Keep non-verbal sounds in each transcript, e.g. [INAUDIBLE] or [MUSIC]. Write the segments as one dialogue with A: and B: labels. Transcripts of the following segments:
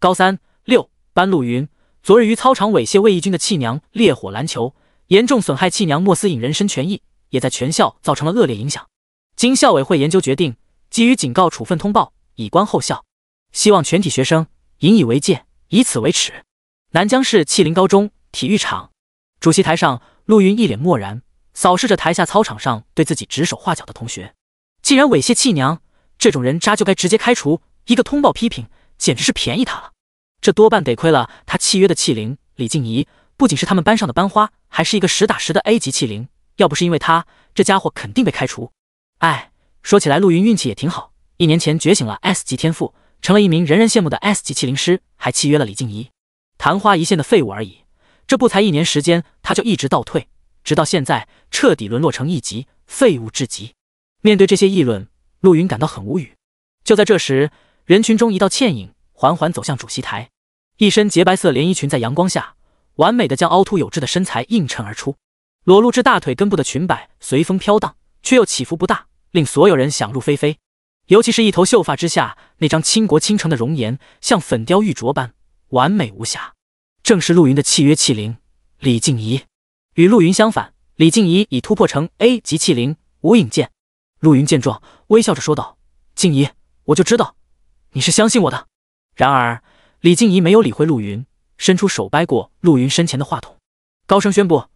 A: 高三六班陆云，昨日于操场猥亵魏义军的弃娘，烈火篮球严重损害弃娘莫思颖人身权益，也在全校造成了恶劣影响。经校委会研究决定，给予警告处分通报，以观后效。希望全体学生引以为戒，以此为耻。南江市汽林高中体育场主席台上，陆云一脸漠然，扫视着台下操场上对自己指手画脚的同学。竟然猥亵弃娘，这种人渣就该直接开除，一个通报批评。简直是便宜他了，这多半得亏了他契约的器灵李静怡，不仅是他们班上的班花，还是一个实打实的 A 级器灵。要不是因为他，这家伙肯定被开除。哎，说起来，陆云运气也挺好，一年前觉醒了 S 级天赋，成了一名人人羡慕的 S 级器灵师，还契约了李静怡。昙花一现的废物而已，这不才一年时间，他就一直倒退，直到现在彻底沦落成一级废物至极。面对这些议论，陆云感到很无语。就在这时。人群中，一道倩影缓缓走向主席台，一身洁白色连衣裙在阳光下，完美的将凹凸有致的身材映衬而出。裸露至大腿根部的裙摆随风飘荡，却又起伏不大，令所有人想入非非。尤其是一头秀发之下那张倾国倾城的容颜，像粉雕玉琢般完美无瑕。正是陆云的契约器灵李静怡。与陆云相反，李静怡已突破成 A 级器灵无影剑。陆云见状，微笑着说道：“静怡，我就知道。”你是相信我的。然而，李静怡没有理会陆云，伸出手掰过陆云身前的话筒，高声宣布：“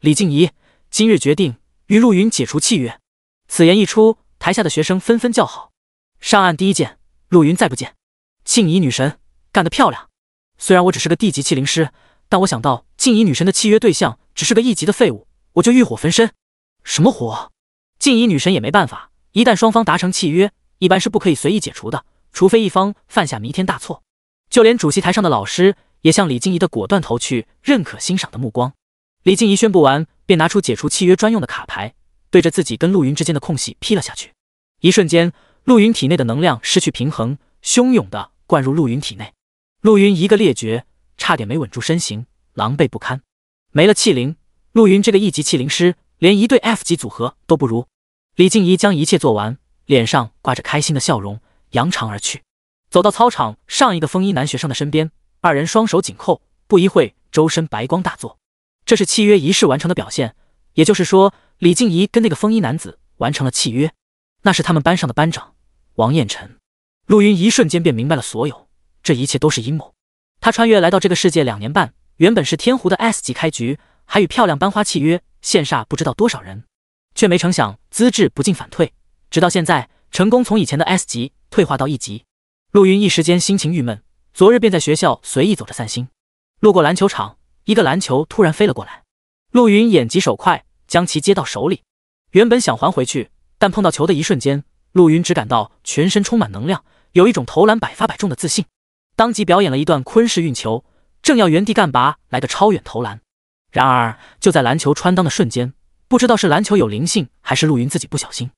A: 李静怡今日决定与陆云解除契约。”此言一出，台下的学生纷纷叫好。上岸第一剑，陆云再不见，静怡女神干得漂亮！虽然我只是个地级气灵师，但我想到静怡女神的契约对象只是个一级的废物，我就欲火焚身。什么火？静怡女神也没办法，一旦双方达成契约，一般是不可以随意解除的。除非一方犯下弥天大错，就连主席台上的老师也向李静怡的果断投去认可欣赏的目光。李静怡宣布完，便拿出解除契约专用的卡牌，对着自己跟陆云之间的空隙劈了下去。一瞬间，陆云体内的能量失去平衡，汹涌的灌入陆云体内。陆云一个裂绝，差点没稳住身形，狼狈不堪。没了气灵，陆云这个一级气灵师连一对 F 级组合都不如。李静怡将一切做完，脸上挂着开心的笑容。扬长而去，走到操场上一个风衣男学生的身边，二人双手紧扣，不一会，周身白光大作，这是契约仪式完成的表现。也就是说，李静怡跟那个风衣男子完成了契约，那是他们班上的班长王彦辰。陆云一瞬间便明白了所有，这一切都是阴谋。他穿越来到这个世界两年半，原本是天湖的 S 级开局，还与漂亮班花契约，羡煞不知道多少人，却没成想资质不进反退，直到现在。成功从以前的 S 级退化到一级，陆云一时间心情郁闷。昨日便在学校随意走着散心，路过篮球场，一个篮球突然飞了过来。陆云眼疾手快，将其接到手里。原本想还回去，但碰到球的一瞬间，陆云只感到全身充满能量，有一种投篮百发百中的自信，当即表演了一段昆式运球，正要原地干拔来个超远投篮。然而就在篮球穿裆的瞬间，不知道是篮球有灵性，还是陆云自己不小心，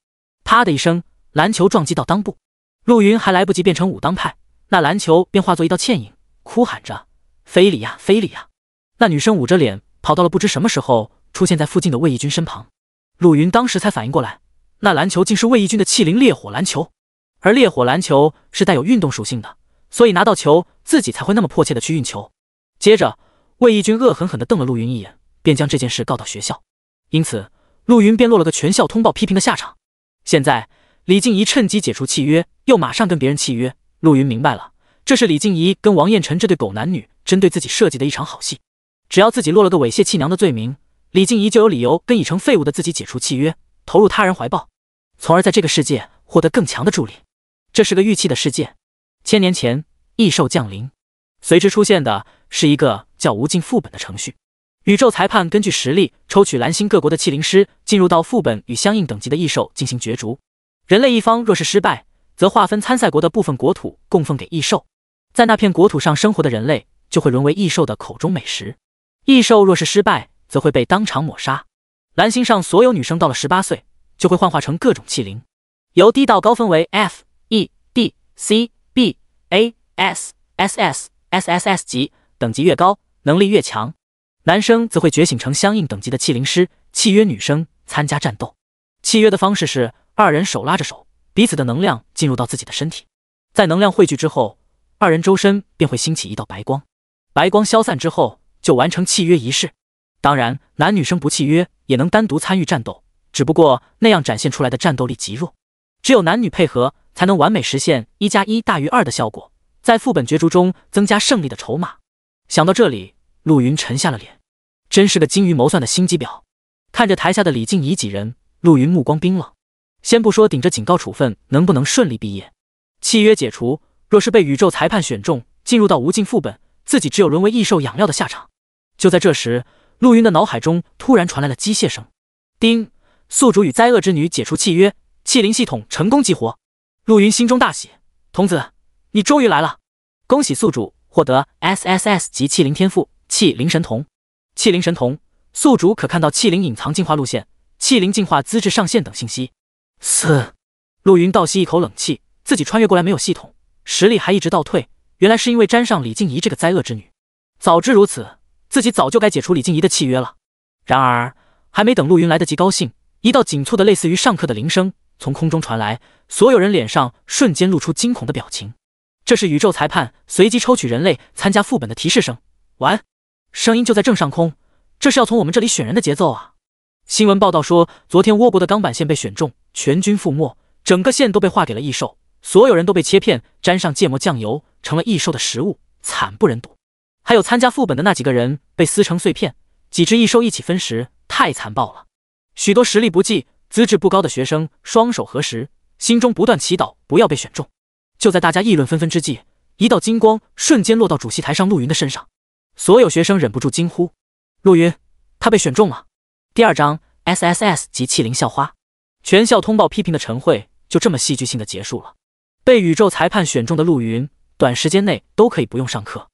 A: 啪的一声。篮球撞击到裆部，陆云还来不及变成武当派，那篮球便化作一道倩影，哭喊着：“非礼呀，非礼呀！”那女生捂着脸跑到了不知什么时候出现在附近的魏义军身旁。陆云当时才反应过来，那篮球竟是魏义军的器灵烈火篮球，而烈火篮球是带有运动属性的，所以拿到球自己才会那么迫切的去运球。接着，魏义军恶狠狠地瞪了陆云一眼，便将这件事告到学校，因此陆云便落了个全校通报批评的下场。现在。李静怡趁机解除契约，又马上跟别人契约。陆云明白了，这是李静怡跟王彦辰这对狗男女针对自己设计的一场好戏。只要自己落了个猥亵弃娘的罪名，李静怡就有理由跟已成废物的自己解除契约，投入他人怀抱，从而在这个世界获得更强的助力。这是个玉器的世界。千年前，异兽降临，随之出现的是一个叫“无尽副本”的程序。宇宙裁判根据实力抽取蓝星各国的器灵师，进入到副本与相应等级的异兽进行角逐。人类一方若是失败，则划分参赛国的部分国土供奉给异兽，在那片国土上生活的人类就会沦为异兽的口中美食。异兽若是失败，则会被当场抹杀。蓝星上所有女生到了十八岁，就会幻化成各种器灵，由低到高分为 F、E、D、C、B、A、S、S、S、S、S、S 级，等级越高，能力越强。男生则会觉醒成相应等级的器灵师，契约女生参加战斗。契约的方式是二人手拉着手，彼此的能量进入到自己的身体，在能量汇聚之后，二人周身便会兴起一道白光，白光消散之后就完成契约仪式。当然，男女生不契约也能单独参与战斗，只不过那样展现出来的战斗力极弱，只有男女配合才能完美实现一加一大于二的效果，在副本角逐中增加胜利的筹码。想到这里，陆云沉下了脸，真是个精于谋算的心机婊。看着台下的李静怡几人。陆云目光冰冷，先不说顶着警告处分能不能顺利毕业，契约解除，若是被宇宙裁判选中，进入到无尽副本，自己只有沦为异兽养料的下场。就在这时，陆云的脑海中突然传来了机械声：叮，宿主与灾厄之女解除契约，器灵系统成功激活。陆云心中大喜，童子，你终于来了！恭喜宿主获得 S S S 级器灵天赋，器灵神童。器灵神童，宿主可看到器灵隐藏进化路线。器灵进化资质上限等信息。四，陆云倒吸一口冷气，自己穿越过来没有系统，实力还一直倒退，原来是因为沾上李静怡这个灾厄之女。早知如此，自己早就该解除李静怡的契约了。然而，还没等陆云来得及高兴，一道紧促的类似于上课的铃声从空中传来，所有人脸上瞬间露出惊恐的表情。这是宇宙裁判随机抽取人类参加副本的提示声。完，声音就在正上空，这是要从我们这里选人的节奏啊！新闻报道说，昨天倭国的钢板线被选中，全军覆没，整个线都被划给了异兽，所有人都被切片，沾上芥末酱油，成了异兽的食物，惨不忍睹。还有参加副本的那几个人，被撕成碎片，几只异兽一起分食，太残暴了。许多实力不济、资质不高的学生双手合十，心中不断祈祷，不要被选中。就在大家议论纷纷之际，一道金光瞬间落到主席台上陆云的身上，所有学生忍不住惊呼：“陆云，他被选中了！”第二章 S S S 级弃灵校花，全校通报批评的晨会就这么戏剧性的结束了。被宇宙裁判选中的陆云，短时间内都可以不用上课。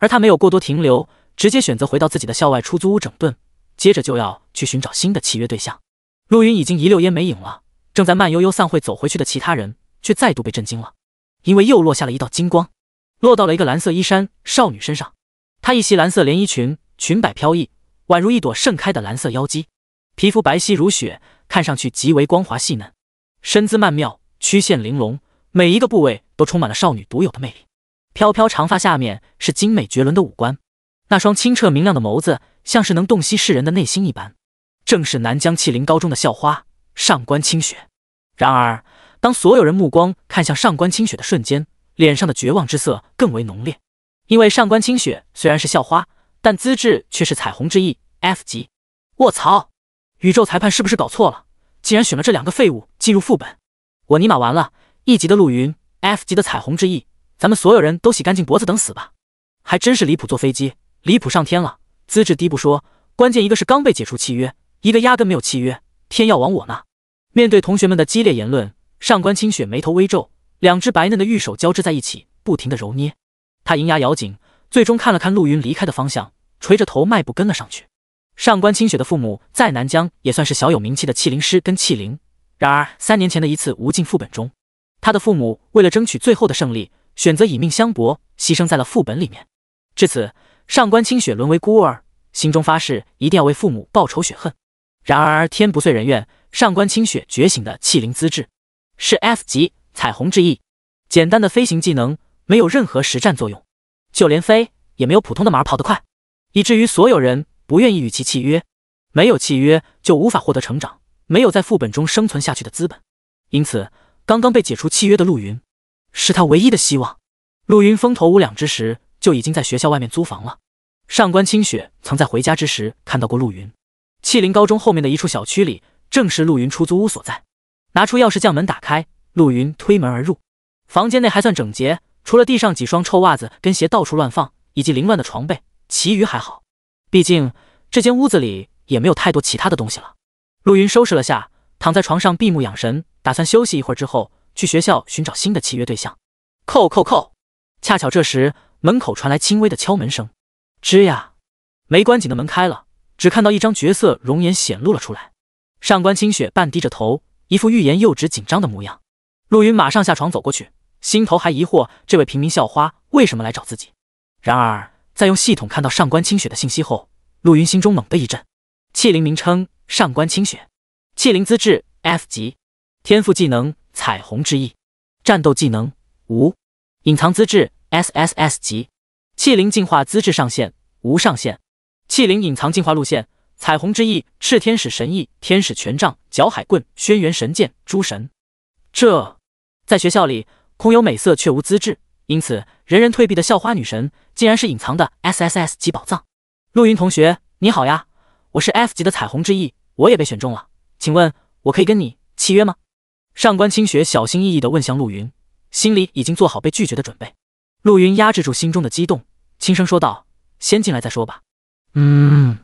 A: 而他没有过多停留，直接选择回到自己的校外出租屋整顿，接着就要去寻找新的契约对象。陆云已经一溜烟没影了。正在慢悠悠散会走回去的其他人，却再度被震惊了，因为又落下了一道金光，落到了一个蓝色衣衫少女身上。她一袭蓝色连衣裙，裙摆飘逸。宛如一朵盛开的蓝色妖姬，皮肤白皙如雪，看上去极为光滑细嫩，身姿曼妙，曲线玲珑，每一个部位都充满了少女独有的魅力。飘飘长发下面是精美绝伦的五官，那双清澈明亮的眸子，像是能洞悉世人的内心一般。正是南疆气灵高中的校花上官清雪。然而，当所有人目光看向上官清雪的瞬间，脸上的绝望之色更为浓烈，因为上官清雪虽然是校花。但资质却是彩虹之翼 F 级，卧槽！宇宙裁判是不是搞错了？竟然选了这两个废物进入副本，我尼玛完了！E 级的陆云，F 级的彩虹之翼，咱们所有人都洗干净脖子等死吧！还真是离谱，坐飞机离谱上天了，资质低不说，关键一个是刚被解除契约，一个压根没有契约，天要亡我呢！面对同学们的激烈言论，上官清雪眉头微皱，两只白嫩的玉手交织在一起，不停的揉捏，她银牙咬紧。最终看了看陆云离开的方向，垂着头迈步跟了上去。上官清雪的父母在南疆也算是小有名气的气灵师跟气灵，然而三年前的一次无尽副本中，他的父母为了争取最后的胜利，选择以命相搏，牺牲在了副本里面。至此，上官清雪沦为孤儿，心中发誓一定要为父母报仇雪恨。然而天不遂人愿，上官清雪觉醒的气灵资质是 S 级彩虹之翼，简单的飞行技能，没有任何实战作用。就连飞也没有普通的马跑得快，以至于所有人不愿意与其契约。没有契约就无法获得成长，没有在副本中生存下去的资本。因此，刚刚被解除契约的陆云是他唯一的希望。陆云风头无两之时，就已经在学校外面租房了。上官清雪曾在回家之时看到过陆云。气林高中后面的一处小区里，正是陆云出租屋所在。拿出钥匙将门打开，陆云推门而入。房间内还算整洁。除了地上几双臭袜子、跟鞋到处乱放，以及凌乱的床被，其余还好。毕竟这间屋子里也没有太多其他的东西了。陆云收拾了下，躺在床上闭目养神，打算休息一会儿之后去学校寻找新的契约对象。扣扣扣！恰巧这时门口传来轻微的敲门声。吱呀，没关紧的门开了，只看到一张绝色容颜显露了出来。上官清雪半低着头，一副欲言又止、紧张的模样。陆云马上下床走过去。心头还疑惑这位平民校花为什么来找自己，然而在用系统看到上官清雪的信息后，陆云心中猛地一震。器灵名称：上官清雪，器灵资质 F 级，天赋技能：彩虹之翼，战斗技能：无，隐藏资质 SSS 级，器灵进化资质上限无上限，器灵隐藏进化路线：彩虹之翼、炽天使神翼、天使权杖、角海棍、轩辕神剑、诸神。这，在学校里。空有美色却无资质，因此人人退避的校花女神，竟然是隐藏的 S S S 级宝藏。陆云同学，你好呀，我是 F 级的彩虹之翼，我也被选中了。请问我可以跟你契约吗？上官清雪小心翼翼地问向陆云，心里已经做好被拒绝的准备。陆云压制住心中的激动，轻声说道：“先进来再说吧。”
B: 嗯。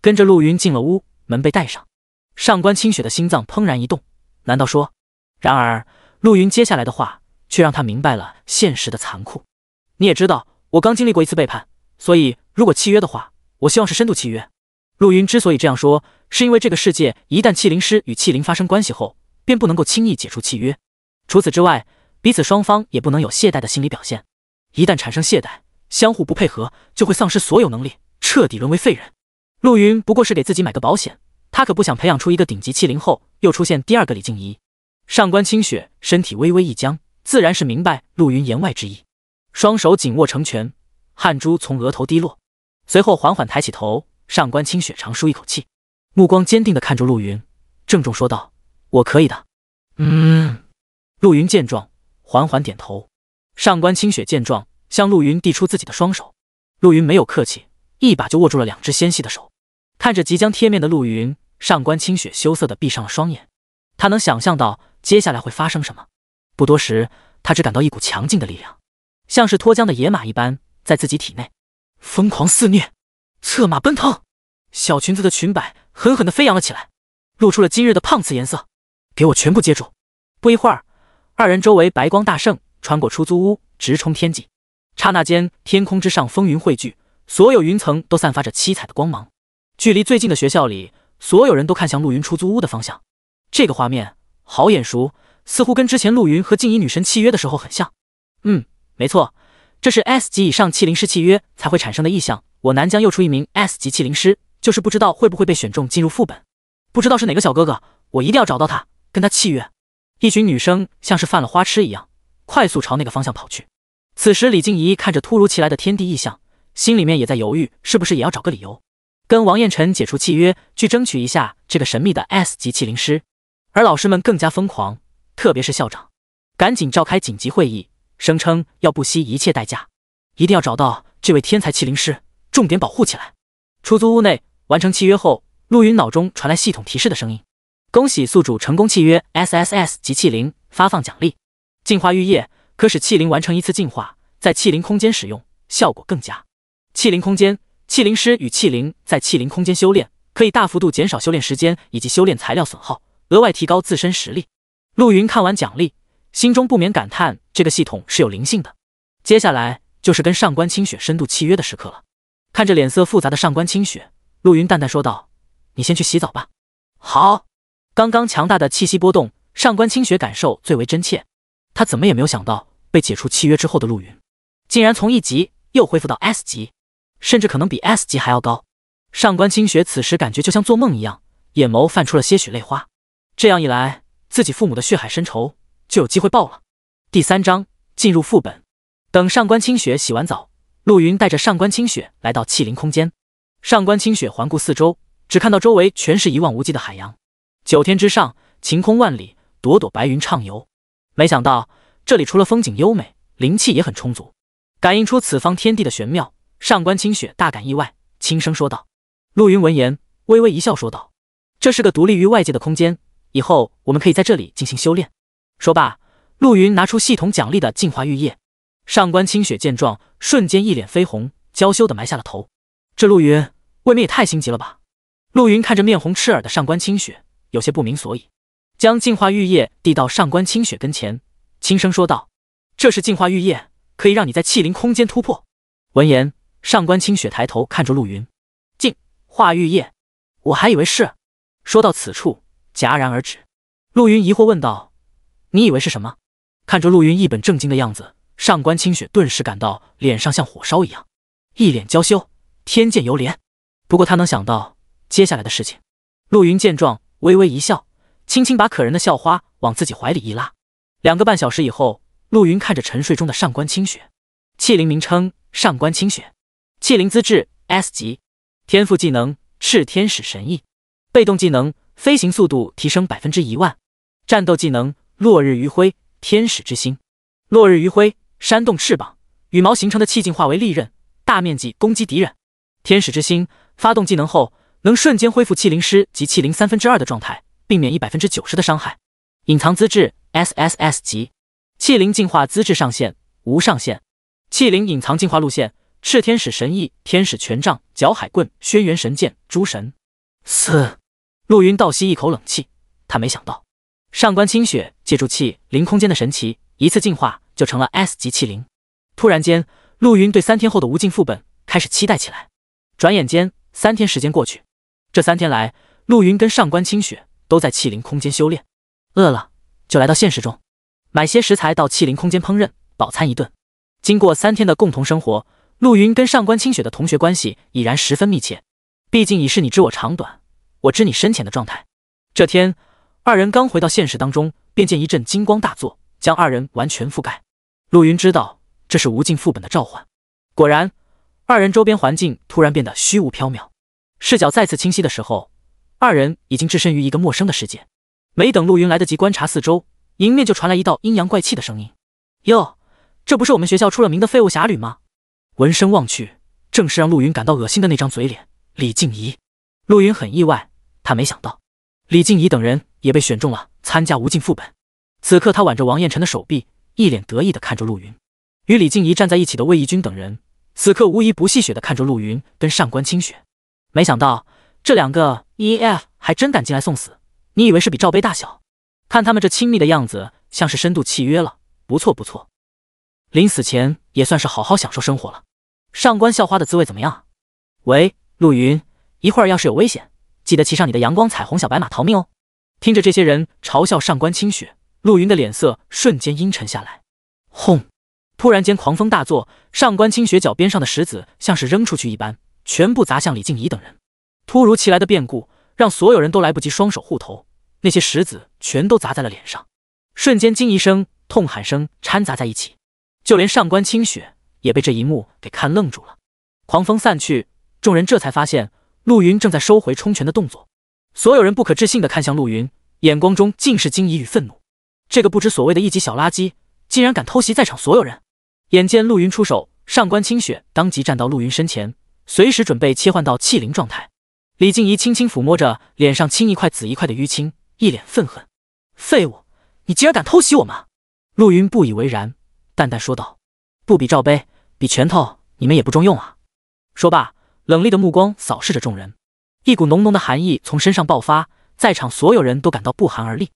A: 跟着陆云进了屋，门被带上。上官清雪的心脏怦然一动，难道说……然而陆云接下来的话。却让他明白了现实的残酷。你也知道，我刚经历过一次背叛，所以如果契约的话，我希望是深度契约。陆云之所以这样说，是因为这个世界一旦气灵师与气灵发生关系后，便不能够轻易解除契约。除此之外，彼此双方也不能有懈怠的心理表现。一旦产生懈怠，相互不配合，就会丧失所有能力，彻底沦为废人。陆云不过是给自己买个保险，他可不想培养出一个顶级气灵后，又出现第二个李静怡。上官清雪身体微微一僵。自然是明白陆云言外之意，双手紧握成拳，汗珠从额头滴落，随后缓缓抬起头。上官清雪长舒一口气，目光坚定地看着陆云，郑重说道：“我可以的。”
B: 嗯。
A: 陆云见状，缓缓点头。上官清雪见状，向陆云递出自己的双手。陆云没有客气，一把就握住了两只纤细的手。看着即将贴面的陆云，上官清雪羞涩地闭上了双眼。他能想象到接下来会发生什么。不多时，他只感到一股强劲的力量，像是脱缰的野马一般，在自己体内疯狂肆虐，策马奔腾。小裙子的裙摆狠狠的飞扬了起来，露出了今日的胖次颜色。给我全部接住！不一会儿，二人周围白光大盛，穿过出租屋，直冲天际。刹那间，天空之上风云汇聚，所有云层都散发着七彩的光芒。距离最近的学校里，所有人都看向陆云出租屋的方向。这个画面好眼熟。似乎跟之前陆云和静怡女神契约的时候很像，嗯，没错，这是 S 级以上气灵师契约才会产生的意象。我南疆又出一名 S 级气灵师，就是不知道会不会被选中进入副本。不知道是哪个小哥哥，我一定要找到他，跟他契约。一群女生像是犯了花痴一样，快速朝那个方向跑去。此时李静怡看着突如其来的天地异象，心里面也在犹豫，是不是也要找个理由，跟王彦辰解除契约，去争取一下这个神秘的 S 级气灵师。而老师们更加疯狂。特别是校长，赶紧召开紧急会议，声称要不惜一切代价，一定要找到这位天才器灵师，重点保护起来。出租屋内，完成契约后，陆云脑中传来系统提示的声音：“恭喜宿主成功契约 S S S 级器灵，发放奖励。进化玉液可使器灵完成一次进化，在器灵空间使用效果更佳。器灵空间，器灵师与器灵在器灵空间修炼，可以大幅度减少修炼时间以及修炼材料损耗，额外提高自身实力。”陆云看完奖励，心中不免感叹：这个系统是有灵性的。接下来就是跟上官清雪深度契约的时刻了。看着脸色复杂的上官清雪，陆云淡淡说道：“你先去洗澡吧。”好。刚刚强大的气息波动，上官清雪感受最为真切。他怎么也没有想到，被解除契约之后的陆云，竟然从一级又恢复到 S 级，甚至可能比 S 级还要高。上官清雪此时感觉就像做梦一样，眼眸泛出了些许泪花。这样一来。自己父母的血海深仇就有机会报了。第三章进入副本。等上官清雪洗完澡，陆云带着上官清雪来到气灵空间。上官清雪环顾四周，只看到周围全是一望无际的海洋，九天之上晴空万里，朵朵白云畅游。没想到这里除了风景优美，灵气也很充足，感应出此方天地的玄妙，上官清雪大感意外，轻声说道。陆云闻言微微一笑，说道：“这是个独立于外界的空间。”以后我们可以在这里进行修炼。说罢，陆云拿出系统奖励的净化玉液。上官清雪见状，瞬间一脸绯红，娇羞的埋下了头。这陆云未免也太心急了吧？陆云看着面红赤耳的上官清雪，有些不明所以，将净化玉液递到上官清雪跟前，轻声说道：“这是净化玉液，可以让你在气灵空间突破。”闻言，上官清雪抬头看着陆云，净化玉液，我还以为是。说到此处。戛然而止，陆云疑惑问道：“你以为是什么？”看着陆云一本正经的样子，上官清雪顿时感到脸上像火烧一样，一脸娇羞，天见犹怜。不过他能想到接下来的事情。陆云见状，微微一笑，轻轻把可人的校花往自己怀里一拉。两个半小时以后，陆云看着沉睡中的上官清雪，器灵名称：上官清雪，器灵资质：S 级，天赋技能：炽天使神翼，被动技能。飞行速度提升百分之一万，战斗技能：落日余晖、天使之心。落日余晖，扇动翅膀，羽毛形成的气劲化为利刃，大面积攻击敌人。天使之心，发动技能后能瞬间恢复气灵师及气灵三分之二的状态，并免一百分之九十的伤害。隐藏资质 SSS 级，气灵进化资质上限无上限，气灵隐藏进化路线：赤天使神翼、天使权杖、角海棍、轩辕神剑、诸神四。陆云倒吸一口冷气，他没想到上官清雪借助气灵空间的神奇，一次进化就成了 S 级器灵。突然间，陆云对三天后的无尽副本开始期待起来。转眼间，三天时间过去。这三天来，陆云跟上官清雪都在气灵空间修炼，饿了就来到现实中买些食材到气灵空间烹饪，饱餐一顿。经过三天的共同生活，陆云跟上官清雪的同学关系已然十分密切，毕竟已是你知我长短。我知你深浅的状态。这天，二人刚回到现实当中，便见一阵金光大作，将二人完全覆盖。陆云知道这是无尽副本的召唤。果然，二人周边环境突然变得虚无缥缈。视角再次清晰的时候，二人已经置身于一个陌生的世界。没等陆云来得及观察四周，迎面就传来一道阴阳怪气的声音：“哟，这不是我们学校出了名的废物侠侣吗？”闻声望去，正是让陆云感到恶心的那张嘴脸——李静怡。陆云很意外。他没想到，李静怡等人也被选中了参加无尽副本。此刻，他挽着王彦辰的手臂，一脸得意地看着陆云。与李静怡站在一起的魏义军等人，此刻无疑不戏谑地看着陆云跟上官清雪。没想到这两个 E F 还真敢进来送死！你以为是比罩杯大小？看他们这亲密的样子，像是深度契约了。不错不错，临死前也算是好好享受生活了。上官校花的滋味怎么样喂，陆云，一会儿要是有危险。记得骑上你的阳光彩虹小白马逃命哦！听着这些人嘲笑上官清雪，陆云的脸色瞬间阴沉下来。轰！突然间狂风大作，上官清雪脚边上的石子像是扔出去一般，全部砸向李静怡等人。突如其来的变故让所有人都来不及双手护头，那些石子全都砸在了脸上。瞬间，惊一声痛喊声掺杂在一起，就连上官清雪也被这一幕给看愣住了。狂风散去，众人这才发现。陆云正在收回冲拳的动作，所有人不可置信地看向陆云，眼光中尽是惊疑与愤怒。这个不知所谓的一级小垃圾，竟然敢偷袭在场所有人！眼见陆云出手，上官清雪当即站到陆云身前，随时准备切换到气灵状态。李静怡轻轻抚摸着脸上青一块紫一块的淤青，一脸愤恨：“废物，你竟然敢偷袭我们！”陆云不以为然，淡淡说道：“不比罩杯，比拳头，你们也不中用啊。”说罢。冷厉的目光扫视着众人，一股浓浓的寒意从身上爆发，在场所有人都感到不寒而栗。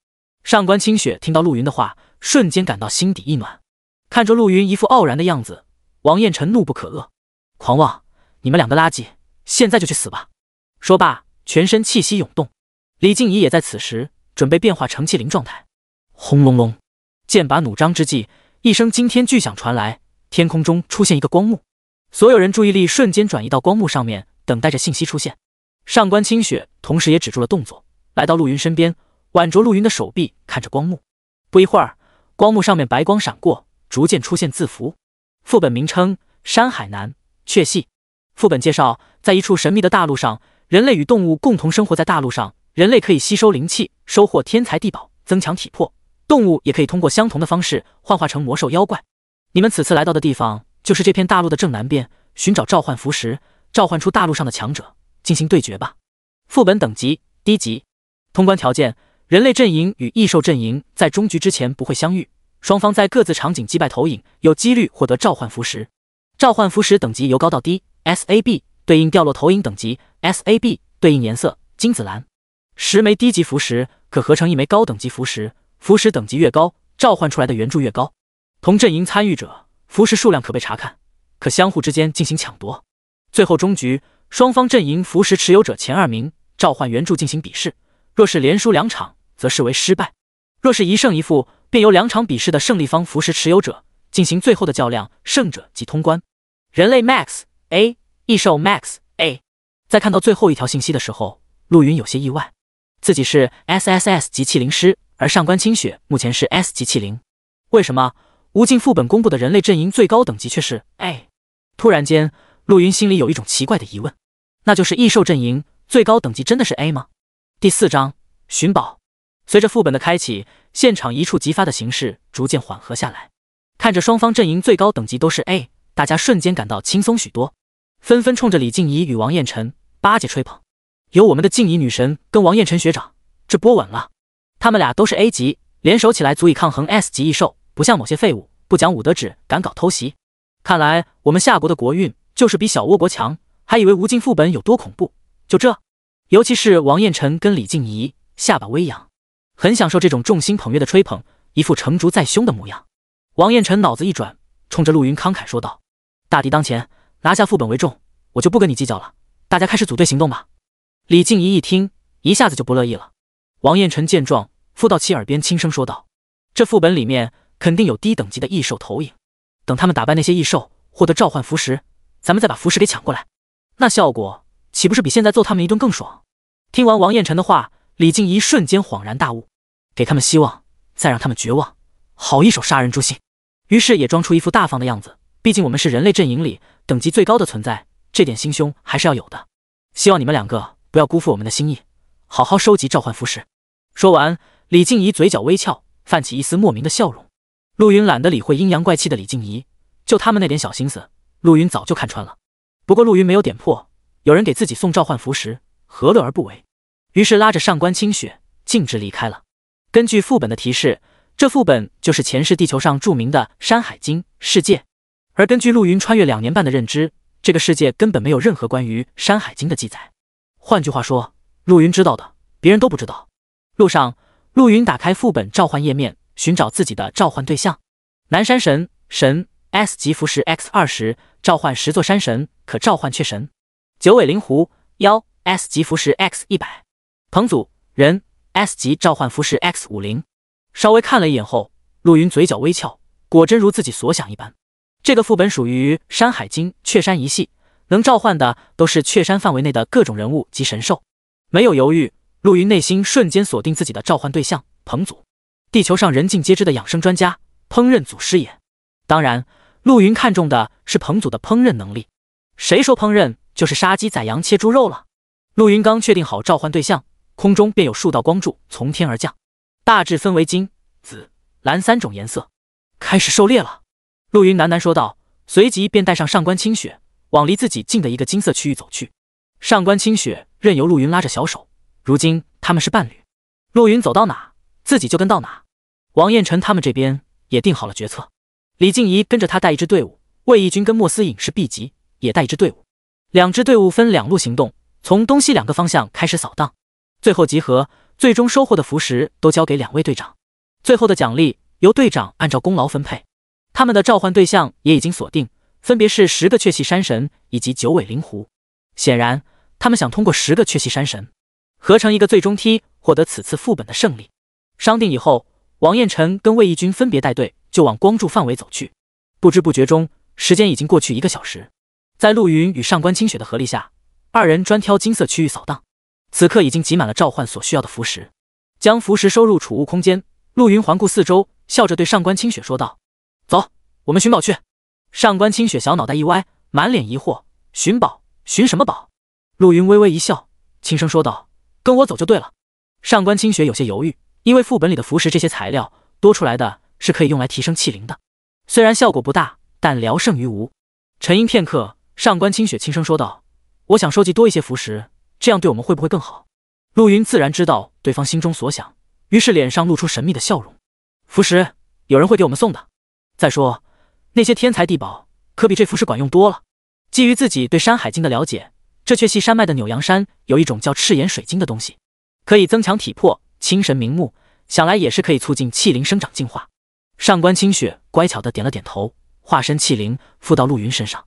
A: 上官清雪听到陆云的话，瞬间感到心底一暖，看着陆云一副傲然的样子，王彦辰怒不可遏：“狂妄！你们两个垃圾，现在就去死吧！”说罢，全身气息涌动。李静怡也在此时准备变化成气灵状态。
C: 轰隆隆！
A: 剑拔弩张之际，一声惊天巨响传来，天空中出现一个光幕。所有人注意力瞬间转移到光幕上面，等待着信息出现。上官清雪同时也止住了动作，来到陆云身边，挽着陆云的手臂，看着光幕。不一会儿，光幕上面白光闪过，逐渐出现字符。副本名称：山海南雀系。副本介绍：在一处神秘的大陆上，人类与动物共同生活在大陆上。人类可以吸收灵气，收获天材地宝，增强体魄；动物也可以通过相同的方式幻化成魔兽妖怪。你们此次来到的地方。就是这片大陆的正南边，寻找召唤符石，召唤出大陆上的强者进行对决吧。副本等级低级，通关条件：人类阵营与异兽阵营在终局之前不会相遇，双方在各自场景击败投影，有几率获得召唤符石。召唤符石等级由高到低 S A B 对应掉落投影等级 S A B 对应颜色金紫蓝。十枚低级符石可合成一枚高等级符石，符石等级越高，召唤出来的援助越高。同阵营参与者。符石数量可被查看，可相互之间进行抢夺。最后终局，双方阵营符石持有者前二名召唤援助进行比试。若是连输两场，则视为失败；若是一胜一负，便由两场比试的胜利方符石持有者进行最后的较量，胜者即通关。人类 Max A，异兽 Max A。在看到最后一条信息的时候，陆云有些意外，自己是 SSS 级器灵师，而上官清雪目前是 S 级器灵，为什么？无尽副本公布的人类阵营最高等级却是 A，突然间，陆云心里有一种奇怪的疑问，那就是异兽阵营最高等级真的是 A 吗？第四章寻宝，随着副本的开启，现场一触即发的形势逐渐缓和下来。看着双方阵营最高等级都是 A，大家瞬间感到轻松许多，纷纷冲着李静怡与王彦辰巴结吹捧：“有我们的静怡女神跟王彦辰学长，这波稳了。他们俩都是 A 级，联手起来足以抗衡 S 级异兽。”不像某些废物不讲武德，只敢搞偷袭。看来我们夏国的国运就是比小倭国强。还以为无尽副本有多恐怖，就这。尤其是王彦辰跟李静怡，下巴微扬，很享受这种众星捧月的吹捧，一副成竹在胸的模样。王彦辰脑子一转，冲着陆云慷慨说道：“大敌当前，拿下副本为重，我就不跟你计较了。大家开始组队行动吧。”李静怡一听，一下子就不乐意了。王彦辰见状，附到其耳边轻声说道：“这副本里面……”肯定有低等级的异兽投影。等他们打败那些异兽，获得召唤符石，咱们再把符石给抢过来，那效果岂不是比现在揍他们一顿更爽？听完王彦辰的话，李静怡瞬间恍然大悟：给他们希望，再让他们绝望，好一手杀人诛心。于是也装出一副大方的样子。毕竟我们是人类阵营里等级最高的存在，这点心胸还是要有的。希望你们两个不要辜负我们的心意，好好收集召唤符石。说完，李静怡嘴角微翘，泛起一丝莫名的笑容。陆云懒得理会阴阳怪气的李静怡，就他们那点小心思，陆云早就看穿了。不过陆云没有点破，有人给自己送召唤符石，何乐而不为？于是拉着上官清雪径直离开了。根据副本的提示，这副本就是前世地球上著名的《山海经》世界。而根据陆云穿越两年半的认知，这个世界根本没有任何关于《山海经》的记载。换句话说，陆云知道的，别人都不知道。路上，陆云打开副本召唤页面。寻找自己的召唤对象，南山神神 S 级符石 X 二十，召唤十座山神，可召唤雀神九尾灵狐妖 S 级符石 X 一百，彭祖人 S 级召唤符石 X 五零。稍微看了一眼后，陆云嘴角微翘，果真如自己所想一般，这个副本属于山海经雀山一系，能召唤的都是雀山范围内的各种人物及神兽。没有犹豫，陆云内心瞬间锁定自己的召唤对象彭祖。地球上人尽皆知的养生专家，烹饪祖师爷。当然，陆云看中的是彭祖的烹饪能力。谁说烹饪就是杀鸡宰羊、切猪肉了？陆云刚确定好召唤对象，空中便有数道光柱从天而降，大致分为金、紫、蓝三种颜色，开始狩猎了。陆云喃喃说道，随即便带上上官清雪，往离自己近的一个金色区域走去。上官清雪任由陆云拉着小手，如今他们是伴侣。陆云走到哪，自己就跟到哪。王彦辰他们这边也定好了决策，李静怡跟着他带一支队伍，魏义军跟莫思颖是 B 级，也带一支队伍，两支队伍分两路行动，从东西两个方向开始扫荡，最后集合，最终收获的符石都交给两位队长，最后的奖励由队长按照功劳分配。他们的召唤对象也已经锁定，分别是十个确系山神以及九尾灵狐。显然，他们想通过十个确系山神合成一个最终梯，获得此次副本的胜利。商定以后。王彦辰跟魏义军分别带队，就往光柱范围走去。不知不觉中，时间已经过去一个小时。在陆云与上官清雪的合力下，二人专挑金色区域扫荡。此刻已经挤满了召唤所需要的符石，将符石收入储物空间。陆云环顾四周，笑着对上官清雪说道：“走，我们寻宝去。”上官清雪小脑袋一歪，满脸疑惑：“寻宝？寻什么宝？”陆云微微一笑，轻声说道：“跟我走就对了。”上官清雪有些犹豫。因为副本里的符石这些材料多出来的，是可以用来提升器灵的。虽然效果不大，但聊胜于无。沉吟片刻，上官清雪轻声说道：“我想收集多一些符石，这样对我们会不会更好？”陆云自然知道对方心中所想，于是脸上露出神秘的笑容：“符石有人会给我们送的。再说，那些天材地宝可比这符石管用多了。基于自己对《山海经》的了解，这却系山脉的扭阳山有一种叫赤炎水晶的东西，可以增强体魄。”清神明目，想来也是可以促进器灵生长进化。上官清雪乖巧的点了点头，化身器灵附到陆云身上。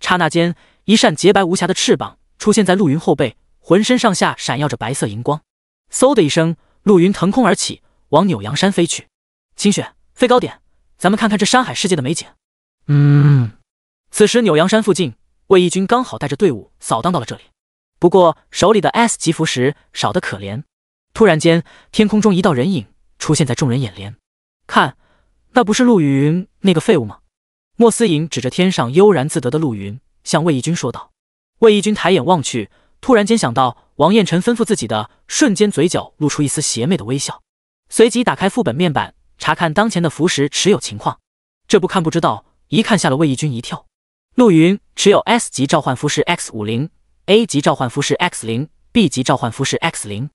A: 刹那间，一扇洁白无瑕的翅膀出现在陆云后背，浑身上下闪耀着白色荧光。嗖的一声，陆云腾空而起，往扭阳山飞去。清雪，飞高点，咱们看看这山海世界的美景。
B: 嗯。
A: 此时扭阳山附近，魏义军刚好带着队伍扫荡到了这里，不过手里的 S 级符石少得可怜。突然间，天空中一道人影出现在众人眼帘。看，那不是陆云那个废物吗？莫思颖指着天上悠然自得的陆云，向魏义军说道。魏义军抬眼望去，突然间想到王彦辰吩咐自己的瞬间，嘴角露出一丝邪魅的微笑，随即打开副本面板，查看当前的符石持有情况。这不看不知道，一看吓了魏义军一跳。陆云持有 S 级召唤符石 X 五零，A 级召唤符石 X 零，B 级召唤符石 X 零。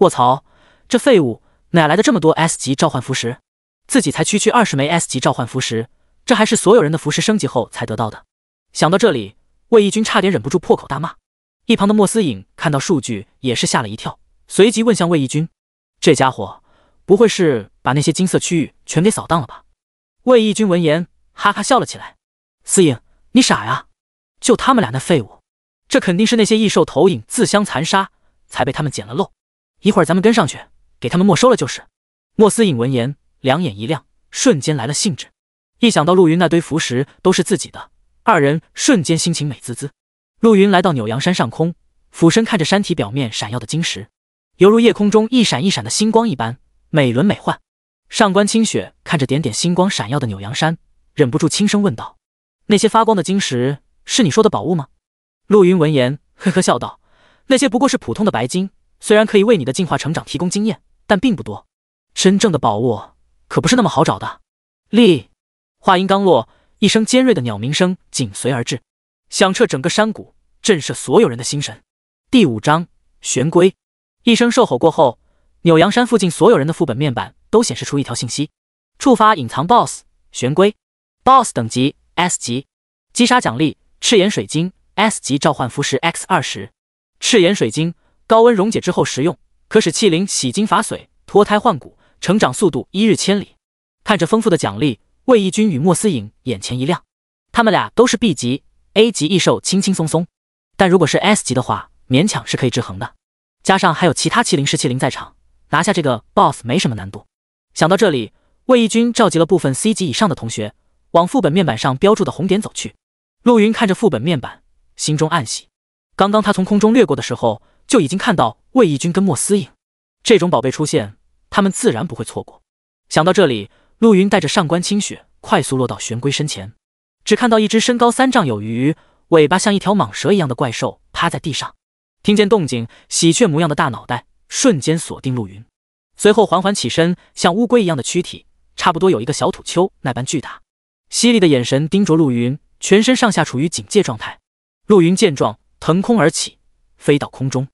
A: 卧槽！这废物哪来的这么多 S 级召唤符石？自己才区区二十枚 S 级召唤符石，这还是所有人的符石升级后才得到的。想到这里，魏义军差点忍不住破口大骂。一旁的莫思颖看到数据也是吓了一跳，随即问向魏义军：“这家伙不会是把那些金色区域全给扫荡了吧？”魏义军闻言哈哈笑了起来：“思颖，你傻呀？就他们俩那废物，这肯定是那些异兽投影自相残杀，才被他们捡了漏。”一会儿咱们跟上去，给他们没收了就是。莫思颖闻言，两眼一亮，瞬间来了兴致。一想到陆云那堆符石都是自己的，二人瞬间心情美滋滋。陆云来到扭阳山上空，俯身看着山体表面闪耀的晶石，犹如夜空中一闪一闪的星光一般，美轮美奂。上官清雪看着点点星光闪耀的扭阳山，忍不住轻声问道：“那些发光的晶石是你说的宝物吗？”陆云闻言，呵呵笑道：“那些不过是普通的白金。”虽然可以为你的进化成长提供经验，但并不多。真正的宝物可不是那么好找的。立，话音刚落，一声尖锐的鸟鸣声紧随而至，响彻整个山谷，震慑所有人的心神。第五章，玄龟。一声兽吼过后，扭阳山附近所有人的副本面板都显示出一条信息：触发隐藏 BOSS 玄龟，BOSS 等级 S 级，击杀奖励赤炎水晶 S 级召唤符石 X 二十，赤炎水晶。高温溶解之后食用，可使气灵洗精伐髓，脱胎换骨，成长速度一日千里。看着丰富的奖励，魏义军与莫思颖眼前一亮。他们俩都是 B 级，A 级异兽轻轻松松。但如果是 S 级的话，勉强是可以制衡的。加上还有其他麒灵师麒灵在场，拿下这个 BOSS 没什么难度。想到这里，魏义军召集了部分 C 级以上的同学，往副本面板上标注的红点走去。陆云看着副本面板，心中暗喜。刚刚他从空中掠过的时候。就已经看到魏义军跟莫思颖这种宝贝出现，他们自然不会错过。想到这里，陆云带着上官清雪快速落到玄龟身前，只看到一只身高三丈有余、尾巴像一条蟒蛇一样的怪兽趴在地上。听见动静，喜鹊模样的大脑袋瞬间锁定陆云，随后缓缓起身，像乌龟一样的躯体差不多有一个小土丘那般巨大，犀利的眼神盯着陆云，全身上下处于警戒状态。陆云见状，腾空而起，飞到空中。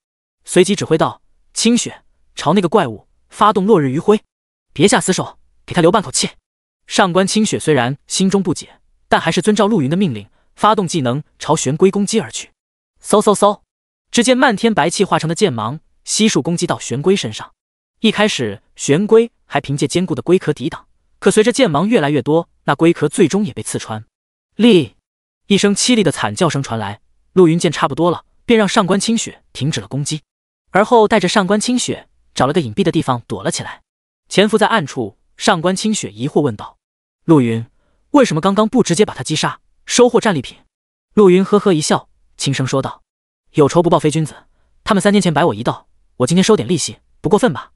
A: 随即指挥道：“清雪，朝那个怪物发动落日余晖，别下死手，给他留半口气。”上官清雪虽然心中不解，但还是遵照陆云的命令，发动技能朝玄龟攻击而去。嗖嗖嗖！只见漫天白气化成的剑芒悉数攻击到玄龟身上。一开始，玄龟还凭借坚固的龟壳抵挡，可随着剑芒越来越多，那龟壳最终也被刺穿。厉一声凄厉的惨叫声传来，陆云见差不多了，便让上官清雪停止了攻击。而后带着上官清雪找了个隐蔽的地方躲了起来，潜伏在暗处。上官清雪疑惑问道：“陆云，为什么刚刚不直接把他击杀，收获战利品？”陆云呵呵一笑，轻声说道：“有仇不报非君子，他们三天前摆我一道，我今天收点利息，不过分吧？”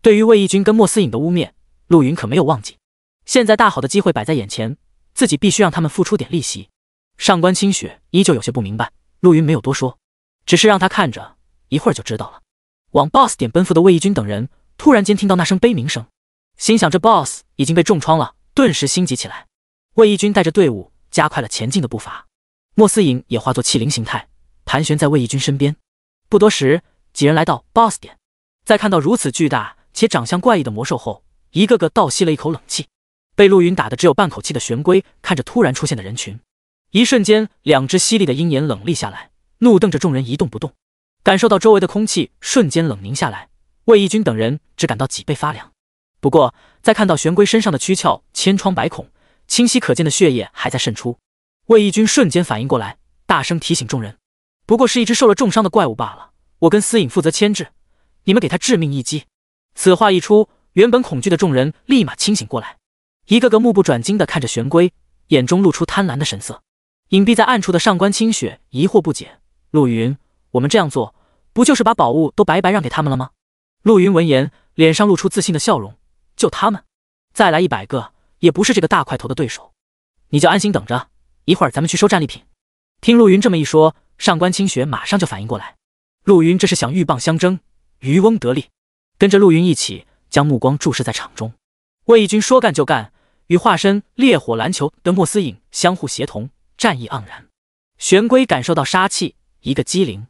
A: 对于魏义军跟莫思颖的污蔑，陆云可没有忘记。现在大好的机会摆在眼前，自己必须让他们付出点利息。上官清雪依旧有些不明白，陆云没有多说，只是让他看着。一会儿就知道了。往 boss 点奔赴的魏义军等人，突然间听到那声悲鸣声，心想这 boss 已经被重创了，顿时心急起来。魏义军带着队伍加快了前进的步伐，莫思颖也化作气灵形态，盘旋在魏义军身边。不多时，几人来到 boss 点，在看到如此巨大且长相怪异的魔兽后，一个个倒吸了一口冷气。被陆云打的只有半口气的玄龟，看着突然出现的人群，一瞬间两只犀利的鹰眼冷厉下来，怒瞪着众人一动不动。感受到周围的空气瞬间冷凝下来，魏义军等人只感到脊背发凉。不过，在看到玄龟身上的躯壳千疮百孔，清晰可见的血液还在渗出，魏义军瞬间反应过来，大声提醒众人：“不过是一只受了重伤的怪物罢了，我跟司影负责牵制，你们给他致命一击。”此话一出，原本恐惧的众人立马清醒过来，一个个目不转睛地看着玄龟，眼中露出贪婪的神色。隐蔽在暗处的上官清雪疑惑不解，陆云。我们这样做，不就是把宝物都白白让给他们了吗？陆云闻言，脸上露出自信的笑容。就他们，再来一百个，也不是这个大块头的对手。你就安心等着，一会儿咱们去收战利品。听陆云这么一说，上官清雪马上就反应过来，陆云这是想鹬蚌相争，渔翁得利。跟着陆云一起，将目光注视在场中。魏义军说干就干，与化身烈火篮球的莫思颖相互协同，战意盎然。玄龟感受到杀气，一个机灵。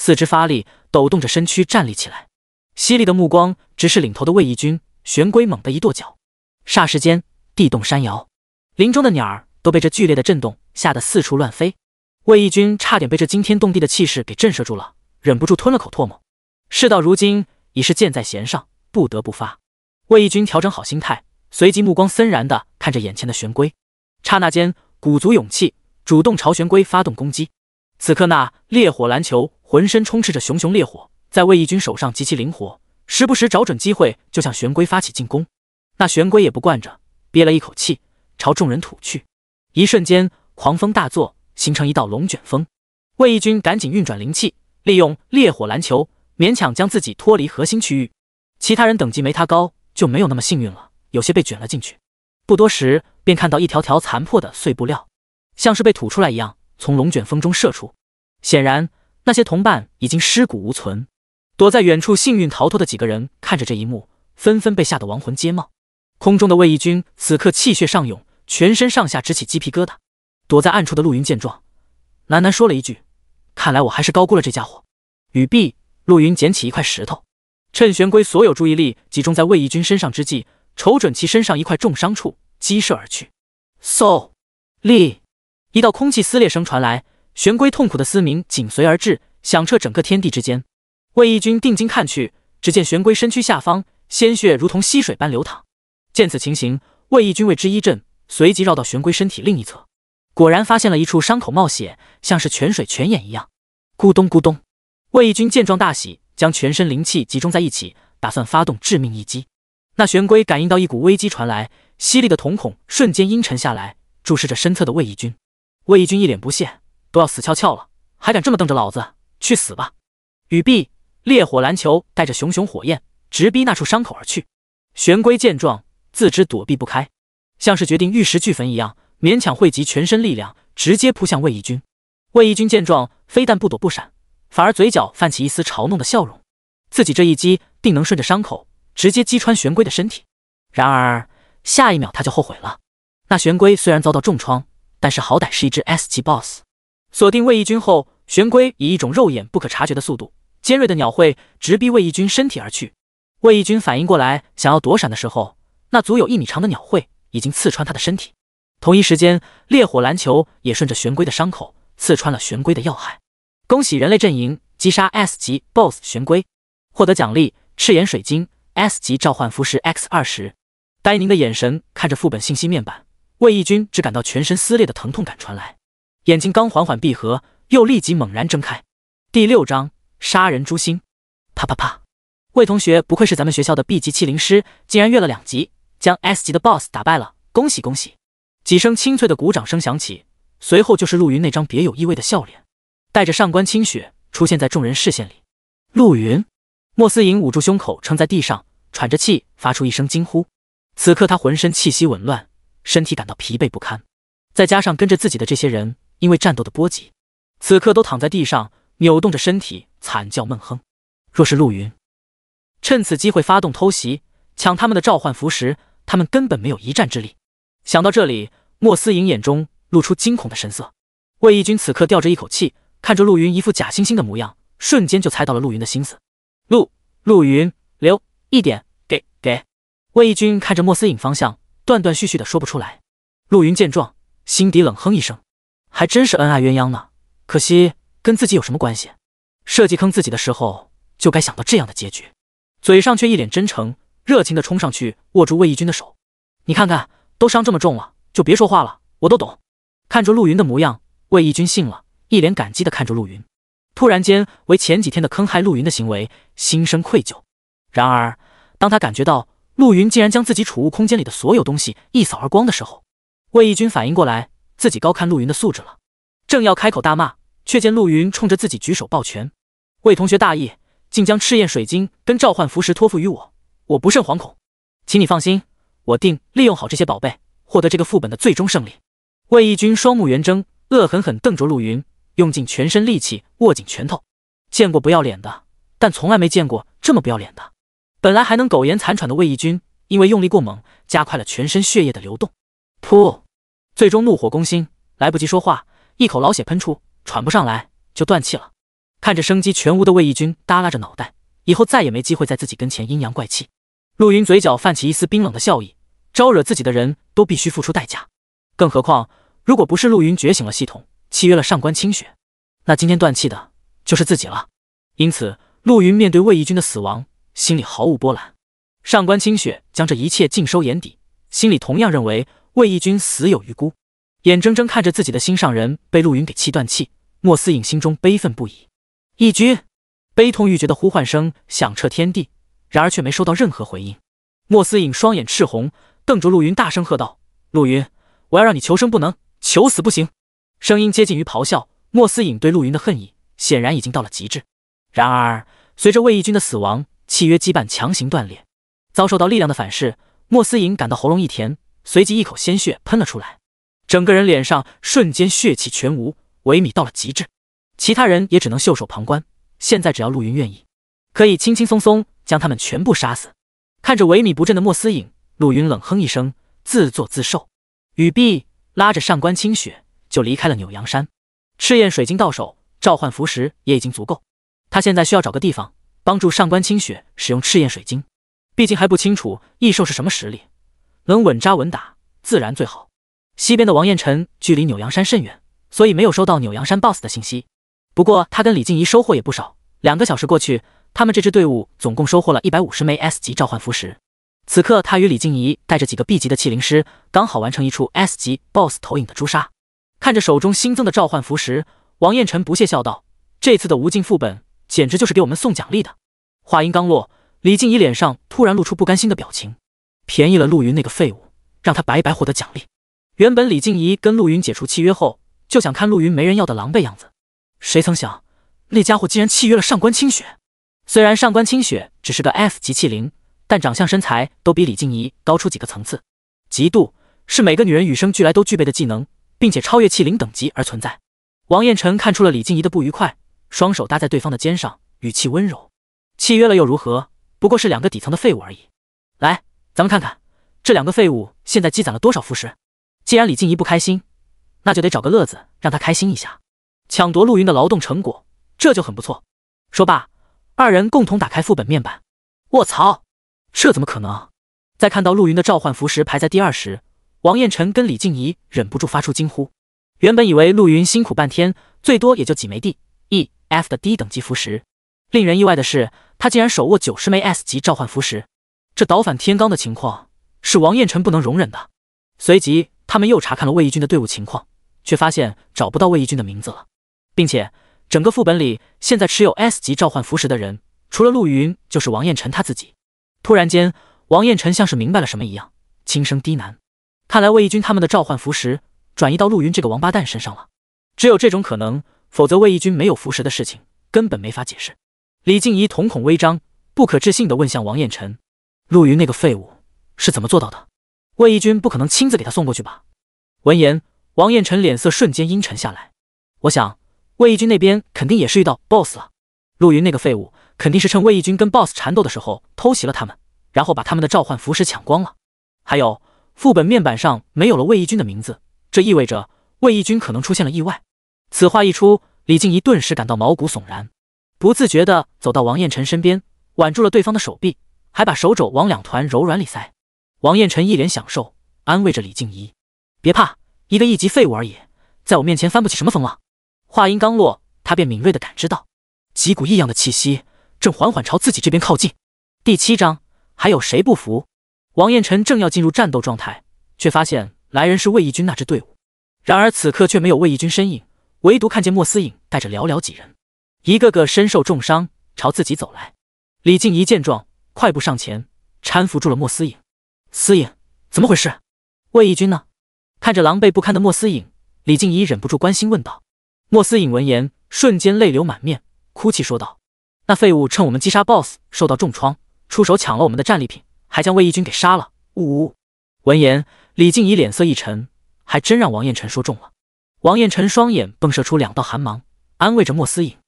A: 四肢发力，抖动着身躯站立起来，犀利的目光直视领头的魏义军。玄龟猛地一跺脚，霎时间地动山摇，林中的鸟儿都被这剧烈的震动吓得四处乱飞。魏义军差点被这惊天动地的气势给震慑住了，忍不住吞了口唾沫。事到如今，已是箭在弦上，不得不发。魏义军调整好心态，随即目光森然的看着眼前的玄龟，刹那间鼓足勇气，主动朝玄龟发动攻击。此刻那烈火篮球。浑身充斥着熊熊烈火，在魏义军手上极其灵活，时不时找准机会就向玄龟发起进攻。那玄龟也不惯着，憋了一口气朝众人吐去。一瞬间，狂风大作，形成一道龙卷风。魏义军赶紧运转灵气，利用烈火篮球勉强将自己脱离核心区域。其他人等级没他高，就没有那么幸运了，有些被卷了进去。不多时，便看到一条条残破的碎布料，像是被吐出来一样从龙卷风中射出，显然。那些同伴已经尸骨无存，躲在远处幸运逃脱的几个人看着这一幕，纷纷被吓得亡魂皆冒。空中的魏义军此刻气血上涌，全身上下直起鸡皮疙瘩。躲在暗处的陆云见状，喃喃说了一句：“看来我还是高估了这家伙。”语毕，陆云捡起一块石头，趁玄龟所有注意力集中在魏义军身上之际，瞅准其身上一块重伤处，击射而去。嗖！立，一道空气撕裂声传来。玄龟痛苦的嘶鸣紧随而至，响彻整个天地之间。魏义军定睛看去，只见玄龟身躯下方鲜血如同溪水般流淌。见此情形，魏义军为之一震，随即绕到玄龟身体另一侧，果然发现了一处伤口冒血，像是泉水泉眼一样，咕咚咕咚。魏义军见状大喜，将全身灵气集中在一起，打算发动致命一击。那玄龟感应到一股危机传来，犀利的瞳孔瞬间阴沉下来，注视着身侧的魏义军。魏义军一脸不屑。都要死翘翘了，还敢这么瞪着老子？去死吧！语毕，烈火篮球带着熊熊火焰直逼那处伤口而去。玄龟见状，自知躲避不开，像是决定玉石俱焚一样，勉强汇集全身力量，直接扑向魏义军。魏义军见状，非但不躲不闪，反而嘴角泛起一丝嘲弄的笑容。自己这一击，定能顺着伤口直接击穿玄龟的身体。然而下一秒他就后悔了。那玄龟虽然遭到重创，但是好歹是一只 S 级 BOSS。锁定魏义军后，玄龟以一种肉眼不可察觉的速度，尖锐的鸟喙直逼魏义军身体而去。魏义军反应过来，想要躲闪的时候，那足有一米长的鸟喙已经刺穿他的身体。同一时间，烈火篮球也顺着玄龟的伤口刺穿了玄龟的要害。恭喜人类阵营击杀 S 级 Boss 玄龟，获得奖励：赤炎水晶、S 级召唤符石 X 二十。呆凝的眼神看着副本信息面板，魏义军只感到全身撕裂的疼痛感传来。眼睛刚缓缓闭合，又立即猛然睁开。第六章：杀人诛心。啪啪啪！魏同学不愧是咱们学校的 B 级欺凌师，竟然越了两级，将 S 级的 BOSS 打败了，恭喜恭喜！几声清脆的鼓掌声响起，随后就是陆云那张别有意味的笑脸，带着上官清雪出现在众人视线里。陆云，莫思颖捂住胸口，撑在地上喘着气，发出一声惊呼。此刻他浑身气息紊乱，身体感到疲惫不堪，再加上跟着自己的这些人。因为战斗的波及，此刻都躺在地上，扭动着身体，惨叫闷哼。若是陆云趁此机会发动偷袭，抢他们的召唤符石，他们根本没有一战之力。想到这里，莫思颖眼中露出惊恐的神色。魏义军此刻吊着一口气，看着陆云一副假惺惺的模样，瞬间就猜到了陆云的心思。陆陆云留一点给给。魏义军看着莫思颖方向，断断续续的说不出来。陆云见状，心底冷哼一声。还真是恩爱鸳鸯呢，可惜跟自己有什么关系？设计坑自己的时候就该想到这样的结局，嘴上却一脸真诚，热情的冲上去握住魏义军的手。你看看，都伤这么重了，就别说话了，我都懂。看着陆云的模样，魏义军信了，一脸感激的看着陆云，突然间为前几天的坑害陆云的行为心生愧疚。然而，当他感觉到陆云竟然将自己储物空间里的所有东西一扫而光的时候，魏义军反应过来。自己高看陆云的素质了，正要开口大骂，却见陆云冲着自己举手抱拳：“魏同学大意，竟将赤焰水晶跟召唤符石托付于我，我不甚惶恐，请你放心，我定利用好这些宝贝，获得这个副本的最终胜利。”魏义军双目圆睁，恶狠狠瞪着陆云，用尽全身力气握紧拳头。见过不要脸的，但从来没见过这么不要脸的。本来还能苟延残喘的魏义军，因为用力过猛，加快了全身血液的流动。噗！最终怒火攻心，来不及说话，一口老血喷出，喘不上来就断气了。看着生机全无的魏义军耷拉着脑袋，以后再也没机会在自己跟前阴阳怪气。陆云嘴角泛起一丝冰冷的笑意，招惹自己的人都必须付出代价，更何况如果不是陆云觉醒了系统，契约了上官清雪，那今天断气的就是自己了。因此，陆云面对魏义军的死亡，心里毫无波澜。上官清雪将这一切尽收眼底，心里同样认为。魏义军死有余辜，眼睁睁看着自己的心上人被陆云给气断气，莫思颖心中悲愤不已。义军，悲痛欲绝的呼唤声响彻天地，然而却没收到任何回应。莫思颖双眼赤红，瞪着陆云，大声喝道：“陆云，我要让你求生不能，求死不行！”声音接近于咆哮。莫思颖对陆云的恨意显然已经到了极致。然而，随着魏义军的死亡，契约羁绊强行断裂，遭受到力量的反噬，莫思颖感到喉咙一甜。随即一口鲜血喷了出来，整个人脸上瞬间血气全无，萎靡到了极致。其他人也只能袖手旁观。现在只要陆云愿意，可以轻轻松松将他们全部杀死。看着萎靡不振的莫思颖，陆云冷哼一声：“自作自受。”语毕，拉着上官清雪就离开了扭阳山。赤焰水晶到手，召唤符石也已经足够。他现在需要找个地方帮助上官清雪使用赤焰水晶，毕竟还不清楚异兽是什么实力。能稳扎稳打，自然最好。西边的王彦辰距离扭阳山甚远，所以没有收到扭阳山 BOSS 的信息。不过他跟李静怡收获也不少。两个小时过去，他们这支队伍总共收获了一百五十枚 S 级召唤符石。此刻他与李静怡带着几个 B 级的气灵师，刚好完成一处 S 级 BOSS 投影的诛杀。看着手中新增的召唤符石，王彦辰不屑笑道：“这次的无尽副本简直就是给我们送奖励的。”话音刚落，李静怡脸上突然露出不甘心的表情。便宜了陆云那个废物，让他白白获得奖励。原本李静怡跟陆云解除契约后，就想看陆云没人要的狼狈样子，谁曾想那家伙竟然契约了上官清雪。虽然上官清雪只是个 F 级器灵，但长相身材都比李静怡高出几个层次。嫉妒是每个女人与生俱来都具备的技能，并且超越器灵等级而存在。王彦辰看出了李静怡的不愉快，双手搭在对方的肩上，语气温柔：“契约了又如何？不过是两个底层的废物而已。”来。咱们看看这两个废物现在积攒了多少符石。既然李静怡不开心，那就得找个乐子让他开心一下。抢夺陆云的劳动成果，这就很不错。说罢，二人共同打开副本面板。卧槽，这怎么可能？在看到陆云的召唤符石排在第二时，王彦辰跟李静怡忍不住发出惊呼。原本以为陆云辛苦半天，最多也就几枚 D、E、F 的低等级符石，令人意外的是，他竟然手握九十枚 S 级召唤符石。这倒反天罡的情况是王彦辰不能容忍的。随即，他们又查看了魏义军的队伍情况，却发现找不到魏义军的名字了，并且整个副本里现在持有 S 级召唤符石的人，除了陆云，就是王彦辰他自己。突然间，王彦辰像是明白了什么一样，轻声低喃：“看来魏义军他们的召唤符石转移到陆云这个王八蛋身上了，只有这种可能，否则魏义军没有符石的事情根本没法解释。”李静怡瞳孔微张，不可置信地问向王彦辰。陆云那个废物是怎么做到的？魏义军不可能亲自给他送过去吧？闻言，王彦辰脸色瞬间阴沉下来。我想，魏义军那边肯定也是遇到 BOSS 了。陆云那个废物肯定是趁魏义军跟 BOSS 缠斗的时候偷袭了他们，然后把他们的召唤符石抢光了。还有副本面板上没有了魏义军的名字，这意味着魏义军可能出现了意外。此话一出，李静怡顿时感到毛骨悚然，不自觉地走到王彦辰身边，挽住了对方的手臂。还把手肘往两团柔软里塞，王彦辰一脸享受，安慰着李静怡：“别怕，一个一级废物而已，在我面前翻不起什么风浪。”话音刚落，他便敏锐地感知到几股异样的气息正缓缓朝自己这边靠近。第七章，还有谁不服？王彦辰正要进入战斗状态，却发现来人是魏义军那支队伍。然而此刻却没有魏义军身影，唯独看见莫思颖带着寥寥几人，一个个身受重伤，朝自己走来。李静怡见状。快步上前，搀扶住了莫思颖。思颖，怎么回事？魏义军呢？看着狼狈不堪的莫思颖，李静怡忍不住关心问道。莫思颖闻言，瞬间泪流满面，哭泣说道：“那废物趁我们击杀 BOSS 受到重创，出手抢了我们的战利品，还将魏义军给杀了。”呜呜。闻言，李静怡脸色一沉，还真让王彦辰说中了。王彦辰双眼迸射出两道寒芒，安慰着莫思颖：“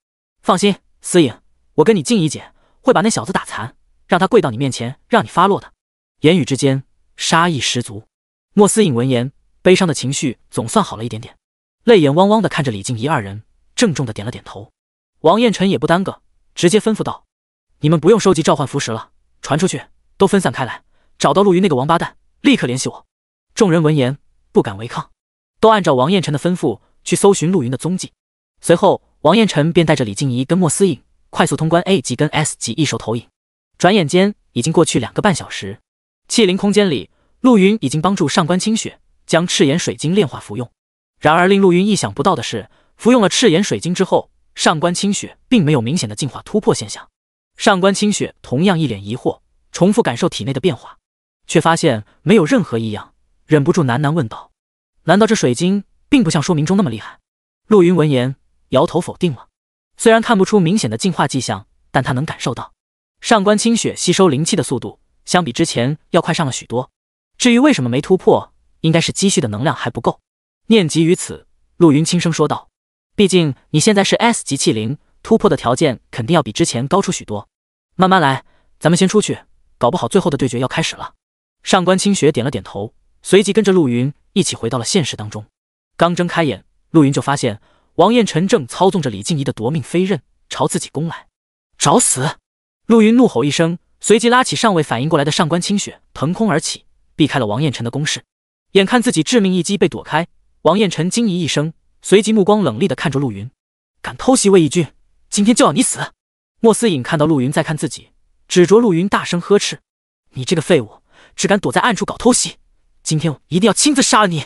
A: 放心，思颖，我跟你静怡姐会把那小子打残。”让他跪到你面前，让你发落的。言语之间杀意十足。莫思颖闻言，悲伤的情绪总算好了一点点，泪眼汪汪的看着李静怡二人，郑重的点了点头。王彦辰也不耽搁，直接吩咐道：“你们不用收集召唤符石了，传出去都分散开来，找到陆云那个王八蛋，立刻联系我。”众人闻言不敢违抗，都按照王彦辰的吩咐去搜寻陆云的踪迹。随后，王彦辰便带着李静怡跟莫思颖快速通关 A 级跟 S 级异兽投影。转眼间已经过去两个半小时，器灵空间里，陆云已经帮助上官清雪将赤炎水晶炼化服用。然而令陆云意想不到的是，服用了赤炎水晶之后，上官清雪并没有明显的进化突破现象。上官清雪同样一脸疑惑，重复感受体内的变化，却发现没有任何异样，忍不住喃喃问道：“难道这水晶并不像说明中那么厉害？”陆云闻言摇头否定了，虽然看不出明显的进化迹象，但他能感受到。上官清雪吸收灵气的速度相比之前要快上了许多。至于为什么没突破，应该是积蓄的能量还不够。念及于此，陆云轻声说道：“毕竟你现在是 S 级器灵，突破的条件肯定要比之前高出许多。慢慢来，咱们先出去，搞不好最后的对决要开始了。”上官清雪点了点头，随即跟着陆云一起回到了现实当中。刚睁开眼，陆云就发现王彦辰正操纵着李静怡的夺命飞刃朝自己攻来，找死！陆云怒吼一声，随即拉起尚未反应过来的上官清雪，腾空而起，避开了王彦辰的攻势。眼看自己致命一击被躲开，王彦辰惊疑一声，随即目光冷厉地看着陆云：“敢偷袭魏一军，今天就要你死！”莫思颖看到陆云在看自己，指着陆云大声呵斥：“你这个废物，只敢躲在暗处搞偷袭，今天我一定要亲自杀了你！”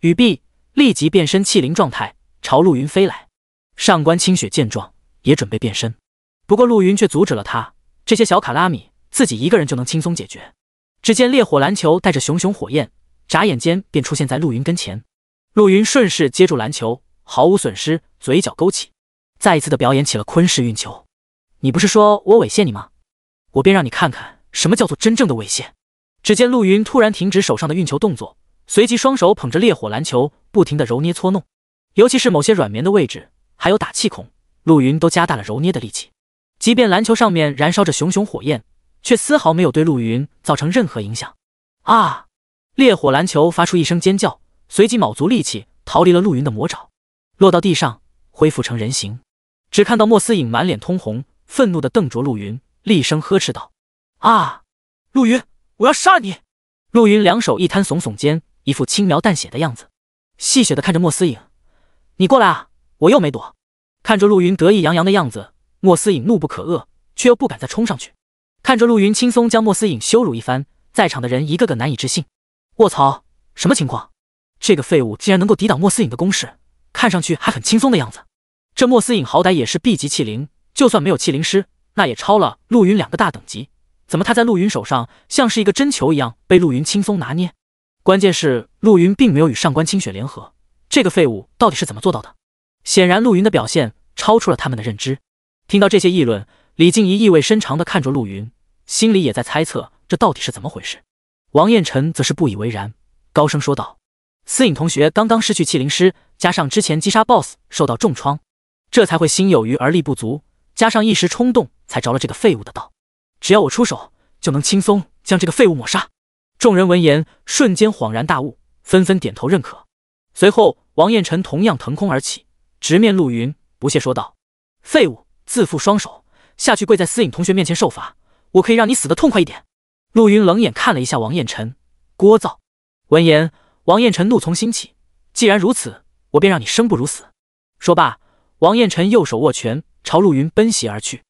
A: 语毕，立即变身器灵状态，朝陆云飞来。上官清雪见状，也准备变身。不过陆云却阻止了他，这些小卡拉米自己一个人就能轻松解决。只见烈火篮球带着熊熊火焰，眨眼间便出现在陆云跟前。陆云顺势接住篮球，毫无损失，嘴角勾起，再一次的表演起了昆式运球。你不是说我猥亵你吗？我便让你看看什么叫做真正的猥亵。只见陆云突然停止手上的运球动作，随即双手捧着烈火篮球，不停的揉捏搓弄，尤其是某些软绵的位置，还有打气孔，陆云都加大了揉捏的力气。即便篮球上面燃烧着熊熊火焰，却丝毫没有对陆云造成任何影响。啊！烈火篮球发出一声尖叫，随即卯足力气逃离了陆云的魔爪，落到地上，恢复成人形。只看到莫思颖满脸通红，愤怒地瞪着陆云，厉声呵斥道：“啊！陆云，我要杀你！”陆云两手一摊，耸耸肩，一副轻描淡写的样子，戏谑地看着莫思颖：“你过来啊，我又没躲。”看着陆云得意洋洋的样子。莫思颖怒不可遏，却又不敢再冲上去。看着陆云轻松将莫思颖羞辱一番，在场的人一个个难以置信。卧槽，什么情况？这个废物竟然能够抵挡莫思颖的攻势，看上去还很轻松的样子。这莫思颖好歹也是 B 级器灵，就算没有气灵师，那也超了陆云两个大等级。怎么他在陆云手上像是一个针球一样被陆云轻松拿捏？关键是陆云并没有与上官清雪联合，这个废物到底是怎么做到的？显然陆云的表现超出了他们的认知。听到这些议论，李静怡意味深长的看着陆云，心里也在猜测这到底是怎么回事。王彦辰则是不以为然，高声说道：“司影同学刚刚失去气灵师，加上之前击杀 BOSS 受到重创，这才会心有余而力不足，加上一时冲动才着了这个废物的道。只要我出手，就能轻松将这个废物抹杀。”众人闻言，瞬间恍然大悟，纷纷点头认可。随后，王彦辰同样腾空而起，直面陆云，不屑说道：“废物。”自缚双手下去跪在思颖同学面前受罚，我可以让你死的痛快一点。陆云冷眼看了一下王彦辰，聒噪。闻言，王彦辰怒从心起，既然如此，我便让你生不如死。说罢，王彦辰右手握拳朝陆云奔袭而去。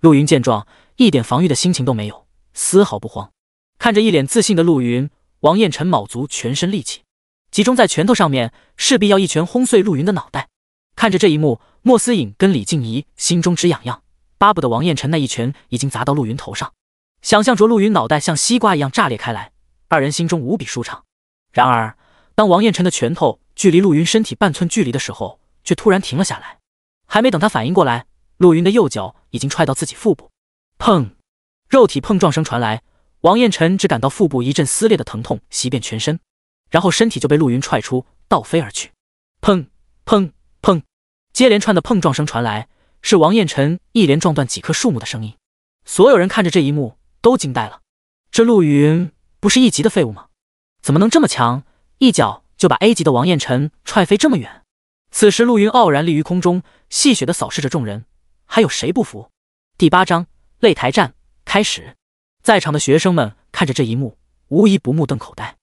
A: 陆云见状，一点防御的心情都没有，丝毫不慌。看着一脸自信的陆云，王彦辰卯足全身力气，集中在拳头上面，势必要一拳轰碎陆云的脑袋。看着这一幕，莫思颖跟李静怡心中直痒痒，巴不得王彦辰那一拳已经砸到陆云头上，想象着陆云脑袋像西瓜一样炸裂开来，二人心中无比舒畅。然而，当王彦辰的拳头距离陆云身体半寸距离的时候，却突然停了下来。还没等他反应过来，陆云的右脚已经踹到自己腹部，砰，肉体碰撞声传来，王彦辰只感到腹部一阵撕裂的疼痛袭遍全身，然后身体就被陆云踹出，倒飞而去，砰砰。砰！接连串的碰撞声传来，是王彦辰一连撞断几棵树木的声音。所有人看着这一幕，都惊呆了。这陆云不是一级的废物吗？怎么能这么强？一脚就把 A 级的王彦辰踹飞这么远？此时，陆云傲然立于空中，戏谑的扫视着众人，还有谁不服？第八章擂台战开始，在场的学生们看着这一幕，无一不目瞪口呆。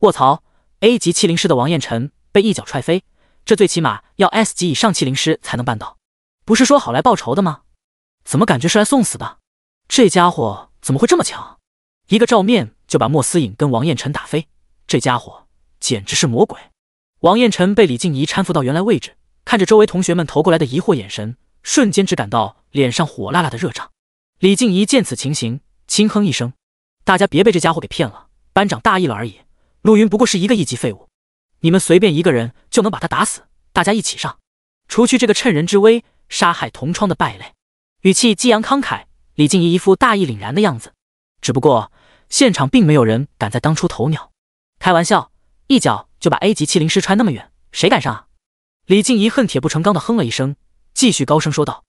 A: 卧槽！A 级欺灵师的王彦辰被一脚踹飞。这最起码要 S 级以上气灵师才能办到，不是说好来报仇的吗？怎么感觉是来送死的？这家伙怎么会这么强？一个照面就把莫思颖跟王彦辰打飞，这家伙简直是魔鬼！王彦辰被李静怡搀扶到原来位置，看着周围同学们投过来的疑惑眼神，瞬间只感到脸上火辣辣的热胀。李静怡见此情形，轻哼一声：“大家别被这家伙给骗了，班长大意了而已。陆云不过是一个一级废物。”你们随便一个人就能把他打死，大家一起上，除去这个趁人之危杀害同窗的败类。语气激昂慷慨，李静怡一副大义凛然的样子。只不过现场并没有人敢在当初头鸟。开玩笑，一脚就把 A 级欺凌师踹那么远，谁敢上？啊？李静怡恨铁不成钢的哼了一声，继续高声说道：“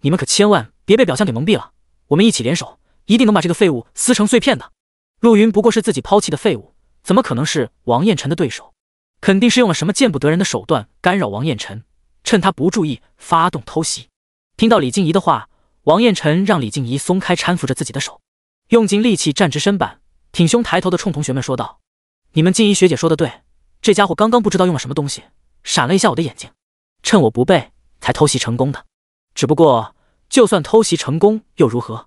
A: 你们可千万别被表象给蒙蔽了，我们一起联手，一定能把这个废物撕成碎片的。陆云不过是自己抛弃的废物，怎么可能是王彦辰的对手？”肯定是用了什么见不得人的手段干扰王彦辰，趁他不注意发动偷袭。听到李静怡的话，王彦辰让李静怡松开搀扶着自己的手，用尽力气站直身板，挺胸抬头的冲同学们说道：“你们静怡学姐说的对，这家伙刚刚不知道用了什么东西闪了一下我的眼睛，趁我不备才偷袭成功的。只不过，就算偷袭成功又如何？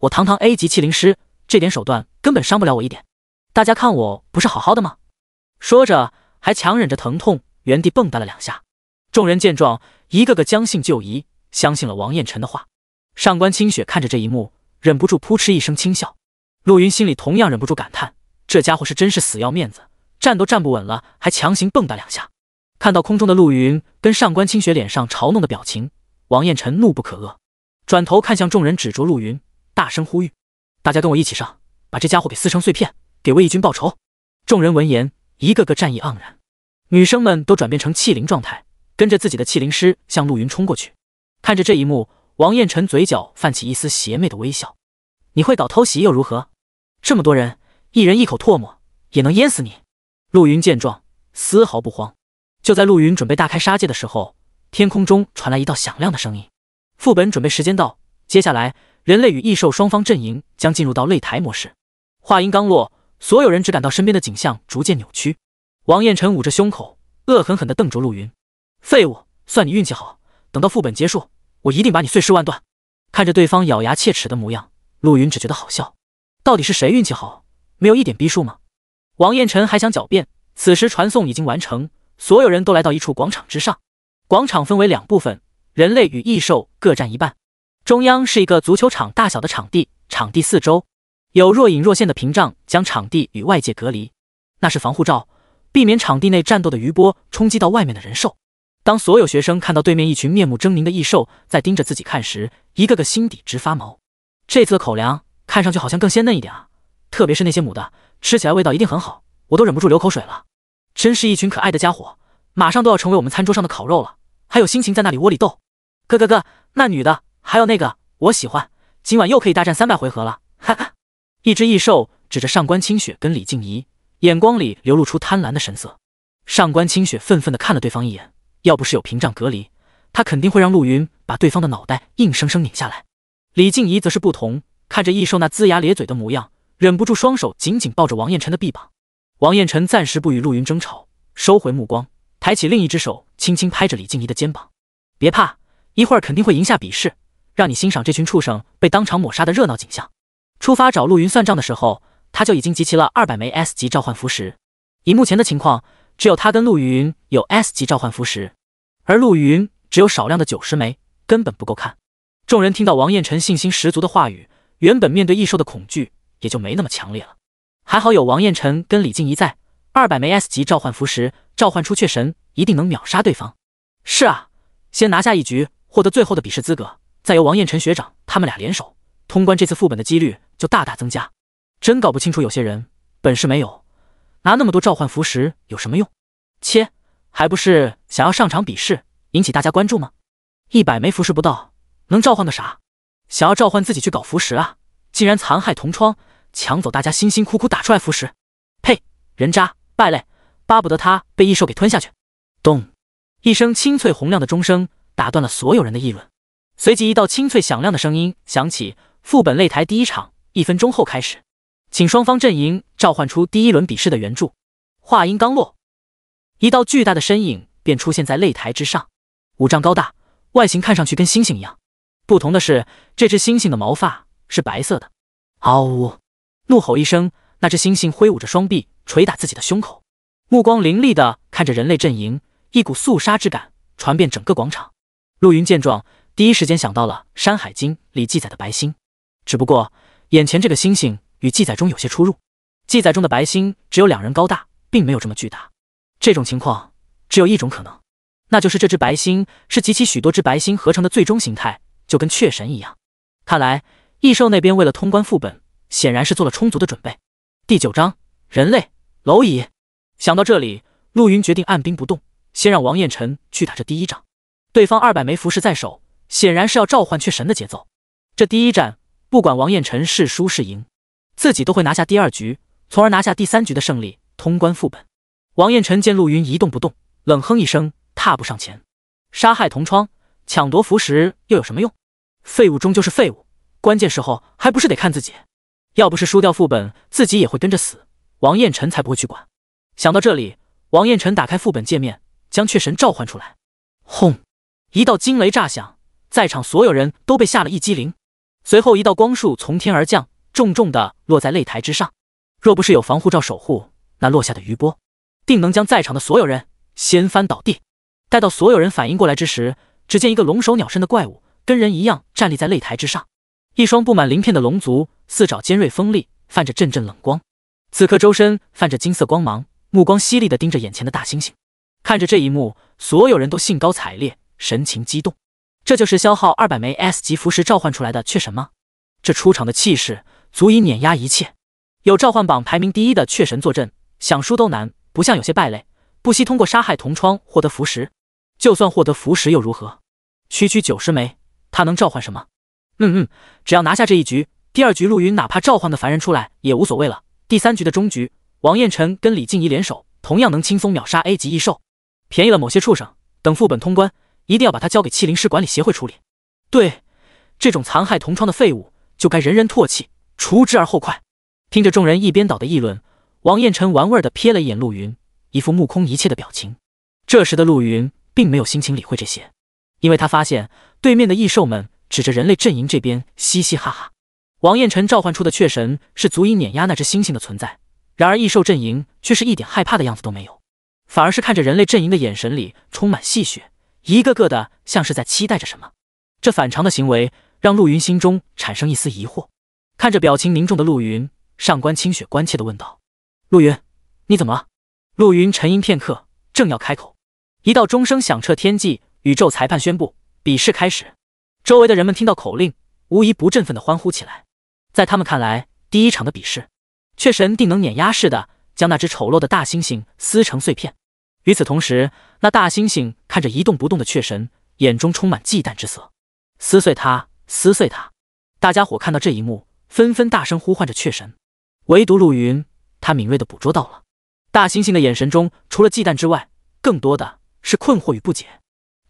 A: 我堂堂 A 级气灵师，这点手段根本伤不了我一点。大家看，我不是好好的吗？”说着。还强忍着疼痛，原地蹦跶了两下。众人见状，一个个将信就疑，相信了王彦辰的话。上官清雪看着这一幕，忍不住扑哧一声轻笑。陆云心里同样忍不住感叹：这家伙是真是死要面子，站都站不稳了，还强行蹦跶两下。看到空中的陆云跟上官清雪脸上嘲弄的表情，王彦辰怒不可遏，转头看向众人，指着陆云，大声呼吁：“大家跟我一起上，把这家伙给撕成碎片，给魏义军报仇！”众人闻言。一个个战意盎然，女生们都转变成气灵状态，跟着自己的气灵师向陆云冲过去。看着这一幕，王彦辰嘴角泛起一丝邪魅的微笑。你会搞偷袭又如何？这么多人，一人一口唾沫也能淹死你。陆云见状丝毫不慌。就在陆云准备大开杀戒的时候，天空中传来一道响亮的声音：“副本准备时间到，接下来人类与异兽双方阵营将进入到擂台模式。”话音刚落。所有人只感到身边的景象逐渐扭曲。王彦辰捂着胸口，恶狠狠地瞪着陆云：“废物，算你运气好。等到副本结束，我一定把你碎尸万段。”看着对方咬牙切齿的模样，陆云只觉得好笑。到底是谁运气好，没有一点逼数吗？王彦辰还想狡辩，此时传送已经完成，所有人都来到一处广场之上。广场分为两部分，人类与异兽各占一半。中央是一个足球场大小的场地，场地四周。有若隐若现的屏障将场地与外界隔离，那是防护罩，避免场地内战斗的余波冲击到外面的人兽。当所有学生看到对面一群面目狰狞的异兽在盯着自己看时，一个个心底直发毛。这次的口粮看上去好像更鲜嫩一点啊，特别是那些母的，吃起来味道一定很好，我都忍不住流口水了。真是一群可爱的家伙，马上都要成为我们餐桌上的烤肉了，还有心情在那里窝里斗？哥哥哥，那女的，还有那个，我喜欢，今晚又可以大战三百回合了，哈哈。一只异兽指着上官清雪跟李静怡，眼光里流露出贪婪的神色。上官清雪愤愤地看了对方一眼，要不是有屏障隔离，他肯定会让陆云把对方的脑袋硬生生拧下来。李静怡则是不同，看着异兽那龇牙咧嘴的模样，忍不住双手紧紧抱着王彦辰的臂膀。王彦辰暂时不与陆云争吵，收回目光，抬起另一只手，轻轻拍着李静怡的肩膀：“别怕，一会儿肯定会赢下比试，让你欣赏这群畜生被当场抹杀的热闹景象。”出发找陆云算账的时候，他就已经集齐了二百枚 S 级召唤符石。以目前的情况，只有他跟陆云有 S 级召唤符石，而陆云只有少量的九十枚，根本不够看。众人听到王彦辰信心十足的话语，原本面对异兽的恐惧也就没那么强烈了。还好有王彦辰跟李静怡在，二百枚 S 级召唤符石召唤出雀神，一定能秒杀对方。是啊，先拿下一局，获得最后的比试资格，再由王彦辰学长他们俩联手通关这次副本的几率。就大大增加，真搞不清楚有些人本事没有，拿那么多召唤符石有什么用？切，还不是想要上场比试，引起大家关注吗？一百枚符石不到，能召唤个啥？想要召唤自己去搞符石啊？竟然残害同窗，抢走大家辛辛苦苦打出来的符石！呸，人渣败类，巴不得他被异兽给吞下去！咚，一声清脆洪亮的钟声打断了所有人的议论，随即一道清脆响亮的声音响起：“副本擂台第一场。”一分钟后开始，请双方阵营召唤出第一轮比试的援助。话音刚落，一道巨大的身影便出现在擂台之上，五丈高大，外形看上去跟猩猩一样，不同的是，这只猩猩的毛发是白色的。嗷呜！怒吼一声，那只猩猩挥舞着双臂，捶打自己的胸口，目光凌厉的看着人类阵营，一股肃杀之感传遍整个广场。陆云见状，第一时间想到了《山海经》里记载的白星，只不过。眼前这个星星与记载中有些出入，记载中的白星只有两人高大，并没有这么巨大。这种情况只有一种可能，那就是这只白星是集齐许多只白星合成的最终形态，就跟雀神一样。看来异兽那边为了通关副本，显然是做了充足的准备。第九章：人类蝼蚁。想到这里，陆云决定按兵不动，先让王彦辰去打这第一仗。对方二百枚符石在手，显然是要召唤雀神的节奏。这第一战。不管王彦辰是输是赢，自己都会拿下第二局，从而拿下第三局的胜利，通关副本。王彦辰见陆云一动不动，冷哼一声，踏步上前。杀害同窗，抢夺符石又有什么用？废物终究是废物，关键时候还不是得看自己？要不是输掉副本，自己也会跟着死。王彦辰才不会去管。想到这里，王彦辰打开副本界面，将雀神召唤出来。轰！一道惊雷炸响，在场所有人都被吓了一激灵。随后，一道光束从天而降，重重的落在擂台之上。若不是有防护罩守护，那落下的余波定能将在场的所有人掀翻倒地。待到所有人反应过来之时，只见一个龙首鸟身的怪物，跟人一样站立在擂台之上，一双布满鳞片的龙足，四爪尖锐锋利，泛着阵阵冷光。此刻周身泛着金色光芒，目光犀利的盯着眼前的大猩猩。看着这一幕，所有人都兴高采烈，神情激动。这就是消耗二百枚 S 级符石召唤出来的雀神吗？这出场的气势足以碾压一切。有召唤榜排名第一的雀神坐镇，想输都难。不像有些败类，不惜通过杀害同窗获得符石。就算获得符石又如何？区区九十枚，他能召唤什么？嗯嗯，只要拿下这一局，第二局陆云哪怕召唤个凡人出来也无所谓了。第三局的终局，王彦辰跟李静怡联手，同样能轻松秒杀 A 级异兽，便宜了某些畜生。等副本通关。一定要把它交给器灵师管理协会处理。对，这种残害同窗的废物，就该人人唾弃，除之而后快。听着众人一边倒的议论，王彦辰玩味儿瞥了一眼陆云，一副目空一切的表情。这时的陆云并没有心情理会这些，因为他发现对面的异兽们指着人类阵营这边嘻嘻哈哈。王彦辰召唤出的雀神是足以碾压那只猩猩的存在，然而异兽阵营却是一点害怕的样子都没有，反而是看着人类阵营的眼神里充满戏谑。一个个的像是在期待着什么，这反常的行为让陆云心中产生一丝疑惑。看着表情凝重的陆云，上官清雪关切的问道：“陆云，你怎么了？”陆云沉吟片刻，正要开口，一道钟声响彻天际，宇宙裁判宣布比试开始。周围的人们听到口令，无疑不振奋的欢呼起来。在他们看来，第一场的比试，雀神定能碾压似的将那只丑陋的大猩猩撕成碎片。与此同时，那大猩猩看着一动不动的雀神，眼中充满忌惮之色，撕碎它，撕碎它！大家伙看到这一幕，纷纷大声呼唤着雀神。唯独陆云，他敏锐的捕捉到了，大猩猩的眼神中除了忌惮之外，更多的是困惑与不解。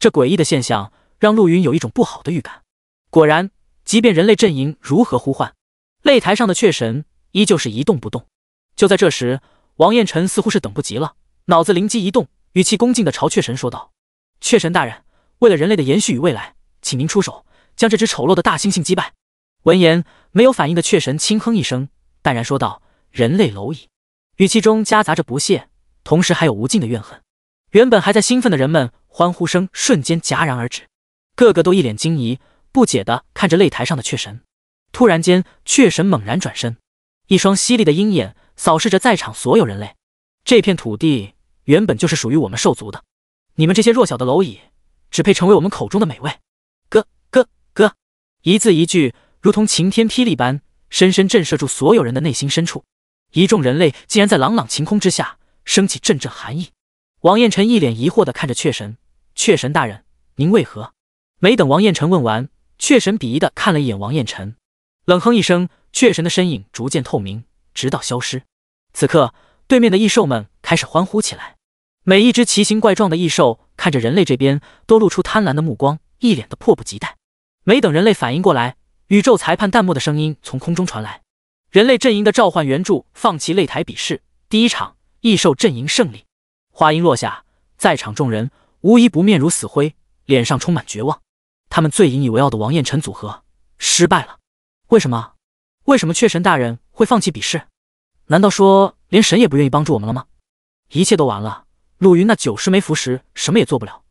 A: 这诡异的现象让陆云有一种不好的预感。果然，即便人类阵营如何呼唤，擂台上的雀神依旧是一动不动。就在这时，王彦辰似乎是等不及了。脑子灵机一动，语气恭敬的朝雀神说道：“雀神大人，为了人类的延续与未来，请您出手，将这只丑陋的大猩猩击败。”闻言，没有反应的雀神轻哼一声，淡然说道：“人类蝼蚁。”语气中夹杂着不屑，同时还有无尽的怨恨。原本还在兴奋的人们，欢呼声瞬间戛然而止，个个都一脸惊疑不解的看着擂台上的雀神。突然间，雀神猛然转身，一双犀利的鹰眼扫视着在场所有人类。这片土地原本就是属于我们兽族的，你们这些弱小的蝼蚁，只配成为我们口中的美味。哥哥哥，一字一句如同晴天霹雳般，深深震慑住所有人的内心深处。一众人类竟然在朗朗晴空之下升起阵阵寒意。王彦辰一脸疑惑的看着雀神，雀神大人，您为何？没等王彦辰问完，雀神鄙夷的看了一眼王彦辰，冷哼一声，雀神的身影逐渐透明，直到消失。此刻。对面的异兽们开始欢呼起来，每一只奇形怪状的异兽看着人类这边，都露出贪婪的目光，一脸的迫不及待。没等人类反应过来，宇宙裁判淡漠的声音从空中传来：“人类阵营的召唤援助放弃擂台比试，第一场异兽阵营胜利。”话音落下，在场众人无一不面如死灰，脸上充满绝望。他们最引以为傲的王彦辰组合失败了。为什么？为什么雀神大人会放弃比试？难道说？连神也不愿意帮助我们了吗？一切都完了。陆云那九十枚符石什么也做不了。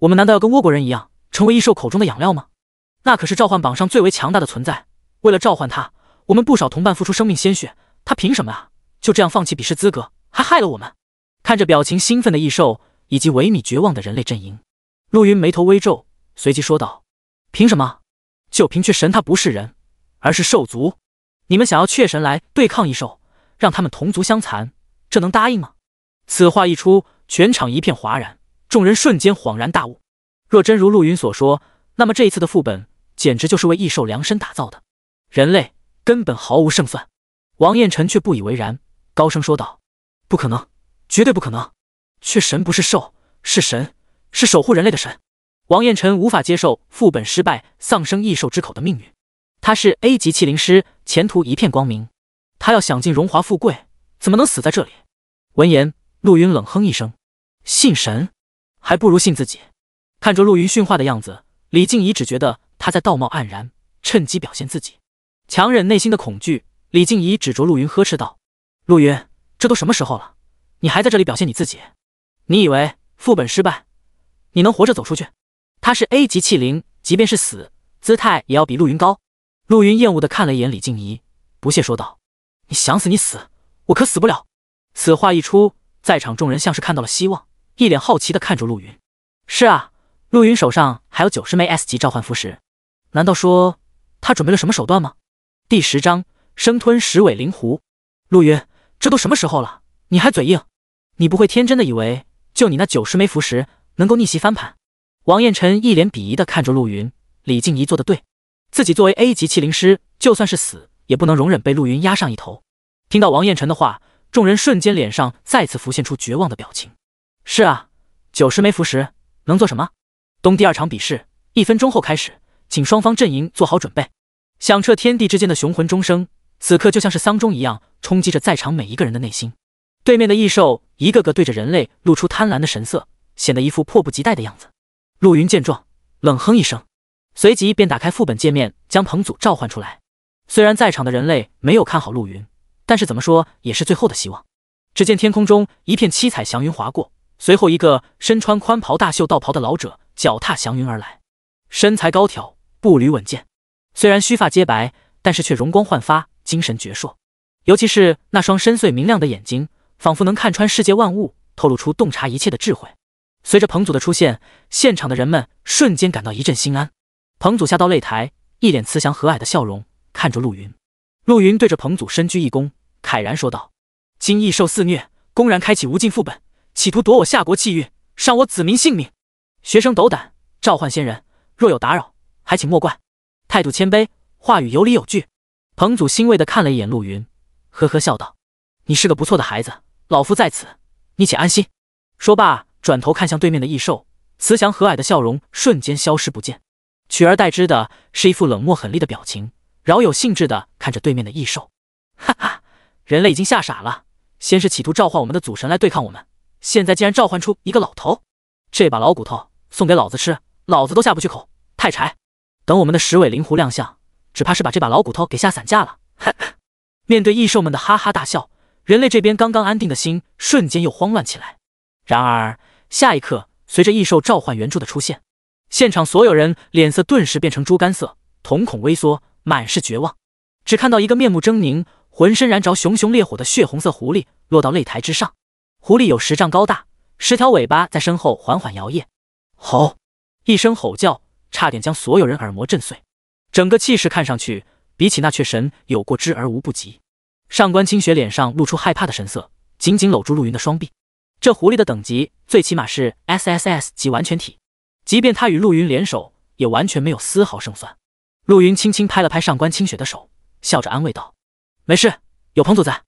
A: 我们难道要跟倭国人一样，成为异兽口中的养料吗？那可是召唤榜上最为强大的存在。为了召唤他，我们不少同伴付出生命鲜血。他凭什么啊？就这样放弃比试资格，还害了我们。看着表情兴奋的异兽以及萎靡绝望的人类阵营，陆云眉头微皱，随即说道：“凭什么？就凭雀神他不是人，而是兽族。你们想要雀神来对抗异兽？”让他们同族相残，这能答应吗？此话一出，全场一片哗然，众人瞬间恍然大悟。若真如陆云所说，那么这一次的副本简直就是为异兽量身打造的，人类根本毫无胜算。王彦辰却不以为然，高声说道：“不可能，绝对不可能！却神不是兽，是神，是守护人类的神。”王彦辰无法接受副本失败、丧生异兽之口的命运。他是 A 级气灵师，前途一片光明。他要想尽荣华富贵，怎么能死在这里？闻言，陆云冷哼一声：“信神还不如信自己。”看着陆云训话的样子，李静怡只觉得他在道貌岸然，趁机表现自己。强忍内心的恐惧，李静怡指着陆云呵斥道：“陆云，这都什么时候了，你还在这里表现你自己？你以为副本失败，你能活着走出去？他是 A 级器灵，即便是死，姿态也要比陆云高。”陆云厌恶的看了一眼李静怡，不屑说道。你想死你死，我可死不了。此话一出，在场众人像是看到了希望，一脸好奇的看着陆云。是啊，陆云手上还有九十枚 S 级召唤符石，难道说他准备了什么手段吗？第十章生吞十尾灵狐。陆云，这都什么时候了，你还嘴硬？你不会天真的以为，就你那九十枚符石能够逆袭翻盘？王彦辰一脸鄙夷的看着陆云。李静怡做的对，自己作为 A 级气灵师，就算是死。也不能容忍被陆云压上一头。听到王彦辰的话，众人瞬间脸上再次浮现出绝望的表情。是啊，九十没符石，能做什么？东第二场比试一分钟后开始，请双方阵营做好准备。响彻天地之间的雄浑钟声，此刻就像是丧钟一样，冲击着在场每一个人的内心。对面的异兽一个个对着人类露出贪婪的神色，显得一副迫不及待的样子。陆云见状，冷哼一声，随即便打开副本界面，将彭祖召唤出来。虽然在场的人类没有看好陆云，但是怎么说也是最后的希望。只见天空中一片七彩祥云划过，随后一个身穿宽袍大袖道袍的老者脚踏祥云而来，身材高挑，步履稳健。虽然须发皆白，但是却容光焕发，精神矍铄。尤其是那双深邃明亮的眼睛，仿佛能看穿世界万物，透露出洞察一切的智慧。随着彭祖的出现，现场的人们瞬间感到一阵心安。彭祖下到擂台，一脸慈祥和蔼的笑容。看着陆云，陆云对着彭祖深鞠一躬，慨然说道：“今异兽肆虐，公然开启无尽副本，企图夺我夏国气运，伤我子民性命。学生斗胆召唤仙人，若有打扰，还请莫怪。”态度谦卑，话语有理有据。彭祖欣慰地看了一眼陆云，呵呵笑道：“你是个不错的孩子，老夫在此，你且安心。”说罢，转头看向对面的异兽，慈祥和蔼的笑容瞬间消失不见，取而代之的是一副冷漠狠厉的表情。饶有兴致地看着对面的异兽，哈哈，人类已经吓傻了。先是企图召唤我们的祖神来对抗我们，现在竟然召唤出一个老头，这把老骨头送给老子吃，老子都下不去口，太柴。等我们的十尾灵狐亮相，只怕是把这把老骨头给吓散架了。哈哈，面对异兽们的哈哈大笑，人类这边刚刚安定的心瞬间又慌乱起来。然而下一刻，随着异兽召唤援助的出现，现场所有人脸色顿时变成猪肝色，瞳孔微缩。满是绝望，只看到一个面目狰狞、浑身燃着熊熊烈火的血红色狐狸落到擂台之上。狐狸有十丈高大，十条尾巴在身后缓缓摇曳。吼一声吼叫，差点将所有人耳膜震碎。整个气势看上去，比起那雀神有过之而无不及。上官清雪脸上露出害怕的神色，紧紧搂住陆云的双臂。这狐狸的等级最起码是 S S S 级完全体，即便他与陆云联手，也完全没有丝毫胜算。陆云轻轻拍了拍上官清雪的手，笑着安慰道：“没事，有彭祖在。”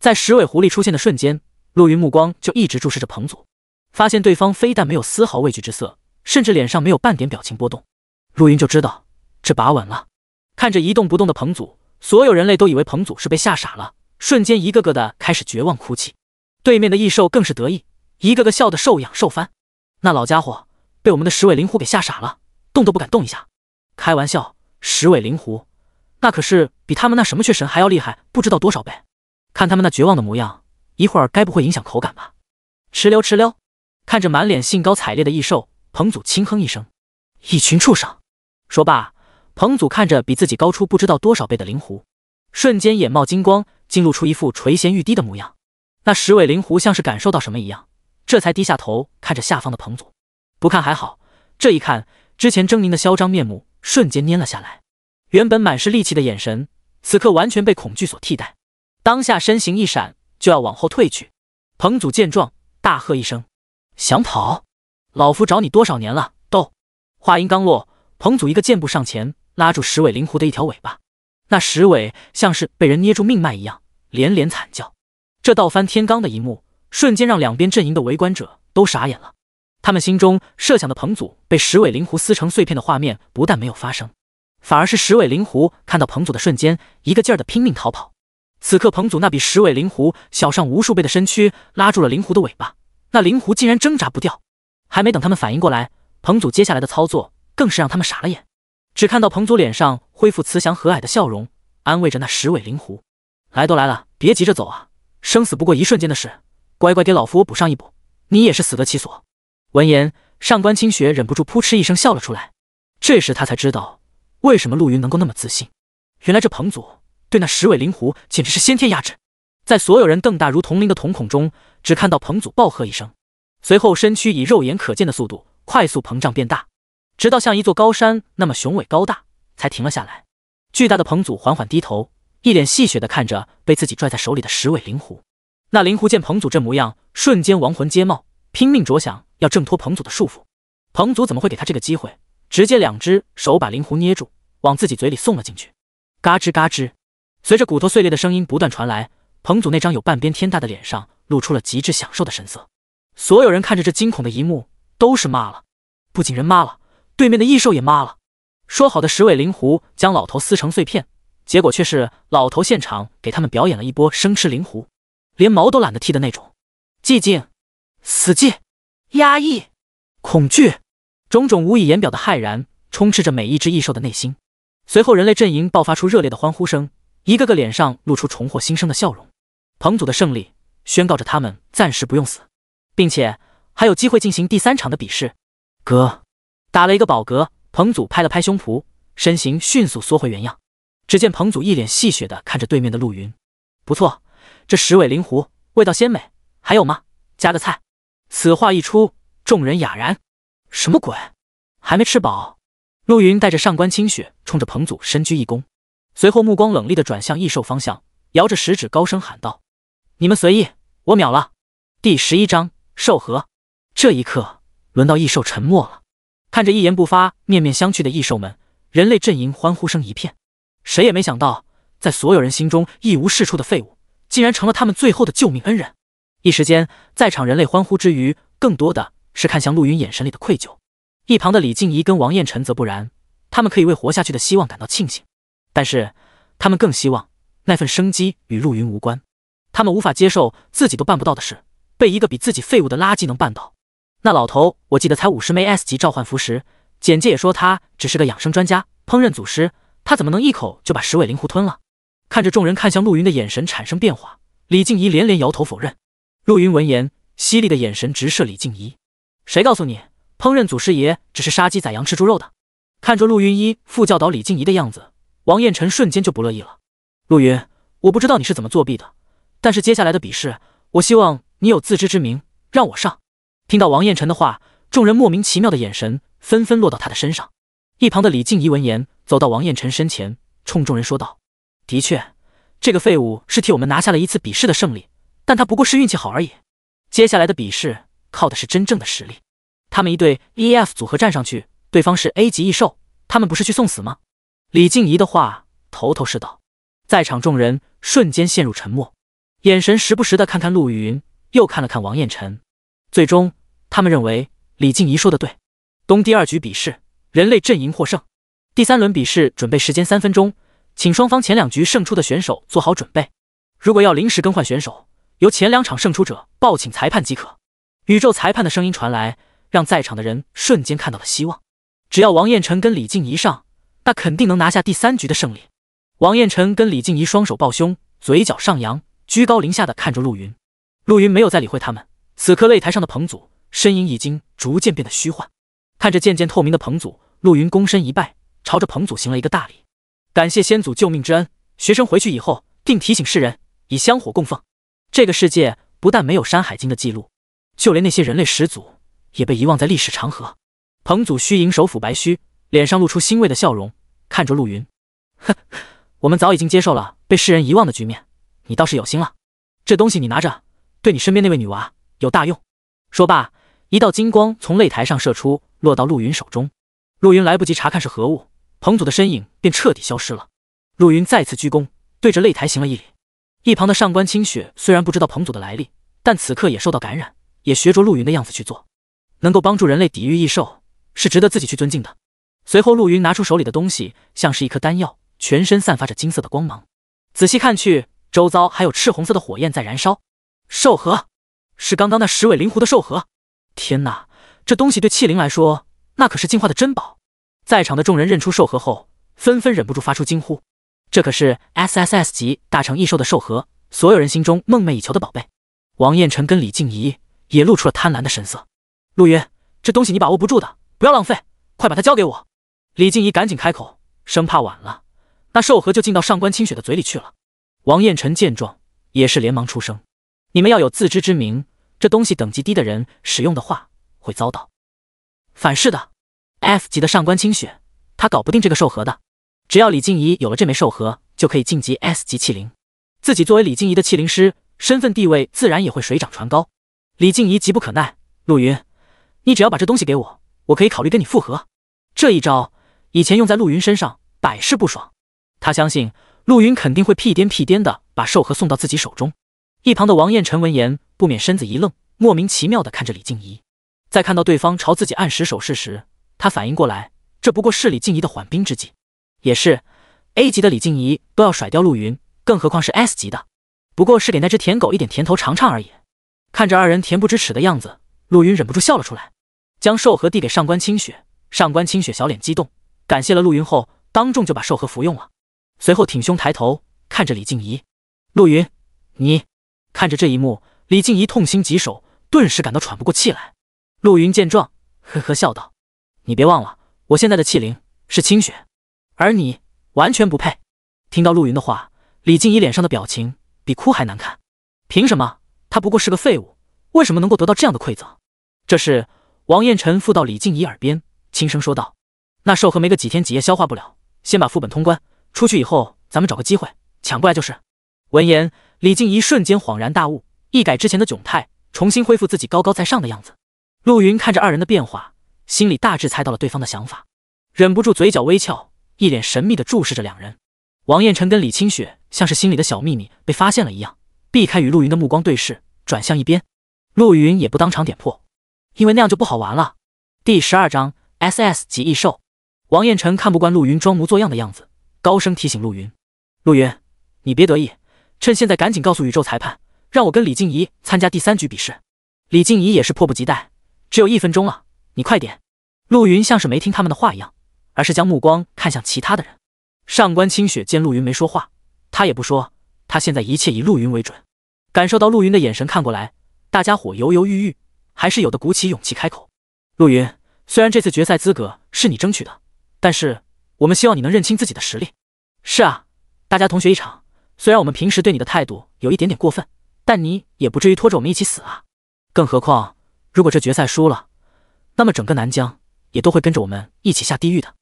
A: 在石尾狐狸出现的瞬间，陆云目光就一直注视着彭祖，发现对方非但没有丝毫畏惧之色，甚至脸上没有半点表情波动。陆云就知道这把稳了。看着一动不动的彭祖，所有人类都以为彭祖是被吓傻了，瞬间一个个的开始绝望哭泣。对面的异兽更是得意，一个个笑得瘦仰瘦翻。那老家伙被我们的石尾灵狐给吓傻了，动都不敢动一下。开玩笑。十尾灵狐，那可是比他们那什么雀神还要厉害不知道多少倍。看他们那绝望的模样，一会儿该不会影响口感吧？哧溜哧溜，看着满脸兴高采烈的异兽，彭祖轻哼一声：“一群畜生！”说罢，彭祖看着比自己高出不知道多少倍的灵狐，瞬间眼冒金光，竟露出一副垂涎欲滴的模样。那十尾灵狐像是感受到什么一样，这才低下头看着下方的彭祖。不看还好，这一看，之前狰狞的嚣张面目。瞬间蔫了下来，原本满是戾气的眼神，此刻完全被恐惧所替代。当下身形一闪，就要往后退去。彭祖见状，大喝一声：“想跑？老夫找你多少年了！”斗话音刚落，彭祖一个箭步上前，拉住石尾灵狐的一条尾巴。那石尾像是被人捏住命脉一样，连连惨叫。这倒翻天罡的一幕，瞬间让两边阵营的围观者都傻眼了。他们心中设想的彭祖被十尾灵狐撕成碎片的画面不但没有发生，反而是十尾灵狐看到彭祖的瞬间，一个劲儿的拼命逃跑。此刻，彭祖那比十尾灵狐小上无数倍的身躯拉住了灵狐的尾巴，那灵狐竟然挣扎不掉。还没等他们反应过来，彭祖接下来的操作更是让他们傻了眼。只看到彭祖脸上恢复慈祥和蔼的笑容，安慰着那十尾灵狐：“来都来了，别急着走啊，生死不过一瞬间的事，乖乖给老夫我补上一补，你也是死得其所。”闻言，上官清雪忍不住扑哧一声笑了出来。这时，他才知道为什么陆云能够那么自信。原来这彭祖对那十尾灵狐简直是先天压制。在所有人瞪大如铜铃的瞳孔中，只看到彭祖暴喝一声，随后身躯以肉眼可见的速度快速膨胀变大，直到像一座高山那么雄伟高大，才停了下来。巨大的彭祖缓缓低头，一脸戏谑地看着被自己拽在手里的十尾灵狐。那灵狐见彭祖这模样，瞬间亡魂皆冒，拼命着想。要挣脱彭祖的束缚，彭祖怎么会给他这个机会？直接两只手把灵狐捏住，往自己嘴里送了进去。嘎吱嘎吱，随着骨头碎裂的声音不断传来，彭祖那张有半边天大的脸上露出了极致享受的神色。所有人看着这惊恐的一幕，都是骂了。不仅人骂了，对面的异兽也骂了。说好的十尾灵狐将老头撕成碎片，结果却是老头现场给他们表演了一波生吃灵狐，连毛都懒得剃的那种。寂静，死寂。压抑、恐惧，种种无以言表的骇然充斥着每一只异兽的内心。随后，人类阵营爆发出热烈的欢呼声，一个个脸上露出重获新生的笑容。彭祖的胜利宣告着他们暂时不用死，并且还有机会进行第三场的比试。哥，打了一个饱嗝，彭祖拍了拍胸脯，身形迅速缩回原样。只见彭祖一脸戏谑地看着对面的陆云：“不错，这十尾灵狐味道鲜美，还有吗？加个菜。”此话一出，众人哑然。什么鬼？还没吃饱？陆云带着上官清雪冲着彭祖深鞠一躬，随后目光冷厉的转向异兽方向，摇着食指高声喊道：“你们随意，我秒了。”第十一章：兽合。这一刻，轮到异兽沉默了。看着一言不发、面面相觑的异兽们，人类阵营欢呼声一片。谁也没想到，在所有人心中一无是处的废物，竟然成了他们最后的救命恩人。一时间，在场人类欢呼之余，更多的是看向陆云眼神里的愧疚。一旁的李静怡跟王彦辰则不然，他们可以为活下去的希望感到庆幸，但是他们更希望那份生机与陆云无关。他们无法接受自己都办不到的事被一个比自己废物的垃圾能办到。那老头，我记得才五十枚 S 级召唤符时，简介也说他只是个养生专家、烹饪祖师，他怎么能一口就把十尾灵狐吞了？看着众人看向陆云的眼神产生变化，李静怡连连摇头否认。陆云闻言，犀利的眼神直射李静怡：“谁告诉你烹饪祖师爷只是杀鸡宰羊吃猪肉的？”看着陆云一副教导李静怡的样子，王彦辰瞬间就不乐意了：“陆云，我不知道你是怎么作弊的，但是接下来的比试，我希望你有自知之明，让我上。”听到王彦辰的话，众人莫名其妙的眼神纷纷落到他的身上。一旁的李静怡闻言，走到王彦辰身前，冲众人说道：“的确，这个废物是替我们拿下了一次比试的胜利。”但他不过是运气好而已，接下来的比试靠的是真正的实力。他们一对 E F 组合站上去，对方是 A 级异兽，他们不是去送死吗？李静怡的话头头是道，在场众人瞬间陷入沉默，眼神时不时的看看陆云，又看了看王彦辰。最终，他们认为李静怡说的对。东第二局比试，人类阵营获胜。第三轮比试准备时间三分钟，请双方前两局胜出的选手做好准备。如果要临时更换选手。由前两场胜出者报请裁判即可。宇宙裁判的声音传来，让在场的人瞬间看到了希望。只要王彦辰跟李静怡上，那肯定能拿下第三局的胜利。王彦辰跟李静怡双手抱胸，嘴角上扬，居高临下的看着陆云。陆云没有再理会他们。此刻擂台上的彭祖身影已经逐渐变得虚幻，看着渐渐透明的彭祖，陆云躬身一拜，朝着彭祖行了一个大礼，感谢先祖救命之恩，学生回去以后定提醒世人以香火供奉。这个世界不但没有《山海经》的记录，就连那些人类始祖也被遗忘在历史长河。彭祖虚盈首抚白须，脸上露出欣慰的笑容，看着陆云，哼，我们早已经接受了被世人遗忘的局面。你倒是有心了，这东西你拿着，对你身边那位女娃有大用。说罢，一道金光从擂台上射出，落到陆云手中。陆云来不及查看是何物，彭祖的身影便彻底消失了。陆云再次鞠躬，对着擂台行了一礼。一旁的上官清雪虽然不知道彭祖的来历，但此刻也受到感染，也学着陆云的样子去做。能够帮助人类抵御异兽，是值得自己去尊敬的。随后，陆云拿出手里的东西，像是一颗丹药，全身散发着金色的光芒。仔细看去，周遭还有赤红色的火焰在燃烧。兽核，是刚刚那十尾灵狐的兽核！天哪，这东西对器灵来说，那可是进化的珍宝。在场的众人认出兽核后，纷纷忍不住发出惊呼。这可是 S S S 级大成异兽的兽核，所有人心中梦寐以求的宝贝。王彦辰跟李静怡也露出了贪婪的神色。陆云，这东西你把握不住的，不要浪费，快把它交给我！李静怡赶紧开口，生怕晚了，那兽核就进到上官清雪的嘴里去了。王彦辰见状，也是连忙出声：“你们要有自知之明，这东西等级低的人使用的话，会遭到反噬的。F 级的上官清雪，他搞不定这个兽核的。”只要李静怡有了这枚兽核，就可以晋级 S 级器灵。自己作为李静怡的器灵师，身份地位自然也会水涨船高。李静怡急不可耐，陆云，你只要把这东西给我，我可以考虑跟你复合。这一招以前用在陆云身上百试不爽，他相信陆云肯定会屁颠屁颠的把兽核送到自己手中。一旁的王彦辰闻言不免身子一愣，莫名其妙的看着李静怡。在看到对方朝自己按时手势时，他反应过来，这不过是李静怡的缓兵之计。也是，A 级的李静怡都要甩掉陆云，更何况是 S 级的？不过是给那只舔狗一点甜头尝尝而已。看着二人恬不知耻的样子，陆云忍不住笑了出来，将寿盒递给上官清雪。上官清雪小脸激动，感谢了陆云后，当众就把寿盒服用了。随后挺胸抬头看着李静怡，陆云，你看着这一幕，李静怡痛心疾首，顿时感到喘不过气来。陆云见状，呵呵笑道：“你别忘了，我现在的器灵是清雪。”而你完全不配。听到陆云的话，李静怡脸上的表情比哭还难看。凭什么？他不过是个废物，为什么能够得到这样的馈赠？这时，王彦辰附到李静怡耳边，轻声说道：“那兽和没个几天几夜消化不了，先把副本通关出去。以后咱们找个机会抢过来就是。”闻言，李静怡瞬间恍然大悟，一改之前的窘态，重新恢复自己高高在上的样子。陆云看着二人的变化，心里大致猜到了对方的想法，忍不住嘴角微翘。一脸神秘地注视着两人，王彦辰跟李清雪像是心里的小秘密被发现了一样，避开与陆云的目光对视，转向一边。陆云也不当场点破，因为那样就不好玩了。第十二章 S S 级异兽。王彦辰看不惯陆云装模作样的样子，高声提醒陆云：“陆云，你别得意，趁现在赶紧告诉宇宙裁判，让我跟李静怡参加第三局比试。”李静怡也是迫不及待，只有一分钟了，你快点。陆云像是没听他们的话一样。而是将目光看向其他的人。上官清雪见陆云没说话，他也不说，他现在一切以陆云为准。感受到陆云的眼神看过来，大家伙犹犹豫豫，还是有的鼓起勇气开口。陆云，虽然这次决赛资格是你争取的，但是我们希望你能认清自己的实力。是啊，大家同学一场，虽然我们平时对你的态度有一点点过分，但你也不至于拖着我们一起死啊！更何况，如果这决赛输了，那么整个南疆也都会跟着我们一起下地狱的。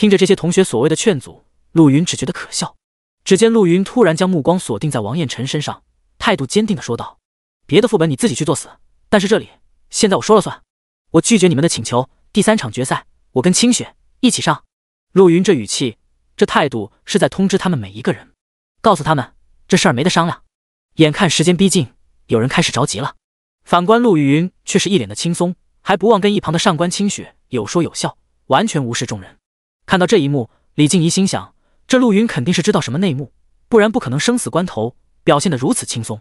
A: 听着这些同学所谓的劝阻，陆云只觉得可笑。只见陆云突然将目光锁定在王彦辰身上，态度坚定的说道：“别的副本你自己去作死，但是这里现在我说了算，我拒绝你们的请求。第三场决赛，我跟清雪一起上。”陆云这语气，这态度，是在通知他们每一个人，告诉他们这事儿没得商量。眼看时间逼近，有人开始着急了。反观陆云，却是一脸的轻松，还不忘跟一旁的上官清雪有说有笑，完全无视众人。看到这一幕，李静怡心想：这陆云肯定是知道什么内幕，不然不可能生死关头表现得如此轻松。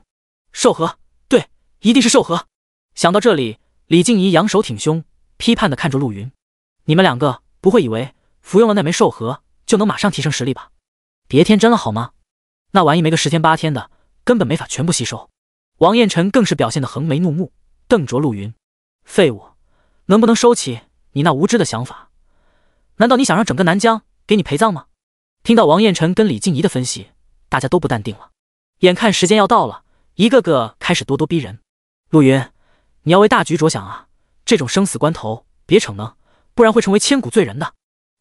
A: 兽核，对，一定是兽核。想到这里，李静怡仰首挺胸，批判地看着陆云：“你们两个不会以为服用了那枚兽核就能马上提升实力吧？别天真了好吗？那玩意没个十天八天的，根本没法全部吸收。”王彦辰更是表现得横眉怒目，瞪着陆云：“废物，能不能收起你那无知的想法？”难道你想让整个南疆给你陪葬吗？听到王彦辰跟李静怡的分析，大家都不淡定了。眼看时间要到了，一个个开始咄咄逼人。陆云，你要为大局着想啊！这种生死关头，别逞能，不然会成为千古罪人的。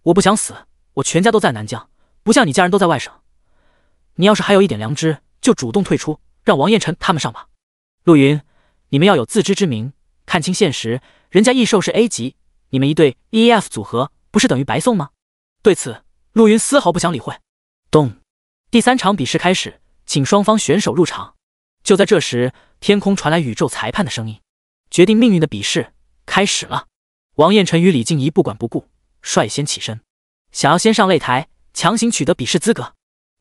A: 我不想死，我全家都在南疆，不像你家人都在外省。你要是还有一点良知，就主动退出，让王彦辰他们上吧。陆云，你们要有自知之明，看清现实。人家异兽是 A 级，你们一对 E F 组合。不是等于白送吗？对此，陆云丝毫不想理会。咚！第三场比试开始，请双方选手入场。就在这时，天空传来宇宙裁判的声音：“决定命运的比试开始了。”王彦辰与李静怡不管不顾，率先起身，想要先上擂台，强行取得比试资格。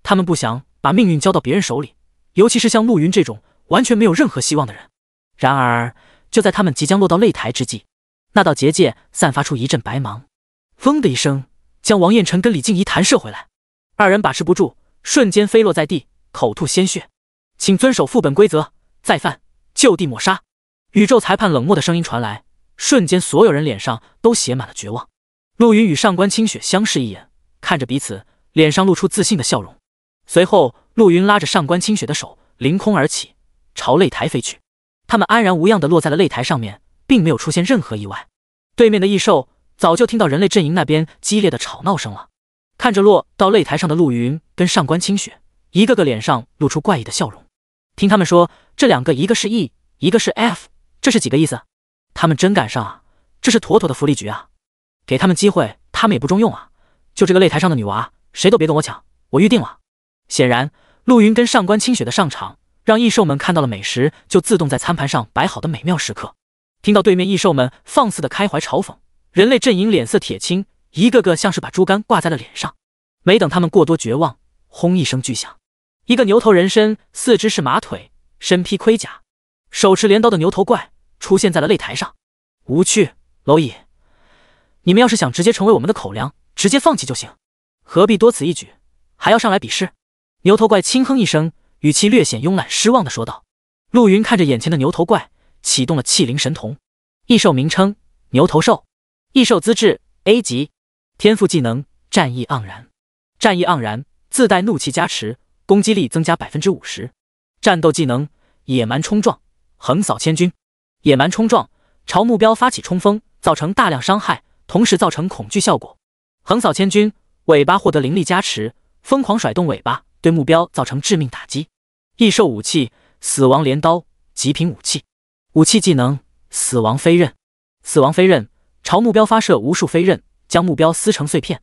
A: 他们不想把命运交到别人手里，尤其是像陆云这种完全没有任何希望的人。然而，就在他们即将落到擂台之际，那道结界散发出一阵白芒。“砰”的一声，将王彦辰跟李静怡弹射回来，二人把持不住，瞬间飞落在地，口吐鲜血。请遵守副本规则，再犯就地抹杀。宇宙裁判冷漠的声音传来，瞬间所有人脸上都写满了绝望。陆云与上官清雪相视一眼，看着彼此，脸上露出自信的笑容。随后，陆云拉着上官清雪的手，凌空而起，朝擂台飞去。他们安然无恙地落在了擂台上面，并没有出现任何意外。对面的异兽。早就听到人类阵营那边激烈的吵闹声了，看着落到擂台上的陆云跟上官清雪，一个个脸上露出怪异的笑容。听他们说，这两个一个是 E，一个是 F，这是几个意思？他们真敢上啊！这是妥妥的福利局啊！给他们机会，他们也不中用啊！就这个擂台上的女娃，谁都别跟我抢，我预定了。显然，陆云跟上官清雪的上场，让异兽们看到了美食就自动在餐盘上摆好的美妙时刻。听到对面异兽们放肆的开怀嘲讽。人类阵营脸色铁青，一个个像是把猪肝挂在了脸上。没等他们过多绝望，轰一声巨响，一个牛头人身、四肢是马腿、身披盔甲、手持镰刀的牛头怪出现在了擂台上。无趣，蝼蚁，你们要是想直接成为我们的口粮，直接放弃就行，何必多此一举，还要上来比试？牛头怪轻哼一声，语气略显慵懒、失望的说道。陆云看着眼前的牛头怪，启动了器灵神童，异兽名称：牛头兽。异兽资质 A 级，天赋技能战意盎然，战意盎然自带怒气加持，攻击力增加百分之五十。战斗技能野蛮冲撞，横扫千军。野蛮冲撞朝目标发起冲锋，造成大量伤害，同时造成恐惧效果。横扫千军，尾巴获得灵力加持，疯狂甩动尾巴对目标造成致命打击。异兽武器死亡镰刀，极品武器。武器技能死亡飞刃，死亡飞刃。朝目标发射无数飞刃，将目标撕成碎片。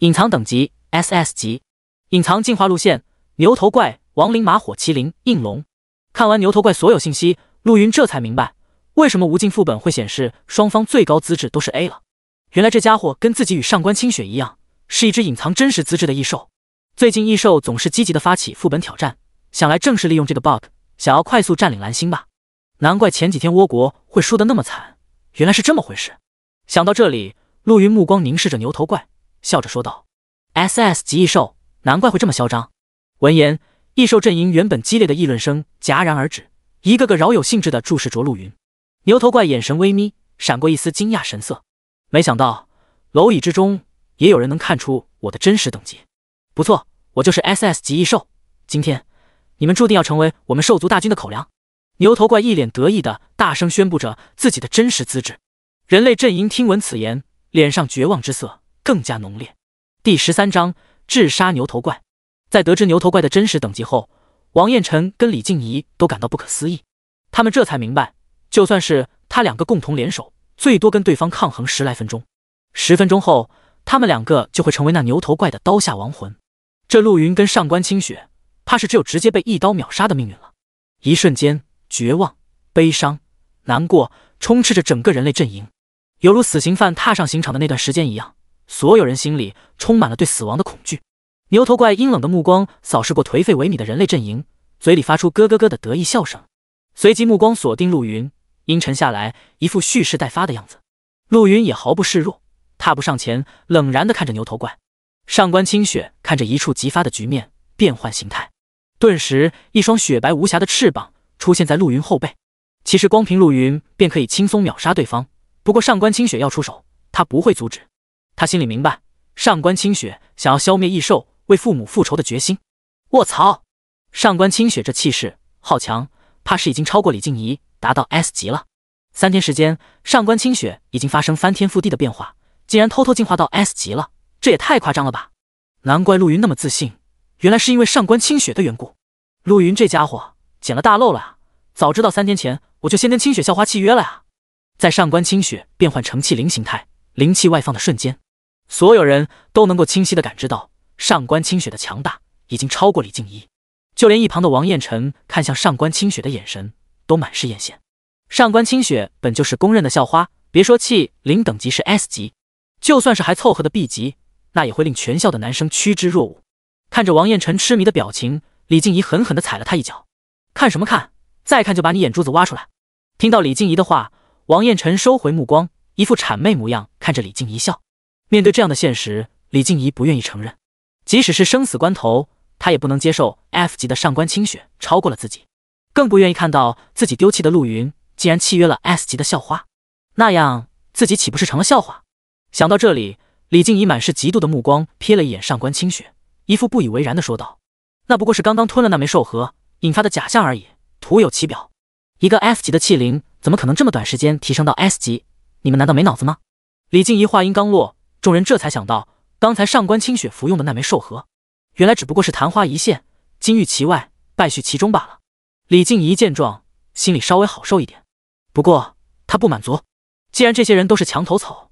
A: 隐藏等级 S S 级，隐藏进化路线：牛头怪、亡灵马、火麒麟、应龙。看完牛头怪所有信息，陆云这才明白为什么无尽副本会显示双方最高资质都是 A 了。原来这家伙跟自己与上官清雪一样，是一只隐藏真实资质的异兽。最近异兽总是积极的发起副本挑战，想来正是利用这个 bug，想要快速占领蓝星吧。难怪前几天倭国会输的那么惨，原来是这么回事。想到这里，陆云目光凝视着牛头怪，笑着说道：“S S 级异兽，难怪会这么嚣张。”闻言，异兽阵营原本激烈的议论声戛然而止，一个个饶有兴致地注视着陆云。牛头怪眼神微眯，闪过一丝惊讶神色，没想到蝼蚁之中也有人能看出我的真实等级。不错，我就是 S S 级异兽。今天，你们注定要成为我们兽族大军的口粮。牛头怪一脸得意地大声宣布着自己的真实资质。人类阵营听闻此言，脸上绝望之色更加浓烈。第十三章治杀牛头怪。在得知牛头怪的真实等级后，王彦辰跟李静怡都感到不可思议。他们这才明白，就算是他两个共同联手，最多跟对方抗衡十来分钟。十分钟后，他们两个就会成为那牛头怪的刀下亡魂。这陆云跟上官清雪，怕是只有直接被一刀秒杀的命运了。一瞬间，绝望、悲伤、难过充斥着整个人类阵营。犹如死刑犯踏上刑场的那段时间一样，所有人心里充满了对死亡的恐惧。牛头怪阴冷的目光扫视过颓废萎靡的人类阵营，嘴里发出咯咯咯的得意笑声，随即目光锁定陆云，阴沉下来，一副蓄势待发的样子。陆云也毫不示弱，踏步上前，冷然地看着牛头怪。上官清雪看着一触即发的局面，变换形态，顿时一双雪白无瑕的翅膀出现在陆云后背。其实光凭陆云便可以轻松秒杀对方。不过上官清雪要出手，他不会阻止。他心里明白，上官清雪想要消灭异兽、为父母复仇的决心。卧槽！上官清雪这气势好强，怕是已经超过李静怡，达到 S 级了。三天时间，上官清雪已经发生翻天覆地的变化，竟然偷偷进化到 S 级了，这也太夸张了吧！难怪陆云那么自信，原来是因为上官清雪的缘故。陆云这家伙捡了大漏了啊！早知道三天前我就先跟清雪校花契约了啊！在上官清雪变换成气灵形态、灵气外放的瞬间，所有人都能够清晰的感知到上官清雪的强大已经超过李静怡，就连一旁的王彦辰看向上官清雪的眼神都满是艳羡。上官清雪本就是公认的校花，别说气灵等级是 S 级，就算是还凑合的 B 级，那也会令全校的男生趋之若鹜。看着王彦辰痴迷的表情，李静怡狠狠地踩了他一脚：“看什么看？再看就把你眼珠子挖出来！”听到李静怡的话。王彦辰收回目光，一副谄媚模样看着李静怡笑。面对这样的现实，李静怡不愿意承认。即使是生死关头，她也不能接受 F 级的上官清雪超过了自己，更不愿意看到自己丢弃的陆云竟然契约了 S 级的校花，那样自己岂不是成了笑话？想到这里，李静怡满是嫉妒的目光瞥了一眼上官清雪，一副不以为然的说道：“那不过是刚刚吞了那枚兽核引发的假象而已，徒有其表。一个 S 级的器灵。”怎么可能这么短时间提升到 S 级？你们难道没脑子吗？李静怡话音刚落，众人这才想到，刚才上官清雪服用的那枚兽核，原来只不过是昙花一现，金玉其外，败絮其中罢了。李静怡见状，心里稍微好受一点，不过她不满足。既然这些人都是墙头草，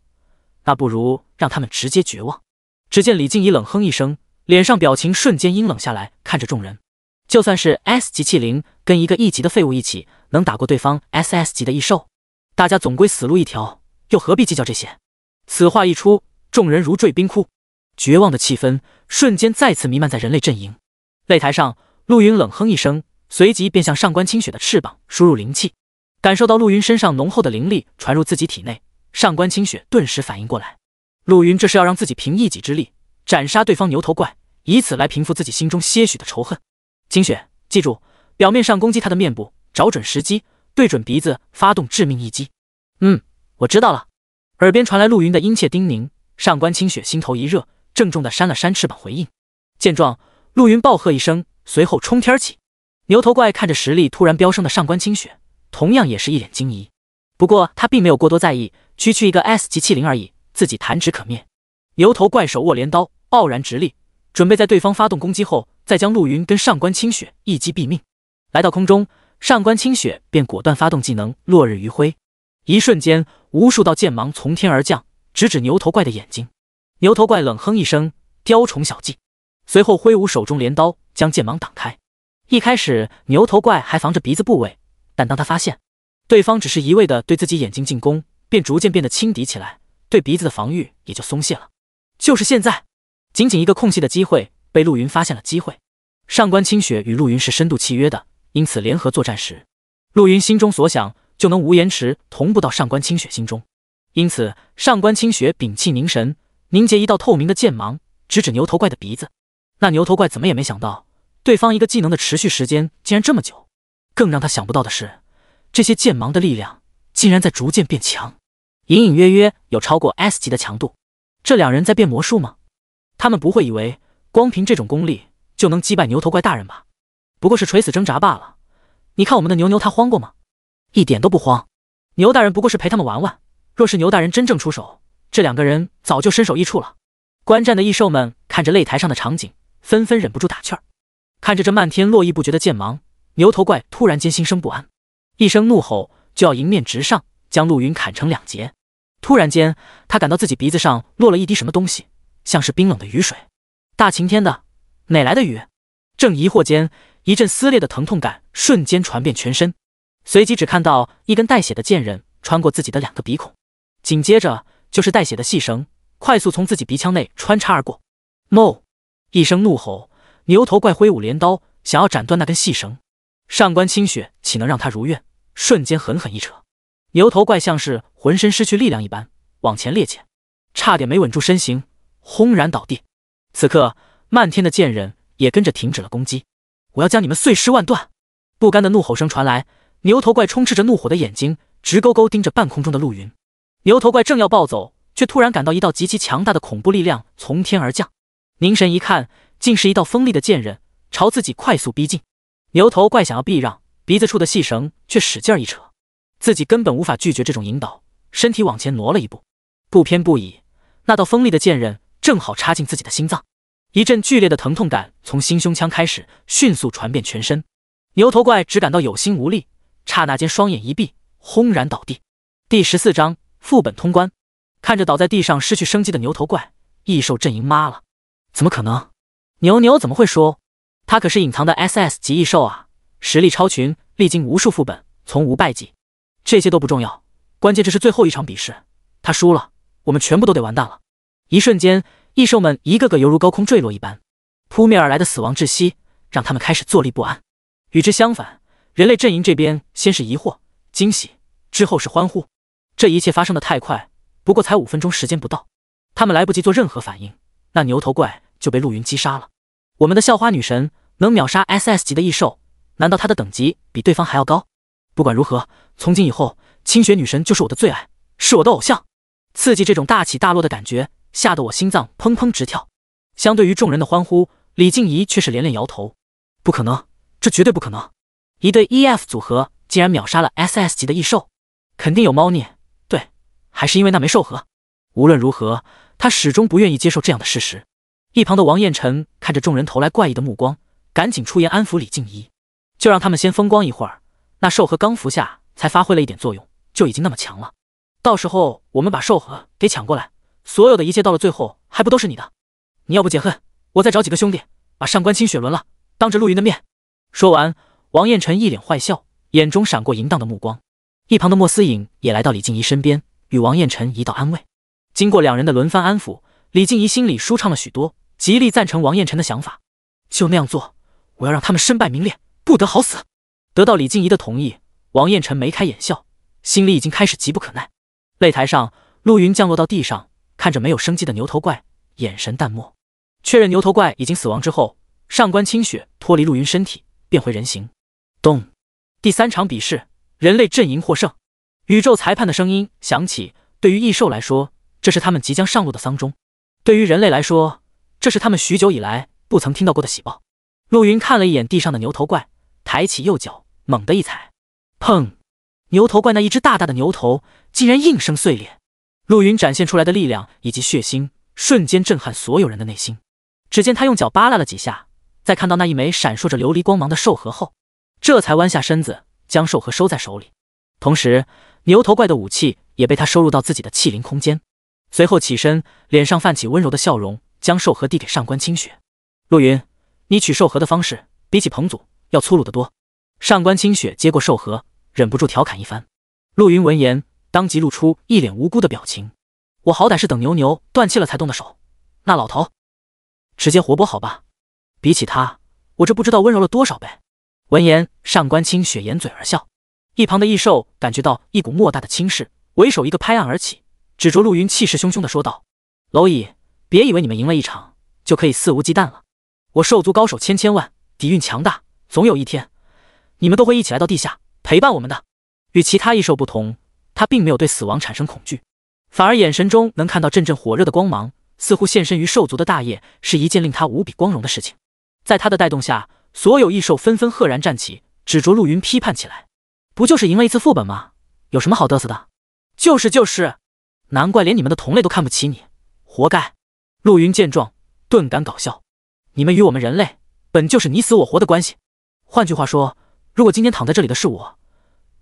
A: 那不如让他们直接绝望。只见李静怡冷哼一声，脸上表情瞬间阴冷下来，看着众人，就算是 S 级器灵，跟一个一级的废物一起。能打过对方 S S 级的异兽，大家总归死路一条，又何必计较这些？此话一出，众人如坠冰窟，绝望的气氛瞬间再次弥漫在人类阵营。擂台上，陆云冷哼一声，随即便向上官清雪的翅膀输入灵气。感受到陆云身上浓厚的灵力传入自己体内，上官清雪顿时反应过来，陆云这是要让自己凭一己之力斩杀对方牛头怪，以此来平复自己心中些许的仇恨。清雪，记住，表面上攻击他的面部。找准时机，对准鼻子发动致命一击。嗯，我知道了。耳边传来陆云的殷切叮咛，上官清雪心头一热，郑重的扇了扇翅膀回应。见状，陆云暴喝一声，随后冲天起。牛头怪看着实力突然飙升的上官清雪，同样也是一脸惊疑。不过他并没有过多在意，区区一个 S 级气灵而已，自己弹指可灭。牛头怪手握镰刀，傲然直立，准备在对方发动攻击后再将陆云跟上官清雪一击毙命。来到空中。上官清雪便果断发动技能“落日余晖”，一瞬间，无数道剑芒从天而降，直指牛头怪的眼睛。牛头怪冷哼一声：“雕虫小技。”随后挥舞手中镰刀，将剑芒挡开。一开始，牛头怪还防着鼻子部位，但当他发现对方只是一味的对自己眼睛进攻，便逐渐变得轻敌起来，对鼻子的防御也就松懈了。就是现在，仅仅一个空隙的机会，被陆云发现了机会。上官清雪与陆云是深度契约的。因此，联合作战时，陆云心中所想就能无延迟同步到上官清雪心中。因此，上官清雪屏气凝神，凝结一道透明的剑芒，直指牛头怪的鼻子。那牛头怪怎么也没想到，对方一个技能的持续时间竟然这么久。更让他想不到的是，这些剑芒的力量竟然在逐渐变强，隐隐约约有超过 S 级的强度。这两人在变魔术吗？他们不会以为光凭这种功力就能击败牛头怪大人吧？不过是垂死挣扎罢了。你看我们的牛牛，他慌过吗？一点都不慌。牛大人不过是陪他们玩玩。若是牛大人真正出手，这两个人早就身首异处了。观战的异兽们看着擂台上的场景，纷纷忍不住打趣儿。看着这漫天络绎不绝的剑芒，牛头怪突然间心生不安，一声怒吼就要迎面直上，将陆云砍成两截。突然间，他感到自己鼻子上落了一滴什么东西，像是冰冷的雨水。大晴天的，哪来的雨？正疑惑间。一阵撕裂的疼痛感瞬间传遍全身，随即只看到一根带血的剑刃穿过自己的两个鼻孔，紧接着就是带血的细绳快速从自己鼻腔内穿插而过。no！一声怒吼，牛头怪挥舞镰刀想要斩断那根细绳，上官清雪岂能让他如愿？瞬间狠狠一扯，牛头怪像是浑身失去力量一般往前趔趄，差点没稳住身形，轰然倒地。此刻，漫天的剑刃也跟着停止了攻击。我要将你们碎尸万段！不甘的怒吼声传来，牛头怪充斥着怒火的眼睛直勾勾盯着半空中的陆云。牛头怪正要暴走，却突然感到一道极其强大的恐怖力量从天而降，凝神一看，竟是一道锋利的剑刃朝自己快速逼近。牛头怪想要避让，鼻子处的细绳却使劲一扯，自己根本无法拒绝这种引导，身体往前挪了一步，不偏不倚，那道锋利的剑刃正好插进自己的心脏。一阵剧烈的疼痛感从心胸腔开始，迅速传遍全身。牛头怪只感到有心无力，刹那间双眼一闭，轰然倒地。第十四章副本通关。看着倒在地上失去生机的牛头怪，异兽阵营妈了，怎么可能？牛牛怎么会输？他可是隐藏的 SS 级异兽啊，实力超群，历经无数副本，从无败绩。这些都不重要，关键这是最后一场比试，他输了，我们全部都得完蛋了。一瞬间。异兽们一个个犹如高空坠落一般，扑面而来的死亡窒息，让他们开始坐立不安。与之相反，人类阵营这边先是疑惑、惊喜，之后是欢呼。这一切发生的太快，不过才五分钟时间不到，他们来不及做任何反应，那牛头怪就被陆云击杀了。我们的校花女神能秒杀 SS 级的异兽，难道她的等级比对方还要高？不管如何，从今以后，清雪女神就是我的最爱，是我的偶像。刺激，这种大起大落的感觉。吓得我心脏砰砰直跳。相对于众人的欢呼，李静怡却是连连摇头：“不可能，这绝对不可能！一对 E F 组合竟然秒杀了 S S 级的异兽，肯定有猫腻。对，还是因为那枚兽核。无论如何，他始终不愿意接受这样的事实。”一旁的王彦辰看着众人投来怪异的目光，赶紧出言安抚李静怡：“就让他们先风光一会儿。那兽核刚服下才发挥了一点作用，就已经那么强了。到时候我们把兽核给抢过来。”所有的一切到了最后还不都是你的？你要不解恨，我再找几个兄弟把上官清雪轮了，当着陆云的面。说完，王彦辰一脸坏笑，眼中闪过淫荡的目光。一旁的莫思颖也来到李静怡身边，与王彦辰一道安慰。经过两人的轮番安抚，李静怡心里舒畅了许多，极力赞成王彦辰的想法。就那样做，我要让他们身败名裂，不得好死。得到李静怡的同意，王彦辰眉开眼笑，心里已经开始急不可耐。擂台上，陆云降落到地上。看着没有生机的牛头怪，眼神淡漠。确认牛头怪已经死亡之后，上官清雪脱离陆云身体，变回人形。咚！第三场比试，人类阵营获胜。宇宙裁判的声音响起。对于异兽来说，这是他们即将上路的丧钟；对于人类来说，这是他们许久以来不曾听到过的喜报。陆云看了一眼地上的牛头怪，抬起右脚，猛地一踩。砰！牛头怪那一只大大的牛头，竟然应声碎裂。陆云展现出来的力量以及血腥，瞬间震撼所有人的内心。只见他用脚扒拉了几下，在看到那一枚闪烁着琉璃光芒的兽核后，这才弯下身子将兽核收在手里，同时牛头怪的武器也被他收入到自己的器灵空间。随后起身，脸上泛起温柔的笑容，将兽核递给上官清雪。陆云，你取兽核的方式比起彭祖要粗鲁得多。上官清雪接过兽核，忍不住调侃一番。陆云闻言。当即露出一脸无辜的表情，我好歹是等牛牛断气了才动的手，那老头直接活剥好吧？比起他，我这不知道温柔了多少倍。闻言，上官清雪掩嘴而笑，一旁的异兽感觉到一股莫大的轻视，为首一个拍案而起，指着陆云气势汹汹的说道：“蝼蚁，别以为你们赢了一场就可以肆无忌惮了！我兽族高手千千万，底蕴强大，总有一天，你们都会一起来到地下陪伴我们的。与其他异兽不同。”他并没有对死亡产生恐惧，反而眼神中能看到阵阵火热的光芒，似乎献身于兽族的大业是一件令他无比光荣的事情。在他的带动下，所有异兽纷纷赫然站起，指着陆云批判起来：“不就是赢了一次副本吗？有什么好嘚瑟的？就是就是，难怪连你们的同类都看不起你，活该！”陆云见状，顿感搞笑。你们与我们人类本就是你死我活的关系。换句话说，如果今天躺在这里的是我，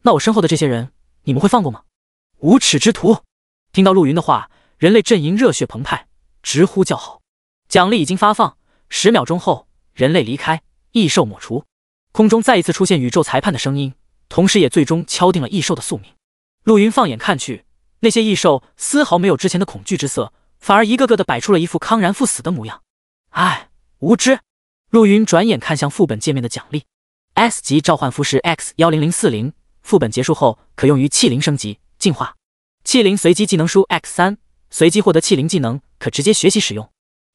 A: 那我身后的这些人……你们会放过吗？无耻之徒！听到陆云的话，人类阵营热血澎湃，直呼叫好。奖励已经发放，十秒钟后，人类离开，异兽抹除。空中再一次出现宇宙裁判的声音，同时也最终敲定了异兽的宿命。陆云放眼看去，那些异兽丝毫没有之前的恐惧之色，反而一个个的摆出了一副康然赴死的模样。唉，无知！陆云转眼看向副本界面的奖励，S 级召唤符石 X 幺零零四零。副本结束后可用于气灵升级进化，气灵随机技能书 X 三，随机获得气灵技能，可直接学习使用。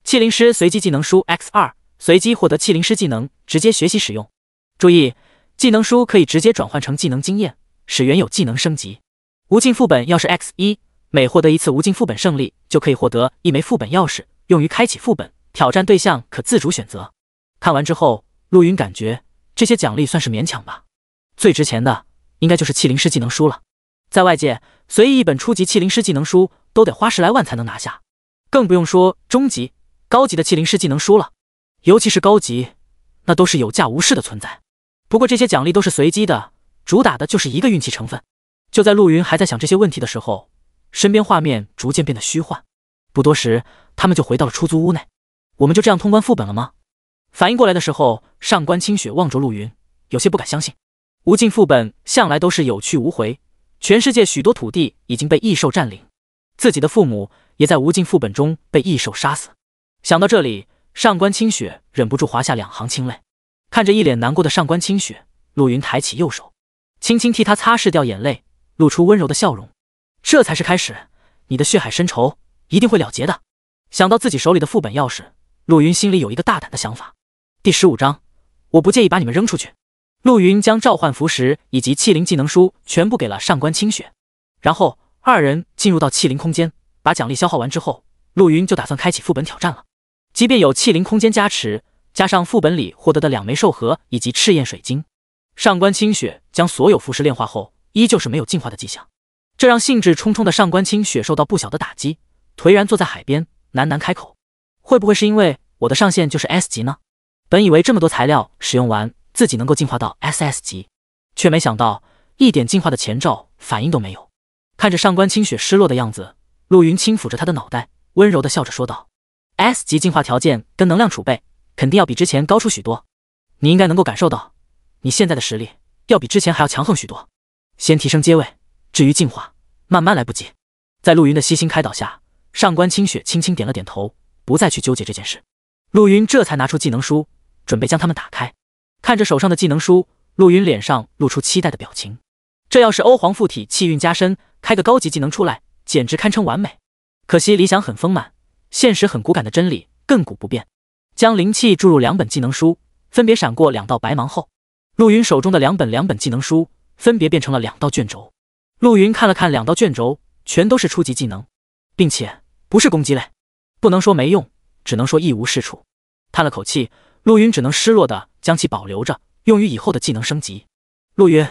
A: 气灵师随机技能书 X 二，随机获得气灵师技能，直接学习使用。注意，技能书可以直接转换成技能经验，使原有技能升级。无尽副本钥匙 X 一，每获得一次无尽副本胜利，就可以获得一枚副本钥匙，用于开启副本。挑战对象可自主选择。看完之后，陆云感觉这些奖励算是勉强吧，最值钱的。应该就是气灵师技能书了，在外界，随意一本初级气灵师技能书都得花十来万才能拿下，更不用说中级、高级的气灵师技能书了，尤其是高级，那都是有价无市的存在。不过这些奖励都是随机的，主打的就是一个运气成分。就在陆云还在想这些问题的时候，身边画面逐渐变得虚幻，不多时，他们就回到了出租屋内。我们就这样通关副本了吗？反应过来的时候，上官清雪望着陆云，有些不敢相信。无尽副本向来都是有去无回，全世界许多土地已经被异兽占领，自己的父母也在无尽副本中被异兽杀死。想到这里，上官清雪忍不住滑下两行清泪。看着一脸难过的上官清雪，陆云抬起右手，轻轻替他擦拭掉眼泪，露出温柔的笑容。这才是开始，你的血海深仇一定会了结的。想到自己手里的副本钥匙，陆云心里有一个大胆的想法。第十五章，我不介意把你们扔出去。陆云将召唤符石以及器灵技能书全部给了上官清雪，然后二人进入到器灵空间，把奖励消耗完之后，陆云就打算开启副本挑战了。即便有器灵空间加持，加上副本里获得的两枚兽核以及赤焰水晶，上官清雪将所有符石炼化后，依旧是没有进化的迹象，这让兴致冲冲的上官清雪受到不小的打击，颓然坐在海边，喃喃开口：“会不会是因为我的上限就是 S 级呢？本以为这么多材料使用完……”自己能够进化到 S S 级，却没想到一点进化的前兆反应都没有。看着上官清雪失落的样子，陆云轻抚着她的脑袋，温柔的笑着说道：“S 级进化条件跟能量储备肯定要比之前高出许多，你应该能够感受到。你现在的实力要比之前还要强横许多。先提升阶位，至于进化，慢慢来不及。”在陆云的悉心开导下，上官清雪轻轻点了点头，不再去纠结这件事。陆云这才拿出技能书，准备将它们打开。看着手上的技能书，陆云脸上露出期待的表情。这要是欧皇附体，气运加身，开个高级技能出来，简直堪称完美。可惜理想很丰满，现实很骨感的真理亘古不变。将灵气注入两本技能书，分别闪过两道白芒后，陆云手中的两本两本技能书分别变成了两道卷轴。陆云看了看两道卷轴，全都是初级技能，并且不是攻击类，不能说没用，只能说一无是处。叹了口气。陆云只能失落的将其保留着，用于以后的技能升级。陆云，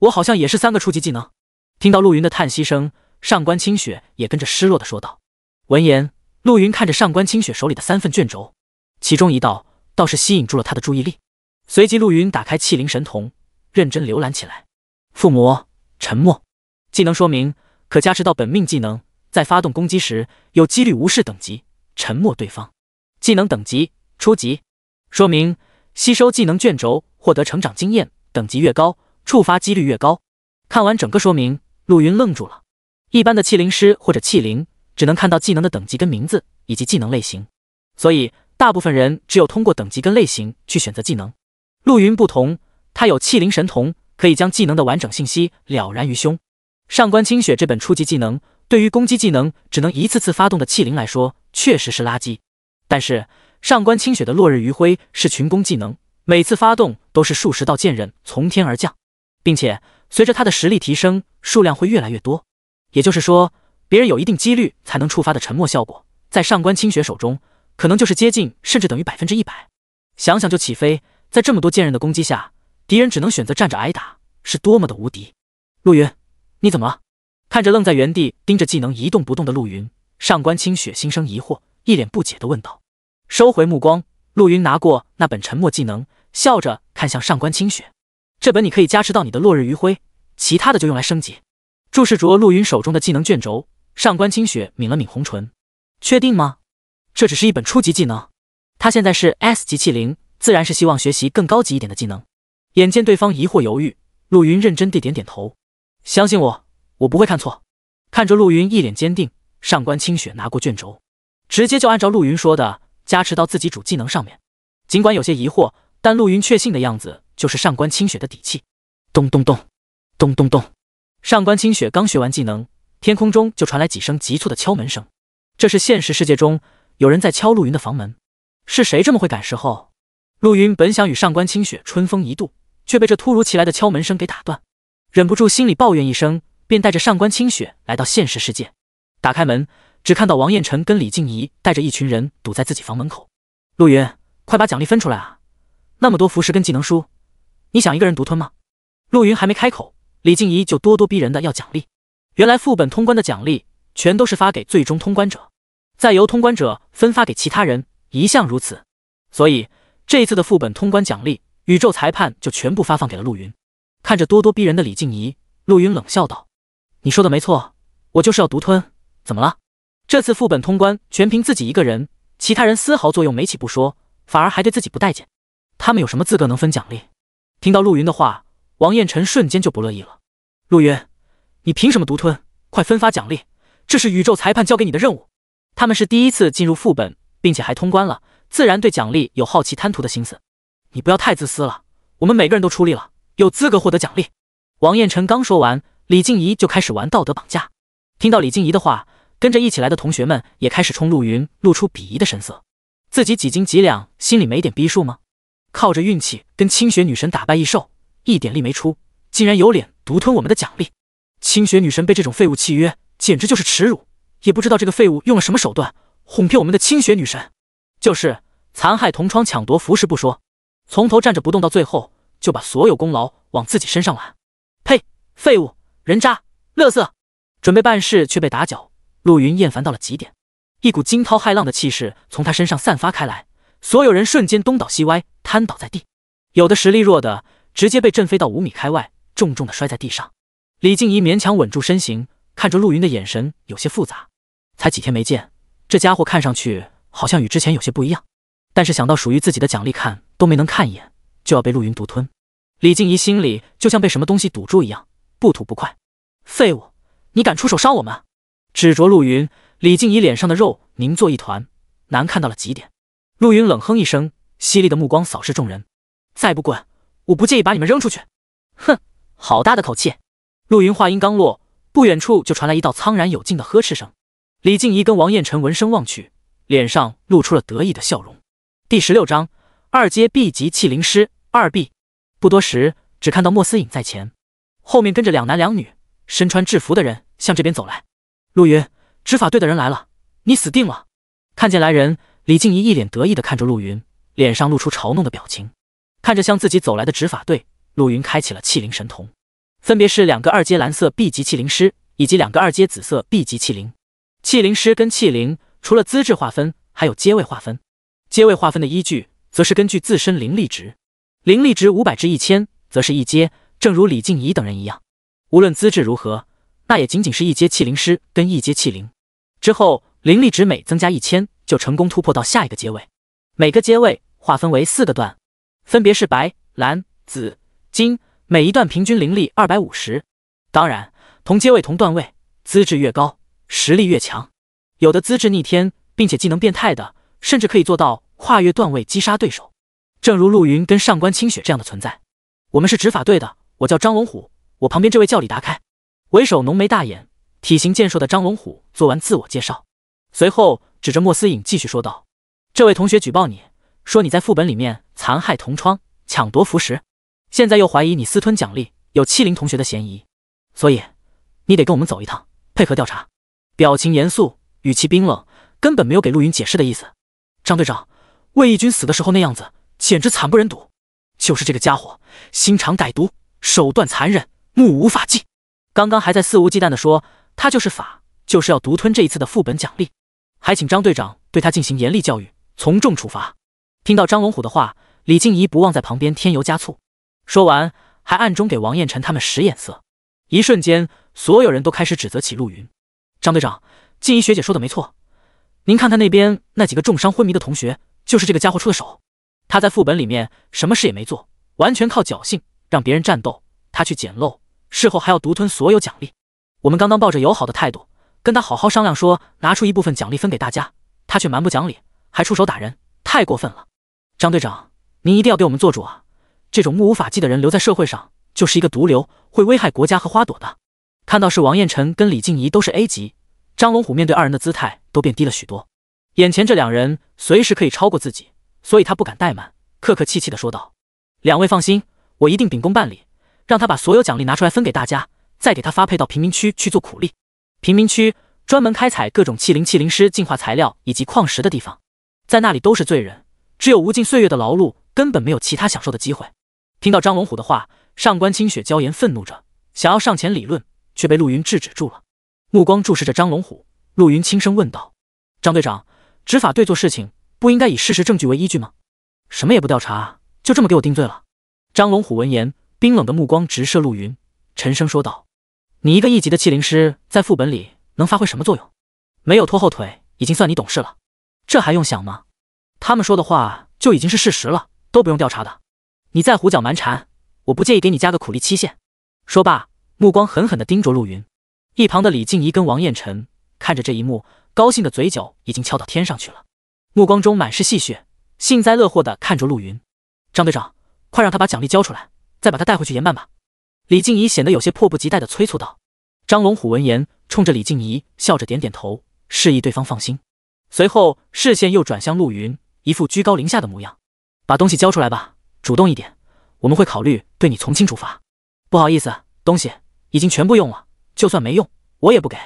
A: 我好像也是三个初级技能。听到陆云的叹息声，上官清雪也跟着失落的说道。闻言，陆云看着上官清雪手里的三份卷轴，其中一道倒是吸引住了他的注意力。随即，陆云打开器灵神瞳，认真浏览起来。附魔沉默技能说明：可加持到本命技能，在发动攻击时有几率无视等级，沉默对方。技能等级：初级。说明：吸收技能卷轴获得成长经验，等级越高，触发几率越高。看完整个说明，陆云愣住了。一般的器灵师或者器灵，只能看到技能的等级跟名字以及技能类型，所以大部分人只有通过等级跟类型去选择技能。陆云不同，他有器灵神童，可以将技能的完整信息了然于胸。上官清雪这本初级技能，对于攻击技能只能一次次发动的器灵来说，确实是垃圾。但是，上官清雪的落日余晖是群攻技能，每次发动都是数十道剑刃从天而降，并且随着她的实力提升，数量会越来越多。也就是说，别人有一定几率才能触发的沉默效果，在上官清雪手中，可能就是接近甚至等于百分之一百。想想就起飞，在这么多剑刃的攻击下，敌人只能选择站着挨打，是多么的无敌！陆云，你怎么了？看着愣在原地盯着技能一动不动的陆云，上官清雪心生疑惑，一脸不解地问道。收回目光，陆云拿过那本沉默技能，笑着看向上官清雪：“这本你可以加持到你的落日余晖，其他的就用来升级。”注视着陆云手中的技能卷轴，上官清雪抿了抿红唇：“确定吗？这只是一本初级技能，他现在是 S 级器灵，自然是希望学习更高级一点的技能。”眼见对方疑惑犹豫，陆云认真地点点头：“相信我，我不会看错。”看着陆云一脸坚定，上官清雪拿过卷轴，直接就按照陆云说的。加持到自己主技能上面，尽管有些疑惑，但陆云确信的样子就是上官清雪的底气。
C: 咚咚咚咚咚
A: 咚！上官清雪刚学完技能，天空中就传来几声急促的敲门声。这是现实世界中有人在敲陆云的房门。是谁这么会赶时候？陆云本想与上官清雪春风一度，却被这突如其来的敲门声给打断，忍不住心里抱怨一声，便带着上官清雪来到现实世界，打开门。只看到王彦辰跟李静怡带着一群人堵在自己房门口。陆云，快把奖励分出来啊！那么多符石跟技能书，你想一个人独吞吗？陆云还没开口，李静怡就咄咄逼人的要奖励。原来副本通关的奖励全都是发给最终通关者，再由通关者分发给其他人，一向如此。所以这一次的副本通关奖励，宇宙裁判就全部发放给了陆云。看着咄咄逼人的李静怡，陆云冷笑道：“你说的没错，我就是要独吞，怎么了？”这次副本通关全凭自己一个人，其他人丝毫作用没起不说，反而还对自己不待见。他们有什么资格能分奖励？听到陆云的话，王彦辰瞬间就不乐意了。陆云，你凭什么独吞？快分发奖励！这是宇宙裁判交给你的任务。他们是第一次进入副本，并且还通关了，自然对奖励有好奇贪图的心思。你不要太自私了，我们每个人都出力了，有资格获得奖励。王彦辰刚说完，李静怡就开始玩道德绑架。听到李静怡的话。跟着一起来的同学们也开始冲陆云露出鄙夷的神色。自己几斤几两，心里没点逼数吗？靠着运气跟清雪女神打败异兽，一点力没出，竟然有脸独吞我们的奖励。清雪女神被这种废物契约，简直就是耻辱！也不知道这个废物用了什么手段哄骗我们的清雪女神，就是残害同窗、抢夺服饰不说，从头站着不动，到最后就把所有功劳往自己身上揽。呸！废物，人渣，乐色！准备办事却被打搅。陆云厌烦到了极点，一股惊涛骇浪的气势从他身上散发开来，所有人瞬间东倒西歪，瘫倒在地。有的实力弱的，直接被震飞到五米开外，重重的摔在地上。李静怡勉强稳住身形，看着陆云的眼神有些复杂。才几天没见，这家伙看上去好像与之前有些不一样。但是想到属于自己的奖励，看都没能看一眼，就要被陆云独吞，李静怡心里就像被什么东西堵住一样，不吐不快。废物，你敢出手伤我们？指着陆云，李静怡脸上的肉凝作一团，难看到了极点。陆云冷哼一声，犀利的目光扫视众人，再不滚，我不介意把你们扔出去！哼，好大的口气！陆云话音刚落，不远处就传来一道苍然有劲的呵斥声。李静怡跟王彦辰闻声望去，脸上露出了得意的笑容。第十六章二阶 B 级气灵师二 B。不多时，只看到莫思颖在前，后面跟着两男两女，身穿制服的人向这边走来。陆云，执法队的人来了，你死定了！看见来人，李静怡一脸得意的看着陆云，脸上露出嘲弄的表情。看着向自己走来的执法队，陆云开启了气灵神童，分别是两个二阶蓝色 B 级气灵师以及两个二阶紫色 B 级气灵。气灵师跟气灵除了资质划分，还有阶位划分。阶位划分的依据，则是根据自身灵力值，灵力值五百至一千，则是一阶。正如李静怡等人一样，无论资质如何。那也仅仅是一阶气灵师跟一阶气灵，之后灵力值每增加一千，就成功突破到下一个阶位。每个阶位划分为四个段，分别是白、蓝、紫、金。每一段平均灵力二百五十。当然，同阶位同段位，资质越高，实力越强。有的资质逆天，并且技能变态的，甚至可以做到跨越段位击杀对手。正如陆云跟上官清雪这样的存在。我们是执法队的，我叫张龙虎，我旁边这位叫李达开。为首浓眉大眼、体型健硕的张龙虎做完自我介绍，随后指着莫思颖继续说道：“这位同学举报你说你在副本里面残害同窗、抢夺符石，现在又怀疑你私吞奖励、有欺凌同学的嫌疑，所以你得跟我们走一趟，配合调查。”表情严肃，语气冰冷，根本没有给陆云解释的意思。张队长，魏义军死的时候那样子，简直惨不忍睹，就是这个家伙，心肠歹毒，手段残忍，目无法纪。刚刚还在肆无忌惮地说他就是法，就是要独吞这一次的副本奖励，还请张队长对他进行严厉教育，从重处罚。听到张龙虎的话，李静怡不忘在旁边添油加醋，说完还暗中给王彦辰他们使眼色。一瞬间，所有人都开始指责起陆云。张队长，静怡学姐说的没错，您看看那边那几个重伤昏迷的同学，就是这个家伙出的手。他在副本里面什么事也没做，完全靠侥幸让别人战斗，他去捡漏。事后还要独吞所有奖励，我们刚刚抱着友好的态度跟他好好商量，说拿出一部分奖励分给大家，他却蛮不讲理，还出手打人，太过分了。张队长，您一定要给我们做主啊！这种目无法纪的人留在社会上就是一个毒瘤，会危害国家和花朵的。看到是王彦辰跟李静怡都是 A 级，张龙虎面对二人的姿态都变低了许多。眼前这两人随时可以超过自己，所以他不敢怠慢，客客气气的说道：“两位放心，我一定秉公办理。”让他把所有奖励拿出来分给大家，再给他发配到贫民区去做苦力。贫民区专门开采各种器灵、器灵师进化材料以及矿石的地方，在那里都是罪人，只有无尽岁月的劳碌，根本没有其他享受的机会。听到张龙虎的话，上官清雪娇颜愤怒着，想要上前理论，却被陆云制止住了。目光注视着张龙虎，陆云轻声问道：“张队长，执法队做事情不应该以事实证据为依据吗？什么也不调查，就这么给我定罪了？”张龙虎闻言。冰冷的目光直射陆云，沉声说道：“你一个一级的气灵师，在副本里能发挥什么作用？没有拖后腿，已经算你懂事了。这还用想吗？他们说的话就已经是事实了，都不用调查的。你再胡搅蛮缠，我不介意给你加个苦力期限。”说罢，目光狠狠地盯着陆云。一旁的李静怡跟王彦辰看着这一幕，高兴的嘴角已经翘到天上去了，目光中满是戏谑、幸灾乐祸地看着陆云。张队长，快让他把奖励交出来！再把他带回去严办吧！李静怡显得有些迫不及待地催促道。张龙虎闻言，冲着李静怡笑着点点头，示意对方放心。随后，视线又转向陆云，一副居高临下的模样：“把东西交出来吧，主动一点，我们会考虑对你从轻处罚。”不好意思，东西已经全部用了，就算没用，我也不给。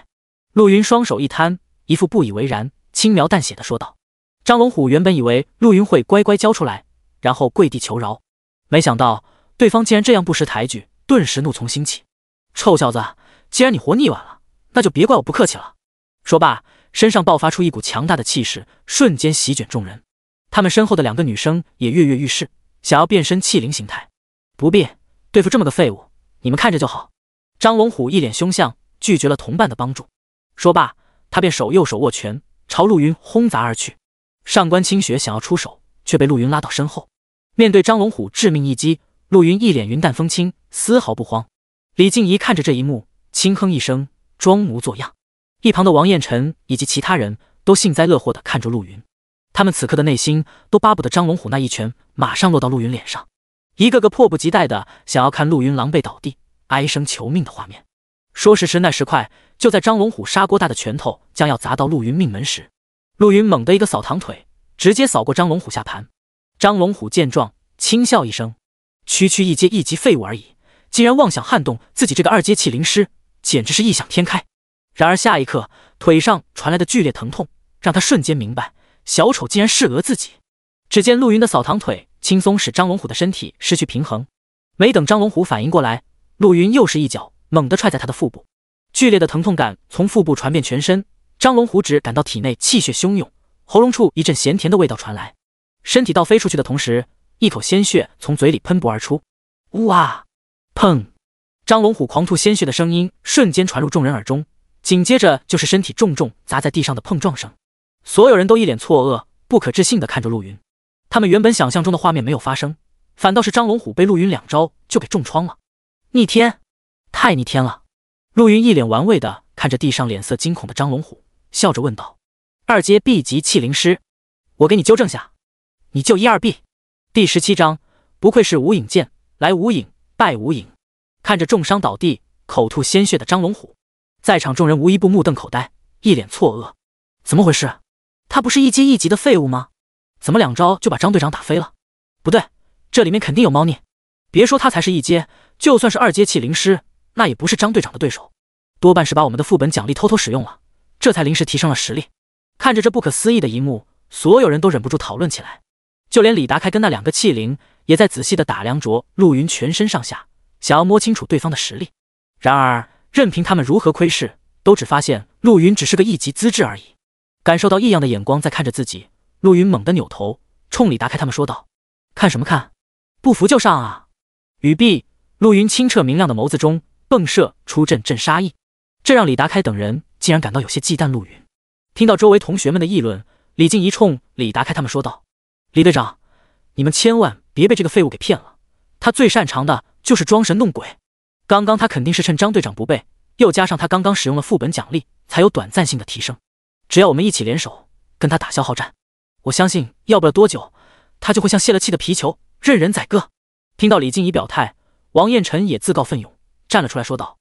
A: 陆云双手一摊，一副不以为然、轻描淡写的说道。张龙虎原本以为陆云会乖乖交出来，然后跪地求饶，没想到。对方竟然这样不识抬举，顿时怒从心起。臭小子，既然你活腻歪了，那就别怪我不客气了！说罢，身上爆发出一股强大的气势，瞬间席卷众人。他们身后的两个女生也跃跃欲试，想要变身气灵形态。不必对付这么个废物，你们看着就好。张龙虎一脸凶相，拒绝了同伴的帮助。说罢，他便手右手握拳，朝陆云轰砸而去。上官清雪想要出手，却被陆云拉到身后。面对张龙虎致命一击。陆云一脸云淡风轻，丝毫不慌。李静怡看着这一幕，轻哼一声，装模作样。一旁的王彦辰以及其他人都幸灾乐祸地看着陆云，他们此刻的内心都巴不得张龙虎那一拳马上落到陆云脸上，一个个迫不及待的想要看陆云狼狈倒地、哀声求命的画面。说时迟，那时快，就在张龙虎砂锅大的拳头将要砸到陆云命门时，陆云猛地一个扫堂腿，直接扫过张龙虎下盘。张龙虎见状，轻笑一声。区区一阶一级废物而已，竟然妄想撼动自己这个二阶气灵师，简直是异想天开。然而下一刻，腿上传来的剧烈疼痛，让他瞬间明白，小丑竟然是讹自己。只见陆云的扫堂腿轻松使张龙虎的身体失去平衡，没等张龙虎反应过来，陆云又是一脚猛地踹在他的腹部，剧烈的疼痛感从腹部传遍全身。张龙虎只感到体内气血汹涌，喉咙处一阵咸甜的味道传来，身体倒飞出去的同时。一口鲜血从嘴里喷薄而出，哇！砰！张龙虎狂吐鲜血的声音瞬间传入众人耳中，紧接着就是身体重重砸在地上的碰撞声。所有人都一脸错愕，不可置信地看着陆云。他们原本想象中的画面没有发生，反倒是张龙虎被陆云两招就给重创了，逆天！太逆天了！陆云一脸玩味地看着地上脸色惊恐的张龙虎，笑着问道：“二阶 B 级气灵师，我给你纠正下，你就一二 B。”第十七章，不愧是无影剑，来无影，败无影。看着重伤倒地、口吐鲜血的张龙虎，在场众人无一不目瞪口呆，一脸错愕。怎么回事？他不是一阶一级的废物吗？怎么两招就把张队长打飞了？不对，这里面肯定有猫腻。别说他才是一阶，就算是二阶气灵师，那也不是张队长的对手。多半是把我们的副本奖励偷偷使用了，这才临时提升了实力。看着这不可思议的一幕，所有人都忍不住讨论起来。就连李达开跟那两个器灵也在仔细的打量着陆云全身上下，想要摸清楚对方的实力。然而，任凭他们如何窥视，都只发现陆云只是个一级资质而已。感受到异样的眼光在看着自己，陆云猛地扭头冲李达开他们说道：“看什么看？不服就上啊！”语毕，陆云清澈明亮的眸子中迸射出阵阵杀意，这让李达开等人竟然感到有些忌惮。陆云听到周围同学们的议论，李静一冲李达开他们说道。李队长，你们千万别被这个废物给骗了。他最擅长的就是装神弄鬼。刚刚他肯定是趁张队长不备，又加上他刚刚使用了副本奖励，才有短暂性的提升。只要我们一起联手跟他打消耗战，我相信要不了多久，他就会像泄了气的皮球，任人宰割。听到李静怡表态，王彦辰也自告奋勇站了出来说道：“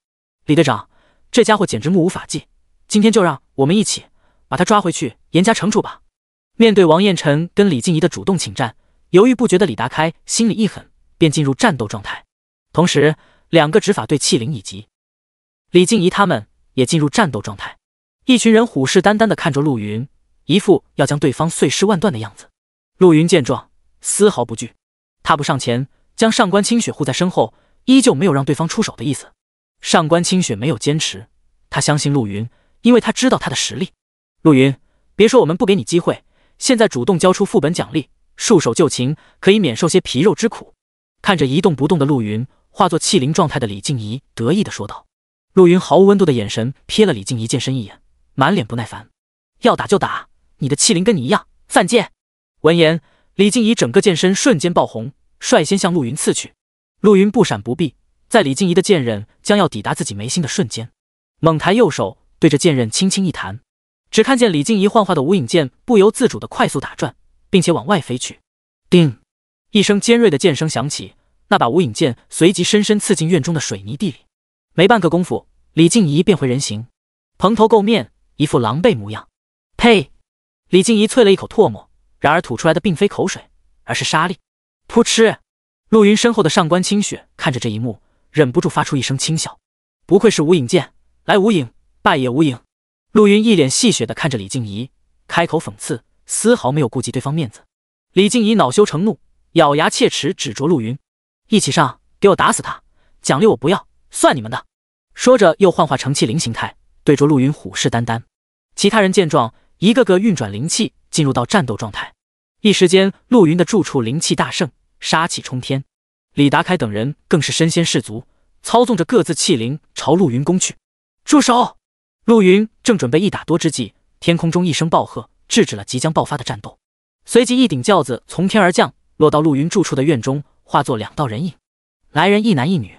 A: 李队长，这家伙简直目无法纪，今天就让我们一起把他抓回去，严加惩处吧。”面对王彦辰跟李静怡的主动请战，犹豫不决的李达开心里一狠，便进入战斗状态。同时，两个执法队气灵以及李静怡他们也进入战斗状态。一群人虎视眈眈的看着陆云，一副要将对方碎尸万段的样子。陆云见状丝毫不惧，他不上前将上官清雪护在身后，依旧没有让对方出手的意思。上官清雪没有坚持，她相信陆云，因为她知道他的实力。陆云，别说我们不给你机会。现在主动交出副本奖励，束手就擒，可以免受些皮肉之苦。看着一动不动的陆云，化作气灵状态的李静怡得意地说道。陆云毫无温度的眼神瞥了李静怡剑身一眼，满脸不耐烦：“要打就打，你的气灵跟你一样犯贱。”闻言，李静怡整个剑身瞬间爆红，率先向陆云刺去。陆云不闪不避，在李静怡的剑刃将要抵达自己眉心的瞬间，猛抬右手，对着剑刃轻轻一弹。只看见李靖怡幻化的无影剑不由自主的快速打转，并且往外飞去。叮！一声尖锐的剑声响起，那把无影剑随即深深刺进院中的水泥地里。没半个功夫，李靖怡变回人形，蓬头垢面，一副狼狈模样。呸！李靖怡啐了一口唾沫，然而吐出来的并非口水，而是沙粒。噗嗤！陆云身后的上官清雪看着这一幕，忍不住发出一声轻笑。不愧是无影剑，来无影，败也无影。陆云一脸戏谑地看着李静怡，开口讽刺，丝毫没有顾及对方面子。李静怡恼羞成怒，咬牙切齿，指着陆云：“一起上，给我打死他！奖励我不要，算你们的。”说着，又幻化成气灵形态，对着陆云虎视眈眈。其他人见状，一个个运转灵气，进入到战斗状态。一时间，陆云的住处灵气大盛，杀气冲天。李达开等人更是身先士卒，操纵着各自气灵朝陆云攻去。住手！陆云。正准备一打多之际，天空中一声暴喝，制止了即将爆发的战斗。随即，一顶轿子从天而降，落到陆云住处的院中，化作两道人影。来人一男一女，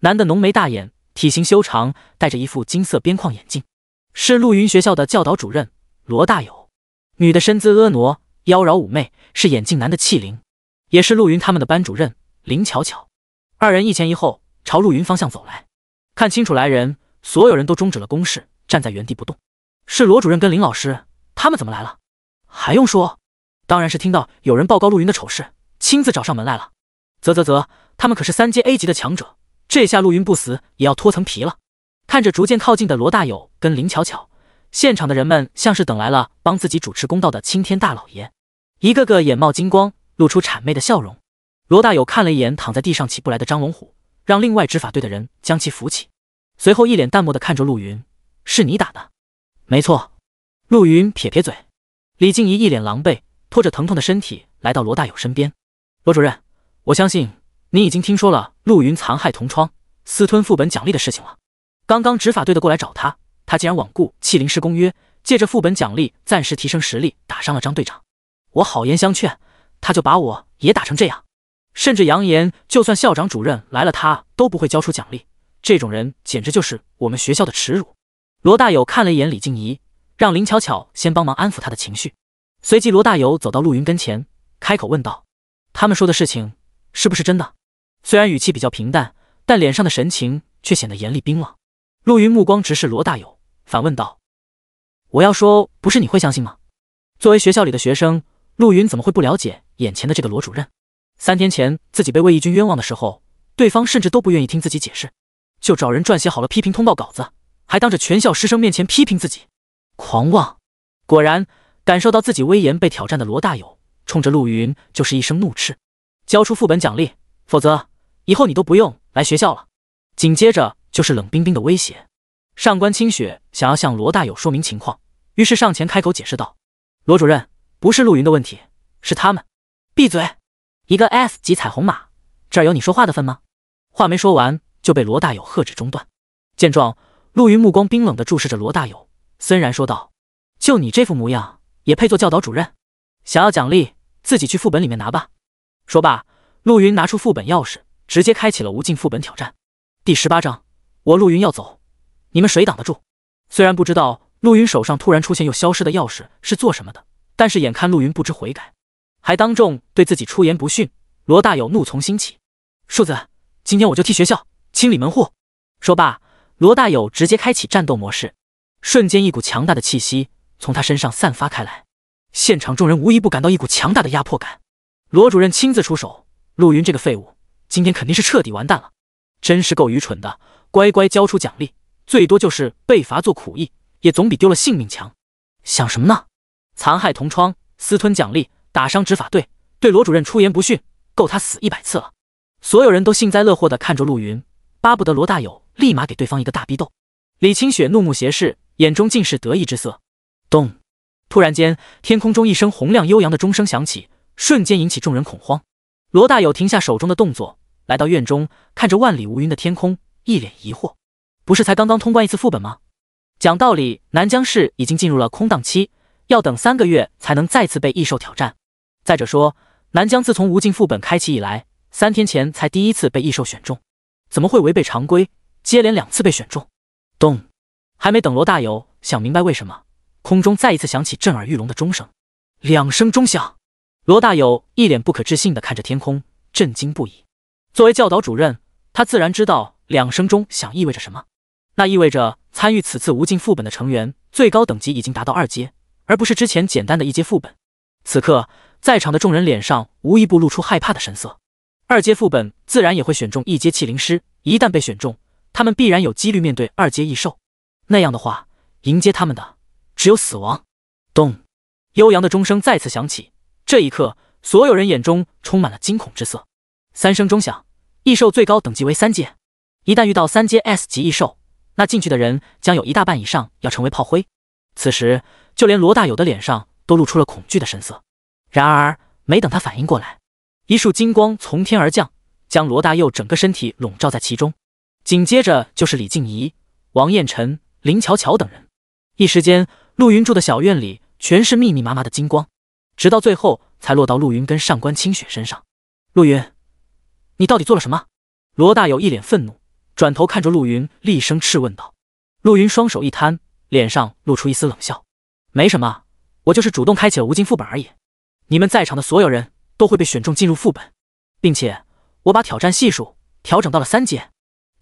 A: 男的浓眉大眼，体型修长，戴着一副金色边框眼镜，是陆云学校的教导主任罗大友；女的身姿婀娜，妖娆妩媚，是眼镜男的器灵，也是陆云他们的班主任林巧巧。二人一前一后朝陆云方向走来，看清楚来人，所有人都终止了攻势。站在原地不动，是罗主任跟林老师，他们怎么来了？还用说？当然是听到有人报告陆云的丑事，亲自找上门来了。啧啧啧，他们可是三阶 A 级的强者，这下陆云不死也要脱层皮了。看着逐渐靠近的罗大友跟林巧巧，现场的人们像是等来了帮自己主持公道的青天大老爷，一个个眼冒金光，露出谄媚的笑容。罗大友看了一眼躺在地上起不来的张龙虎，让另外执法队的人将其扶起，随后一脸淡漠的看着陆云。是你打的，没错。陆云撇撇嘴，李静怡一脸狼狈，拖着疼痛的身体来到罗大友身边。罗主任，我相信你已经听说了陆云残害同窗、私吞副本奖励的事情了。刚刚执法队的过来找他，他竟然罔顾弃灵师公约，借着副本奖励暂时提升实力，打伤了张队长。我好言相劝，他就把我也打成这样，甚至扬言就算校长、主任来了，他都不会交出奖励。这种人简直就是我们学校的耻辱。罗大友看了一眼李静怡，让林巧巧先帮忙安抚她的情绪。随即，罗大友走到陆云跟前，开口问道：“他们说的事情是不是真的？”虽然语气比较平淡，但脸上的神情却显得严厉冰冷。陆云目光直视罗大友，反问道：“我要说，不是你会相信吗？”作为学校里的学生，陆云怎么会不了解眼前的这个罗主任？三天前自己被魏义军冤枉的时候，对方甚至都不愿意听自己解释，就找人撰写好了批评通报稿子。还当着全校师生面前批评自己，狂妄！果然感受到自己威严被挑战的罗大友，冲着陆云就是一声怒斥：“交出副本奖励，否则以后你都不用来学校了。”紧接着就是冷冰冰的威胁。上官清雪想要向罗大友说明情况，于是上前开口解释道：“罗主任，不是陆云的问题，是他们。”闭嘴！一个 S 级彩虹马，这儿有你说话的份吗？话没说完就被罗大友喝止中断。见状。陆云目光冰冷的注视着罗大友，森然说道：“就你这副模样，也配做教导主任？想要奖励，自己去副本里面拿吧。”说罢，陆云拿出副本钥匙，直接开启了无尽副本挑战。第十八章，我陆云要走，你们谁挡得住？虽然不知道陆云手上突然出现又消失的钥匙是做什么的，但是眼看陆云不知悔改，还当众对自己出言不逊，罗大友怒从心起：“树子，今天我就替学校清理门户。”说罢。罗大友直接开启战斗模式，瞬间一股强大的气息从他身上散发开来，现场众人无一不感到一股强大的压迫感。罗主任亲自出手，陆云这个废物今天肯定是彻底完蛋了，真是够愚蠢的，乖乖交出奖励，最多就是被罚做苦役，也总比丢了性命强。想什么呢？残害同窗，私吞奖励，打伤执法队，对罗主任出言不逊，够他死一百次了。所有人都幸灾乐祸地看着陆云，巴不得罗大友。立马给对方一个大逼斗，李清雪怒目斜视，眼中尽是得意之色。咚！突然间，天空中一声洪亮悠扬的钟声响起，瞬间引起众人恐慌。罗大友停下手中的动作，来到院中，看着万里无云的天空，一脸疑惑：“不是才刚刚通关一次副本吗？讲道理，南疆市已经进入了空档期，要等三个月才能再次被异兽挑战。再者说，南疆自从无尽副本开启以来，三天前才第一次被异兽选中，怎么会违背常规？”接连两次被选中，咚！还没等罗大友想明白为什么，空中再一次响起震耳欲聋的钟声，两声钟响。罗大友一脸不可置信的看着天空，震惊不已。作为教导主任，他自然知道两声钟响意味着什么，那意味着参与此次无尽副本的成员最高等级已经达到二阶，而不是之前简单的一阶副本。此刻，在场的众人脸上无一不露出害怕的神色。二阶副本自然也会选中一阶气灵师，一旦被选中。他们必然有几率面对二阶异兽，那样的话，迎接他们的只有死亡。咚！悠扬的钟声再次响起，这一刻，所有人眼中充满了惊恐之色。三声钟响，异兽最高等级为三阶，一旦遇到三阶 S 级异兽，那进去的人将有一大半以上要成为炮灰。此时，就连罗大友的脸上都露出了恐惧的神色。然而，没等他反应过来，一束金光从天而降，将罗大佑整个身体笼罩在其中。紧接着就是李静怡、王彦辰、林巧巧等人，一时间，陆云住的小院里全是密密麻麻的金光，直到最后才落到陆云跟上官清雪身上。陆云，你到底做了什么？罗大友一脸愤怒，转头看着陆云，厉声斥问道。陆云双手一摊，脸上露出一丝冷笑：“没什么，我就是主动开启了无尽副本而已。你们在场的所有人都会被选中进入副本，并且我把挑战系数调整到了三阶。”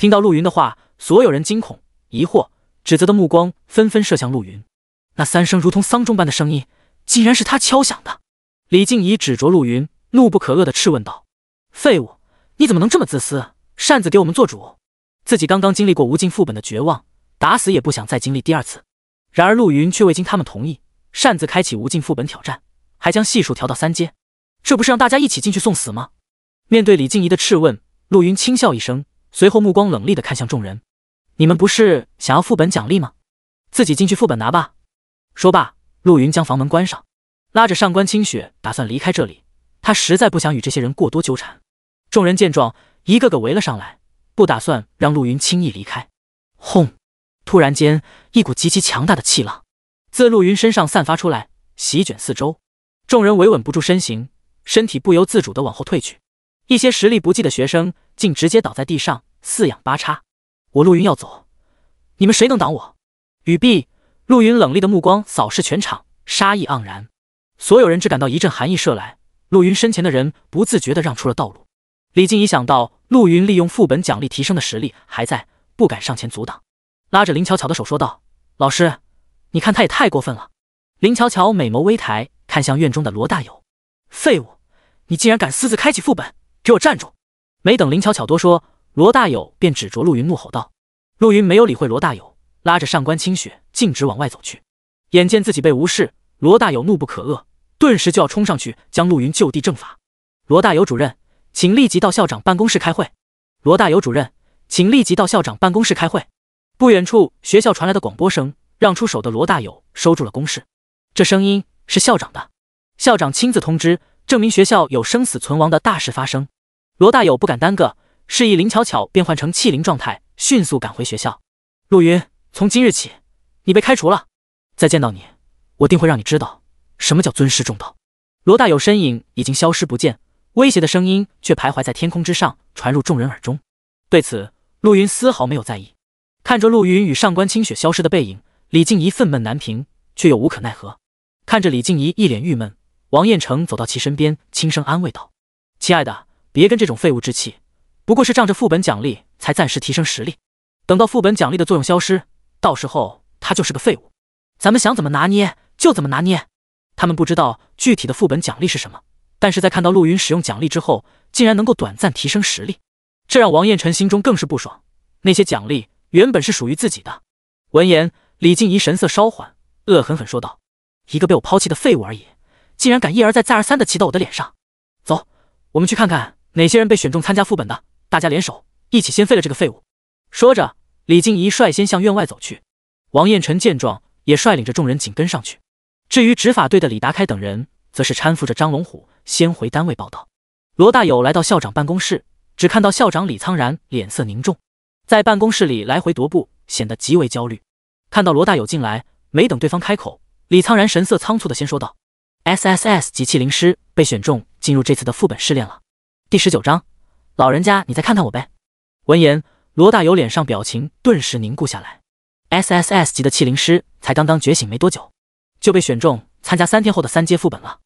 A: 听到陆云的话，所有人惊恐、疑惑、指责的目光纷纷射向陆云。那三声如同丧钟般的声音，竟然是他敲响的。李静怡指着陆云，怒不可遏地斥问道：“废物，你怎么能这么自私，擅自给我们做主？自己刚刚经历过无尽副本的绝望，打死也不想再经历第二次。然而陆云却未经他们同意，擅自开启无尽副本挑战，还将系数调到三阶，这不是让大家一起进去送死吗？”面对李静怡的质问，陆云轻笑一声。随后目光冷厉的看向众人，你们不是想要副本奖励吗？自己进去副本拿吧。说罢，陆云将房门关上，拉着上官清雪打算离开这里。他实在不想与这些人过多纠缠。众人见状，一个个围了上来，不打算让陆云轻易离开。轰！突然间，一股极其强大的气浪自陆云身上散发出来，席卷四周，众人维稳不住身形，身体不由自主的往后退去。一些实力不济的学生竟直接倒在地上，四仰八叉。我陆云要走，你们谁能挡我？语毕，陆云冷厉的目光扫视全场，杀意盎然。所有人只感到一阵寒意射来，陆云身前的人不自觉地让出了道路。李静怡想到陆云利用副本奖励提升的实力还在，不敢上前阻挡，拉着林巧巧的手说道：“老师，你看他也太过分了。”林巧巧美眸微抬，看向院中的罗大友：“废物，你竟然敢私自开启副本！”给我站住！没等林巧巧多说，罗大友便指着陆云怒吼道：“陆云没有理会罗大友，拉着上官清雪径直往外走去。眼见自己被无视，罗大友怒不可遏，顿时就要冲上去将陆云就地正法。”罗大友主任，请立即到校长办公室开会。罗大友主任，请立即到校长办公室开会。不远处学校传来的广播声，让出手的罗大友收住了攻势。这声音是校长的，校长亲自通知。证明学校有生死存亡的大事发生，罗大友不敢耽搁，示意林巧巧变换成气灵状态，迅速赶回学校。陆云，从今日起，你被开除了。再见到你，我定会让你知道什么叫尊师重道。罗大友身影已经消失不见，威胁的声音却徘徊在天空之上，传入众人耳中。对此，陆云丝毫没有在意。看着陆云与上官清雪消失的背影，李静怡愤懑难平，却又无可奈何。看着李静怡一脸郁闷。王彦成走到其身边，轻声安慰道：“亲爱的，别跟这种废物置气。不过是仗着副本奖励才暂时提升实力，等到副本奖励的作用消失，到时候他就是个废物。咱们想怎么拿捏就怎么拿捏。他们不知道具体的副本奖励是什么，但是在看到陆云使用奖励之后，竟然能够短暂提升实力，这让王彦成心中更是不爽。那些奖励原本是属于自己的。”闻言，李静怡神色稍缓，恶狠狠说道：“一个被我抛弃的废物而已。”竟然敢一而再、再而三的骑到我的脸上！走，我们去看看哪些人被选中参加副本的。大家联手，一起先废了这个废物。说着，李静怡率先向院外走去。王彦辰见状，也率领着众人紧跟上去。至于执法队的李达开等人，则是搀扶着张龙虎先回单位报道。罗大友来到校长办公室，只看到校长李苍然脸色凝重，在办公室里来回踱步，显得极为焦虑。看到罗大友进来，没等对方开口，李苍然神色仓促的先说道。S S S 级气灵师被选中进入这次的副本试炼了。第十九章，老人家，你再看看我呗。闻言，罗大友脸上表情顿时凝固下来。S S S 级的气灵师才刚刚觉醒没多久，就被选中参加三天后的三阶副本了。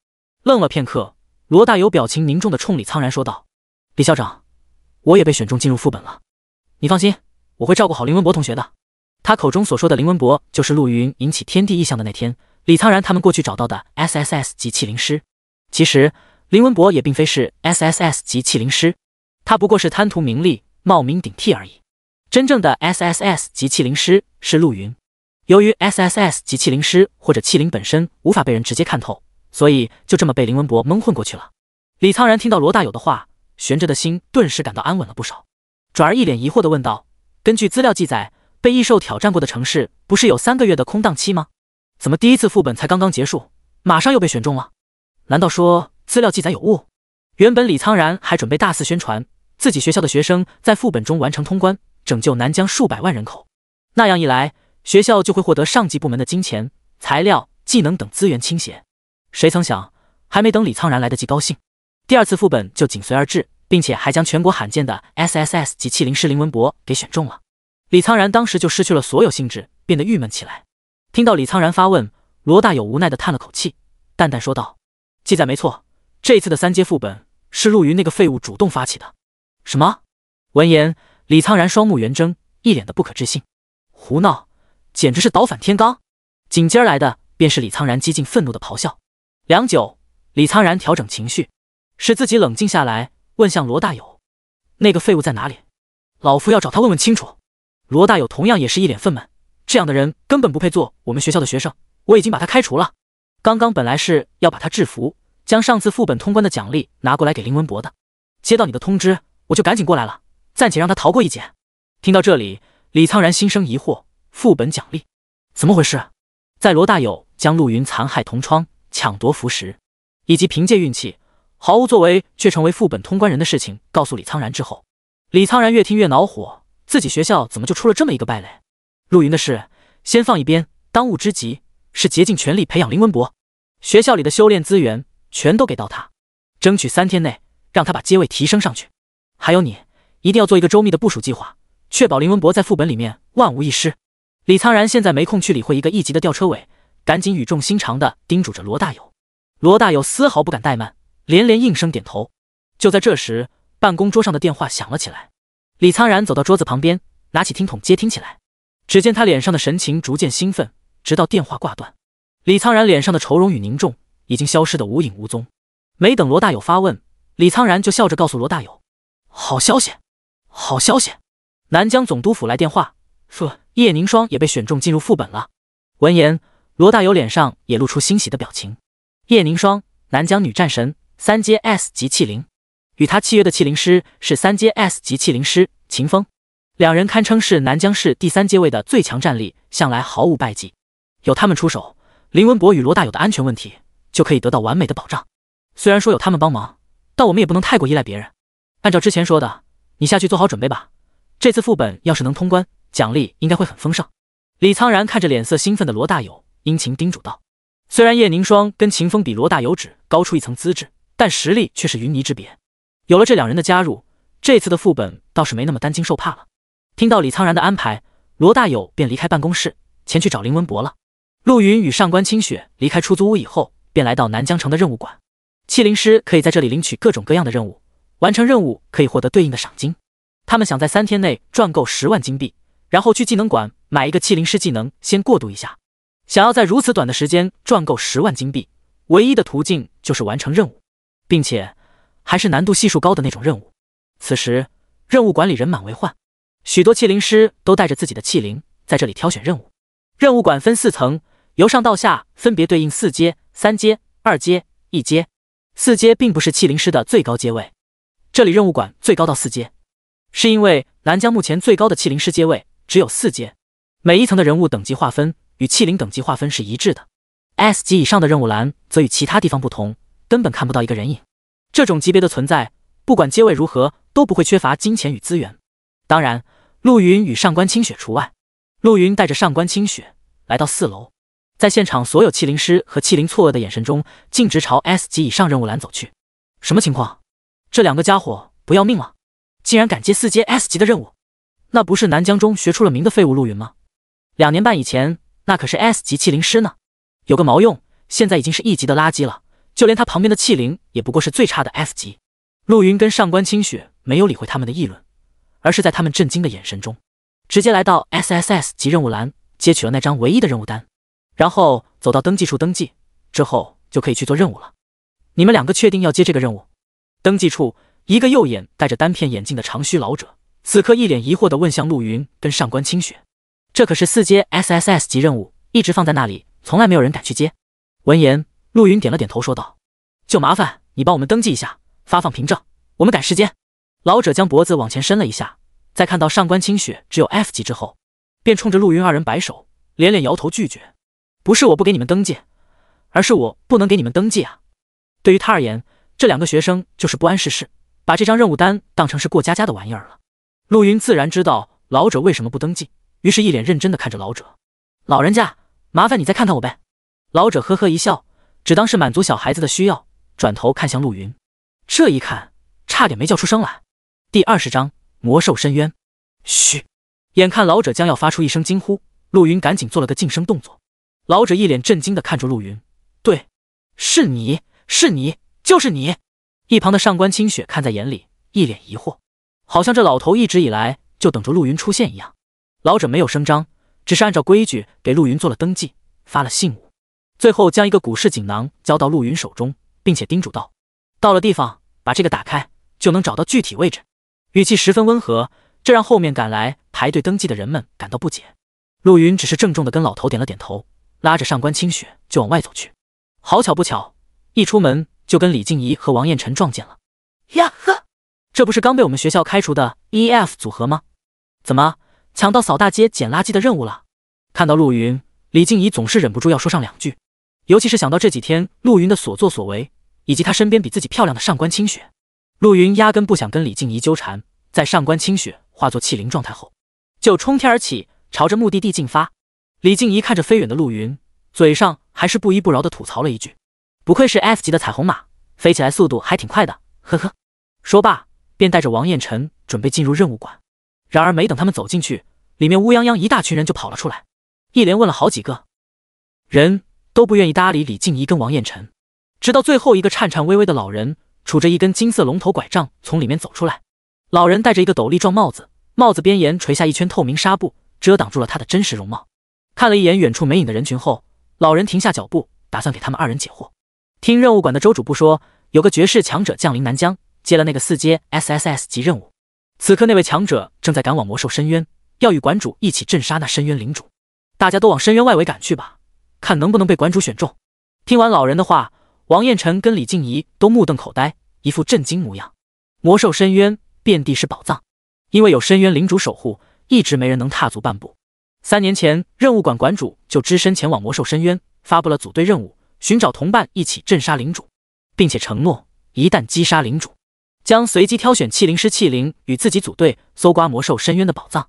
A: 愣了片刻，罗大友表情凝重的冲李苍然说道：“李校长，我也被选中进入副本了。你放心，我会照顾好林文博同学的。”他口中所说的林文博，就是陆云引起天地异象的那天。李苍然他们过去找到的 SSS 级器灵师，其实林文博也并非是 SSS 级器灵师，他不过是贪图名利，冒名顶替而已。真正的 SSS 级器灵师是陆云。由于 SSS 级器灵师或者器灵本身无法被人直接看透，所以就这么被林文博蒙混过去了。李苍然听到罗大友的话，悬着的心顿时感到安稳了不少，转而一脸疑惑的问道：“根据资料记载，被异兽挑战过的城市不是有三个月的空档期吗？”怎么第一次副本才刚刚结束，马上又被选中了？难道说资料记载有误？原本李苍然还准备大肆宣传自己学校的学生在副本中完成通关，拯救南疆数百万人口，那样一来学校就会获得上级部门的金钱、材料、技能等资源倾斜。谁曾想，还没等李苍然来得及高兴，第二次副本就紧随而至，并且还将全国罕见的 SSS 级器灵师林文博给选中了。李苍然当时就失去了所有兴致，变得郁闷起来。听到李苍然发问，罗大有无奈的叹了口气，淡淡说道：“记载没错，这次的三阶副本是陆云那个废物主动发起的。”什么？闻言，李苍然双目圆睁，一脸的不可置信：“胡闹，简直是倒反天罡！”紧接而来的便是李苍然几近愤怒的咆哮。良久，李苍然调整情绪，使自己冷静下来，问向罗大有：“那个废物在哪里？老夫要找他问问清楚。”罗大有同样也是一脸愤懑。这样的人根本不配做我们学校的学生，我已经把他开除了。刚刚本来是要把他制服，将上次副本通关的奖励拿过来给林文博的。接到你的通知，我就赶紧过来了，暂且让他逃过一劫。听到这里，李苍然心生疑惑：副本奖励，怎么回事？在罗大友将陆云残害同窗、抢夺符石，以及凭借运气毫无作为却成为副本通关人的事情告诉李苍然之后，李苍然越听越恼火，自己学校怎么就出了这么一个败类？陆云的事先放一边，当务之急是竭尽全力培养林文博。学校里的修炼资源全都给到他，争取三天内让他把阶位提升上去。还有你，一定要做一个周密的部署计划，确保林文博在副本里面万无一失。李苍然现在没空去理会一个一级的吊车尾，赶紧语重心长地叮嘱着罗大友。罗大友丝毫不敢怠慢，连连应声点头。就在这时，办公桌上的电话响了起来。李苍然走到桌子旁边，拿起听筒接听起来。只见他脸上的神情逐渐兴奋，直到电话挂断，李苍然脸上的愁容与凝重已经消失得无影无踪。没等罗大友发问，李苍然就笑着告诉罗大友：“好消息，好消息！南疆总督府来电话说，叶凝霜也被选中进入副本了。”闻言，罗大友脸上也露出欣喜的表情。叶凝霜，南疆女战神，三阶 S 级器灵，与他契约的器灵师是三阶 S 级器灵师秦风。两人堪称是南疆市第三阶位的最强战力，向来毫无败绩。有他们出手，林文博与罗大友的安全问题就可以得到完美的保障。虽然说有他们帮忙，但我们也不能太过依赖别人。按照之前说的，你下去做好准备吧。这次副本要是能通关，奖励应该会很丰盛。李苍然看着脸色兴奋的罗大友，殷勤叮嘱道：“虽然叶凝霜跟秦风比罗大友只高出一层资质，但实力却是云泥之别。有了这两人的加入，这次的副本倒是没那么担惊受怕了。”听到李苍然的安排，罗大友便离开办公室，前去找林文博了。陆云与上官清雪离开出租屋以后，便来到南江城的任务馆。气灵师可以在这里领取各种各样的任务，完成任务可以获得对应的赏金。他们想在三天内赚够十万金币，然后去技能馆买一个气灵师技能，先过渡一下。想要在如此短的时间赚够十万金币，唯一的途径就是完成任务，并且还是难度系数高的那种任务。此时，任务管理人满为患。许多气灵师都带着自己的气灵在这里挑选任务。任务馆分四层，由上到下分别对应四阶、三阶、二阶、一阶。四阶并不是气灵师的最高阶位，这里任务馆最高到四阶，是因为南疆目前最高的气灵师阶位只有四阶。每一层的人物等级划分与气灵等级划分是一致的。S 级以上的任务栏则与其他地方不同，根本看不到一个人影。这种级别的存在，不管阶位如何，都不会缺乏金钱与资源。当然。陆云与上官清雪除外，陆云带着上官清雪来到四楼，在现场所有气灵师和气灵错愕的眼神中，径直朝 S 级以上任务栏走去。什么情况？这两个家伙不要命了？竟然敢接四阶 S 级的任务？那不是南江中学出了名的废物陆云吗？两年半以前，那可是 S 级气灵师呢，有个毛用？现在已经是一级的垃圾了。就连他旁边的气灵也不过是最差的 S 级。陆云跟上官清雪没有理会他们的议论。而是在他们震惊的眼神中，直接来到 SSS 级任务栏，接取了那张唯一的任务单，然后走到登记处登记，之后就可以去做任务了。你们两个确定要接这个任务？登记处一个右眼戴着单片眼镜的长须老者，此刻一脸疑惑的问向陆云跟上官清雪：“这可是四阶 SSS 级任务，一直放在那里，从来没有人敢去接。”闻言，陆云点了点头说道：“就麻烦你帮我们登记一下，发放凭证，我们赶时间。”老者将脖子往前伸了一下，在看到上官清雪只有 F 级之后，便冲着陆云二人摆手，连连摇头拒绝：“不是我不给你们登记，而是我不能给你们登记啊！”对于他而言，这两个学生就是不谙世事，把这张任务单当成是过家家的玩意儿了。陆云自然知道老者为什么不登记，于是一脸认真的看着老者：“老人家，麻烦你再看看我呗。”老者呵呵一笑，只当是满足小孩子的需要，转头看向陆云，这一看差点没叫出声来。第二十章魔兽深渊。嘘！眼看老者将要发出一声惊呼，陆云赶紧做了个静声动作。老者一脸震惊的看着陆云，对，是你，是你，就是你！一旁的上官清雪看在眼里，一脸疑惑，好像这老头一直以来就等着陆云出现一样。老者没有声张，只是按照规矩给陆云做了登记，发了信物，最后将一个古式锦囊交到陆云手中，并且叮嘱道：“到了地方，把这个打开，就能找到具体位置。”语气十分温和，这让后面赶来排队登记的人们感到不解。陆云只是郑重地跟老头点了点头，拉着上官清雪就往外走去。好巧不巧，一出门就跟李静怡和王彦辰撞见了。呀呵，这不是刚被我们学校开除的 E F 组合吗？怎么抢到扫大街捡垃圾的任务了？看到陆云，李静怡总是忍不住要说上两句，尤其是想到这几天陆云的所作所为，以及他身边比自己漂亮的上官清雪。陆云压根不想跟李静怡纠缠，在上官清雪化作气灵状态后，就冲天而起，朝着目的地进发。李静怡看着飞远的陆云，嘴上还是不依不饶的吐槽了一句：“不愧是 S 级的彩虹马，飞起来速度还挺快的。”呵呵。说罢，便带着王彦辰准备进入任务馆。然而没等他们走进去，里面乌泱泱一大群人就跑了出来，一连问了好几个人都不愿意搭理李静怡跟王彦辰，直到最后一个颤颤巍巍的老人。杵着一根金色龙头拐杖从里面走出来，老人戴着一个斗笠状帽子，帽子边沿垂下一圈透明纱布，遮挡住了他的真实容貌。看了一眼远处没影的人群后，老人停下脚步，打算给他们二人解惑。听任务馆的周主不说，有个绝世强者降临南疆，接了那个四阶 S S S 级任务。此刻那位强者正在赶往魔兽深渊，要与馆主一起镇杀那深渊领主。大家都往深渊外围赶去吧，看能不能被馆主选中。听完老人的话。王彦辰跟李静怡都目瞪口呆，一副震惊模样。魔兽深渊遍地是宝藏，因为有深渊领主守护，一直没人能踏足半步。三年前，任务馆馆主就只身前往魔兽深渊，发布了组队任务，寻找同伴一起镇杀领主，并且承诺，一旦击杀领主，将随机挑选器灵师器灵与自己组队，搜刮魔兽深渊的宝藏。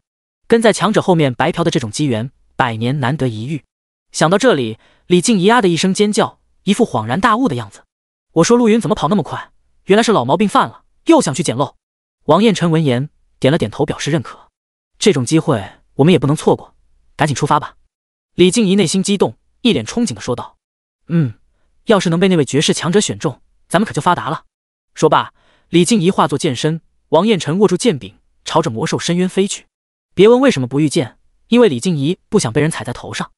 A: 跟在强者后面白嫖的这种机缘，百年难得一遇。想到这里，李静怡啊的一声尖叫。一副恍然大悟的样子。我说：“陆云怎么跑那么快？原来是老毛病犯了，又想去捡漏。”王彦辰闻言点了点头，表示认可。这种机会我们也不能错过，赶紧出发吧！李静怡内心激动，一脸憧憬的说道：“嗯，要是能被那位绝世强者选中，咱们可就发达了。”说罢，李静怡化作剑身，王彦辰握住剑柄，朝着魔兽深渊飞去。别问为什么不御剑，因为李静怡不想被人踩在头上。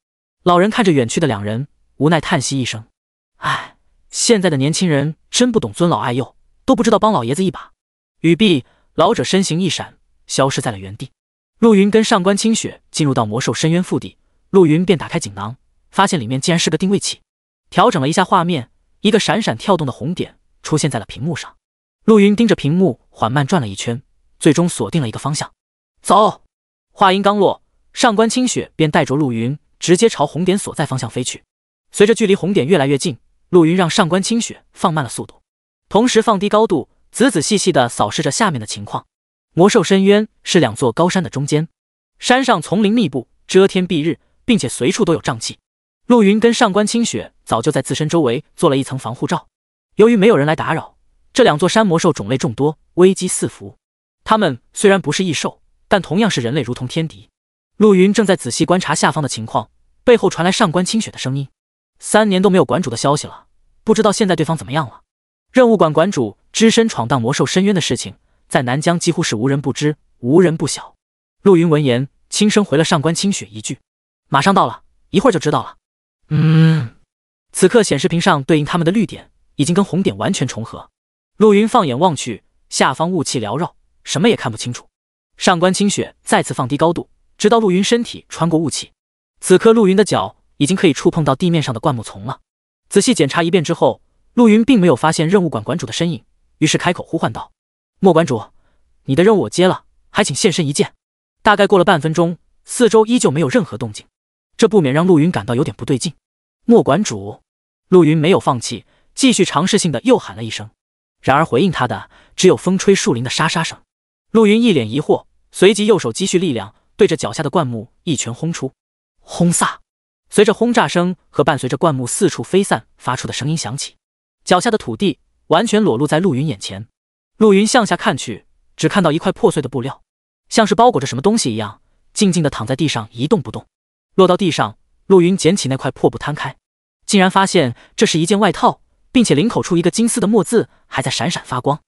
A: 老人看着远去的两人，无奈叹息一声。哎，现在的年轻人真不懂尊老爱幼，都不知道帮老爷子一把。语毕，老者身形一闪，消失在了原地。陆云跟上官清雪进入到魔兽深渊腹地，陆云便打开锦囊，发现里面竟然是个定位器。调整了一下画面，一个闪闪跳动的红点出现在了屏幕上。陆云盯着屏幕，缓慢转了一圈，最终锁定了一个方向。走。话音刚落，上官清雪便带着陆云直接朝红点所在方向飞去。随着距离红点越来越近。陆云让上官清雪放慢了速度，同时放低高度，仔仔细细地扫视着下面的情况。魔兽深渊是两座高山的中间，山上丛林密布，遮天蔽日，并且随处都有瘴气。陆云跟上官清雪早就在自身周围做了一层防护罩。由于没有人来打扰，这两座山魔兽种类众多，危机四伏。他们虽然不是异兽，但同样是人类，如同天敌。陆云正在仔细观察下方的情况，背后传来上官清雪的声音。三年都没有馆主的消息了，不知道现在对方怎么样了。任务馆馆主只身闯荡魔兽深渊的事情，在南疆几乎是无人不知、无人不晓。陆云闻言，轻声回了上官清雪一句：“马上到了，一会儿就知道了。”
B: 嗯。
A: 此刻显示屏上对应他们的绿点已经跟红点完全重合。陆云放眼望去，下方雾气缭绕，什么也看不清楚。上官清雪再次放低高度，直到陆云身体穿过雾气。此刻陆云的脚。已经可以触碰到地面上的灌木丛了。仔细检查一遍之后，陆云并没有发现任务馆馆主的身影，于是开口呼唤道：“莫馆主，你的任务我接了，还请现身一见。”大概过了半分钟，四周依旧没有任何动静，这不免让陆云感到有点不对劲。莫馆主，陆云没有放弃，继续尝试性的又喊了一声，然而回应他的只有风吹树林的沙沙声。陆云一脸疑惑，随即右手积蓄力量，对着脚下的灌木一拳轰出，轰杀。随着轰炸声和伴随着灌木四处飞散发出的声音响起，脚下的土地完全裸露在陆云眼前。陆云向下看去，只看到一块破碎的布料，像是包裹着什么东西一样，静静的躺在地上一动不动。落到地上，陆云捡起那块破布摊开，竟然发现这是一件外套，并且领口处一个金丝的墨字还在闪闪发光。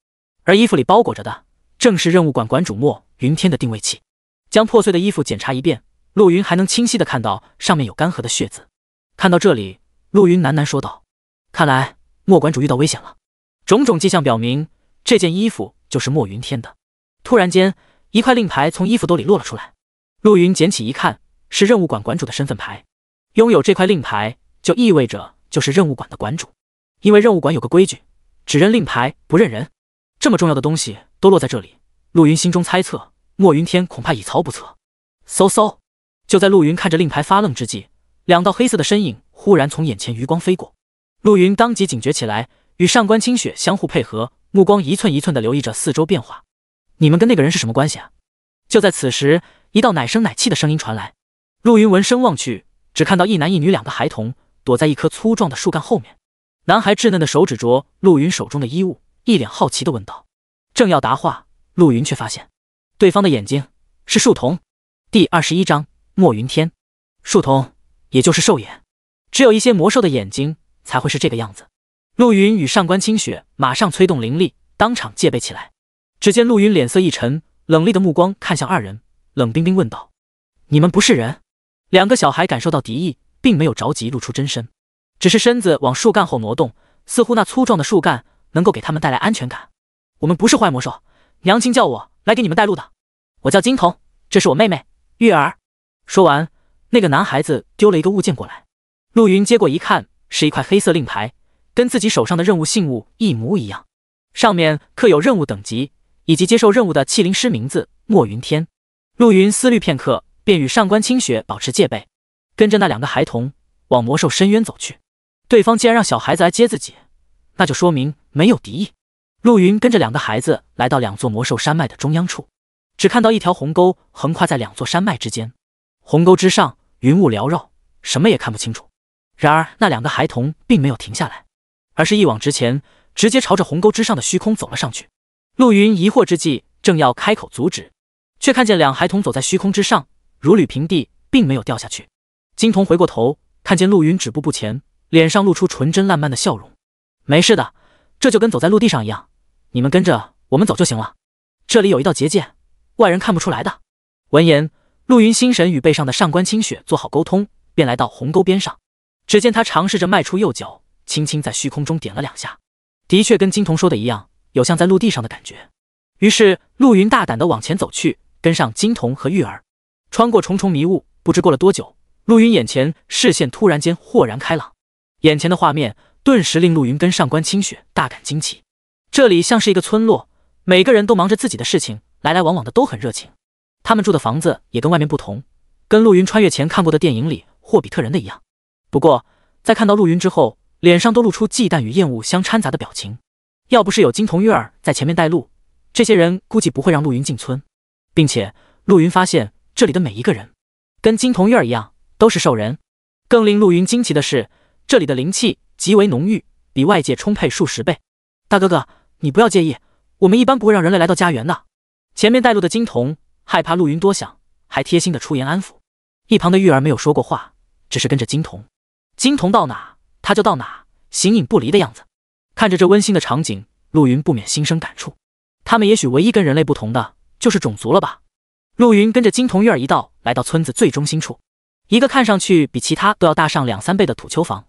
A: 而衣服里包裹着的，正是任务馆馆主墨云天的定位器。将破碎的衣服检查一遍。陆云还能清晰的看到上面有干涸的血渍，看到这里，陆云喃喃说道：“看来莫馆主遇到危险了。”种种迹象表明，这件衣服就是莫云天的。突然间，一块令牌从衣服兜里落了出来，陆云捡起一看，是任务馆馆主的身份牌。拥有这块令牌，就意味着就是任务馆的馆主。因为任务馆有个规矩，只认令牌不认人。这么重要的东西都落在这里，陆云心中猜测，莫云天恐怕已曹不测。嗖嗖。就在陆云看着令牌发愣之际，两道黑色的身影忽然从眼前余光飞过，陆云当即警觉起来，与上官清雪相互配合，目光一寸一寸的留意着四周变化。你们跟那个人是什么关系啊？就在此时，一道奶声奶气的声音传来。陆云闻声望去，只看到一男一女两个孩童躲在一棵粗壮的树干后面。男孩稚嫩的手指着陆云手中的衣物，一脸好奇的问道。正要答话，陆云却发现对方的眼睛是树童。第二十一章。墨云天，树童，也就是兽眼，只有一些魔兽的眼睛才会是这个样子。陆云与上官清雪马上催动灵力，当场戒备起来。只见陆云脸色一沉，冷厉的目光看向二人，冷冰冰问道：“你们不是人？”两个小孩感受到敌意，并没有着急露出真身，只是身子往树干后挪动，似乎那粗壮的树干能够给他们带来安全感。我们不是坏魔兽，娘亲叫我来给你们带路的。我叫金童，这是我妹妹玉儿。说完，那个男孩子丢了一个物件过来，陆云接过一看，是一块黑色令牌，跟自己手上的任务信物一模一样，上面刻有任务等级以及接受任务的器灵师名字莫云天。陆云思虑片刻，便与上官清雪保持戒备，跟着那两个孩童往魔兽深渊走去。对方竟然让小孩子来接自己，那就说明没有敌意。陆云跟着两个孩子来到两座魔兽山脉的中央处，只看到一条鸿沟横跨在两座山脉之间。鸿沟之上，云雾缭绕，什么也看不清楚。然而那两个孩童并没有停下来，而是一往直前，直接朝着鸿沟之上的虚空走了上去。陆云疑惑之际，正要开口阻止，却看见两孩童走在虚空之上，如履平地，并没有掉下去。金童回过头，看见陆云止步不前，脸上露出纯真烂漫的笑容：“没事的，这就跟走在陆地上一样，你们跟着我们走就行了。这里有一道结界，外人看不出来的。”闻言。陆云心神与背上的上官清雪做好沟通，便来到鸿沟边上。只见他尝试着迈出右脚，轻轻在虚空中点了两下，的确跟金童说的一样，有像在陆地上的感觉。于是陆云大胆地往前走去，跟上金童和玉儿，穿过重重迷雾。不知过了多久，陆云眼前视线突然间豁然开朗，眼前的画面顿时令陆云跟上官清雪大感惊奇。这里像是一个村落，每个人都忙着自己的事情，来来往往的都很热情。他们住的房子也跟外面不同，跟陆云穿越前看过的电影里霍比特人的一样。不过，在看到陆云之后，脸上都露出忌惮与厌恶相掺杂的表情。要不是有金童玉儿在前面带路，这些人估计不会让陆云进村。并且，陆云发现这里的每一个人，跟金童玉儿一样，都是兽人。更令陆云惊奇的是，这里的灵气极为浓郁，比外界充沛数十倍。大哥哥，你不要介意，我们一般不会让人类来到家园的。前面带路的金童。害怕陆云多想，还贴心的出言安抚。一旁的玉儿没有说过话，只是跟着金童。金童到哪，他就到哪，形影不离的样子。看着这温馨的场景，陆云不免心生感触。他们也许唯一跟人类不同的，就是种族了吧？陆云跟着金童玉儿一道来到村子最中心处，一个看上去比其他都要大上两三倍的土丘房。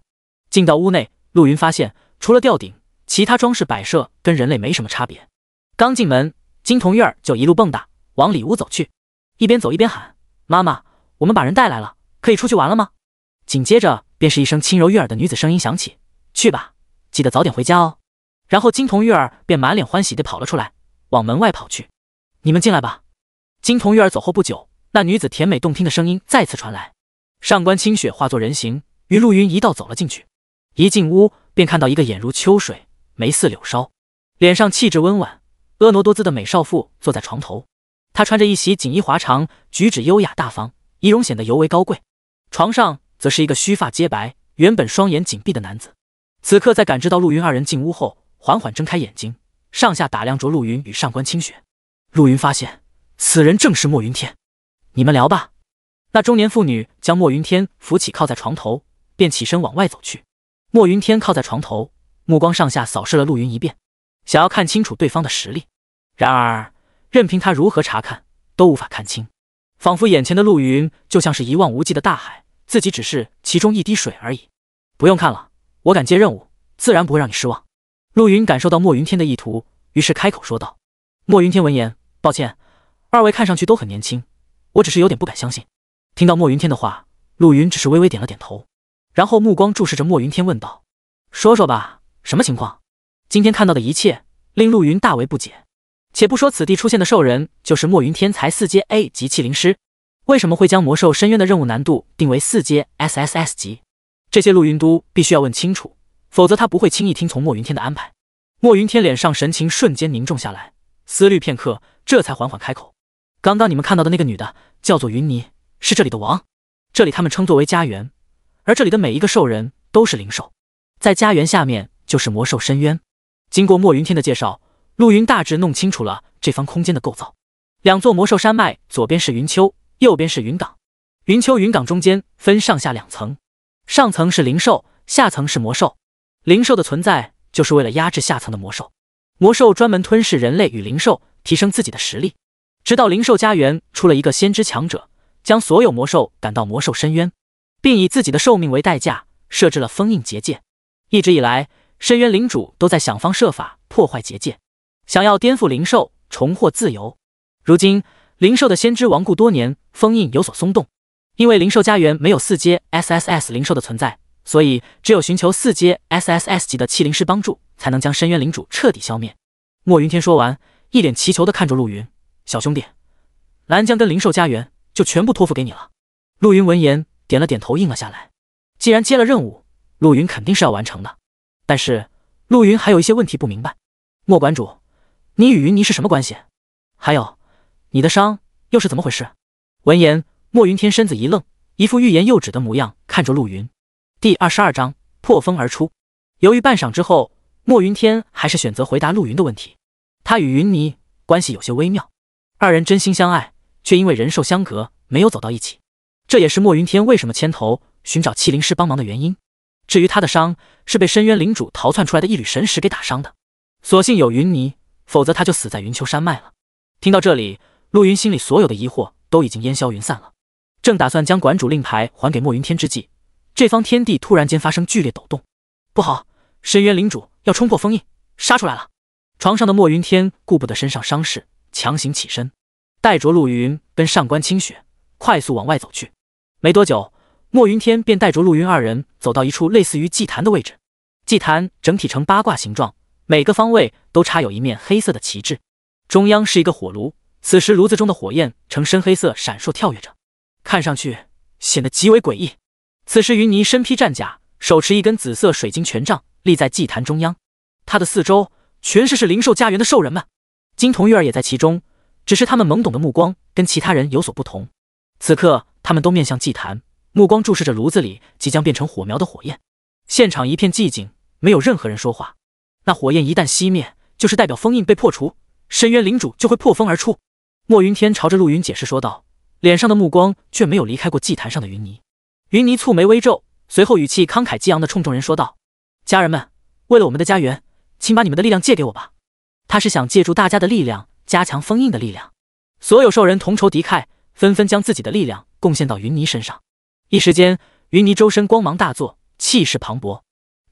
A: 进到屋内，陆云发现除了吊顶，其他装饰摆设跟人类没什么差别。刚进门，金童玉儿就一路蹦跶。往里屋走去，一边走一边喊：“妈妈，我们把人带来了，可以出去玩了吗？”紧接着便是一声轻柔悦耳的女子声音响起：“去吧，记得早点回家哦。”然后金童玉儿便满脸欢喜地跑了出来，往门外跑去。“你们进来吧。”金童玉儿走后不久，那女子甜美动听的声音再次传来。上官清雪化作人形，与陆云一道走了进去。一进屋，便看到一个眼如秋水、眉似柳梢、脸上气质温婉、婀娜多姿的美少妇坐在床头。他穿着一袭锦衣华裳，举止优雅大方，仪容显得尤为高贵。床上则是一个须发皆白、原本双眼紧闭的男子，此刻在感知到陆云二人进屋后，缓缓睁开眼睛，上下打量着陆云与上官清雪。陆云发现，此人正是墨云天。你们聊吧。那中年妇女将墨云天扶起，靠在床头，便起身往外走去。墨云天靠在床头，目光上下扫视了陆云一遍，想要看清楚对方的实力。然而。任凭他如何查看，都无法看清，仿佛眼前的陆云就像是一望无际的大海，自己只是其中一滴水而已。不用看了，我敢接任务，自然不会让你失望。陆云感受到莫云天的意图，于是开口说道。莫云天闻言，抱歉，二位看上去都很年轻，我只是有点不敢相信。听到莫云天的话，陆云只是微微点了点头，然后目光注视着莫云天问道：“说说吧，什么情况？今天看到的一切令陆云大为不解。”且不说此地出现的兽人就是墨云天才四阶 A 级气灵师，为什么会将魔兽深渊的任务难度定为四阶 S S S 级？这些陆云都必须要问清楚，否则他不会轻易听从墨云天的安排。墨云天脸上神情瞬间凝重下来，思虑片刻，这才缓缓开口：“刚刚你们看到的那个女的叫做云霓，是这里的王。这里他们称作为家园，而这里的每一个兽人都是灵兽。在家园下面就是魔兽深渊。”经过墨云天的介绍。陆云大致弄清楚了这方空间的构造，两座魔兽山脉，左边是云丘，右边是云岗。云丘、云岗中间分上下两层，上层是灵兽，下层是魔兽。灵兽的存在就是为了压制下层的魔兽，魔兽专门吞噬人类与灵兽，提升自己的实力，直到灵兽家园出了一个先知强者，将所有魔兽赶到魔兽深渊，并以自己的寿命为代价设置了封印结界。一直以来，深渊领主都在想方设法破坏结界。想要颠覆灵兽，重获自由。如今灵兽的先知亡故多年，封印有所松动。因为灵兽家园没有四阶 SSS 灵兽的存在，所以只有寻求四阶 SSS 级的气灵师帮助，才能将深渊领主彻底消灭。莫云天说完，一脸祈求的看着陆云小兄弟：“蓝江跟灵兽家园就全部托付给你了。”陆云闻言点了点头，应了下来。既然接了任务，陆云肯定是要完成的。但是陆云还有一些问题不明白，莫馆主。你与云霓是什么关系？还有，你的伤又是怎么回事？闻言，莫云天身子一愣，一副欲言又止的模样，看着陆云。第二十二章破风而出。犹豫半晌之后，莫云天还是选择回答陆云的问题。他与云霓关系有些微妙，二人真心相爱，却因为人兽相隔没有走到一起。这也是莫云天为什么牵头寻找麒灵师帮忙的原因。至于他的伤，是被深渊领主逃窜出来的一缕神识给打伤的。所幸有云霓。否则他就死在云丘山脉了。听到这里，陆云心里所有的疑惑都已经烟消云散了。正打算将馆主令牌还给莫云天之际，这方天地突然间发生剧烈抖动。不好！深渊领主要冲破封印，杀出来了！床上的莫云天顾不得身上伤势，强行起身，带着陆云跟上官清雪快速往外走去。没多久，莫云天便带着陆云二人走到一处类似于祭坛的位置。祭坛整体呈八卦形状。每个方位都插有一面黑色的旗帜，中央是一个火炉。此时炉子中的火焰呈深黑色，闪烁跳跃着，看上去显得极为诡异。此时云霓身披战甲，手持一根紫色水晶权杖，立在祭坛中央。他的四周全是灵兽家园的兽人们，金童玉儿也在其中。只是他们懵懂的目光跟其他人有所不同。此刻他们都面向祭坛，目光注视着炉子里即将变成火苗的火焰。现场一片寂静，没有任何人说话。那火焰一旦熄灭，就是代表封印被破除，深渊领主就会破封而出。莫云天朝着陆云解释说道，脸上的目光却没有离开过祭坛上的云霓。云霓蹙眉微皱，随后语气慷慨激昂的冲众人说道：“家人们，为了我们的家园，请把你们的力量借给我吧！”他是想借助大家的力量加强封印的力量。所有兽人同仇敌忾，纷纷将自己的力量贡献到云霓身上。一时间，云霓周身光芒大作，气势磅礴。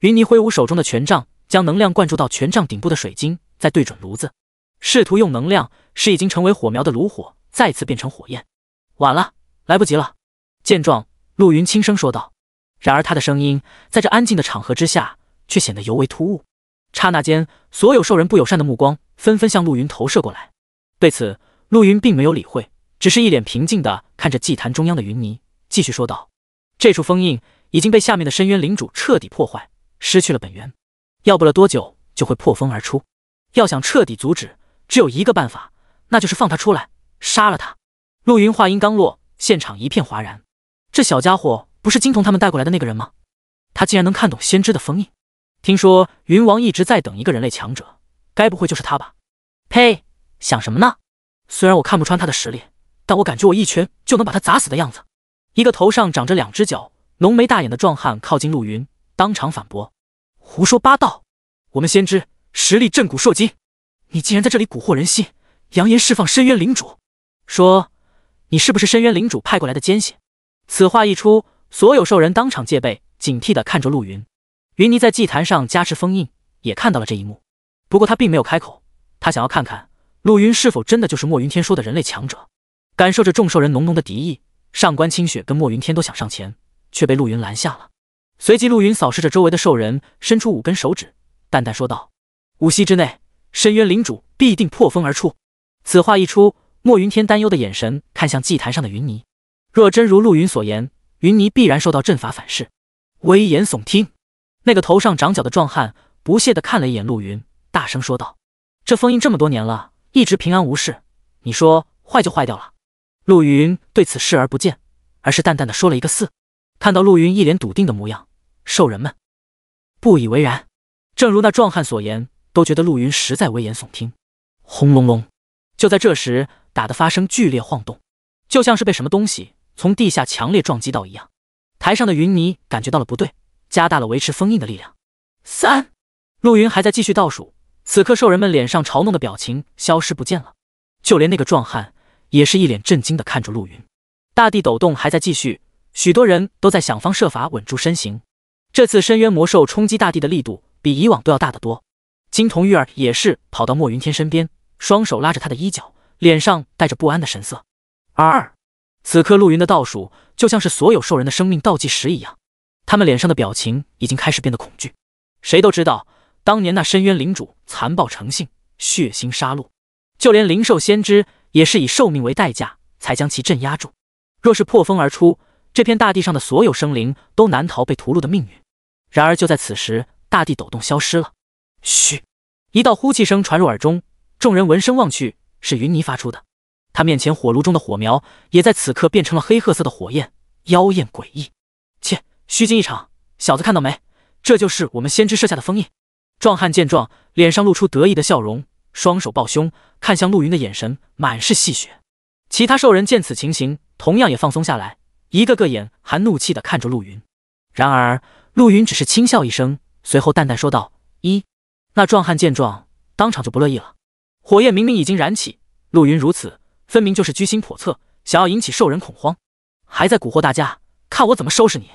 A: 云霓挥舞手中的权杖。将能量灌注到权杖顶部的水晶，再对准炉子，试图用能量使已经成为火苗的炉火再次变成火焰。晚了，来不及了。见状，陆云轻声说道。然而他的声音在这安静的场合之下，却显得尤为突兀。刹那间，所有兽人不友善的目光纷纷向陆云投射过来。对此，陆云并没有理会，只是一脸平静的看着祭坛中央的云霓，继续说道：“这处封印已经被下面的深渊领主彻底破坏，失去了本源。”要不了多久就会破风而出，要想彻底阻止，只有一个办法，那就是放他出来，杀了他。陆云话音刚落，现场一片哗然。这小家伙不是金童他们带过来的那个人吗？他竟然能看懂先知的封印。听说云王一直在等一个人类强者，该不会就是他吧？呸，想什么呢？虽然我看不穿他的实力，但我感觉我一拳就能把他砸死的样子。一个头上长着两只脚、浓眉大眼的壮汉靠近陆云，当场反驳。胡说八道！我们先知实力震古烁今，你竟然在这里蛊惑人心，扬言释放深渊领主，说你是不是深渊领主派过来的奸细？此话一出，所有兽人当场戒备，警惕地看着陆云。云霓在祭坛上加持封印，也看到了这一幕。不过他并没有开口，他想要看看陆云是否真的就是墨云天说的人类强者。感受着众兽人浓浓的敌意，上官清雪跟墨云天都想上前，却被陆云拦下了。随即，陆云扫视着周围的兽人，伸出五根手指，淡淡说道：“五息之内，深渊领主必定破风而出。”此话一出，墨云天担忧的眼神看向祭坛上的云霓。若真如陆云所言，云霓必然受到阵法反噬。危言耸听！那个头上长角的壮汉不屑的看了一眼陆云，大声说道：“这封印这么多年了，一直平安无事，你说坏就坏掉了。”陆云对此视而不见，而是淡淡的说了一个四。看到陆云一脸笃定的模样。兽人们不以为然，正如那壮汉所言，都觉得陆云实在危言耸听。
C: 轰隆隆！
A: 就在这时，打的发生剧烈晃动，就像是被什么东西从地下强烈撞击到一样。台上的云霓感觉到了不对，加大了维持封印的力量。三，陆云还在继续倒数。此刻，兽人们脸上嘲弄的表情消失不见了，就连那个壮汉也是一脸震惊的看着陆云。大地抖动还在继续，许多人都在想方设法稳住身形。这次深渊魔兽冲击大地的力度比以往都要大得多。金童玉儿也是跑到墨云天身边，双手拉着他的衣角，脸上带着不安的神色。二，此刻陆云的倒数就像是所有兽人的生命倒计时一样，他们脸上的表情已经开始变得恐惧。谁都知道，当年那深渊领主残暴成性，血腥杀戮，就连灵兽先知也是以寿命为代价才将其镇压住。若是破风而出，这片大地上的所有生灵都难逃被屠戮的命运。然而，就在此时，大地抖动消失了。嘘，一道呼气声传入耳中，众人闻声望去，是云霓发出的。他面前火炉中的火苗也在此刻变成了黑褐色的火焰，妖艳诡异。切，虚惊一场！小子看到没？这就是我们先知设下的封印。壮汉见状，脸上露出得意的笑容，双手抱胸，看向陆云的眼神满是戏谑。其他兽人见此情形，同样也放松下来，一个个眼含怒气地看着陆云。然而。陆云只是轻笑一声，随后淡淡说道：“一。”那壮汉见状，当场就不乐意了。火焰明明已经燃起，陆云如此，分明就是居心叵测，想要引起兽人恐慌，还在蛊惑大家，看我怎么收拾你！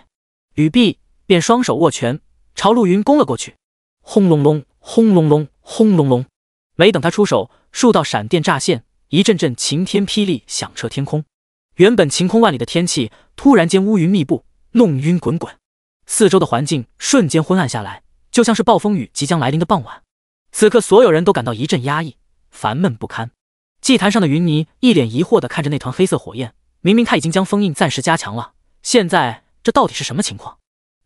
A: 语毕，便双手握拳，朝陆云攻了过去。轰隆隆，轰隆隆，轰隆隆！没等他出手，数道闪电乍现，一阵阵晴天霹雳响彻天空。原本晴空万里的天气，突然间乌云密布，弄晕滚滚。四周的环境瞬间昏暗下来，就像是暴风雨即将来临的傍晚。此刻，所有人都感到一阵压抑、烦闷不堪。祭坛上的云霓一脸疑惑地看着那团黑色火焰，明明他已经将封印暂时加强了，现在这到底是什么情况？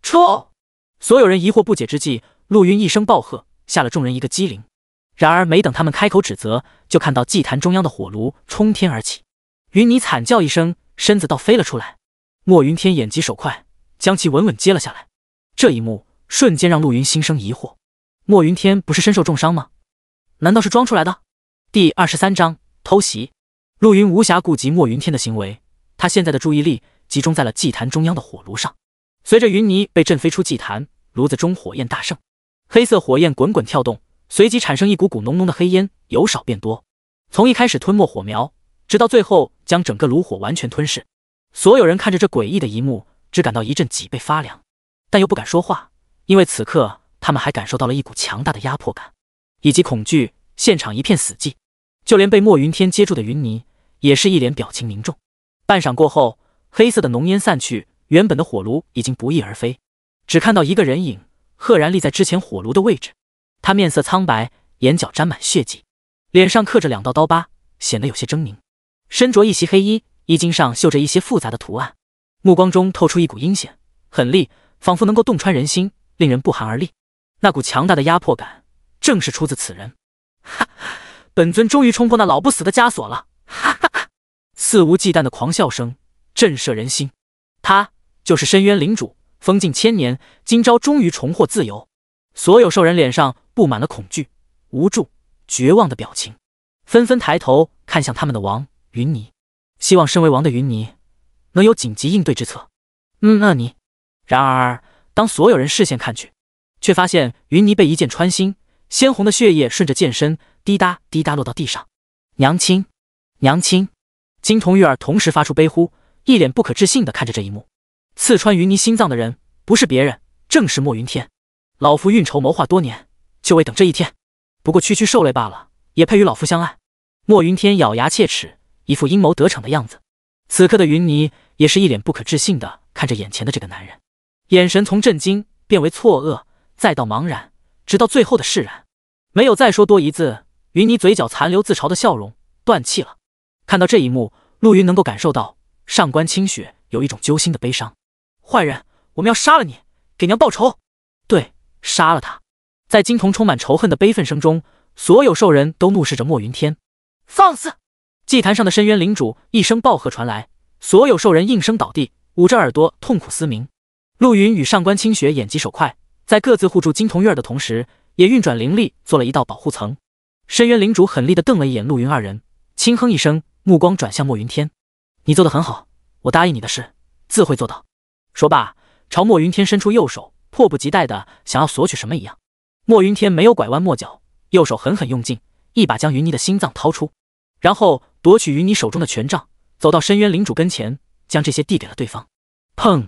A: 撤！所有人疑惑不解之际，陆云一声暴喝，吓了众人一个激灵。然而，没等他们开口指责，就看到祭坛中央的火炉冲天而起，云霓惨叫一声，身子倒飞了出来。莫云天眼疾手快。将其稳稳接了下来，这一幕瞬间让陆云心生疑惑：莫云天不是身受重伤吗？难道是装出来的？第二十三章偷袭。陆云无暇顾及莫云天的行为，他现在的注意力集中在了祭坛中央的火炉上。随着云霓被震飞出祭坛，炉子中火焰大盛，黑色火焰滚滚跳动，随即产生一股股浓浓的黑烟，由少变多，从一开始吞没火苗，直到最后将整个炉火完全吞噬。所有人看着这诡异的一幕。只感到一阵脊背发凉，但又不敢说话，因为此刻他们还感受到了一股强大的压迫感以及恐惧。现场一片死寂，就连被墨云天接住的云霓也是一脸表情凝重。半晌过后，黑色的浓烟散去，原本的火炉已经不翼而飞，只看到一个人影赫然立在之前火炉的位置。他面色苍白，眼角沾满血迹，脸上刻着两道刀疤，显得有些狰狞。身着一袭黑衣，衣襟上绣着一些复杂的图案。目光中透出一股阴险狠厉，仿佛能够洞穿人心，令人不寒而栗。那股强大的压迫感，正是出自此人。哈哈，本尊终于冲破那老不死的枷锁了！哈哈哈！肆无忌惮的狂笑声震慑人心。他就是深渊领主，封禁千年，今朝终于重获自由。所有兽人脸上布满了恐惧、无助、绝望的表情，纷纷抬头看向他们的王云霓，希望身为王的云霓。能有紧急应对之策。嗯，那你……然而，当所有人视线看去，却发现云霓被一箭穿心，鲜红的血液顺着剑身滴答滴答落到地上。娘亲，娘亲！金童玉儿同时发出悲呼，一脸不可置信的看着这一幕。刺穿云霓心脏的人，不是别人，正是墨云天。老夫运筹谋划多年，就为等这一天。不过区区兽类罢了，也配与老夫相爱？墨云天咬牙切齿，一副阴谋得逞的样子。此刻的云霓也是一脸不可置信的看着眼前的这个男人，眼神从震惊变为错愕，再到茫然，直到最后的释然，没有再说多一字。云霓嘴角残留自嘲的笑容，断气了。看到这一幕，陆云能够感受到上官清雪有一种揪心的悲伤。坏人，我们要杀了你，给娘报仇！对，杀了他！在金童充满仇恨的悲愤声中，所有兽人都怒视着墨云天，放肆！祭坛上的深渊领主一声暴喝传来，所有兽人应声倒地，捂着耳朵痛苦嘶鸣。陆云与上官清雪眼疾手快，在各自护住金童玉儿的同时，也运转灵力做了一道保护层。深渊领主狠厉地瞪了一眼陆云二人，轻哼一声，目光转向墨云天：“你做的很好，我答应你的事自会做到。”说罢，朝墨云天伸出右手，迫不及待地想要索取什么一样。墨云天没有拐弯抹角，右手狠狠用劲，一把将云妮的心脏掏出，然后。夺取云霓手中的权杖，走到深渊领主跟前，将这些递给了对方。砰！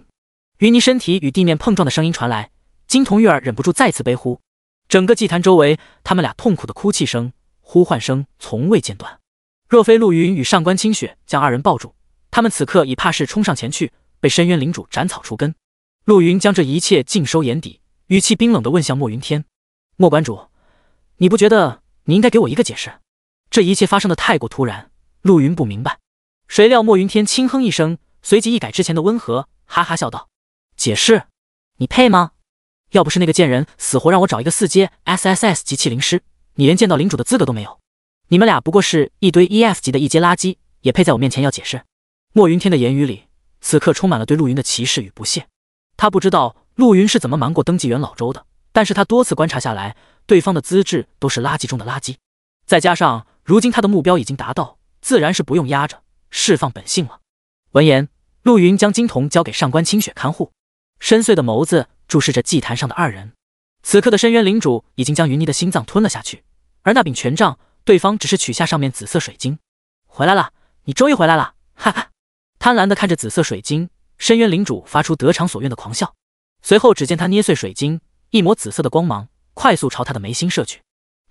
A: 云霓身体与地面碰撞的声音传来，金童玉儿忍不住再次悲呼。整个祭坛周围，他们俩痛苦的哭泣声、呼唤声从未间断。若非陆云与上官清雪将二人抱住，他们此刻已怕是冲上前去，被深渊领主斩草除根。陆云将这一切尽收眼底，语气冰冷的问向莫云天：“莫馆主，你不觉得你应该给我一个解释？这一切发生的太过突然。”陆云不明白，谁料墨云天轻哼一声，随即一改之前的温和，哈哈笑道：“解释？你配吗？要不是那个贱人死活让我找一个四阶 S S S 级器灵师，你连见到领主的资格都没有。你们俩不过是一堆 E F 级的一阶垃圾，也配在我面前要解释？”墨云天的言语里，此刻充满了对陆云的歧视与不屑。他不知道陆云是怎么瞒过登记员老周的，但是他多次观察下来，对方的资质都是垃圾中的垃圾。再加上如今他的目标已经达到。自然是不用压着，释放本性了。闻言，陆云将金童交给上官清雪看护，深邃的眸子注视着祭坛上的二人。此刻的深渊领主已经将云霓的心脏吞了下去，而那柄权杖，对方只是取下上面紫色水晶。回来了，你终于回来了！哈哈，贪婪的看着紫色水晶，深渊领主发出得偿所愿的狂笑。随后，只见他捏碎水晶，一抹紫色的光芒快速朝他的眉心射去。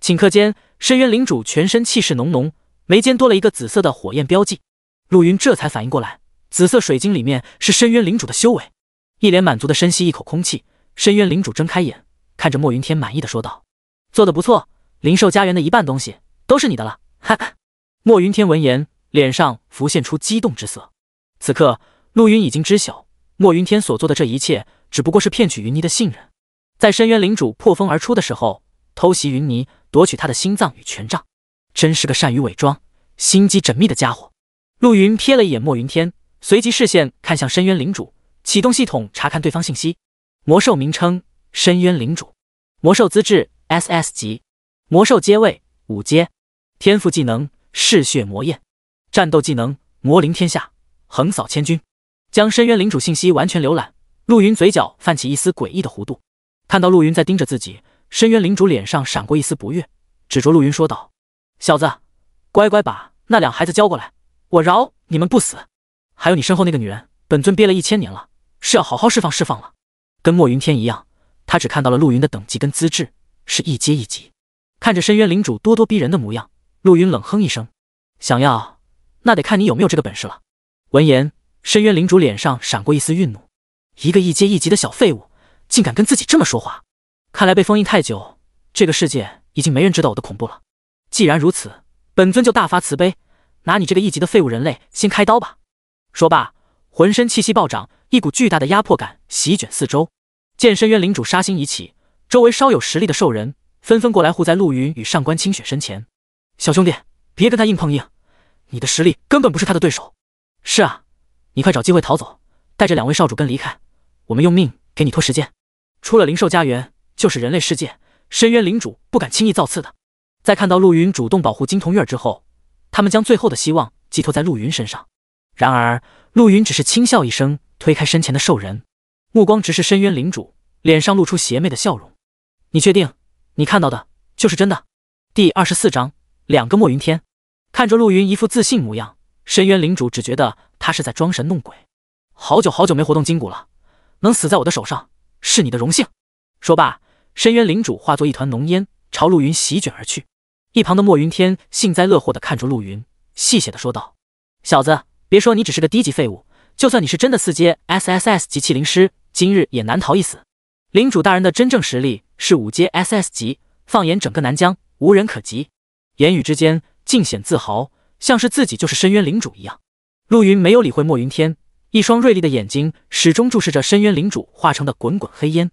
A: 顷刻间，深渊领主全身气势浓浓。眉间多了一个紫色的火焰标记，陆云这才反应过来，紫色水晶里面是深渊领主的修为，一脸满足的深吸一口空气。深渊领主睁开眼，看着墨云天，满意的说道：“做的不错，灵兽家园的一半东西都是你的了。”哈哈。墨云天闻言，脸上浮现出激动之色。此刻，陆云已经知晓墨云天所做的这一切，只不过是骗取云霓的信任，在深渊领主破风而出的时候，偷袭云霓，夺取他的心脏与权杖。真是个善于伪装、心机缜密的家伙。陆云瞥了一眼莫云天，随即视线看向深渊领主，启动系统查看对方信息。魔兽名称：深渊领主，魔兽资质 S S 级，魔兽阶位五阶，天赋技能：嗜血魔焰，战斗技能：魔临天下，横扫千军。将深渊领主信息完全浏览，陆云嘴角泛起一丝诡异的弧度。看到陆云在盯着自己，深渊领主脸上闪过一丝不悦，指着陆云说道。小子，乖乖把那两孩子交过来，我饶你们不死。还有你身后那个女人，本尊憋了一千年了，是要好好释放释放了。跟墨云天一样，他只看到了陆云的等级跟资质是一阶一级。看着深渊领主咄咄逼人的模样，陆云冷哼一声：“想要，那得看你有没有这个本事了。”闻言，深渊领主脸上闪过一丝愠怒：一个一阶一级的小废物，竟敢跟自己这么说话！看来被封印太久，这个世界已经没人知道我的恐怖了。既然如此，本尊就大发慈悲，拿你这个一级的废物人类先开刀吧！说罢，浑身气息暴涨，一股巨大的压迫感席卷四周。见深渊领主杀心已起，周围稍有实力的兽人纷纷过来护在陆云与上官清雪身前。小兄弟，别跟他硬碰硬，你的实力根本不是他的对手。是啊，你快找机会逃走，带着两位少主跟离开，我们用命给你拖时间。出了灵兽家园，就是人类世界，深渊领主不敢轻易造次的。在看到陆云主动保护金童玉儿之后，他们将最后的希望寄托在陆云身上。然而，陆云只是轻笑一声，推开身前的兽人，目光直视深渊领主，脸上露出邪魅的笑容：“你确定你看到的就是真的？”第二十四章两个墨云天看着陆云一副自信模样，深渊领主只觉得他是在装神弄鬼。好久好久没活动筋骨了，能死在我的手上是你的荣幸。说罢，深渊领主化作一团浓烟，朝陆云席卷而去。一旁的莫云天幸灾乐祸的看着陆云，戏谑的说道：“小子，别说你只是个低级废物，就算你是真的四阶 S S S 级气灵师，今日也难逃一死。领主大人的真正实力是五阶 S S 级，放眼整个南疆，无人可及。”言语之间尽显自豪，像是自己就是深渊领主一样。陆云没有理会莫云天，一双锐利的眼睛始终注视着深渊领主化成的滚滚黑烟。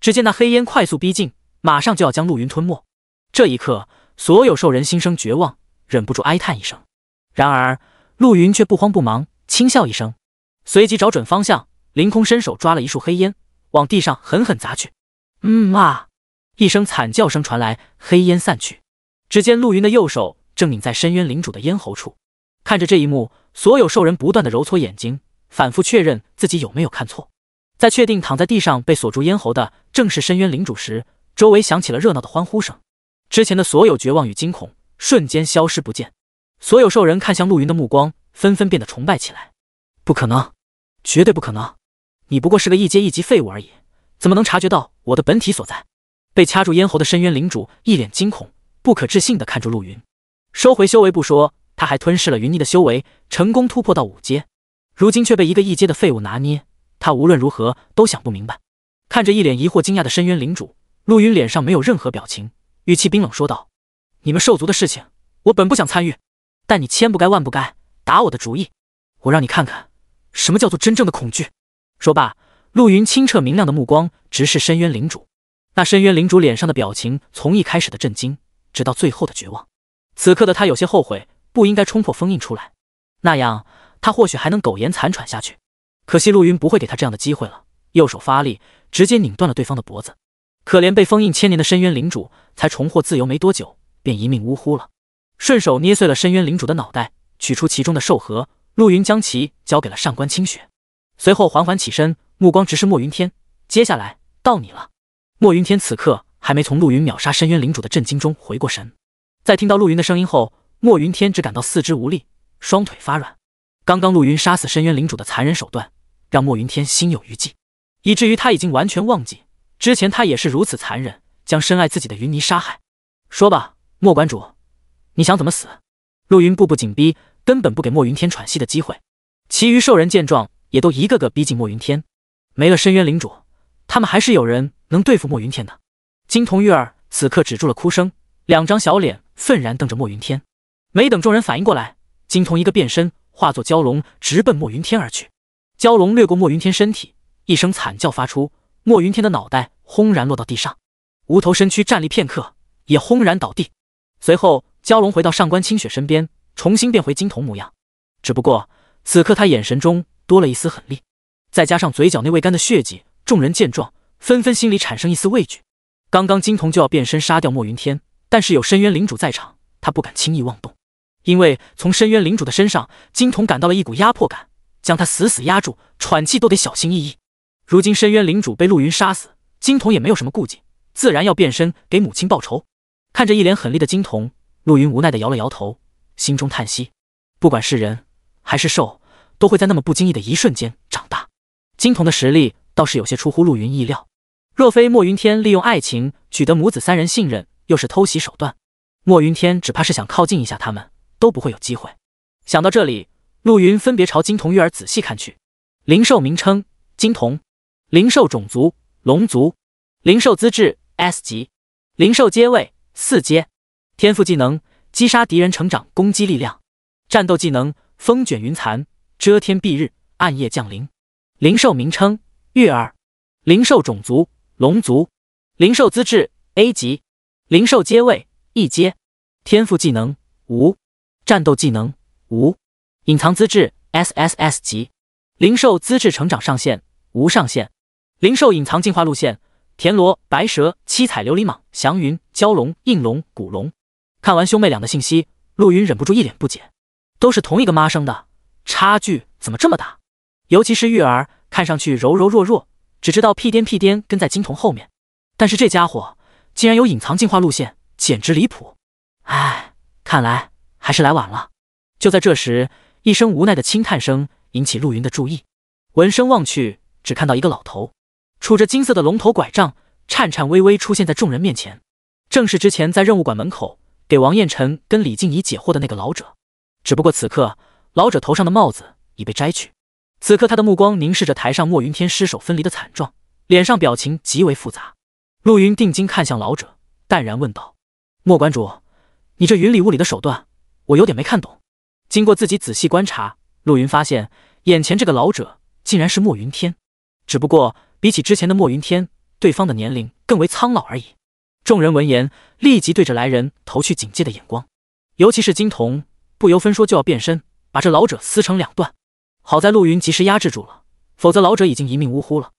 A: 只见那黑烟快速逼近，马上就要将陆云吞没。这一刻。所有兽人心生绝望，忍不住哀叹一声。然而，陆云却不慌不忙，轻笑一声，随即找准方向，凌空伸手抓了一束黑烟，往地上狠狠砸去。嗯嘛！一声惨叫声传来，黑烟散去，只见陆云的右手正拧在深渊领主的咽喉处。看着这一幕，所有兽人不断的揉搓眼睛，反复确认自己有没有看错。在确定躺在地上被锁住咽喉的正是深渊领主时，周围响起了热闹的欢呼声。之前的所有绝望与惊恐瞬间消失不见，所有兽人看向陆云的目光纷纷变得崇拜起来。不可能，绝对不可能！你不过是个一阶一级废物而已，怎么能察觉到我的本体所在？被掐住咽喉的深渊领主一脸惊恐、不可置信地看着陆云，收回修为不说，他还吞噬了云霓的修为，成功突破到五阶。如今却被一个一阶的废物拿捏，他无论如何都想不明白。看着一脸疑惑、惊讶的深渊领主，陆云脸上没有任何表情。语气冰冷说道：“你们兽族的事情，我本不想参与，但你千不该万不该打我的主意，我让你看看什么叫做真正的恐惧。”说罢，陆云清澈明亮的目光直视深渊领主，那深渊领主脸上的表情从一开始的震惊，直到最后的绝望。此刻的他有些后悔，不应该冲破封印出来，那样他或许还能苟延残喘下去。可惜陆云不会给他这样的机会了，右手发力，直接拧断了对方的脖子。可怜被封印千年的深渊领主，才重获自由没多久，便一命呜呼了。顺手捏碎了深渊领主的脑袋，取出其中的兽核，陆云将其交给了上官清雪。随后缓缓起身，目光直视莫云天：“接下来到你了。”莫云天此刻还没从陆云秒杀深渊领主的震惊中回过神，在听到陆云的声音后，莫云天只感到四肢无力，双腿发软。刚刚陆云杀死深渊领主的残忍手段，让莫云天心有余悸，以至于他已经完全忘记。之前他也是如此残忍，将深爱自己的云霓杀害。说吧，莫馆主，你想怎么死？陆云步步紧逼，根本不给莫云天喘息的机会。其余兽人见状，也都一个个逼近莫云天。没了深渊领主，他们还是有人能对付莫云天的。金童玉儿此刻止住了哭声，两张小脸愤然瞪着莫云天。没等众人反应过来，金童一个变身，化作蛟龙直奔莫云天而去。蛟龙掠过莫云天身体，一声惨叫发出，莫云天的脑袋。轰然落到地上，无头身躯站立片刻，也轰然倒地。随后，蛟龙回到上官清雪身边，重新变回金童模样。只不过，此刻他眼神中多了一丝狠厉，再加上嘴角那未干的血迹，众人见状纷纷心里产生一丝畏惧。刚刚金童就要变身杀掉莫云天，但是有深渊领主在场，他不敢轻易妄动，因为从深渊领主的身上，金童感到了一股压迫感，将他死死压住，喘气都得小心翼翼。如今深渊领主被陆云杀死。金童也没有什么顾忌，自然要变身给母亲报仇。看着一脸狠厉的金童，陆云无奈的摇了摇头，心中叹息：不管是人还是兽，都会在那么不经意的一瞬间长大。金童的实力倒是有些出乎陆云意料。若非墨云天利用爱情取得母子三人信任，又是偷袭手段，墨云天只怕是想靠近一下他们都不会有机会。想到这里，陆云分别朝金童、玉儿仔细看去。灵兽名称：金童，灵兽种族。龙族，灵兽资质 S 级，灵兽阶位四阶，天赋技能击杀敌人成长攻击力量，战斗技能风卷云残，遮天蔽日，暗夜降临。灵兽名称玉儿，灵兽种族龙族，灵兽资质 A 级，灵兽阶位一阶，天赋技能无，战斗技能无，隐藏资质 SSS 级，灵兽资质成长上限无上限。灵兽隐藏进化路线：田螺、白蛇、七彩琉璃蟒、祥云、蛟龙、应龙、古龙。看完兄妹俩的信息，陆云忍不住一脸不解：都是同一个妈生的，差距怎么这么大？尤其是玉儿，看上去柔柔弱弱，只知道屁颠屁颠跟在金童后面。但是这家伙竟然有隐藏进化路线，简直离谱！唉，看来还是来晚了。就在这时，一声无奈的轻叹声引起陆云的注意。闻声望去，只看到一个老头。杵着金色的龙头拐杖，颤颤巍巍出现在众人面前，正是之前在任务馆门口给王彦辰跟李静怡解惑的那个老者。只不过此刻，老者头上的帽子已被摘去。此刻，他的目光凝视着台上莫云天尸首分离的惨状，脸上表情极为复杂。陆云定睛看向老者，淡然问道：“莫馆主，你这云里雾里的手段，我有点没看懂。”经过自己仔细观察，陆云发现眼前这个老者竟然是莫云天，只不过。比起之前的墨云天，对方的年龄更为苍老而已。众人闻言，立即对着来人投去警戒的眼光，尤其是金童，不由分说就要变身，把这老者撕成两段。好在陆云及时压制住了，否则老者已经一命呜呼了。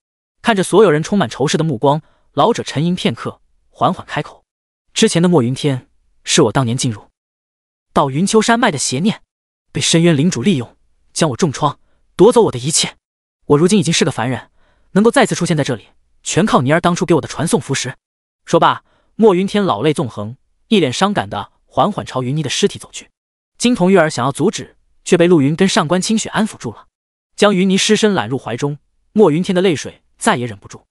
A: 看着所有人充满仇视的目光，老者沉吟片刻，缓缓开口：“之前的墨云天是我当年进入到云丘山脉的邪念，被深渊领主利用，将我重创，夺走我的一切。我如今已经是个凡人。”能够再次出现在这里，全靠尼儿当初给我的传送符石。说罢，墨云天老泪纵横，一脸伤感的缓缓朝云霓的尸体走去。金童玉儿想要阻止，却被陆云跟上官清雪安抚住了，将云霓尸身揽入怀中。墨云天的泪水再也忍不住，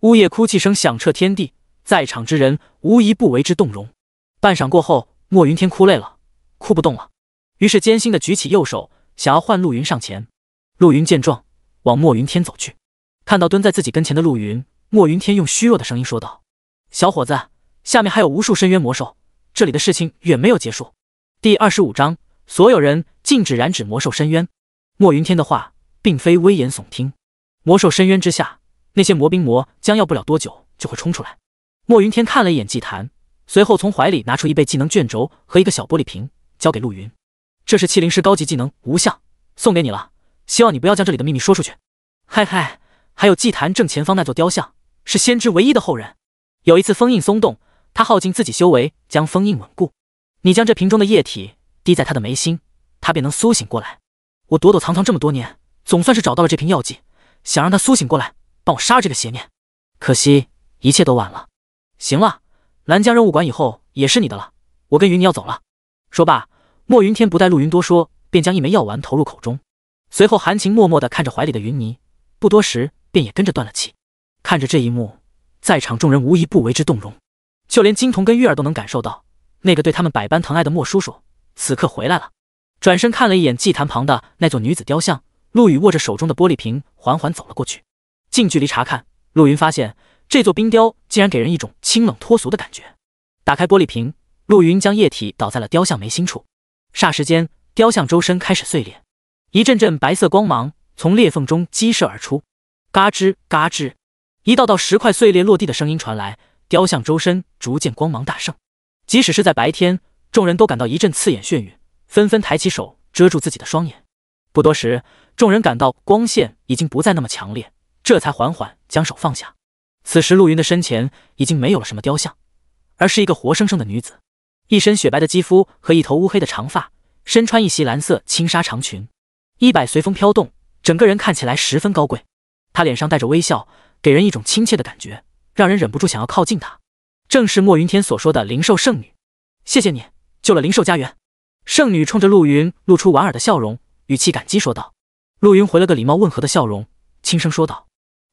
A: 呜咽哭泣声响彻天地，在场之人无一不为之动容。半晌过后，墨云天哭累了，哭不动了，于是艰辛的举起右手，想要唤陆云上前。陆云见状，往墨云天走去。看到蹲在自己跟前的陆云，墨云天用虚弱的声音说道：“小伙子，下面还有无数深渊魔兽，这里的事情远没有结束。”第二十五章，所有人禁止染指魔兽深渊。墨云天的话并非危言耸听，魔兽深渊之下，那些魔兵魔将要不了多久就会冲出来。墨云天看了一眼祭坛，随后从怀里拿出一倍技能卷轴和一个小玻璃瓶，交给陆云：“这是器灵师高级技能无相，送给你了。希望你不要将这里的秘密说出去。”嗨嗨。还有祭坛正前方那座雕像，是先知唯一的后人。有一次封印松动，他耗尽自己修为将封印稳固。你将这瓶中的液体滴在他的眉心，他便能苏醒过来。我躲躲藏藏这么多年，总算是找到了这瓶药剂，想让他苏醒过来，帮我杀了这个邪念。可惜一切都晚了。行了，南疆任务馆以后也是你的了。我跟云霓要走了。说罢，墨云天不待陆云多说，便将一枚药丸投入口中，随后含情脉脉地看着怀里的云霓。不多时。便也跟着断了气。看着这一幕，在场众人无一不为之动容，就连金童跟玉儿都能感受到，那个对他们百般疼爱的莫叔叔此刻回来了。转身看了一眼祭坛旁的那座女子雕像，陆羽握着手中的玻璃瓶，缓缓走了过去。近距离查看，陆云发现这座冰雕竟然给人一种清冷脱俗的感觉。打开玻璃瓶，陆云将液体倒在了雕像眉心处，霎时间，雕像周身开始碎裂，一阵阵白色光芒从裂缝中激射而出。嘎吱嘎吱，一道道石块碎裂落地的声音传来，雕像周身逐渐光芒大盛。即使是在白天，众人都感到一阵刺眼眩晕，纷纷抬起手遮住自己的双眼。不多时，众人感到光线已经不再那么强烈，这才缓缓将手放下。此时，陆云的身前已经没有了什么雕像，而是一个活生生的女子，一身雪白的肌肤和一头乌黑的长发，身穿一袭蓝色轻纱长裙，衣摆随风飘动，整个人看起来十分高贵。她脸上带着微笑，给人一种亲切的感觉，让人忍不住想要靠近她。正是莫云天所说的灵兽圣女。谢谢你救了灵兽家园。圣女冲着陆云露出莞尔的笑容，语气感激说道。陆云回了个礼貌温和的笑容，轻声说道：“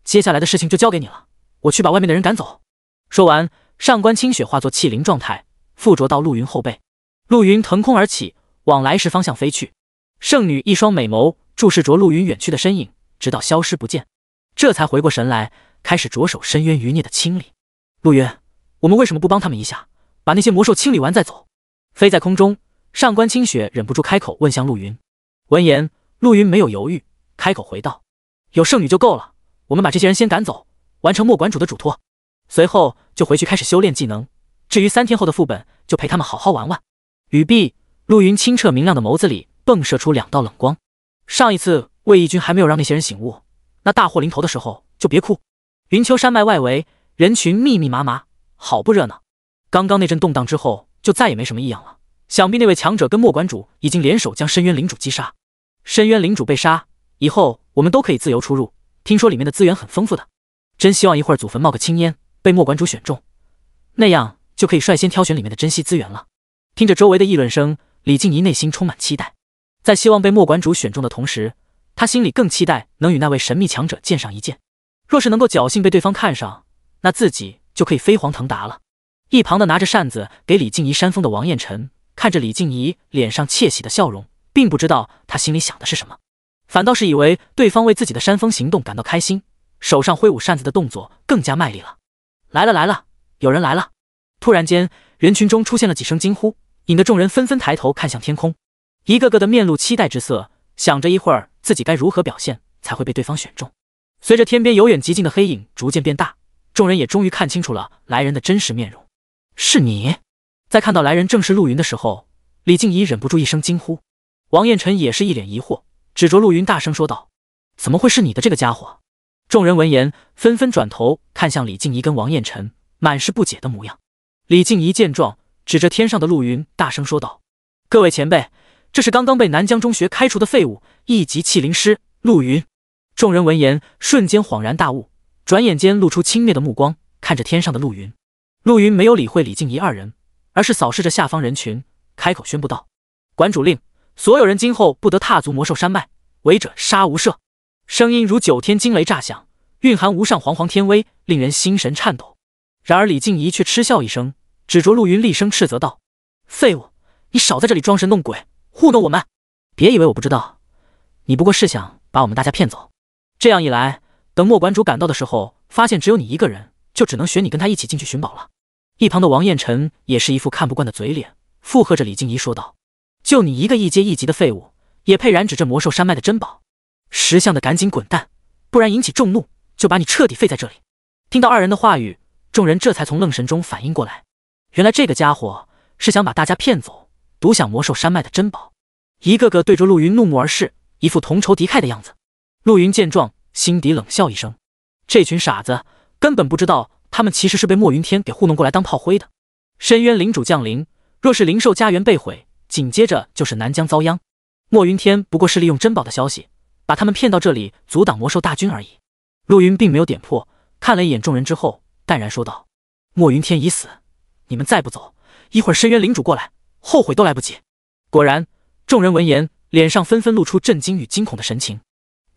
A: 接下来的事情就交给你了，我去把外面的人赶走。”说完，上官清雪化作气灵状态，附着到陆云后背。陆云腾空而起，往来时方向飞去。圣女一双美眸注视着陆云远去的身影，直到消失不见。这才回过神来，开始着手深渊余孽的清理。陆云，我们为什么不帮他们一下，把那些魔兽清理完再走？飞在空中，上官清雪忍不住开口问向陆云。闻言，陆云没有犹豫，开口回道：“有圣女就够了，我们把这些人先赶走，完成莫馆主的嘱托。”随后就回去开始修炼技能。至于三天后的副本，就陪他们好好玩玩。语毕，陆云清澈明亮的眸子里迸射出两道冷光。上一次魏义军还没有让那些人醒悟。那大祸临头的时候就别哭。云丘山脉外围，人群密密麻麻，好不热闹。刚刚那阵动荡之后，就再也没什么异样了。想必那位强者跟莫馆主已经联手将深渊领主击杀。深渊领主被杀以后，我们都可以自由出入。听说里面的资源很丰富的，真希望一会儿祖坟冒个青烟，被莫馆主选中，那样就可以率先挑选里面的珍稀资源了。听着周围的议论声，李静怡内心充满期待，在希望被莫馆主选中的同时。他心里更期待能与那位神秘强者见上一见，若是能够侥幸被对方看上，那自己就可以飞黄腾达了。一旁的拿着扇子给李静怡扇风的王彦辰看着李静怡脸上窃喜的笑容，并不知道他心里想的是什么，反倒是以为对方为自己的扇风行动感到开心，手上挥舞扇子的动作更加卖力了。来了来了，有人来了！突然间，人群中出现了几声惊呼，引得众人纷纷抬头看向天空，一个个的面露期待之色。想着一会儿自己该如何表现才会被对方选中。随着天边由远及近的黑影逐渐变大，众人也终于看清楚了来人的真实面容。是你！在看到来人正是陆云的时候，李静怡忍不住一声惊呼。王彦辰也是一脸疑惑，指着陆云大声说道：“怎么会是你的这个家伙？”众人闻言，纷纷转头看向李静怡跟王彦辰，满是不解的模样。李静怡见状，指着天上的陆云大声说道：“各位前辈。”这是刚刚被南江中学开除的废物，一级气灵师陆云。众人闻言，瞬间恍然大悟，转眼间露出轻蔑的目光，看着天上的陆云。陆云没有理会李静怡二人，而是扫视着下方人群，开口宣布道：“馆主令，所有人今后不得踏足魔兽山脉，违者杀无赦。”声音如九天惊雷炸响，蕴含无上煌煌天威，令人心神颤抖。然而李静怡却嗤笑一声，指着陆云厉声斥责道：“废物，你少在这里装神弄鬼！”糊弄我们！别以为我不知道，你不过是想把我们大家骗走。这样一来，等莫馆主赶到的时候，发现只有你一个人，就只能选你跟他一起进去寻宝了。一旁的王彦辰也是一副看不惯的嘴脸，附和着李静怡说道：“就你一个一阶一级的废物，也配染指这魔兽山脉的珍宝？识相的赶紧滚蛋，不然引起众怒，就把你彻底废在这里。”听到二人的话语，众人这才从愣神中反应过来，原来这个家伙是想把大家骗走。独享魔兽山脉的珍宝，一个个对着陆云怒目而视，一副同仇敌忾的样子。陆云见状，心底冷笑一声：这群傻子根本不知道，他们其实是被墨云天给糊弄过来当炮灰的。深渊领主降临，若是灵兽家园被毁，紧接着就是南疆遭殃。墨云天不过是利用珍宝的消息，把他们骗到这里，阻挡魔兽大军而已。陆云并没有点破，看了一眼众人之后，淡然说道：“墨云天已死，你们再不走，一会儿深渊领主过来。”后悔都来不及。果然，众人闻言，脸上纷纷露出震惊与惊恐的神情。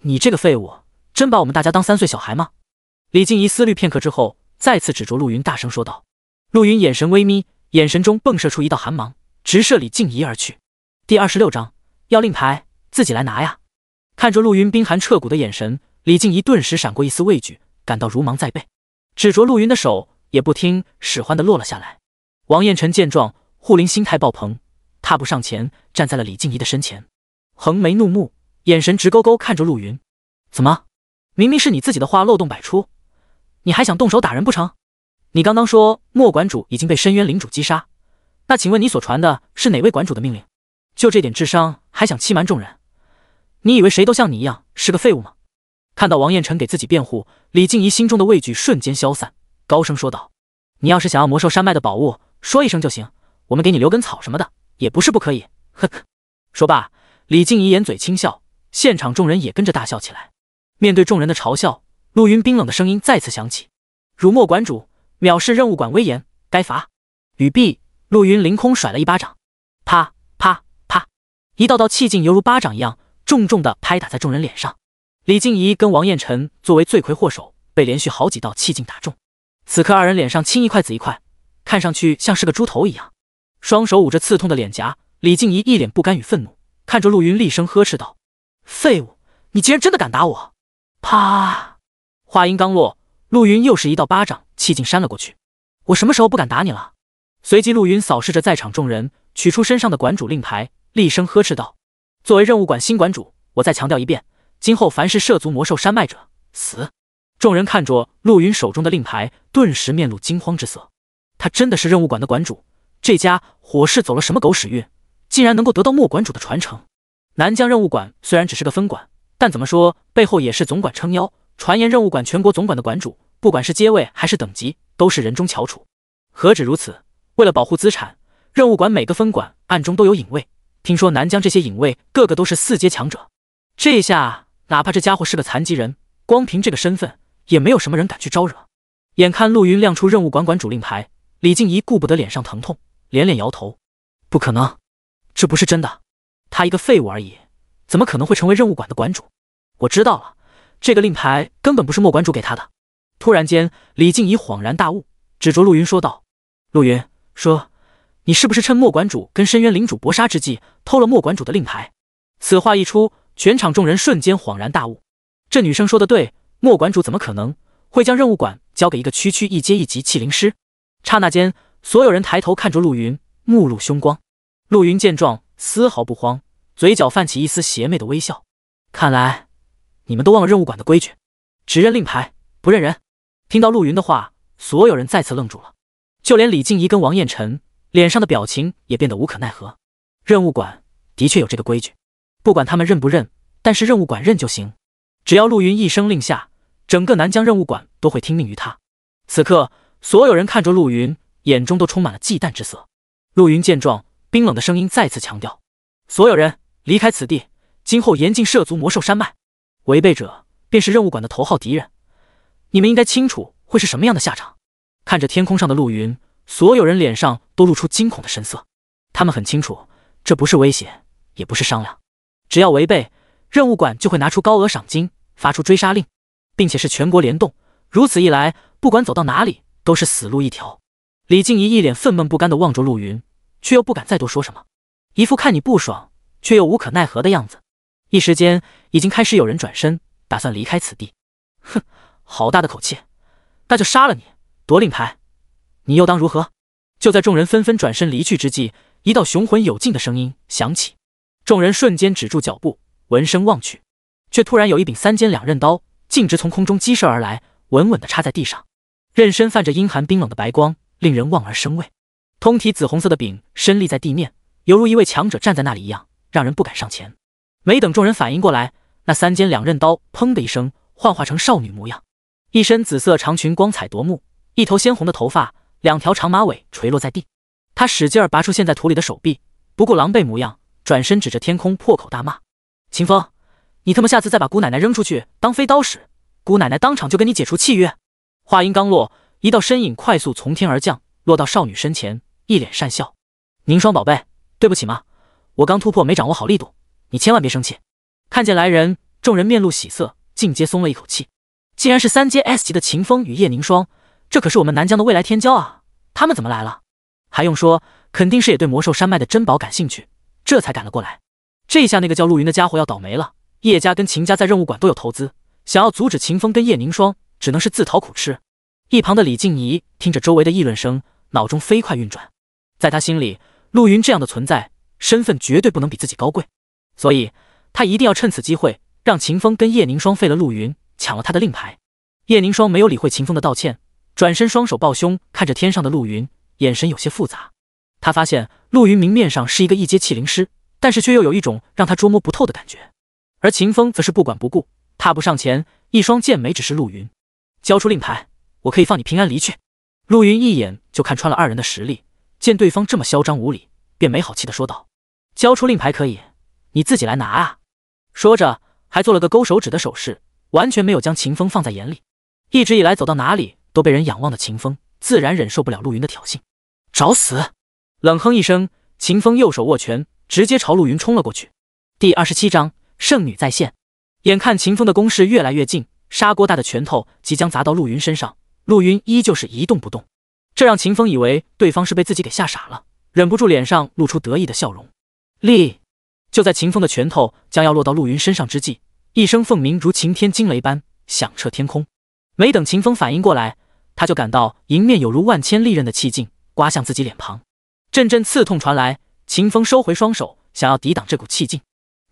A: 你这个废物，真把我们大家当三岁小孩吗？李静怡思虑片刻之后，再次指着陆云，大声说道。陆云眼神微眯，眼神中迸射出一道寒芒，直射李静怡而去。第二十六章，要令牌自己来拿呀！看着陆云冰寒彻骨的眼神，李静怡顿时闪过一丝畏惧，感到如芒在背，指着陆云的手也不听使唤的落了下来。王彦辰见状。护林心态爆棚，踏步上前，站在了李静怡的身前，横眉怒目，眼神直勾勾看着陆云：“怎么？明明是你自己的话漏洞百出，你还想动手打人不成？你刚刚说莫馆主已经被深渊领主击杀，那请问你所传的是哪位馆主的命令？就这点智商还想欺瞒众人？你以为谁都像你一样是个废物吗？”看到王彦辰给自己辩护，李静怡心中的畏惧瞬间消散，高声说道：“你要是想要魔兽山脉的宝物，说一声就行。”我们给你留根草什么的也不是不可以，呵呵。说罢，李静怡掩嘴轻笑，现场众人也跟着大笑起来。面对众人的嘲笑，陆云冰冷的声音再次响起：“辱没馆主，藐视任务馆威严，该罚！”语毕，陆云凌空甩了一巴掌，啪啪啪，一道道气劲犹如巴掌一样，重重的拍打在众人脸上。李静怡跟王彦辰作为罪魁祸首，被连续好几道气劲打中，此刻二人脸上青一块紫一块，看上去像是个猪头一样。双手捂着刺痛的脸颊，李静怡一脸不甘与愤怒，看着陆云厉声呵斥道：“废物，你竟然真的敢打我！”啪！话音刚落，陆云又是一道巴掌气劲扇了过去。我什么时候不敢打你了？随即，陆云扫视着在场众人，取出身上的馆主令牌，厉声呵斥道：“作为任务馆新馆主，我再强调一遍，今后凡是涉足魔兽山脉者，死！”众人看着陆云手中的令牌，顿时面露惊慌之色。他真的是任务馆的馆主？这家火氏走了什么狗屎运，竟然能够得到莫馆主的传承？南疆任务馆虽然只是个分馆，但怎么说背后也是总管撑腰。传言任务馆全国总管的馆主，不管是阶位还是等级，都是人中翘楚。何止如此，为了保护资产，任务馆每个分馆暗中都有隐卫。听说南疆这些隐卫个个都是四阶强者。这下，哪怕这家伙是个残疾人，光凭这个身份，也没有什么人敢去招惹。眼看陆云亮出任务馆馆主令牌，李静怡顾不得脸上疼痛。连连摇头，不可能，这不是真的。他一个废物而已，怎么可能会成为任务馆的馆主？我知道了，这个令牌根本不是莫馆主给他的。突然间，李静怡恍然大悟，指着陆云说道：“陆云，说，你是不是趁莫馆主跟深渊领主搏杀之际，偷了莫馆主的令牌？”此话一出，全场众人瞬间恍然大悟。这女生说的对，莫馆主怎么可能会将任务馆交给一个区区一阶一级气灵师？刹那间。所有人抬头看着陆云，目露凶光。陆云见状，丝毫不慌，嘴角泛起一丝邪魅的微笑。看来你们都忘了任务馆的规矩，只认令牌不认人。听到陆云的话，所有人再次愣住了，就连李静怡跟王彦辰脸上的表情也变得无可奈何。任务馆的确有这个规矩，不管他们认不认，但是任务馆认就行。只要陆云一声令下，整个南疆任务馆都会听命于他。此刻，所有人看着陆云。眼中都充满了忌惮之色。陆云见状，冰冷的声音再次强调：“所有人离开此地，今后严禁涉足魔兽山脉，违背者便是任务馆的头号敌人。你们应该清楚会是什么样的下场。”看着天空上的陆云，所有人脸上都露出惊恐的神色。他们很清楚，这不是威胁，也不是商量。只要违背任务馆，就会拿出高额赏金，发出追杀令，并且是全国联动。如此一来，不管走到哪里都是死路一条。李静怡一脸愤懑不甘地望着陆云，却又不敢再多说什么，一副看你不爽却又无可奈何的样子。一时间，已经开始有人转身打算离开此地。哼，好大的口气！那就杀了你，夺令牌，你又当如何？就在众人纷纷转身离去之际，一道雄浑有劲的声音响起，众人瞬间止住脚步，闻声望去，却突然有一柄三尖两刃刀径直从空中激射而来，稳稳地插在地上，刃身泛着阴寒冰冷的白光。令人望而生畏，通体紫红色的柄身立在地面，犹如一位强者站在那里一样，让人不敢上前。没等众人反应过来，那三尖两刃刀“砰”的一声幻化成少女模样，一身紫色长裙光彩夺目，一头鲜红的头发，两条长马尾垂落在地。她使劲儿拔出现在土里的手臂，不顾狼狈模样，转身指着天空破口大骂：“秦风，你他妈下次再把姑奶奶扔出去当飞刀使，姑奶奶当场就跟你解除契约！”话音刚落。一道身影快速从天而降，落到少女身前，一脸讪笑：“凝霜宝贝，对不起嘛，我刚突破没掌握好力度，你千万别生气。”看见来人，众人面露喜色，尽皆松了一口气。竟然是三阶 S 级的秦风与叶凝霜，这可是我们南疆的未来天骄啊！他们怎么来了？还用说，肯定是也对魔兽山脉的珍宝感兴趣，这才赶了过来。这下那个叫陆云的家伙要倒霉了。叶家跟秦家在任务馆都有投资，想要阻止秦风跟叶凝霜，只能是自讨苦吃。一旁的李静怡听着周围的议论声，脑中飞快运转。在她心里，陆云这样的存在，身份绝对不能比自己高贵，所以她一定要趁此机会让秦风跟叶凝霜废了陆云，抢了他的令牌。叶凝霜没有理会秦风的道歉，转身双手抱胸，看着天上的陆云，眼神有些复杂。她发现陆云明面上是一个一阶气灵师，但是却又有一种让她捉摸不透的感觉。而秦风则是不管不顾，踏步上前，一双剑眉指示陆云，交出令牌。我可以放你平安离去。陆云一眼就看穿了二人的实力，见对方这么嚣张无礼，便没好气的说道：“交出令牌可以，你自己来拿啊！”说着还做了个勾手指的手势，完全没有将秦风放在眼里。一直以来走到哪里都被人仰望的秦风，自然忍受不了陆云的挑衅，找死！冷哼一声，秦风右手握拳，直接朝陆云冲了过去。第二十七章圣女再现。眼看秦风的攻势越来越近，砂锅大的拳头即将砸到陆云身上。陆云依旧是一动不动，这让秦风以为对方是被自己给吓傻了，忍不住脸上露出得意的笑容。立！就在秦风的拳头将要落到陆云身上之际，一声凤鸣如晴天惊雷般响彻天空。没等秦风反应过来，他就感到迎面有如万千利刃的气劲刮向自己脸庞，阵阵刺痛传来。秦风收回双手，想要抵挡这股气劲，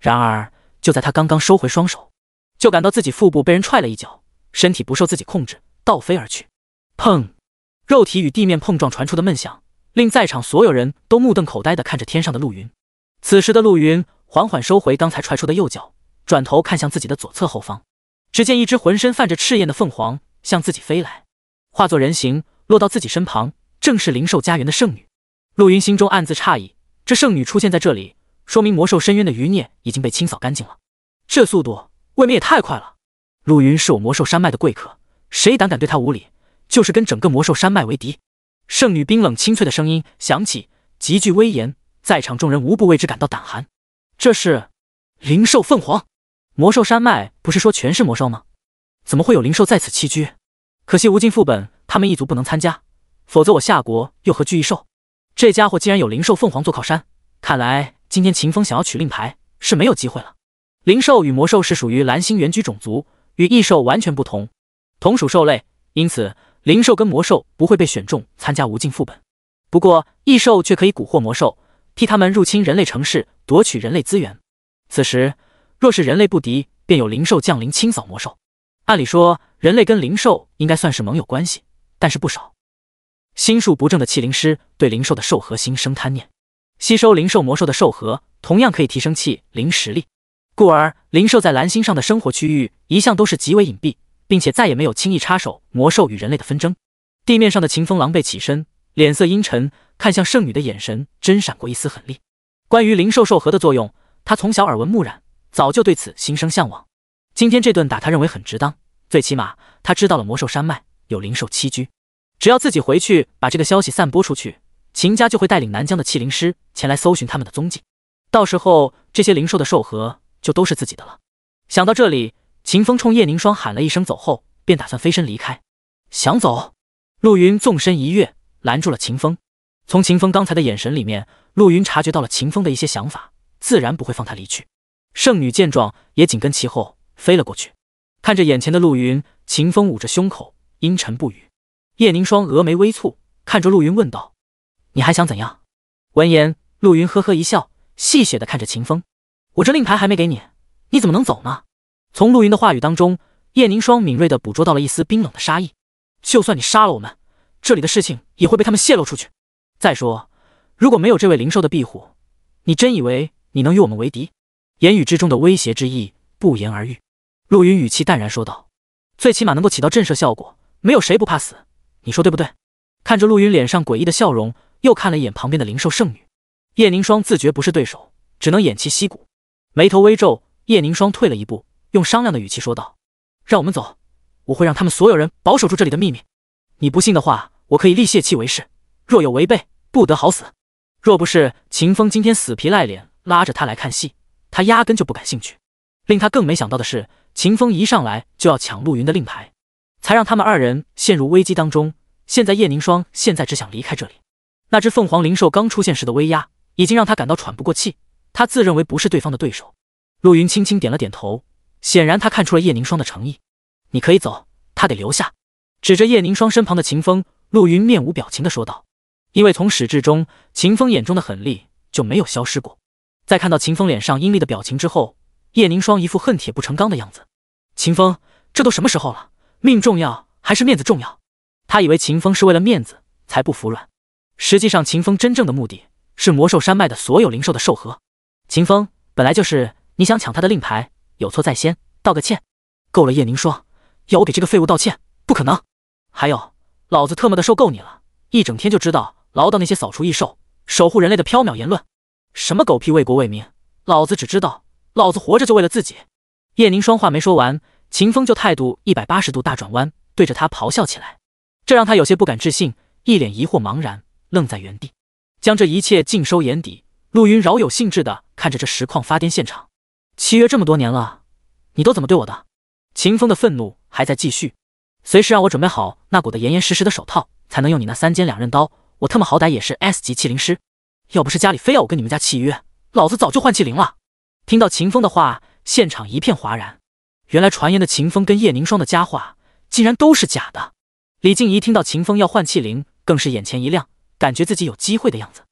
A: 然而就在他刚刚收回双手，就感到自己腹部被人踹了一脚，身体不受自己控制。倒飞而去，砰！肉体与地面碰撞传出的闷响，令在场所有人都目瞪口呆的看着天上的陆云。此时的陆云缓缓收回刚才踹出的右脚，转头看向自己的左侧后方，只见一只浑身泛着赤焰的凤凰向自己飞来，化作人形落到自己身旁，正是灵兽家园的圣女。陆云心中暗自诧异，这圣女出现在这里，说明魔兽深渊的余孽已经被清扫干净了。这速度未免也太快了。陆云是我魔兽山脉的贵客。谁胆敢对他无礼，就是跟整个魔兽山脉为敌。圣女冰冷清脆的声音响起，极具威严，在场众人无不为之感到胆寒。这是灵兽凤凰，魔兽山脉不是说全是魔兽吗？怎么会有灵兽在此栖居？可惜无尽副本他们一族不能参加，否则我夏国又何惧异兽？这家伙竟然有灵兽凤凰做靠山，看来今天秦风想要取令牌是没有机会了。灵兽与魔兽是属于蓝星原居种族，与异兽完全不同。同属兽类，因此灵兽跟魔兽不会被选中参加无尽副本。不过异兽却可以蛊惑魔兽，替他们入侵人类城市，夺取人类资源。此时若是人类不敌，便有灵兽降临清扫魔兽。按理说，人类跟灵兽应该算是盟友关系，但是不少心术不正的气灵师对灵兽的兽核心生贪念，吸收灵兽魔兽的兽核，同样可以提升气灵实力。故而灵兽在蓝星上的生活区域一向都是极为隐蔽。并且再也没有轻易插手魔兽与人类的纷争。地面上的秦风狼狈起身，脸色阴沉，看向圣女的眼神真闪过一丝狠厉。关于灵兽兽核的作用，他从小耳闻目染，早就对此心生向往。今天这顿打，他认为很值当，最起码他知道了魔兽山脉有灵兽栖居。只要自己回去把这个消息散播出去，秦家就会带领南疆的气灵师前来搜寻他们的踪迹。到时候，这些灵兽的兽核就都是自己的了。想到这里。秦风冲叶凝霜喊了一声，走后便打算飞身离开。想走？陆云纵身一跃，拦住了秦风。从秦风刚才的眼神里面，陆云察觉到了秦风的一些想法，自然不会放他离去。圣女见状，也紧跟其后飞了过去。看着眼前的陆云，秦风捂着胸口，阴沉不语。叶凝霜峨眉微蹙，看着陆云问道：“你还想怎样？”闻言，陆云呵呵一笑，戏谑的看着秦风：“我这令牌还没给你，你怎么能走呢？”从陆云的话语当中，叶凝霜敏锐地捕捉到了一丝冰冷的杀意。就算你杀了我们，这里的事情也会被他们泄露出去。再说，如果没有这位灵兽的庇护，你真以为你能与我们为敌？言语之中的威胁之意不言而喻。陆云语气淡然说道：“最起码能够起到震慑效果。没有谁不怕死，你说对不对？”看着陆云脸上诡异的笑容，又看了一眼旁边的灵兽圣女，叶凝霜自觉不是对手，只能偃旗息鼓，眉头微皱。叶凝霜退了一步。用商量的语气说道：“让我们走，我会让他们所有人保守住这里的秘密。你不信的话，我可以立血契为誓，若有违背，不得好死。若不是秦风今天死皮赖脸拉着他来看戏，他压根就不感兴趣。令他更没想到的是，秦风一上来就要抢陆云的令牌，才让他们二人陷入危机当中。现在叶凝霜现在只想离开这里。那只凤凰灵兽刚出现时的威压已经让他感到喘不过气，他自认为不是对方的对手。陆云轻轻点了点头。”显然，他看出了叶凝霜的诚意。你可以走，他得留下。指着叶凝霜身旁的秦风，陆云面无表情的说道。因为从始至终，秦风眼中的狠戾就没有消失过。在看到秦风脸上阴戾的表情之后，叶凝霜一副恨铁不成钢的样子。秦风，这都什么时候了？命重要还是面子重要？他以为秦风是为了面子才不服软，实际上，秦风真正的目的是魔兽山脉的所有灵兽的兽核。秦风本来就是你想抢他的令牌。有错在先，道个歉，够了！叶凝霜要我给这个废物道歉，不可能！还有，老子特么的受够你了！一整天就知道唠叨那些扫除异兽、守护人类的缥缈言论，什么狗屁为国为民，老子只知道老子活着就为了自己！叶凝霜话没说完，秦风就态度一百八十度大转弯，对着他咆哮起来，这让他有些不敢置信，一脸疑惑茫然，愣在原地，将这一切尽收眼底。陆云饶有兴致地看着这实况发癫现场。契约这么多年了，你都怎么对我的？秦风的愤怒还在继续，随时让我准备好那裹得严严实实的手套，才能用你那三尖两刃刀。我特么好歹也是 S 级器灵师，要不是家里非要我跟你们家契约，老子早就换气灵了。听到秦风的话，现场一片哗然。原来传言的秦风跟叶凝霜的佳话，竟然都是假的。李静怡听到秦风要换气灵，更是眼前一亮，感觉自己有机会的样子。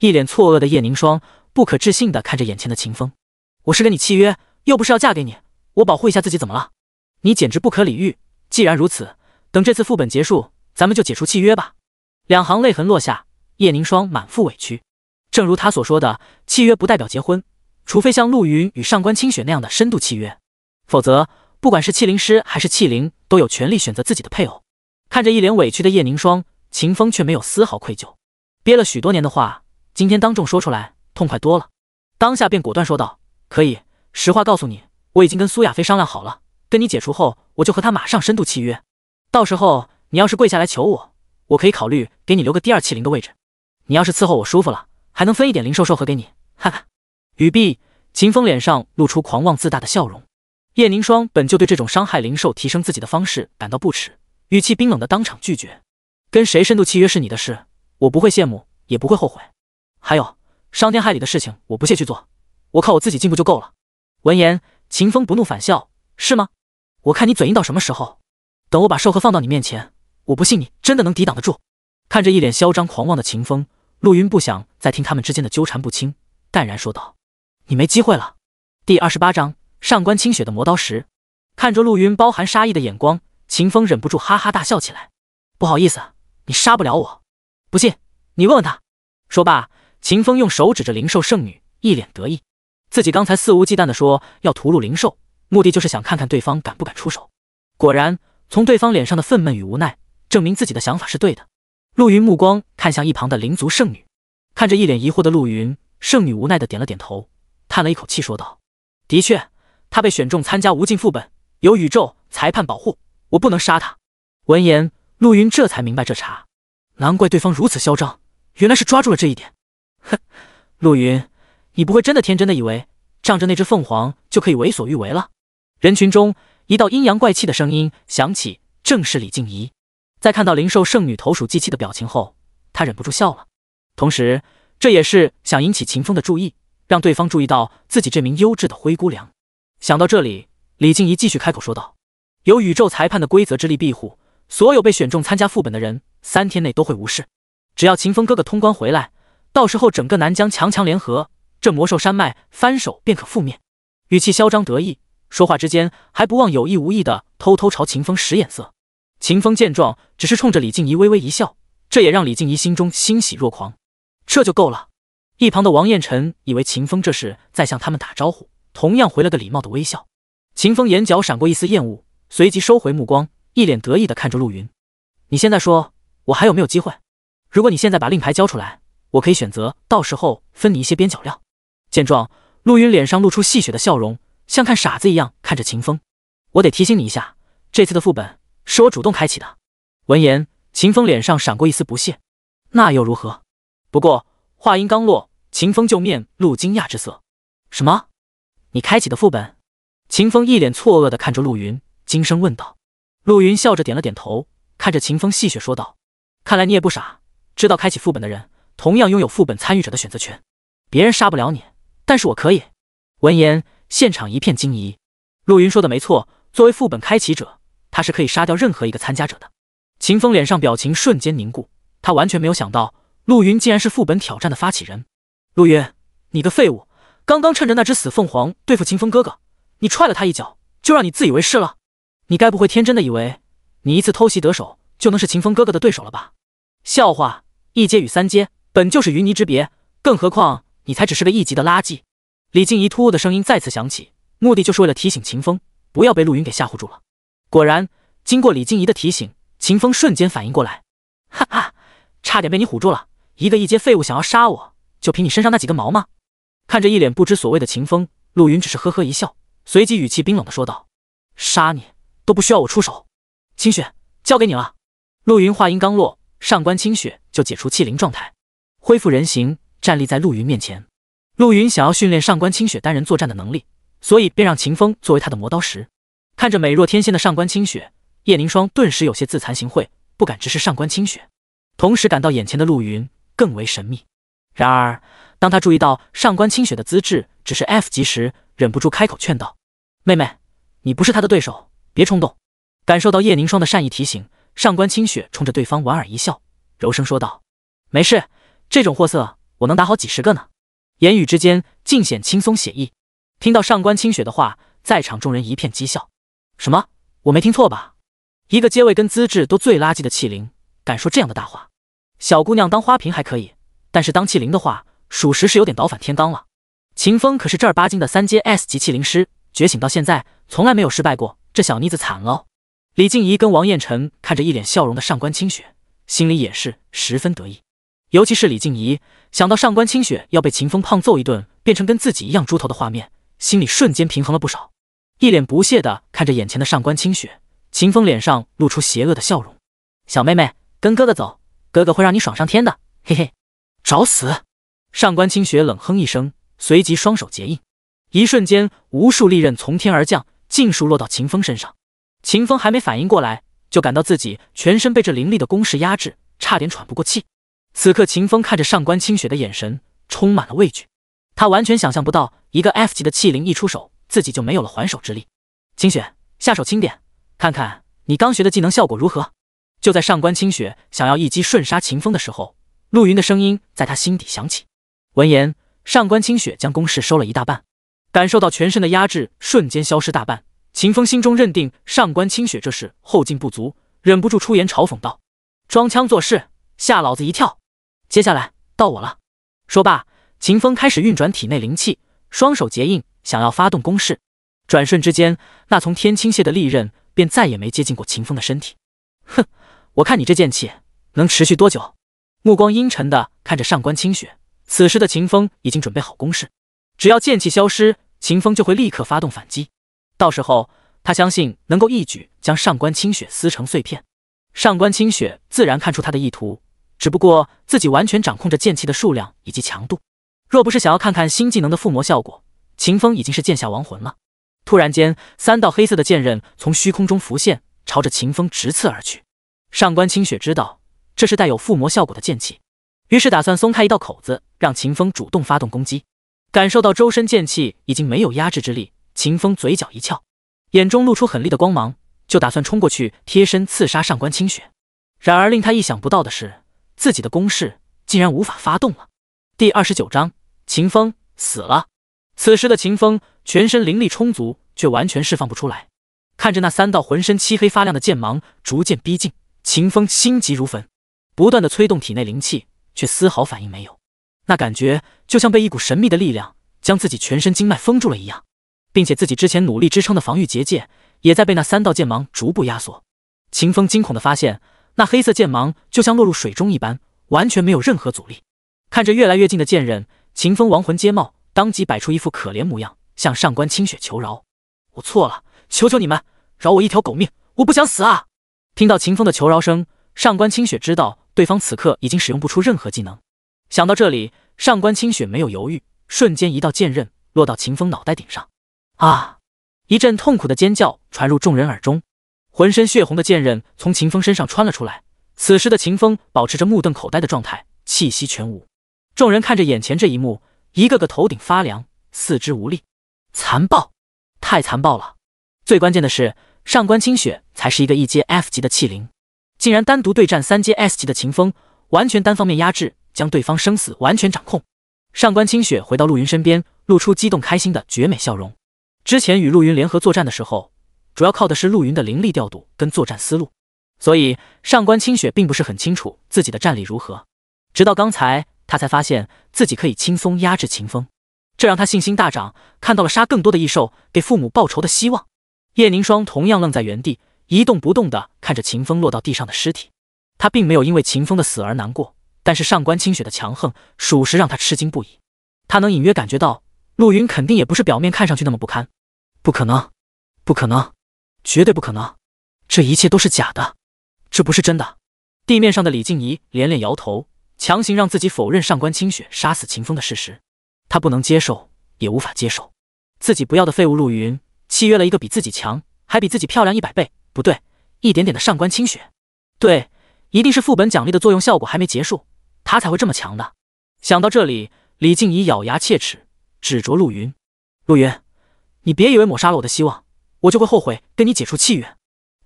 A: 一脸错愕的叶凝霜，不可置信地看着眼前的秦风。我是跟你契约，又不是要嫁给你。我保护一下自己，怎么了？你简直不可理喻！既然如此，等这次副本结束，咱们就解除契约吧。两行泪痕落下，叶凝霜满腹委屈。正如他所说的，契约不代表结婚，除非像陆云与上官清雪那样的深度契约，否则不管是器灵师还是器灵，都有权利选择自己的配偶。看着一脸委屈的叶凝霜，秦风却没有丝毫愧疚。憋了许多年的话，今天当众说出来，痛快多了。当下便果断说道。可以，实话告诉你，我已经跟苏亚飞商量好了，跟你解除后，我就和他马上深度契约。到时候你要是跪下来求我，我可以考虑给你留个第二器灵的位置。你要是伺候我舒服了，还能分一点灵兽兽核给你。哈哈。语毕，秦风脸上露出狂妄自大的笑容。叶凝霜本就对这种伤害灵兽、提升自己的方式感到不耻，语气冰冷的当场拒绝。跟谁深度契约是你的事，我不会羡慕，也不会后悔。还有，伤天害理的事情，我不屑去做。我靠，我自己进步就够了。闻言，秦风不怒反笑：“是吗？我看你嘴硬到什么时候？等我把兽核放到你面前，我不信你真的能抵挡得住。”看着一脸嚣张狂妄的秦风，陆云不想再听他们之间的纠缠不清，淡然说道：“你没机会了。”第二十八章上官清雪的磨刀石。看着陆云包含杀意的眼光，秦风忍不住哈哈大笑起来：“不好意思，你杀不了我。不信，你问问他。”说罢，秦风用手指着灵兽圣女，一脸得意。自己刚才肆无忌惮地说要屠戮灵兽，目的就是想看看对方敢不敢出手。果然，从对方脸上的愤懑与无奈，证明自己的想法是对的。陆云目光看向一旁的灵族圣女，看着一脸疑惑的陆云，圣女无奈的点了点头，叹了一口气说道：“的确，他被选中参加无尽副本，有宇宙裁判保护，我不能杀他。”闻言，陆云这才明白这茬，难怪对方如此嚣张，原来是抓住了这一点。哼，陆云。你不会真的天真的以为，仗着那只凤凰就可以为所欲为了？人群中一道阴阳怪气的声音响起，正是李静怡。在看到灵兽圣女投鼠忌器的表情后，她忍不住笑了。同时，这也是想引起秦风的注意，让对方注意到自己这名优质的灰姑娘。想到这里，李静怡继续开口说道：“有宇宙裁判的规则之力庇护，所有被选中参加副本的人，三天内都会无事。只要秦风哥哥通关回来，到时候整个南疆强强联合。”这魔兽山脉翻手便可覆灭，语气嚣张得意，说话之间还不忘有意无意的偷偷朝秦风使眼色。秦风见状，只是冲着李静怡微微一笑，这也让李静怡心中欣喜若狂，这就够了。一旁的王彦辰以为秦风这是在向他们打招呼，同样回了个礼貌的微笑。秦风眼角闪过一丝厌恶，随即收回目光，一脸得意的看着陆云：“你现在说，我还有没有机会？如果你现在把令牌交出来，我可以选择到时候分你一些边角料。”见状，陆云脸上露出戏谑的笑容，像看傻子一样看着秦风。我得提醒你一下，这次的副本是我主动开启的。闻言，秦风脸上闪过一丝不屑。那又如何？不过话音刚落，秦风就面露惊讶之色。什么？你开启的副本？秦风一脸错愕地看着陆云，惊声问道。陆云笑着点了点头，看着秦风戏谑说道：“看来你也不傻，知道开启副本的人，同样拥有副本参与者的选择权。别人杀不了你。”但是我可以。闻言，现场一片惊疑。陆云说的没错，作为副本开启者，他是可以杀掉任何一个参加者的。秦风脸上表情瞬间凝固，他完全没有想到陆云竟然是副本挑战的发起人。陆云，你个废物！刚刚趁着那只死凤凰对付秦风哥哥，你踹了他一脚，就让你自以为是了？你该不会天真的以为，你一次偷袭得手就能是秦风哥哥的对手了吧？笑话！一阶与三阶本就是云泥之别，更何况……你才只是个一级的垃圾！李静怡突兀的声音再次响起，目的就是为了提醒秦风不要被陆云给吓唬住了。果然，经过李静怡的提醒，秦风瞬间反应过来，哈哈，差点被你唬住了！一个一阶废物想要杀我，就凭你身上那几根毛吗？看着一脸不知所谓的秦风，陆云只是呵呵一笑，随即语气冰冷的说道：“杀你都不需要我出手，清雪交给你了。”陆云话音刚落，上官清雪就解除气灵状态，恢复人形。站立在陆云面前，陆云想要训练上官清雪单人作战的能力，所以便让秦风作为他的磨刀石。看着美若天仙的上官清雪，叶凝霜顿时有些自惭形秽，不敢直视上官清雪，同时感到眼前的陆云更为神秘。然而，当他注意到上官清雪的资质只是 F 级时，忍不住开口劝道：“妹妹，你不是他的对手，别冲动。”感受到叶凝霜的善意提醒，上官清雪冲着对方莞尔一笑，柔声说道：“没事，这种货色。”我能打好几十个呢，言语之间尽显轻松写意。听到上官清雪的话，在场众人一片讥笑。什么？我没听错吧？一个阶位跟资质都最垃圾的器灵，敢说这样的大话？小姑娘当花瓶还可以，但是当器灵的话，属实是有点倒反天罡了。秦风可是正儿八经的三阶 S 级器灵师，觉醒到现在从来没有失败过，这小妮子惨了。李静怡跟王彦辰看着一脸笑容的上官清雪，心里也是十分得意。尤其是李静怡想到上官清雪要被秦风胖揍一顿，变成跟自己一样猪头的画面，心里瞬间平衡了不少，一脸不屑的看着眼前的上官清雪。秦风脸上露出邪恶的笑容：“小妹妹，跟哥哥走，哥哥会让你爽上天的，嘿嘿。”找死！上官清雪冷哼一声，随即双手结印，一瞬间无数利刃从天而降，尽数落到秦风身上。秦风还没反应过来，就感到自己全身被这凌厉的攻势压制，差点喘不过气。此刻，秦风看着上官清雪的眼神充满了畏惧。他完全想象不到，一个 F 级的器灵一出手，自己就没有了还手之力。清雪，下手轻点，看看你刚学的技能效果如何。就在上官清雪想要一击瞬杀秦风的时候，陆云的声音在他心底响起。闻言，上官清雪将攻势收了一大半，感受到全身的压制瞬间消失大半。秦风心中认定上官清雪这是后劲不足，忍不住出言嘲讽道：“装腔作势，吓老子一跳！”接下来到我了。说罢，秦风开始运转体内灵气，双手结印，想要发动攻势。转瞬之间，那从天倾泻的利刃便再也没接近过秦风的身体。哼，我看你这剑气能持续多久？目光阴沉的看着上官清雪。此时的秦风已经准备好攻势，只要剑气消失，秦风就会立刻发动反击。到时候，他相信能够一举将上官清雪撕成碎片。上官清雪自然看出他的意图。只不过自己完全掌控着剑气的数量以及强度，若不是想要看看新技能的附魔效果，秦风已经是剑下亡魂了。突然间，三道黑色的剑刃从虚空中浮现，朝着秦风直刺而去。上官清雪知道这是带有附魔效果的剑气，于是打算松开一道口子，让秦风主动发动攻击。感受到周身剑气已经没有压制之力，秦风嘴角一翘，眼中露出狠厉的光芒，就打算冲过去贴身刺杀上官清雪。然而令他意想不到的是。自己的攻势竟然无法发动了。第二十九章，秦风死了。此时的秦风全身灵力充足，却完全释放不出来。看着那三道浑身漆黑发亮的剑芒逐渐逼近，秦风心急如焚，不断的催动体内灵气，却丝毫反应没有。那感觉就像被一股神秘的力量将自己全身经脉封住了一样，并且自己之前努力支撑的防御结界也在被那三道剑芒逐步压缩。秦风惊恐的发现。那黑色剑芒就像落入水中一般，完全没有任何阻力。看着越来越近的剑刃，秦风亡魂皆冒，当即摆出一副可怜模样，向上官清雪求饶：“我错了，求求你们饶我一条狗命，我不想死啊！”听到秦风的求饶声，上官清雪知道对方此刻已经使用不出任何技能。想到这里，上官清雪没有犹豫，瞬间一道剑刃落到秦风脑袋顶上。啊！一阵痛苦的尖叫传入众人耳中。浑身血红的剑刃从秦风身上穿了出来。此时的秦风保持着目瞪口呆的状态，气息全无。众人看着眼前这一幕，一个个头顶发凉，四肢无力。残暴，太残暴了！最关键的是，上官清雪才是一个一阶 F 级的器灵，竟然单独对战三阶 S 级的秦风，完全单方面压制，将对方生死完全掌控。上官清雪回到陆云身边，露出激动开心的绝美笑容。之前与陆云联合作战的时候。主要靠的是陆云的灵力调度跟作战思路，所以上官清雪并不是很清楚自己的战力如何。直到刚才，他才发现自己可以轻松压制秦风，这让他信心大涨，看到了杀更多的异兽、给父母报仇的希望。叶凝霜同样愣在原地，一动不动地看着秦风落到地上的尸体。他并没有因为秦风的死而难过，但是上官清雪的强横，属实让他吃惊不已。他能隐约感觉到，陆云肯定也不是表面看上去那么不堪。不可能，不可能！绝对不可能，这一切都是假的，这不是真的。地面上的李静怡连连摇头，强行让自己否认上官清雪杀死秦风的事实。她不能接受，也无法接受自己不要的废物陆云契约了一个比自己强，还比自己漂亮一百倍。不对，一点点的上官清雪，对，一定是副本奖励的作用效果还没结束，他才会这么强的。想到这里，李静怡咬牙切齿，指着陆云：“陆云，你别以为抹杀了我的希望。”我就会后悔跟你解除契约。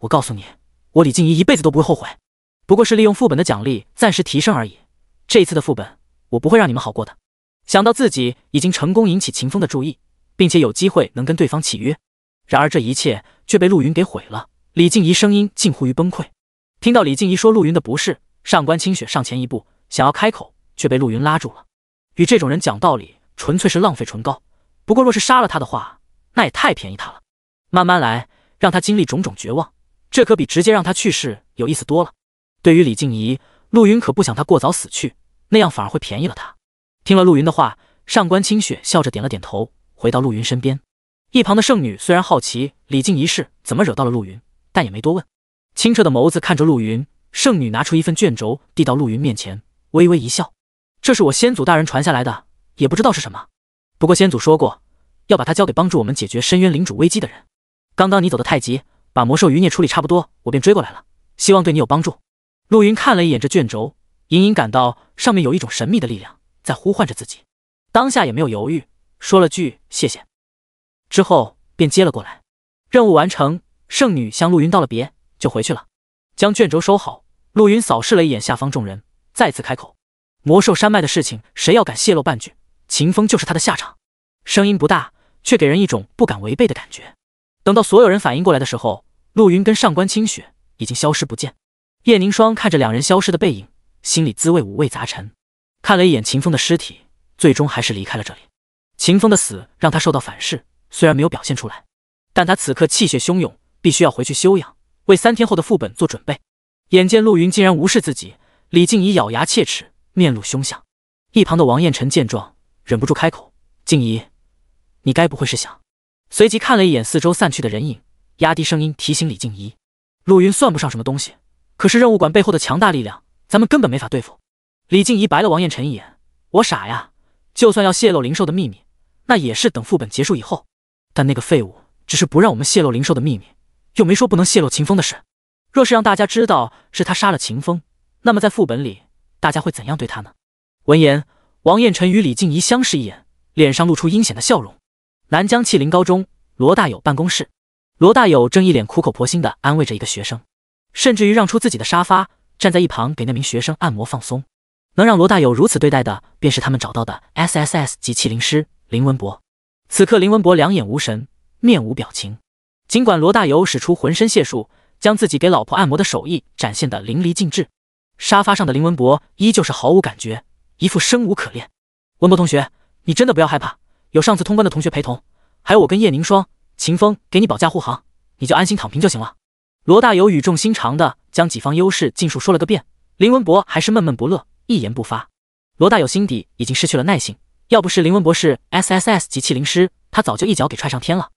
A: 我告诉你，我李静怡一辈子都不会后悔。不过是利用副本的奖励暂时提升而已。这一次的副本，我不会让你们好过的。想到自己已经成功引起秦风的注意，并且有机会能跟对方契约，然而这一切却被陆云给毁了。李静怡声音近乎于崩溃。听到李静怡说陆云的不是，上官清雪上前一步，想要开口，却被陆云拉住了。与这种人讲道理纯粹是浪费唇膏。不过若是杀了他的话，那也太便宜他了。慢慢来，让他经历种种绝望，这可比直接让他去世有意思多了。对于李静怡，陆云可不想她过早死去，那样反而会便宜了他。听了陆云的话，上官清雪笑着点了点头，回到陆云身边。一旁的圣女虽然好奇李静怡是怎么惹到了陆云，但也没多问。清澈的眸子看着陆云，圣女拿出一份卷轴递到陆云面前，微微一笑：“这是我先祖大人传下来的，也不知道是什么。不过先祖说过，要把它交给帮助我们解决深渊领主危机的人。”刚刚你走得太急，把魔兽余孽处理差不多，我便追过来了。希望对你有帮助。陆云看了一眼这卷轴，隐隐感到上面有一种神秘的力量在呼唤着自己，当下也没有犹豫，说了句谢谢，之后便接了过来。任务完成，圣女向陆云道了别，就回去了。将卷轴收好，陆云扫视了一眼下方众人，再次开口：“魔兽山脉的事情，谁要敢泄露半句，秦风就是他的下场。”声音不大，却给人一种不敢违背的感觉。等到所有人反应过来的时候，陆云跟上官清雪已经消失不见。叶凝霜看着两人消失的背影，心里滋味五味杂陈。看了一眼秦风的尸体，最终还是离开了这里。秦风的死让他受到反噬，虽然没有表现出来，但他此刻气血汹涌，必须要回去休养，为三天后的副本做准备。眼见陆云竟然无视自己，李静怡咬牙切齿，面露凶相。一旁的王彦辰见状，忍不住开口：“静怡，你该不会是想……”随即看了一眼四周散去的人影，压低声音提醒李静怡：“陆云算不上什么东西，可是任务馆背后的强大力量，咱们根本没法对付。”李静怡白了王彦辰一眼：“我傻呀？就算要泄露灵兽的秘密，那也是等副本结束以后。但那个废物只是不让我们泄露灵兽的秘密，又没说不能泄露秦风的事。若是让大家知道是他杀了秦风，那么在副本里大家会怎样对他呢？”闻言，王彦辰与李静怡相视一眼，脸上露出阴险的笑容。南江器林高中，罗大友办公室，罗大友正一脸苦口婆心的安慰着一个学生，甚至于让出自己的沙发，站在一旁给那名学生按摩放松。能让罗大友如此对待的，便是他们找到的 S S S 级器灵师林文博。此刻，林文博两眼无神，面无表情。尽管罗大友使出浑身解数，将自己给老婆按摩的手艺展现得淋漓尽致，沙发上的林文博依旧是毫无感觉，一副生无可恋。文博同学，你真的不要害怕。有上次通关的同学陪同，还有我跟叶凝霜、秦风给你保驾护航，你就安心躺平就行了。罗大有语重心长的将己方优势尽数说了个遍，林文博还是闷闷不乐，一言不发。罗大有心底已经失去了耐性，要不是林文博士 S S S 级气灵师，他早就一脚给踹上天了。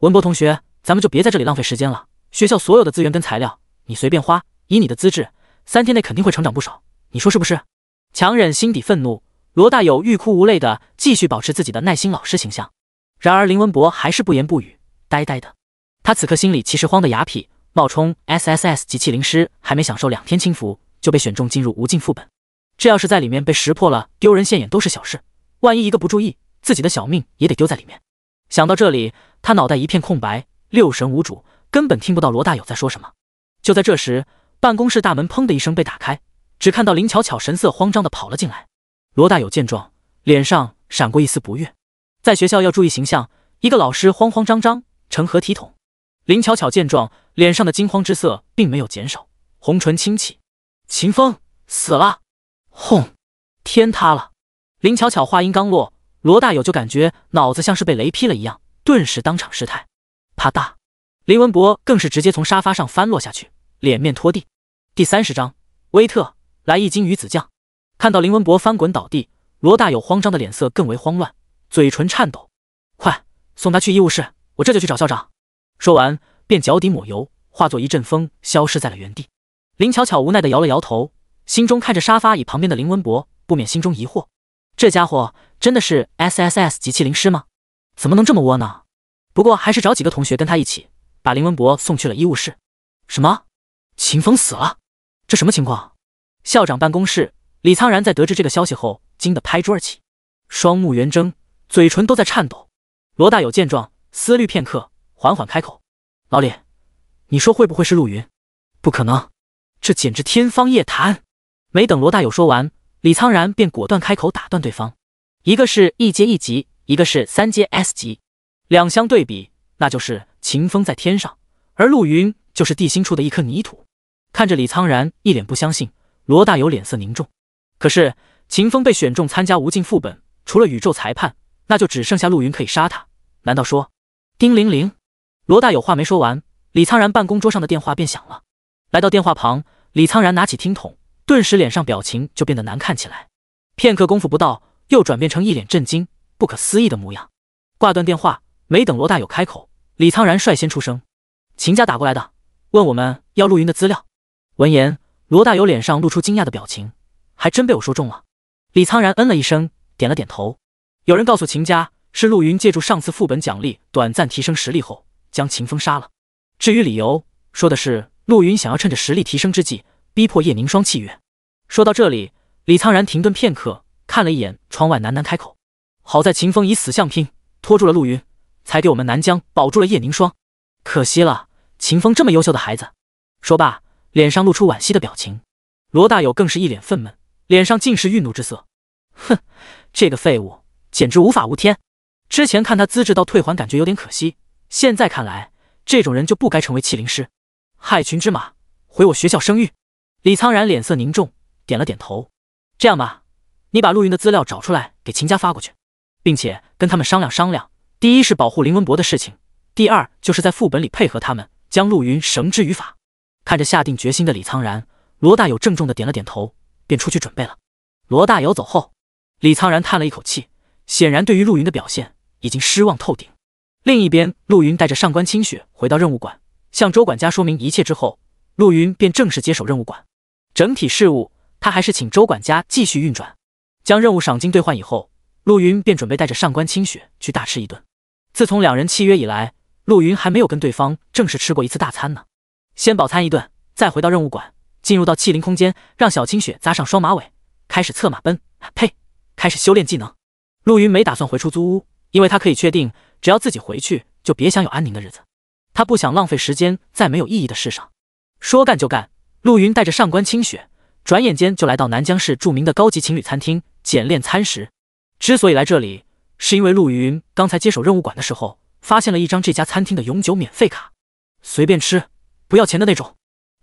A: 文博同学，咱们就别在这里浪费时间了。学校所有的资源跟材料你随便花，以你的资质，三天内肯定会成长不少，你说是不是？强忍心底愤怒。罗大友欲哭无泪的继续保持自己的耐心老师形象，然而林文博还是不言不语，呆呆的。他此刻心里其实慌得牙痞，冒充 S S S 及器灵师还没享受两天轻浮，就被选中进入无尽副本。这要是在里面被识破了，丢人现眼都是小事，万一一个不注意，自己的小命也得丢在里面。想到这里，他脑袋一片空白，六神无主，根本听不到罗大友在说什么。就在这时，办公室大门砰的一声被打开，只看到林巧巧神色慌张的跑了进来。罗大友见状，脸上闪过一丝不悦。在学校要注意形象，一个老师慌慌张张，成何体统？林巧巧见状，脸上的惊慌之色并没有减少，红唇轻启：“秦风死了！”轰，天塌了！林巧巧话音刚落，罗大友就感觉脑子像是被雷劈了一样，顿时当场失态。啪嗒，林文博更是直接从沙发上翻落下去，脸面拖地。第三十章：威特来一斤鱼子酱。看到林文博翻滚倒地，罗大有慌张的脸色更为慌乱，嘴唇颤抖。快送他去医务室，我这就去找校长。说完，便脚底抹油，化作一阵风，消失在了原地。林巧巧无奈的摇了摇头，心中看着沙发椅旁边的林文博，不免心中疑惑：这家伙真的是 S S S 级气灵师吗？怎么能这么窝囊？不过还是找几个同学跟他一起，把林文博送去了医务室。什么？秦风死了？这什么情况？校长办公室。李苍然在得知这个消息后，惊得拍桌而起，双目圆睁，嘴唇都在颤抖。罗大友见状，思虑片刻，缓缓开口：“老李，你说会不会是陆云？不可能，这简直天方夜谭。”没等罗大友说完，李苍然便果断开口打断对方：“一个是一阶一级，一个是三阶 S 级，两相对比，那就是秦风在天上，而陆云就是地心处的一颗泥土。”看着李苍然一脸不相信，罗大友脸色凝重。可是秦风被选中参加无尽副本，除了宇宙裁判，那就只剩下陆云可以杀他。难道说……叮铃铃，罗大有话没说完，李苍然办公桌上的电话便响了。来到电话旁，李苍然拿起听筒，顿时脸上表情就变得难看起来，片刻功夫不到，又转变成一脸震惊、不可思议的模样。挂断电话，没等罗大有开口，李苍然率先出声：“秦家打过来的，问我们要陆云的资料。”闻言，罗大有脸上露出惊讶的表情。还真被我说中了。李苍然嗯了一声，点了点头。有人告诉秦家，是陆云借助上次副本奖励短暂提升实力后，将秦风杀了。至于理由，说的是陆云想要趁着实力提升之际，逼迫叶凝霜契约。说到这里，李苍然停顿片刻，看了一眼窗外，喃喃开口：“好在秦风以死相拼，拖住了陆云，才给我们南疆保住了叶凝霜。可惜了，秦风这么优秀的孩子。”说罢，脸上露出惋惜的表情。罗大友更是一脸愤懑。脸上尽是愠怒之色，哼，这个废物简直无法无天。之前看他资质到退还，感觉有点可惜，现在看来，这种人就不该成为器灵师，害群之马，毁我学校声誉。李苍然脸色凝重，点了点头。这样吧，你把陆云的资料找出来，给秦家发过去，并且跟他们商量商量。第一是保护林文博的事情，第二就是在副本里配合他们，将陆云绳之于法。看着下定决心的李苍然，罗大有郑重的点了点头。便出去准备了。罗大友走后，李苍然叹了一口气，显然对于陆云的表现已经失望透顶。另一边，陆云带着上官清雪回到任务馆，向周管家说明一切之后，陆云便正式接手任务馆整体事务，他还是请周管家继续运转。将任务赏金兑换以后，陆云便准备带着上官清雪去大吃一顿。自从两人契约以来，陆云还没有跟对方正式吃过一次大餐呢。先饱餐一顿，再回到任务馆。进入到气灵空间，让小青雪扎上双马尾，开始策马奔。呸！开始修炼技能。陆云没打算回出租屋，因为他可以确定，只要自己回去，就别想有安宁的日子。他不想浪费时间在没有意义的事上。说干就干，陆云带着上官清雪，转眼间就来到南江市著名的高级情侣餐厅——简练餐食。之所以来这里，是因为陆云刚才接手任务馆的时候，发现了一张这家餐厅的永久免费卡，随便吃，不要钱的那种。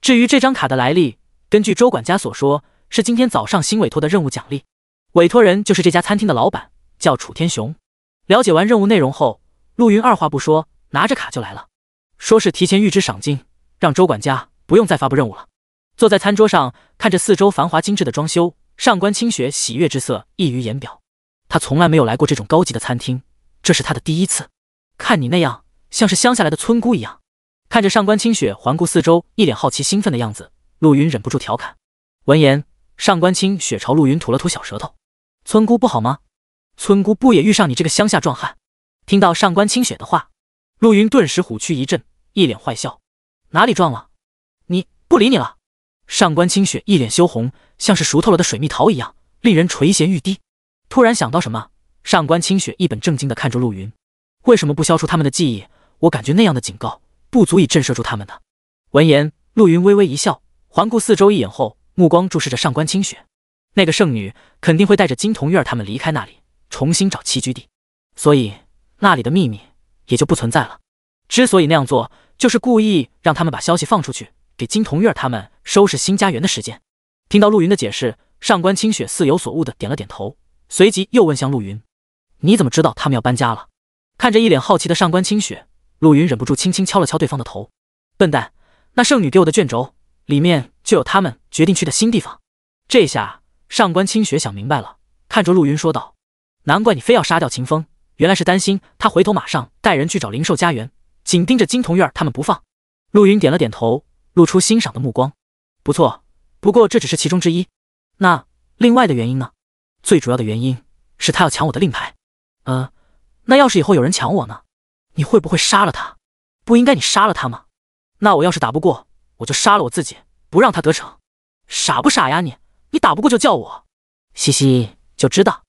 A: 至于这张卡的来历，根据周管家所说，是今天早上新委托的任务奖励，委托人就是这家餐厅的老板，叫楚天雄。了解完任务内容后，陆云二话不说，拿着卡就来了，说是提前预支赏金，让周管家不用再发布任务了。坐在餐桌上，看着四周繁华精致的装修，上官清雪喜悦之色溢于言表。她从来没有来过这种高级的餐厅，这是她的第一次。看你那样，像是乡下来的村姑一样。看着上官清雪环顾四周，一脸好奇兴奋的样子，陆云忍不住调侃。闻言，上官清雪朝陆云吐了吐小舌头：“村姑不好吗？村姑不也遇上你这个乡下壮汉？”听到上官清雪的话，陆云顿时虎躯一震，一脸坏笑：“哪里壮了？你不理你了。”上官清雪一脸羞红，像是熟透了的水蜜桃一样，令人垂涎欲滴。突然想到什么，上官清雪一本正经地看着陆云：“为什么不消除他们的记忆？我感觉那样的警告。”不足以震慑住他们的。闻言，陆云微微一笑，环顾四周一眼后，目光注视着上官清雪。那个圣女肯定会带着金童玉儿他们离开那里，重新找栖居地，所以那里的秘密也就不存在了。之所以那样做，就是故意让他们把消息放出去，给金童玉儿他们收拾新家园的时间。听到陆云的解释，上官清雪似有所悟的点了点头，随即又问向陆云：“你怎么知道他们要搬家了？”看着一脸好奇的上官清雪。陆云忍不住轻轻敲了敲对方的头：“笨蛋，那圣女给我的卷轴里面就有他们决定去的新地方。”这下上官清雪想明白了，看着陆云说道：“难怪你非要杀掉秦风，原来是担心他回头马上带人去找灵兽家园，紧盯着金童院儿他们不放。”陆云点了点头，露出欣赏的目光：“不错，不过这只是其中之一。那另外的原因呢？最主要的原因是他要抢我的令牌。呃，那要是以后有人抢我呢？”你会不会杀了他？不应该你杀了他吗？那我要是打不过，我就杀了我自己，不让他得逞。傻不傻呀你？你打不过就叫我，嘻嘻，就知道。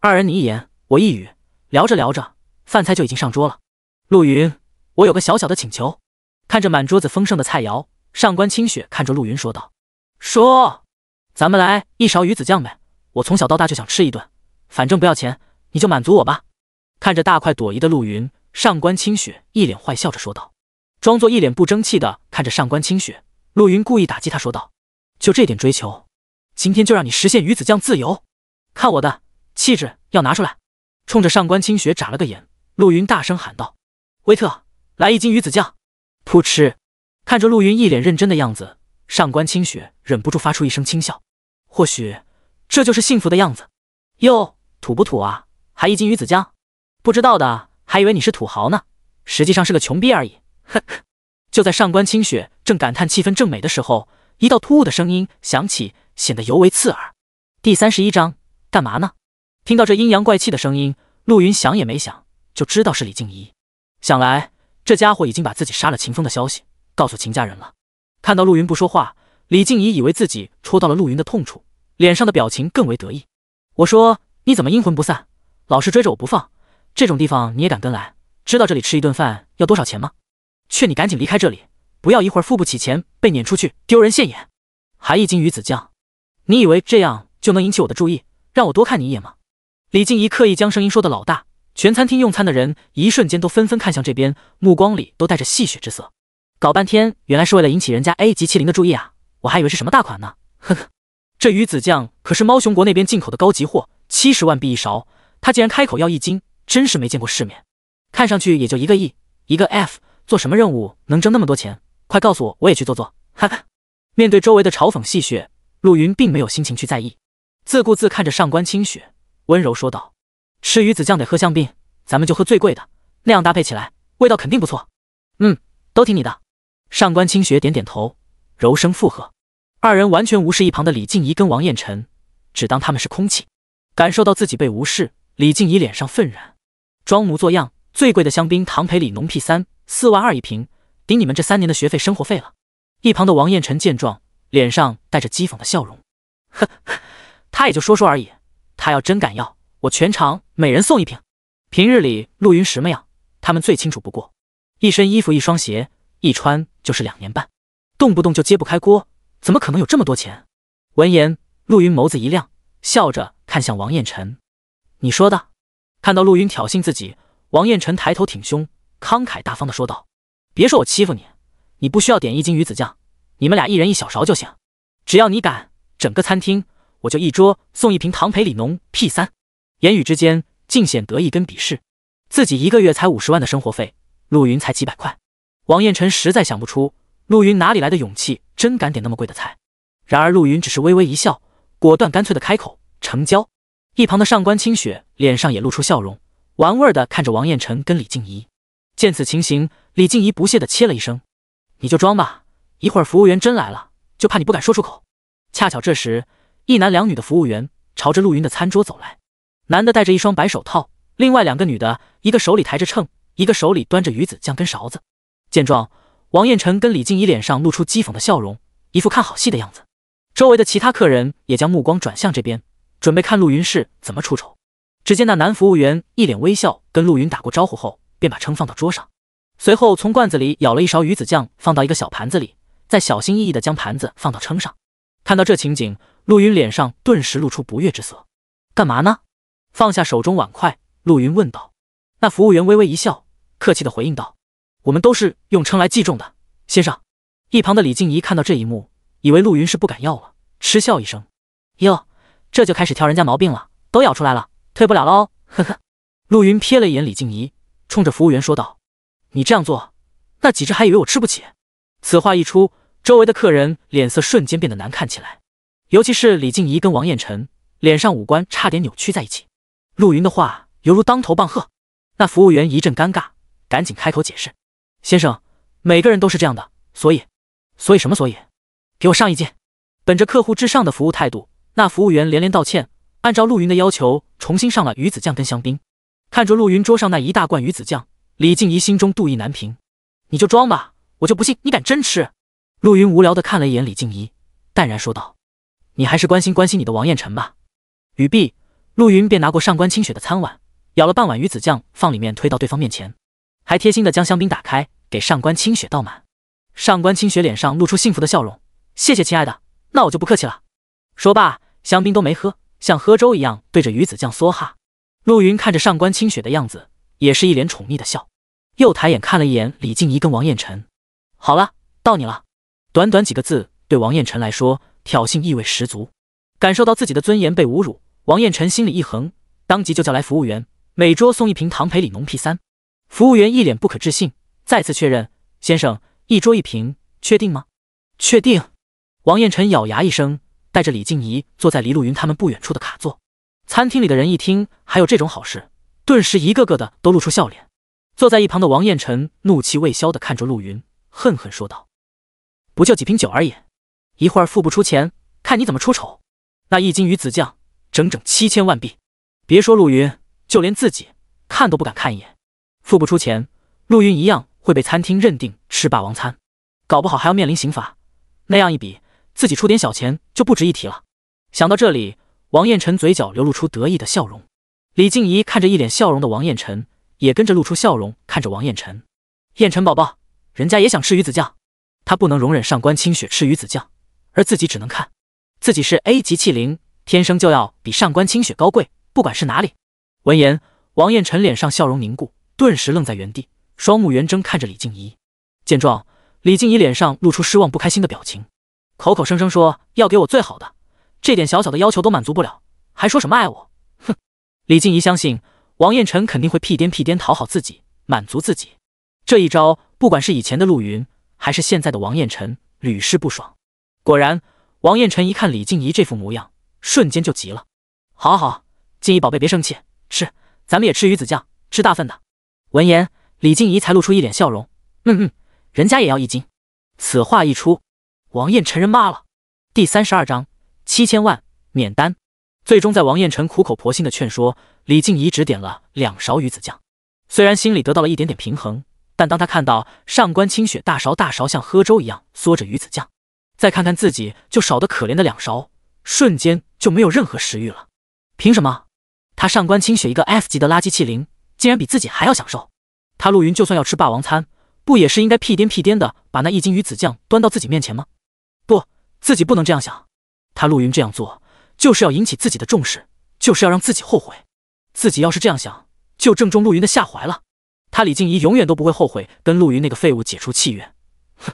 A: 二人你一言我一语，聊着聊着，饭菜就已经上桌了。陆云，我有个小小的请求。看着满桌子丰盛的菜肴，上官清雪看着陆云说道：“说，咱们来一勺鱼子酱呗，我从小到大就想吃一顿，反正不要钱，你就满足我吧。”看着大快朵颐的陆云。上官清雪一脸坏笑着说道，装作一脸不争气的看着上官清雪。陆云故意打击他说道：“就这点追求，今天就让你实现鱼子酱自由，看我的气质要拿出来！”冲着上官清雪眨了个眼，陆云大声喊道：“威特，来一斤鱼子酱！”扑哧，看着陆云一脸认真的样子，上官清雪忍不住发出一声轻笑。或许这就是幸福的样子。哟，土不土啊？还一斤鱼子酱？不知道的。还以为你是土豪呢，实际上是个穷逼而已。呵呵。就在上官清雪正感叹气氛正美的时候，一道突兀的声音响起，显得尤为刺耳。第三十一章，干嘛呢？听到这阴阳怪气的声音，陆云想也没想就知道是李静怡。想来这家伙已经把自己杀了秦风的消息告诉秦家人了。看到陆云不说话，李静怡以为自己戳到了陆云的痛处，脸上的表情更为得意。我说你怎么阴魂不散，老是追着我不放？这种地方你也敢跟来？知道这里吃一顿饭要多少钱吗？劝你赶紧离开这里，不要一会儿付不起钱被撵出去丢人现眼。还一斤鱼子酱？你以为这样就能引起我的注意，让我多看你一眼吗？李静怡刻意将声音说的老大，全餐厅用餐的人一瞬间都纷纷看向这边，目光里都带着戏谑之色。搞半天，原来是为了引起人家 A 级麒麟的注意啊！我还以为是什么大款呢，呵呵。这鱼子酱可是猫熊国那边进口的高级货，七十万币一勺，他竟然开口要一斤。真是没见过世面，看上去也就一个亿，一个 F，做什么任务能挣那么多钱？快告诉我，我也去做做。哈哈！面对周围的嘲讽戏谑，陆云并没有心情去在意，自顾自看着上官清雪，温柔说道：“吃鱼子酱得喝香槟，咱们就喝最贵的，那样搭配起来味道肯定不错。”嗯，都听你的。上官清雪点点头，柔声附和。二人完全无视一旁的李静怡跟王彦辰，只当他们是空气。感受到自己被无视，李静怡脸上愤然。装模作样，最贵的香槟唐培里浓 P 三四万二一瓶，顶你们这三年的学费生活费了。一旁的王彦辰见状，脸上带着讥讽的笑容，呵呵，他也就说说而已。他要真敢要，我全场每人送一瓶。平日里陆云什么样，他们最清楚不过。一身衣服一双鞋，一穿就是两年半，动不动就揭不开锅，怎么可能有这么多钱？闻言，陆云眸子一亮，笑着看向王彦辰：“你说的。”看到陆云挑衅自己，王彦辰抬头挺胸，慷慨大方的说道：“别说我欺负你，你不需要点一斤鱼子酱，你们俩一人一小勺就行。只要你敢，整个餐厅我就一桌送一瓶唐培里浓 P 三。”言语之间尽显得意跟鄙视。自己一个月才五十万的生活费，陆云才几百块。王彦辰实在想不出陆云哪里来的勇气，真敢点那么贵的菜。然而陆云只是微微一笑，果断干脆的开口：“成交。”一旁的上官清雪脸上也露出笑容，玩味儿看着王彦辰跟李静怡。见此情形，李静怡不屑的切了一声：“你就装吧，一会儿服务员真来了，就怕你不敢说出口。”恰巧这时，一男两女的服务员朝着陆云的餐桌走来，男的戴着一双白手套，另外两个女的，一个手里抬着秤，一个手里端着鱼子酱跟勺子。见状，王彦辰跟李静怡脸上露出讥讽的笑容，一副看好戏的样子。周围的其他客人也将目光转向这边。准备看陆云是怎么出丑。只见那男服务员一脸微笑，跟陆云打过招呼后，便把称放到桌上，随后从罐子里舀了一勺鱼子酱放到一个小盘子里，再小心翼翼地将盘子放到称上。看到这情景，陆云脸上顿时露出不悦之色：“干嘛呢？”放下手中碗筷，陆云问道。那服务员微微一笑，客气地回应道：“我们都是用称来计重的，先生。”一旁的李静怡看到这一幕，以为陆云是不敢要了，嗤笑一声：“哟。”这就开始挑人家毛病了，都咬出来了，退不了了哦。呵呵。陆云瞥了一眼李静怡，冲着服务员说道：“你这样做，那几只还以为我吃不起。”此话一出，周围的客人脸色瞬间变得难看起来，尤其是李静怡跟王彦辰，脸上五官差点扭曲在一起。陆云的话犹如当头棒喝，那服务员一阵尴尬，赶紧开口解释：“先生，每个人都是这样的，所以，所以什么所以，给我上一件。”本着客户至上的服务态度。那服务员连连道歉，按照陆云的要求重新上了鱼子酱跟香槟。看着陆云桌上那一大罐鱼子酱，李静怡心中妒意难平。你就装吧，我就不信你敢真吃。陆云无聊的看了一眼李静怡，淡然说道：“你还是关心关心你的王彦辰吧。”语毕，陆云便拿过上官清雪的餐碗，舀了半碗鱼子酱放里面推到对方面前，还贴心的将香槟打开给上官清雪倒满。上官清雪脸上露出幸福的笑容：“谢谢亲爱的，那我就不客气了。”说罢。香槟都没喝，像喝粥一样对着鱼子酱嗦哈。陆云看着上官清雪的样子，也是一脸宠溺的笑，又抬眼看了一眼李静怡跟王彦辰。好了，到你了。短短几个字，对王彦辰来说，挑衅意味十足。感受到自己的尊严被侮辱，王彦辰心里一横，当即就叫来服务员，每桌送一瓶唐培里浓 P 三。服务员一脸不可置信，再次确认：“先生，一桌一瓶，确定吗？”“确定。”王彦辰咬牙一声。带着李静怡坐在离陆云他们不远处的卡座，餐厅里的人一听还有这种好事，顿时一个个的都露出笑脸。坐在一旁的王彦辰怒气未消的看着陆云，恨恨说道：“不就几瓶酒而已，一会儿付不出钱，看你怎么出丑！那一斤鱼子酱，整整七千万币，别说陆云，就连自己看都不敢看一眼。付不出钱，陆云一样会被餐厅认定吃霸王餐，搞不好还要面临刑罚。那样一比。”自己出点小钱就不值一提了。想到这里，王彦辰嘴角流露出得意的笑容。李静怡看着一脸笑容的王彦辰，也跟着露出笑容，看着王彦辰：“彦辰宝宝，人家也想吃鱼子酱。”他不能容忍上官清雪吃鱼子酱，而自己只能看。自己是 A 级器灵，天生就要比上官清雪高贵，不管是哪里。闻言，王彦辰脸上笑容凝固，顿时愣在原地，双目圆睁看着李静怡。见状，李静怡脸上露出失望不开心的表情。口口声声说要给我最好的，这点小小的要求都满足不了，还说什么爱我？哼！李静怡相信王彦辰肯定会屁颠屁颠讨好自己，满足自己。这一招不管是以前的陆云，还是现在的王彦辰，屡试不爽。果然，王彦辰一看李静怡这副模样，瞬间就急了：“好好静怡宝贝别生气，吃，咱们也吃鱼子酱，吃大份的。”闻言，李静怡才露出一脸笑容：“嗯嗯，人家也要一斤。”此话一出。王彦辰人妈了！第三十二章七千万免单。最终，在王彦辰苦口婆心的劝说，李静怡只点了两勺鱼子酱。虽然心里得到了一点点平衡，但当他看到上官清雪大勺大勺像喝粥一样嗦着鱼子酱，再看看自己就少得可怜的两勺，瞬间就没有任何食欲了。凭什么？他上官清雪一个 S 级的垃圾器灵，竟然比自己还要享受？他陆云就算要吃霸王餐，不也是应该屁颠屁颠的把那一斤鱼子酱端到自己面前吗？不，自己不能这样想。他陆云这样做，就是要引起自己的重视，就是要让自己后悔。自己要是这样想，就正中陆云的下怀了。他李静怡永远都不会后悔跟陆云那个废物解除契约。哼！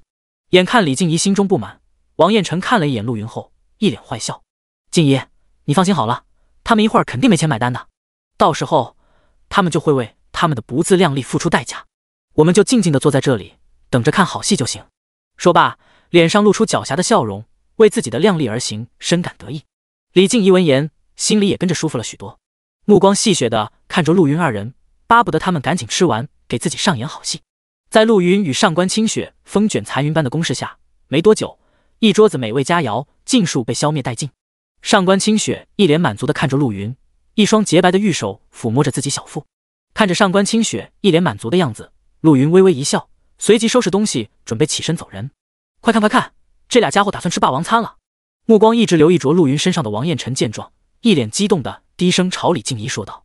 A: 眼看李静怡心中不满，王彦辰看了一眼陆云后，一脸坏笑：“静怡，你放心好了，他们一会儿肯定没钱买单的，到时候他们就会为他们的不自量力付出代价。我们就静静地坐在这里，等着看好戏就行。”说罢。脸上露出狡黠的笑容，为自己的量力而行深感得意。李静怡闻言，心里也跟着舒服了许多，目光戏谑的看着陆云二人，巴不得他们赶紧吃完，给自己上演好戏。在陆云与上官清雪风卷残云般的攻势下，没多久，一桌子美味佳肴尽数被消灭殆尽。上官清雪一脸满足的看着陆云，一双洁白的玉手抚摸着自己小腹。看着上官清雪一脸满足的样子，陆云微微一笑，随即收拾东西，准备起身走人。快看快看，这俩家伙打算吃霸王餐了！目光一直留意着陆云身上的王彦辰见状，一脸激动的低声朝李静怡说道。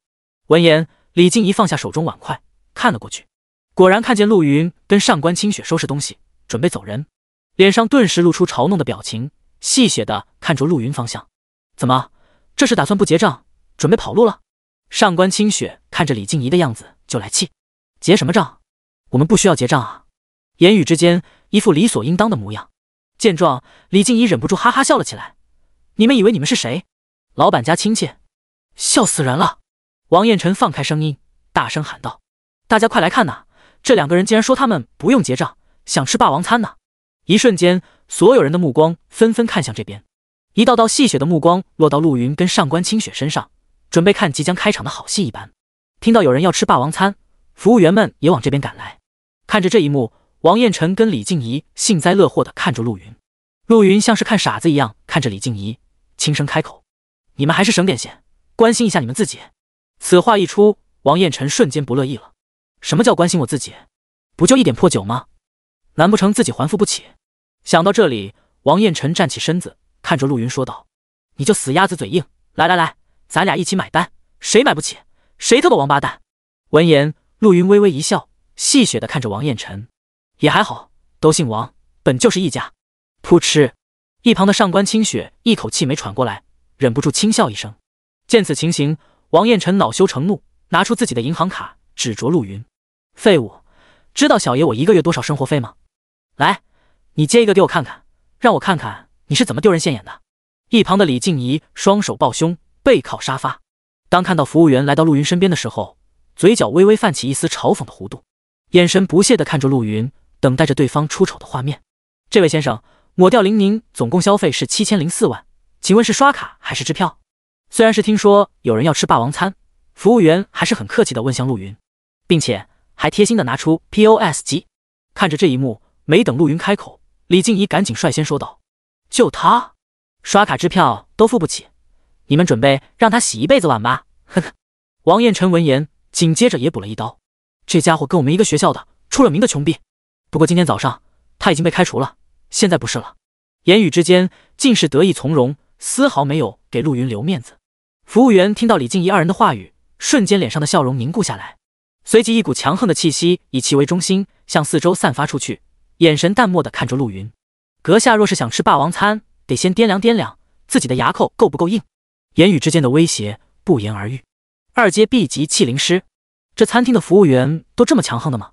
A: 闻言，李静怡放下手中碗筷，看了过去，果然看见陆云跟上官清雪收拾东西，准备走人，脸上顿时露出嘲弄的表情，戏谑的看着陆云方向。怎么，这是打算不结账，准备跑路了？上官清雪看着李静怡的样子就来气，结什么账？我们不需要结账啊！言语之间。一副理所应当的模样。见状，李静怡忍不住哈哈笑了起来。你们以为你们是谁？老板家亲戚？笑死人了！王彦辰放开声音，大声喊道：“大家快来看呐！这两个人竟然说他们不用结账，想吃霸王餐呢！”一瞬间，所有人的目光纷纷看向这边，一道道戏谑的目光落到陆云跟上官清雪身上，准备看即将开场的好戏一般。听到有人要吃霸王餐，服务员们也往这边赶来，看着这一幕。王彦辰跟李静怡幸灾乐祸的看着陆云，陆云像是看傻子一样看着李静怡，轻声开口：“你们还是省点钱，关心一下你们自己。”此话一出，王彦辰瞬间不乐意了：“什么叫关心我自己？不就一点破酒吗？难不成自己还付不起？”想到这里，王彦辰站起身子，看着陆云说道：“你就死鸭子嘴硬，来来来，咱俩一起买单，谁买不起，谁他妈王八蛋！”闻言，陆云微微一笑，戏谑的看着王彦辰。也还好，都姓王，本就是一家。噗嗤！一旁的上官清雪一口气没喘过来，忍不住轻笑一声。见此情形，王彦辰恼羞成怒，拿出自己的银行卡指着陆云：“废物，知道小爷我一个月多少生活费吗？来，你接一个给我看看，让我看看你是怎么丢人现眼的。”一旁的李静怡双手抱胸，背靠沙发。当看到服务员来到陆云身边的时候，嘴角微微泛起一丝嘲讽的弧度，眼神不屑地看着陆云。等待着对方出丑的画面。这位先生，抹掉零零，总共消费是七千零四万，请问是刷卡还是支票？虽然是听说有人要吃霸王餐，服务员还是很客气的问向陆云，并且还贴心的拿出 P O S 机。看着这一幕，没等陆云开口，李静怡赶紧率先说道：“就他，刷卡支票都付不起，你们准备让他洗一辈子碗吧！”呵呵。王彦辰闻言，紧接着也补了一刀：“这家伙跟我们一个学校的，出了名的穷逼。”不过今天早上他已经被开除了，现在不是了。言语之间尽是得意从容，丝毫没有给陆云留面子。服务员听到李静怡二人的话语，瞬间脸上的笑容凝固下来，随即一股强横的气息以其为中心向四周散发出去，眼神淡漠的看着陆云：“阁下若是想吃霸王餐，得先掂量掂量自己的牙口够不够硬。”言语之间的威胁不言而喻。二阶 B 级气灵师，这餐厅的服务员都这么强横的吗？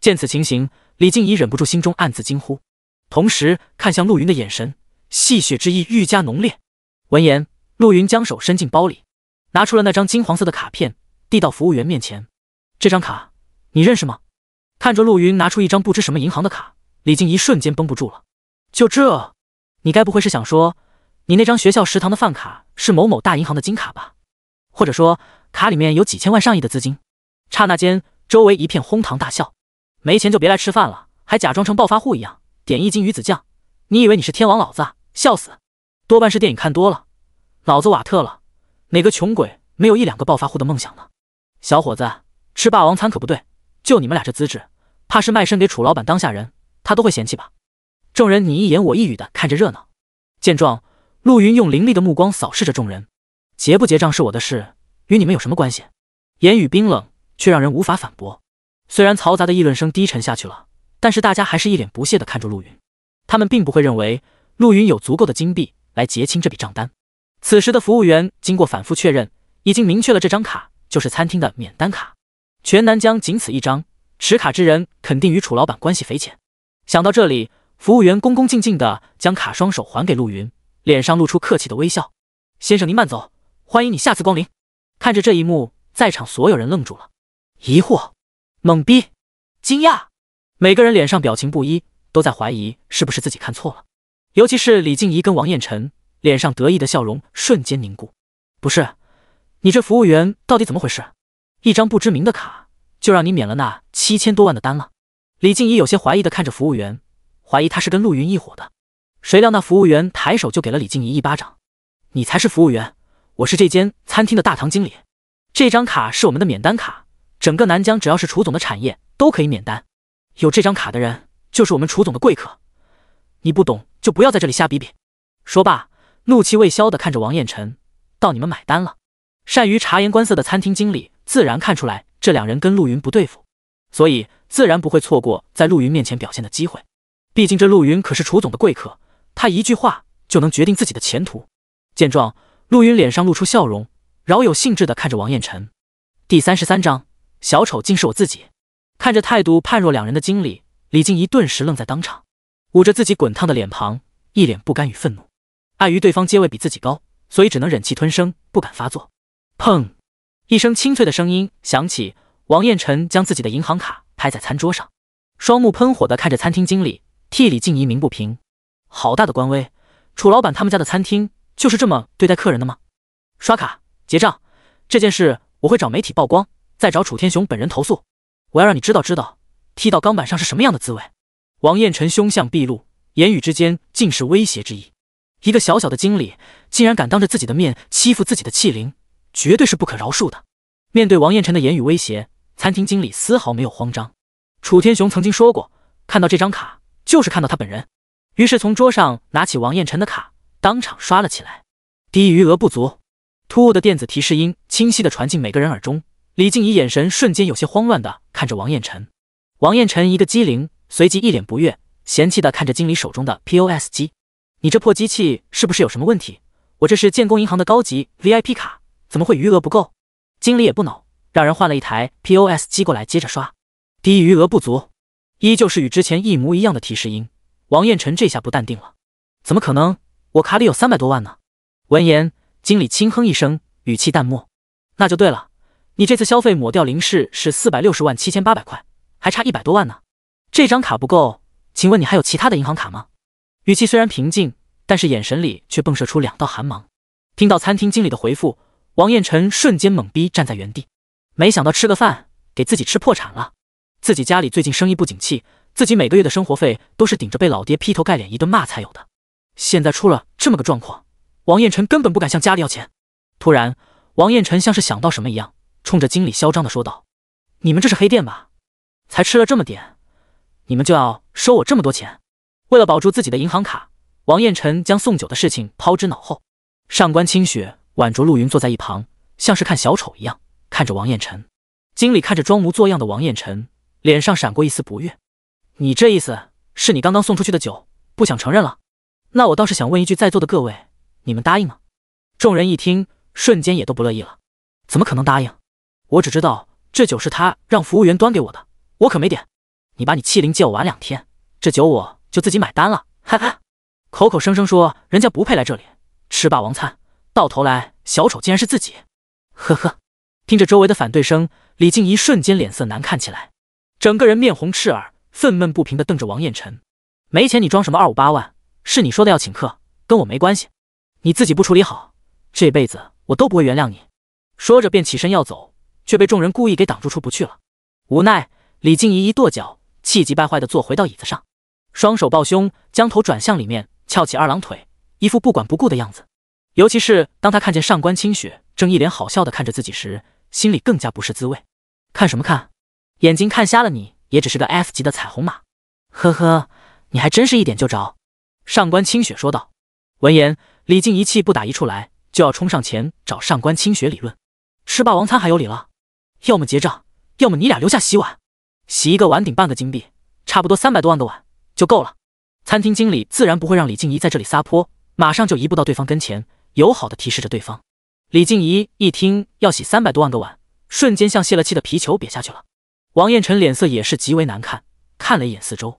A: 见此情形。李静怡忍不住心中暗自惊呼，同时看向陆云的眼神，戏谑之意愈加浓烈。闻言，陆云将手伸进包里，拿出了那张金黄色的卡片，递到服务员面前。这张卡你认识吗？看着陆云拿出一张不知什么银行的卡，李静怡瞬间绷不住了。就这，你该不会是想说，你那张学校食堂的饭卡是某某大银行的金卡吧？或者说，卡里面有几千万、上亿的资金？刹那间，周围一片哄堂大笑。没钱就别来吃饭了，还假装成暴发户一样点一斤鱼子酱，你以为你是天王老子？啊？笑死！多半是电影看多了，脑子瓦特了。哪个穷鬼没有一两个暴发户的梦想呢？小伙子，吃霸王餐可不对。就你们俩这资质，怕是卖身给楚老板当下人，他都会嫌弃吧？众人你一言我一语的看着热闹，见状，陆云用凌厉的目光扫视着众人，结不结账是我的事，与你们有什么关系？言语冰冷，却让人无法反驳。虽然嘈杂的议论声低沉下去了，但是大家还是一脸不屑的看着陆云，他们并不会认为陆云有足够的金币来结清这笔账单。此时的服务员经过反复确认，已经明确了这张卡就是餐厅的免单卡，全南疆仅此一张，持卡之人肯定与楚老板关系匪浅。想到这里，服务员恭恭敬敬的将卡双手还给陆云，脸上露出客气的微笑，先生您慢走，欢迎你下次光临。看着这一幕，在场所有人愣住了，疑惑。懵逼，惊讶，每个人脸上表情不一，都在怀疑是不是自己看错了。尤其是李静怡跟王彦辰，脸上得意的笑容瞬间凝固。不是，你这服务员到底怎么回事？一张不知名的卡就让你免了那七千多万的单了？李静怡有些怀疑的看着服务员，怀疑他是跟陆云一伙的。谁料那服务员抬手就给了李静怡一巴掌：“你才是服务员，我是这间餐厅的大堂经理，这张卡是我们的免单卡。”整个南疆只要是楚总的产业都可以免单，有这张卡的人就是我们楚总的贵客。你不懂就不要在这里瞎比比。说罢，怒气未消的看着王彦辰，到你们买单了。善于察言观色的餐厅经理自然看出来这两人跟陆云不对付，所以自然不会错过在陆云面前表现的机会。毕竟这陆云可是楚总的贵客，他一句话就能决定自己的前途。见状，陆云脸上露出笑容，饶有兴致的看着王彦辰。第三十三章。小丑竟是我自己！看着态度判若两人的经理李静怡，顿时愣在当场，捂着自己滚烫的脸庞，一脸不甘与愤怒。碍于对方阶位比自己高，所以只能忍气吞声，不敢发作。砰！一声清脆的声音响起，王彦辰将自己的银行卡拍在餐桌上，双目喷火的看着餐厅经理，替李静怡鸣不平：“好大的官威！楚老板他们家的餐厅就是这么对待客人的吗？”刷卡结账这件事，我会找媒体曝光。再找楚天雄本人投诉，我要让你知道知道踢到钢板上是什么样的滋味。王彦辰凶相毕露，言语之间尽是威胁之意。一个小小的经理竟然敢当着自己的面欺负自己的器灵，绝对是不可饶恕的。面对王彦辰的言语威胁，餐厅经理丝毫没有慌张。楚天雄曾经说过，看到这张卡就是看到他本人，于是从桌上拿起王彦辰的卡，当场刷了起来。低余额不足，突兀的电子提示音清晰的传进每个人耳中。李静怡眼神瞬间有些慌乱的看着王彦辰，王彦辰一个机灵，随即一脸不悦，嫌弃的看着经理手中的 P O S 机，你这破机器是不是有什么问题？我这是建工银行的高级 V I P 卡，怎么会余额不够？经理也不恼，让人换了一台 P O S 机过来接着刷，低余额不足，依旧是与之前一模一样的提示音。王彦辰这下不淡定了，怎么可能？我卡里有三百多万呢！闻言，经理轻哼一声，语气淡漠，那就对了。你这次消费抹掉零式是四百六十万七千八百块，还差一百多万呢。这张卡不够，请问你还有其他的银行卡吗？语气虽然平静，但是眼神里却迸射出两道寒芒。听到餐厅经理的回复，王彦辰瞬间懵逼，站在原地。没想到吃个饭给自己吃破产了。自己家里最近生意不景气，自己每个月的生活费都是顶着被老爹劈头盖脸一顿骂才有的。现在出了这么个状况，王彦辰根本不敢向家里要钱。突然，王彦辰像是想到什么一样。冲着经理嚣张的说道：“你们这是黑店吧？才吃了这么点，你们就要收我这么多钱？为了保住自己的银行卡，王彦辰将送酒的事情抛之脑后。上官清雪挽着陆云坐在一旁，像是看小丑一样看着王彦辰。经理看着装模作样的王彦辰，脸上闪过一丝不悦：“你这意思是你刚刚送出去的酒不想承认了？那我倒是想问一句，在座的各位，你们答应吗？”众人一听，瞬间也都不乐意了：“怎么可能答应？”我只知道这酒是他让服务员端给我的，我可没点。你把你器灵借我玩两天，这酒我就自己买单了。哈哈，口口声声说人家不配来这里吃霸王餐，到头来小丑竟然是自己。呵呵，听着周围的反对声，李静一瞬间脸色难看起来，整个人面红赤耳，愤懑不平地瞪着王彦辰。没钱你装什么二五八万？是你说的要请客，跟我没关系。你自己不处理好，这辈子我都不会原谅你。说着便起身要走。却被众人故意给挡住出不去了，无奈李静怡一跺脚，气急败坏的坐回到椅子上，双手抱胸，将头转向里面，翘起二郎腿，一副不管不顾的样子。尤其是当他看见上官清雪正一脸好笑的看着自己时，心里更加不是滋味。看什么看？眼睛看瞎了你也只是个 F 级的彩虹马，呵呵，你还真是一点就着。上官清雪说道。闻言，李靖一气不打一处来，就要冲上前找上官清雪理论，吃霸王餐还有理了？要么结账，要么你俩留下洗碗，洗一个碗顶半个金币，差不多三百多万个碗就够了。餐厅经理自然不会让李静怡在这里撒泼，马上就移步到对方跟前，友好的提示着对方。李静怡一听要洗三百多万个碗，瞬间像泄了气的皮球瘪下去了。王彦辰脸色也是极为难看，看了一眼四周，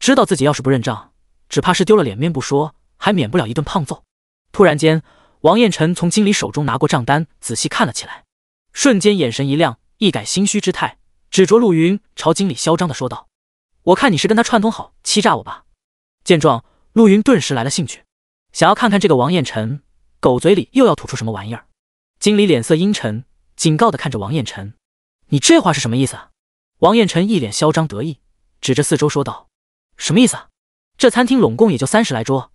A: 知道自己要是不认账，只怕是丢了脸面不说，还免不了一顿胖揍。突然间，王彦辰从经理手中拿过账单，仔细看了起来，瞬间眼神一亮。一改心虚之态，指着陆云朝经理嚣张的说道：“我看你是跟他串通好，欺诈我吧！”见状，陆云顿时来了兴趣，想要看看这个王彦辰狗嘴里又要吐出什么玩意儿。经理脸色阴沉，警告的看着王彦辰：“你这话是什么意思？”王彦辰一脸嚣张得意，指着四周说道：“什么意思？这餐厅拢共也就三十来桌，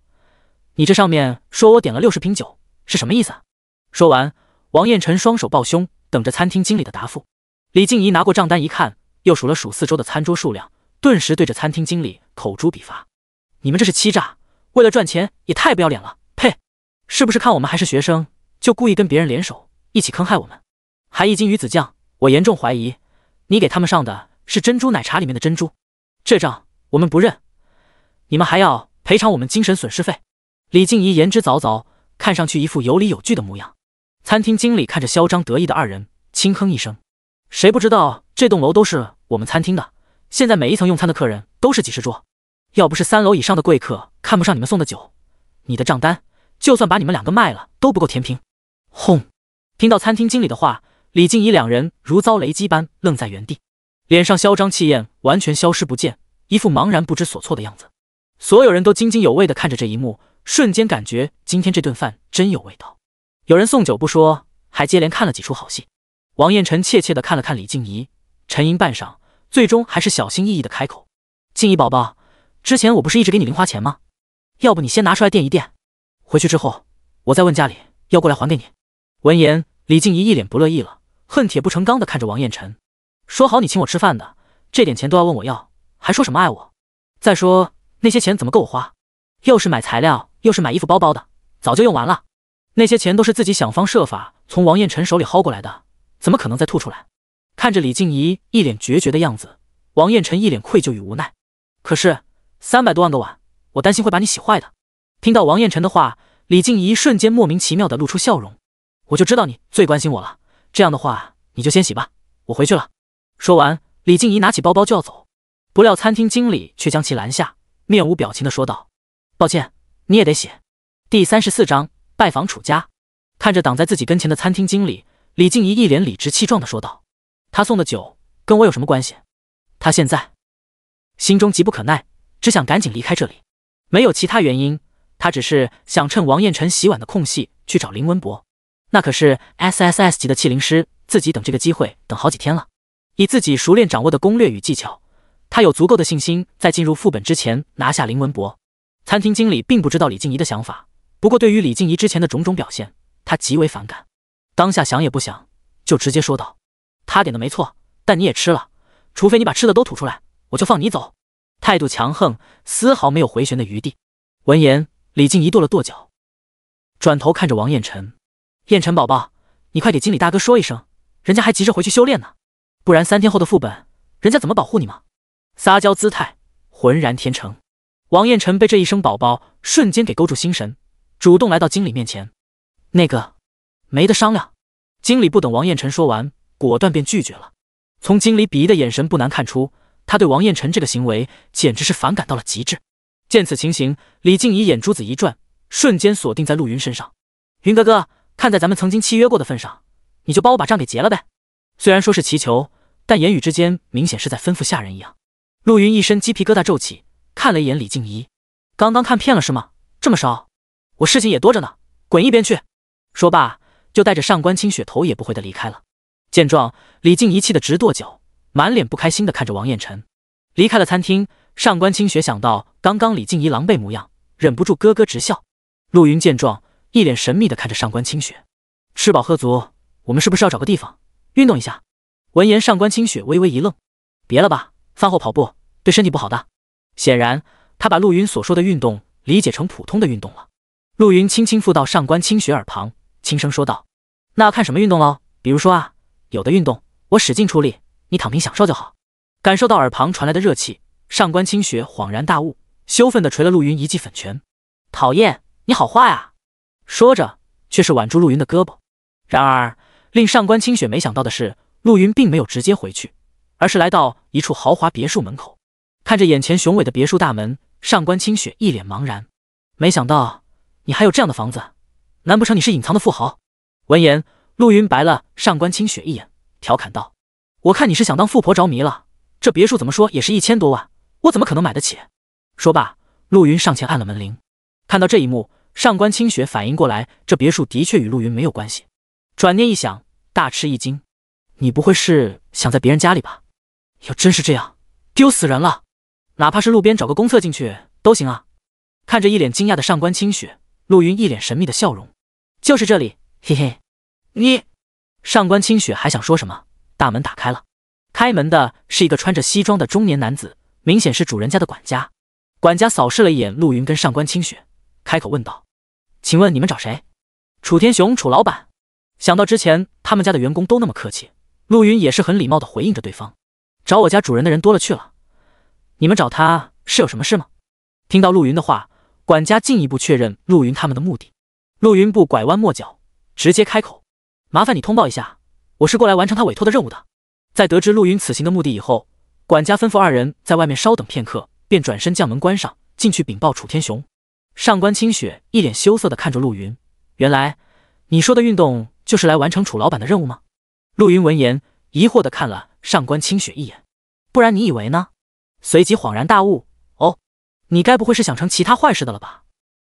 A: 你这上面说我点了六十瓶酒，是什么意思？”说完，王彦辰双手抱胸，等着餐厅经理的答复。李静怡拿过账单一看，又数了数四周的餐桌数量，顿时对着餐厅经理口诛笔伐：“你们这是欺诈，为了赚钱也太不要脸了！呸，是不是看我们还是学生，就故意跟别人联手一起坑害我们？还一斤鱼子酱，我严重怀疑你给他们上的是珍珠奶茶里面的珍珠。这账我们不认，你们还要赔偿我们精神损失费。”李静怡言之凿凿，看上去一副有理有据的模样。餐厅经理看着嚣张得意的二人，轻哼一声。谁不知道这栋楼都是我们餐厅的？现在每一层用餐的客人都是几十桌，要不是三楼以上的贵客看不上你们送的酒，你的账单就算把你们两个卖了都不够填平。轰！听到餐厅经理的话，李静怡两人如遭雷击般愣在原地，脸上嚣张气焰完全消失不见，一副茫然不知所措的样子。所有人都津津有味的看着这一幕，瞬间感觉今天这顿饭真有味道。有人送酒不说，还接连看了几出好戏。王彦辰怯怯地看了看李静怡，沉吟半晌，最终还是小心翼翼地开口：“静怡宝宝，之前我不是一直给你零花钱吗？要不你先拿出来垫一垫，回去之后我再问家里要过来还给你。”闻言，李静怡一脸不乐意了，恨铁不成钢地看着王彦辰，说：“好，你请我吃饭的，这点钱都要问我要，还说什么爱我？再说那些钱怎么够我花？又是买材料，又是买衣服包包的，早就用完了。那些钱都是自己想方设法从王彦辰手里薅过来的。”怎么可能再吐出来？看着李静怡一脸决绝的样子，王彦辰一脸愧疚与无奈。可是三百多万个碗，我担心会把你洗坏的。听到王彦辰的话，李静怡瞬间莫名其妙的露出笑容。我就知道你最关心我了，这样的话你就先洗吧，我回去了。说完，李静怡拿起包包就要走，不料餐厅经理却将其拦下，面无表情的说道：“抱歉，你也得洗。”第三十四章拜访楚家。看着挡在自己跟前的餐厅经理。李静怡一脸理直气壮的说道：“他送的酒跟我有什么关系？”他现在心中急不可耐，只想赶紧离开这里，没有其他原因。他只是想趁王彦辰洗碗的空隙去找林文博，那可是 S S S 级的气灵师，自己等这个机会等好几天了。以自己熟练掌握的攻略与技巧，他有足够的信心在进入副本之前拿下林文博。餐厅经理并不知道李静怡的想法，不过对于李静怡之前的种种表现，他极为反感。当下想也不想，就直接说道：“他点的没错，但你也吃了。除非你把吃的都吐出来，我就放你走。”态度强横，丝毫没有回旋的余地。闻言，李靖一跺了跺脚，转头看着王彦辰：“彦辰宝宝，你快给经理大哥说一声，人家还急着回去修炼呢。不然三天后的副本，人家怎么保护你吗？”撒娇姿态浑然天成。王彦辰被这一声“宝宝”瞬间给勾住心神，主动来到经理面前：“那个。”没得商量，经理不等王彦辰说完，果断便拒绝了。从经理鄙夷的眼神不难看出，他对王彦辰这个行为简直是反感到了极致。见此情形，李静怡眼珠子一转，瞬间锁定在陆云身上。云哥哥，看在咱们曾经契约过的份上，你就帮我把账给结了呗。虽然说是祈求，但言语之间明显是在吩咐下人一样。陆云一身鸡皮疙瘩皱起，看了一眼李静怡，刚刚看骗了是吗？这么烧，我事情也多着呢，滚一边去！说罢。就带着上官清雪头也不回的离开了。见状，李靖怡气得直跺脚，满脸不开心的看着王彦辰。离开了餐厅，上官清雪想到刚刚李靖怡狼狈模样，忍不住咯咯直笑。陆云见状，一脸神秘的看着上官清雪。吃饱喝足，我们是不是要找个地方运动一下？闻言，上官清雪微微一愣。别了吧，饭后跑步对身体不好的。显然，他把陆云所说的运动理解成普通的运动了。陆云轻轻附到上官清雪耳旁。轻声说道：“那要看什么运动喽？比如说啊，有的运动我使劲出力，你躺平享受就好。”感受到耳旁传来的热气，上官清雪恍然大悟，羞愤地捶了陆云一记粉拳：“讨厌，你好坏啊！”说着，却是挽住陆云的胳膊。然而，令上官清雪没想到的是，陆云并没有直接回去，而是来到一处豪华别墅门口。看着眼前雄伟的别墅大门，上官清雪一脸茫然：“没想到你还有这样的房子。”难不成你是隐藏的富豪？闻言，陆云白了上官清雪一眼，调侃道：“我看你是想当富婆着迷了。这别墅怎么说也是一千多万，我怎么可能买得起？”说罢，陆云上前按了门铃。看到这一幕，上官清雪反应过来，这别墅的确与陆云没有关系。转念一想，大吃一惊：“你不会是想在别人家里吧？要真是这样，丢死人了！哪怕是路边找个公厕进去都行啊！”看着一脸惊讶的上官清雪。陆云一脸神秘的笑容，就是这里，嘿嘿。你，上官清雪还想说什么？大门打开了，开门的是一个穿着西装的中年男子，明显是主人家的管家。管家扫视了一眼陆云跟上官清雪，开口问道：“请问你们找谁？”楚天雄，楚老板。想到之前他们家的员工都那么客气，陆云也是很礼貌的回应着对方：“找我家主人的人多了去了，你们找他是有什么事吗？”听到陆云的话。管家进一步确认陆云他们的目的，陆云不拐弯抹角，直接开口：“麻烦你通报一下，我是过来完成他委托的任务的。”在得知陆云此行的目的以后，管家吩咐二人在外面稍等片刻，便转身将门关上，进去禀报楚天雄。上官清雪一脸羞涩的看着陆云：“原来你说的运动就是来完成楚老板的任务吗？”陆云闻言，疑惑的看了上官清雪一眼：“不然你以为呢？”随即恍然大悟。你该不会是想成其他坏事的了吧？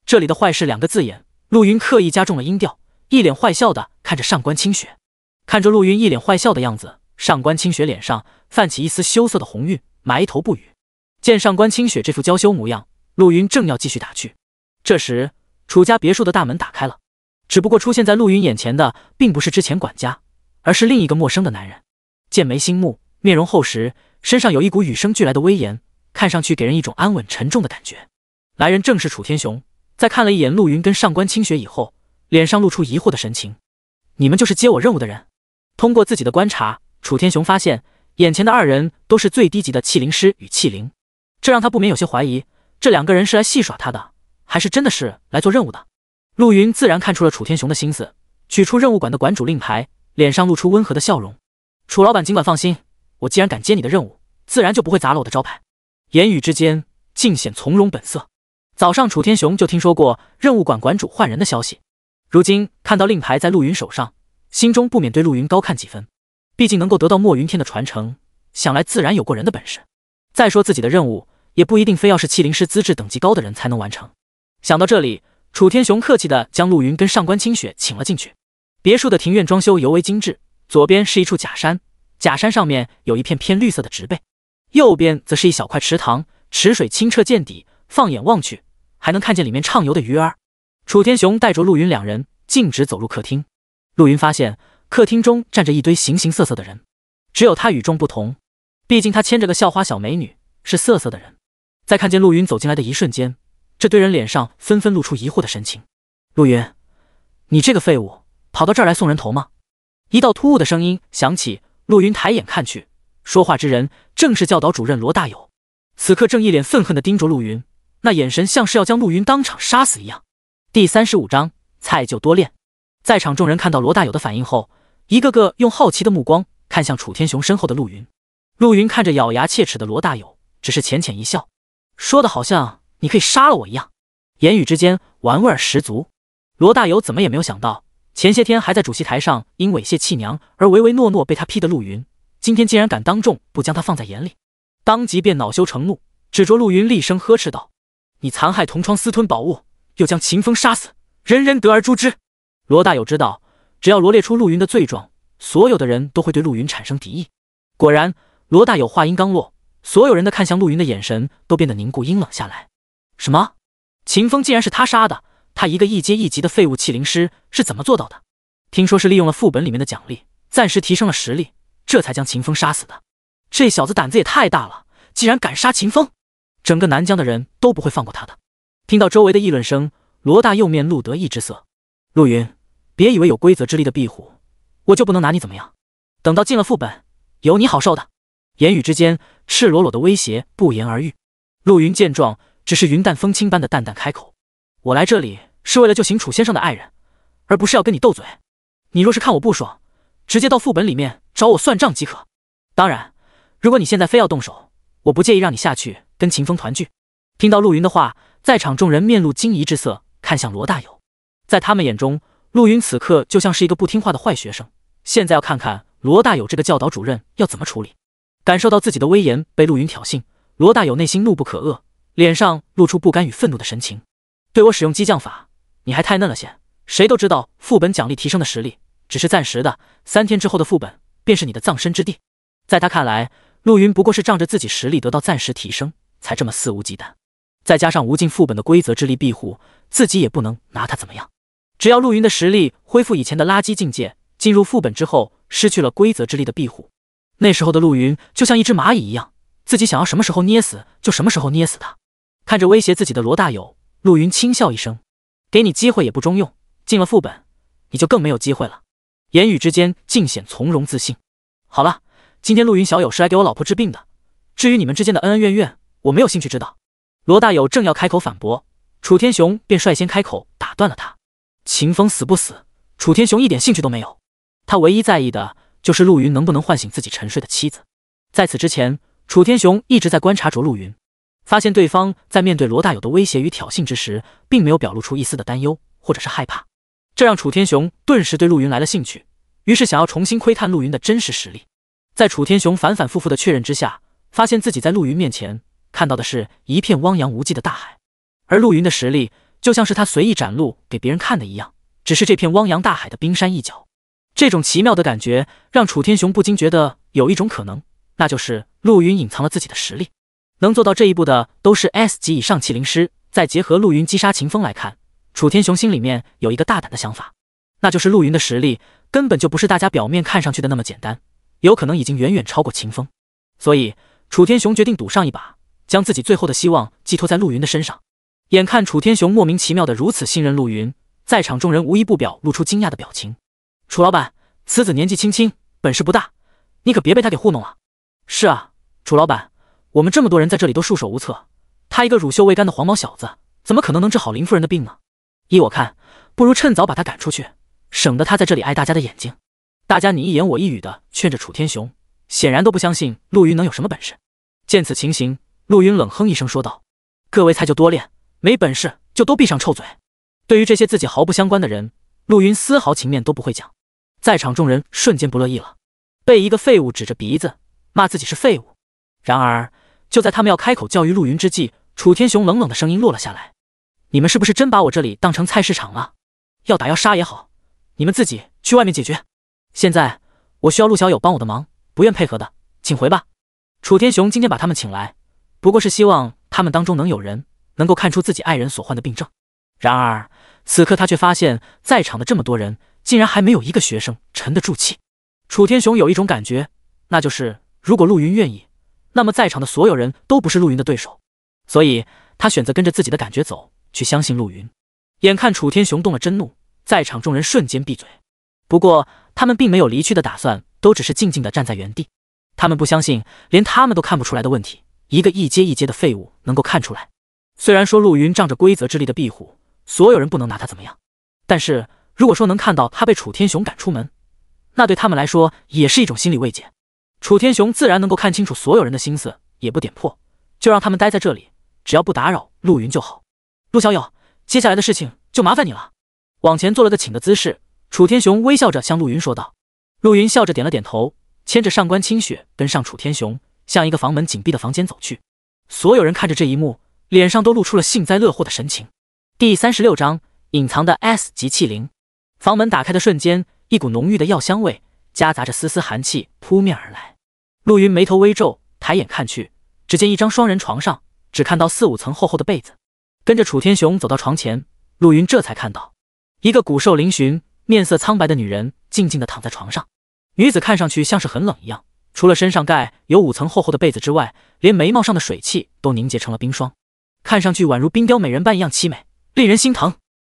A: 这里的“坏事”两个字眼，陆云刻意加重了音调，一脸坏笑的看着上官清雪。看着陆云一脸坏笑的样子，上官清雪脸上泛起一丝羞涩的红晕，埋头不语。见上官清雪这副娇羞模样，陆云正要继续打趣，这时楚家别墅的大门打开了，只不过出现在陆云眼前的并不是之前管家，而是另一个陌生的男人，剑眉星目，面容厚实，身上有一股与生俱来的威严。看上去给人一种安稳沉重的感觉。来人正是楚天雄，在看了一眼陆云跟上官清雪以后，脸上露出疑惑的神情。你们就是接我任务的人？通过自己的观察，楚天雄发现眼前的二人都是最低级的气灵师与气灵，这让他不免有些怀疑，这两个人是来戏耍他的，还是真的是来做任务的？陆云自然看出了楚天雄的心思，取出任务馆的馆主令牌，脸上露出温和的笑容。楚老板尽管放心，我既然敢接你的任务，自然就不会砸了我的招牌。言语之间尽显从容本色。早上楚天雄就听说过任务馆馆主换人的消息，如今看到令牌在陆云手上，心中不免对陆云高看几分。毕竟能够得到墨云天的传承，想来自然有过人的本事。再说自己的任务，也不一定非要是气灵师资质等级高的人才能完成。想到这里，楚天雄客气地将陆云跟上官清雪请了进去。别墅的庭院装修尤为精致，左边是一处假山，假山上面有一片偏绿色的植被。右边则是一小块池塘，池水清澈见底，放眼望去，还能看见里面畅游的鱼儿。楚天雄带着陆云两人径直走入客厅。陆云发现客厅中站着一堆形形色色的人，只有他与众不同，毕竟他牵着个校花小美女，是色色的人。在看见陆云走进来的一瞬间，这堆人脸上纷纷露出疑惑的神情。陆云，你这个废物，跑到这儿来送人头吗？一道突兀的声音响起。陆云抬眼看去。说话之人正是教导主任罗大友，此刻正一脸愤恨地盯着陆云，那眼神像是要将陆云当场杀死一样。第三十五章，菜就多练。在场众人看到罗大友的反应后，一个个用好奇的目光看向楚天雄身后的陆云。陆云看着咬牙切齿的罗大友，只是浅浅一笑，说的好像你可以杀了我一样，言语之间玩味十足。罗大友怎么也没有想到，前些天还在主席台上因猥亵弃娘而唯唯诺诺被他批的陆云。今天竟然敢当众不将他放在眼里，当即便恼羞成怒，指着陆云厉声呵斥道：“你残害同窗，私吞宝物，又将秦风杀死，人人得而诛之。”罗大友知道，只要罗列出陆云的罪状，所有的人都会对陆云产生敌意。果然，罗大友话音刚落，所有人的看向陆云的眼神都变得凝固、阴冷下来。什么？秦风竟然是他杀的？他一个一阶一级的废物器灵师是怎么做到的？听说是利用了副本里面的奖励，暂时提升了实力。这才将秦风杀死的，这小子胆子也太大了，竟然敢杀秦风，整个南疆的人都不会放过他的。听到周围的议论声，罗大右面露得意之色。陆云，别以为有规则之力的壁虎，我就不能拿你怎么样。等到进了副本，有你好受的。言语之间，赤裸裸的威胁不言而喻。陆云见状，只是云淡风轻般的淡淡开口：“我来这里是为了救醒楚先生的爱人，而不是要跟你斗嘴。你若是看我不爽。”直接到副本里面找我算账即可。当然，如果你现在非要动手，我不介意让你下去跟秦风团聚。听到陆云的话，在场众人面露惊疑之色，看向罗大友。在他们眼中，陆云此刻就像是一个不听话的坏学生。现在要看看罗大友这个教导主任要怎么处理。感受到自己的威严被陆云挑衅，罗大友内心怒不可遏，脸上露出不甘与愤怒的神情。对我使用激将法，你还太嫩了些。谁都知道副本奖励提升的实力。只是暂时的，三天之后的副本便是你的葬身之地。在他看来，陆云不过是仗着自己实力得到暂时提升，才这么肆无忌惮。再加上无尽副本的规则之力庇护，自己也不能拿他怎么样。只要陆云的实力恢复以前的垃圾境界，进入副本之后失去了规则之力的庇护，那时候的陆云就像一只蚂蚁一样，自己想要什么时候捏死就什么时候捏死他。看着威胁自己的罗大友，陆云轻笑一声：“给你机会也不中用，进了副本你就更没有机会了。”言语之间尽显从容自信。好了，今天陆云小友是来给我老婆治病的。至于你们之间的恩恩怨怨，我没有兴趣知道。罗大友正要开口反驳，楚天雄便率先开口打断了他。秦风死不死，楚天雄一点兴趣都没有。他唯一在意的就是陆云能不能唤醒自己沉睡的妻子。在此之前，楚天雄一直在观察着陆云，发现对方在面对罗大友的威胁与挑衅之时，并没有表露出一丝的担忧或者是害怕。这让楚天雄顿时对陆云来了兴趣，于是想要重新窥探陆云的真实实力。在楚天雄反反复复的确认之下，发现自己在陆云面前看到的是一片汪洋无际的大海，而陆云的实力就像是他随意展露给别人看的一样，只是这片汪洋大海的冰山一角。这种奇妙的感觉让楚天雄不禁觉得有一种可能，那就是陆云隐藏了自己的实力。能做到这一步的都是 S 级以上麒麟师，再结合陆云击杀秦风来看。楚天雄心里面有一个大胆的想法，那就是陆云的实力根本就不是大家表面看上去的那么简单，有可能已经远远超过秦风。所以楚天雄决定赌上一把，将自己最后的希望寄托在陆云的身上。眼看楚天雄莫名其妙的如此信任陆云，在场众人无一不表露出惊讶的表情。楚老板，此子年纪轻轻，本事不大，你可别被他给糊弄了。是啊，楚老板，我们这么多人在这里都束手无策，他一个乳臭未干的黄毛小子，怎么可能能治好林夫人的病呢？依我看，不如趁早把他赶出去，省得他在这里碍大家的眼睛。大家你一言我一语的劝着楚天雄，显然都不相信陆云能有什么本事。见此情形，陆云冷哼一声说道：“各位菜就多练，没本事就都闭上臭嘴。”对于这些自己毫不相关的人，陆云丝毫情面都不会讲。在场众人瞬间不乐意了，被一个废物指着鼻子骂自己是废物。然而就在他们要开口教育陆云之际，楚天雄冷冷的声音落了下来。你们是不是真把我这里当成菜市场了？要打要杀也好，你们自己去外面解决。现在我需要陆小友帮我的忙，不愿配合的，请回吧。楚天雄今天把他们请来，不过是希望他们当中能有人能够看出自己爱人所患的病症。然而此刻他却发现，在场的这么多人，竟然还没有一个学生沉得住气。楚天雄有一种感觉，那就是如果陆云愿意，那么在场的所有人都不是陆云的对手。所以他选择跟着自己的感觉走。去相信陆云，眼看楚天雄动了真怒，在场众人瞬间闭嘴。不过他们并没有离去的打算，都只是静静的站在原地。他们不相信，连他们都看不出来的问题，一个一阶一阶的废物能够看出来。虽然说陆云仗着规则之力的庇护，所有人不能拿他怎么样，但是如果说能看到他被楚天雄赶出门，那对他们来说也是一种心理慰藉。楚天雄自然能够看清楚所有人的心思，也不点破，就让他们待在这里，只要不打扰陆云就好。陆小友，接下来的事情就麻烦你了。往前做了个请的姿势，楚天雄微笑着向陆云说道。陆云笑着点了点头，牵着上官清雪跟上楚天雄，向一个房门紧闭的房间走去。所有人看着这一幕，脸上都露出了幸灾乐祸的神情。第三十六章隐藏的 S 级器灵。房门打开的瞬间，一股浓郁的药香味夹杂着丝丝寒气扑面而来。陆云眉头微皱，抬眼看去，只见一张双人床上只看到四五层厚厚的被子。跟着楚天雄走到床前，陆云这才看到一个骨瘦嶙峋、面色苍白的女人静静的躺在床上。女子看上去像是很冷一样，除了身上盖有五层厚厚的被子之外，连眉毛上的水汽都凝结成了冰霜，看上去宛如冰雕美人般一样凄美，令人心疼。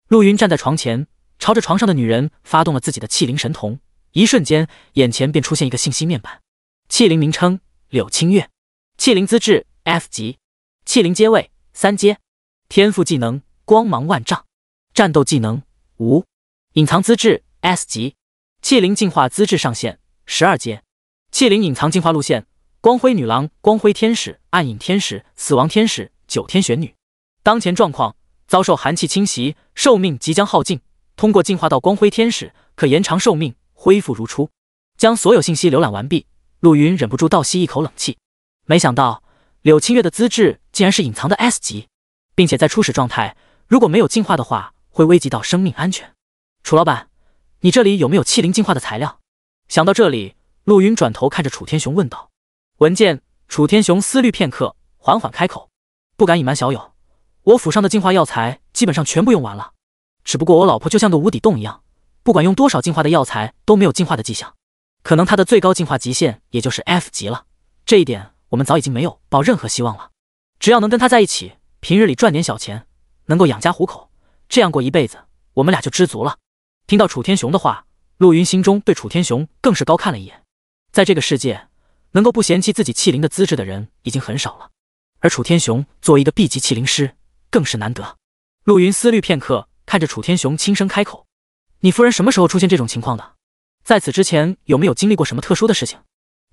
A: 陆云站在床前，朝着床上的女人发动了自己的器灵神童，一瞬间，眼前便出现一个信息面板：器灵名称柳清月，器灵资质 F 级，器灵阶位三阶。天赋技能光芒万丈，战斗技能五，隐藏资质 S 级，器灵进化资质上限十二阶，器灵隐藏进化路线：光辉女郎、光辉天使、暗影天使、死亡天使、九天玄女。当前状况遭受寒气侵袭，寿命即将耗尽。通过进化到光辉天使，可延长寿命，恢复如初。将所有信息浏览完毕，陆云忍不住倒吸一口冷气。没想到柳清月的资质竟然是隐藏的 S 级。并且在初始状态，如果没有进化的话，会危及到生命安全。楚老板，你这里有没有气灵进化的材料？想到这里，陆云转头看着楚天雄问道。文见楚天雄思虑片刻，缓缓开口：“不敢隐瞒小友，我府上的进化药材基本上全部用完了。只不过我老婆就像个无底洞一样，不管用多少进化的药材都没有进化的迹象。可能她的最高进化极限也就是 F 级了。这一点我们早已经没有抱任何希望了。只要能跟她在一起。”平日里赚点小钱，能够养家糊口，这样过一辈子，我们俩就知足了。听到楚天雄的话，陆云心中对楚天雄更是高看了一眼。在这个世界，能够不嫌弃自己器灵的资质的人已经很少了，而楚天雄作为一个 B 级器灵师，更是难得。陆云思虑片刻，看着楚天雄轻声开口：“你夫人什么时候出现这种情况的？在此之前有没有经历过什么特殊的事情？”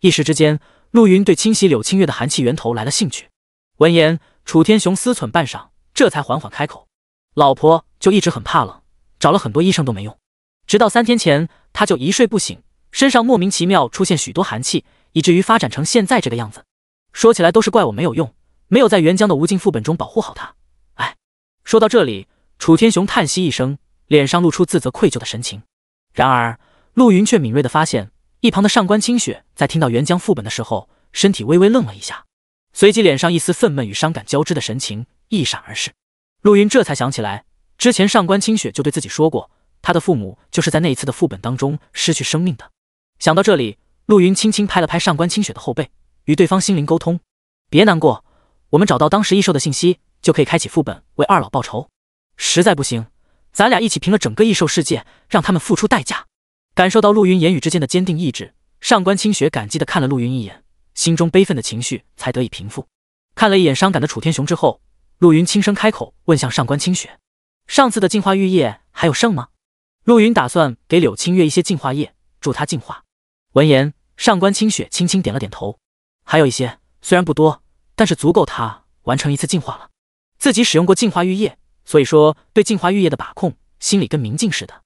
A: 一时之间，陆云对清洗柳清月的寒气源头来了兴趣。闻言。楚天雄思忖半晌，这才缓缓开口：“老婆就一直很怕冷，找了很多医生都没用，直到三天前，他就一睡不醒，身上莫名其妙出现许多寒气，以至于发展成现在这个样子。说起来都是怪我没有用，没有在原江的无尽副本中保护好她。哎。”说到这里，楚天雄叹息一声，脸上露出自责愧疚的神情。然而，陆云却敏锐地发现，一旁的上官清雪在听到原江副本的时候，身体微微愣了一下。随即，脸上一丝愤懑与伤感交织的神情一闪而逝。陆云这才想起来，之前上官清雪就对自己说过，他的父母就是在那一次的副本当中失去生命的。想到这里，陆云轻轻拍了拍上官清雪的后背，与对方心灵沟通：“别难过，我们找到当时异兽的信息，就可以开启副本，为二老报仇。实在不行，咱俩一起平了整个异兽世界，让他们付出代价。”感受到陆云言语之间的坚定意志，上官清雪感激的看了陆云一眼。心中悲愤的情绪才得以平复，看了一眼伤感的楚天雄之后，陆云轻声开口问向上官清雪：“上次的净化玉液还有剩吗？”陆云打算给柳清月一些净化液，助他净化。闻言，上官清雪轻轻点了点头：“还有一些，虽然不多，但是足够他完成一次净化了。自己使用过净化玉液，所以说对净化玉液的把控，心里跟明镜似的。”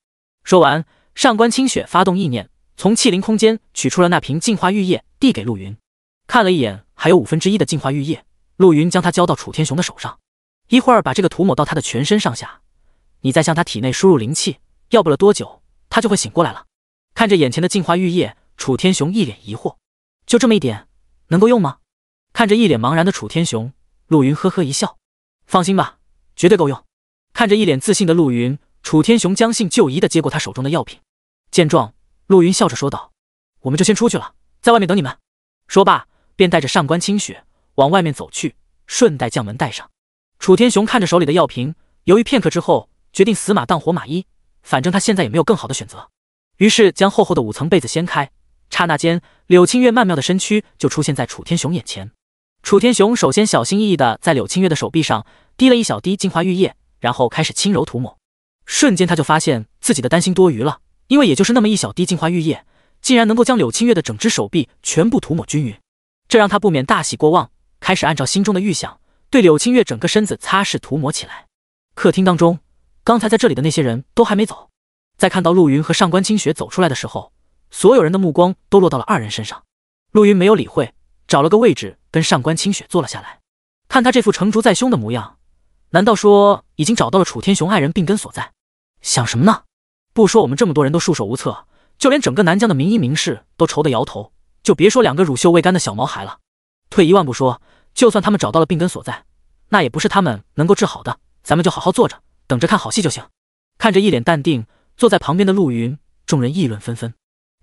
A: 说完，上官清雪发动意念，从器灵空间取出了那瓶净化玉液，递给陆云。看了一眼，还有五分之一的净化玉液，陆云将它交到楚天雄的手上，一会儿把这个涂抹到他的全身上下，你再向他体内输入灵气，要不了多久他就会醒过来了。看着眼前的净化玉液，楚天雄一脸疑惑：就这么一点，能够用吗？看着一脸茫然的楚天雄，陆云呵呵一笑：放心吧，绝对够用。看着一脸自信的陆云，楚天雄将信就疑的接过他手中的药品。见状，陆云笑着说道：我们就先出去了，在外面等你们。说罢。便带着上官清雪往外面走去，顺带将门带上。楚天雄看着手里的药瓶，犹豫片刻之后，决定死马当活马医，反正他现在也没有更好的选择。于是将厚厚的五层被子掀开，刹那间，柳清月曼妙的身躯就出现在楚天雄眼前。楚天雄首先小心翼翼地在柳清月的手臂上滴了一小滴净化玉液，然后开始轻柔涂抹。瞬间，他就发现自己的担心多余了，因为也就是那么一小滴净化玉液，竟然能够将柳清月的整只手臂全部涂抹均匀。这让他不免大喜过望，开始按照心中的预想对柳清月整个身子擦拭涂抹起来。客厅当中，刚才在这里的那些人都还没走，在看到陆云和上官清雪走出来的时候，所有人的目光都落到了二人身上。陆云没有理会，找了个位置跟上官清雪坐了下来。看他这副成竹在胸的模样，难道说已经找到了楚天雄爱人病根所在？想什么呢？不说我们这么多人都束手无策，就连整个南疆的名医名士都愁得摇头。就别说两个乳臭未干的小毛孩了。退一万步说，就算他们找到了病根所在，那也不是他们能够治好的。咱们就好好坐着，等着看好戏就行。看着一脸淡定坐在旁边的陆云，众人议论纷纷。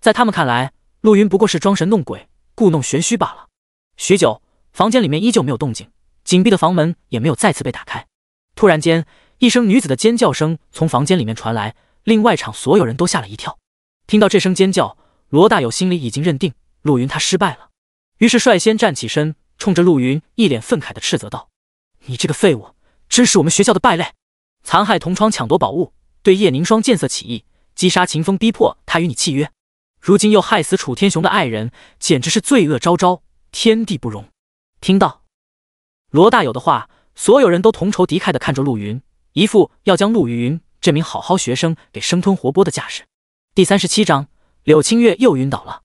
A: 在他们看来，陆云不过是装神弄鬼、故弄玄虚罢了。许久，房间里面依旧没有动静，紧闭的房门也没有再次被打开。突然间，一声女子的尖叫声从房间里面传来，令外场所有人都吓了一跳。听到这声尖叫，罗大友心里已经认定。陆云，他失败了，于是率先站起身，冲着陆云一脸愤慨的斥责道：“你这个废物，真是我们学校的败类！残害同窗，抢夺宝物，对叶凝霜见色起意，击杀秦风，逼迫他与你契约，如今又害死楚天雄的爱人，简直是罪恶昭昭，天地不容！”听到罗大友的话，所有人都同仇敌忾的看着陆云，一副要将陆云这名好好学生给生吞活剥的架势。第三十七章：柳清月又晕倒了。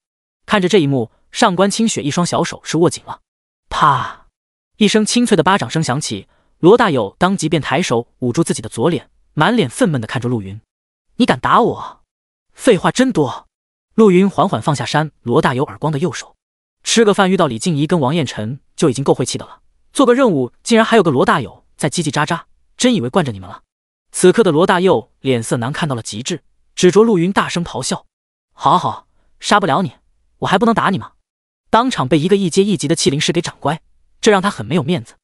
A: 看着这一幕，上官清雪一双小手是握紧了。啪！一声清脆的巴掌声响起，罗大友当即便抬手捂住自己的左脸，满脸愤懑地看着陆云：“你敢打我？废话真多！”陆云缓缓放下扇罗大友耳光的右手。吃个饭遇到李静怡跟王彦辰就已经够晦气的了，做个任务竟然还有个罗大友在叽叽喳喳，真以为惯着你们了？此刻的罗大佑脸色难看到了极致，指着陆云大声咆哮：“好好，杀不了你！”我还不能打你吗？当场被一个一阶一级的器灵师给掌乖，这让他很没有面子。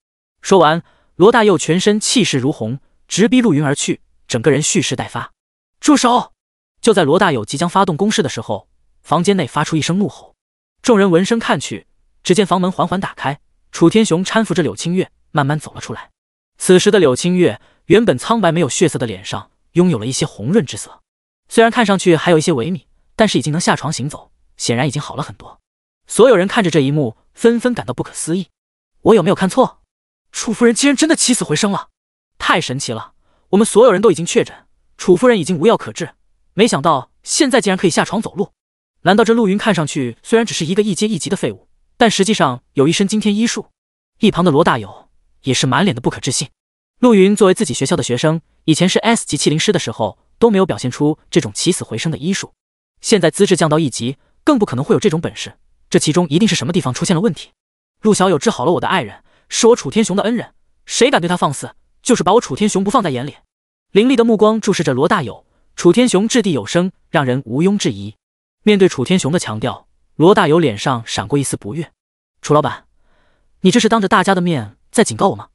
A: 说完，罗大佑全身气势如虹，直逼陆云而去，整个人蓄势待发。住手！就在罗大佑即将发动攻势的时候，房间内发出一声怒吼。众人闻声看去，只见房门缓缓打开，楚天雄搀扶着柳清月慢慢走了出来。此时的柳清月原本苍白没有血色的脸上拥有了一些红润之色，虽然看上去还有一些萎靡，但是已经能下床行走。显然已经好了很多，所有人看着这一幕，纷纷感到不可思议。我有没有看错？楚夫人竟然真的起死回生了，太神奇了！我们所有人都已经确诊，楚夫人已经无药可治，没想到现在竟然可以下床走路。难道这陆云看上去虽然只是一个一阶一级的废物，但实际上有一身惊天医术？一旁的罗大友也是满脸的不可置信。陆云作为自己学校的学生，以前是 S 级器灵师的时候都没有表现出这种起死回生的医术，现在资质降到一级。更不可能会有这种本事，这其中一定是什么地方出现了问题。陆小友治好了我的爱人，是我楚天雄的恩人，谁敢对他放肆，就是把我楚天雄不放在眼里。凌厉的目光注视着罗大友，楚天雄掷地有声，让人毋庸置疑。面对楚天雄的强调，罗大友脸上闪过一丝不悦。楚老板，你这是当着大家的面在警告我吗？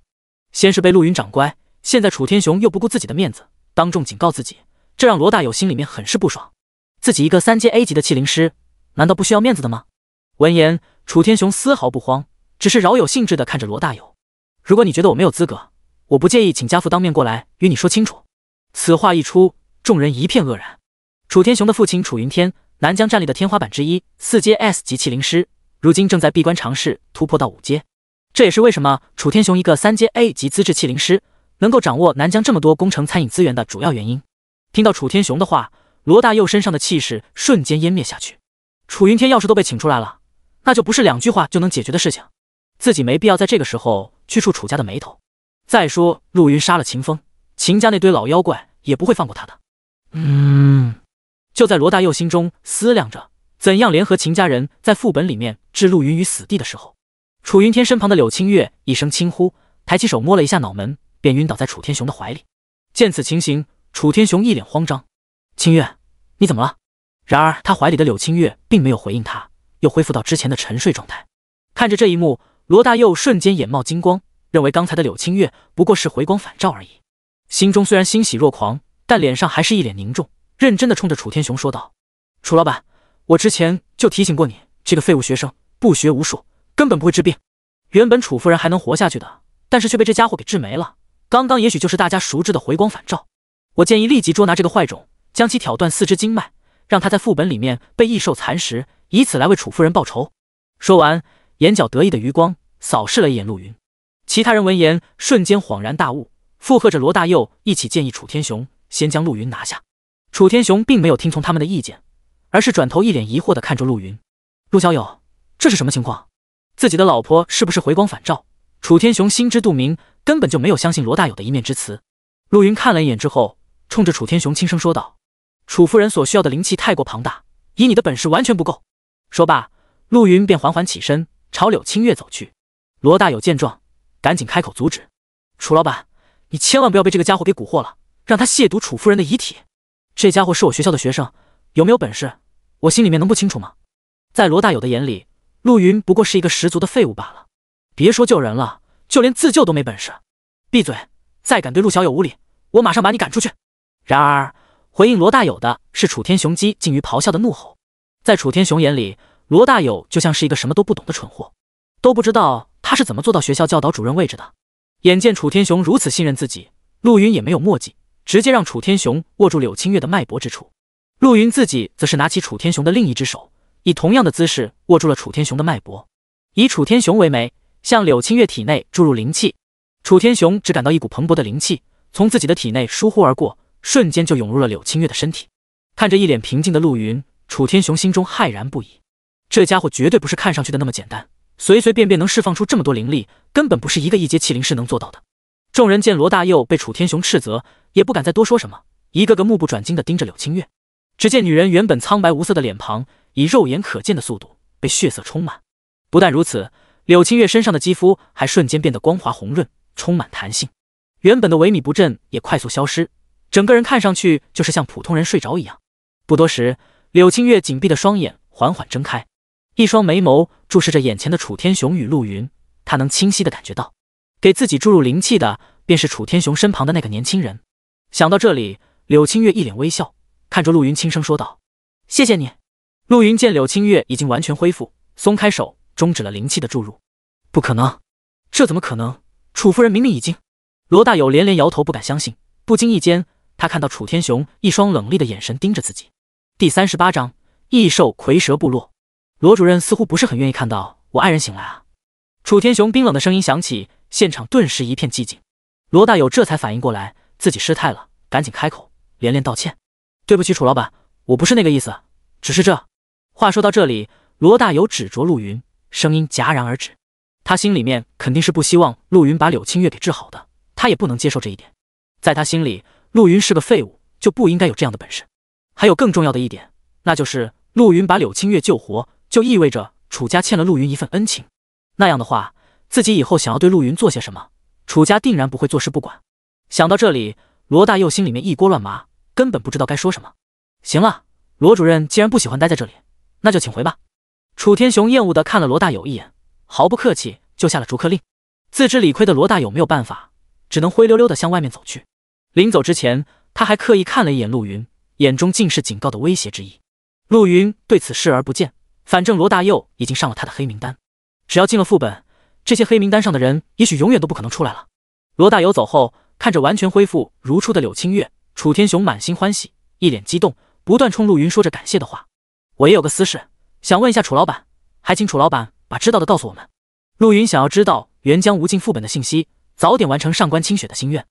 A: 先是被陆云掌乖，现在楚天雄又不顾自己的面子，当众警告自己，这让罗大友心里面很是不爽。自己一个三阶 A 级的气灵师。难道不需要面子的吗？闻言，楚天雄丝毫不慌，只是饶有兴致地看着罗大友。如果你觉得我没有资格，我不介意请家父当面过来与你说清楚。此话一出，众人一片愕然。楚天雄的父亲楚云天，南疆战力的天花板之一，四阶 S 级气灵师，如今正在闭关尝试突破到五阶。这也是为什么楚天雄一个三阶 A 级资质气灵师，能够掌握南疆这么多工程餐饮资源的主要原因。听到楚天雄的话，罗大佑身上的气势瞬间湮灭下去。楚云天要是都被请出来了，那就不是两句话就能解决的事情。自己没必要在这个时候去触楚家的眉头。再说陆云杀了秦风，秦家那堆老妖怪也不会放过他的。
B: 嗯，
A: 就在罗大佑心中思量着怎样联合秦家人在副本里面置陆云于死地的时候，楚云天身旁的柳清月一声轻呼，抬起手摸了一下脑门，便晕倒在楚天雄的怀里。见此情形，楚天雄一脸慌张：“清月，你怎么了？”然而，他怀里的柳清月并没有回应他，又恢复到之前的沉睡状态。看着这一幕，罗大佑瞬间眼冒金光，认为刚才的柳清月不过是回光返照而已。心中虽然欣喜若狂，但脸上还是一脸凝重，认真的冲着楚天雄说道：“楚老板，我之前就提醒过你，这个废物学生不学无术，根本不会治病。原本楚夫人还能活下去的，但是却被这家伙给治没了。刚刚也许就是大家熟知的回光返照。我建议立即捉拿这个坏种，将其挑断四肢经脉。”让他在副本里面被异兽蚕食，以此来为楚夫人报仇。说完，眼角得意的余光扫视了一眼陆云。其他人闻言，瞬间恍然大悟，附和着罗大佑一起建议楚天雄先将陆云拿下。楚天雄并没有听从他们的意见，而是转头一脸疑惑的看着陆云：“陆小友，这是什么情况？自己的老婆是不是回光返照？”楚天雄心知肚明，根本就没有相信罗大友的一面之词。陆云看了一眼之后，冲着楚天雄轻声说道。楚夫人所需要的灵气太过庞大，以你的本事完全不够。说罢，陆云便缓缓起身，朝柳清月走去。罗大友见状，赶紧开口阻止：“楚老板，你千万不要被这个家伙给蛊惑了，让他亵渎楚夫人的遗体。这家伙是我学校的学生，有没有本事，我心里面能不清楚吗？”在罗大友的眼里，陆云不过是一个十足的废物罢了，别说救人了，就连自救都没本事。闭嘴！再敢对陆小友无礼，我马上把你赶出去。然而。回应罗大友的是楚天雄几近于咆哮的怒吼，在楚天雄眼里，罗大友就像是一个什么都不懂的蠢货，都不知道他是怎么做到学校教导主任位置的。眼见楚天雄如此信任自己，陆云也没有墨迹，直接让楚天雄握住柳清月的脉搏之处，陆云自己则是拿起楚天雄的另一只手，以同样的姿势握住了楚天雄的脉搏，以楚天雄为媒，向柳清月体内注入灵气。楚天雄只感到一股蓬勃的灵气从自己的体内疏忽而过。瞬间就涌入了柳清月的身体。看着一脸平静的陆云，楚天雄心中骇然不已。这家伙绝对不是看上去的那么简单，随随便便能释放出这么多灵力，根本不是一个一阶器灵师能做到的。众人见罗大佑被楚天雄斥责，也不敢再多说什么，一个个目不转睛的盯着柳清月。只见女人原本苍白无色的脸庞，以肉眼可见的速度被血色充满。不但如此，柳清月身上的肌肤还瞬间变得光滑红润，充满弹性，原本的萎靡不振也快速消失。整个人看上去就是像普通人睡着一样。不多时，柳清月紧闭的双眼缓缓睁开，一双眉眸注视着眼前的楚天雄与陆云。他能清晰的感觉到，给自己注入灵气的便是楚天雄身旁的那个年轻人。想到这里，柳清月一脸微笑，看着陆云轻声说道：“谢谢你。”陆云见柳清月已经完全恢复，松开手，终止了灵气的注入。不可能，这怎么可能？楚夫人明明已经……罗大友连连摇头，不敢相信。不经意间。他看到楚天雄一双冷厉的眼神盯着自己。第三十八章异兽蝰蛇部落。罗主任似乎不是很愿意看到我爱人醒来啊。楚天雄冰冷的声音响起，现场顿时一片寂静。罗大友这才反应过来自己失态了，赶紧开口连连道歉：“对不起，楚老板，我不是那个意思，只是这……”话说到这里，罗大友指着陆云，声音戛然而止。他心里面肯定是不希望陆云把柳清月给治好的，他也不能接受这一点，在他心里。陆云是个废物，就不应该有这样的本事。还有更重要的一点，那就是陆云把柳清月救活，就意味着楚家欠了陆云一份恩情。那样的话，自己以后想要对陆云做些什么，楚家定然不会坐视不管。想到这里，罗大佑心里面一锅乱麻，根本不知道该说什么。行了，罗主任既然不喜欢待在这里，那就请回吧。楚天雄厌恶的看了罗大有一眼，毫不客气就下了逐客令。自知理亏的罗大有没有办法，只能灰溜溜的向外面走去。临走之前，他还刻意看了一眼陆云，眼中尽是警告的威胁之意。陆云对此视而不见，反正罗大佑已经上了他的黑名单，只要进了副本，这些黑名单上的人也许永远都不可能出来了。罗大佑走后，看着完全恢复如初的柳清月，楚天雄满心欢喜，一脸激动，不断冲陆云说着感谢的话。我也有个私事想问一下楚老板，还请楚老板把知道的告诉我们。陆云想要知道原江无尽副本的信息，早点完成上官清雪的心愿。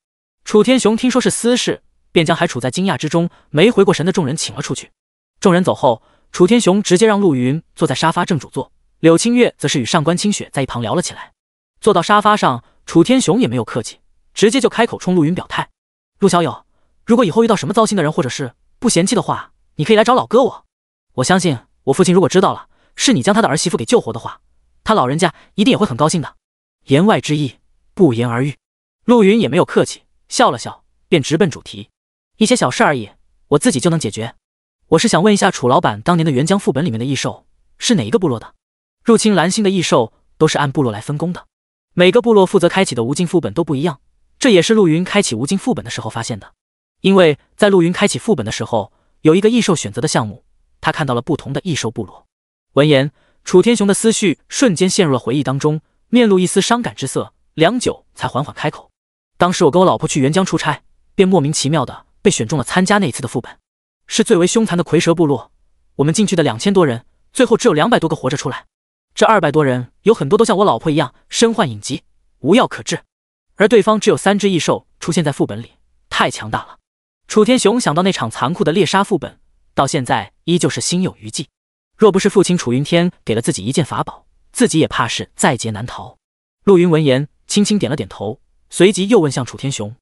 A: 楚天雄听说是私事，便将还处在惊讶之中没回过神的众人请了出去。众人走后，楚天雄直接让陆云坐在沙发正主座，柳清月则是与上官清雪在一旁聊了起来。坐到沙发上，楚天雄也没有客气，直接就开口冲陆云表态：“陆小友，如果以后遇到什么糟心的人或者是不嫌弃的话，你可以来找老哥我。我相信我父亲如果知道了是你将他的儿媳妇给救活的话，他老人家一定也会很高兴的。”言外之意不言而喻。陆云也没有客气。笑了笑，便直奔主题。一些小事而已，我自己就能解决。我是想问一下楚老板，当年的原浆副本里面的异兽是哪一个部落的？入侵蓝星的异兽都是按部落来分工的，每个部落负责开启的无尽副本都不一样。这也是陆云开启无尽副本的时候发现的，因为在陆云开启副本的时候，有一个异兽选择的项目，他看到了不同的异兽部落。闻言，楚天雄的思绪瞬间陷入了回忆当中，面露一丝伤感之色，良久才缓缓开口。当时我跟我老婆去援江出差，便莫名其妙的被选中了参加那一次的副本，是最为凶残的蝰蛇部落。我们进去的两千多人，最后只有两百多个活着出来。这二百多人有很多都像我老婆一样身患隐疾，无药可治。而对方只有三只异兽出现在副本里，太强大了。楚天雄想到那场残酷的猎杀副本，到现在依旧是心有余悸。若不是父亲楚云天给了自己一件法宝，自己也怕是在劫难逃。陆云闻言，轻轻点了点头。随即又问向楚天雄：“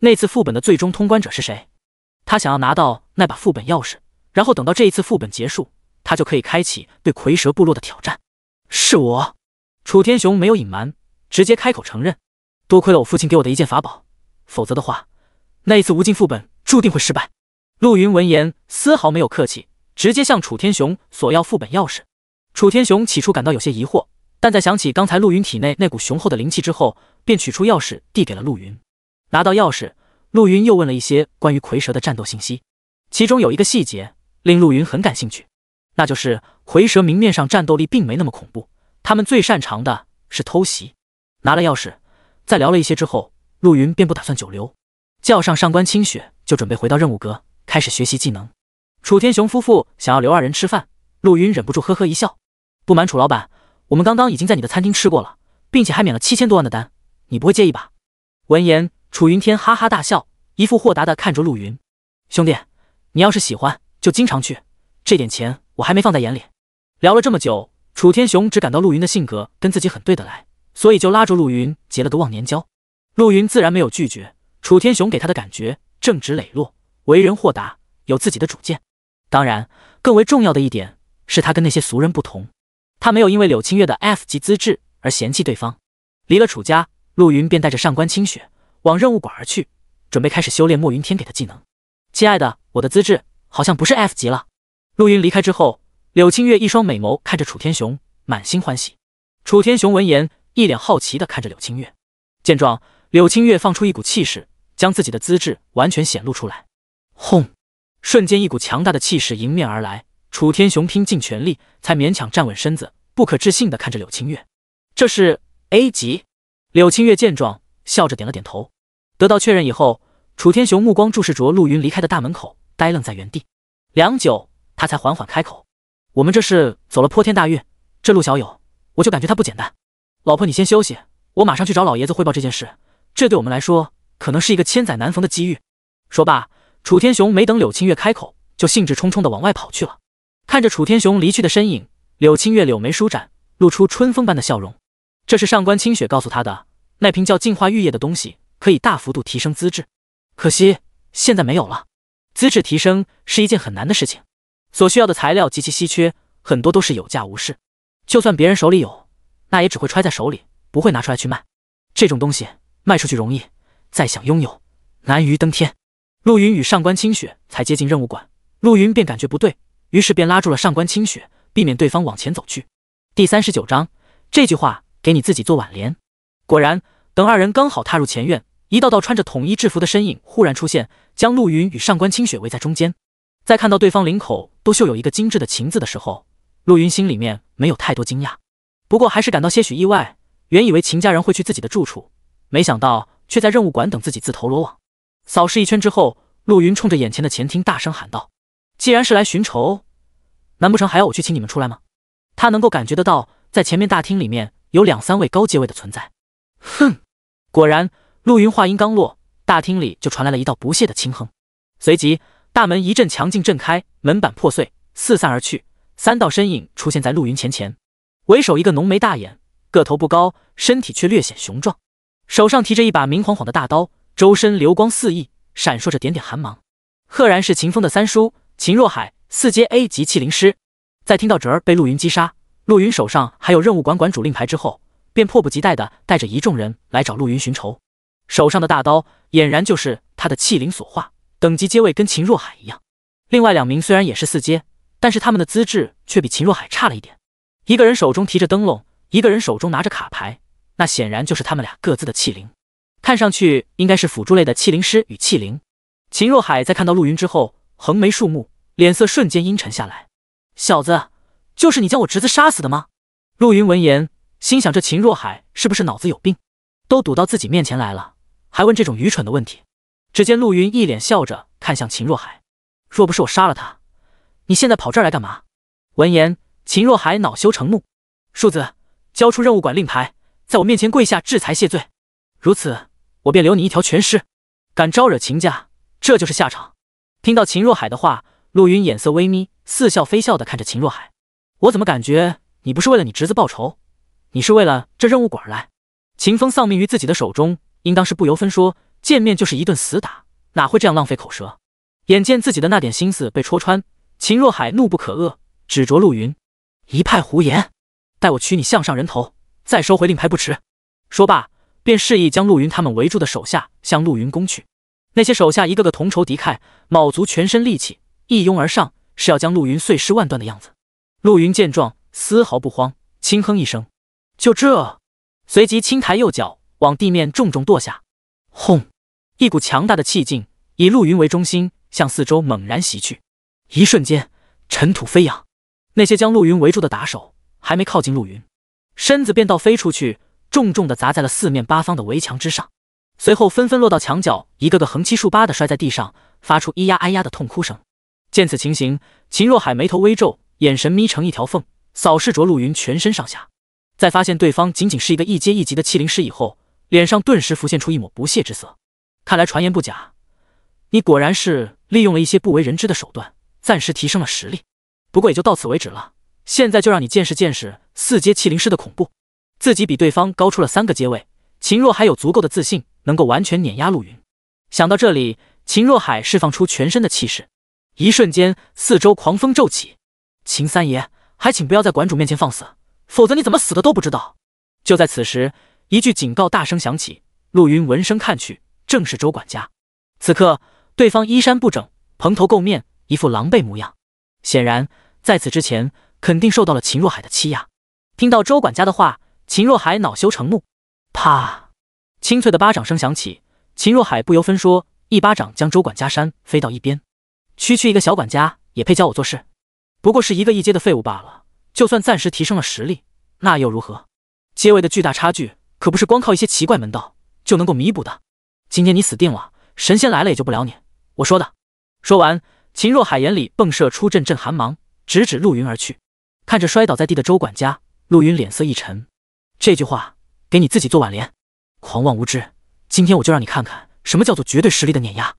A: 那次副本的最终通关者是谁？他想要拿到那把副本钥匙，然后等到这一次副本结束，他就可以开启对蝰蛇部落的挑战。”“是我。”楚天雄没有隐瞒，直接开口承认：“多亏了我父亲给我的一件法宝，否则的话，那一次无尽副本注定会失败。”陆云闻言，丝毫没有客气，直接向楚天雄索要副本钥匙。楚天雄起初感到有些疑惑。但在想起刚才陆云体内那股雄厚的灵气之后，便取出钥匙递给了陆云。拿到钥匙，陆云又问了一些关于蝰蛇的战斗信息，其中有一个细节令陆云很感兴趣，那就是蝰蛇明面上战斗力并没那么恐怖，他们最擅长的是偷袭。拿了钥匙，在聊了一些之后，陆云便不打算久留，叫上上官清雪就准备回到任务阁开始学习技能。楚天雄夫妇想要留二人吃饭，陆云忍不住呵呵一笑，不瞒楚老板。我们刚刚已经在你的餐厅吃过了，并且还免了七千多万的单，你不会介意吧？闻言，楚云天哈哈大笑，一副豁达的看着陆云兄弟：“你要是喜欢，就经常去，这点钱我还没放在眼里。”聊了这么久，楚天雄只感到陆云的性格跟自己很对得来，所以就拉着陆云结了个忘年交。陆云自然没有拒绝，楚天雄给他的感觉正直磊落，为人豁达，有自己的主见。当然，更为重要的一点是他跟那些俗人不同。他没有因为柳清月的 F 级资质而嫌弃对方。离了楚家，陆云便带着上官清雪往任务馆而去，准备开始修炼莫云天给的技能。亲爱的，我的资质好像不是 F 级了。陆云离开之后，柳清月一双美眸看着楚天雄，满心欢喜。楚天雄闻言，一脸好奇的看着柳清月。见状，柳清月放出一股气势，将自己的资质完全显露出来。轰！瞬间，一股强大的气势迎面而来。楚天雄拼尽全力，才勉强站稳身子，不可置信地看着柳清月：“这是 A 级。”柳清月见状，笑着点了点头。得到确认以后，楚天雄目光注视着陆云离开的大门口，呆愣在原地。良久，他才缓缓开口：“我们这是走了泼天大运，这陆小友，我就感觉他不简单。”老婆，你先休息，我马上去找老爷子汇报这件事。这对我们来说，可能是一个千载难逢的机遇。”说罢，楚天雄没等柳清月开口，就兴致冲冲地往外跑去了。看着楚天雄离去的身影，柳清月柳眉舒展，露出春风般的笑容。这是上官清雪告诉他的，那瓶叫净化玉液的东西可以大幅度提升资质，可惜现在没有了。资质提升是一件很难的事情，所需要的材料极其稀缺，很多都是有价无市。就算别人手里有，那也只会揣在手里，不会拿出来去卖。这种东西卖出去容易，再想拥有难于登天。陆云与上官清雪才接近任务馆，陆云便感觉不对。于是便拉住了上官清雪，避免对方往前走去。第三十九章，这句话给你自己做挽联。果然，等二人刚好踏入前院，一道道穿着统一制服的身影忽然出现，将陆云与上官清雪围在中间。在看到对方领口都绣有一个精致的“情”字的时候，陆云心里面没有太多惊讶，不过还是感到些许意外。原以为秦家人会去自己的住处，没想到却在任务馆等自己自投罗网。扫视一圈之后，陆云冲着眼前的前厅大声喊道。既然是来寻仇，难不成还要我去请你们出来吗？他能够感觉得到，在前面大厅里面有两三位高阶位的存在。哼！果然，陆云话音刚落，大厅里就传来了一道不屑的轻哼。随即，大门一阵强劲震开，门板破碎，四散而去。三道身影出现在陆云前前，为首一个浓眉大眼，个头不高，身体却略显雄壮，手上提着一把明晃晃的大刀，周身流光四溢，闪烁着点点寒芒，赫然是秦风的三叔。秦若海四阶 A 级气灵师，在听到侄儿被陆云击杀，陆云手上还有任务管管主令牌之后，便迫不及待的带着一众人来找陆云寻仇。手上的大刀俨然就是他的气灵所化，等级阶位跟秦若海一样。另外两名虽然也是四阶，但是他们的资质却比秦若海差了一点。一个人手中提着灯笼，一个人手中拿着卡牌，那显然就是他们俩各自的气灵，看上去应该是辅助类的气灵师与气灵。秦若海在看到陆云之后。横眉竖目，脸色瞬间阴沉下来。小子，就是你将我侄子杀死的吗？陆云闻言，心想：这秦若海是不是脑子有病？都堵到自己面前来了，还问这种愚蠢的问题？只见陆云一脸笑着看向秦若海：“若不是我杀了他，你现在跑这儿来干嘛？”闻言，秦若海恼羞成怒：“庶子，交出任务管令牌，在我面前跪下，制裁谢罪。如此，我便留你一条全尸。敢招惹秦家，这就是下场。”听到秦若海的话，陆云眼色微眯，似笑非笑的看着秦若海。我怎么感觉你不是为了你侄子报仇，你是为了这任务而来？秦风丧命于自己的手中，应当是不由分说，见面就是一顿死打，哪会这样浪费口舌？眼见自己的那点心思被戳穿，秦若海怒不可遏，指着陆云：“一派胡言！待我取你项上人头，再收回令牌不迟。”说罢，便示意将陆云他们围住的手下向陆云攻去。那些手下一个个同仇敌忾，卯足全身力气一拥而上，是要将陆云碎尸万段的样子。陆云见状，丝毫不慌，轻哼一声：“就这！”随即轻抬右脚往地面重重跺下，轰！一股强大的气劲以陆云为中心向四周猛然袭去，一瞬间尘土飞扬。那些将陆云围住的打手还没靠近陆云，身子便倒飞出去，重重的砸在了四面八方的围墙之上。随后纷纷落到墙角，一个个横七竖八的摔在地上，发出咿呀哎呀的痛哭声。见此情形，秦若海眉头微皱，眼神眯成一条缝，扫视着陆云全身上下。在发现对方仅仅是一个一阶一级的气灵师以后，脸上顿时浮现出一抹不屑之色。看来传言不假，你果然是利用了一些不为人知的手段，暂时提升了实力。不过也就到此为止了。现在就让你见识见识四阶气灵师的恐怖。自己比对方高出了三个阶位。秦若海有足够的自信，能够完全碾压陆云。想到这里，秦若海释放出全身的气势，一瞬间，四周狂风骤起。秦三爷，还请不要在馆主面前放肆，否则你怎么死的都不知道。就在此时，一句警告大声响起。陆云闻声看去，正是周管家。此刻，对方衣衫不整，蓬头垢面，一副狼狈模样，显然在此之前肯定受到了秦若海的欺压。听到周管家的话，秦若海恼羞成怒。啪！清脆的巴掌声响起，秦若海不由分说，一巴掌将周管家扇飞到一边。区区一个小管家也配教我做事？不过是一个一阶的废物罢了。就算暂时提升了实力，那又如何？阶位的巨大差距，可不是光靠一些奇怪门道就能够弥补的。今天你死定了！神仙来了也救不了你。我说的。说完，秦若海眼里迸射出阵阵寒芒，直指陆云而去。看着摔倒在地的周管家，陆云脸色一沉。这句话。给你自己做挽联，狂妄无知！今天我就让你看看什么叫做绝对实力的碾压！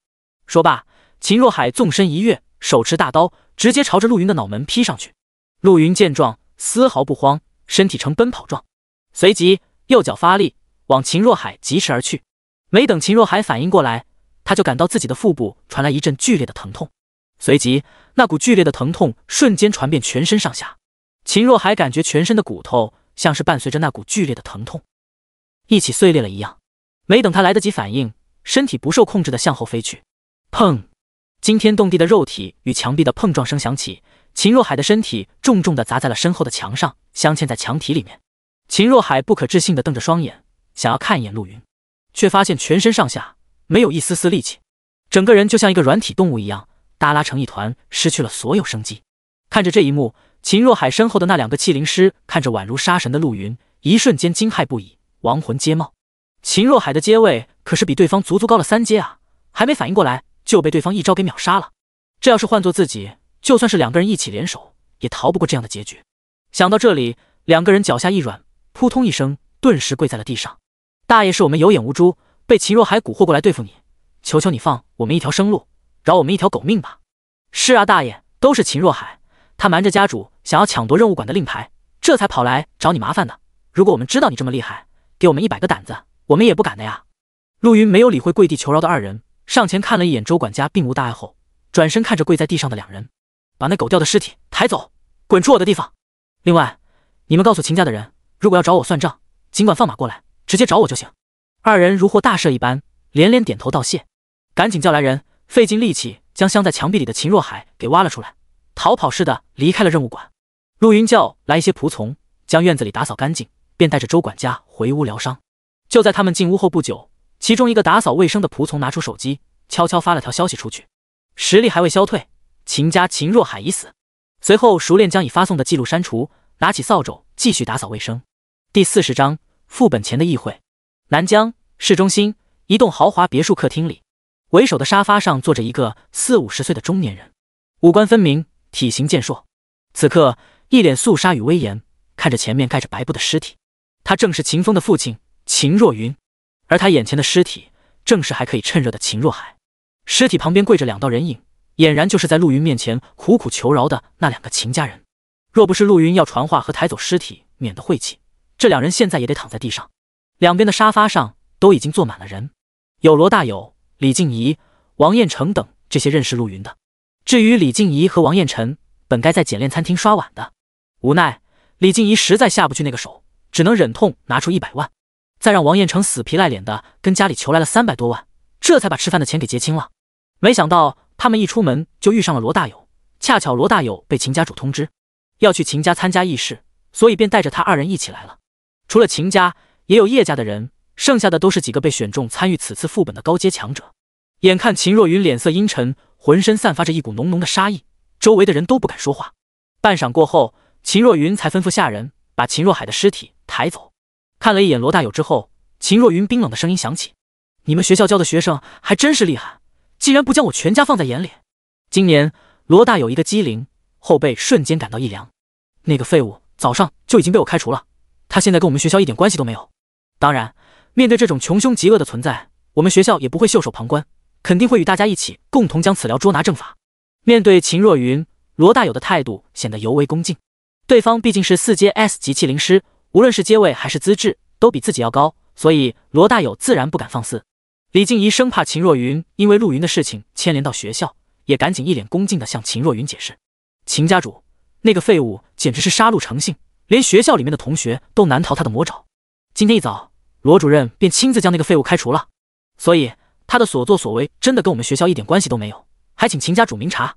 A: 说罢，秦若海纵身一跃，手持大刀，直接朝着陆云的脑门劈上去。陆云见状，丝毫不慌，身体呈奔跑状，随即右脚发力，往秦若海疾驰而去。没等秦若海反应过来，他就感到自己的腹部传来一阵剧烈的疼痛，随即那股剧烈的疼痛瞬间传遍全身上下。秦若海感觉全身的骨头像是伴随着那股剧烈的疼痛。一起碎裂了一样，没等他来得及反应，身体不受控制的向后飞去，砰！惊天动地的肉体与墙壁的碰撞声响起，秦若海的身体重重的砸在了身后的墙上，镶嵌在墙体里面。秦若海不可置信的瞪着双眼，想要看一眼陆云，却发现全身上下没有一丝丝力气，整个人就像一个软体动物一样耷拉成一团，失去了所有生机。看着这一幕，秦若海身后的那两个气灵师看着宛如杀神的陆云，一瞬间惊骇不已。亡魂皆冒，秦若海的阶位可是比对方足足高了三阶啊！还没反应过来，就被对方一招给秒杀了。这要是换做自己，就算是两个人一起联手，也逃不过这样的结局。想到这里，两个人脚下一软，扑通一声，顿时跪在了地上。大爷，是我们有眼无珠，被秦若海蛊惑过来对付你，求求你放我们一条生路，饶我们一条狗命吧！是啊，大爷，都是秦若海，他瞒着家主想要抢夺任务馆的令牌，这才跑来找你麻烦的。如果我们知道你这么厉害，给我们一百个胆子，我们也不敢的呀！陆云没有理会跪地求饶的二人，上前看了一眼周管家并无大碍后，转身看着跪在地上的两人，把那狗掉的尸体抬走，滚出我的地方！另外，你们告诉秦家的人，如果要找我算账，尽管放马过来，直接找我就行。二人如获大赦一般，连连点头道谢，赶紧叫来人，费尽力气将镶在墙壁里的秦若海给挖了出来，逃跑似的离开了任务馆。陆云叫来一些仆从，将院子里打扫干净。便带着周管家回屋疗伤。就在他们进屋后不久，其中一个打扫卫生的仆从拿出手机，悄悄发了条消息出去：“实力还未消退，秦家秦若海已死。”随后熟练将已发送的记录删除，拿起扫帚继续打扫卫生。第四十章副本前的议会。南江市中心一栋豪华别墅客厅里，为首的沙发上坐着一个四五十岁的中年人，五官分明，体型健硕，此刻一脸肃杀与威严，看着前面盖着白布的尸体。他正是秦风的父亲秦若云，而他眼前的尸体正是还可以趁热的秦若海。尸体旁边跪着两道人影，俨然就是在陆云面前苦苦求饶的那两个秦家人。若不是陆云要传话和抬走尸体，免得晦气，这两人现在也得躺在地上。两边的沙发上都已经坐满了人，有罗大友、李静怡、王彦成等这些认识陆云的。至于李静怡和王彦成，本该在简练餐厅刷碗的，无奈李静怡实在下不去那个手。只能忍痛拿出一百万，再让王彦成死皮赖脸的跟家里求来了三百多万，这才把吃饭的钱给结清了。没想到他们一出门就遇上了罗大友，恰巧罗大友被秦家主通知要去秦家参加议事，所以便带着他二人一起来了。除了秦家，也有叶家的人，剩下的都是几个被选中参与此次副本的高阶强者。眼看秦若云脸色阴沉，浑身散发着一股浓浓的杀意，周围的人都不敢说话。半晌过后，秦若云才吩咐下人。把秦若海的尸体抬走，看了一眼罗大友之后，秦若云冰冷的声音响起：“你们学校教的学生还真是厉害，竟然不将我全家放在眼里。”今年罗大友一个机灵，后背瞬间感到一凉。那个废物早上就已经被我开除了，他现在跟我们学校一点关系都没有。当然，面对这种穷凶极恶的存在，我们学校也不会袖手旁观，肯定会与大家一起共同将此僚捉拿正法。面对秦若云，罗大友的态度显得尤为恭敬。对方毕竟是四阶 S 级器灵师，无论是阶位还是资质，都比自己要高，所以罗大友自然不敢放肆。李静怡生怕秦若云因为陆云的事情牵连到学校，也赶紧一脸恭敬地向秦若云解释：“秦家主，那个废物简直是杀戮成性，连学校里面的同学都难逃他的魔爪。今天一早，罗主任便亲自将那个废物开除了，所以他的所作所为真的跟我们学校一点关系都没有，还请秦家主明察。”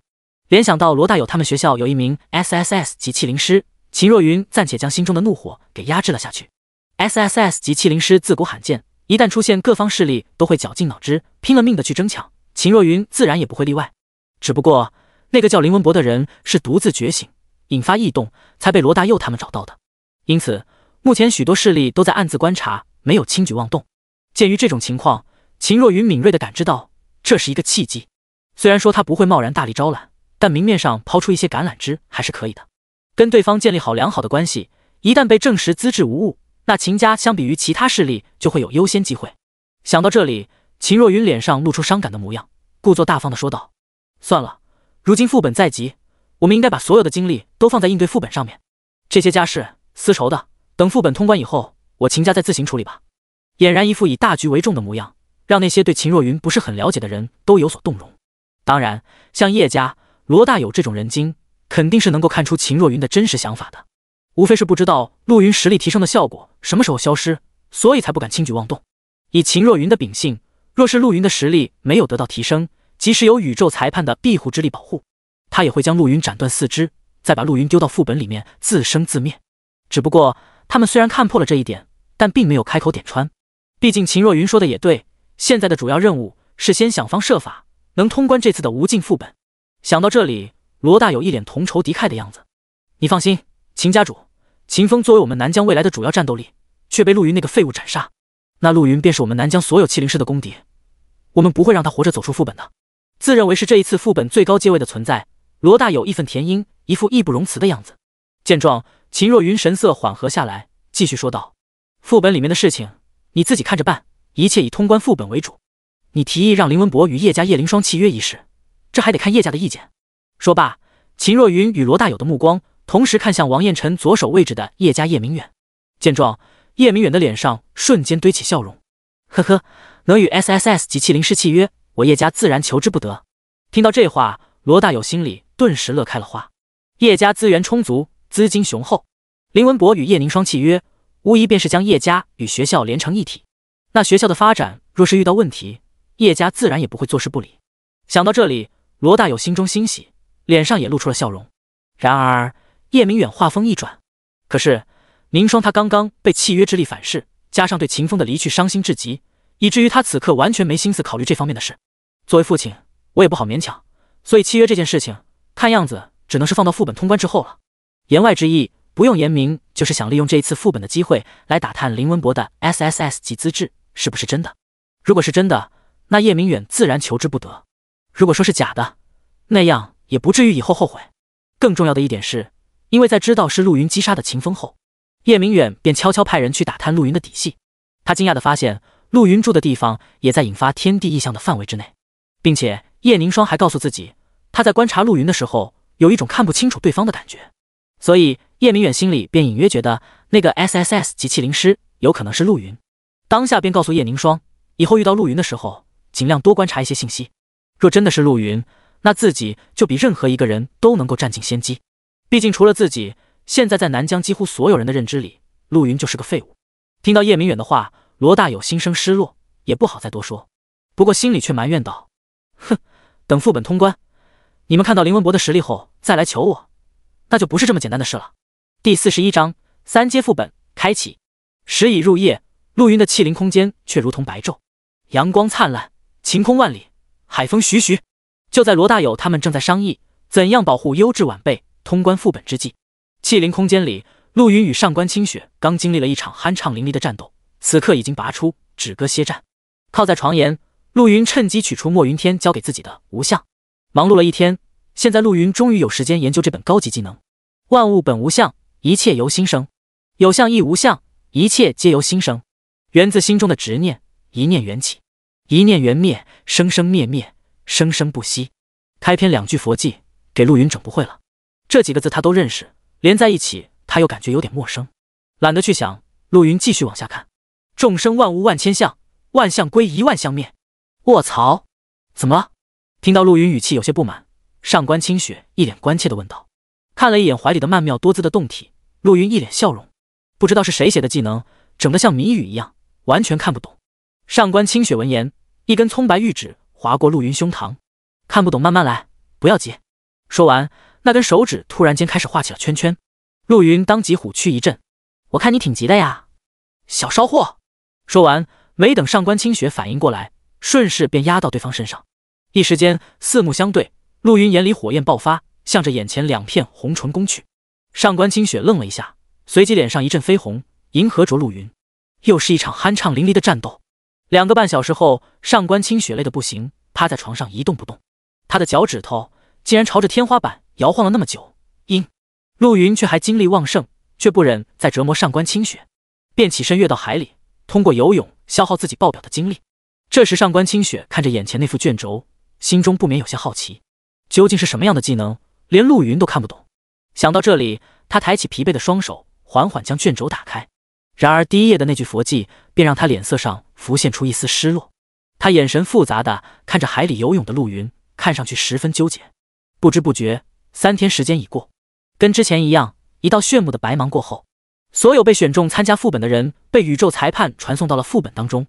A: 联想到罗大友他们学校有一名 S S S 级器灵师，秦若云暂且将心中的怒火给压制了下去。S S S 级器灵师自古罕见，一旦出现，各方势力都会绞尽脑汁、拼了命的去争抢。秦若云自然也不会例外。只不过那个叫林文博的人是独自觉醒，引发异动，才被罗大佑他们找到的。因此，目前许多势力都在暗自观察，没有轻举妄动。鉴于这种情况，秦若云敏锐的感知到这是一个契机。虽然说他不会贸然大力招揽。但明面上抛出一些橄榄枝还是可以的，跟对方建立好良好的关系，一旦被证实资质无误，那秦家相比于其他势力就会有优先机会。想到这里，秦若云脸上露出伤感的模样，故作大方的说道：“算了，如今副本在即，我们应该把所有的精力都放在应对副本上面。这些家事、私仇的，等副本通关以后，我秦家再自行处理吧。”俨然一副以大局为重的模样，让那些对秦若云不是很了解的人都有所动容。当然，像叶家。罗大有这种人精，肯定是能够看出秦若云的真实想法的。无非是不知道陆云实力提升的效果什么时候消失，所以才不敢轻举妄动。以秦若云的秉性，若是陆云的实力没有得到提升，即使有宇宙裁判的庇护之力保护，他也会将陆云斩断四肢，再把陆云丢到副本里面自生自灭。只不过他们虽然看破了这一点，但并没有开口点穿。毕竟秦若云说的也对，现在的主要任务是先想方设法能通关这次的无尽副本。想到这里，罗大有一脸同仇敌忾的样子。你放心，秦家主，秦风作为我们南疆未来的主要战斗力，却被陆云那个废物斩杀，那陆云便是我们南疆所有七灵师的公敌，我们不会让他活着走出副本的。自认为是这一次副本最高阶位的存在，罗大有义愤填膺，一副义不容辞的样子。见状，秦若云神色缓和下来，继续说道：“副本里面的事情你自己看着办，一切以通关副本为主。你提议让林文博与叶家叶灵霜契约一事。”这还得看叶家的意见。说罢，秦若云与罗大友的目光同时看向王彦辰左手位置的叶家叶明远。见状，叶明远的脸上瞬间堆起笑容：“呵呵，能与 S S S 及气灵师契约，我叶家自然求之不得。”听到这话，罗大友心里顿时乐开了花。叶家资源充足，资金雄厚。林文博与叶凝霜契约，无疑便是将叶家与学校连成一体。那学校的发展若是遇到问题，叶家自然也不会坐视不理。想到这里。罗大友心中欣喜，脸上也露出了笑容。然而，叶明远话锋一转：“可是，明霜她刚刚被契约之力反噬，加上对秦风的离去伤心至极，以至于他此刻完全没心思考虑这方面的事。作为父亲，我也不好勉强，所以契约这件事情，看样子只能是放到副本通关之后了。”言外之意，不用言明，就是想利用这一次副本的机会来打探林文博的 S S S 级资质是不是真的。如果是真的，那叶明远自然求之不得。如果说是假的，那样也不至于以后后悔。更重要的一点是，因为在知道是陆云击杀的秦风后，叶明远便悄悄派人去打探陆云的底细。他惊讶的发现，陆云住的地方也在引发天地异象的范围之内，并且叶凝霜还告诉自己，他在观察陆云的时候，有一种看不清楚对方的感觉。所以叶明远心里便隐约觉得，那个 S S S 及器灵师有可能是陆云。当下便告诉叶凝霜，以后遇到陆云的时候，尽量多观察一些信息。若真的是陆云，那自己就比任何一个人都能够占尽先机。毕竟除了自己，现在在南疆几乎所有人的认知里，陆云就是个废物。听到叶明远的话，罗大友心生失落，也不好再多说。不过心里却埋怨道：“哼，等副本通关，你们看到林文博的实力后再来求我，那就不是这么简单的事了。”第四十一章三阶副本开启。时已入夜，陆云的气灵空间却如同白昼，阳光灿烂，晴空万里。海风徐徐，就在罗大友他们正在商议怎样保护优质晚辈通关副本之际，器灵空间里，陆云与上官清雪刚经历了一场酣畅淋漓的战斗，此刻已经拔出止戈歇战，靠在床沿，陆云趁机取出墨云天交给自己的无相。忙碌了一天，现在陆云终于有时间研究这本高级技能。万物本无相，一切由心生；有相亦无相，一切皆由心生，源自心中的执念，一念缘起。一念缘灭，生生灭灭，生生不息。开篇两句佛偈，给陆云整不会了。这几个字他都认识，连在一起他又感觉有点陌生，懒得去想。陆云继续往下看，众生万物万千相，万象归一，万相灭。卧槽，怎么了？听到陆云语气有些不满，上官清雪一脸关切的问道。看了一眼怀里的曼妙多姿的洞体，陆云一脸笑容。不知道是谁写的技能，整得像谜语一样，完全看不懂。上官清雪闻言。一根葱白玉指划过陆云胸膛，看不懂慢慢来，不要急。说完，那根手指突然间开始画起了圈圈。陆云当即虎躯一震，我看你挺急的呀，小骚货。说完，没等上官清雪反应过来，顺势便压到对方身上。一时间四目相对，陆云眼里火焰爆发，向着眼前两片红唇攻去。上官清雪愣了一下，随即脸上一阵绯红，迎合着陆云。又是一场酣畅淋漓的战斗。两个半小时后，上官清雪累得不行，趴在床上一动不动。他的脚趾头竟然朝着天花板摇晃了那么久。嘤，陆云却还精力旺盛，却不忍再折磨上官清雪，便起身跃到海里，通过游泳消耗自己爆表的精力。这时，上官清雪看着眼前那副卷轴，心中不免有些好奇，究竟是什么样的技能，连陆云都看不懂。想到这里，他抬起疲惫的双手，缓缓将卷轴打开。然而，第一页的那句佛偈便让他脸色上浮现出一丝失落。他眼神复杂的看着海里游泳的陆云，看上去十分纠结。不知不觉，三天时间已过。跟之前一样，一道炫目的白芒过后，所有被选中参加副本的人被宇宙裁判传送到了副本当中。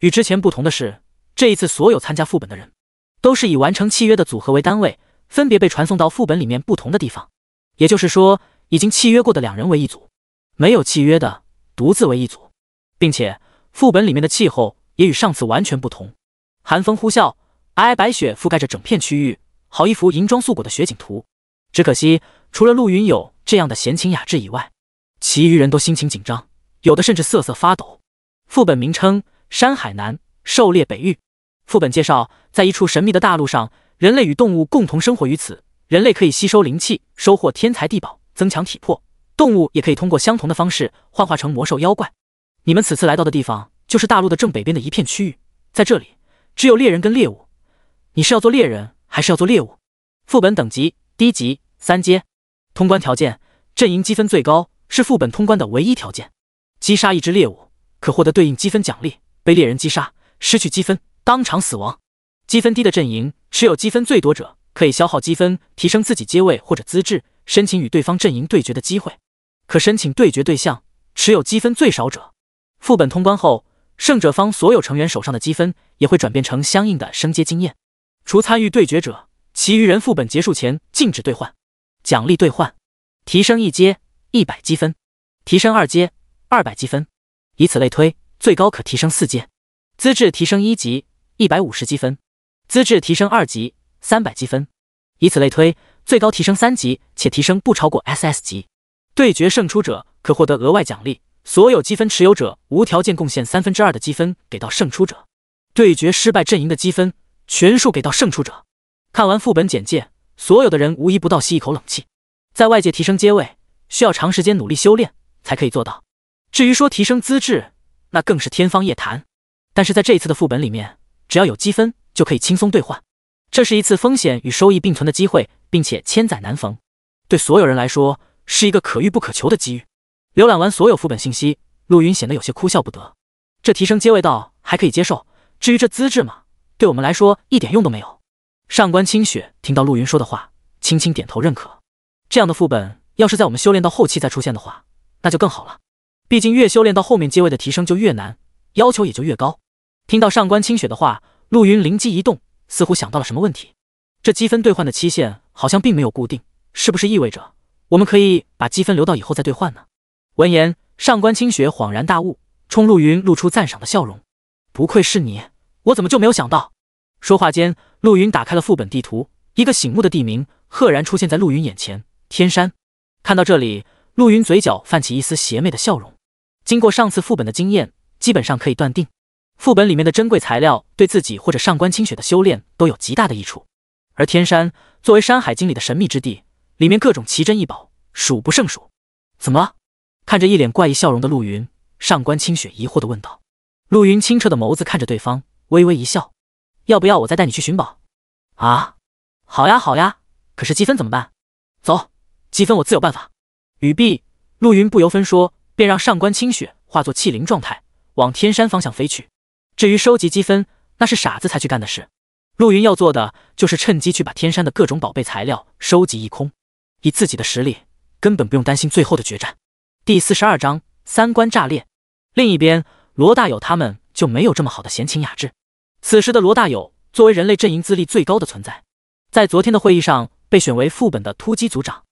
A: 与之前不同的是，这一次所有参加副本的人，都是以完成契约的组合为单位，分别被传送到副本里面不同的地方。也就是说，已经契约过的两人为一组，没有契约的。独自为一组，并且副本里面的气候也与上次完全不同，寒风呼啸，皑皑白雪覆盖着整片区域，好一幅银装素裹的雪景图。只可惜，除了陆云有这样的闲情雅致以外，其余人都心情紧张，有的甚至瑟瑟发抖。副本名称：山海南狩猎北域。副本介绍：在一处神秘的大陆上，人类与动物共同生活于此，人类可以吸收灵气，收获天材地宝，增强体魄。动物也可以通过相同的方式幻化成魔兽妖怪。你们此次来到的地方就是大陆的正北边的一片区域，在这里只有猎人跟猎物。你是要做猎人还是要做猎物？副本等级低级三阶，通关条件：阵营积分最高是副本通关的唯一条件。击杀一只猎物可获得对应积分奖励，被猎人击杀失去积分，当场死亡。积分低的阵营持有积分最多者可以消耗积分提升自己阶位或者资质，申请与对方阵营对决的机会。可申请对决对象持有积分最少者。副本通关后，胜者方所有成员手上的积分也会转变成相应的升阶经验。除参与对决者，其余人副本结束前禁止兑换奖励兑换。提升一阶一百积分，提升二阶二百积分，以此类推，最高可提升四阶。资质提升一级一百五十积分，资质提升二级三百积分，以此类推，最高提升三级，且提升不超过 SS 级。对决胜出者可获得额外奖励，所有积分持有者无条件贡献三分之二的积分给到胜出者，对决失败阵营的积分全数给到胜出者。看完副本简介，所有的人无一不倒吸一口冷气。在外界提升阶位，需要长时间努力修炼才可以做到；至于说提升资质，那更是天方夜谭。但是在这一次的副本里面，只要有积分就可以轻松兑换，这是一次风险与收益并存的机会，并且千载难逢，对所有人来说。是一个可遇不可求的机遇。浏览完所有副本信息，陆云显得有些哭笑不得。这提升阶位道还可以接受，至于这资质嘛，对我们来说一点用都没有。上官清雪听到陆云说的话，轻轻点头认可。这样的副本要是在我们修炼到后期再出现的话，那就更好了。毕竟越修炼到后面阶位的提升就越难，要求也就越高。听到上官清雪的话，陆云灵机一动，似乎想到了什么问题。这积分兑换的期限好像并没有固定，是不是意味着？我们可以把积分留到以后再兑换呢。闻言，上官清雪恍然大悟，冲陆云露出赞赏的笑容。不愧是你，我怎么就没有想到？说话间，陆云打开了副本地图，一个醒目的地名赫然出现在陆云眼前——天山。看到这里，陆云嘴角泛起一丝邪魅的笑容。经过上次副本的经验，基本上可以断定，副本里面的珍贵材料对自己或者上官清雪的修炼都有极大的益处。而天山作为《山海经》里的神秘之地。里面各种奇珍异宝数不胜数，怎么了？看着一脸怪异笑容的陆云，上官清雪疑惑的问道。陆云清澈的眸子看着对方，微微一笑：“要不要我再带你去寻宝？”啊，好呀好呀，可是积分怎么办？走，积分我自有办法。语毕，陆云不由分说，便让上官清雪化作气灵状态，往天山方向飞去。至于收集积分，那是傻子才去干的事。陆云要做的就是趁机去把天山的各种宝贝材料收集一空。以自己的实力，根本不用担心最后的决战。第四十二章三观炸裂。另一边，罗大友他们就没有这么好的闲情雅致。此时的罗大友，作为人类阵营资历最高的存在，在昨天的会议上被选为副本的突击组长。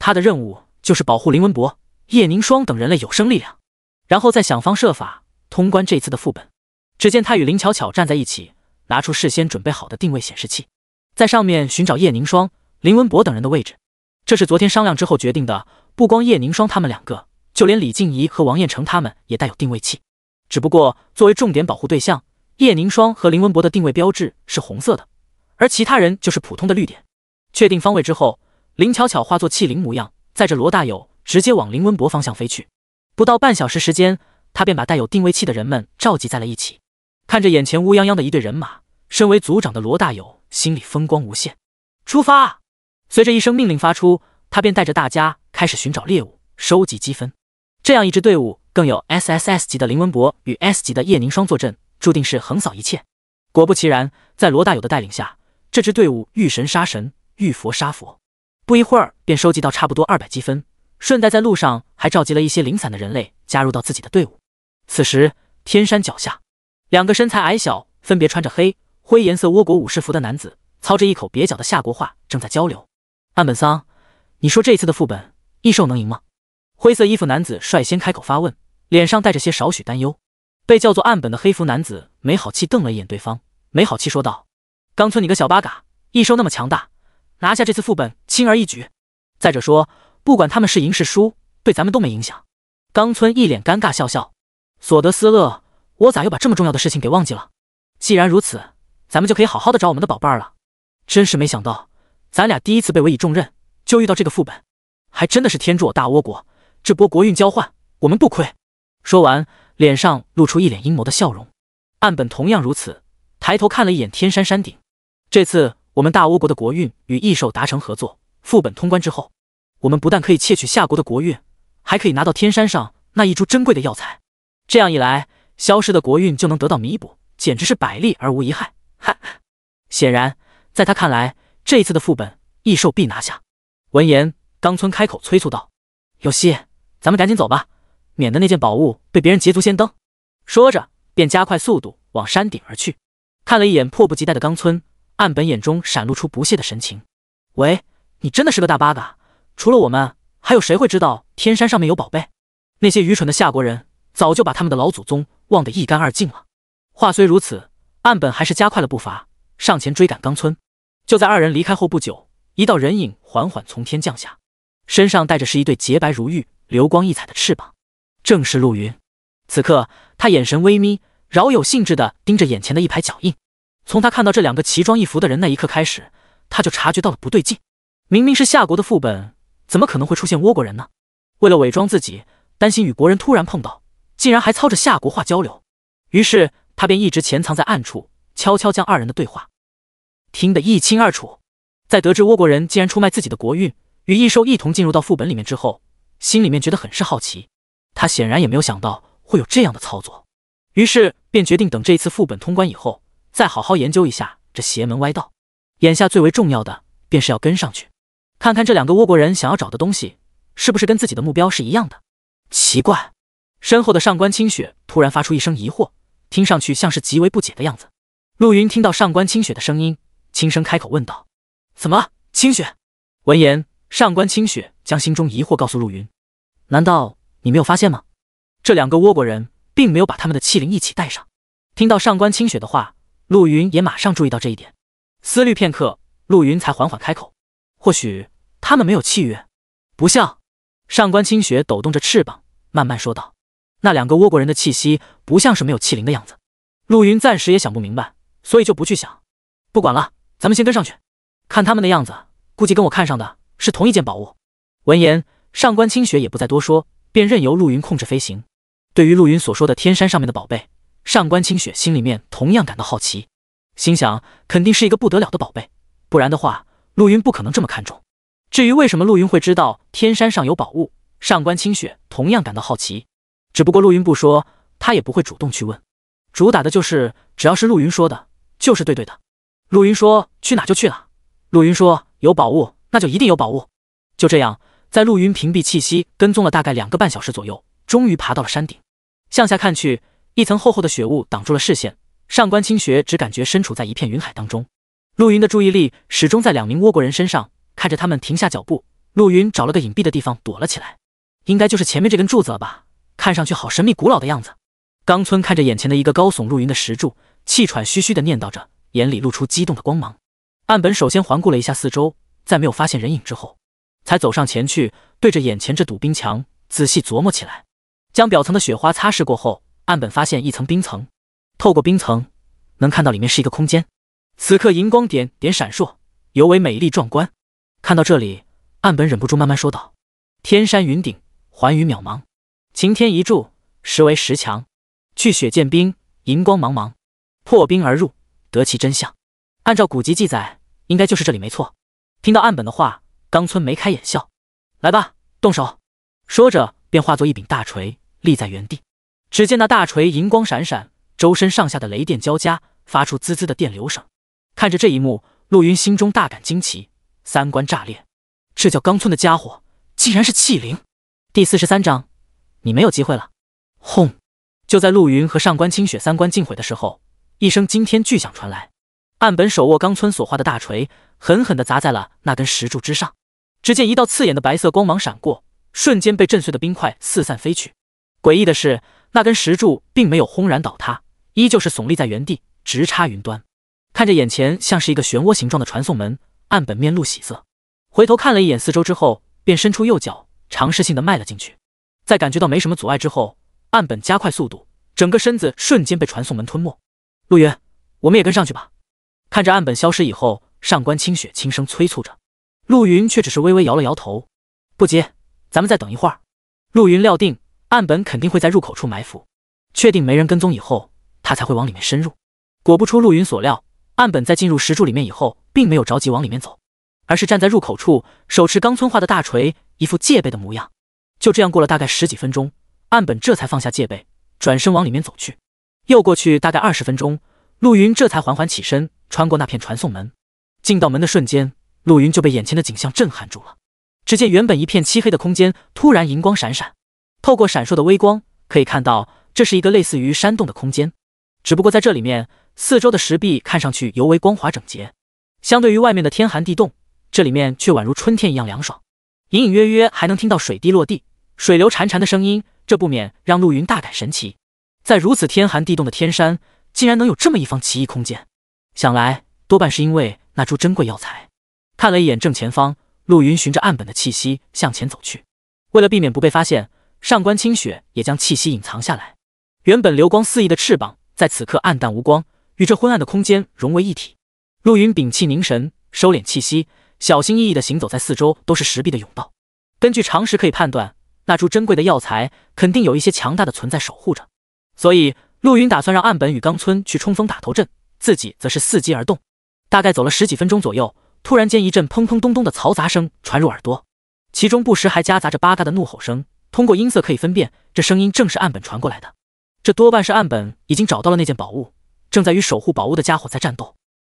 A: 他的任务就是保护林文博、叶凝霜等人类有生力量，然后再想方设法通关这次的副本。只见他与林巧巧站在一起，拿出事先准备好的定位显示器，在上面寻找叶凝霜、林文博等人的位置。这是昨天商量之后决定的。不光叶凝霜他们两个，就连李静怡和王彦成他们也带有定位器。只不过作为重点保护对象，叶凝霜和林文博的定位标志是红色的，而其他人就是普通的绿点。确定方位之后，林巧巧化作气灵模样，载着罗大友直接往林文博方向飞去。不到半小时时间，他便把带有定位器的人们召集在了一起。看着眼前乌泱泱的一队人马，身为组长的罗大友心里风光无限。出发。随着一声命令发出，他便带着大家开始寻找猎物，收集积分。这样一支队伍，更有 SSS 级的林文博与 S 级的叶凝霜坐镇，注定是横扫一切。果不其然，在罗大友的带领下，这支队伍遇神杀神，遇佛杀佛，不一会儿便收集到差不多二百积分，顺带在路上还召集了一些零散的人类加入到自己的队伍。此时，天山脚下，两个身材矮小、分别穿着黑灰颜色倭国武士服的男子，操着一口蹩脚的夏国话，正在交流。岸本桑，你说这次的副本异兽能赢吗？灰色衣服男子率先开口发问，脸上带着些少许担忧。被叫做岸本的黑服男子没好气瞪了一眼对方，没好气说道：“冈村你个小八嘎，异兽那么强大，拿下这次副本轻而易举。再者说，不管他们是赢是输，对咱们都没影响。”冈村一脸尴尬笑笑：“索德斯勒，我咋又把这么重要的事情给忘记了？既然如此，咱们就可以好好的找我们的宝贝儿了。真是没想到。”咱俩第一次被委以重任，就遇到这个副本，还真的是天助我大倭国！这波国运交换，我们不亏。说完，脸上露出一脸阴谋的笑容。岸本同样如此，抬头看了一眼天山山顶。这次我们大倭国的国运与异兽达成合作，副本通关之后，我们不但可以窃取夏国的国运，还可以拿到天山上那一株珍贵的药材。这样一来，消失的国运就能得到弥补，简直是百利而无一害。哈哈！显然，在他看来。这一次的副本，异兽必拿下。闻言，冈村开口催促道：“有希，咱们赶紧走吧，免得那件宝物被别人捷足先登。”说着，便加快速度往山顶而去。看了一眼迫不及待的冈村，岸本眼中闪露出不屑的神情：“喂，你真的是个大八嘎！除了我们，还有谁会知道天山上面有宝贝？那些愚蠢的夏国人，早就把他们的老祖宗忘得一干二净了。”话虽如此，岸本还是加快了步伐，上前追赶冈村。就在二人离开后不久，一道人影缓缓从天降下，身上带着是一对洁白如玉、流光溢彩的翅膀，正是陆云。此刻他眼神微眯，饶有兴致的盯着眼前的一排脚印。从他看到这两个奇装异服的人那一刻开始，他就察觉到了不对劲。明明是夏国的副本，怎么可能会出现倭国人呢？为了伪装自己，担心与国人突然碰到，竟然还操着夏国话交流。于是他便一直潜藏在暗处，悄悄将二人的对话。听得一清二楚，在得知倭国人竟然出卖自己的国运，与异兽一同进入到副本里面之后，心里面觉得很是好奇。他显然也没有想到会有这样的操作，于是便决定等这一次副本通关以后，再好好研究一下这邪门歪道。眼下最为重要的便是要跟上去，看看这两个倭国人想要找的东西是不是跟自己的目标是一样的。奇怪，身后的上官清雪突然发出一声疑惑，听上去像是极为不解的样子。陆云听到上官清雪的声音。轻声开口问道：“怎么？”清雪闻言，上官清雪将心中疑惑告诉陆云：“难道你没有发现吗？这两个倭国人并没有把他们的器灵一起带上。”听到上官清雪的话，陆云也马上注意到这一点。思虑片刻，陆云才缓缓开口：“或许他们没有契约，不像……”上官清雪抖动着翅膀，慢慢说道：“那两个倭国人的气息不像是没有器灵的样子。”陆云暂时也想不明白，所以就不去想，不管了。咱们先跟上去，看他们的样子，估计跟我看上的，是同一件宝物。闻言，上官清雪也不再多说，便任由陆云控制飞行。对于陆云所说的天山上面的宝贝，上官清雪心里面同样感到好奇，心想肯定是一个不得了的宝贝，不然的话，陆云不可能这么看重。至于为什么陆云会知道天山上有宝物，上官清雪同样感到好奇，只不过陆云不说，他也不会主动去问。主打的就是，只要是陆云说的，就是对对的。陆云说：“去哪就去哪。”陆云说：“有宝物，那就一定有宝物。”就这样，在陆云屏蔽气息跟踪了大概两个半小时左右，终于爬到了山顶。向下看去，一层厚厚的雪雾挡住了视线。上官清雪只感觉身处在一片云海当中。陆云的注意力始终在两名倭国人身上，看着他们停下脚步，陆云找了个隐蔽的地方躲了起来。应该就是前面这根柱子了吧？看上去好神秘古老的样子。冈村看着眼前的一个高耸入云的石柱，气喘吁吁地念叨着。眼里露出激动的光芒，岸本首先环顾了一下四周，在没有发现人影之后，才走上前去，对着眼前这堵冰墙仔细琢磨起来。将表层的雪花擦拭过后，岸本发现一层冰层，透过冰层能看到里面是一个空间，此刻银光点点闪烁，尤为美丽壮观。看到这里，岸本忍不住慢慢说道：“天山云顶，寰宇渺茫，擎天一柱，实为石墙。去雪见冰，银光茫茫，破冰而入。”得其真相，按照古籍记载，应该就是这里没错。听到岸本的话，冈村眉开眼笑，来吧，动手！说着便化作一柄大锤立在原地。只见那大锤银光闪闪，周身上下的雷电交加，发出滋滋的电流声。看着这一幕，陆云心中大感惊奇，三观炸裂。这叫冈村的家伙，竟然是器灵！第四十三章，你没有机会了。轰！就在陆云和上官清雪三观尽毁的时候。一声惊天巨响传来，岸本手握冈村所画的大锤，狠狠地砸在了那根石柱之上。只见一道刺眼的白色光芒闪过，瞬间被震碎的冰块四散飞去。诡异的是，那根石柱并没有轰然倒塌，依旧是耸立在原地，直插云端。看着眼前像是一个漩涡形状的传送门，岸本面露喜色，回头看了一眼四周之后，便伸出右脚，尝试性的迈了进去。在感觉到没什么阻碍之后，岸本加快速度，整个身子瞬间被传送门吞没。陆云，我们也跟上去吧。看着岸本消失以后，上官清雪轻声催促着，陆云却只是微微摇了摇头。不急，咱们再等一会儿。陆云料定岸本肯定会在入口处埋伏，确定没人跟踪以后，他才会往里面深入。果不出陆云所料，岸本在进入石柱里面以后，并没有着急往里面走，而是站在入口处，手持冈村化的大锤，一副戒备的模样。就这样过了大概十几分钟，岸本这才放下戒备，转身往里面走去。又过去大概二十分钟，陆云这才缓缓起身，穿过那片传送门。进到门的瞬间，陆云就被眼前的景象震撼住了。只见原本一片漆黑的空间，突然银光闪闪。透过闪烁的微光，可以看到这是一个类似于山洞的空间。只不过在这里面，四周的石壁看上去尤为光滑整洁。相对于外面的天寒地冻，这里面却宛如春天一样凉爽。隐隐约约还能听到水滴落地、水流潺潺的声音，这不免让陆云大感神奇。在如此天寒地冻的天山，竟然能有这么一方奇异空间，想来多半是因为那株珍贵药材。看了一眼正前方，陆云循着岸本的气息向前走去。为了避免不被发现，上官清雪也将气息隐藏下来。原本流光四溢的翅膀，在此刻暗淡无光，与这昏暗的空间融为一体。陆云屏气凝神，收敛气息，小心翼翼地行走在四周都是石壁的甬道。根据常识可以判断，那株珍贵的药材肯定有一些强大的存在守护着。所以，陆云打算让岸本与冈村去冲锋打头阵，自己则是伺机而动。大概走了十几分钟左右，突然间一阵砰砰咚咚的嘈杂声传入耳朵，其中不时还夹杂着八嘎的怒吼声。通过音色可以分辨，这声音正是岸本传过来的。这多半是岸本已经找到了那件宝物，正在与守护宝物的家伙在战斗。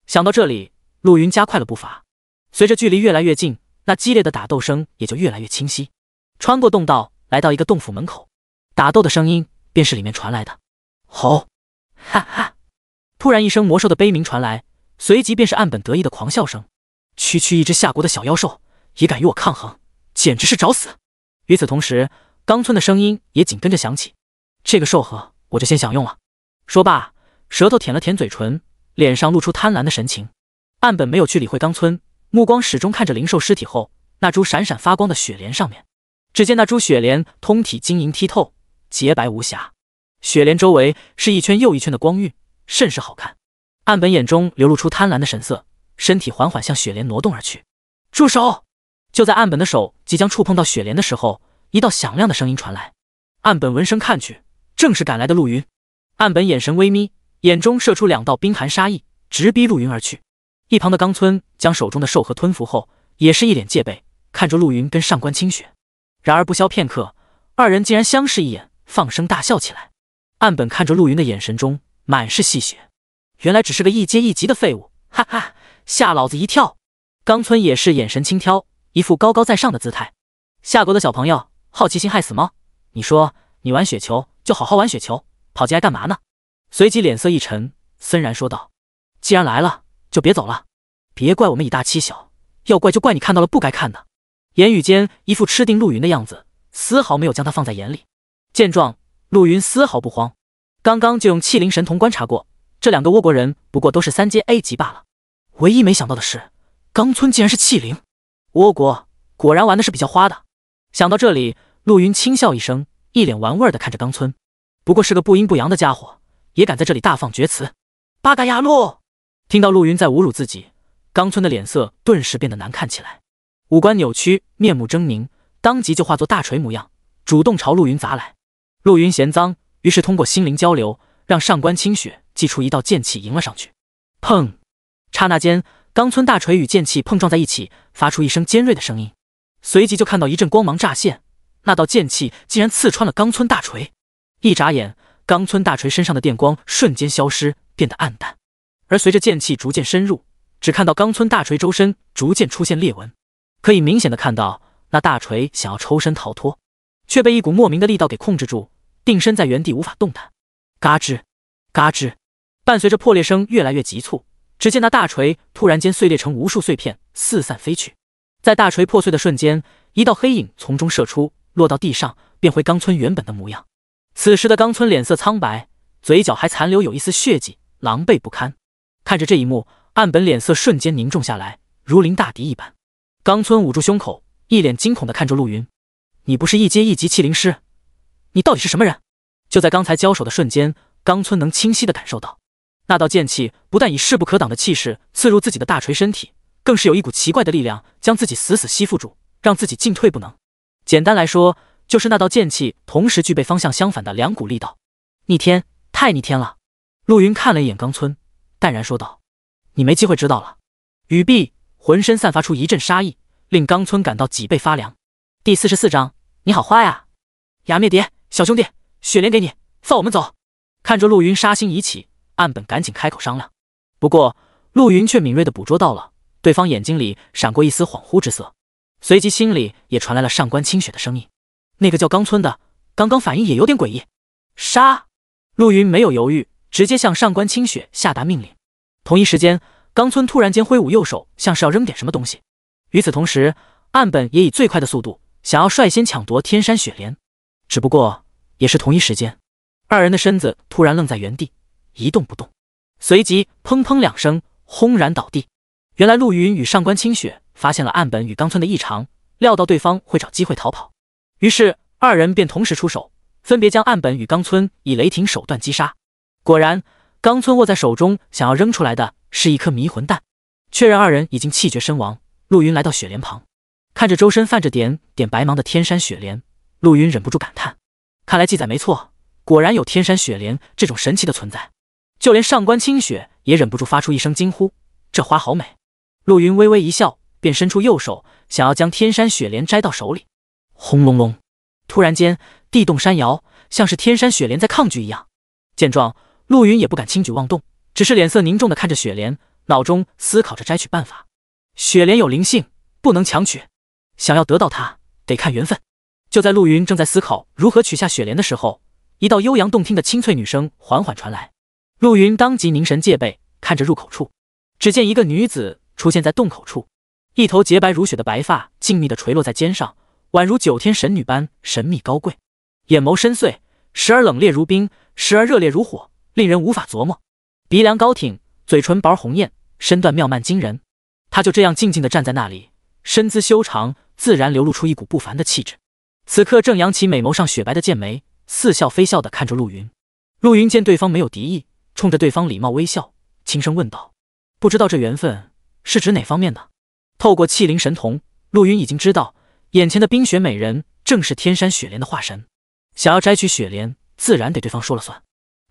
A: 想到这里，陆云加快了步伐。随着距离越来越近，那激烈的打斗声也就越来越清晰。穿过洞道，来到一个洞府门口，打斗的声音。便是里面传来的，吼！哈哈！突然一声魔兽的悲鸣传来，随即便是岸本得意的狂笑声。区区一只下国的小妖兽，也敢与我抗衡，简直是找死！与此同时，冈村的声音也紧跟着响起：“这个兽核，我就先享用了。”说罢，舌头舔了舔嘴唇，脸上露出贪婪的神情。岸本没有去理会冈村，目光始终看着灵兽尸体后那株闪闪发光的雪莲上面。只见那株雪莲通体晶莹剔透。洁白无瑕，雪莲周围是一圈又一圈的光晕，甚是好看。岸本眼中流露出贪婪的神色，身体缓缓向雪莲挪动而去。住手！就在岸本的手即将触碰到雪莲的时候，一道响亮的声音传来。岸本闻声看去，正是赶来的陆云。岸本眼神微眯，眼中射出两道冰寒杀意，直逼陆云而去。一旁的冈村将手中的兽核吞服后，也是一脸戒备，看着陆云跟上官清雪。然而不消片刻，二人竟然相视一眼。放声大笑起来，岸本看着陆云的眼神中满是戏谑，原来只是个一阶一级的废物，哈哈，吓老子一跳！冈村也是眼神轻佻，一副高高在上的姿态。下国的小朋友，好奇心害死猫，你说你玩雪球就好好玩雪球，跑进来干嘛呢？随即脸色一沉，森然说道：“既然来了，就别走了，别怪我们以大欺小，要怪就怪你看到了不该看的。”言语间一副吃定陆云的样子，丝毫没有将他放在眼里。见状，陆云丝毫不慌，刚刚就用气灵神瞳观察过，这两个倭国人不过都是三阶 A 级罢了。唯一没想到的是，冈村竟然是气灵，倭国果然玩的是比较花的。想到这里，陆云轻笑一声，一脸玩味儿的看着冈村，不过是个不阴不阳的家伙，也敢在这里大放厥词。八嘎呀路！听到陆云在侮辱自己，冈村的脸色顿时变得难看起来，五官扭曲，面目狰狞，当即就化作大锤模样，主动朝陆云砸来。陆云嫌脏，于是通过心灵交流，让上官清雪祭出一道剑气迎了上去。砰！刹那间，冈村大锤与剑气碰撞在一起，发出一声尖锐的声音。随即就看到一阵光芒乍现，那道剑气竟然刺穿了冈村大锤。一眨眼，冈村大锤身上的电光瞬间消失，变得暗淡。而随着剑气逐渐深入，只看到冈村大锤周身逐渐出现裂纹，可以明显的看到那大锤想要抽身逃脱，却被一股莫名的力道给控制住。定身在原地无法动弹，嘎吱嘎吱，伴随着破裂声越来越急促。只见那大锤突然间碎裂成无数碎片，四散飞去。在大锤破碎的瞬间，一道黑影从中射出，落到地上，变回冈村原本的模样。此时的冈村脸色苍白，嘴角还残留有一丝血迹，狼狈不堪。看着这一幕，岸本脸色瞬间凝重下来，如临大敌一般。冈村捂住胸口，一脸惊恐的看着陆云：“你不是一阶一级气灵师？”你到底是什么人？就在刚才交手的瞬间，冈村能清晰地感受到，那道剑气不但以势不可挡的气势刺入自己的大锤身体，更是有一股奇怪的力量将自己死死吸附住，让自己进退不能。简单来说，就是那道剑气同时具备方向相反的两股力道。逆天，太逆天了！陆云看了一眼冈村，淡然说道：“你没机会知道了。”羽毕，浑身散发出一阵杀意，令冈村感到脊背发凉。第四十四章，你好坏呀，雅灭蝶。小兄弟，雪莲给你，放我们走。看着陆云杀心已起，岸本赶紧开口商量。不过陆云却敏锐的捕捉到了，对方眼睛里闪过一丝恍惚之色，随即心里也传来了上官清雪的声音：“那个叫冈村的，刚刚反应也有点诡异。”杀！陆云没有犹豫，直接向上官清雪下达命令。同一时间，冈村突然间挥舞右手，像是要扔点什么东西。与此同时，岸本也以最快的速度想要率先抢夺天山雪莲，只不过。也是同一时间，二人的身子突然愣在原地，一动不动。随即，砰砰两声，轰然倒地。原来陆云与上官清雪发现了岸本与冈村的异常，料到对方会找机会逃跑，于是二人便同时出手，分别将岸本与冈村以雷霆手段击杀。果然，冈村握在手中想要扔出来的是一颗迷魂弹。确认二人已经气绝身亡，陆云来到雪莲旁，看着周身泛着点点白芒的天山雪莲，陆云忍不住感叹。看来记载没错，果然有天山雪莲这种神奇的存在，就连上官清雪也忍不住发出一声惊呼：“这花好美！”陆云微微一笑，便伸出右手，想要将天山雪莲摘到手里。
C: 轰隆隆！
A: 突然间，地动山摇，像是天山雪莲在抗拒一样。见状，陆云也不敢轻举妄动，只是脸色凝重的看着雪莲，脑中思考着摘取办法。雪莲有灵性，不能强取，想要得到它，得看缘分。就在陆云正在思考如何取下雪莲的时候，一道悠扬动听的清脆女声缓缓传来。陆云当即凝神戒备，看着入口处，只见一个女子出现在洞口处，一头洁白如雪的白发静谧的垂落在肩上，宛如九天神女般神秘高贵。眼眸深邃，时而冷冽如冰，时而热烈如火，令人无法琢磨。鼻梁高挺，嘴唇薄而红艳，身段妙曼惊人。她就这样静静的站在那里，身姿修长，自然流露出一股不凡的气质。此刻正扬起美眸上雪白的剑眉，似笑非笑的看着陆云。陆云见对方没有敌意，冲着对方礼貌微笑，轻声问道：“不知道这缘分是指哪方面的？”透过气灵神瞳，陆云已经知道眼前的冰雪美人正是天山雪莲的化身。想要摘取雪莲，自然得对方说了算。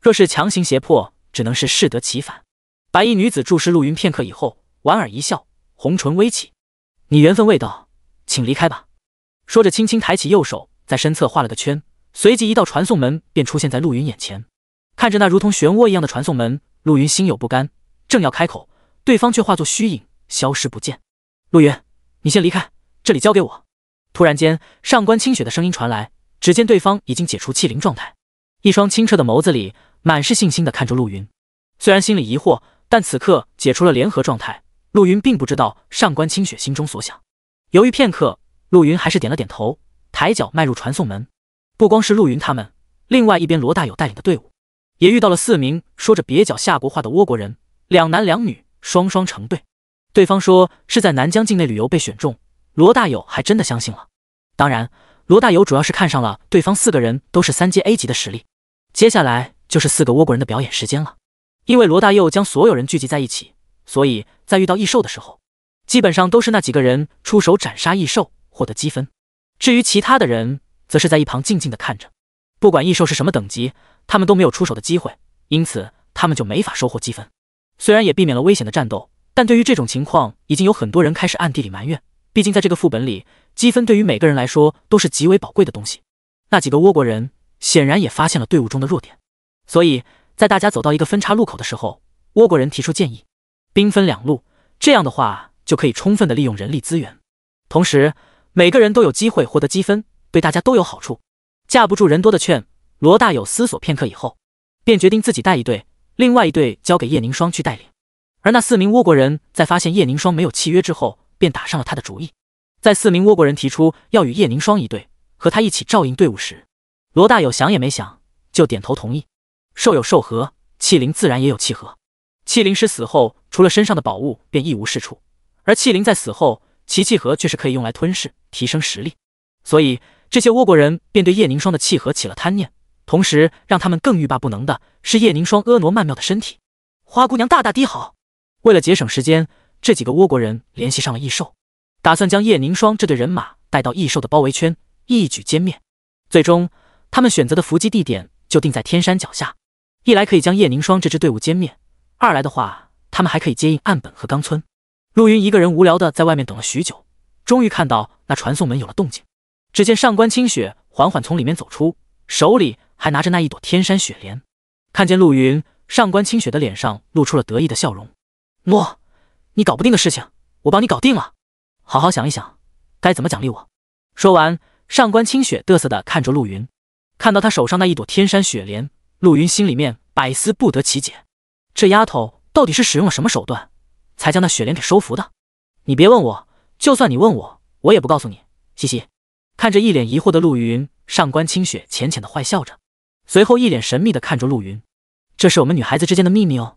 A: 若是强行胁迫，只能是适得其反。白衣女子注视陆云片刻以后，莞尔一笑，红唇微启：“你缘分未到，请离开吧。”说着，轻轻抬起右手，在身侧画了个圈，随即一道传送门便出现在陆云眼前。看着那如同漩涡一样的传送门，陆云心有不甘，正要开口，对方却化作虚影消失不见。陆云，你先离开，这里交给我。突然间，上官清雪的声音传来。只见对方已经解除气灵状态，一双清澈的眸子里满是信心的看着陆云。虽然心里疑惑，但此刻解除了联合状态，陆云并不知道上官清雪心中所想。犹豫片刻。陆云还是点了点头，抬脚迈入传送门。不光是陆云他们，另外一边罗大友带领的队伍，也遇到了四名说着蹩脚夏国话的倭国人，两男两女，双双成对。对方说是在南疆境内旅游被选中，罗大友还真的相信了。当然，罗大友主要是看上了对方四个人都是三阶 A 级的实力。接下来就是四个倭国人的表演时间了。因为罗大佑将所有人聚集在一起，所以在遇到异兽的时候，基本上都是那几个人出手斩杀异兽。获得积分。至于其他的人，则是在一旁静静地看着。不管异兽是什么等级，他们都没有出手的机会，因此他们就没法收获积分。虽然也避免了危险的战斗，但对于这种情况，已经有很多人开始暗地里埋怨。毕竟在这个副本里，积分对于每个人来说都是极为宝贵的东西。那几个倭国人显然也发现了队伍中的弱点，所以在大家走到一个分叉路口的时候，倭国人提出建议，兵分两路。这样的话，就可以充分的利用人力资源，同时。每个人都有机会获得积分，对大家都有好处。架不住人多的劝，罗大有思索片刻以后，便决定自己带一队，另外一队交给叶凝霜去带领。而那四名倭国人，在发现叶凝霜没有契约之后，便打上了他的主意。在四名倭国人提出要与叶凝霜一队，和他一起照应队伍时，罗大有想也没想就点头同意。兽有兽合，器灵自然也有契合。器灵师死后，除了身上的宝物，便一无是处。而器灵在死后。其气核却是可以用来吞噬、提升实力，所以这些倭国人便对叶凝霜的气核起了贪念。同时，让他们更欲罢不能的是叶凝霜婀娜曼妙的身体。花姑娘大大滴好！为了节省时间，这几个倭国人联系上了异兽，打算将叶凝霜这队人马带到异兽的包围圈，一举歼灭。最终，他们选择的伏击地点就定在天山脚下。一来可以将叶凝霜这支队伍歼灭，二来的话，他们还可以接应岸本和冈村。陆云一个人无聊的在外面等了许久，终于看到那传送门有了动静。只见上官清雪缓缓从里面走出，手里还拿着那一朵天山雪莲。看见陆云，上官清雪的脸上露出了得意的笑容：“诺，你搞不定的事情，我帮你搞定了。好好想一想，该怎么奖励我。”说完，上官清雪嘚瑟的看着陆云。看到他手上那一朵天山雪莲，陆云心里面百思不得其解：这丫头到底是使用了什么手段？才将那雪莲给收服的，你别问我，就算你问我，我也不告诉你。嘻嘻，看着一脸疑惑的陆云，上官清雪浅浅的坏笑着，随后一脸神秘的看着陆云：“这是我们女孩子之间的秘密哦。”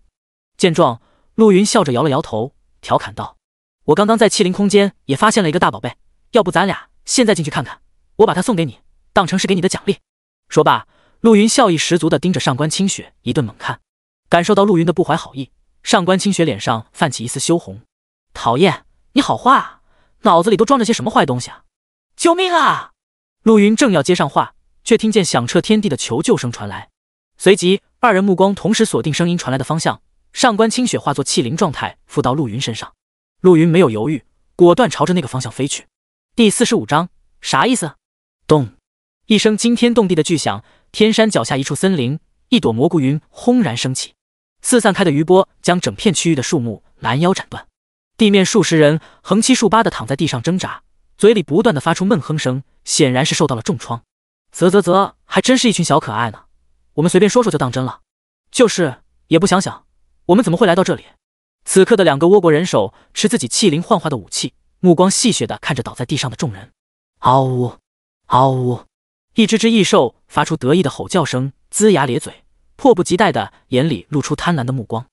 A: 见状，陆云笑着摇了摇头，调侃道：“我刚刚在欺凌空间也发现了一个大宝贝，要不咱俩现在进去看看？我把它送给你，当成是给你的奖励。”说罢，陆云笑意十足的盯着上官清雪一顿猛看，感受到陆云的不怀好意。上官清雪脸上泛起一丝羞红，讨厌，你好话，脑子里都装着些什么坏东西啊！救命啊！陆云正要接上话，却听见响彻天地的求救声传来，随即二人目光同时锁定声音传来的方向。上官清雪化作气灵状态附到陆云身上，陆云没有犹豫，果断朝着那个方向飞去。第四十五章啥意思？咚！一声惊天动地的巨响，天山脚下一处森林，一朵蘑菇云轰然升起。四散开的余波将整片区域的树木拦腰斩断，地面数十人横七竖八的躺在地上挣扎，嘴里不断的发出闷哼声，显然是受到了重创。啧啧啧，还真是一群小可爱呢，我们随便说说就当真了，就是也不想想，我们怎么会来到这里。此刻的两个倭国人手持自己气灵幻化的武器，目光戏谑的看着倒在地上的众人。嗷呜，嗷呜，一只只异兽发出得意的吼叫声，龇牙咧嘴。迫不及待的眼里露出贪婪的目光，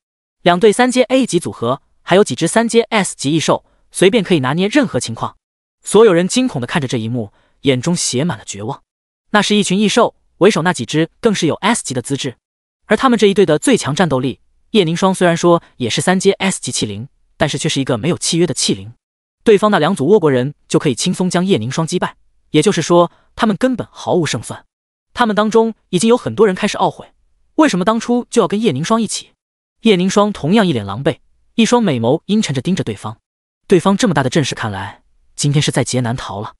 A: 两队三阶 A 级组合，还有几只三阶 S 级异兽，随便可以拿捏任何情况。所有人惊恐的看着这一幕，眼中写满了绝望。那是一群异兽，为首那几只更是有 S 级的资质，而他们这一队的最强战斗力叶凝霜虽然说也是三阶 S 级器灵，但是却是一个没有契约的器灵。对方那两组倭国人就可以轻松将叶凝霜击败，也就是说，他们根本毫无胜算。他们当中已经有很多人开始懊悔。为什么当初就要跟叶凝霜一起？叶凝霜同样一脸狼狈，一双美眸阴沉着盯着对方。对方这么大的阵势，看来今天是在劫难逃了。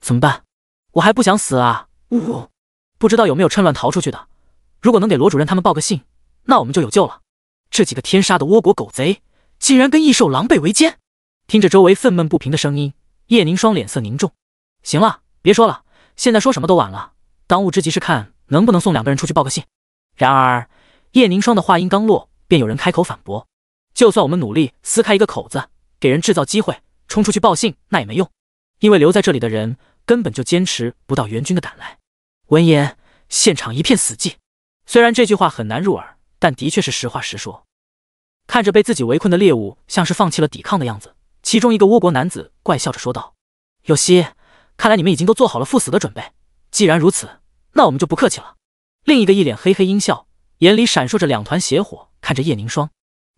A: 怎么办？我还不想死啊！呜，不知道有没有趁乱逃出去的。如果能给罗主任他们报个信，那我们就有救了。这几个天杀的倭国狗贼，竟然跟异兽狼狈为奸！听着周围愤懑不平的声音，叶凝霜脸色凝重。行了，别说了，现在说什么都晚了。当务之急是看能不能送两个人出去报个信。然而，叶凝霜的话音刚落，便有人开口反驳：“就算我们努力撕开一个口子，给人制造机会，冲出去报信，那也没用，因为留在这里的人根本就坚持不到援军的赶来。”闻言，现场一片死寂。虽然这句话很难入耳，但的确是实话实说。看着被自己围困的猎物，像是放弃了抵抗的样子，其中一个倭国男子怪笑着说道：“有希，看来你们已经都做好了赴死的准备。既然如此，那我们就不客气了。”另一个一脸嘿嘿阴笑，眼里闪烁着两团邪火，看着叶凝霜。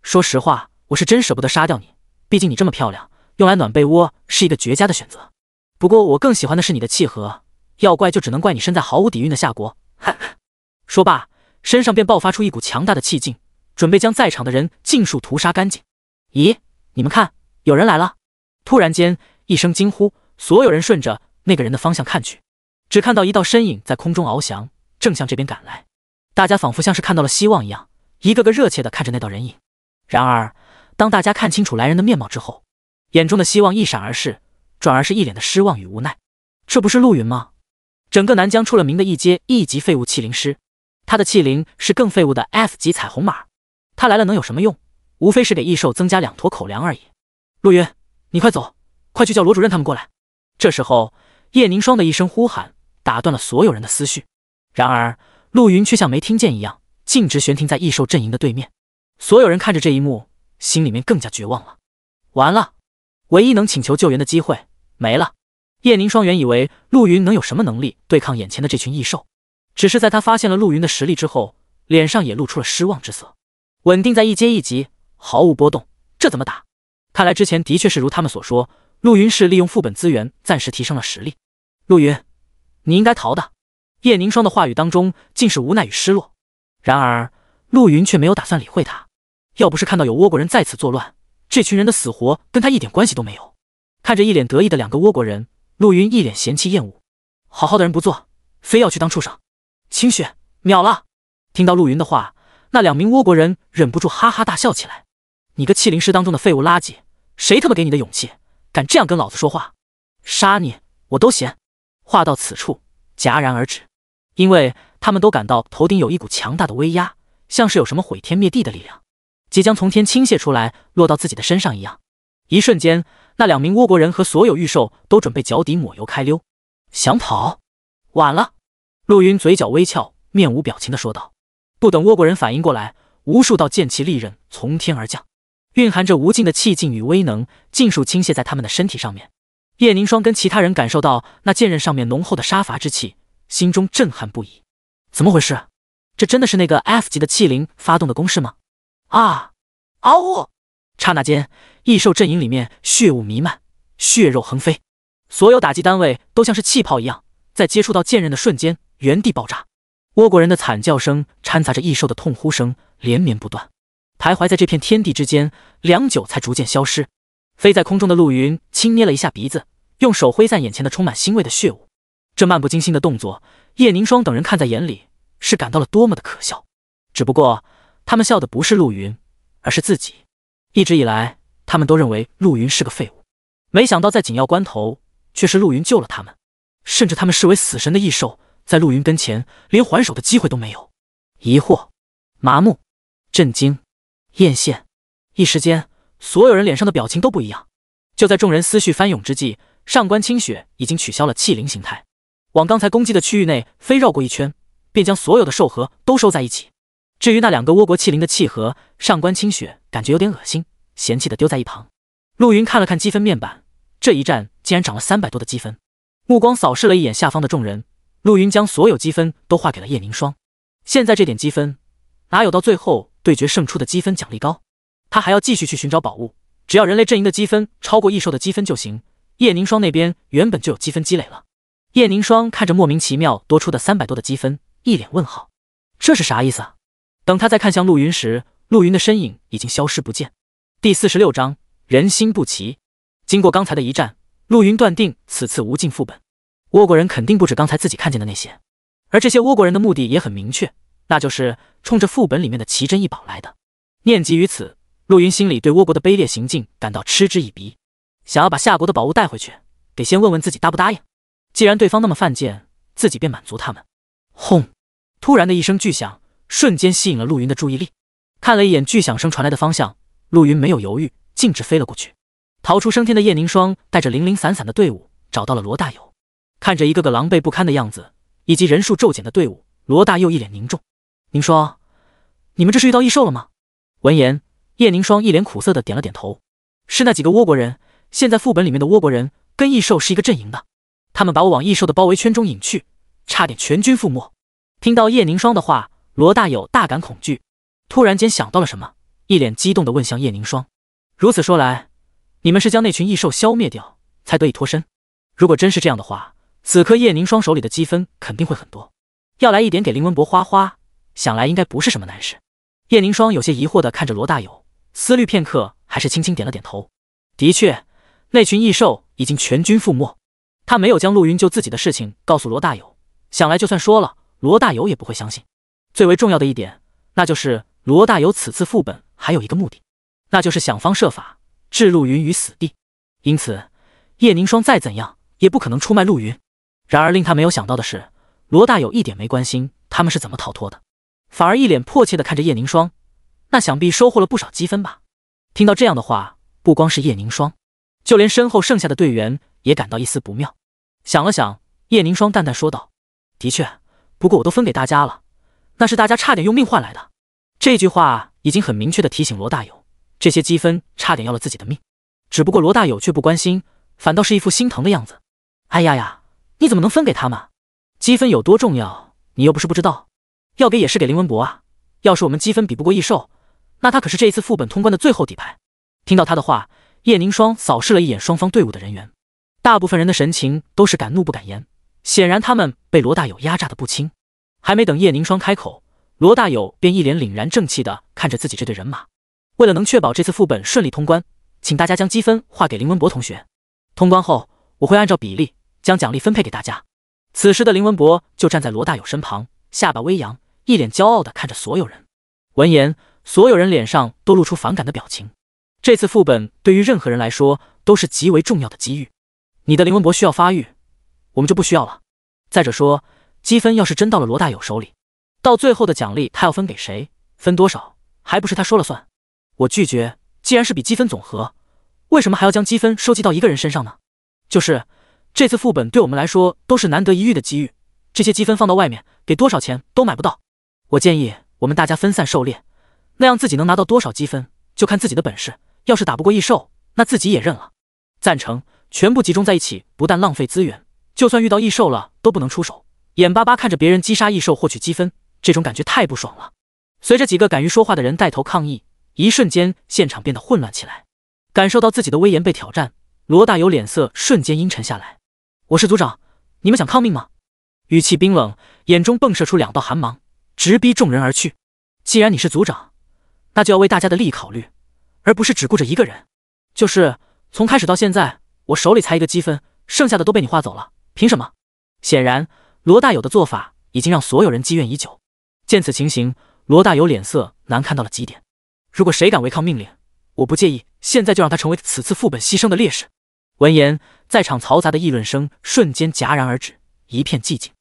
A: 说实话，我是真舍不得杀掉你，毕竟你这么漂亮，用来暖被窝是一个绝佳的选择。不过我更喜欢的是你的气合，要怪就只能怪你身在毫无底蕴的夏国。哈 [LAUGHS] 说罢，身上便爆发出一股强大的气劲，准备将在场的人尽数屠杀干净。咦，你们看，有人来了！突然间，一声惊呼，所有人顺着那个人的方向看去，只看到一道身影在空中翱翔。正向这边赶来，大家仿佛像是看到了希望一样，一个个热切的看着那道人影。然而，当大家看清楚来人的面貌之后，眼中的希望一闪而逝，转而是一脸的失望与无奈。这不是陆云吗？整个南疆出了名的一阶一级废物器灵师，他的器灵是更废物的 F 级彩虹马。他来了能有什么用？无非是给异兽增加两坨口粮而已。陆云，你快走，快去叫罗主任他们过来。这时候，叶凝霜的一声呼喊打断了所有人的思绪。然而，陆云却像没听见一样，径直悬停在异兽阵营的对面。所有人看着这一幕，心里面更加绝望了。完了，唯一能请求救援的机会没了。叶凝霜原以为陆云能有什么能力对抗眼前的这群异兽，只是在他发现了陆云的实力之后，脸上也露出了失望之色。稳定在一阶一级，毫无波动，这怎么打？看来之前的确是如他们所说，陆云是利用副本资源暂时提升了实力。陆云，你应该逃的。叶凝霜的话语当中尽是无奈与失落，然而陆云却没有打算理会他。要不是看到有倭国人在此作乱，这群人的死活跟他一点关系都没有。看着一脸得意的两个倭国人，陆云一脸嫌弃厌恶：“好好的人不做，非要去当畜生。”清雪秒了。听到陆云的话，那两名倭国人忍不住哈哈大笑起来：“你个气灵师当中的废物垃圾，谁他妈给你的勇气，敢这样跟老子说话？杀你我都嫌。”话到此处戛然而止。因为他们都感到头顶有一股强大的威压，像是有什么毁天灭地的力量即将从天倾泻出来，落到自己的身上一样。一瞬间，那两名倭国人和所有御兽都准备脚底抹油开溜，想跑，晚了。陆云嘴角微翘，面无表情的说道：“不等倭国人反应过来，无数道剑气利刃从天而降，蕴含着无尽的气劲与威能，尽数倾泻在他们的身体上面。”叶凝霜跟其他人感受到那剑刃上面浓厚的杀伐之气。心中震撼不已，怎么回事？这真的是那个 F 级的气灵发动的攻势吗？啊！嗷呜！刹那间，异兽阵营里面血雾弥漫，血肉横飞，所有打击单位都像是气泡一样，在接触到剑刃的瞬间原地爆炸。倭国人的惨叫声掺杂着异兽的痛呼声，连绵不断，徘徊在这片天地之间，良久才逐渐消失。飞在空中的陆云轻捏了一下鼻子，用手挥散眼前的充满腥味的血雾。这漫不经心的动作，叶凝霜等人看在眼里，是感到了多么的可笑。只不过他们笑的不是陆云，而是自己。一直以来，他们都认为陆云是个废物，没想到在紧要关头，却是陆云救了他们。甚至他们视为死神的异兽，在陆云跟前连还手的机会都没有。疑惑、麻木、震惊、艳羡，一时间，所有人脸上的表情都不一样。就在众人思绪翻涌之际，上官清雪已经取消了气灵形态。往刚才攻击的区域内飞绕过一圈，便将所有的兽核都收在一起。至于那两个倭国器灵的器核，上官清雪感觉有点恶心，嫌弃的丢在一旁。陆云看了看积分面板，这一战竟然涨了三百多的积分。目光扫视了一眼下方的众人，陆云将所有积分都划给了叶凝霜。现在这点积分，哪有到最后对决胜出的积分奖励高？他还要继续去寻找宝物，只要人类阵营的积分超过异兽的积分就行。叶凝霜那边原本就有积分积累了。叶凝霜看着莫名其妙多出的三百多的积分，一脸问号，这是啥意思？啊？等他再看向陆云时，陆云的身影已经消失不见。第四十六章人心不齐。经过刚才的一战，陆云断定此次无尽副本，倭国人肯定不止刚才自己看见的那些，而这些倭国人的目的也很明确，那就是冲着副本里面的奇珍异宝来的。念及于此，陆云心里对倭国的卑劣行径感到嗤之以鼻。想要把夏国的宝物带回去，得先问问自己答不答应。既然对方那么犯贱，自己便满足他们。轰！突然的一声巨响，瞬间吸引了陆云的注意力。看了一眼巨响声传来的方向，陆云没有犹豫，径直飞了过去。逃出生天的叶凝霜带着零零散散的队伍，找到了罗大友。看着一个个狼狈不堪的样子，以及人数骤减的队伍，罗大佑一脸凝重：“凝霜，你们这是遇到异兽了吗？”闻言，叶凝霜一脸苦涩的点了点头：“是那几个倭国人。现在副本里面的倭国人跟异兽是一个阵营的。”他们把我往异兽的包围圈中引去，差点全军覆没。听到叶凝霜的话，罗大友大感恐惧，突然间想到了什么，一脸激动的问向叶凝霜：“如此说来，你们是将那群异兽消灭掉，才得以脱身？如果真是这样的话，此刻叶凝霜手里的积分肯定会很多，要来一点给林文博花花，想来应该不是什么难事。”叶凝霜有些疑惑的看着罗大友，思虑片刻，还是轻轻点了点头：“的确，那群异兽已经全军覆没。”他没有将陆云救自己的事情告诉罗大友，想来就算说了，罗大友也不会相信。最为重要的一点，那就是罗大友此次副本还有一个目的，那就是想方设法置陆云于死地。因此，叶凝霜再怎样也不可能出卖陆云。然而令他没有想到的是，罗大友一点没关心他们是怎么逃脱的，反而一脸迫切的看着叶凝霜。那想必收获了不少积分吧？听到这样的话，不光是叶凝霜，就连身后剩下的队员也感到一丝不妙。想了想，叶凝霜淡淡说道：“的确，不过我都分给大家了，那是大家差点用命换来的。”这句话已经很明确的提醒罗大友，这些积分差点要了自己的命。只不过罗大友却不关心，反倒是一副心疼的样子。“哎呀呀，你怎么能分给他们？积分有多重要，你又不是不知道。要给也是给林文博啊。要是我们积分比不过异兽，那他可是这一次副本通关的最后底牌。”听到他的话，叶凝霜扫视了一眼双方队伍的人员。大部分人的神情都是敢怒不敢言，显然他们被罗大友压榨的不轻。还没等叶凝霜开口，罗大友便一脸凛然正气的看着自己这队人马。为了能确保这次副本顺利通关，请大家将积分划给林文博同学。通关后，我会按照比例将奖励分配给大家。此时的林文博就站在罗大友身旁，下巴微扬，一脸骄傲的看着所有人。闻言，所有人脸上都露出反感的表情。这次副本对于任何人来说都是极为重要的机遇。你的林文博需要发育，我们就不需要了。再者说，积分要是真到了罗大友手里，到最后的奖励他要分给谁，分多少，还不是他说了算？我拒绝。既然是比积分总和，为什么还要将积分收集到一个人身上呢？就是这次副本对我们来说都是难得一遇的机遇，这些积分放到外面，给多少钱都买不到。我建议我们大家分散狩猎，那样自己能拿到多少积分，就看自己的本事。要是打不过异兽，那自己也认了。赞成。全部集中在一起，不但浪费资源，就算遇到异兽了都不能出手，眼巴巴看着别人击杀异兽获取积分，这种感觉太不爽了。随着几个敢于说话的人带头抗议，一瞬间现场变得混乱起来。感受到自己的威严被挑战，罗大有脸色瞬间阴沉下来。我是组长，你们想抗命吗？语气冰冷，眼中迸射出两道寒芒，直逼众人而去。既然你是组长，那就要为大家的利益考虑，而不是只顾着一个人。就是从开始到现在。我手里才一个积分，剩下的都被你划走了，凭什么？显然，罗大有的做法已经让所有人积怨已久。见此情形，罗大友脸色难看到了极点。如果谁敢违抗命令，我不介意现在就让他成为此次副本牺牲的烈士。闻言，在场嘈杂的议论声瞬间戛然而止，一片寂静。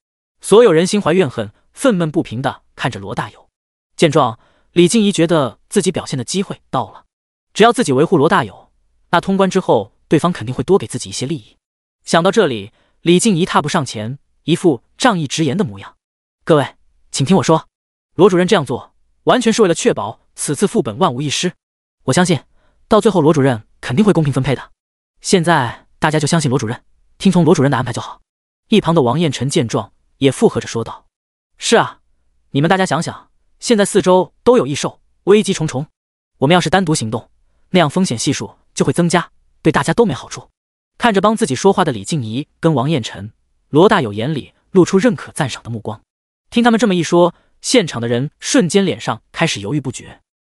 A: 所有人心怀怨恨、愤懑不平的看着罗大友。见状，李静怡觉得自己表现的机会到了。只要自己维护罗大友，那通关之后。对方肯定会多给自己一些利益。想到这里，李静一踏步上前，一副仗义直言的模样：“各位，请听我说，罗主任这样做完全是为了确保此次副本万无一失。我相信，到最后罗主任肯定会公平分配的。现在大家就相信罗主任，听从罗主任的安排就好。”一旁的王彦辰见状，也附和着说道：“是啊，你们大家想想，现在四周都有异兽，危机重重。我们要是单独行动，那样风险系数就会增加。”对大家都没好处。看着帮自己说话的李静怡跟王彦辰，罗大有眼里露出认可、赞赏的目光。听他们这么一说，现场的人瞬间脸上开始犹豫不决。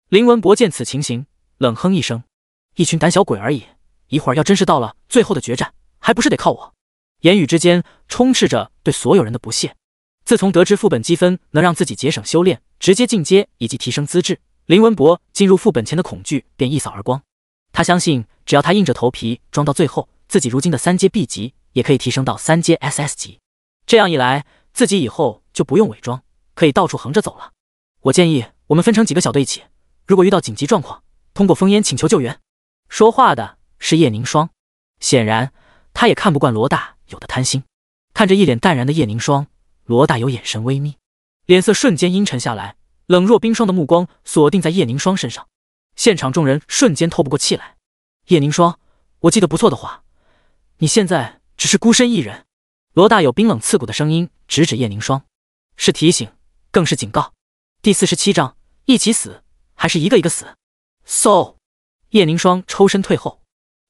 A: 林文博见此情形，冷哼一声：“一群胆小鬼而已！一会儿要真是到了最后的决战，还不是得靠我？”言语之间充斥着对所有人的不屑。自从得知副本积分能让自己节省修炼、直接进阶以及提升资质，林文博进入副本前的恐惧便一扫而光。他相信，只要他硬着头皮装到最后，自己如今的三阶 B 级也可以提升到三阶 S S 级。这样一来，自己以后就不用伪装，可以到处横着走了。我建议我们分成几个小队一起，如果遇到紧急状况，通过烽烟请求救援。说话的是叶凝霜，显然他也看不惯罗大有的贪心。看着一脸淡然的叶凝霜，罗大有眼神微眯，脸色瞬间阴沉下来，冷若冰霜的目光锁定在叶凝霜身上。现场众人瞬间透不过气来。叶凝霜，我记得不错的话，你现在只是孤身一人。罗大有冰冷刺骨的声音直指叶凝霜，是提醒，更是警告。第四十七章：一起死，还是一个一个死？s o 叶凝霜抽身退后，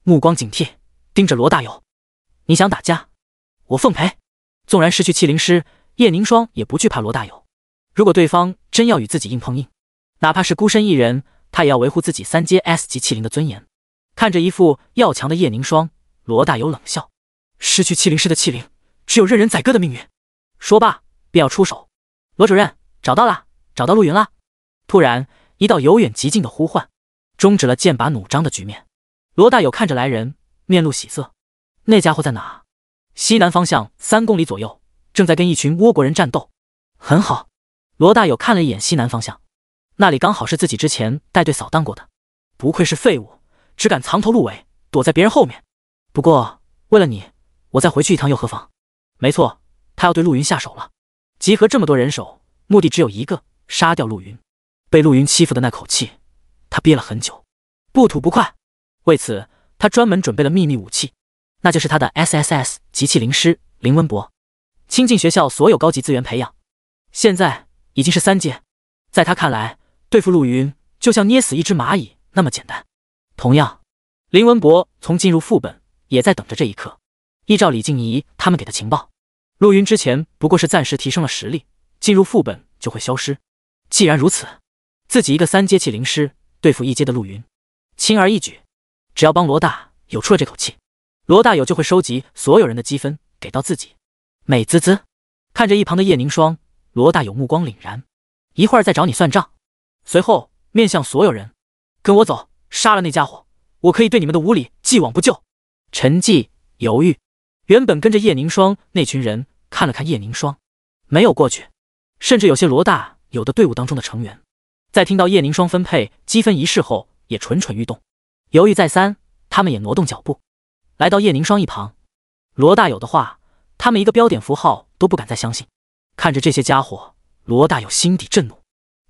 A: 目光警惕盯着罗大有。你想打架，我奉陪。纵然失去气灵师，叶凝霜也不惧怕罗大有。如果对方真要与自己硬碰硬，哪怕是孤身一人。他也要维护自己三阶 S 级器灵的尊严。看着一副要强的叶凝霜，罗大有冷笑：失去器灵师的器灵，只有任人宰割的命运。说罢便要出手。罗主任找到了，找到陆云了。突然一道由远及近的呼唤，终止了剑拔弩张的局面。罗大有看着来人，面露喜色。那家伙在哪？西南方向三公里左右，正在跟一群倭国人战斗。很好。罗大有看了一眼西南方向。那里刚好是自己之前带队扫荡过的，不愧是废物，只敢藏头露尾，躲在别人后面。不过为了你，我再回去一趟又何妨？没错，他要对陆云下手了。集合这么多人手，目的只有一个：杀掉陆云。被陆云欺负的那口气，他憋了很久，不吐不快。为此，他专门准备了秘密武器，那就是他的 S S S 集气灵师林文博，倾尽学校所有高级资源培养，现在已经是三阶。在他看来。对付陆云，就像捏死一只蚂蚁那么简单。同样，林文博从进入副本也在等着这一刻。依照李静怡他们给的情报，陆云之前不过是暂时提升了实力，进入副本就会消失。既然如此，自己一个三阶气灵师对付一阶的陆云，轻而易举。只要帮罗大有出了这口气，罗大有就会收集所有人的积分给到自己。美滋滋，看着一旁的叶凝霜，罗大有目光凛然，一会儿再找你算账。随后面向所有人，跟我走，杀了那家伙，我可以对你们的无礼既往不咎。沉寂犹豫，原本跟着叶凝霜那群人看了看叶凝霜，没有过去，甚至有些罗大有的队伍当中的成员，在听到叶凝霜分配积分仪式后，也蠢蠢欲动，犹豫再三，他们也挪动脚步，来到叶凝霜一旁。罗大有的话，他们一个标点符号都不敢再相信。看着这些家伙，罗大有心底震怒，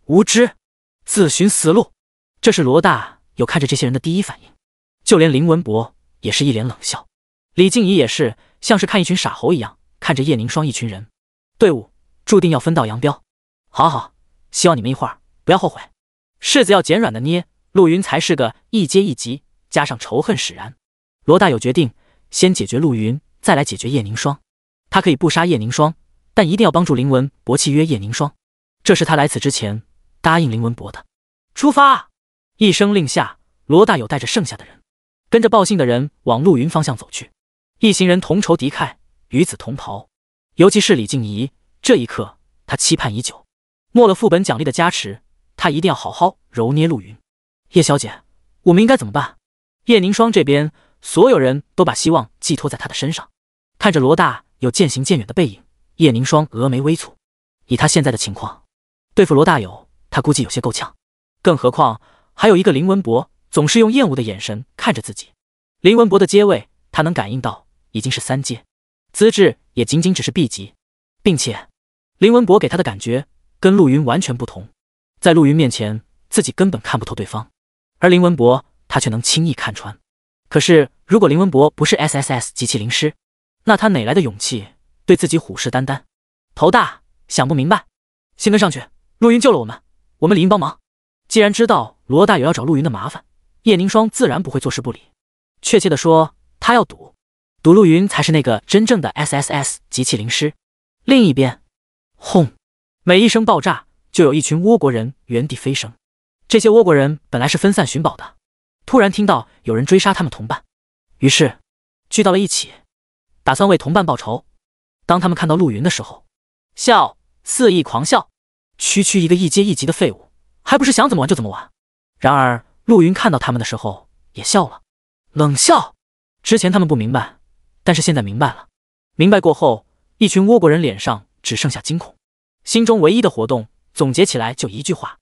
A: 无知。自寻死路，这是罗大有看着这些人的第一反应。就连林文博也是一脸冷笑，李静怡也是像是看一群傻猴一样看着叶凝霜一群人。队伍注定要分道扬镳。好好，希望你们一会儿不要后悔。柿子要捡软的捏，陆云才是个一阶一级，加上仇恨使然。罗大有决定先解决陆云，再来解决叶凝霜。他可以不杀叶凝霜，但一定要帮助林文博契约叶凝霜。这是他来此之前。答应林文博的，出发！一声令下，罗大友带着剩下的人，跟着报信的人往陆云方向走去。一行人同仇敌忾，与子同袍。尤其是李静怡，这一刻他期盼已久。没了副本奖励的加持，他一定要好好揉捏陆云。叶小姐，我们应该怎么办？叶凝霜这边，所有人都把希望寄托在他的身上。看着罗大有渐行渐远的背影，叶凝霜峨眉微蹙。以他现在的情况，对付罗大友。他估计有些够呛，更何况还有一个林文博，总是用厌恶的眼神看着自己。林文博的阶位，他能感应到，已经是三阶，资质也仅仅只是 B 级，并且林文博给他的感觉跟陆云完全不同。在陆云面前，自己根本看不透对方，而林文博，他却能轻易看穿。可是，如果林文博不是 S S S 及其灵师，那他哪来的勇气对自己虎视眈眈？头大，想不明白，先跟上去。陆云救了我们。我们理应帮忙。既然知道罗大有要找陆云的麻烦，叶凝霜自然不会坐视不理。确切的说，他要赌，赌陆云才是那个 [LAUGHS] 真正的 S S S 级器灵师。另一边，轰！每一声爆炸，就有一群倭国人原地飞升。这些倭国人本来是分散寻宝的，突然听到有人追杀他们同伴，于是聚到了一起，打算为同伴报仇。当他们看到陆云的时候，笑，肆意狂笑。区区一个一阶一级的废物，还不是想怎么玩就怎么玩？然而陆云看到他们的时候，也笑了，冷笑。之前他们不明白，但是现在明白了。明白过后，一群倭国人脸上只剩下惊恐，心中唯一的活动，总结起来就一句话：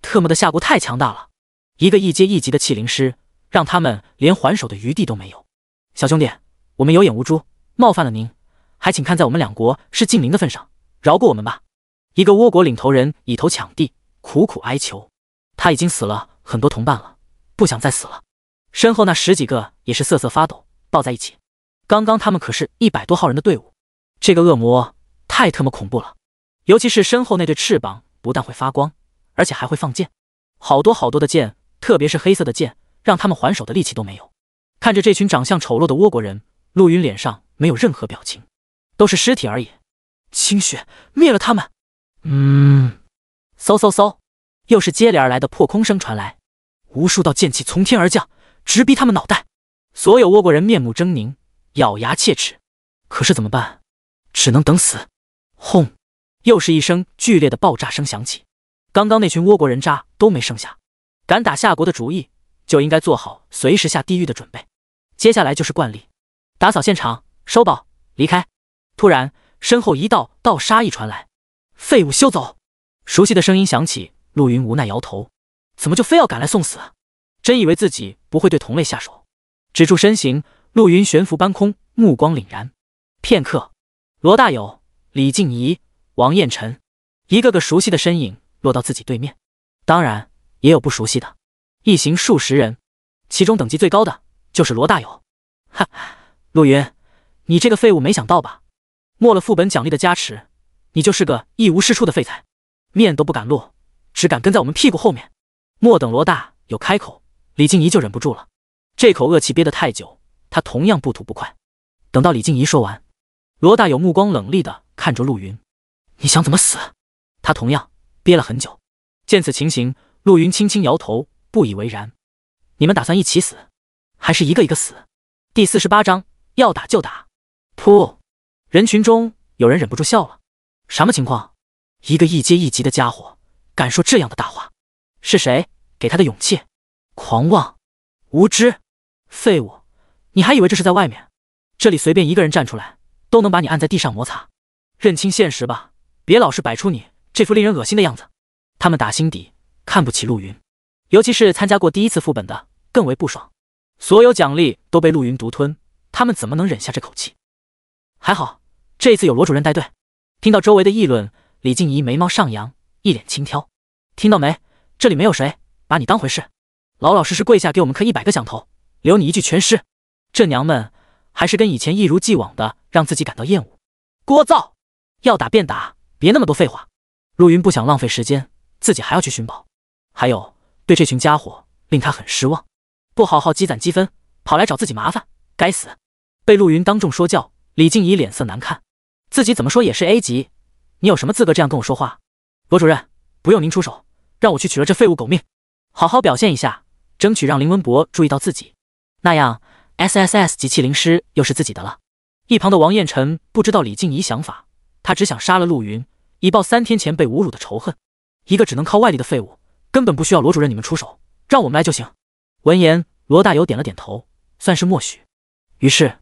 A: 特么的夏国太强大了！一个一阶一级的气灵师，让他们连还手的余地都没有。小兄弟，我们有眼无珠，冒犯了您，还请看在我们两国是近邻的份上，饶过我们吧。一个倭国领头人以头抢地，苦苦哀求。他已经死了很多同伴了，不想再死了。身后那十几个也是瑟瑟发抖，抱在一起。刚刚他们可是一百多号人的队伍。这个恶魔太特么恐怖了，尤其是身后那对翅膀，不但会发光，而且还会放箭，好多好多的箭，特别是黑色的箭，让他们还手的力气都没有。看着这群长相丑陋的倭国人，陆云脸上没有任何表情，都是尸体而已。清雪，灭了他们。嗯，嗖嗖嗖，又是接连而来的破空声传来，无数道剑气从天而降，直逼他们脑袋。所有倭国人面目狰狞，咬牙切齿。可是怎么办？只能等死。轰！又是一声剧烈的爆炸声响起，刚刚那群倭国人渣都没剩下。敢打夏国的主意，就应该做好随时下地狱的准备。接下来就是惯例，打扫现场，收宝，离开。突然，身后一道道杀意传来。废物，休走！熟悉的声音响起，陆云无奈摇头，怎么就非要赶来送死？真以为自己不会对同类下手？止住身形，陆云悬浮般空，目光凛然。片刻，罗大友、李静怡、王彦辰一个个熟悉的身影落到自己对面，当然也有不熟悉的。一行数十人，其中等级最高的就是罗大友。哈，陆云，你这个废物，没想到吧？没了副本奖励的加持。你就是个一无是处的废材，面都不敢露，只敢跟在我们屁股后面。莫等罗大有开口，李静怡就忍不住了，这口恶气憋得太久，她同样不吐不快。等到李静怡说完，罗大有目光冷厉的看着陆云：“你想怎么死？”他同样憋了很久。见此情形，陆云轻轻摇头，不以为然：“你们打算一起死，还是一个一个死？”第四十八章要打就打。噗，人群中有人忍不住笑了。什么情况？一个一阶一级的家伙敢说这样的大话？是谁给他的勇气？狂妄、无知、废物！你还以为这是在外面？这里随便一个人站出来都能把你按在地上摩擦。认清现实吧，别老是摆出你这副令人恶心的样子。他们打心底看不起陆云，尤其是参加过第一次副本的，更为不爽。所有奖励都被陆云独吞，他们怎么能忍下这口气？还好这次有罗主任带队。听到周围的议论，李静怡眉毛上扬，一脸轻佻。听到没？这里没有谁把你当回事，老老实实跪下给我们磕一百个响头，留你一具全尸。这娘们还是跟以前一如既往的，让自己感到厌恶。聒噪！要打便打，别那么多废话。陆云不想浪费时间，自己还要去寻宝。还有，对这群家伙令他很失望，不好好积攒积分，跑来找自己麻烦。该死！被陆云当众说教，李静怡脸色难看。自己怎么说也是 A 级，你有什么资格这样跟我说话？罗主任，不用您出手，让我去取了这废物狗命，好好表现一下，争取让林文博注意到自己，那样 SSS 级气灵师又是自己的了。一旁的王彦辰不知道李静怡想法，他只想杀了陆云，以报三天前被侮辱的仇恨。一个只能靠外力的废物，根本不需要罗主任你们出手，让我们来就行。闻言，罗大友点了点头，算是默许。于是，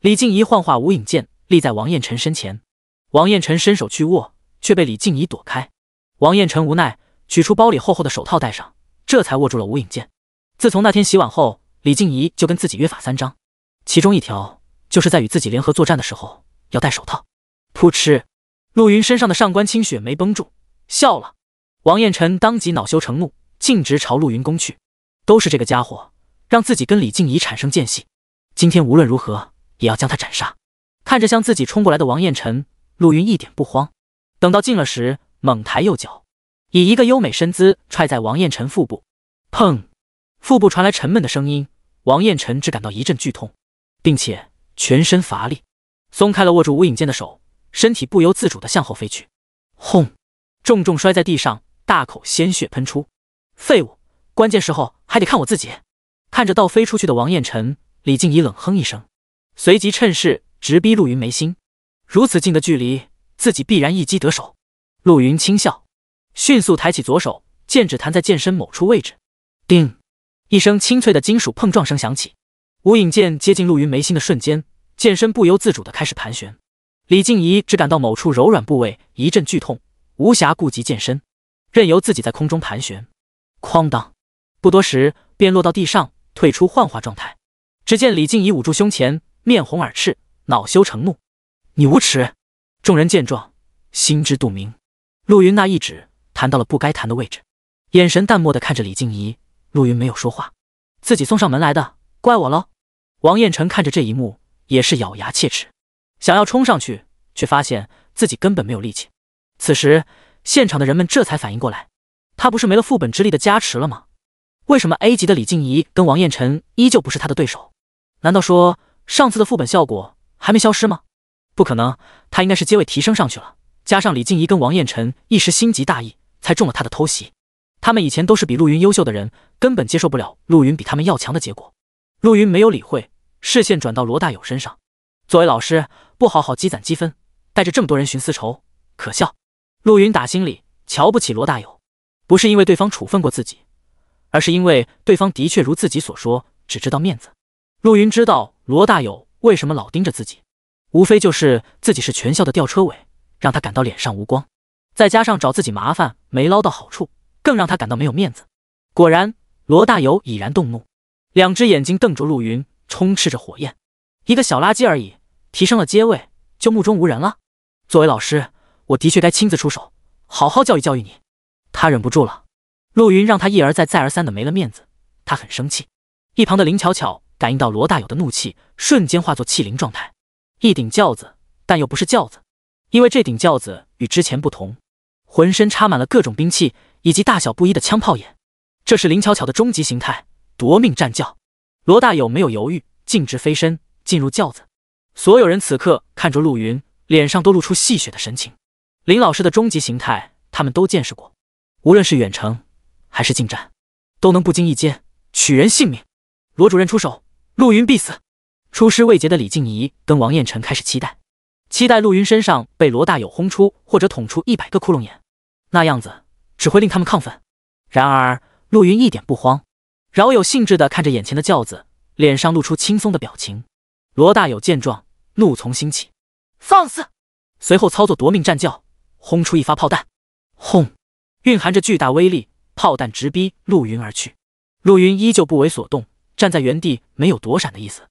A: 李静怡幻化无影剑。立在王彦辰身前，王彦辰伸手去握，却被李静怡躲开。王彦辰无奈，取出包里厚厚的手套戴上，这才握住了无影剑。自从那天洗碗后，李静怡就跟自己约法三章，其中一条就是在与自己联合作战的时候要戴手套。扑哧，陆云身上的上官清雪没绷住，笑了。王彦辰当即恼羞成怒，径直朝陆云攻去。都是这个家伙，让自己跟李静怡产生间隙。今天无论如何也要将他斩杀。看着向自己冲过来的王彦辰，陆云一点不慌。等到近了时，猛抬右脚，以一个优美身姿踹在王彦辰腹部。砰！腹部传来沉闷的声音，王彦辰只感到一阵剧痛，并且全身乏力，松开了握住无影剑的手，身体不由自主的向后飞去。轰！重重摔在地上，大口鲜血喷出。废物！关键时候还得看我自己。看着倒飞出去的王彦辰，李静怡冷哼一声，随即趁势。直逼陆云眉心，如此近的距离，自己必然一击得手。陆云轻笑，迅速抬起左手，剑指弹在剑身某处位置。叮，一声清脆的金属碰撞声响起。无影剑接近陆云眉心的瞬间，剑身不由自主的开始盘旋。李静怡只感到某处柔软部位一阵剧痛，无暇顾及剑身，任由自己在空中盘旋。哐当，不多时便落到地上，退出幻化状态。只见李静怡捂住胸前，面红耳赤。恼羞成怒，你无耻！众人见状，心知肚明。陆云那一指弹到了不该弹的位置，眼神淡漠的看着李静怡。陆云没有说话，自己送上门来的，怪我喽。王彦辰看着这一幕，也是咬牙切齿，想要冲上去，却发现自己根本没有力气。此时，现场的人们这才反应过来，他不是没了副本之力的加持了吗？为什么 A 级的李静怡跟王彦辰依旧不是他的对手？难道说上次的副本效果？还没消失吗？不可能，他应该是阶位提升上去了，加上李静怡跟王彦辰一时心急大意，才中了他的偷袭。他们以前都是比陆云优秀的人，根本接受不了陆云比他们要强的结果。陆云没有理会，视线转到罗大友身上。作为老师，不好好积攒积分，带着这么多人寻私仇，可笑。陆云打心里瞧不起罗大友，不是因为对方处分过自己，而是因为对方的确如自己所说，只知道面子。陆云知道罗大友。为什么老盯着自己？无非就是自己是全校的吊车尾，让他感到脸上无光。再加上找自己麻烦没捞到好处，更让他感到没有面子。果然，罗大友已然动怒，两只眼睛瞪着陆云，充斥着火焰。一个小垃圾而已，提升了阶位就目中无人了。作为老师，我的确该亲自出手，好好教育教育你。他忍不住了，陆云让他一而再再而三的没了面子，他很生气。一旁的林巧巧。感应到罗大有的怒气，瞬间化作气灵状态。一顶轿子，但又不是轿子，因为这顶轿子与之前不同，浑身插满了各种兵器以及大小不一的枪炮眼。这是林巧巧的终极形态——夺命战轿。罗大友没有犹豫，径直飞身进入轿子。所有人此刻看着陆云，脸上都露出戏谑的神情。林老师的终极形态，他们都见识过，无论是远程还是近战，都能不经意间取人性命。罗主任出手。陆云必死。出师未捷的李静怡跟王彦辰开始期待，期待陆云身上被罗大友轰出或者捅出一百个窟窿眼，那样子只会令他们亢奋。然而陆云一点不慌，饶有兴致地看着眼前的轿子，脸上露出轻松的表情。罗大友见状，怒从心起，放肆。随后操作夺命战轿，轰出一发炮弹，轰，蕴含着巨大威力，炮弹直逼陆云而去。陆云依旧不为所动。站在原地没有躲闪的意思，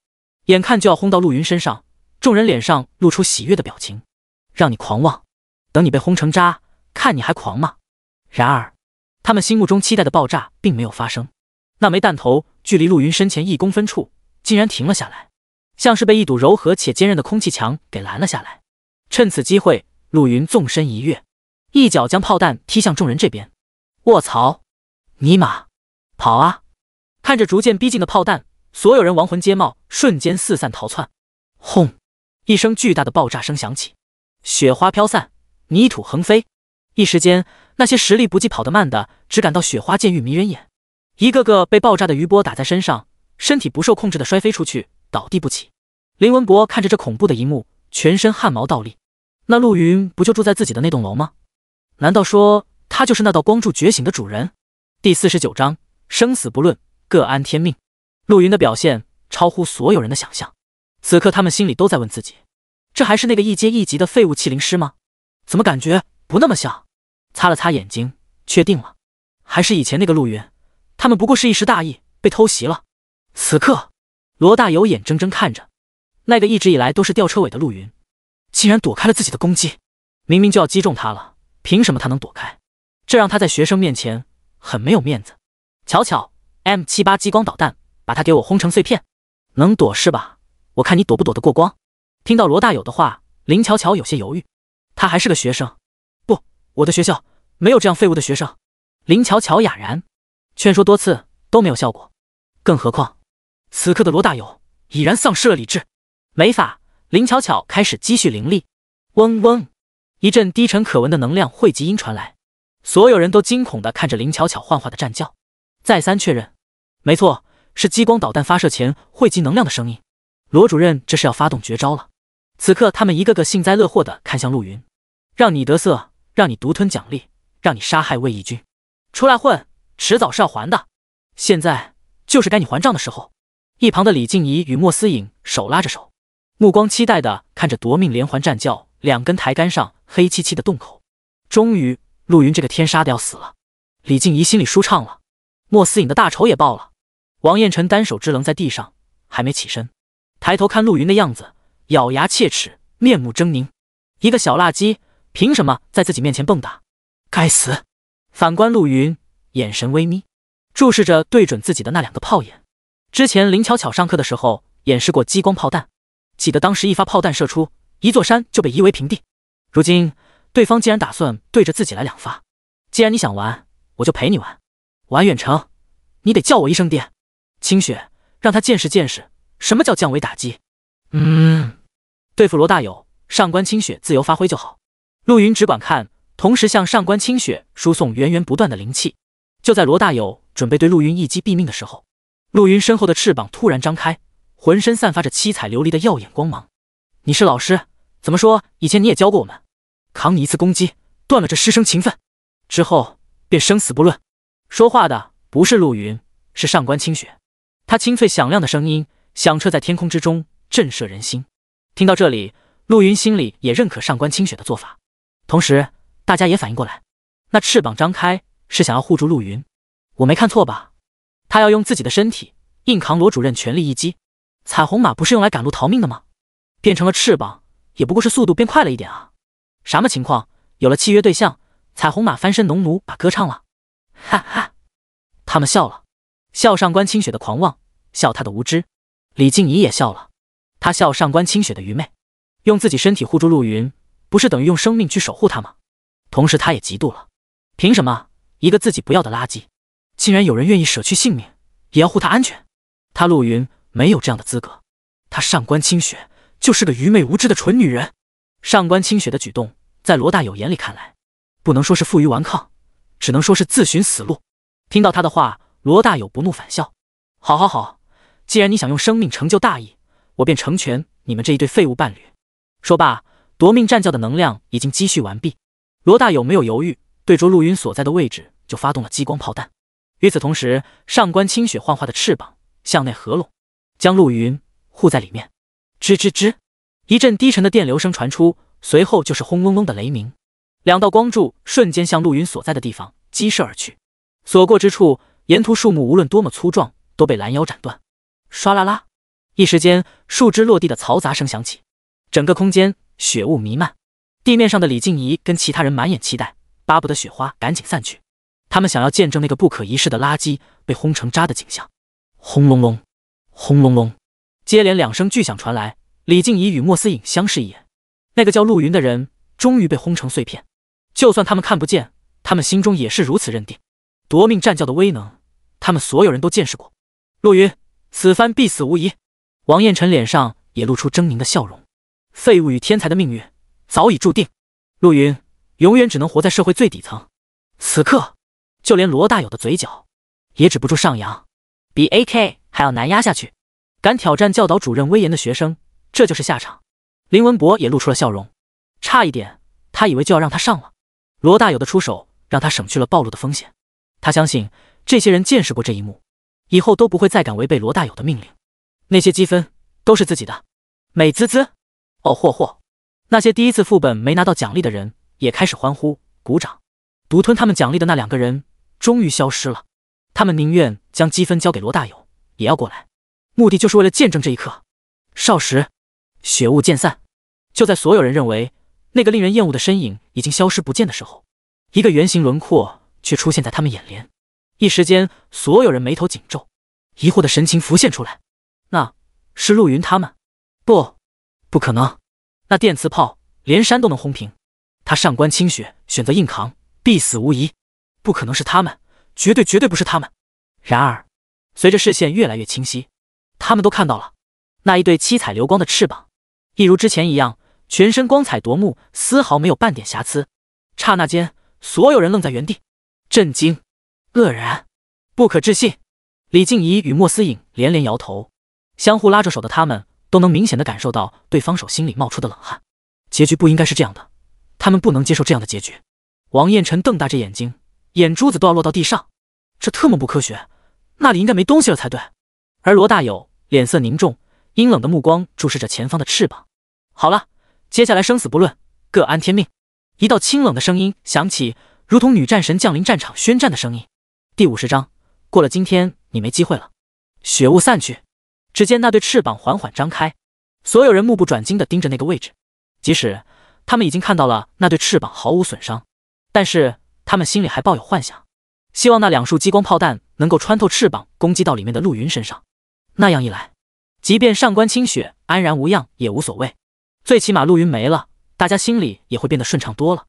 A: 眼看就要轰到陆云身上，众人脸上露出喜悦的表情。让你狂妄，等你被轰成渣，看你还狂吗？然而，他们心目中期待的爆炸并没有发生，那枚弹头距离陆云身前一公分处竟然停了下来，像是被一堵柔和且坚韧的空气墙给拦了下来。趁此机会，陆云纵身一跃，一脚将炮弹踢向众人这边。卧槽！尼玛！跑啊！看着逐渐逼近的炮弹，所有人亡魂皆冒，瞬间四散逃窜。轰！一声巨大的爆炸声响起，雪花飘散，泥土横飞。一时间，那些实力不济、跑得慢的，只感到雪花渐欲迷人眼，一个个被爆炸的余波打在身上，身体不受控制的摔飞出去，倒地不起。林文博看着这恐怖的一幕，全身汗毛倒立。那陆云不就住在自己的那栋楼吗？难道说他就是那道光柱觉醒的主人？第四十九章生死不论。各安天命。陆云的表现超乎所有人的想象。此刻，他们心里都在问自己：这还是那个一阶一级的废物气灵师吗？怎么感觉不那么像？擦了擦眼睛，确定了，还是以前那个陆云。他们不过是一时大意，被偷袭了。此刻，罗大有眼睁睁看着那个一直以来都是吊车尾的陆云，竟然躲开了自己的攻击。明明就要击中他了，凭什么他能躲开？这让他在学生面前很没有面子。巧巧。M78 激光导弹，把它给我轰成碎片！能躲是吧？我看你躲不躲得过光。听到罗大友的话，林巧巧有些犹豫。他还是个学生，不，我的学校没有这样废物的学生。林巧巧哑然，劝说多次都没有效果，更何况此刻的罗大友已然丧失了理智。没法，林巧巧开始积蓄灵力。嗡嗡，一阵低沉可闻的能量汇集音传来，所有人都惊恐地看着林巧巧幻化的战叫。再三确认，没错，是激光导弹发射前汇集能量的声音。罗主任，这是要发动绝招了。此刻，他们一个个幸灾乐祸的看向陆云，让你得瑟，让你独吞奖励，让你杀害魏义军，出来混，迟早是要还的。现在，就是该你还账的时候。一旁的李静怡与莫思颖手拉着手，目光期待的看着夺命连环战轿两根台杆上黑漆漆的洞口。终于，陆云这个天杀的要死了。李静怡心里舒畅了。莫思颖的大仇也报了。王彦辰单手支棱在地上，还没起身，抬头看陆云的样子，咬牙切齿，面目狰狞。一个小辣鸡，凭什么在自己面前蹦跶？该死！反观陆云，眼神微眯，注视着对准自己的那两个炮眼。之前林巧巧上课的时候演示过激光炮弹，记得当时一发炮弹射出，一座山就被夷为平地。如今对方竟然打算对着自己来两发。既然你想玩，我就陪你玩。婉远程，你得叫我一声爹。清雪，让他见识见识什么叫降维打击。
B: 嗯，
A: 对付罗大友，上官清雪自由发挥就好。陆云只管看，同时向上官清雪输送源源不断的灵气。就在罗大友准备对陆云一击毙命的时候，陆云身后的翅膀突然张开，浑身散发着七彩琉璃的耀眼光芒。你是老师，怎么说？以前你也教过我们，扛你一次攻击，断了这师生情分，之后便生死不论。说话的不是陆云，是上官清雪。他清脆响亮的声音响彻在天空之中，震慑人心。听到这里，陆云心里也认可上官清雪的做法。同时，大家也反应过来，那翅膀张开是想要护住陆云。我没看错吧？他要用自己的身体硬扛罗主任全力一击。彩虹马不是用来赶路逃命的吗？变成了翅膀，也不过是速度变快了一点啊！什么情况？有了契约对象，彩虹马翻身农奴把歌唱了。哈哈，他们笑了，笑上官清雪的狂妄，笑她的无知。李静怡也笑了，她笑上官清雪的愚昧，用自己身体护住陆云，不是等于用生命去守护他吗？同时，她也嫉妒了，凭什么一个自己不要的垃圾，竟然有人愿意舍去性命也要护他安全？她陆云没有这样的资格，她上官清雪就是个愚昧无知的蠢女人。上官清雪的举动，在罗大有眼里看来，不能说是负隅顽抗。只能说是自寻死路。听到他的话，罗大有不怒反笑：“好好好，既然你想用生命成就大义，我便成全你们这一对废物伴侣。”说罢，夺命战教的能量已经积蓄完毕。罗大有没有犹豫，对着陆云所在的位置就发动了激光炮弹。与此同时，上官清雪幻化的翅膀向内合拢，将陆云护在里面。吱吱吱，一阵低沉的电流声传出，随后就是轰隆隆的雷鸣。两道光柱瞬间向陆云所在的地方激射而去，所过之处，沿途树木无论多么粗壮，都被拦腰斩断。唰啦啦，一时间树枝落地的嘈杂声响起，整个空间雪雾弥漫。地面上的李静怡跟其他人满眼期待，巴不得雪花赶紧散去，他们想要见证那个不可一世的垃圾被轰成渣的景象。轰隆隆，轰隆隆，接连两声巨响传来，李静怡与莫思颖相视一眼，那个叫陆云的人终于被轰成碎片。就算他们看不见，他们心中也是如此认定。夺命战教的威能，他们所有人都见识过。陆云此番必死无疑。王彦辰脸上也露出狰狞的笑容。废物与天才的命运早已注定，陆云永远只能活在社会最底层。此刻，就连罗大友的嘴角也止不住上扬，比 AK 还要难压下去。敢挑战教导主任威严的学生，这就是下场。林文博也露出了笑容，差一点他以为就要让他上了。罗大有的出手，让他省去了暴露的风险。他相信这些人见识过这一幕，以后都不会再敢违背罗大有的命令。那些积分都是自己的，美滋滋。哦嚯嚯！那些第一次副本没拿到奖励的人也开始欢呼、鼓掌。独吞他们奖励的那两个人终于消失了。他们宁愿将积分交给罗大友，也要过来，目的就是为了见证这一刻。少时，血雾渐散。就在所有人认为……那个令人厌恶的身影已经消失不见的时候，一个圆形轮廓却出现在他们眼帘。一时间，所有人眉头紧皱，疑惑的神情浮现出来。那是陆云他们？不，不可能！那电磁炮连山都能轰平，他上官清雪选择硬扛，必死无疑。不可能是他们，绝对绝对不是他们！然而，随着视线越来越清晰，他们都看到了那一对七彩流光的翅膀，一如之前一样。全身光彩夺目，丝毫没有半点瑕疵。刹那间，所有人愣在原地，震惊、愕然、不可置信。李静怡与莫思颖连连摇头，相互拉着手的他们都能明显的感受到对方手心里冒出的冷汗。结局不应该是这样的，他们不能接受这样的结局。王彦辰瞪大着眼睛，眼珠子都要落到地上，这特么不科学，那里应该没东西了才对。而罗大友脸色凝重，阴冷的目光注视着前方的翅膀。好了。接下来生死不论，各安天命。一道清冷的声音响起，如同女战神降临战场宣战的声音。第五十章，过了今天你没机会了。雪雾散去，只见那对翅膀缓缓张开，所有人目不转睛地盯着那个位置。即使他们已经看到了那对翅膀毫无损伤，但是他们心里还抱有幻想，希望那两束激光炮弹能够穿透翅膀，攻击到里面的陆云身上。那样一来，即便上官清雪安然无恙也无所谓。最起码陆云没了，大家心里也会变得顺畅多了。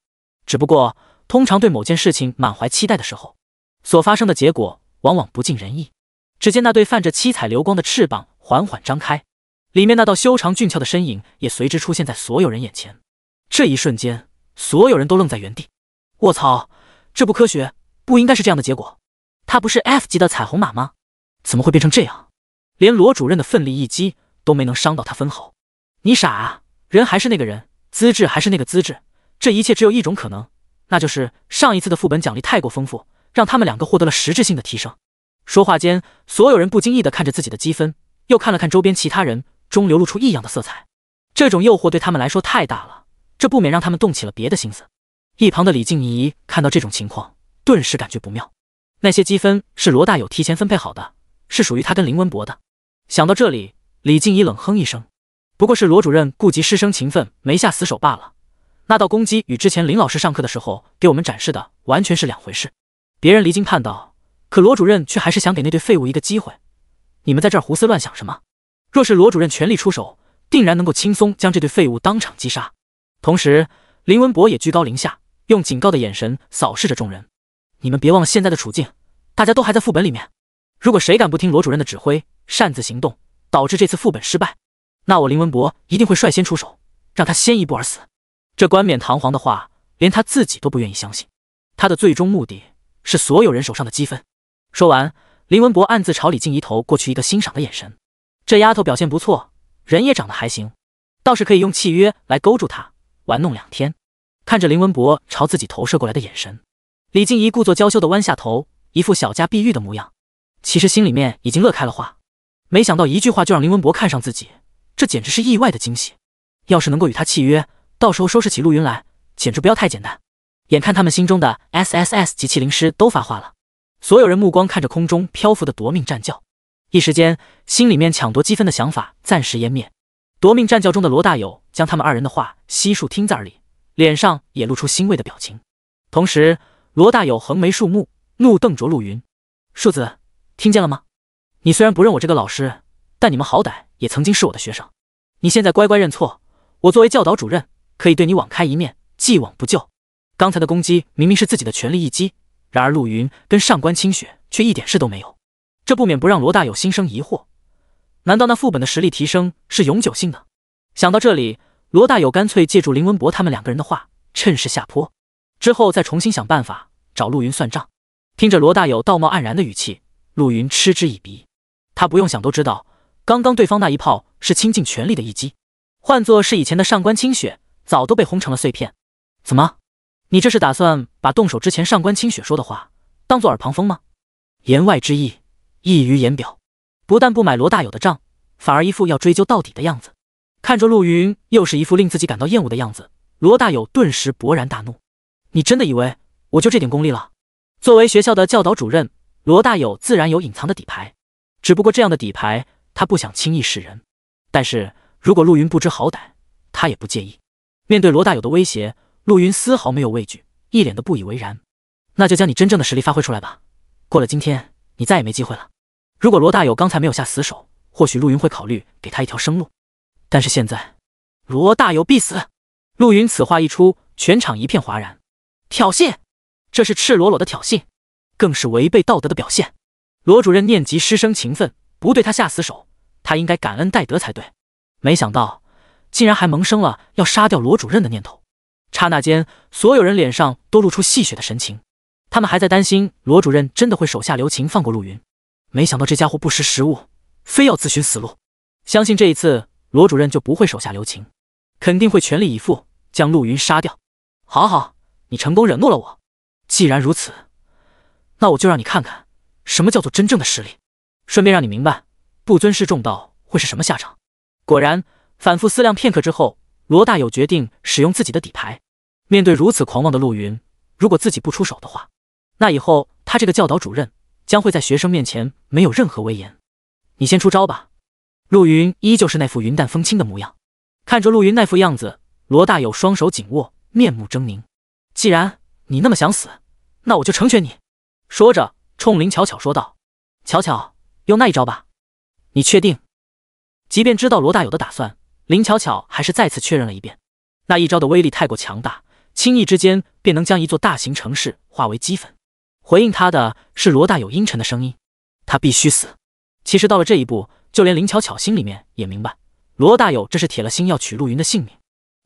A: 只不过，通常对某件事情满怀期待的时候，所发生的结果往往不尽人意。只见那对泛着七彩流光的翅膀缓缓张开，里面那道修长俊俏的身影也随之出现在所有人眼前。这一瞬间，所有人都愣在原地。卧槽，这不科学，不应该是这样的结果。他不是 F 级的彩虹马吗？怎么会变成这样？连罗主任的奋力一击都没能伤到他分毫。你傻啊！人还是那个人，资质还是那个资质，这一切只有一种可能，那就是上一次的副本奖励太过丰富，让他们两个获得了实质性的提升。说话间，所有人不经意地看着自己的积分，又看了看周边其他人，中流露出异样的色彩。这种诱惑对他们来说太大了，这不免让他们动起了别的心思。一旁的李静怡看到这种情况，顿时感觉不妙。那些积分是罗大友提前分配好的，是属于他跟林文博的。想到这里，李静怡冷哼一声。不过是罗主任顾及师生情分，没下死手罢了。那道攻击与之前林老师上课的时候给我们展示的完全是两回事。别人离经叛道，可罗主任却还是想给那对废物一个机会。你们在这儿胡思乱想什么？若是罗主任全力出手，定然能够轻松将这对废物当场击杀。同时，林文博也居高临下，用警告的眼神扫视着众人。你们别忘了现在的处境，大家都还在副本里面。如果谁敢不听罗主任的指挥，擅自行动，导致这次副本失败。那我林文博一定会率先出手，让他先一步而死。这冠冕堂皇的话，连他自己都不愿意相信。他的最终目的是所有人手上的积分。说完，林文博暗自朝李静怡投过去一个欣赏的眼神。这丫头表现不错，人也长得还行，倒是可以用契约来勾住她，玩弄两天。看着林文博朝自己投射过来的眼神，李静怡故作娇羞的弯下头，一副小家碧玉的模样。其实心里面已经乐开了花，没想到一句话就让林文博看上自己。这简直是意外的惊喜！要是能够与他契约，到时候收拾起陆云来，简直不要太简单。眼看他们心中的 SSS 级气灵师都发话了，所有人目光看着空中漂浮的夺命战教，一时间心里面抢夺积分的想法暂时湮灭。夺命战教中的罗大友将他们二人的话悉数听在耳里，脸上也露出欣慰的表情。同时，罗大友横眉竖目，怒瞪着陆云：“树子，听见了吗？你虽然不认我这个老师，但你们好歹……”也曾经是我的学生，你现在乖乖认错，我作为教导主任可以对你网开一面，既往不咎。刚才的攻击明明是自己的全力一击，然而陆云跟上官清雪却一点事都没有，这不免不让罗大友心生疑惑。难道那副本的实力提升是永久性的？想到这里，罗大友干脆借助林文博他们两个人的话，趁势下坡，之后再重新想办法找陆云算账。听着罗大友道貌岸然的语气，陆云嗤之以鼻。他不用想都知道。刚刚对方那一炮是倾尽全力的一击，换作是以前的上官清雪，早都被轰成了碎片。怎么，你这是打算把动手之前上官清雪说的话当做耳旁风吗？言外之意溢于言表，不但不买罗大有的账，反而一副要追究到底的样子。看着陆云又是一副令自己感到厌恶的样子，罗大有顿时勃然大怒。你真的以为我就这点功力了？作为学校的教导主任，罗大有自然有隐藏的底牌，只不过这样的底牌。他不想轻易示人，但是如果陆云不知好歹，他也不介意。面对罗大有的威胁，陆云丝毫没有畏惧，一脸的不以为然。那就将你真正的实力发挥出来吧，过了今天，你再也没机会了。如果罗大有刚才没有下死手，或许陆云会考虑给他一条生路。但是现在，罗大有必死。陆云此话一出，全场一片哗然。挑衅，这是赤裸裸的挑衅，更是违背道德的表现。罗主任念及师生情分。不对他下死手，他应该感恩戴德才对。没想到竟然还萌生了要杀掉罗主任的念头。刹那间，所有人脸上都露出戏谑的神情。他们还在担心罗主任真的会手下留情放过陆云，没想到这家伙不识时务，非要自寻死路。相信这一次罗主任就不会手下留情，肯定会全力以赴将陆云杀掉。好好，你成功惹怒了我。既然如此，那我就让你看看什么叫做真正的实力。顺便让你明白，不尊师重道会是什么下场。果然，反复思量片刻之后，罗大有决定使用自己的底牌。面对如此狂妄的陆云，如果自己不出手的话，那以后他这个教导主任将会在学生面前没有任何威严。你先出招吧。陆云依旧是那副云淡风轻的模样，看着陆云那副样子，罗大有双手紧握，面目狰狞。既然你那么想死，那我就成全你。说着，冲林巧巧说道：“巧巧。”用那一招吧，你确定？即便知道罗大有的打算，林巧巧还是再次确认了一遍。那一招的威力太过强大，轻易之间便能将一座大型城市化为齑粉。回应他的是罗大有阴沉的声音：“他必须死。”其实到了这一步，就连林巧巧心里面也明白，罗大有这是铁了心要取陆云的性命。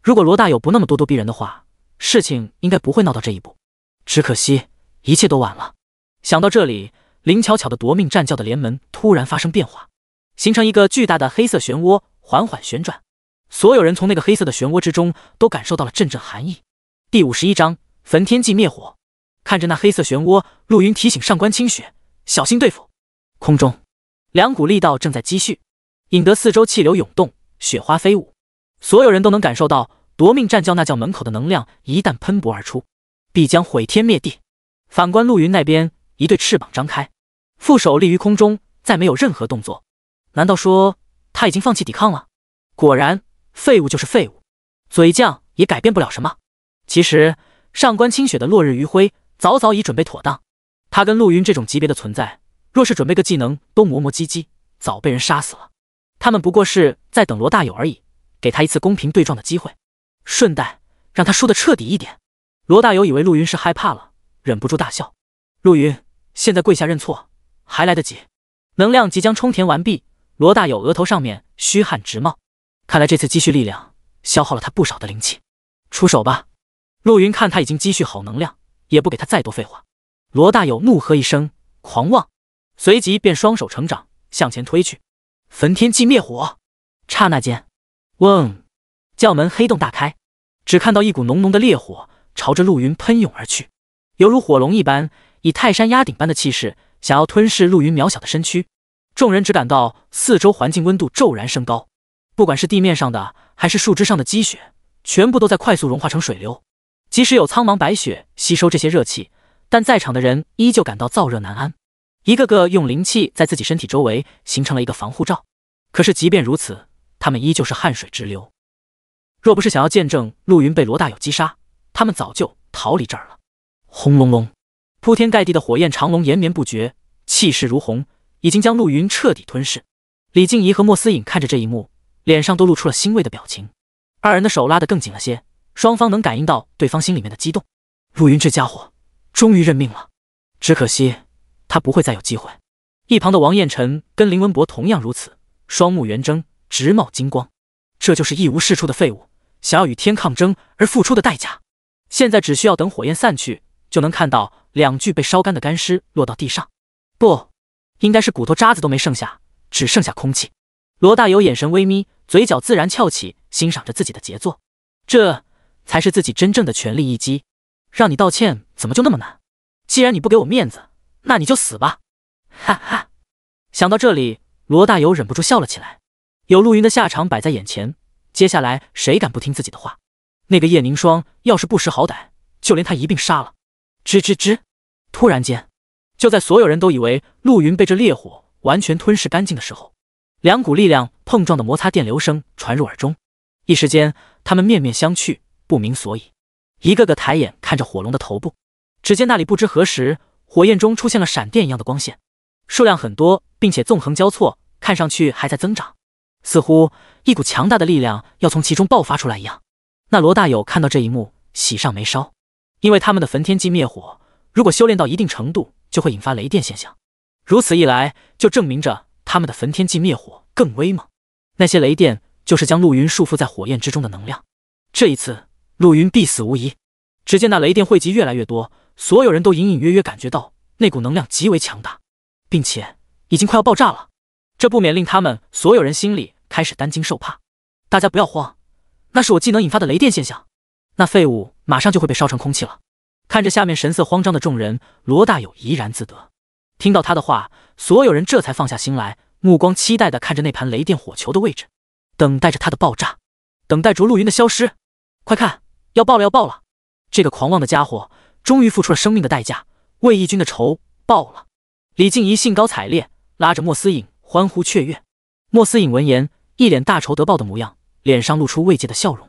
A: 如果罗大有不那么咄咄逼人的话，事情应该不会闹到这一步。只可惜，一切都晚了。想到这里。林巧巧的夺命战教的连门突然发生变化，形成一个巨大的黑色漩涡，缓缓旋转。所有人从那个黑色的漩涡之中都感受到了阵阵寒意。第五十一章焚天祭灭火。看着那黑色漩涡，陆云提醒上官清雪小心对付。空中两股力道正在积蓄，引得四周气流涌动，雪花飞舞。所有人都能感受到夺命战教那教门口的能量一旦喷薄而出，必将毁天灭地。反观陆云那边。一对翅膀张开，副手立于空中，再没有任何动作。难道说他已经放弃抵抗了？果然，废物就是废物，嘴犟也改变不了什么。其实，上官清雪的落日余晖早早已准备妥当。他跟陆云这种级别的存在，若是准备个技能都磨磨唧唧，早被人杀死了。他们不过是在等罗大友而已，给他一次公平对撞的机会，顺带让他输得彻底一点。罗大友以为陆云是害怕了，忍不住大笑。陆云。现在跪下认错还来得及，能量即将充填完毕。罗大友额头上面虚汗直冒，看来这次积蓄力量消耗了他不少的灵气。出手吧！陆云看他已经积蓄好能量，也不给他再多废话。罗大友怒喝一声，狂妄，随即便双手成掌向前推去，焚天祭灭火。刹那间，嗡，教门黑洞大开，只看到一股浓浓的烈火朝着陆云喷涌而去，犹如火龙一般。以泰山压顶般的气势，想要吞噬陆云渺小的身躯。众人只感到四周环境温度骤然升高，不管是地面上的还是树枝上的积雪，全部都在快速融化成水流。即使有苍茫白雪吸收这些热气，但在场的人依旧感到燥热难安，一个个用灵气在自己身体周围形成了一个防护罩。可是即便如此，他们依旧是汗水直流。若不是想要见证陆云被罗大友击杀，他们早就逃离这儿了。
C: 轰隆隆！
A: 铺天盖地的火焰长龙延绵不绝，气势如虹，已经将陆云彻底吞噬。李静怡和莫思颖看着这一幕，脸上都露出了欣慰的表情，二人的手拉得更紧了些，双方能感应到对方心里面的激动。陆云这家伙终于认命了，只可惜他不会再有机会。一旁的王彦辰跟林文博同样如此，双目圆睁，直冒金光。这就是一无是处的废物想要与天抗争而付出的代价。现在只需要等火焰散去。就能看到两具被烧干的干尸落到地上，不，应该是骨头渣子都没剩下，只剩下空气。罗大友眼神微眯，嘴角自然翘起，欣赏着自己的杰作。这才是自己真正的全力一击。让你道歉，怎么就那么难？既然你不给我面子，那你就死吧！哈哈。想到这里，罗大友忍不住笑了起来。有陆云的下场摆在眼前，接下来谁敢不听自己的话？那个叶凝霜要是不识好歹，就连他一并杀了。吱吱吱！突然间，就在所有人都以为陆云被这烈火完全吞噬干净的时候，两股力量碰撞的摩擦电流声传入耳中。一时间，他们面面相觑，不明所以，一个个抬眼看着火龙的头部。只见那里不知何时，火焰中出现了闪电一样的光线，数量很多，并且纵横交错，看上去还在增长，似乎一股强大的力量要从其中爆发出来一样。那罗大友看到这一幕，喜上眉梢。因为他们的焚天祭灭火，如果修炼到一定程度，就会引发雷电现象。如此一来，就证明着他们的焚天祭灭火更威猛。那些雷电就是将陆云束缚在火焰之中的能量。这一次，陆云必死无疑。只见那雷电汇集越来越多，所有人都隐隐约约感觉到那股能量极为强大，并且已经快要爆炸了。这不免令他们所有人心里开始担惊受怕。大家不要慌，那是我技能引发的雷电现象。那废物马上就会被烧成空气了。看着下面神色慌张的众人，罗大友怡然自得。听到他的话，所有人这才放下心来，目光期待的看着那盘雷电火球的位置，等待着它的爆炸，等待着陆云的消失。快看，要爆了，要爆了！这个狂妄的家伙终于付出了生命的代价，魏义军的仇报了！李静怡兴高采烈，拉着莫思颖欢呼雀跃。莫思颖闻言，一脸大仇得报的模样，脸上露出慰藉的笑容。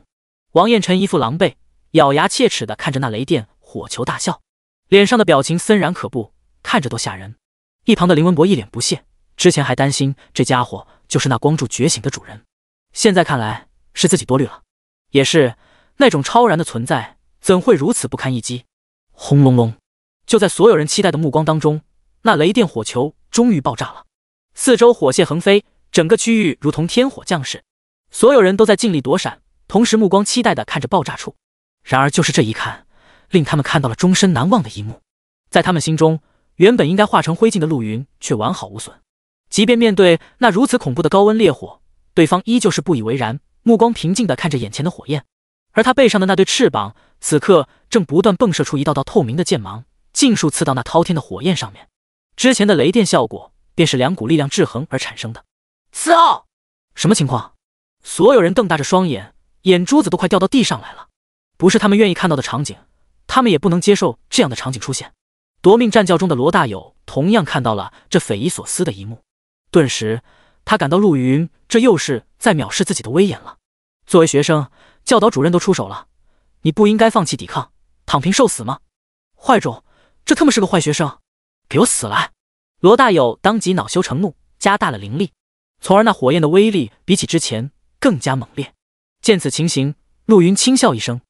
A: 王彦辰一副狼狈，咬牙切齿的看着那雷电火球大笑，脸上的表情森然可怖，看着都吓人。一旁的林文博一脸不屑，之前还担心这家伙就是那光柱觉醒的主人，现在看来是自己多虑了。也是，那种超然的存在怎会如此不堪一击？轰隆隆！就在所有人期待的目光当中，那雷电火球终于爆炸了，四周火屑横飞，整个区域如同天火降世，所有人都在尽力躲闪。同时，目光期待地看着爆炸处。然而，就是这一看，令他们看到了终身难忘的一幕。在他们心中，原本应该化成灰烬的陆云，却完好无损。即便面对那如此恐怖的高温烈火，对方依旧是不以为然，目光平静地看着眼前的火焰。而他背上的那对翅膀，此刻正不断迸射出一道道透明的剑芒，尽数刺到那滔天的火焰上面。之前的雷电效果，便是两股力量制衡而产生的。奥，什么情况？所有人瞪大着双眼。眼珠子都快掉到地上来了，不是他们愿意看到的场景，他们也不能接受这样的场景出现。夺命战教中的罗大友同样看到了这匪夷所思的一幕，顿时他感到陆云这又是在藐视自己的威严了。作为学生，教导主任都出手了，你不应该放弃抵抗，躺平受死吗？坏种，这特么是个坏学生，给我死来！罗大友当即恼羞成怒，加大了灵力，从而那火焰的威力比起之前更加猛烈。见此情形，陆云轻笑一声：“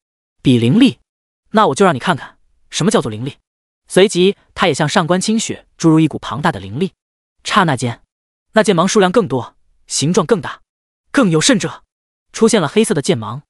A: 比灵力，那我就让你看看什么叫做灵力。”随即，他也向上官清雪注入一股庞大的灵力。刹那间，那剑芒数量更多，形状更大，更有甚者，出现了黑色的剑芒，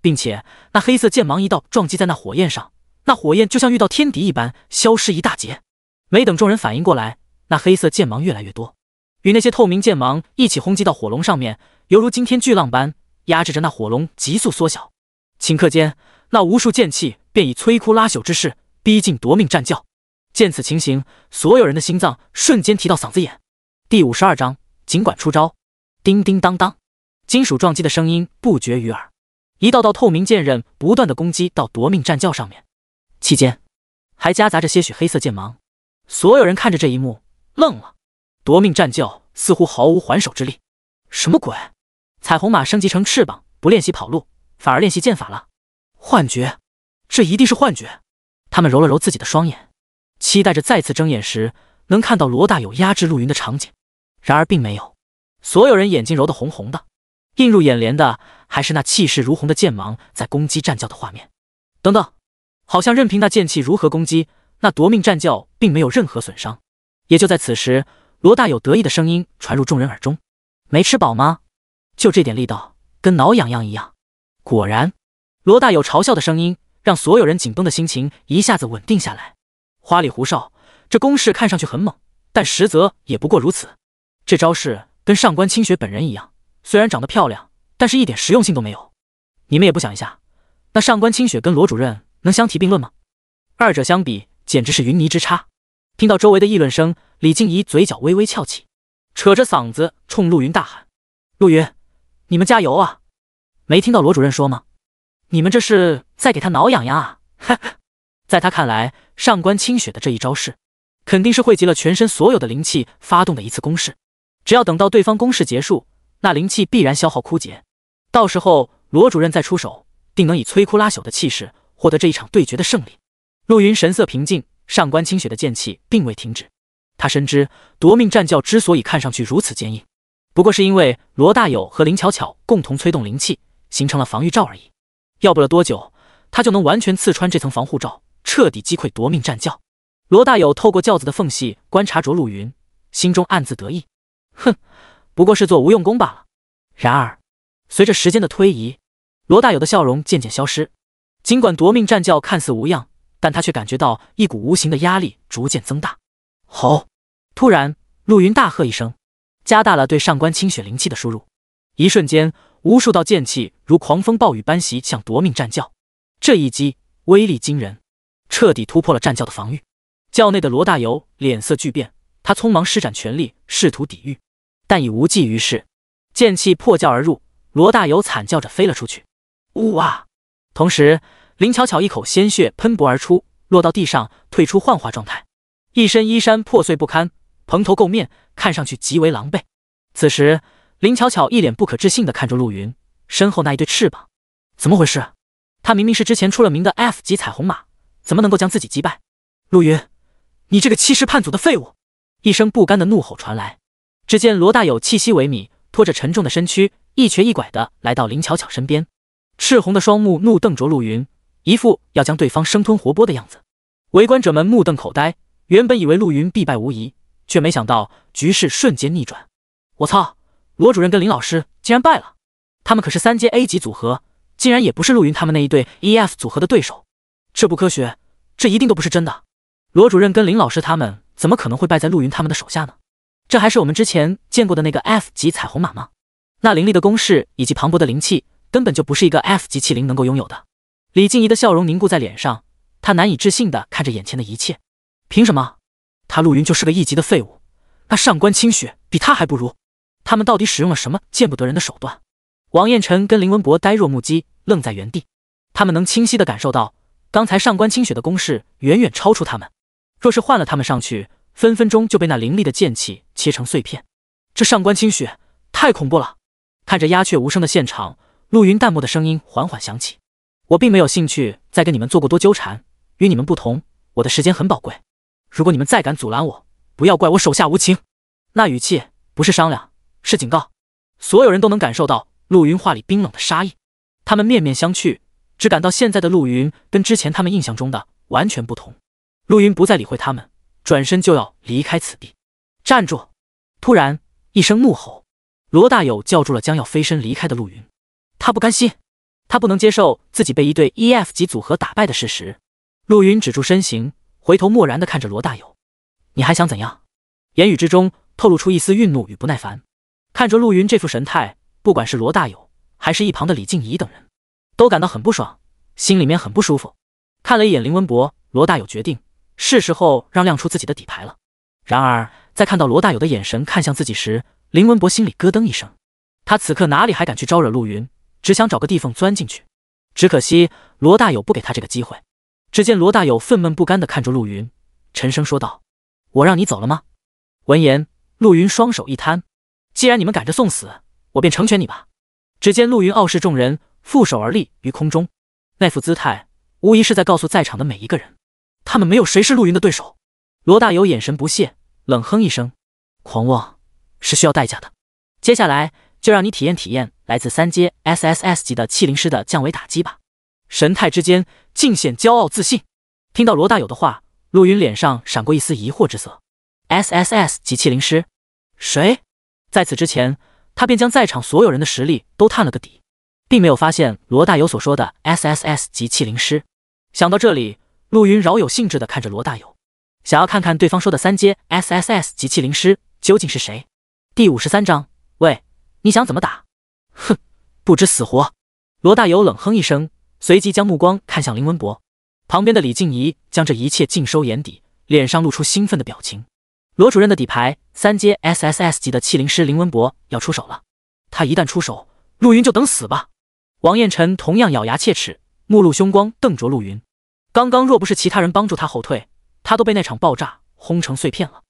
A: 并且那黑色剑芒一道撞击在那火焰上，那火焰就像遇到天敌一般，消失一大截。没等众人反应过来，那黑色剑芒越来越多，与那些透明剑芒一起轰击到火龙上面，犹如惊天巨浪般。压制着那火龙急速缩小，顷刻间，那无数剑气便以摧枯拉朽之势逼近夺命战教。见此情形，所有人的心脏瞬间提到嗓子眼。第五十二章，尽管出招。叮叮当当，金属撞击的声音不绝于耳，一道道透明剑刃不断的攻击到夺命战教上面，期间还夹杂着些许黑色剑芒。所有人看着这一幕愣了，夺命战教似乎毫无还手之力。什么鬼？彩虹马升级成翅膀，不练习跑路，反而练习剑法了。幻觉，这一定是幻觉。他们揉了揉自己的双眼，期待着再次睁眼时能看到罗大有压制陆云的场景。然而，并没有。所有人眼睛揉得红红的，映入眼帘的还是那气势如虹的剑芒在攻击战教的画面。等等，好像任凭那剑气如何攻击，那夺命战教并没有任何损伤。也就在此时，罗大有得意的声音传入众人耳中：“没吃饱吗？”就这点力道，跟挠痒痒一样。果然，罗大有嘲笑的声音让所有人紧绷的心情一下子稳定下来。花里胡哨，这攻势看上去很猛，但实则也不过如此。这招式跟上官清雪本人一样，虽然长得漂亮，但是一点实用性都没有。你们也不想一下，那上官清雪跟罗主任能相提并论吗？二者相比，简直是云泥之差。听到周围的议论声，李静怡嘴角微微翘起，扯着嗓子冲陆云大喊：“陆云！”你们加油啊！没听到罗主任说吗？你们这是在给他挠痒痒啊！哈哈，在他看来，上官清雪的这一招式，肯定是汇集了全身所有的灵气发动的一次攻势。只要等到对方攻势结束，那灵气必然消耗枯竭，到时候罗主任再出手，定能以摧枯拉朽的气势获得这一场对决的胜利。陆云神色平静，上官清雪的剑气并未停止。他深知夺命战教之所以看上去如此坚硬。不过是因为罗大友和林巧巧共同催动灵气，形成了防御罩而已。要不了多久，他就能完全刺穿这层防护罩，彻底击溃夺命战教。罗大友透过轿子的缝隙观察着陆云，心中暗自得意：哼，不过是做无用功罢了。然而，随着时间的推移，罗大友的笑容渐渐消失。尽管夺命战教看似无恙，但他却感觉到一股无形的压力逐渐增大。吼！突然，陆云大喝一声。加大了对上官清雪灵气的输入，一瞬间，无数道剑气如狂风暴雨般袭向夺命战教。这一击威力惊人，彻底突破了战教的防御。教内的罗大友脸色巨变，他匆忙施展全力试图抵御，但已无济于事。剑气破教而入，罗大友惨叫着飞了出去。呜哇！同时，林巧巧一口鲜血喷薄而出，落到地上，退出幻化状态，一身衣衫破碎不堪。蓬头垢面，看上去极为狼狈。此时，林巧巧一脸不可置信地看着陆云身后那一对翅膀，怎么回事？他明明是之前出了名的 F 级彩虹马，怎么能够将自己击败？陆云，你这个欺师叛祖的废物！一声不甘的怒吼传来。只见罗大友气息萎靡，拖着沉重的身躯，一瘸一拐的来到林巧巧身边，赤红的双目怒瞪着陆云，一副要将对方生吞活剥的样子。围观者们目瞪口呆，原本以为陆云必败无疑。却没想到局势瞬间逆转，我操！罗主任跟林老师竟然败了，他们可是三阶 A 级组合，竟然也不是陆云他们那一对 E F 组合的对手，这不科学，这一定都不是真的。罗主任跟林老师他们怎么可能会败在陆云他们的手下呢？这还是我们之前见过的那个 F 级彩虹马吗？那凌厉的攻势以及磅礴的灵气，根本就不是一个 F 级器灵能够拥有的。李静怡的笑容凝固在脸上，她难以置信的看着眼前的一切，凭什么？他陆云就是个一级的废物，那上官清雪比他还不如。他们到底使用了什么见不得人的手段？王彦辰跟林文博呆若木鸡，愣在原地。他们能清晰的感受到，刚才上官清雪的攻势远远超出他们。若是换了他们上去，分分钟就被那凌厉的剑气切成碎片。这上官清雪太恐怖了！看着鸦雀无声的现场，陆云淡漠的声音缓缓响起：“我并没有兴趣再跟你们做过多纠缠。与你们不同，我的时间很宝贵。”如果你们再敢阻拦我，不要怪我手下无情。那语气不是商量，是警告。所有人都能感受到陆云话里冰冷的杀意。他们面面相觑，只感到现在的陆云跟之前他们印象中的完全不同。陆云不再理会他们，转身就要离开此地。站住！突然一声怒吼，罗大友叫住了将要飞身离开的陆云。他不甘心，他不能接受自己被一对 E F 级组合打败的事实。陆云止住身形。回头漠然地看着罗大友，你还想怎样？言语之中透露出一丝愠怒与不耐烦。看着陆云这副神态，不管是罗大友，还是一旁的李静怡等人，都感到很不爽，心里面很不舒服。看了一眼林文博，罗大友决定是时候让亮出自己的底牌了。然而，在看到罗大友的眼神看向自己时，林文博心里咯噔一声，他此刻哪里还敢去招惹陆云，只想找个地缝钻进去。只可惜罗大友不给他这个机会。只见罗大友愤懑不甘地看着陆云，沉声说道：“我让你走了吗？”闻言，陆云双手一摊：“既然你们赶着送死，我便成全你吧。”只见陆云傲视众人，负手而立于空中，那副姿态无疑是在告诉在场的每一个人，他们没有谁是陆云的对手。罗大友眼神不屑，冷哼一声：“狂妄是需要代价的，接下来就让你体验体验来自三阶 SSS 级的气灵师的降维打击吧。”神态之间尽显骄傲自信。听到罗大友的话，陆云脸上闪过一丝疑惑之色。S S S 级气灵师，谁？在此之前，他便将在场所有人的实力都探了个底，并没有发现罗大友所说的 S S S 级气灵师。想到这里，陆云饶有兴致的看着罗大友，想要看看对方说的三阶 S S S 级气灵师究竟是谁。第五十三章，喂，你想怎么打？哼，不知死活！罗大友冷哼一声。随即将目光看向林文博，旁边的李静怡将这一切尽收眼底，脸上露出兴奋的表情。罗主任的底牌，三阶 S S S 级的气灵师林文博要出手了。他一旦出手，陆云就等死吧！王彦辰同样咬牙切齿，目露凶光，瞪着陆云。刚刚若不是其他人帮助他后退，他都被那场爆炸轰成碎片了。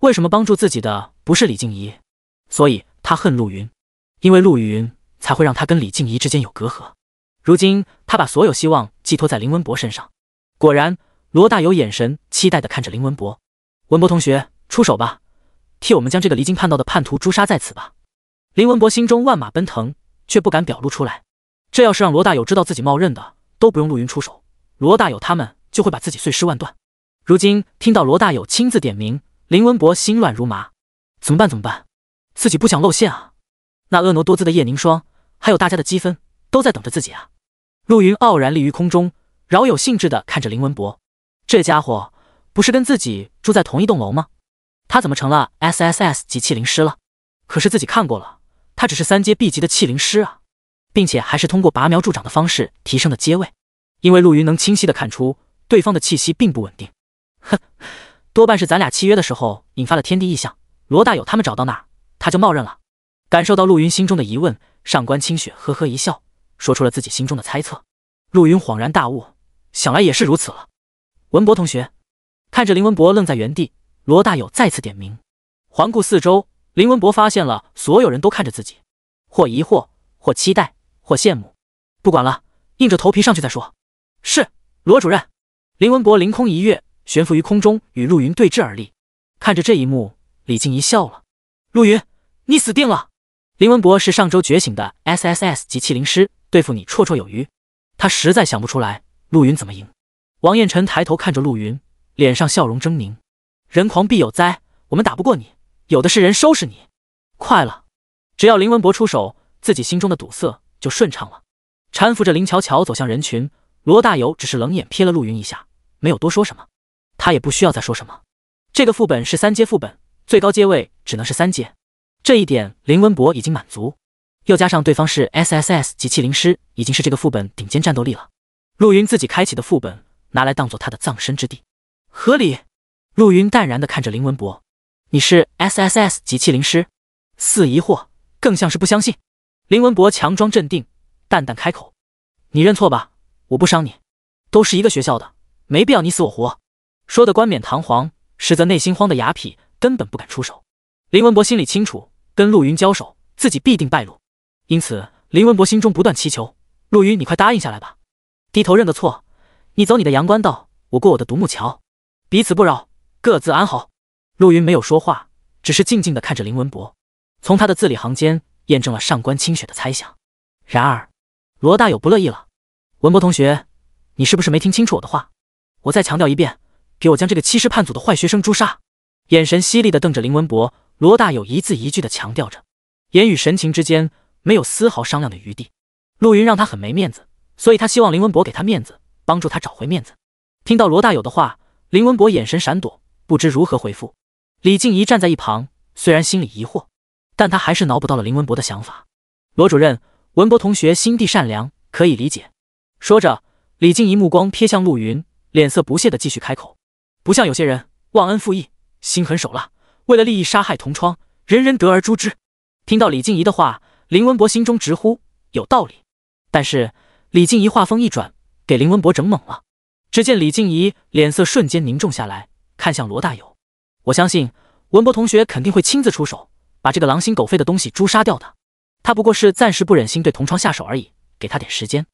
A: 为什么帮助自己的不是李静怡？所以，他恨陆云，因为陆云才会让他跟李静怡之间有隔阂。如今他把所有希望寄托在林文博身上，果然，罗大有眼神期待地看着林文博。文博同学，出手吧，替我们将这个离经叛道的叛徒诛杀在此吧。林文博心中万马奔腾，却不敢表露出来。这要是让罗大有知道自己冒认的，都不用陆云出手，罗大有他们就会把自己碎尸万段。如今听到罗大有亲自点名，林文博心乱如麻，怎么办？怎么办？自己不想露馅啊！那婀娜多姿的叶凝霜，还有大家的积分，都在等着自己啊！陆云傲然立于空中，饶有兴致地看着林文博。这家伙不是跟自己住在同一栋楼吗？他怎么成了 S S S 级气灵师了？可是自己看过了，他只是三阶 B 级的气灵师啊，并且还是通过拔苗助长的方式提升的阶位。因为陆云能清晰的看出对方的气息并不稳定。哼，多半是咱俩契约的时候引发了天地异象，罗大友他们找到那儿，他就冒认了。感受到陆云心中的疑问，上官清雪呵呵一笑。说出了自己心中的猜测，陆云恍然大悟，想来也是如此了。文博同学，看着林文博愣在原地，罗大有再次点名，环顾四周，林文博发现了所有人都看着自己，或疑惑，或期待，或羡慕。不管了，硬着头皮上去再说。是罗主任，林文博凌空一跃，悬浮于空中，与陆云对峙而立。看着这一幕，李静怡笑了。陆云，你死定了。林文博是上周觉醒的 S S S 级气灵师。对付你绰绰有余，他实在想不出来陆云怎么赢。王彦辰抬头看着陆云，脸上笑容狰狞。人狂必有灾，我们打不过你，有的是人收拾你。快了，只要林文博出手，自己心中的堵塞就顺畅了。搀扶着林巧巧走向人群，罗大友只是冷眼瞥了陆云一下，没有多说什么。他也不需要再说什么。这个副本是三阶副本，最高阶位只能是三阶，这一点林文博已经满足。又加上对方是 SSS 级气灵师，已经是这个副本顶尖战斗力了。陆云自己开启的副本拿来当做他的葬身之地，合理。陆云淡然地看着林文博：“你是 SSS 级气灵师？”似疑惑，更像是不相信。林文博强装镇定，淡淡开口：“你认错吧，我不伤你。都是一个学校的，没必要你死我活。”说的冠冕堂皇，实则内心慌的牙痞根本不敢出手。林文博心里清楚，跟陆云交手，自己必定败露。因此，林文博心中不断祈求：“陆云，你快答应下来吧，低头认个错。你走你的阳关道，我过我的独木桥，彼此不扰，各自安好。”陆云没有说话，只是静静地看着林文博。从他的字里行间，验证了上官清雪的猜想。然而，罗大友不乐意了：“文博同学，你是不是没听清楚我的话？我再强调一遍，给我将这个欺师叛祖的坏学生诛杀！”眼神犀利的瞪着林文博，罗大友一字一句的强调着，言语神情之间。没有丝毫商量的余地，陆云让他很没面子，所以他希望林文博给他面子，帮助他找回面子。听到罗大友的话，林文博眼神闪躲，不知如何回复。李静怡站在一旁，虽然心里疑惑，但他还是挠不到了林文博的想法。罗主任，文博同学心地善良，可以理解。说着，李静怡目光瞥向陆云，脸色不屑的继续开口：“不像有些人忘恩负义，心狠手辣，为了利益杀害同窗，人人得而诛之。”听到李静怡的话。林文博心中直呼有道理，但是李静怡话锋一转，给林文博整懵了。只见李静怡脸色瞬间凝重下来，看向罗大友：“我相信文博同学肯定会亲自出手，把这个狼心狗肺的东西诛杀掉的。他不过是暂时不忍心对同窗下手而已，给他点时间，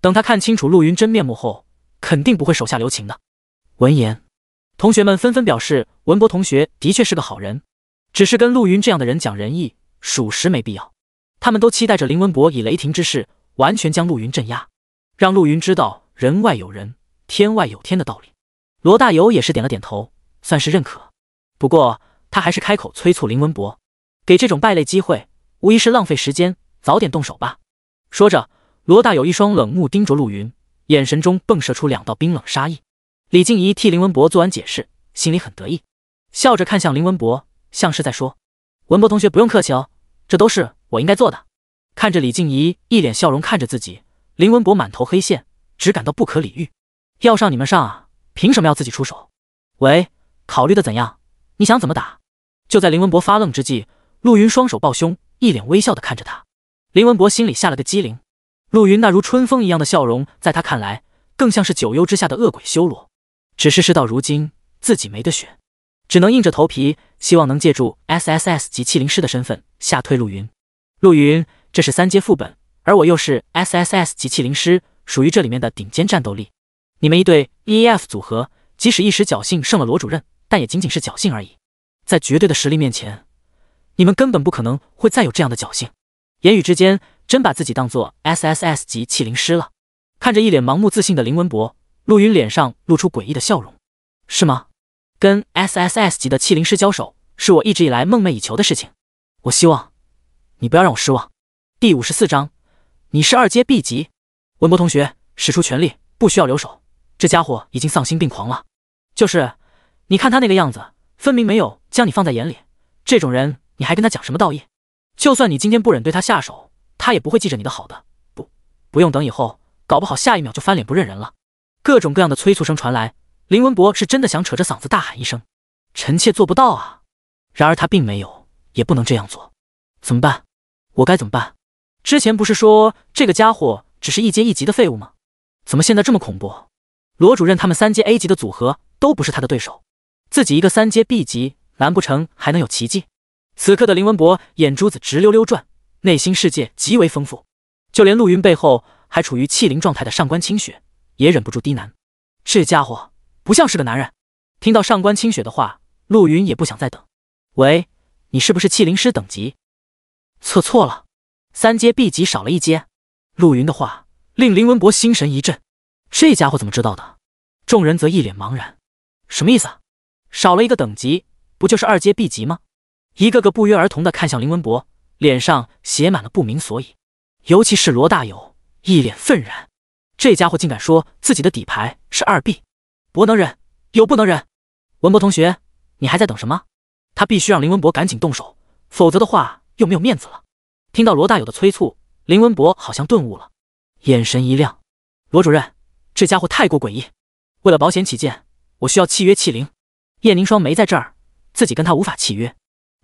A: 等他看清楚陆云真面目后，肯定不会手下留情的。”闻言，同学们纷纷表示，文博同学的确是个好人，只是跟陆云这样的人讲仁义，属实没必要。他们都期待着林文博以雷霆之势完全将陆云镇压，让陆云知道人外有人，天外有天的道理。罗大友也是点了点头，算是认可。不过他还是开口催促林文博：“给这种败类机会，无疑是浪费时间。早点动手吧。”说着，罗大友一双冷目盯着陆云，眼神中迸射出两道冰冷杀意。李静怡替林文博做完解释，心里很得意，笑着看向林文博，像是在说：“文博同学，不用客气哦，这都是……”我应该做的。看着李静怡一脸笑容看着自己，林文博满头黑线，只感到不可理喻。要上你们上啊，凭什么要自己出手？喂，考虑的怎样？你想怎么打？就在林文博发愣之际，陆云双手抱胸，一脸微笑的看着他。林文博心里下了个机灵，陆云那如春风一样的笑容，在他看来更像是九幽之下的恶鬼修罗。只是事到如今，自己没得选，只能硬着头皮，希望能借助 S S S 级气灵师的身份吓退陆云。陆云，这是三阶副本，而我又是 SSS 级器灵师，属于这里面的顶尖战斗力。你们一队 E F 组合，即使一时侥幸胜了罗主任，但也仅仅是侥幸而已。在绝对的实力面前，你们根本不可能会再有这样的侥幸。言语之间，真把自己当做 SSS 级器灵师了。看着一脸盲目自信的林文博，陆云脸上露出诡异的笑容。是吗？跟 SSS 级的气灵师交手，是我一直以来梦寐以求的事情。我希望。你不要让我失望。第五十四章，你是二阶 B 级，文博同学使出全力，不需要留手。这家伙已经丧心病狂了。就是，你看他那个样子，分明没有将你放在眼里。这种人，你还跟他讲什么道义？就算你今天不忍对他下手，他也不会记着你的好的。不，不用等以后，搞不好下一秒就翻脸不认人了。各种各样的催促声传来，林文博是真的想扯着嗓子大喊一声：“臣妾做不到啊！”然而他并没有，也不能这样做。怎么办？我该怎么办？之前不是说这个家伙只是一阶一级的废物吗？怎么现在这么恐怖？罗主任他们三阶 A 级的组合都不是他的对手，自己一个三阶 B 级，难不成还能有奇迹？此刻的林文博眼珠子直溜溜转，内心世界极为丰富。就连陆云背后还处于气灵状态的上官清雪也忍不住低喃：“这家伙不像是个男人。”听到上官清雪的话，陆云也不想再等。喂，你是不是气灵师等级？测错了，三阶 B 级少了一阶。陆云的话令林文博心神一震，这家伙怎么知道的？众人则一脸茫然，什么意思？少了一个等级，不就是二阶 B 级吗？一个个不约而同的看向林文博，脸上写满了不明所以。尤其是罗大友，一脸愤然，这家伙竟敢说自己的底牌是二 B，伯能忍，有不能忍。文博同学，你还在等什么？他必须让林文博赶紧动手，否则的话。又没有面子了？听到罗大友的催促，林文博好像顿悟了，眼神一亮。罗主任，这家伙太过诡异，为了保险起见，我需要契约器灵。叶凝霜没在这儿，自己跟他无法契约，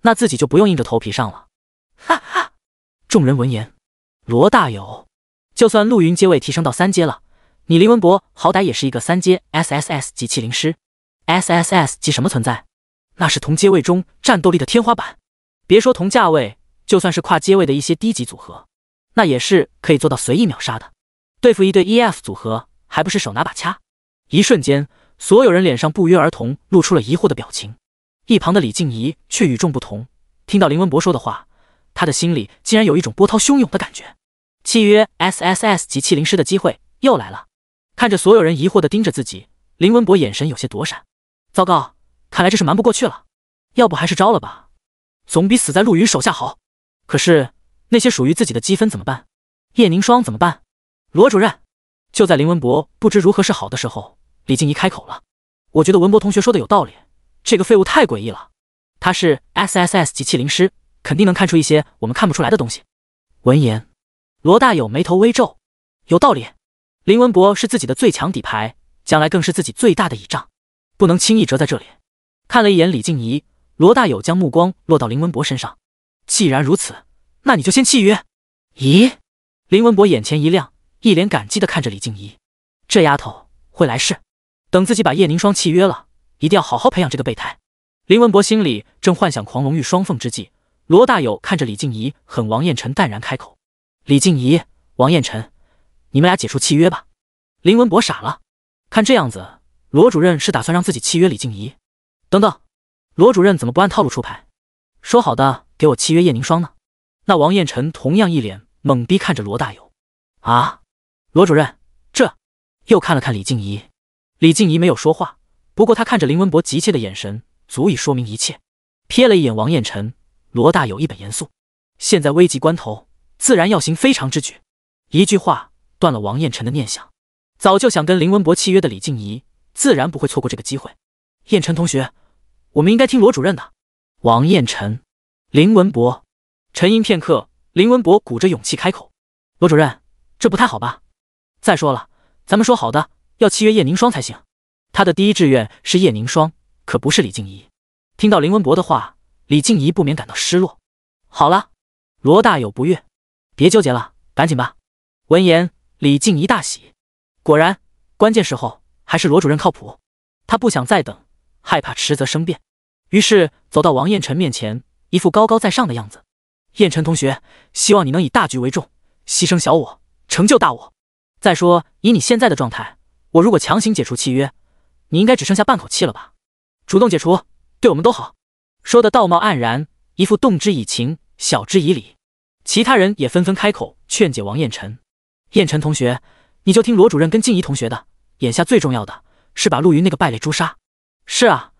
A: 那自己就不用硬着头皮上了。哈哈！众人闻言，罗大友，就算陆云阶位提升到三阶了，你林文博好歹也是一个三阶 S S S 级器灵师，S S S 级什么存在？那是同阶位中战斗力的天花板，别说同价位。就算是跨阶位的一些低级组合，那也是可以做到随意秒杀的。对付一对 E F 组合，还不是手拿把掐？一瞬间，所有人脸上不约而同露出了疑惑的表情。一旁的李静怡却与众不同，听到林文博说的话，他的心里竟然有一种波涛汹涌的感觉。契约 S S S 级气灵师的机会又来了。看着所有人疑惑的盯着自己，林文博眼神有些躲闪。糟糕，看来这是瞒不过去了。要不还是招了吧，总比死在陆云手下好。可是那些属于自己的积分怎么办？叶凝霜怎么办？罗主任，就在林文博不知如何是好的时候，李静怡开口了：“我觉得文博同学说的有道理，这个废物太诡异了，他是 S S S 级器灵师，肯定能看出一些我们看不出来的东西。”闻言，罗大友眉头微皱：“有道理，林文博是自己的最强底牌，将来更是自己最大的倚仗，不能轻易折在这里。”看了一眼李静怡，罗大友将目光落到林文博身上。既然如此，那你就先契约。咦，林文博眼前一亮，一脸感激的看着李静怡，这丫头会来事。等自己把叶凝霜契约了，一定要好好培养这个备胎。林文博心里正幻想狂龙遇双凤之际，罗大友看着李静怡很王彦辰，淡然开口：“李静怡，王彦辰，你们俩解除契约吧。”林文博傻了，看这样子，罗主任是打算让自己契约李静怡？等等，罗主任怎么不按套路出牌？说好的。给我契约叶凝霜呢？那王彦辰同样一脸懵逼看着罗大友。啊，罗主任，这又看了看李静怡。李静怡没有说话，不过她看着林文博急切的眼神，足以说明一切。瞥了一眼王彦辰，罗大友一本严肃。现在危急关头，自然要行非常之举。一句话断了王彦辰的念想。早就想跟林文博契约的李静怡，自然不会错过这个机会。彦辰同学，我们应该听罗主任的。王彦辰。林文博沉吟片刻，林文博鼓着勇气开口：“罗主任，这不太好吧？再说了，咱们说好的要契约叶凝霜才行。他的第一志愿是叶凝霜，可不是李静怡。”听到林文博的话，李静怡不免感到失落。好了，罗大有不悦，别纠结了，赶紧吧。闻言，李静怡大喜，果然关键时候还是罗主任靠谱。他不想再等，害怕迟则生变，于是走到王彦辰面前。一副高高在上的样子，燕晨同学，希望你能以大局为重，牺牲小我，成就大我。再说，以你现在的状态，我如果强行解除契约，你应该只剩下半口气了吧？主动解除，对我们都好。说的道貌岸然，一副动之以情，晓之以理。其他人也纷纷开口劝解王燕晨。燕晨同学，你就听罗主任跟静怡同学的。眼下最重要的是把陆云那个败类诛杀。是啊，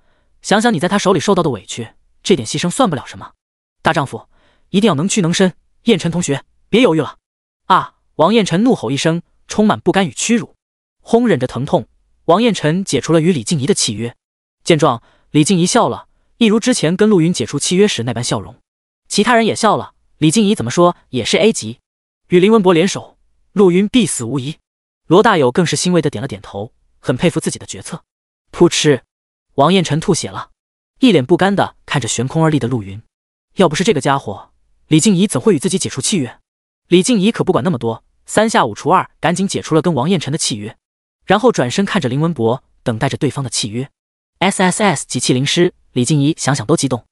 A: 想想你在他手里受到的委屈。这点牺牲算不了什么，大丈夫一定要能屈能伸。燕辰同学，别犹豫了啊！王彦辰怒吼一声，充满不甘与屈辱。轰！忍着疼痛，王彦辰解除了与李静怡的契约。见状，李静怡笑了，一如之前跟陆云解除契约时那般笑容。其他人也笑了。李静怡怎么说也是 A 级，与林文博联手，陆云必死无疑。罗大友更是欣慰的点了点头，很佩服自己的决策。噗嗤！王彦辰吐血了，一脸不甘的。看着悬空而立的陆云，要不是这个家伙，李静怡怎会与自己解除契约？李静怡可不管那么多，三下五除二赶紧解除了跟王彦辰的契约，然后转身看着林文博，等待着对方的契约。S S S 级气灵师，李静怡想想都激动，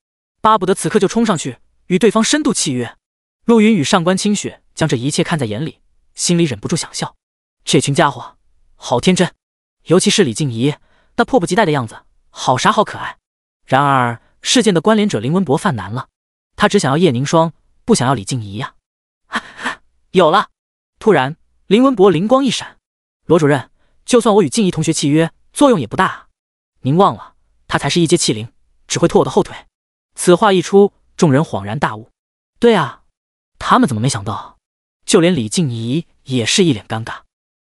A: 巴不得此刻就冲上去与对方深度契约。陆云与上官清雪将这一切看在眼里，心里忍不住想笑，这群家伙好天真，尤其是李静怡那迫不及待的样子，好傻好可爱。然而。事件的关联者林文博犯难了，他只想要叶凝霜，不想要李静怡呀。哈哈，有了！突然，林文博灵光一闪：“罗主任，就算我与静怡同学契约，作用也不大啊。您忘了，他才是一阶器灵，只会拖我的后腿。”此话一出，众人恍然大悟。对啊，他们怎么没想到？就连李静怡也是一脸尴尬。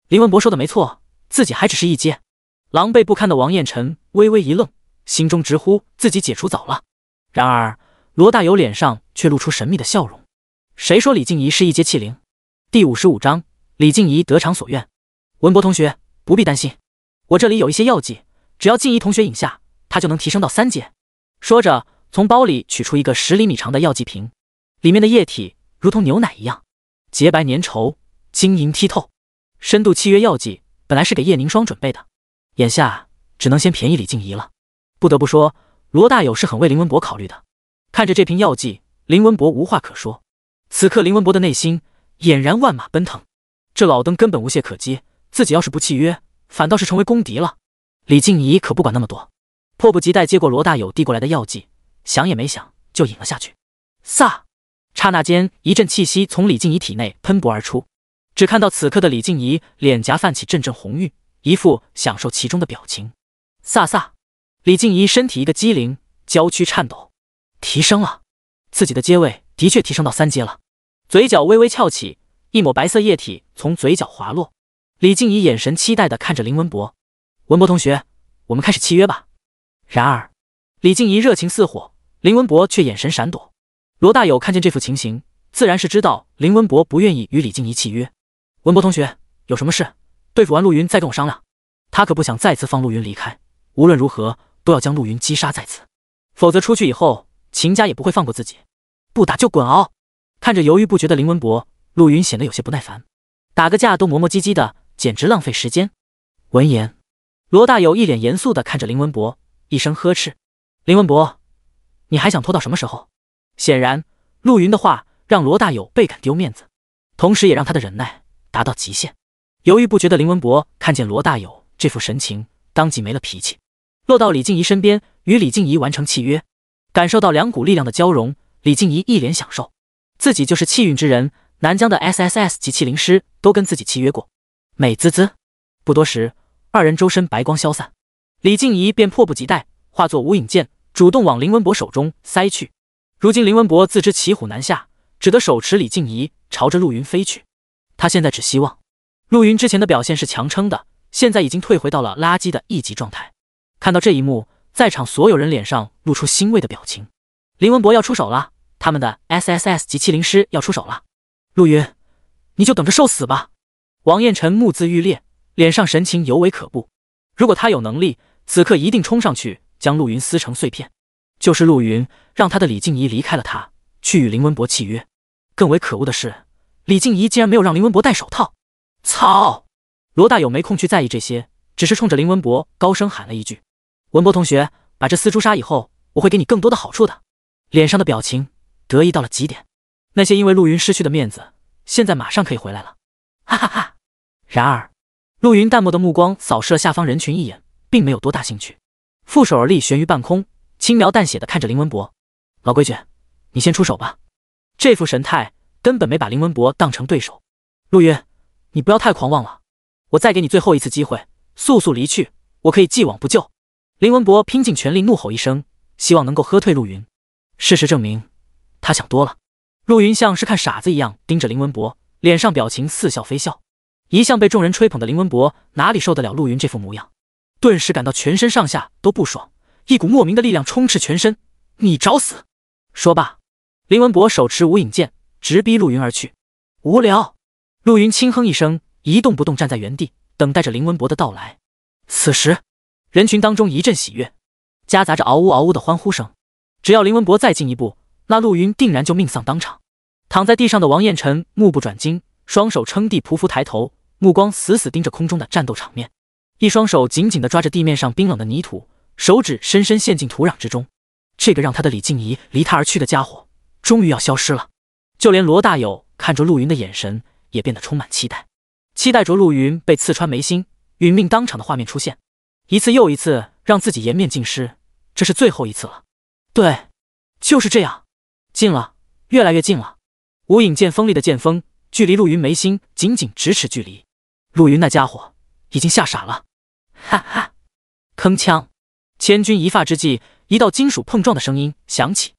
A: 林文博说的没错，自己还只是一阶。狼狈不堪的王彦辰微微一愣。心中直呼自己解除早了，然而罗大友脸上却露出神秘的笑容。谁说李静怡是一阶器灵？第五十五章李静怡得偿所愿。文博同学不必担心，我这里有一些药剂，只要静怡同学饮下，她就能提升到三阶。说着，从包里取出一个十厘米长的药剂瓶，里面的液体如同牛奶一样洁白粘稠、晶莹剔透。深度契约药剂本来是给叶凝霜准备的，眼下只能先便宜李静怡了。不得不说，罗大友是很为林文博考虑的。看着这瓶药剂，林文博无话可说。此刻，林文博的内心俨然万马奔腾。这老登根本无懈可击，自己要是不契约，反倒是成为公敌了。李静怡可不管那么多，迫不及待接过罗大友递过来的药剂，想也没想就饮了下去。飒！刹那间，一阵气息从李静怡体内喷薄而出，只看到此刻的李静怡脸颊泛起阵阵红晕，一副享受其中的表情。飒飒。李静怡身体一个机灵，娇躯颤抖，提升了自己的阶位，的确提升到三阶了。嘴角微微翘起，一抹白色液体从嘴角滑落。李静怡眼神期待地看着林文博：“文博同学，我们开始契约吧。”然而，李静怡热情似火，林文博却眼神闪躲。罗大友看见这副情形，自然是知道林文博不愿意与李静怡契约。文博同学，有什么事，对付完陆云再跟我商量。他可不想再次放陆云离开。无论如何。都要将陆云击杀在此，否则出去以后，秦家也不会放过自己。不打就滚！哦！看着犹豫不决的林文博，陆云显得有些不耐烦，打个架都磨磨唧唧的，简直浪费时间。闻言，罗大友一脸严肃的看着林文博，一声呵斥：“林文博，你还想拖到什么时候？”显然，陆云的话让罗大友倍感丢面子，同时也让他的忍耐达到极限。犹豫不决的林文博看见罗大友这副神情，当即没了脾气。落到李静怡身边，与李静怡完成契约，感受到两股力量的交融，李静怡一脸享受，自己就是气运之人，南疆的 S S S 及气灵师都跟自己契约过，美滋滋。不多时，二人周身白光消散，李静怡便迫不及待化作无影剑，主动往林文博手中塞去。如今林文博自知骑虎难下，只得手持李静怡，朝着陆云飞去。他现在只希望，陆云之前的表现是强撑的，现在已经退回到了垃圾的一级状态。看到这一幕，在场所有人脸上露出欣慰的表情。林文博要出手了，他们的 SSS 级欺灵师要出手了。陆云，你就等着受死吧！王彦辰目眦欲裂，脸上神情尤为可怖。如果他有能力，此刻一定冲上去将陆云撕成碎片。就是陆云让他的李静怡离开了他，去与林文博契约。更为可恶的是，李静怡竟然没有让林文博戴手套。操！罗大友没空去在意这些，只是冲着林文博高声喊了一句。文博同学，把这丝朱砂以后，我会给你更多的好处的。脸上的表情得意到了极点。那些因为陆云失去的面子，现在马上可以回来了。哈哈哈！然而，陆云淡漠的目光扫视了下方人群一眼，并没有多大兴趣，负手而立，悬于半空，轻描淡写的看着林文博。老规矩，你先出手吧。这副神态根本没把林文博当成对手。陆云，你不要太狂妄了。我再给你最后一次机会，速速离去，我可以既往不咎。林文博拼尽全力怒吼一声，希望能够喝退陆云。事实证明，他想多了。陆云像是看傻子一样盯着林文博，脸上表情似笑非笑。一向被众人吹捧的林文博哪里受得了陆云这副模样，顿时感到全身上下都不爽，一股莫名的力量充斥全身。你找死！说罢，林文博手持无影剑直逼陆云而去。无聊。陆云轻哼一声，一动不动站在原地，等待着林文博的到来。此时。人群当中一阵喜悦，夹杂着嗷呜嗷呜的欢呼声。只要林文博再进一步，那陆云定然就命丧当场。躺在地上的王彦辰目不转睛，双手撑地匍匐抬头，目光死死盯着空中的战斗场面，一双手紧紧地抓着地面上冰冷的泥土，手指深深陷进土壤之中。这个让他的李静怡离他而去的家伙，终于要消失了。就连罗大友看着陆云的眼神也变得充满期待，期待着陆云被刺穿眉心，殒命当场的画面出现。一次又一次让自己颜面尽失，这是最后一次了。对，就是这样，近了，越来越近了。无影剑锋利的剑锋距离陆云眉心仅仅咫尺距离，陆云那家伙已经吓傻了。哈哈，铿锵！千钧一发之际，一道金属碰撞的声音响起，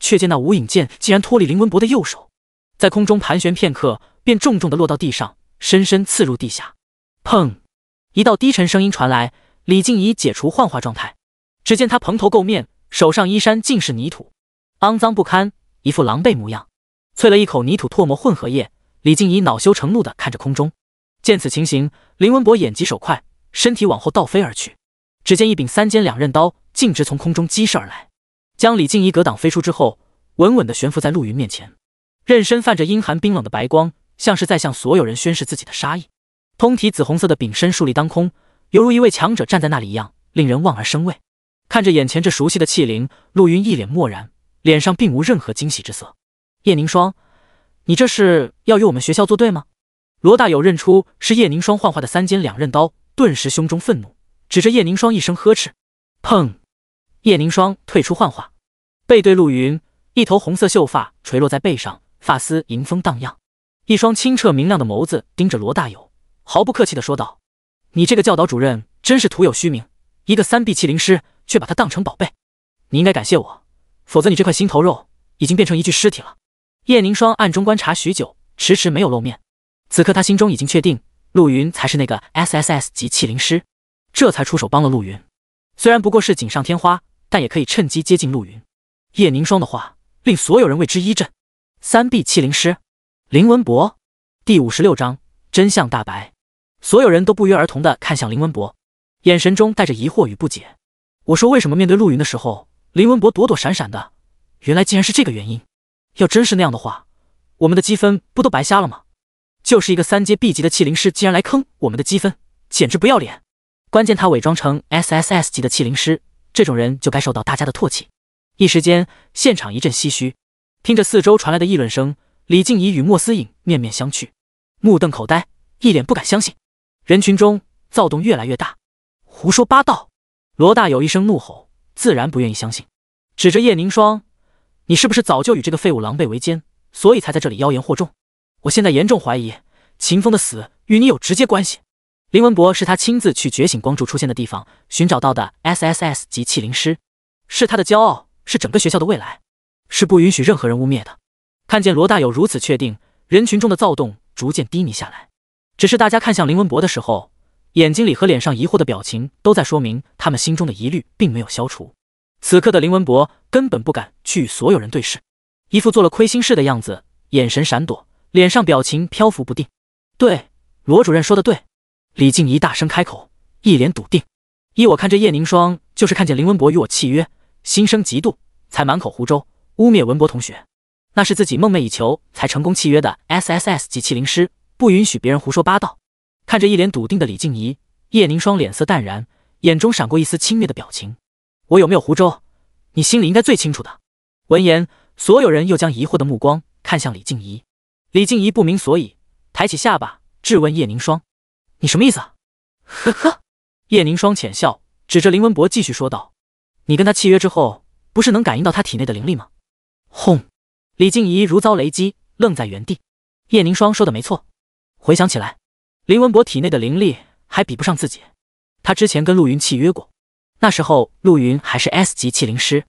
A: 却见那无影剑竟然脱离林文博的右手，在空中盘旋片刻，便重重的落到地上，深深刺入地下。砰！一道低沉声音传来。李静怡解除幻化状态，只见她蓬头垢面，手上衣衫尽是泥土，肮脏不堪，一副狼狈模样。啐了一口泥土唾沫混合液，李静怡恼羞成怒的看着空中。见此情形，林文博眼疾手快，身体往后倒飞而去。只见一柄三尖两刃刀径直从空中激射而来，将李静怡格挡飞出之后，稳稳的悬浮在陆云面前，刃身泛着阴寒冰冷的白光，像是在向所有人宣示自己的杀意。通体紫红色的柄身竖立当空。犹如一位强者站在那里一样，令人望而生畏。看着眼前这熟悉的气灵，陆云一脸漠然，脸上并无任何惊喜之色。叶凝霜，你这是要与我们学校作对吗？罗大友认出是叶凝霜幻化的三尖两刃刀，顿时胸中愤怒，指着叶凝霜一声呵斥。砰！叶凝霜退出幻化，背对陆云，一头红色秀发垂落在背上，发丝迎风荡漾，一双清澈明亮的眸子盯着罗大友，毫不客气地说道。你这个教导主任真是徒有虚名，一个三 B 气灵师却把他当成宝贝，你应该感谢我，否则你这块心头肉已经变成一具尸体了。叶凝霜暗中观察许久，迟迟没有露面。此刻他心中已经确定，陆云才是那个 SSS 级气灵师，这才出手帮了陆云。虽然不过是锦上添花，但也可以趁机接近陆云。叶凝霜的话令所有人为之一震。三 B 气灵师，林文博。第五十六章真相大白。所有人都不约而同地看向林文博，眼神中带着疑惑与不解。我说：“为什么面对陆云的时候，林文博躲躲闪闪的？原来竟然是这个原因！要真是那样的话，我们的积分不都白瞎了吗？就是一个三阶 B 级的气灵师，竟然来坑我们的积分，简直不要脸！关键他伪装成 SSS 级的气灵师，这种人就该受到大家的唾弃。”一时间，现场一阵唏嘘。听着四周传来的议论声，李静怡与莫思颖面面相觑，目瞪口呆，一脸不敢相信。人群中躁动越来越大，胡说八道！罗大有一声怒吼，自然不愿意相信，指着叶凝霜：“你是不是早就与这个废物狼狈为奸，所以才在这里妖言惑众？我现在严重怀疑秦风的死与你有直接关系。”林文博是他亲自去觉醒光柱出现的地方寻找到的 SSS 级气灵师，是他的骄傲，是整个学校的未来，是不允许任何人污蔑的。看见罗大有如此确定，人群中的躁动逐渐低迷下来。只是大家看向林文博的时候，眼睛里和脸上疑惑的表情，都在说明他们心中的疑虑并没有消除。此刻的林文博根本不敢去与所有人对视，一副做了亏心事的样子，眼神闪躲，脸上表情漂浮不定。对，罗主任说的对。李静怡大声开口，一脸笃定。依我看，这叶凝霜就是看见林文博与我契约，心生嫉妒，才满口胡诌，污蔑文博同学。那是自己梦寐以求才成功契约的 SSS 级气灵师。不允许别人胡说八道。看着一脸笃定的李静怡，叶凝霜脸色淡然，眼中闪过一丝轻蔑的表情。我有没有胡诌，你心里应该最清楚的。闻言，所有人又将疑惑的目光看向李静怡。李静怡不明所以，抬起下巴质问叶凝霜：“你什么意思？”呵呵，叶凝霜浅笑，指着林文博继续说道：“你跟他契约之后，不是能感应到他体内的灵力吗？”轰！李静怡如遭雷击，愣在原地。叶凝霜说的没错。回想起来，林文博体内的灵力还比不上自己。他之前跟陆云契约过，那时候陆云还是 S 级气灵师，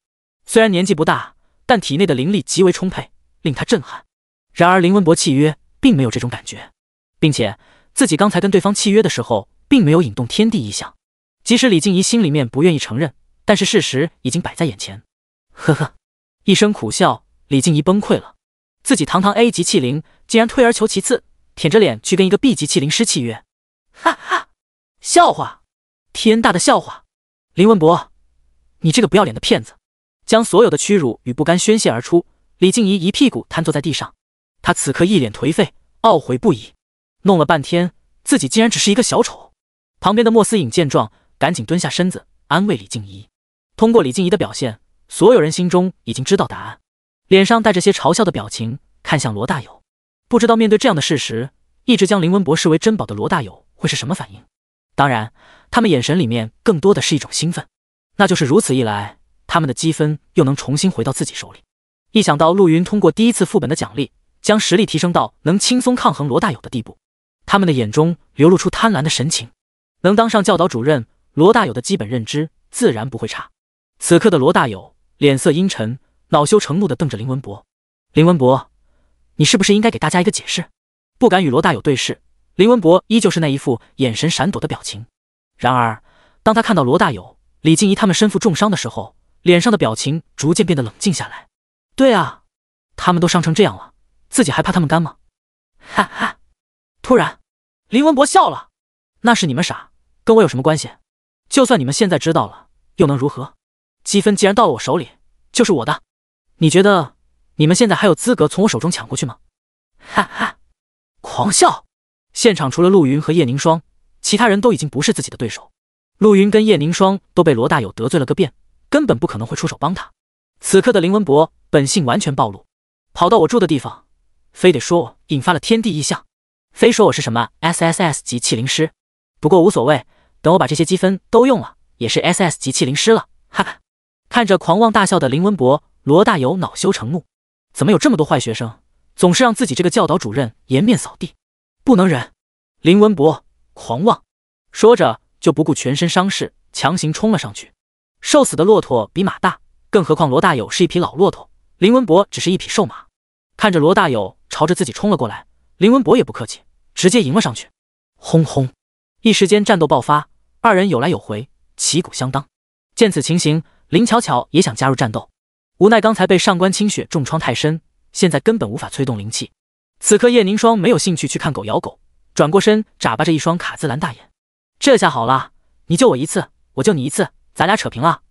A: 虽然年纪不大，但体内的灵力极为充沛，令他震撼。然而林文博契约并没有这种感觉，并且自己刚才跟对方契约的时候，并没有引动天地异象。即使李静怡心里面不愿意承认，但是事实已经摆在眼前。呵呵，一声苦笑，李静怡崩溃了。自己堂堂 A 级气灵，竟然退而求其次。舔着脸去跟一个 B 级器灵师契约，哈哈，笑话，天大的笑话！林文博，你这个不要脸的骗子！将所有的屈辱与不甘宣泄而出，李静怡一屁股瘫坐在地上，她此刻一脸颓废，懊悔不已。弄了半天，自己竟然只是一个小丑。旁边的莫思颖见状，赶紧蹲下身子安慰李静怡。通过李静怡的表现，所有人心中已经知道答案，脸上带着些嘲笑的表情看向罗大友。不知道面对这样的事实，一直将林文博视为珍宝的罗大友会是什么反应？当然，他们眼神里面更多的是一种兴奋，那就是如此一来，他们的积分又能重新回到自己手里。一想到陆云通过第一次副本的奖励，将实力提升到能轻松抗衡罗大友的地步，他们的眼中流露出贪婪的神情。能当上教导主任，罗大友的基本认知自然不会差。此刻的罗大友脸色阴沉，恼羞成怒地瞪着林文博，林文博。你是不是应该给大家一个解释？不敢与罗大友对视，林文博依旧是那一副眼神闪躲的表情。然而，当他看到罗大友、李静怡他们身负重伤的时候，脸上的表情逐渐变得冷静下来。对啊，他们都伤成这样了，自己还怕他们干吗？哈哈！突然，林文博笑了。那是你们傻，跟我有什么关系？就算你们现在知道了，又能如何？积分既然到了我手里，就是我的。你觉得？你们现在还有资格从我手中抢过去吗？哈哈，狂笑！现场除了陆云和叶凝霜，其他人都已经不是自己的对手。陆云跟叶凝霜都被罗大友得罪了个遍，根本不可能会出手帮他。此刻的林文博本性完全暴露，跑到我住的地方，非得说我引发了天地异象，非说我是什么 S S S 级气灵师。不过无所谓，等我把这些积分都用了，也是 S S 级气灵师了。哈哈，看着狂妄大笑的林文博，罗大友恼羞成怒。怎么有这么多坏学生，总是让自己这个教导主任颜面扫地，不能忍！林文博狂妄，说着就不顾全身伤势，强行冲了上去。瘦死的骆驼比马大，更何况罗大友是一匹老骆驼，林文博只是一匹瘦马。看着罗大友朝着自己冲了过来，林文博也不客气，直接迎了上去。轰轰！一时间战斗爆发，二人有来有回，旗鼓相当。见此情形，林巧巧也想加入战斗。无奈，刚才被上官清雪重创太深，现在根本无法催动灵气。此刻叶凝霜没有兴趣去看狗咬狗，转过身眨巴着一双卡姿兰大眼。这下好了，你救我一次，我救你一次，咱俩扯平了。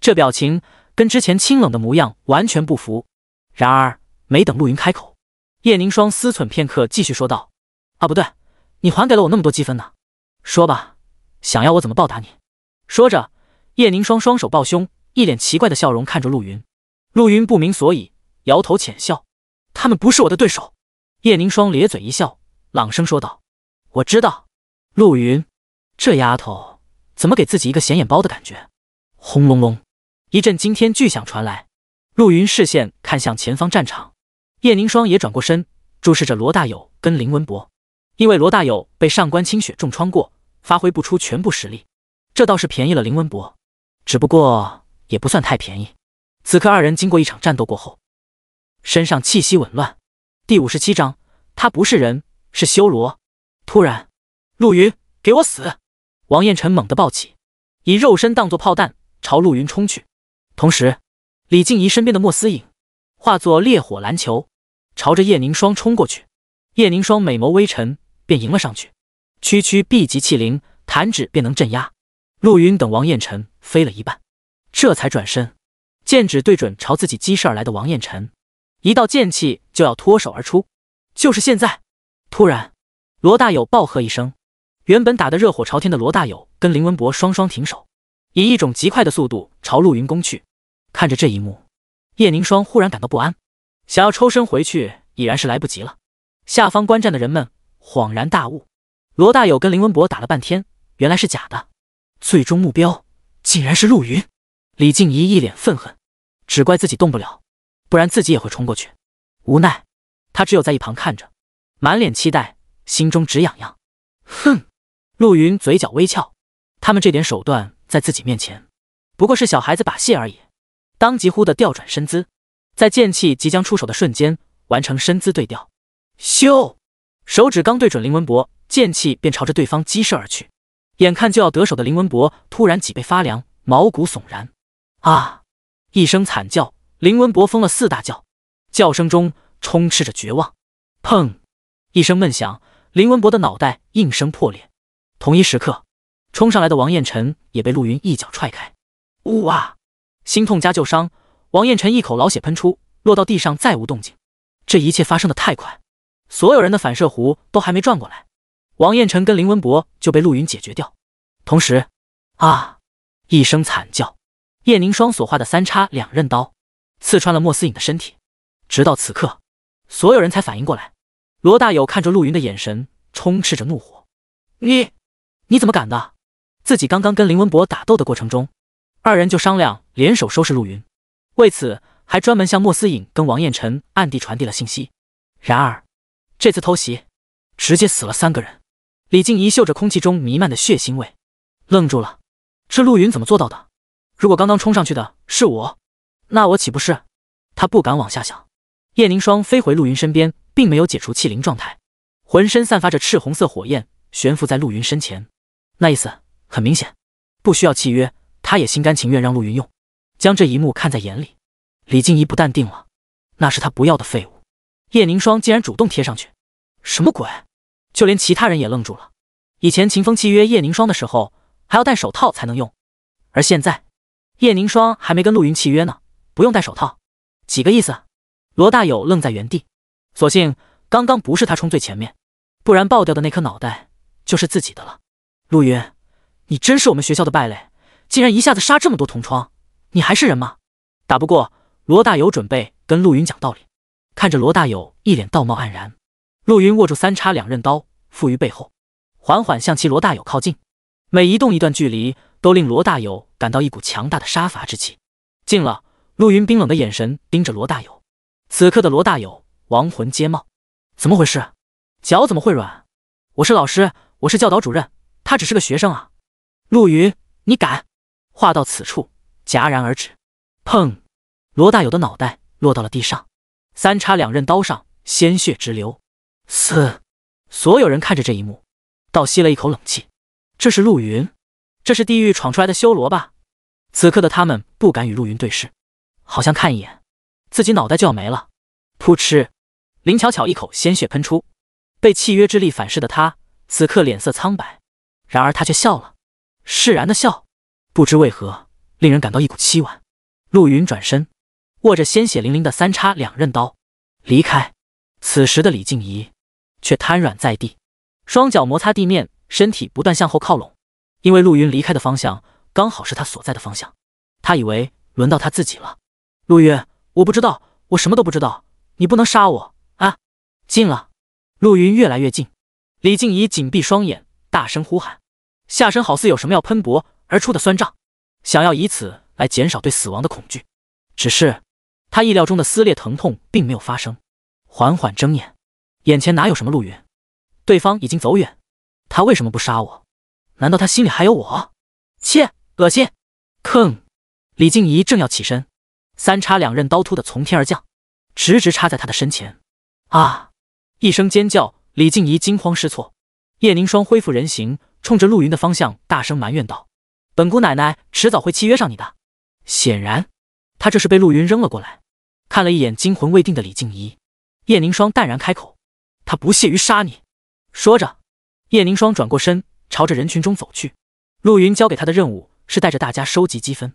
A: 这表情跟之前清冷的模样完全不符。然而没等陆云开口，叶凝霜思忖片刻，继续说道：“啊，不对，你还给了我那么多积分呢。说吧，想要我怎么报答你？”说着，叶凝霜双手抱胸，一脸奇怪的笑容看着陆云。陆云不明所以，摇头浅笑：“他们不是我的对手。”叶凝霜咧嘴一笑，朗声说道：“我知道。”陆云，这丫头怎么给自己一个显眼包的感觉？
C: 轰隆隆，
A: 一阵惊天巨响传来。陆云视线看向前方战场，叶凝霜也转过身，注视着罗大友跟林文博。因为罗大友被上官清雪重创过，发挥不出全部实力，这倒是便宜了林文博。只不过，也不算太便宜。此刻二人经过一场战斗过后，身上气息紊乱。第五十七章，他不是人，是修罗。突然，陆云，给我死！王彦辰猛地抱起，以肉身当作炮弹，朝陆云冲去。同时，李静怡身边的莫思颖化作烈火篮球，朝着叶凝霜冲过去。叶凝霜美眸微沉，便迎了上去。区区 B 级气灵，弹指便能镇压。陆云等王彦辰飞了一半，这才转身。剑指对准朝自己激射而来的王彦辰，一道剑气就要脱手而出，就是现在！突然，罗大友暴喝一声，原本打得热火朝天的罗大友跟林文博双双停手，以一种极快的速度朝陆云攻去。看着这一幕，叶凝霜忽然感到不安，想要抽身回去已然是来不及了。下方观战的人们恍然大悟，罗大友跟林文博打了半天，原来是假的，最终目标竟然是陆云。李静怡一脸愤恨。只怪自己动不了，不然自己也会冲过去。无奈，他只有在一旁看着，满脸期待，心中直痒痒。哼！陆云嘴角微翘，他们这点手段在自己面前不过是小孩子把戏而已。当即忽的调转身姿，在剑气即将出手的瞬间完成身姿对调。咻！手指刚对准林文博，剑气便朝着对方激射而去。眼看就要得手的林文博突然脊背发凉，毛骨悚然。啊！一声惨叫，林文博疯了，四大叫，叫声中充斥着绝望。砰！一声闷响，林文博的脑袋应声破裂。同一时刻，冲上来的王彦辰也被陆云一脚踹开。呜哇！心痛加旧伤，王彦辰一口老血喷出，落到地上再无动静。这一切发生的太快，所有人的反射弧都还没转过来，王彦辰跟林文博就被陆云解决掉。同时，啊！一声惨叫。叶凝霜所化的三叉两刃刀，刺穿了莫思颖的身体。直到此刻，所有人才反应过来。罗大友看着陆云的眼神，充斥着怒火：“你，你怎么敢的？自己刚刚跟林文博打斗的过程中，二人就商量联手收拾陆云，为此还专门向莫思颖跟王彦辰暗地传递了信息。然而，这次偷袭，直接死了三个人。”李静怡嗅着空气中弥漫的血腥味，愣住了：“这陆云怎么做到的？”如果刚刚冲上去的是我，那我岂不是？他不敢往下想。叶凝霜飞回陆云身边，并没有解除气灵状态，浑身散发着赤红色火焰，悬浮在陆云身前。那意思很明显，不需要契约，他也心甘情愿让陆云用。将这一幕看在眼里，李静怡不淡定了。那是他不要的废物，叶凝霜竟然主动贴上去，什么鬼？就连其他人也愣住了。以前秦风契约叶凝霜的时候，还要戴手套才能用，而现在。叶凝霜还没跟陆云契约呢，不用戴手套，几个意思？罗大友愣在原地，所幸刚刚不是他冲最前面，不然爆掉的那颗脑袋就是自己的了。陆云，你真是我们学校的败类，竟然一下子杀这么多同窗，你还是人吗？打不过，罗大友准备跟陆云讲道理。看着罗大友一脸道貌岸然，陆云握住三叉两刃刀，负于背后，缓缓向其罗大友靠近。每移动一段距离，都令罗大友感到一股强大的杀伐之气。近了，陆云冰冷的眼神盯着罗大友。此刻的罗大友亡魂皆冒，怎么回事？脚怎么会软？我是老师，我是教导主任，他只是个学生啊！陆云，你敢！话到此处戛然而止。砰！罗大友的脑袋落到了地上，三叉两刃刀上鲜血直流。嘶！所有人看着这一幕，倒吸了一口冷气。这是陆云，这是地狱闯出来的修罗吧？此刻的他们不敢与陆云对视，好像看一眼，自己脑袋就要没了。噗嗤，林巧巧一口鲜血喷出，被契约之力反噬的她，此刻脸色苍白。然而她却笑了，释然的笑，不知为何，令人感到一股凄婉。陆云转身，握着鲜血淋淋的三叉两刃刀离开。此时的李静怡却瘫软在地，双脚摩擦地面。身体不断向后靠拢，因为陆云离开的方向刚好是他所在的方向。他以为轮到他自己了。陆云，我不知道，我什么都不知道。你不能杀我啊！近了，陆云越来越近。李静怡紧闭双眼，大声呼喊，下身好似有什么要喷薄而出的酸胀，想要以此来减少对死亡的恐惧。只是他意料中的撕裂疼痛并没有发生。缓缓睁眼，眼前哪有什么陆云？对方已经走远。他为什么不杀我？难道他心里还有我？切，恶心！吭！李静怡正要起身，三叉两刃刀突的从天而降，直直插在他的身前。啊！一声尖叫，李静怡惊慌失措。叶凝霜恢复人形，冲着陆云的方向大声埋怨道：“本姑奶奶迟早会契约上你的。”显然，他这是被陆云扔了过来。看了一眼惊魂未定的李静怡，叶凝霜淡然开口：“他不屑于杀你。”说着。叶凝霜转过身，朝着人群中走去。陆云交给他的任务是带着大家收集积分，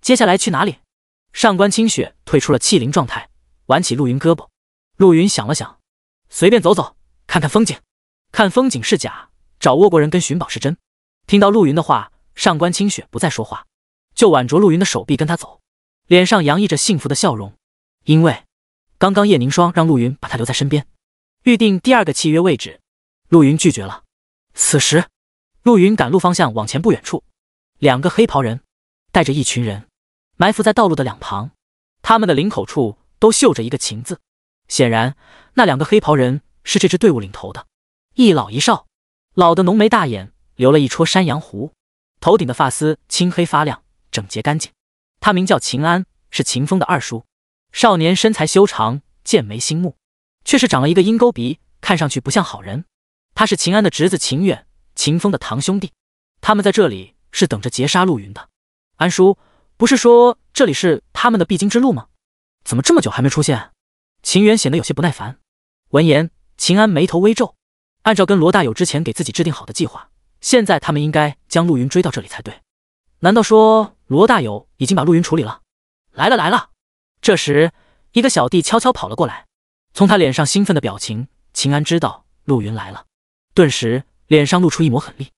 A: 接下来去哪里？上官清雪退出了气灵状态，挽起陆云胳膊。陆云想了想，随便走走，看看风景。看风景是假，找倭国人跟寻宝是真。听到陆云的话，上官清雪不再说话，就挽着陆云的手臂跟他走，脸上洋溢着幸福的笑容。因为刚刚叶凝霜让陆云把他留在身边，预定第二个契约位置，陆云拒绝了。此时，陆云赶路方向往前不远处，两个黑袍人带着一群人埋伏在道路的两旁。他们的领口处都绣着一个“秦”字，显然那两个黑袍人是这支队伍领头的。一老一少，老的浓眉大眼，留了一撮山羊胡，头顶的发丝青黑发亮，整洁干净。他名叫秦安，是秦风的二叔。少年身材修长，剑眉星目，却是长了一个鹰钩鼻，看上去不像好人。他是秦安的侄子秦远，秦风的堂兄弟。他们在这里是等着劫杀陆云的。安叔，不是说这里是他们的必经之路吗？怎么这么久还没出现？秦远显得有些不耐烦。闻言，秦安眉头微皱。按照跟罗大友之前给自己制定好的计划，现在他们应该将陆云追到这里才对。难道说罗大友已经把陆云处理了？来了来了！这时，一个小弟悄悄跑了过来。从他脸上兴奋的表情，秦安知道陆云来了。顿时脸上露出一抹狠厉，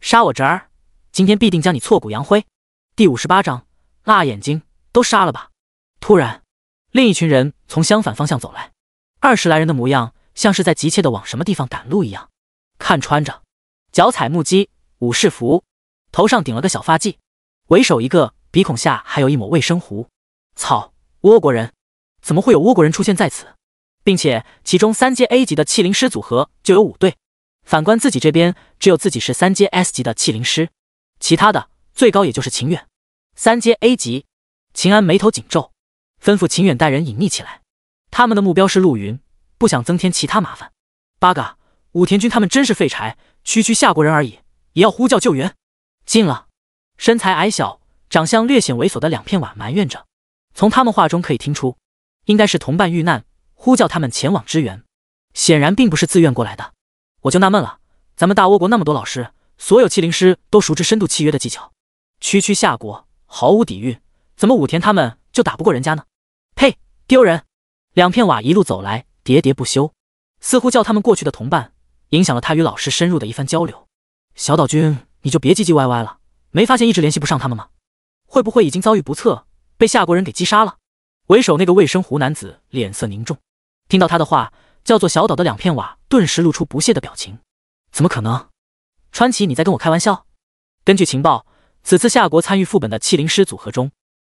A: 杀我侄儿！今天必定将你挫骨扬灰。第五十八章，辣眼睛，都杀了吧！突然，另一群人从相反方向走来，二十来人的模样，像是在急切的往什么地方赶路一样。看穿着，脚踩木屐，武士服，头上顶了个小发髻，为首一个鼻孔下还有一抹卫生胡。操！倭国人，怎么会有倭国人出现在此？并且其中三阶 A 级的气灵师组合就有五对。反观自己这边，只有自己是三阶 S 级的气灵师，其他的最高也就是秦远，三阶 A 级。秦安眉头紧皱，吩咐秦远带人隐匿起来。他们的目标是陆云，不想增添其他麻烦。八嘎！武田军他们真是废柴，区区夏国人而已，也要呼叫救援。进了，身材矮小、长相略显猥琐的两片瓦埋怨着。从他们话中可以听出，应该是同伴遇难，呼叫他们前往支援，显然并不是自愿过来的。我就纳闷了，咱们大倭国那么多老师，所有气灵师都熟知深度契约的技巧，区区夏国毫无底蕴，怎么武田他们就打不过人家呢？呸，丢人！两片瓦一路走来，喋喋不休，似乎叫他们过去的同伴影响了他与老师深入的一番交流。小岛君，你就别唧唧歪歪了，没发现一直联系不上他们吗？会不会已经遭遇不测，被夏国人给击杀了？为首那个卫生湖男子脸色凝重，听到他的话。叫做小岛的两片瓦顿时露出不屑的表情。怎么可能？川崎，你在跟我开玩笑？根据情报，此次夏国参与副本的气灵师组合中，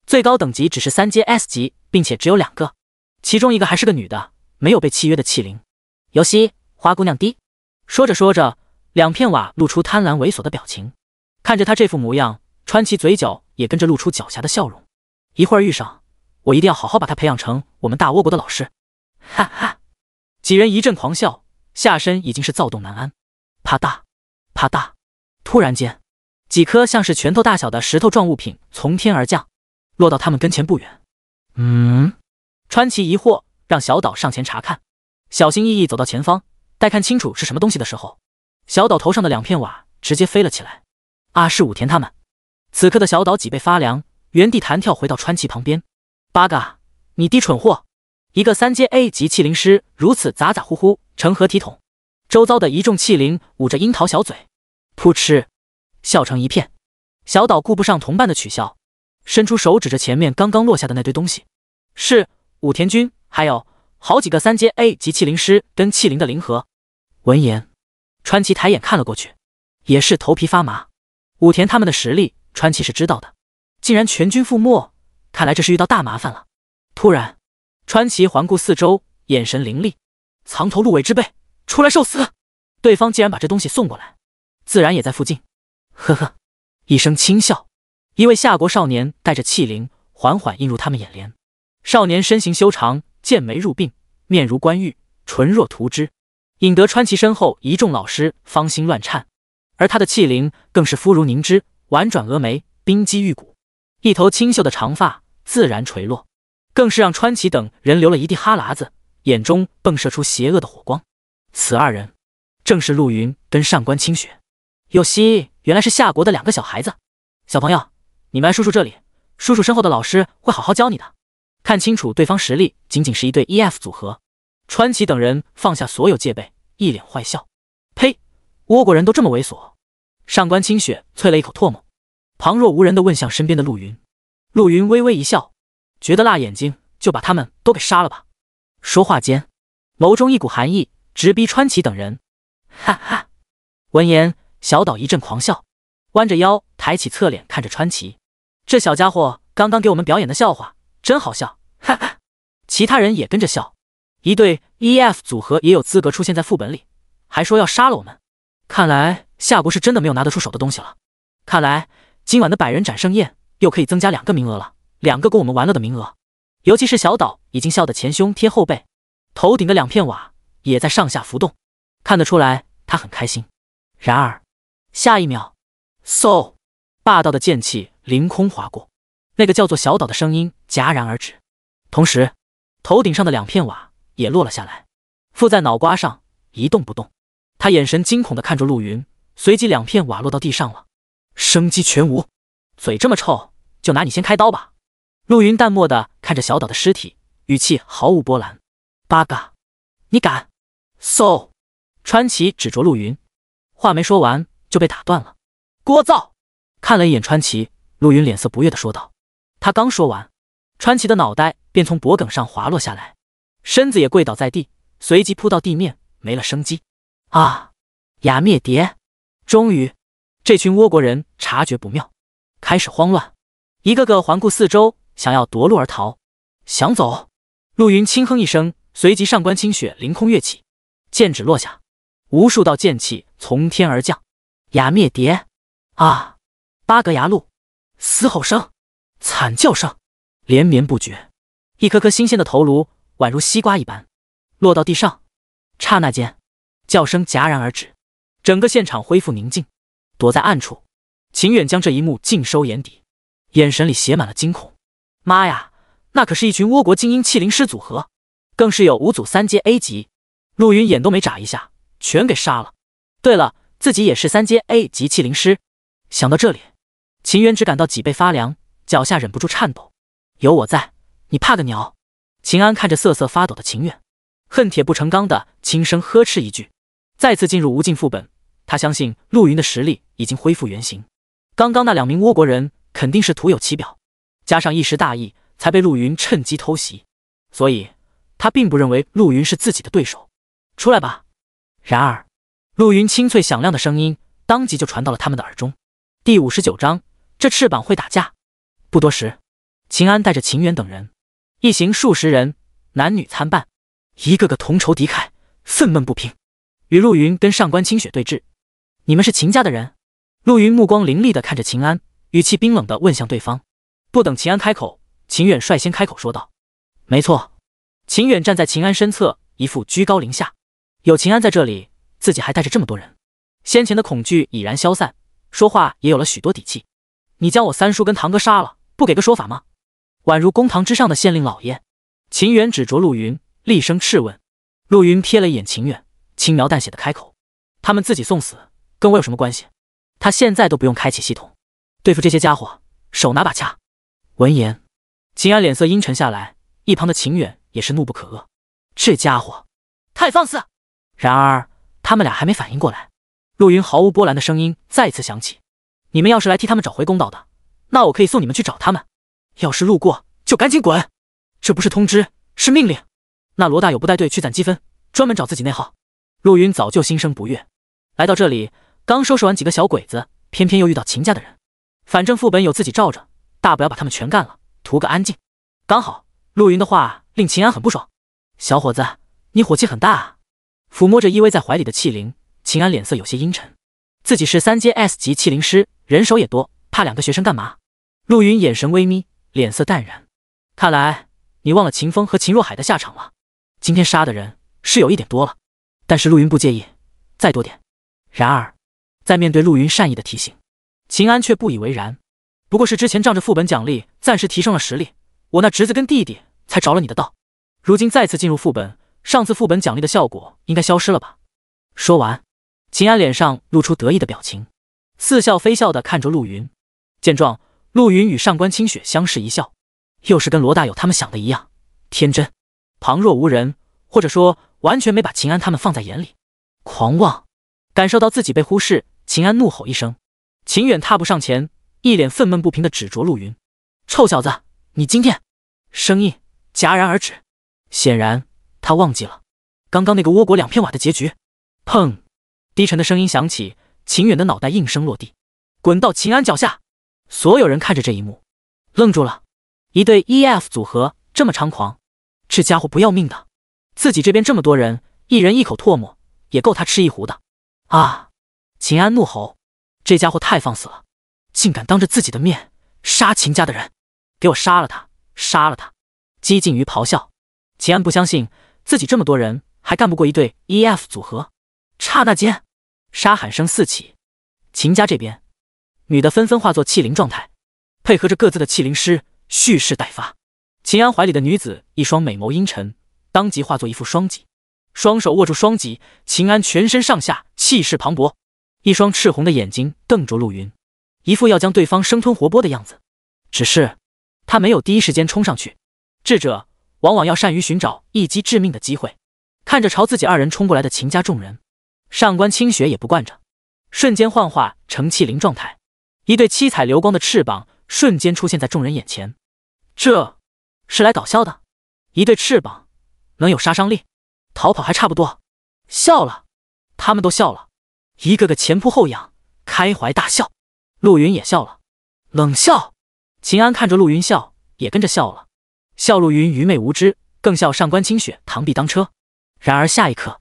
A: 最高等级只是三阶 S 级，并且只有两个，其中一个还是个女的，没有被契约的气灵。游戏花姑娘滴。说着说着，两片瓦露出贪婪猥琐的表情。看着他这副模样，川崎嘴角也跟着露出狡黠的笑容。一会儿遇上，我一定要好好把她培养成我们大倭国的老师。哈哈。几人一阵狂笑，下身已经是躁动难安。啪嗒，啪嗒！突然间，几颗像是拳头大小的石头状物品从天而降，落到他们跟前不远。
B: 嗯，
A: 川崎疑惑，让小岛上前查看。小心翼翼走到前方，待看清楚是什么东西的时候，小岛头上的两片瓦直接飞了起来。啊！是武田他们！此刻的小岛脊背发凉，原地弹跳回到川崎旁边。八嘎！你滴蠢货！一个三阶 A 级气灵师如此咋咋呼呼，成何体统？周遭的一众气灵捂着樱桃小嘴，噗嗤，笑成一片。小岛顾不上同伴的取笑，伸出手指着前面刚刚落下的那堆东西，是武田君，还有好几个三阶 A 级气灵师跟气灵的灵核。闻言，川崎抬眼看了过去，也是头皮发麻。武田他们的实力，川崎是知道的，竟然全军覆没，看来这是遇到大麻烦了。突然。川崎环顾四周，眼神凌厉，藏头露尾之辈，出来受死！对方既然把这东西送过来，自然也在附近。呵呵，一声轻笑，一位夏国少年带着气灵，缓缓映入他们眼帘。少年身形修长，剑眉入鬓，面如冠玉，唇若涂脂，引得川崎身后一众老师芳心乱颤。而他的气灵更是肤如凝脂，婉转峨眉，冰肌玉骨，一头清秀的长发自然垂落。更是让川崎等人流了一地哈喇子，眼中迸射出邪恶的火光。此二人正是陆云跟上官清雪。有希原来是夏国的两个小孩子，小朋友，你们来叔叔这里，叔叔身后的老师会好好教你的。看清楚对方实力，仅仅是一对 E F 组合。川崎等人放下所有戒备，一脸坏笑。呸，倭国人都这么猥琐？上官清雪啐了一口唾沫，旁若无人的问向身边的陆云。陆云微微一笑。觉得辣眼睛，就把他们都给杀了吧！说话间，眸中一股寒意直逼川崎等人。哈哈！闻言，小岛一阵狂笑，弯着腰抬起侧脸看着川崎，这小家伙刚刚给我们表演的笑话真好笑，哈哈！其他人也跟着笑。一对 E.F 组合也有资格出现在副本里，还说要杀了我们，看来夏国是真的没有拿得出手的东西了。看来今晚的百人斩盛宴又可以增加两个名额了。两个供我们玩乐的名额，尤其是小岛已经笑得前胸贴后背，头顶的两片瓦也在上下浮动，看得出来他很开心。然而下一秒，嗖，霸道的剑气凌空划过，那个叫做小岛的声音戛然而止，同时头顶上的两片瓦也落了下来，附在脑瓜上一动不动。他眼神惊恐地看着陆云，随即两片瓦落到地上了，生机全无。嘴这么臭，就拿你先开刀吧。陆云淡漠的看着小岛的尸体，语气毫无波澜。八嘎！你敢？s o 川崎指着陆云，话没说完就被打断了。聒噪！看了一眼川崎，陆云脸色不悦的说道。他刚说完，川崎的脑袋便从脖梗上滑落下来，身子也跪倒在地，随即扑到地面，没了生机。啊！雅灭蝶！终于，这群倭国人察觉不妙，开始慌乱，一个个环顾四周。想要夺路而逃，想走？陆云轻哼一声，随即上官清雪凌空跃起，剑指落下，无数道剑气从天而降。牙灭蝶啊，八格牙路！嘶吼声、惨叫声连绵不绝，一颗颗新鲜的头颅宛如西瓜一般落到地上。刹那间，叫声戛然而止，整个现场恢复宁静。躲在暗处，秦远将这一幕尽收眼底，眼神里写满了惊恐。妈呀，那可是一群倭国精英气灵师组合，更是有五组三阶 A 级。陆云眼都没眨一下，全给杀了。对了，自己也是三阶 A 级气灵师。想到这里，秦元只感到脊背发凉，脚下忍不住颤抖。有我在，你怕个鸟！秦安看着瑟瑟发抖的秦远，恨铁不成钢的轻声呵斥一句。再次进入无尽副本，他相信陆云的实力已经恢复原形。刚刚那两名倭国人肯定是徒有其表。加上一时大意，才被陆云趁机偷袭，所以他并不认为陆云是自己的对手。出来吧！然而，陆云清脆响亮的声音当即就传到了他们的耳中。第五十九章，这翅膀会打架。不多时，秦安带着秦元等人，一行数十人，男女参半，一个个同仇敌忾，愤懑不平，与陆云跟上官清雪对峙。你们是秦家的人？陆云目光凌厉的看着秦安，语气冰冷的问向对方。不等秦安开口，秦远率先开口说道：“没错。”秦远站在秦安身侧，一副居高临下。有秦安在这里，自己还带着这么多人，先前的恐惧已然消散，说话也有了许多底气。你将我三叔跟堂哥杀了，不给个说法吗？宛如公堂之上的县令老爷，秦远指着陆云，厉声质问。陆云瞥了一眼秦远，轻描淡写的开口：“他们自己送死，跟我有什么关系？他现在都不用开启系统，对付这些家伙，手拿把掐。”闻言，秦安脸色阴沉下来，一旁的秦远也是怒不可遏，这家伙太放肆。然而他们俩还没反应过来，陆云毫无波澜的声音再次响起：“你们要是来替他们找回公道的，那我可以送你们去找他们；要是路过，就赶紧滚！这不是通知，是命令。”那罗大友不带队去攒积分，专门找自己内耗。陆云早就心生不悦，来到这里刚收拾完几个小鬼子，偏偏又遇到秦家的人。反正副本有自己罩着。大不了把他们全干了，图个安静。刚好陆云的话令秦安很不爽。小伙子，你火气很大啊！抚摸着依偎在怀里的气灵，秦安脸色有些阴沉。自己是三阶 S 级气灵师，人手也多，怕两个学生干嘛？陆云眼神微眯，脸色淡然。看来你忘了秦风和秦若海的下场了。今天杀的人是有一点多了，但是陆云不介意再多点。然而，在面对陆云善意的提醒，秦安却不以为然。不过是之前仗着副本奖励暂时提升了实力，我那侄子跟弟弟才着了你的道。如今再次进入副本，上次副本奖励的效果应该消失了吧？说完，秦安脸上露出得意的表情，似笑非笑的看着陆云。见状，陆云与上官清雪相视一笑，又是跟罗大友他们想的一样，天真，旁若无人，或者说完全没把秦安他们放在眼里，狂妄。感受到自己被忽视，秦安怒吼一声，秦远踏步上前。一脸愤懑不平的指着陆云：“臭小子，你今天……”声音戛然而止，显然他忘记了刚刚那个倭国两片瓦的结局。砰！低沉的声音响起，秦远的脑袋应声落地，滚到秦安脚下。所有人看着这一幕，愣住了。一对 E F 组合这么猖狂，这家伙不要命的！自己这边这么多人，一人一口唾沫也够他吃一壶的！啊！秦安怒吼：“这家伙太放肆了！”竟敢当着自己的面杀秦家的人！给我杀了他！杀了他！姬靖于咆哮。秦安不相信自己这么多人还干不过一对 E F 组合。刹那间，杀喊声四起。秦家这边，女的纷纷化作气灵状态，配合着各自的气灵师蓄势待发。秦安怀里的女子一双美眸阴沉，当即化作一副双戟，双手握住双戟。秦安全身上下气势磅礴，一双赤红的眼睛瞪着陆云。一副要将对方生吞活剥的样子，只是他没有第一时间冲上去。智者往往要善于寻找一击致命的机会。看着朝自己二人冲过来的秦家众人，上官清雪也不惯着，瞬间幻化成器灵状态，一对七彩流光的翅膀瞬间出现在众人眼前。这是来搞笑的？一对翅膀能有杀伤力？逃跑还差不多。笑了，他们都笑了，一个个前扑后仰，开怀大笑。陆云也笑了，冷笑。秦安看着陆云笑，也跟着笑了，笑陆云愚昧无知，更笑上官清雪螳臂当车。然而下一刻，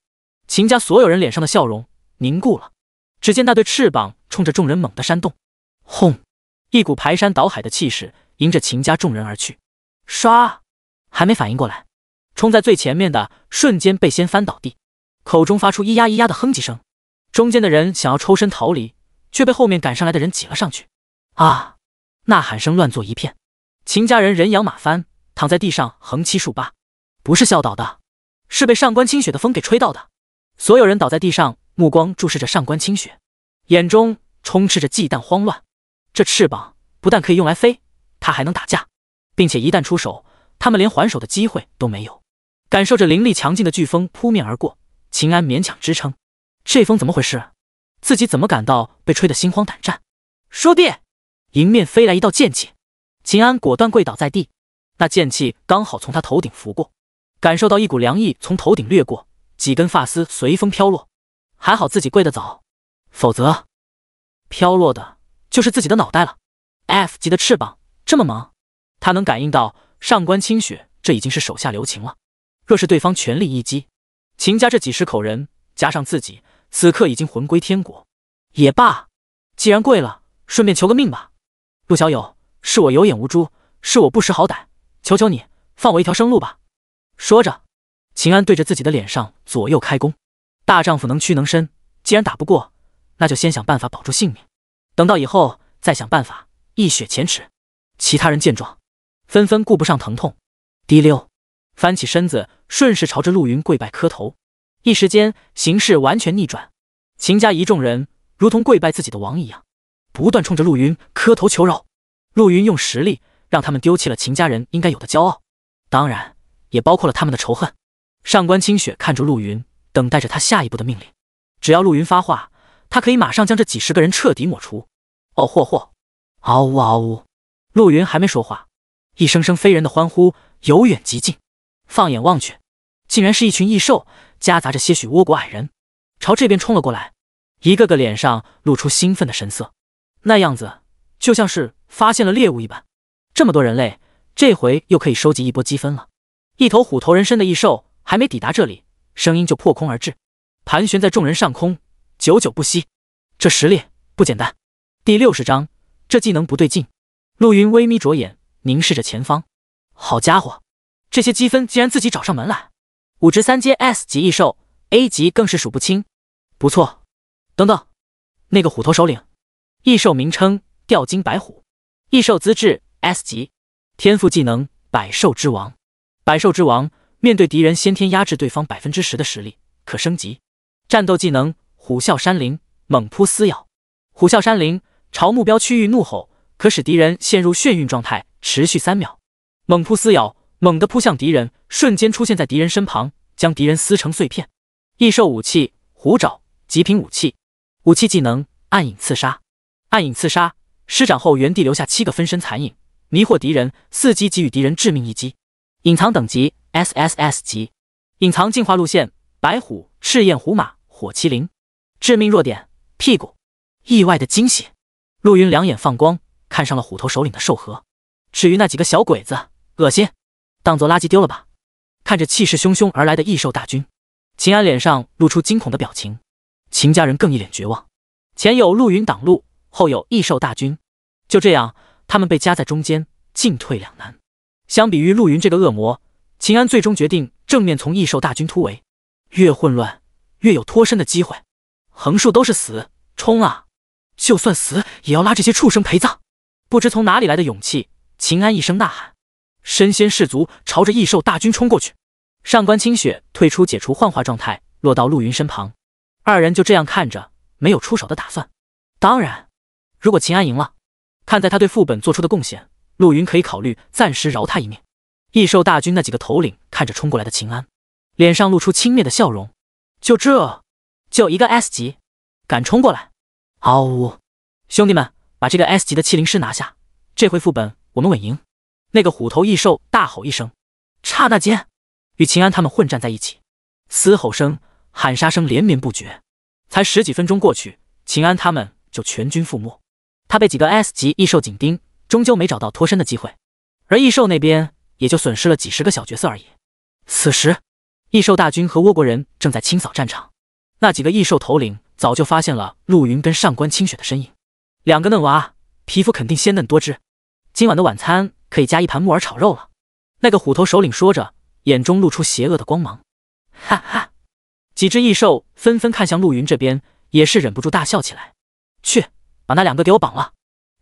A: 秦家所有人脸上的笑容凝固了。只见那对翅膀冲着众人猛地扇动，轰！一股排山倒海的气势迎着秦家众人而去。唰！还没反应过来，冲在最前面的瞬间被掀翻倒地，口中发出咿呀咿呀的哼唧声。中间的人想要抽身逃离。却被后面赶上来的人挤了上去，啊！呐喊声乱作一片，秦家人人仰马翻，躺在地上横七竖八。不是笑倒的，是被上官清雪的风给吹到的。所有人倒在地上，目光注视着上官清雪，眼中充斥着忌惮、慌乱。这翅膀不但可以用来飞，它还能打架，并且一旦出手，他们连还手的机会都没有。感受着灵力强劲的飓风扑面而过，秦安勉强支撑。这风怎么回事？自己怎么感到被吹得心慌胆战？说地，迎面飞来一道剑气，秦安果断跪倒在地。那剑气刚好从他头顶拂过，感受到一股凉意从头顶掠过，几根发丝随风飘落。还好自己跪得早，否则飘落的就是自己的脑袋了。F 级的翅膀这么猛，他能感应到上官清雪这已经是手下留情了。若是对方全力一击，秦家这几十口人加上自己。此刻已经魂归天国，也罢，既然跪了，顺便求个命吧。陆小友，是我有眼无珠，是我不识好歹，求求你放我一条生路吧。说着，秦安对着自己的脸上左右开弓。大丈夫能屈能伸，既然打不过，那就先想办法保住性命，等到以后再想办法一雪前耻。其他人见状，纷纷顾不上疼痛，滴溜翻起身子，顺势朝着陆云跪拜磕头。一时间，形势完全逆转。秦家一众人如同跪拜自己的王一样，不断冲着陆云磕头求饶。陆云用实力让他们丢弃了秦家人应该有的骄傲，当然也包括了他们的仇恨。上官清雪看着陆云，等待着他下一步的命令。只要陆云发话，他可以马上将这几十个人彻底抹除。哦嚯嚯！嗷呜嗷呜！陆云还没说话，一声声非人的欢呼由远及近。放眼望去，竟然是一群异兽。夹杂着些许倭国矮人，朝这边冲了过来，一个个脸上露出兴奋的神色，那样子就像是发现了猎物一般。这么多人类，这回又可以收集一波积分了。一头虎头人身的异兽还没抵达这里，声音就破空而至，盘旋在众人上空，久久不息。这实力不简单。第六十章，这技能不对劲。陆云微眯着眼，凝视着前方。好家伙，这些积分竟然自己找上门来。武值三阶 S 级异兽 A 级更是数不清。不错，等等，那个虎头首领，异兽名称：吊睛白虎，异兽资质 S 级，天赋技能：百兽之王。百兽之王面对敌人，先天压制对方百分之十的实力，可升级。战斗技能：虎啸山林，猛扑撕咬。虎啸山林朝目标区域怒吼，可使敌人陷入眩晕状态，持续三秒。猛扑撕咬。猛地扑向敌人，瞬间出现在敌人身旁，将敌人撕成碎片。异兽武器虎爪，极品武器。武器技能暗影刺杀。暗影刺杀施展后，原地留下七个分身残影，迷惑敌人，伺机给予敌人致命一击。隐藏等级 S S S 级。隐藏进化路线：白虎、赤焰虎、马、火麒麟。致命弱点屁股。意外的惊喜，陆云两眼放光，看上了虎头首领的兽核。至于那几个小鬼子，恶心。当做垃圾丢了吧！看着气势汹汹而来的异兽大军，秦安脸上露出惊恐的表情，秦家人更一脸绝望。前有陆云挡路，后有异兽大军，就这样，他们被夹在中间，进退两难。相比于陆云这个恶魔，秦安最终决定正面从异兽大军突围。越混乱，越有脱身的机会。横竖都是死，冲啊！就算死，也要拉这些畜生陪葬！不知从哪里来的勇气，秦安一声呐喊。身先士卒，朝着异兽大军冲过去。上官清雪退出解除幻化状态，落到陆云身旁。二人就这样看着，没有出手的打算。当然，如果秦安赢了，看在他对副本做出的贡献，陆云可以考虑暂时饶他一命。异兽大军那几个头领看着冲过来的秦安，脸上露出轻蔑的笑容。就这，就一个 S 级，敢冲过来？嗷呜！兄弟们，把这个 S 级的气灵师拿下，这回副本我们稳赢。那个虎头异兽大吼一声，刹那间与秦安他们混战在一起，嘶吼声、喊杀声连绵不绝。才十几分钟过去，秦安他们就全军覆没。他被几个 S 级异兽紧盯，终究没找到脱身的机会。而异兽那边也就损失了几十个小角色而已。此时，异兽大军和倭国人正在清扫战场。那几个异兽头领早就发现了陆云跟上官清雪的身影，两个嫩娃皮肤肯定鲜嫩多汁，今晚的晚餐。可以加一盘木耳炒肉了，那个虎头首领说着，眼中露出邪恶的光芒。哈哈，几只异兽纷纷看向陆云这边，也是忍不住大笑起来。去，把那两个给我绑了！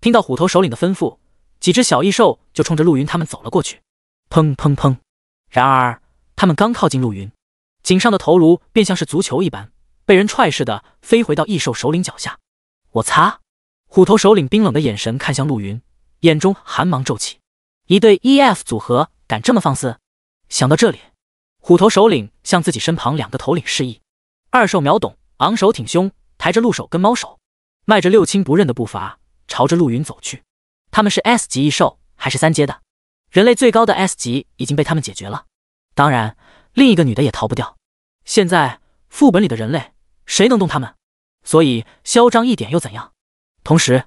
A: 听到虎头首领的吩咐，几只小异兽就冲着陆云他们走了过去。砰砰砰！然而他们刚靠近陆云，颈上的头颅便像是足球一般，被人踹似的飞回到异兽首领脚下。我擦！虎头首领冰冷的眼神看向陆云，眼中寒芒骤起。一对 E F 组合敢这么放肆？想到这里，虎头首领向自己身旁两个头领示意，二兽秒懂，昂首挺胸，抬着鹿首跟猫首，迈着六亲不认的步伐，朝着陆云走去。他们是 S 级异兽，还是三阶的？人类最高的 S 级已经被他们解决了，当然，另一个女的也逃不掉。现在副本里的人类，谁能动他们？所以嚣张一点又怎样？同时，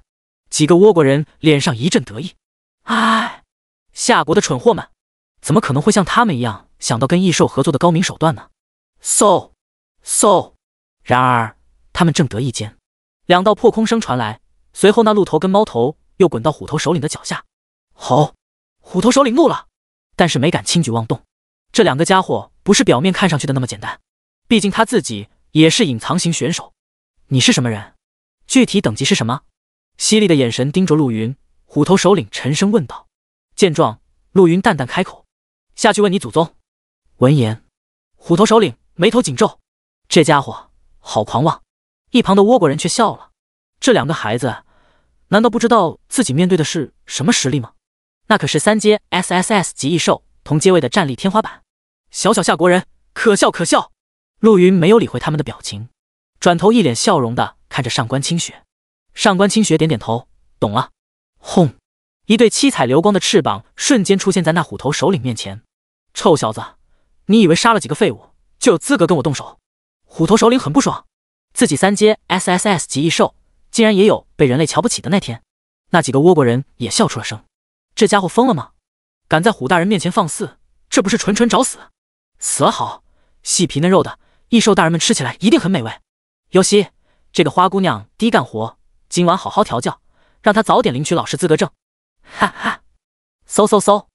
A: 几个倭国人脸上一阵得意。哎，夏国的蠢货们，怎么可能会像他们一样想到跟异兽合作的高明手段呢？嗖，嗖！然而他们正得意间，两道破空声传来，随后那鹿头跟猫头又滚到虎头首领的脚下。吼！虎头首领怒了，但是没敢轻举妄动。这两个家伙不是表面看上去的那么简单，毕竟他自己也是隐藏型选手。你是什么人？具体等级是什么？犀利的眼神盯着陆云，虎头首领沉声问道。见状，陆云淡淡开口：“下去问你祖宗。”闻言，虎头首领眉头紧皱，这家伙好狂妄。一旁的倭国人却笑了：“这两个孩子，难道不知道自己面对的是什么实力吗？那可是三阶 S S S 级异兽同阶位的战力天花板，小小夏国人，可笑可笑！”陆云没有理会他们的表情，转头一脸笑容的看着上官清雪。上官清雪点点头，懂了。轰。一对七彩流光的翅膀瞬间出现在那虎头首领面前。臭小子，你以为杀了几个废物就有资格跟我动手？虎头首领很不爽，自己三阶 S S S 级异兽竟然也有被人类瞧不起的那天。那几个倭国人也笑出了声。这家伙疯了吗？敢在虎大人面前放肆，这不是纯纯找死？死了好，细皮嫩肉的异兽大人们吃起来一定很美味。尤西，这个花姑娘低干活，今晚好好调教，让她早点领取老师资格证。哈 [LAUGHS] 哈，嗖嗖嗖，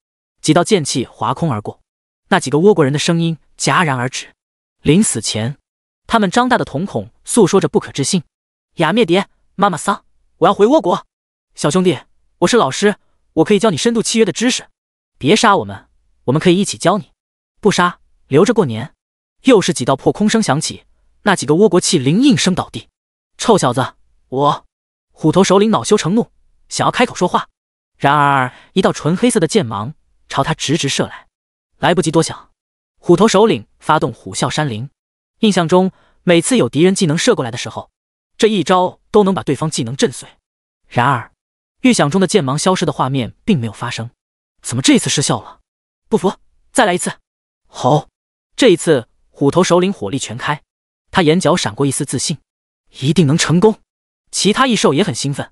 A: 几道剑气划空而过，那几个倭国人的声音戛然而止。临死前，他们张大的瞳孔诉说着不可置信。雅灭蝶，妈妈桑，我要回倭国。小兄弟，我是老师，我可以教你深度契约的知识。别杀我们，我们可以一起教你。不杀，留着过年。又是几道破空声响起，那几个倭国气灵应声倒地。臭小子，我虎头首领恼羞成怒，想要开口说话。然而，一道纯黑色的剑芒朝他直直射来，来不及多想，虎头首领发动虎啸山林。印象中，每次有敌人技能射过来的时候，这一招都能把对方技能震碎。然而，预想中的剑芒消失的画面并没有发生，怎么这次失效了？不服，再来一次！好，这一次虎头首领火力全开，他眼角闪过一丝自信，一定能成功。其他异兽也很兴奋，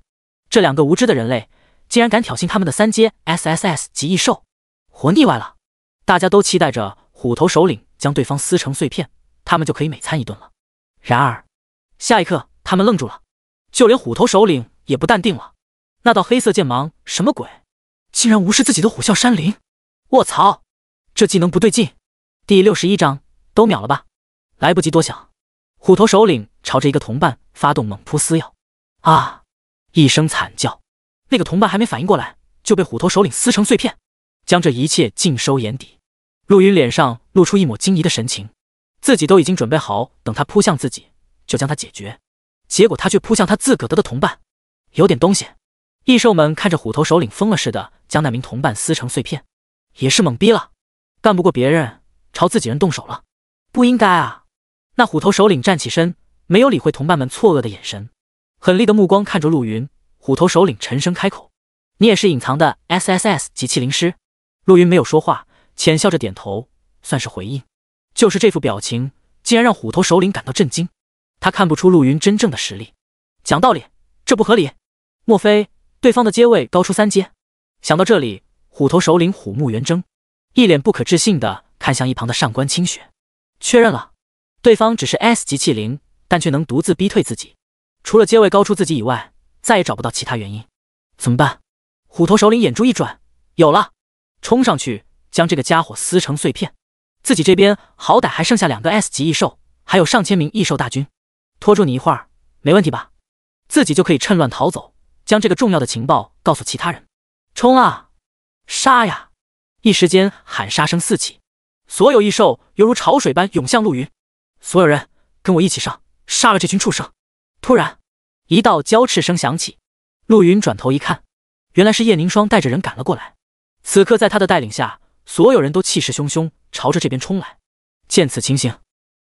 A: 这两个无知的人类。竟然敢挑衅他们的三阶 S S S 级异兽，活腻歪了！大家都期待着虎头首领将对方撕成碎片，他们就可以美餐一顿了。然而，下一刻他们愣住了，就连虎头首领也不淡定了。那道黑色剑芒，什么鬼？竟然无视自己的虎啸山林！我操，这技能不对劲！第六十一章都秒了吧？来不及多想，虎头首领朝着一个同伴发动猛扑撕咬，啊！一声惨叫。那个同伴还没反应过来，就被虎头首领撕成碎片，将这一切尽收眼底。陆云脸上露出一抹惊疑的神情，自己都已经准备好，等他扑向自己就将他解决，结果他却扑向他自个得的同伴。有点东西，异兽们看着虎头首领疯了似的将那名同伴撕成碎片，也是懵逼了，干不过别人，朝自己人动手了，不应该啊！那虎头首领站起身，没有理会同伴们错愕的眼神，狠厉的目光看着陆云。虎头首领沉声开口：“你也是隐藏的 S S S 级器灵师？”陆云没有说话，浅笑着点头，算是回应。就是这副表情，竟然让虎头首领感到震惊。他看不出陆云真正的实力。讲道理，这不合理。莫非对方的阶位高出三阶？想到这里，虎头首领虎目圆睁，一脸不可置信的看向一旁的上官清雪，确认了，对方只是 S 级器灵，但却能独自逼退自己。除了阶位高出自己以外，再也找不到其他原因，怎么办？虎头首领眼珠一转，有了，冲上去将这个家伙撕成碎片。自己这边好歹还剩下两个 S 级异兽，还有上千名异兽大军，拖住你一会儿，没问题吧？自己就可以趁乱逃走，将这个重要的情报告诉其他人。冲啊！杀呀！一时间喊杀声四起，所有异兽犹如潮水般涌向陆云。所有人，跟我一起上，杀了这群畜生！突然。一道娇叱声响起，陆云转头一看，原来是叶凝霜带着人赶了过来。此刻在他的带领下，所有人都气势汹汹，朝着这边冲来。见此情形，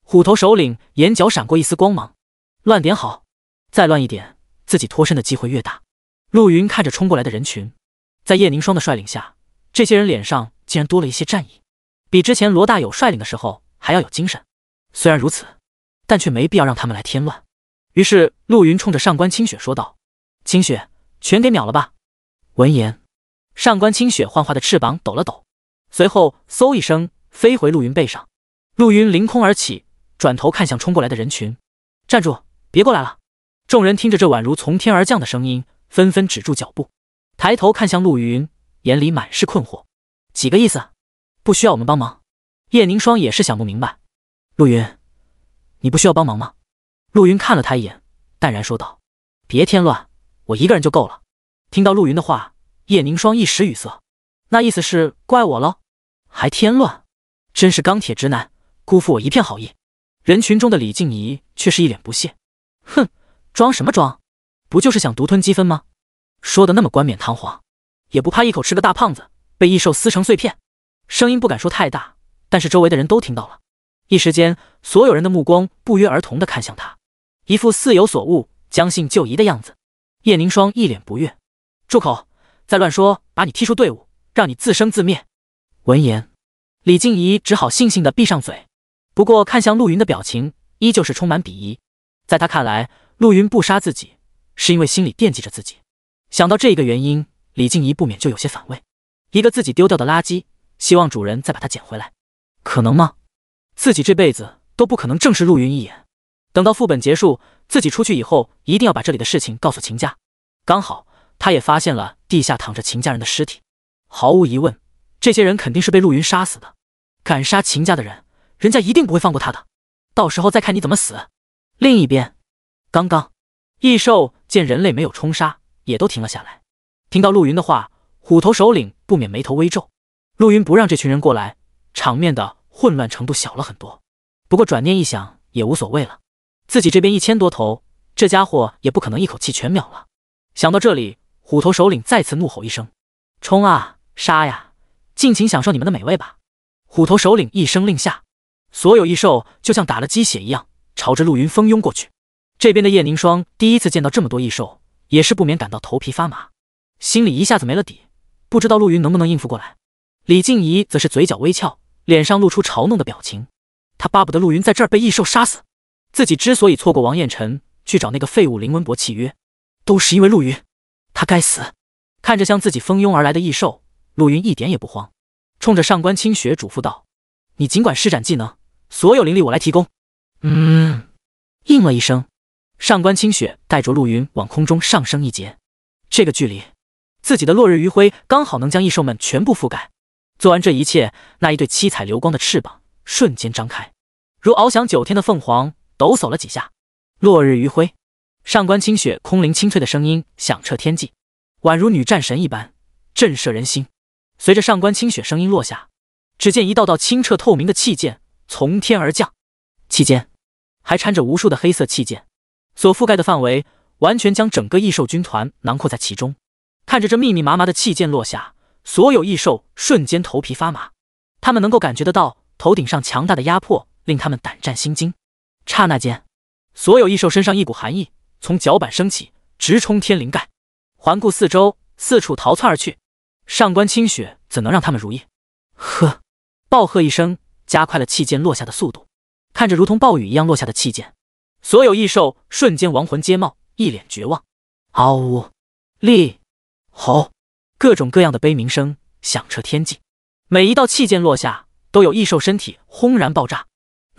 A: 虎头首领眼角闪过一丝光芒：乱点好，再乱一点，自己脱身的机会越大。陆云看着冲过来的人群，在叶凝霜的率领下，这些人脸上竟然多了一些战意，比之前罗大友率领的时候还要有精神。虽然如此，但却没必要让他们来添乱。于是，陆云冲着上官清雪说道：“清雪，全给秒了吧。”闻言，上官清雪幻化的翅膀抖了抖，随后嗖一声飞回陆云背上。陆云凌空而起，转头看向冲过来的人群：“站住，别过来了！”众人听着这宛如从天而降的声音，纷纷止住脚步，抬头看向陆云，眼里满是困惑：“几个意思？不需要我们帮忙？”叶凝霜也是想不明白：“陆云，你不需要帮忙吗？”陆云看了他一眼，淡然说道：“别添乱，我一个人就够了。”听到陆云的话，叶凝霜一时语塞，那意思是怪我喽？还添乱，真是钢铁直男，辜负我一片好意。人群中的李静怡却是一脸不屑：“哼，装什么装？不就是想独吞积分吗？说的那么冠冕堂皇，也不怕一口吃个大胖子，被异兽撕成碎片？”声音不敢说太大，但是周围的人都听到了。一时间，所有人的目光不约而同地看向他。一副似有所悟、将信就疑的样子，叶凝霜一脸不悦：“住口！再乱说，把你踢出队伍，让你自生自灭。”闻言，李静怡只好悻悻地闭上嘴。不过，看向陆云的表情依旧是充满鄙夷。在他看来，陆云不杀自己，是因为心里惦记着自己。想到这一个原因，李静怡不免就有些反胃。一个自己丢掉的垃圾，希望主人再把它捡回来，可能吗？自己这辈子都不可能正视陆云一眼。等到副本结束，自己出去以后，一定要把这里的事情告诉秦家。刚好他也发现了地下躺着秦家人的尸体，毫无疑问，这些人肯定是被陆云杀死的。敢杀秦家的人，人家一定不会放过他的。到时候再看你怎么死。另一边，刚刚异兽见人类没有冲杀，也都停了下来。听到陆云的话，虎头首领不免眉头微皱。陆云不让这群人过来，场面的混乱程度小了很多。不过转念一想，也无所谓了。自己这边一千多头，这家伙也不可能一口气全秒了。想到这里，虎头首领再次怒吼一声：“冲啊！杀呀！尽情享受你们的美味吧！”虎头首领一声令下，所有异兽就像打了鸡血一样，朝着陆云蜂拥过去。这边的叶凝霜第一次见到这么多异兽，也是不免感到头皮发麻，心里一下子没了底，不知道陆云能不能应付过来。李静怡则是嘴角微翘，脸上露出嘲弄的表情，她巴不得陆云在这儿被异兽杀死。自己之所以错过王彦辰去找那个废物林文博契约，都是因为陆云，他该死！看着向自己蜂拥而来的异兽，陆云一点也不慌，冲着上官清雪嘱咐道：“你尽管施展技能，所有灵力我来提供。”嗯，应了一声，上官清雪带着陆云往空中上升一截，这个距离，自己的落日余晖刚好能将异兽们全部覆盖。做完这一切，那一对七彩流光的翅膀瞬间张开，如翱翔九天的凤凰。抖擞了几下，落日余晖，上官清雪空灵清脆的声音响彻天际，宛如女战神一般，震慑人心。随着上官清雪声音落下，只见一道道清澈透明的气剑从天而降，期间还掺着无数的黑色气剑，所覆盖的范围完全将整个异兽军团囊括在其中。看着这密密麻麻的气剑落下，所有异兽瞬间头皮发麻，他们能够感觉得到头顶上强大的压迫，令他们胆战心惊。刹那间，所有异兽身上一股寒意从脚板升起，直冲天灵盖。环顾四周，四处逃窜而去。上官清雪怎能让他们如意？呵！暴喝一声，加快了气剑落下的速度。看着如同暴雨一样落下的气剑，所有异兽瞬间亡魂皆冒，一脸绝望。嗷呜！厉，吼！各种各样的悲鸣声响彻天际。每一道气剑落下，都有异兽身体轰然爆炸。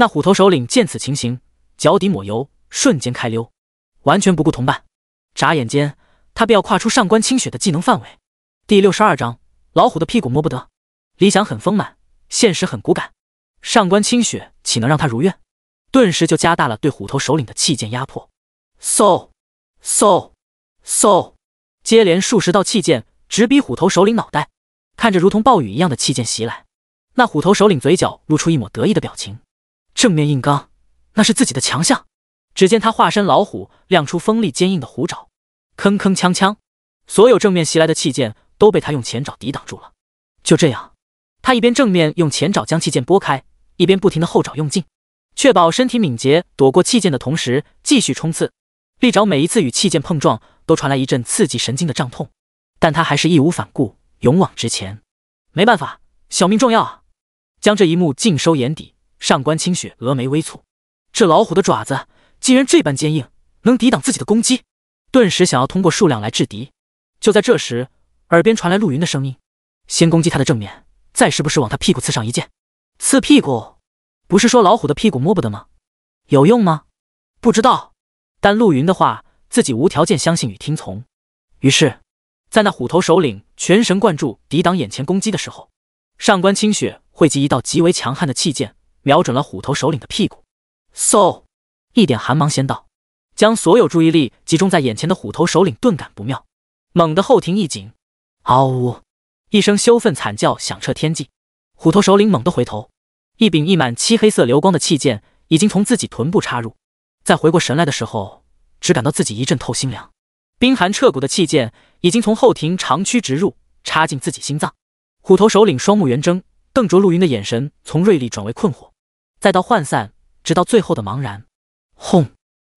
A: 那虎头首领见此情形，脚底抹油，瞬间开溜，完全不顾同伴。眨眼间，他便要跨出上官清雪的技能范围。第六十二章：老虎的屁股摸不得。理想很丰满，现实很骨感。上官清雪岂能让他如愿？顿时就加大了对虎头首领的气剑压迫。嗖，嗖，嗖，接连数十道气剑直逼虎头首领脑袋。看着如同暴雨一样的气剑袭来，那虎头首领嘴角露出一抹得意的表情。正面硬刚，那是自己的强项。只见他化身老虎，亮出锋利坚硬的虎爪，铿铿锵锵，所有正面袭来的气剑都被他用前爪抵挡住了。就这样，他一边正面用前爪将气剑拨开，一边不停的后爪用劲，确保身体敏捷躲过气剑的同时继续冲刺。利爪每一次与气剑碰撞，都传来一阵刺激神经的胀痛，但他还是义无反顾，勇往直前。没办法，小命重要啊！将这一幕尽收眼底。上官清雪峨眉微蹙，这老虎的爪子竟然这般坚硬，能抵挡自己的攻击。顿时想要通过数量来制敌。就在这时，耳边传来陆云的声音：“先攻击他的正面，再时不时往他屁股刺上一剑。”刺屁股？不是说老虎的屁股摸不得吗？有用吗？不知道。但陆云的话，自己无条件相信与听从。于是，在那虎头首领全神贯注抵挡眼前攻击的时候，上官清雪汇集一道极为强悍的气剑。瞄准了虎头首领的屁股，嗖！一点寒芒先到，将所有注意力集中在眼前的虎头首领顿感不妙，猛地后庭一紧，嗷呜！一声羞愤惨叫响彻天际。虎头首领猛地回头，一柄溢满漆黑色流光的气剑已经从自己臀部插入。在回过神来的时候，只感到自己一阵透心凉，冰寒彻骨的气剑已经从后庭长驱直入，插进自己心脏。虎头首领双目圆睁。瞪着陆云的眼神，从锐利转为困惑，再到涣散，直到最后的茫然。轰！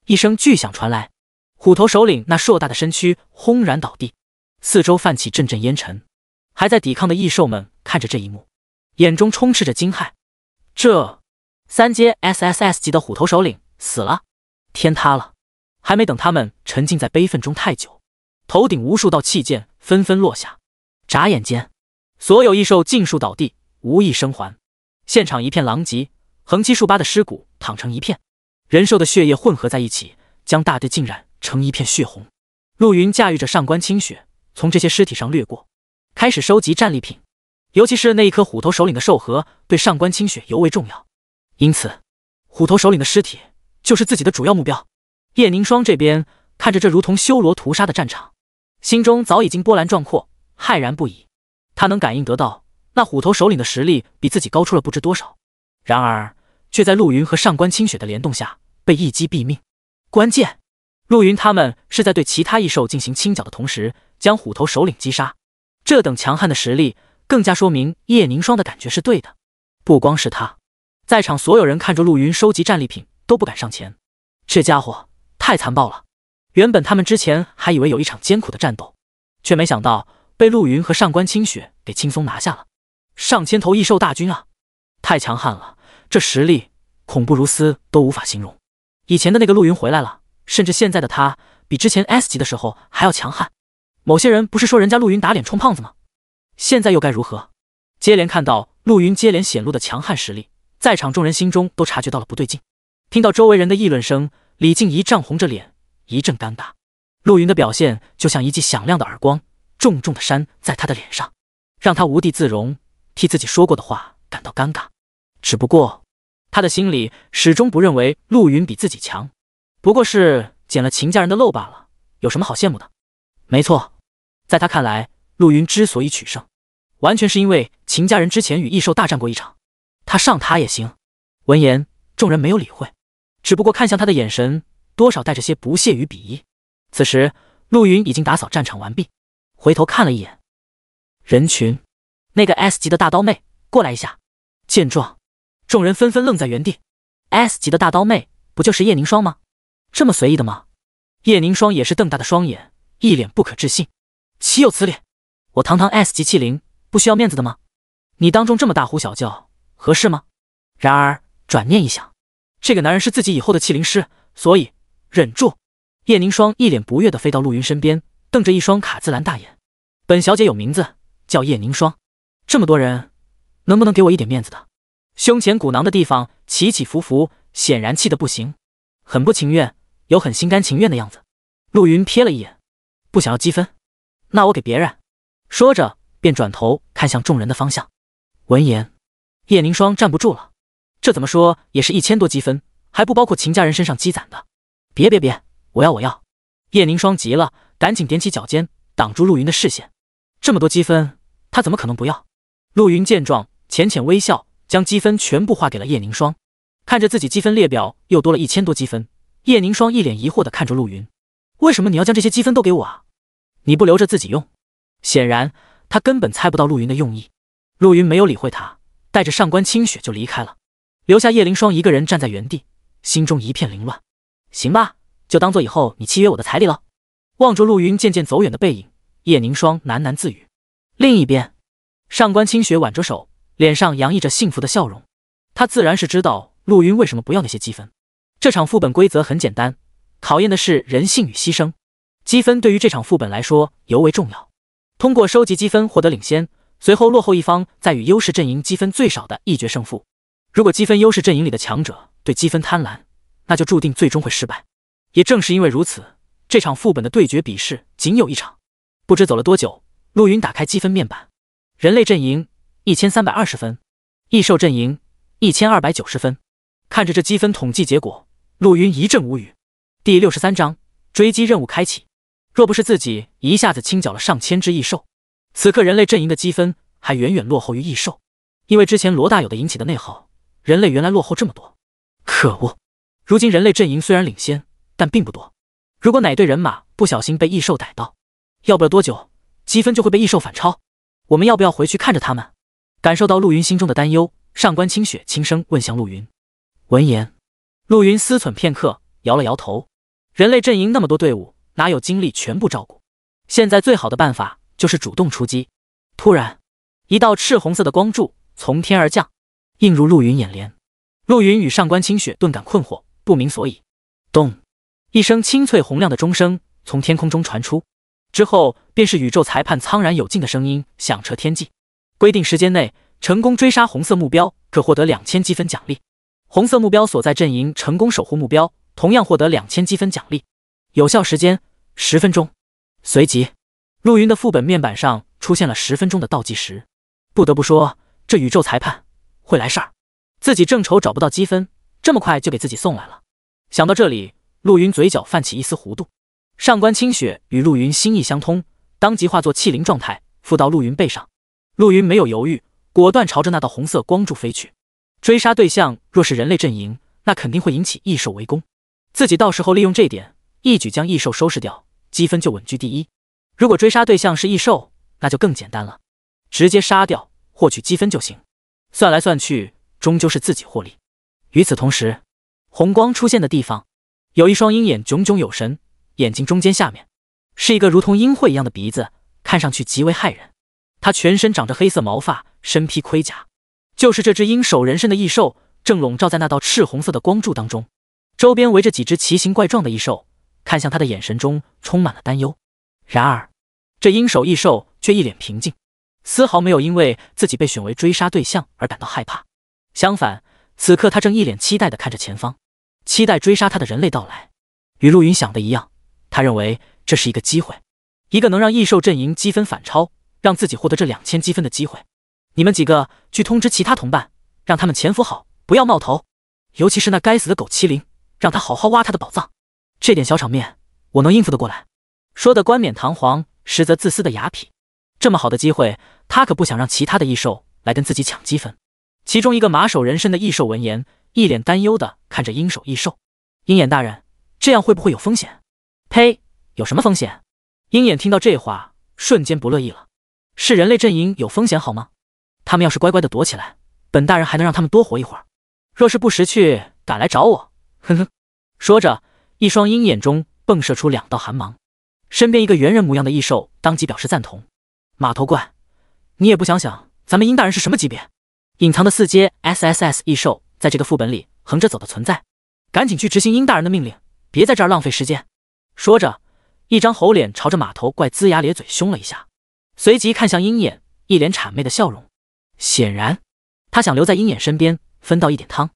A: 一声巨响传来，虎头首领那硕大的身躯轰然倒地，四周泛起阵阵烟尘。还在抵抗的异兽们看着这一幕，眼中充斥着惊骇。这三阶 S S S 级的虎头首领死了，天塌了！还没等他们沉浸在悲愤中太久，头顶无数道气剑纷纷落下，眨眼间，所有异兽尽数倒地。无一生还，现场一片狼藉，横七竖八的尸骨躺成一片，人兽的血液混合在一起，将大地浸染成一片血红。陆云驾驭着上官清雪，从这些尸体上掠过，开始收集战利品，尤其是那一颗虎头首领的兽核，对上官清雪尤为重要，因此虎头首领的尸体就是自己的主要目标。叶凝霜这边看着这如同修罗屠杀的战场，心中早已经波澜壮阔，骇然不已，他能感应得到。那虎头首领的实力比自己高出了不知多少，然而却在陆云和上官清雪的联动下被一击毙命。关键，陆云他们是在对其他异兽进行清剿的同时，将虎头首领击杀。这等强悍的实力，更加说明叶凝霜的感觉是对的。不光是他，在场所有人看着陆云收集战利品都不敢上前。这家伙太残暴了。原本他们之前还以为有一场艰苦的战斗，却没想到被陆云和上官清雪给轻松拿下了。上千头异兽大军啊，太强悍了！这实力恐怖如斯，都无法形容。以前的那个陆云回来了，甚至现在的他比之前 S 级的时候还要强悍。某些人不是说人家陆云打脸充胖子吗？现在又该如何？接连看到陆云接连显露的强悍实力，在场众人心中都察觉到了不对劲。听到周围人的议论声，李静怡涨红着脸，一阵尴尬。陆云的表现就像一记响亮的耳光，重重的扇在他的脸上，让他无地自容。替自己说过的话感到尴尬，只不过他的心里始终不认为陆云比自己强，不过是捡了秦家人的漏罢了，有什么好羡慕的？没错，在他看来，陆云之所以取胜，完全是因为秦家人之前与异兽大战过一场，他上他也行。闻言，众人没有理会，只不过看向他的眼神多少带着些不屑与鄙夷。此时，陆云已经打扫战场完毕，回头看了一眼人群。那个 S 级的大刀妹过来一下。见状，众人纷纷愣在原地。S 级的大刀妹不就是叶凝霜吗？这么随意的吗？叶凝霜也是瞪大的双眼，一脸不可置信：“岂有此理！我堂堂 S 级器灵不需要面子的吗？你当众这么大呼小叫合适吗？”然而转念一想，这个男人是自己以后的器灵师，所以忍住。叶凝霜一脸不悦的飞到陆云身边，瞪着一双卡姿兰大眼：“本小姐有名字，叫叶凝霜。”这么多人，能不能给我一点面子的？胸前鼓囊的地方起起伏伏，显然气得不行，很不情愿，有很心甘情愿的样子。陆云瞥了一眼，不想要积分，那我给别人。说着便转头看向众人的方向。闻言，叶凝霜站不住了，这怎么说也是一千多积分，还不包括秦家人身上积攒的。别别别，我要我要！叶凝霜急了，赶紧踮起脚尖挡住陆云的视线。这么多积分，他怎么可能不要？陆云见状，浅浅微笑，将积分全部划给了叶凝霜。看着自己积分列表又多了一千多积分，叶凝霜一脸疑惑地看着陆云：“为什么你要将这些积分都给我啊？你不留着自己用？”显然，他根本猜不到陆云的用意。陆云没有理会他，带着上官清雪就离开了，留下叶凝霜一个人站在原地，心中一片凌乱。行吧，就当做以后你契约我的彩礼了。望着陆云渐渐走远的背影，叶凝霜喃喃自语。另一边。上官清雪挽着手，脸上洋溢着幸福的笑容。他自然是知道陆云为什么不要那些积分。这场副本规则很简单，考验的是人性与牺牲。积分对于这场副本来说尤为重要。通过收集积分获得领先，随后落后一方再与优势阵营积分最少的一决胜负。如果积分优势阵营里的强者对积分贪婪，那就注定最终会失败。也正是因为如此，这场副本的对决比试仅有一场。不知走了多久，陆云打开积分面板。人类阵营一千三百二十分，异兽阵营一千二百九十分。看着这积分统计结果，陆云一阵无语。第六十三章追击任务开启。若不是自己一下子清剿了上千只异兽，此刻人类阵营的积分还远远落后于异兽。因为之前罗大有的引起的内耗，人类原来落后这么多。可恶！如今人类阵营虽然领先，但并不多。如果哪队人马不小心被异兽逮到，要不了多久，积分就会被异兽反超。我们要不要回去看着他们？感受到陆云心中的担忧，上官清雪轻声问向陆云。闻言，陆云思忖片刻，摇了摇头。人类阵营那么多队伍，哪有精力全部照顾？现在最好的办法就是主动出击。突然，一道赤红色的光柱从天而降，映入陆云眼帘。陆云与上官清雪顿感困惑，不明所以。咚！一声清脆洪亮的钟声从天空中传出。之后便是宇宙裁判苍然有劲的声音响彻天际，规定时间内成功追杀红色目标，可获得两千积分奖励；红色目标所在阵营成功守护目标，同样获得两千积分奖励。有效时间十分钟。随即，陆云的副本面板上出现了十分钟的倒计时。不得不说，这宇宙裁判会来事儿，自己正愁找不到积分，这么快就给自己送来了。想到这里，陆云嘴角泛起一丝弧度。上官清雪与陆云心意相通，当即化作气灵状态，附到陆云背上。陆云没有犹豫，果断朝着那道红色光柱飞去。追杀对象若是人类阵营，那肯定会引起异兽围攻，自己到时候利用这点，一举将异兽收拾掉，积分就稳居第一。如果追杀对象是异兽，那就更简单了，直接杀掉，获取积分就行。算来算去，终究是自己获利。与此同时，红光出现的地方，有一双鹰眼炯炯有神。眼睛中间下面是一个如同鹰喙一样的鼻子，看上去极为骇人。他全身长着黑色毛发，身披盔甲，就是这只鹰首人身的异兽，正笼罩在那道赤红色的光柱当中。周边围着几只奇形怪状的异兽，看向他的眼神中充满了担忧。然而，这鹰首异兽却一脸平静，丝毫没有因为自己被选为追杀对象而感到害怕。相反，此刻他正一脸期待地看着前方，期待追杀他的人类到来。与陆云想的一样。他认为这是一个机会，一个能让异兽阵营积分反超，让自己获得这两千积分的机会。你们几个去通知其他同伴，让他们潜伏好，不要冒头。尤其是那该死的狗麒麟，让他好好挖他的宝藏。这点小场面我能应付得过来。说的冠冕堂皇，实则自私的雅痞。这么好的机会，他可不想让其他的异兽来跟自己抢积分。其中一个马首人身的异兽闻言，一脸担忧的看着鹰首异兽，鹰眼大人，这样会不会有风险？呸！有什么风险？鹰眼听到这话，瞬间不乐意了。是人类阵营有风险好吗？他们要是乖乖的躲起来，本大人还能让他们多活一会儿。若是不识趣，敢来找我，哼哼！说着，一双鹰眼中迸射出两道寒芒。身边一个猿人模样的异兽当即表示赞同：“马头怪，你也不想想，咱们鹰大人是什么级别？隐藏的四阶 S S S 异兽，在这个副本里横着走的存在。赶紧去执行鹰大人的命令，别在这儿浪费时间。”说着，一张猴脸朝着马头怪龇牙咧嘴，凶了一下，随即看向鹰眼，一脸谄媚的笑容。显然，他想留在鹰眼身边，分到一点汤。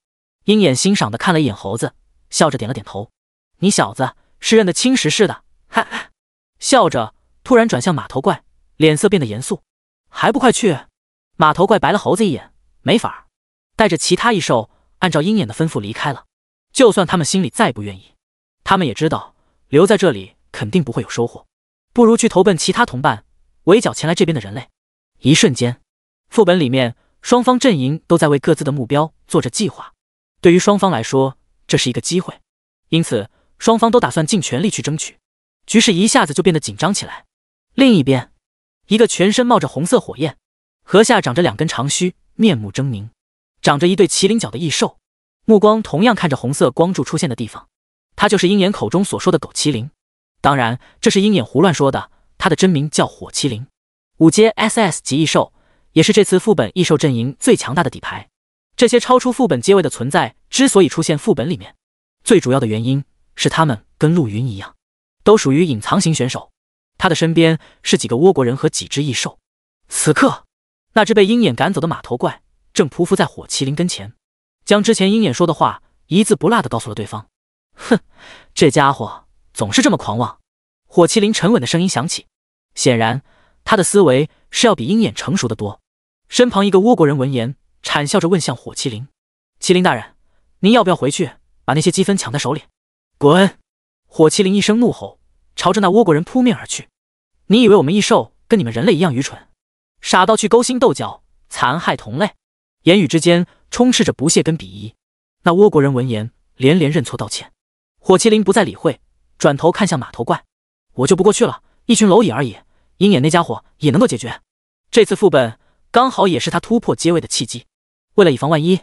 A: 鹰眼欣赏的看了一眼猴子，笑着点了点头：“你小子是认得青石似的。”哈哈，笑着突然转向马头怪，脸色变得严肃：“还不快去！”马头怪白了猴子一眼，没法，带着其他异兽按照鹰眼的吩咐离开了。就算他们心里再不愿意，他们也知道。留在这里肯定不会有收获，不如去投奔其他同伴，围剿前来这边的人类。一瞬间，副本里面双方阵营都在为各自的目标做着计划。对于双方来说，这是一个机会，因此双方都打算尽全力去争取。局势一下子就变得紧张起来。另一边，一个全身冒着红色火焰，颌下长着两根长须，面目狰狞，长着一对麒麟角的异兽，目光同样看着红色光柱出现的地方。他就是鹰眼口中所说的狗麒麟，当然这是鹰眼胡乱说的。他的真名叫火麒麟，五阶 S S 级异兽，也是这次副本异兽阵营最强大的底牌。这些超出副本阶位的存在之所以出现副本里面，最主要的原因是他们跟陆云一样，都属于隐藏型选手。他的身边是几个倭国人和几只异兽。此刻，那只被鹰眼赶走的马头怪正匍匐在火麒麟跟前，将之前鹰眼说的话一字不落的告诉了对方。哼，这家伙总是这么狂妄。火麒麟沉稳的声音响起，显然他的思维是要比鹰眼成熟的多。身旁一个倭国人闻言，谄笑着问向火麒麟：“麒麟大人，您要不要回去把那些积分抢在手里？”滚！火麒麟一声怒吼，朝着那倭国人扑面而去。你以为我们异兽跟你们人类一样愚蠢，傻到去勾心斗角、残害同类？言语之间充斥着不屑跟鄙夷。那倭国人闻言，连连认错道歉。火麒麟不再理会，转头看向马头怪：“我就不过去了，一群蝼蚁而已。鹰眼那家伙也能够解决。这次副本刚好也是他突破阶位的契机。为了以防万一，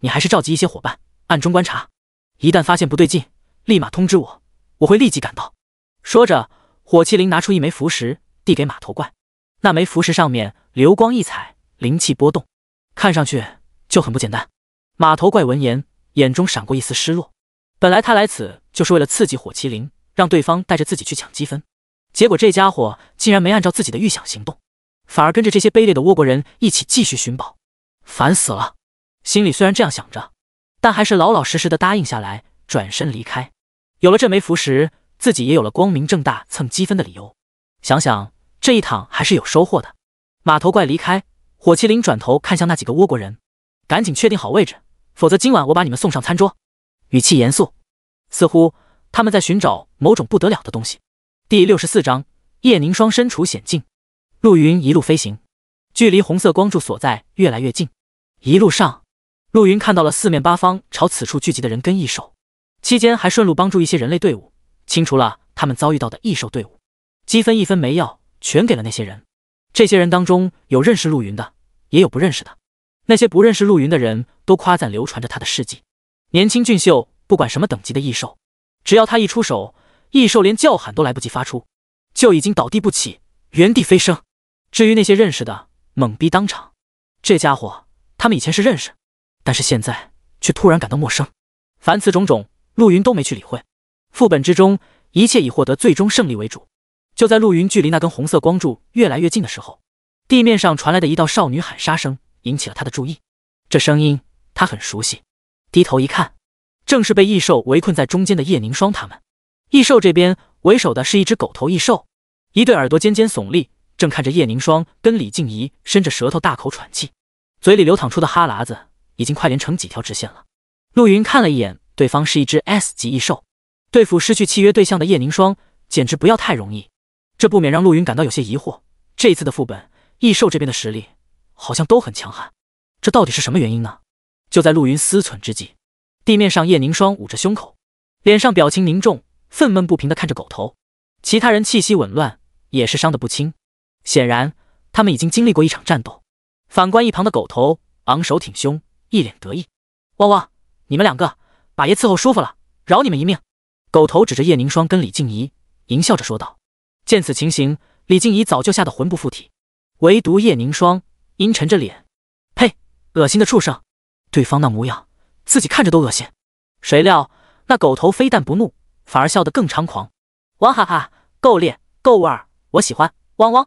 A: 你还是召集一些伙伴，暗中观察。一旦发现不对劲，立马通知我，我会立即赶到。”说着，火麒麟拿出一枚符石，递给马头怪。那枚符石上面流光溢彩，灵气波动，看上去就很不简单。马头怪闻言，眼中闪过一丝失落。本来他来此就是为了刺激火麒麟，让对方带着自己去抢积分，结果这家伙竟然没按照自己的预想行动，反而跟着这些卑劣的倭国人一起继续寻宝，烦死了！心里虽然这样想着，但还是老老实实的答应下来，转身离开。有了这枚符石，自己也有了光明正大蹭积分的理由。想想这一趟还是有收获的。马头怪离开，火麒麟转头看向那几个倭国人，赶紧确定好位置，否则今晚我把你们送上餐桌。语气严肃，似乎他们在寻找某种不得了的东西。第六十四章：叶凝霜身处险境。陆云一路飞行，距离红色光柱所在越来越近。一路上，陆云看到了四面八方朝此处聚集的人跟异兽，期间还顺路帮助一些人类队伍清除了他们遭遇到的异兽队伍，积分一分没要，全给了那些人。这些人当中有认识陆云的，也有不认识的。那些不认识陆云的人都夸赞流传着他的事迹。年轻俊秀，不管什么等级的异兽，只要他一出手，异兽连叫喊都来不及发出，就已经倒地不起，原地飞升。至于那些认识的，懵逼当场。这家伙，他们以前是认识，但是现在却突然感到陌生。凡此种种，陆云都没去理会。副本之中，一切以获得最终胜利为主。就在陆云距离那根红色光柱越来越近的时候，地面上传来的一道少女喊杀声，引起了他的注意。这声音，他很熟悉。低头一看，正是被异兽围困在中间的叶凝霜他们。异兽这边为首的是一只狗头异兽，一对耳朵尖尖耸立，正看着叶凝霜跟李静怡，伸着舌头大口喘气，嘴里流淌出的哈喇子已经快连成几条直线了。陆云看了一眼，对方是一只 S 级异兽，对付失去契约对象的叶凝霜，简直不要太容易。这不免让陆云感到有些疑惑，这次的副本，异兽这边的实力好像都很强悍，这到底是什么原因呢？就在陆云思忖之际，地面上叶凝霜捂着胸口，脸上表情凝重，愤懑不平地看着狗头。其他人气息紊乱，也是伤得不轻，显然他们已经经历过一场战斗。反观一旁的狗头，昂首挺胸，一脸得意。汪汪！你们两个把爷伺候舒服了，饶你们一命！狗头指着叶凝霜跟李静怡，淫笑着说道。见此情形，李静怡早就吓得魂不附体，唯独叶凝霜阴沉着脸，呸！恶心的畜生！对方那模样，自己看着都恶心。谁料那狗头非但不怒，反而笑得更猖狂。汪哈哈，够烈，够味儿，我喜欢。汪汪！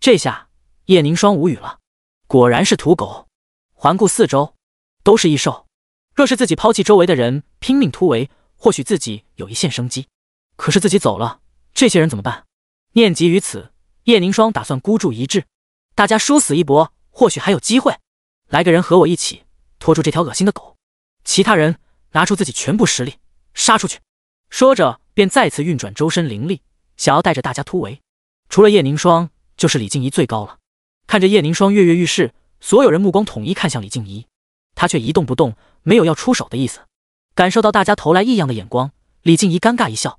A: 这下叶凝霜无语了。果然是土狗。环顾四周，都是异兽。若是自己抛弃周围的人，拼命突围，或许自己有一线生机。可是自己走了，这些人怎么办？念及于此，叶凝霜打算孤注一掷，大家殊死一搏，或许还有机会。来个人和我一起。拖住这条恶心的狗，其他人拿出自己全部实力杀出去。说着，便再次运转周身灵力，想要带着大家突围。除了叶凝霜，就是李静怡最高了。看着叶凝霜跃跃欲试，所有人目光统一看向李静怡，她却一动不动，没有要出手的意思。感受到大家投来异样的眼光，李静怡尴尬一笑：“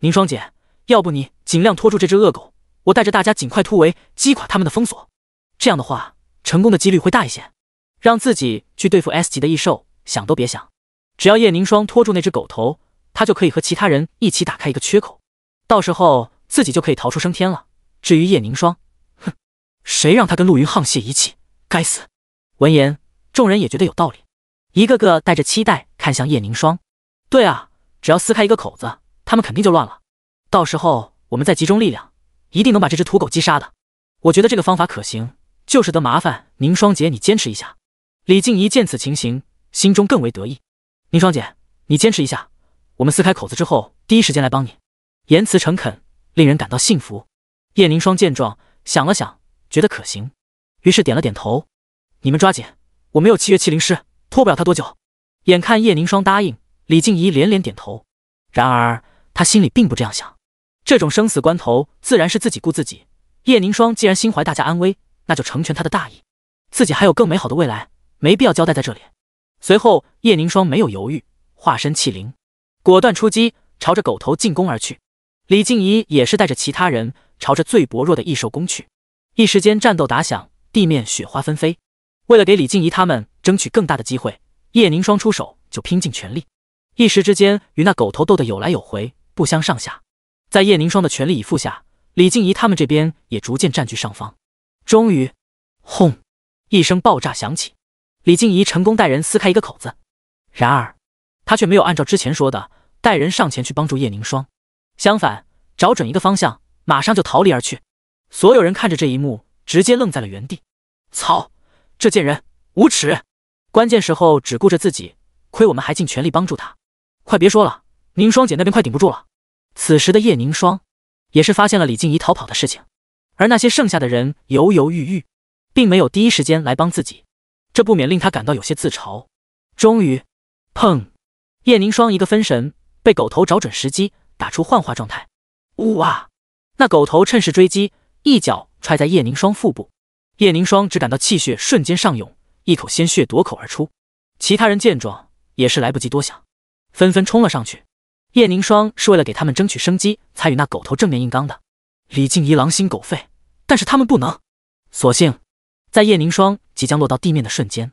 A: 凝霜姐，要不你尽量拖住这只恶狗，我带着大家尽快突围，击垮他们的封锁，这样的话成功的几率会大一些。”让自己去对付 S 级的异兽，想都别想。只要叶凝霜拖住那只狗头，他就可以和其他人一起打开一个缺口，到时候自己就可以逃出升天了。至于叶凝霜，哼，谁让他跟陆云沆瀣一气？该死！闻言，众人也觉得有道理，一个个带着期待看向叶凝霜。对啊，只要撕开一个口子，他们肯定就乱了。到时候我们再集中力量，一定能把这只土狗击杀的。我觉得这个方法可行，就是得麻烦凝霜姐，你坚持一下。李静怡见此情形，心中更为得意。凝霜姐，你坚持一下，我们撕开口子之后，第一时间来帮你。言辞诚恳，令人感到幸福。叶凝霜见状，想了想，觉得可行，于是点了点头。你们抓紧，我没有契约麒灵师，拖不了他多久。眼看叶凝霜答应，李静怡连连点头。然而她心里并不这样想，这种生死关头，自然是自己顾自己。叶凝霜既然心怀大家安危，那就成全他的大义，自己还有更美好的未来。没必要交代在这里。随后，叶凝霜没有犹豫，化身气灵，果断出击，朝着狗头进攻而去。李静怡也是带着其他人朝着最薄弱的异兽攻去。一时间，战斗打响，地面雪花纷飞。为了给李静怡他们争取更大的机会，叶凝霜出手就拼尽全力，一时之间与那狗头斗得有来有回，不相上下。在叶凝霜的全力以赴下，李静怡他们这边也逐渐占据上方。终于，轰一声爆炸响起。李静怡成功带人撕开一个口子，然而她却没有按照之前说的带人上前去帮助叶凝霜，相反找准一个方向，马上就逃离而去。所有人看着这一幕，直接愣在了原地。操，这贱人无耻，关键时候只顾着自己，亏我们还尽全力帮助他。快别说了，凝霜姐那边快顶不住了。此时的叶凝霜也是发现了李静怡逃跑的事情，而那些剩下的人犹犹豫豫，并没有第一时间来帮自己。这不免令他感到有些自嘲。终于，砰！叶凝霜一个分神，被狗头找准时机打出幻化状态。呜哇！那狗头趁势追击，一脚踹在叶凝霜腹部。叶凝霜只感到气血瞬间上涌，一口鲜血夺口而出。其他人见状也是来不及多想，纷纷冲了上去。叶凝霜是为了给他们争取生机，才与那狗头正面硬刚的。李静怡狼心狗肺，但是他们不能。索性。在叶凝霜即将落到地面的瞬间，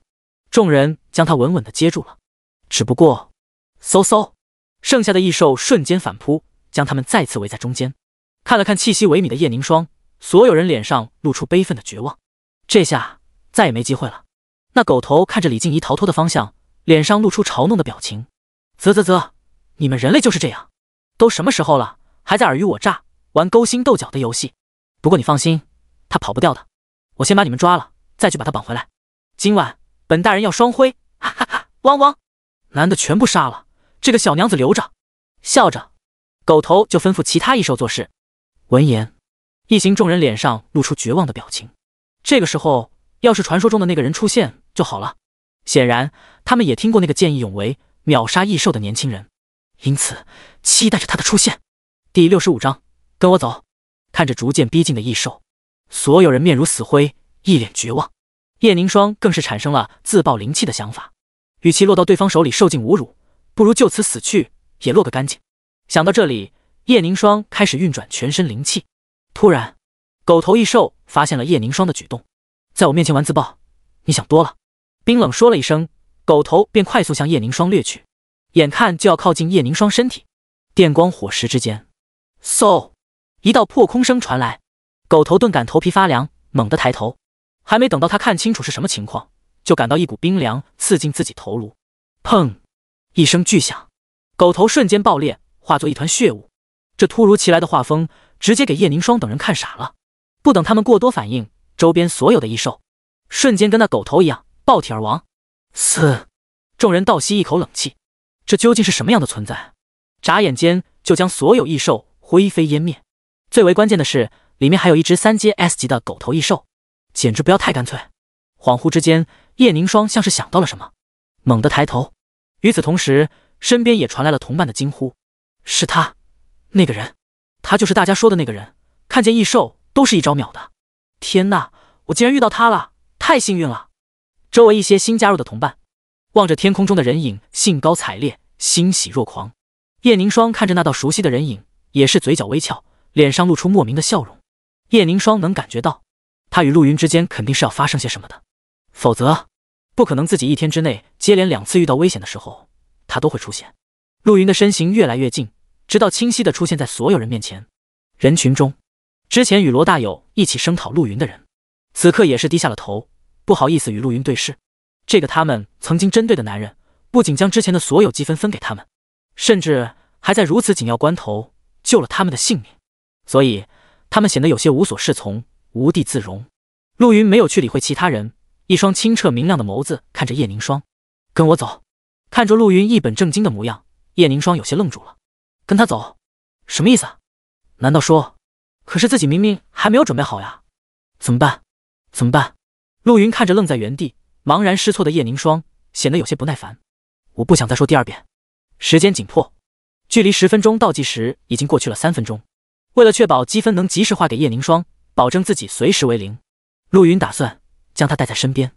A: 众人将他稳稳地接住了。只不过，嗖嗖，剩下的异兽瞬间反扑，将他们再次围在中间。看了看气息萎靡的叶凝霜，所有人脸上露出悲愤的绝望。这下再也没机会了。那狗头看着李静怡逃脱的方向，脸上露出嘲弄的表情：“啧啧啧，你们人类就是这样，都什么时候了，还在尔虞我诈、玩勾心斗角的游戏。不过你放心，他跑不掉的。”我先把你们抓了，再去把他绑回来。今晚本大人要双辉，哈哈哈！汪汪！男的全部杀了，这个小娘子留着。笑着，狗头就吩咐其他异兽做事。闻言，一行众人脸上露出绝望的表情。这个时候，要是传说中的那个人出现就好了。显然，他们也听过那个见义勇为秒杀异兽的年轻人，因此期待着他的出现。第六十五章，跟我走。看着逐渐逼近的异兽。所有人面如死灰，一脸绝望。叶凝霜更是产生了自爆灵气的想法，与其落到对方手里受尽侮辱，不如就此死去也落个干净。想到这里，叶凝霜开始运转全身灵气。突然，狗头异兽发现了叶凝霜的举动，在我面前玩自爆，你想多了！冰冷说了一声，狗头便快速向叶凝霜掠去，眼看就要靠近叶凝霜身体，电光火石之间，嗖，一道破空声传来。狗头顿感头皮发凉，猛地抬头，还没等到他看清楚是什么情况，就感到一股冰凉刺进自己头颅。砰！一声巨响，狗头瞬间爆裂，化作一团血雾。这突如其来的画风，直接给叶凝霜等人看傻了。不等他们过多反应，周边所有的异兽瞬间跟那狗头一样爆体而亡。嘶！众人倒吸一口冷气，这究竟是什么样的存在？眨眼间就将所有异兽灰飞烟灭。最为关键的是。里面还有一只三阶 S 级的狗头异兽，简直不要太干脆！恍惚之间，叶凝霜像是想到了什么，猛地抬头。与此同时，身边也传来了同伴的惊呼：“是他，那个人！他就是大家说的那个人，看见异兽都是一招秒的！”天呐，我竟然遇到他了，太幸运了！周围一些新加入的同伴望着天空中的人影，兴高采烈，欣喜若狂。叶凝霜看着那道熟悉的人影，也是嘴角微翘，脸上露出莫名的笑容。叶凝霜能感觉到，他与陆云之间肯定是要发生些什么的，否则不可能自己一天之内接连两次遇到危险的时候，他都会出现。陆云的身形越来越近，直到清晰的出现在所有人面前。人群中，之前与罗大友一起声讨陆云的人，此刻也是低下了头，不好意思与陆云对视。这个他们曾经针对的男人，不仅将之前的所有积分分给他们，甚至还在如此紧要关头救了他们的性命，所以。他们显得有些无所适从，无地自容。陆云没有去理会其他人，一双清澈明亮的眸子看着叶凝霜：“跟我走。”看着陆云一本正经的模样，叶凝霜有些愣住了：“跟他走？什么意思？啊？难道说……可是自己明明还没有准备好呀？怎么办？怎么办？”陆云看着愣在原地、茫然失措的叶凝霜，显得有些不耐烦：“我不想再说第二遍。时间紧迫，距离十分钟倒计时已经过去了三分钟。”为了确保积分能及时划给叶凝霜，保证自己随时为零，陆云打算将他带在身边。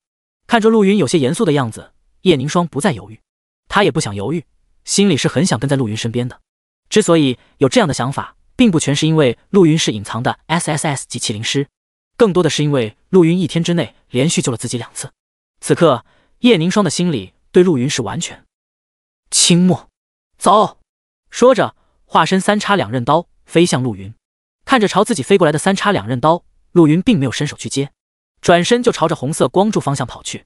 A: 看着陆云有些严肃的样子，叶凝霜不再犹豫，他也不想犹豫，心里是很想跟在陆云身边的。之所以有这样的想法，并不全是因为陆云是隐藏的 S S S 级麒麟师，更多的是因为陆云一天之内连续救了自己两次。此刻，叶凝霜的心里对陆云是完全倾慕。走，说着化身三叉两刃刀。飞向陆云，看着朝自己飞过来的三叉两刃刀，陆云并没有伸手去接，转身就朝着红色光柱方向跑去。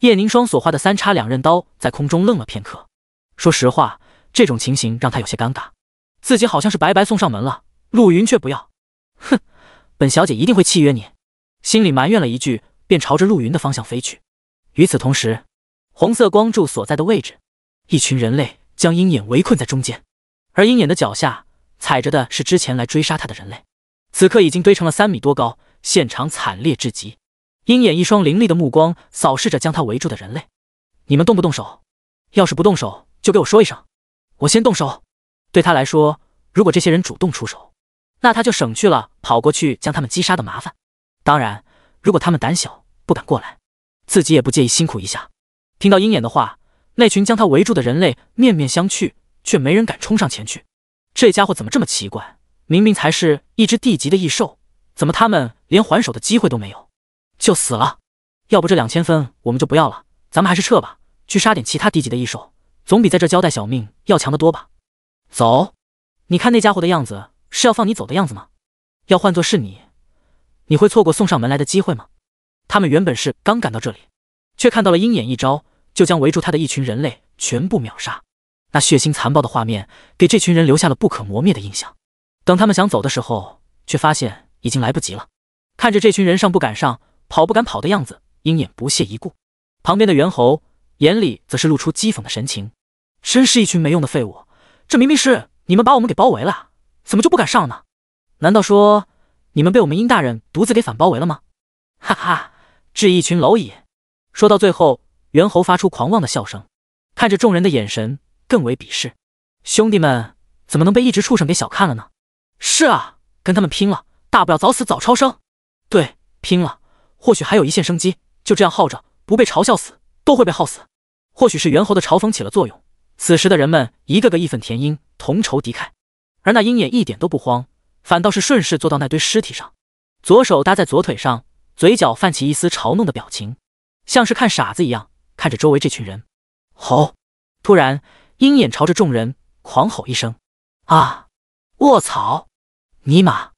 A: 叶凝霜所画的三叉两刃刀在空中愣了片刻，说实话，这种情形让他有些尴尬，自己好像是白白送上门了，陆云却不要。哼，本小姐一定会契约你。心里埋怨了一句，便朝着陆云的方向飞去。与此同时，红色光柱所在的位置，一群人类将鹰眼围困在中间，而鹰眼的脚下。踩着的是之前来追杀他的人类，此刻已经堆成了三米多高，现场惨烈至极。鹰眼一双凌厉的目光扫视着将他围住的人类：“你们动不动手？要是不动手，就给我说一声，我先动手。”对他来说，如果这些人主动出手，那他就省去了跑过去将他们击杀的麻烦。当然，如果他们胆小不敢过来，自己也不介意辛苦一下。听到鹰眼的话，那群将他围住的人类面面相觑，却没人敢冲上前去。这家伙怎么这么奇怪？明明才是一只地级的异兽，怎么他们连还手的机会都没有就死了？要不这两千分我们就不要了，咱们还是撤吧，去杀点其他地级的异兽，总比在这交代小命要强得多吧。走，你看那家伙的样子，是要放你走的样子吗？要换作是你，你会错过送上门来的机会吗？他们原本是刚赶到这里，却看到了鹰眼一招就将围住他的一群人类全部秒杀。那血腥残暴的画面给这群人留下了不可磨灭的印象。等他们想走的时候，却发现已经来不及了。看着这群人上不敢上、跑不敢跑的样子，鹰眼不屑一顾。旁边的猿猴眼里则是露出讥讽的神情：“真是一群没用的废物！这明明是你们把我们给包围了，怎么就不敢上呢？难道说你们被我们鹰大人独自给反包围了吗？”哈哈，治一群蝼蚁！说到最后，猿猴发出狂妄的笑声，看着众人的眼神。更为鄙视，兄弟们怎么能被一只畜生给小看了呢？是啊，跟他们拼了，大不了早死早超生。对，拼了，或许还有一线生机。就这样耗着，不被嘲笑死都会被耗死。或许是猿猴的嘲讽起了作用，此时的人们一个个义愤填膺，同仇敌忾。而那鹰眼一点都不慌，反倒是顺势坐到那堆尸体上，左手搭在左腿上，嘴角泛起一丝嘲弄的表情，像是看傻子一样看着周围这群人。好，突然。鹰眼朝着众人狂吼一声：“啊！我操！尼玛！”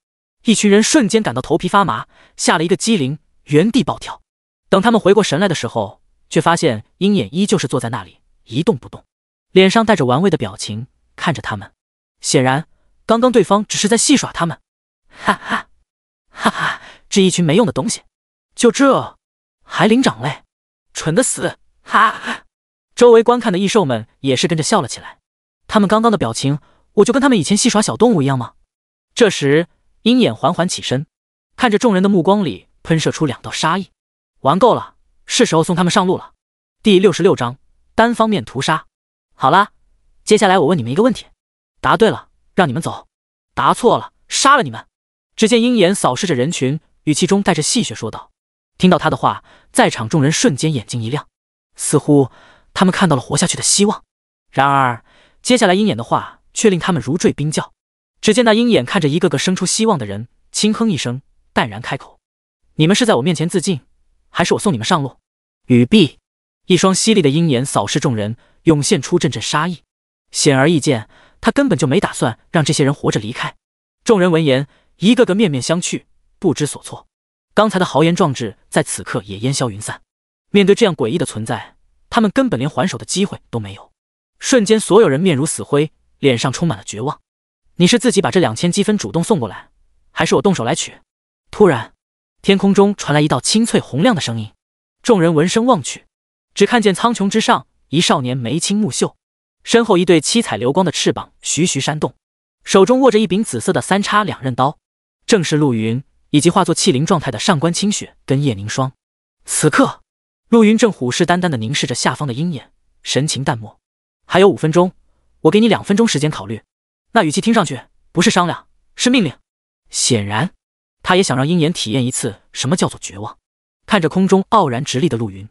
A: 一群人瞬间感到头皮发麻，吓了一个激灵，原地暴跳。等他们回过神来的时候，却发现鹰眼依旧是坐在那里一动不动，脸上带着玩味的表情看着他们。显然，刚刚对方只是在戏耍他们。哈哈，哈哈，这一群没用的东西，就这还领长嘞，蠢的死！哈哈。周围观看的异兽们也是跟着笑了起来，他们刚刚的表情，我就跟他们以前戏耍小动物一样吗？这时，鹰眼缓缓起身，看着众人的目光里喷射出两道杀意。玩够了，是时候送他们上路了。第六十六章单方面屠杀。好了，接下来我问你们一个问题，答对了让你们走，答错了杀了你们。只见鹰眼扫视着人群，语气中带着戏谑说道。听到他的话，在场众人瞬间眼睛一亮，似乎。他们看到了活下去的希望，然而接下来鹰眼的话却令他们如坠冰窖。只见那鹰眼看着一个个生出希望的人，轻哼一声，淡然开口：“你们是在我面前自尽，还是我送你们上路？”语毕，一双犀利的鹰眼扫视众人，涌现出阵阵杀意。显而易见，他根本就没打算让这些人活着离开。众人闻言，一个个面面相觑，不知所措。刚才的豪言壮志在此刻也烟消云散。面对这样诡异的存在。他们根本连还手的机会都没有，瞬间所有人面如死灰，脸上充满了绝望。你是自己把这两千积分主动送过来，还是我动手来取？突然，天空中传来一道清脆洪亮的声音，众人闻声望去，只看见苍穹之上一少年眉清目秀，身后一对七彩流光的翅膀徐徐扇动，手中握着一柄紫色的三叉两刃刀，正是陆云，以及化作气灵状态的上官清雪跟叶凝霜。此刻。陆云正虎视眈眈地凝视着下方的鹰眼，神情淡漠。还有五分钟，我给你两分钟时间考虑。那语气听上去不是商量，是命令。显然，他也想让鹰眼体验一次什么叫做绝望。看着空中傲然直立的陆云，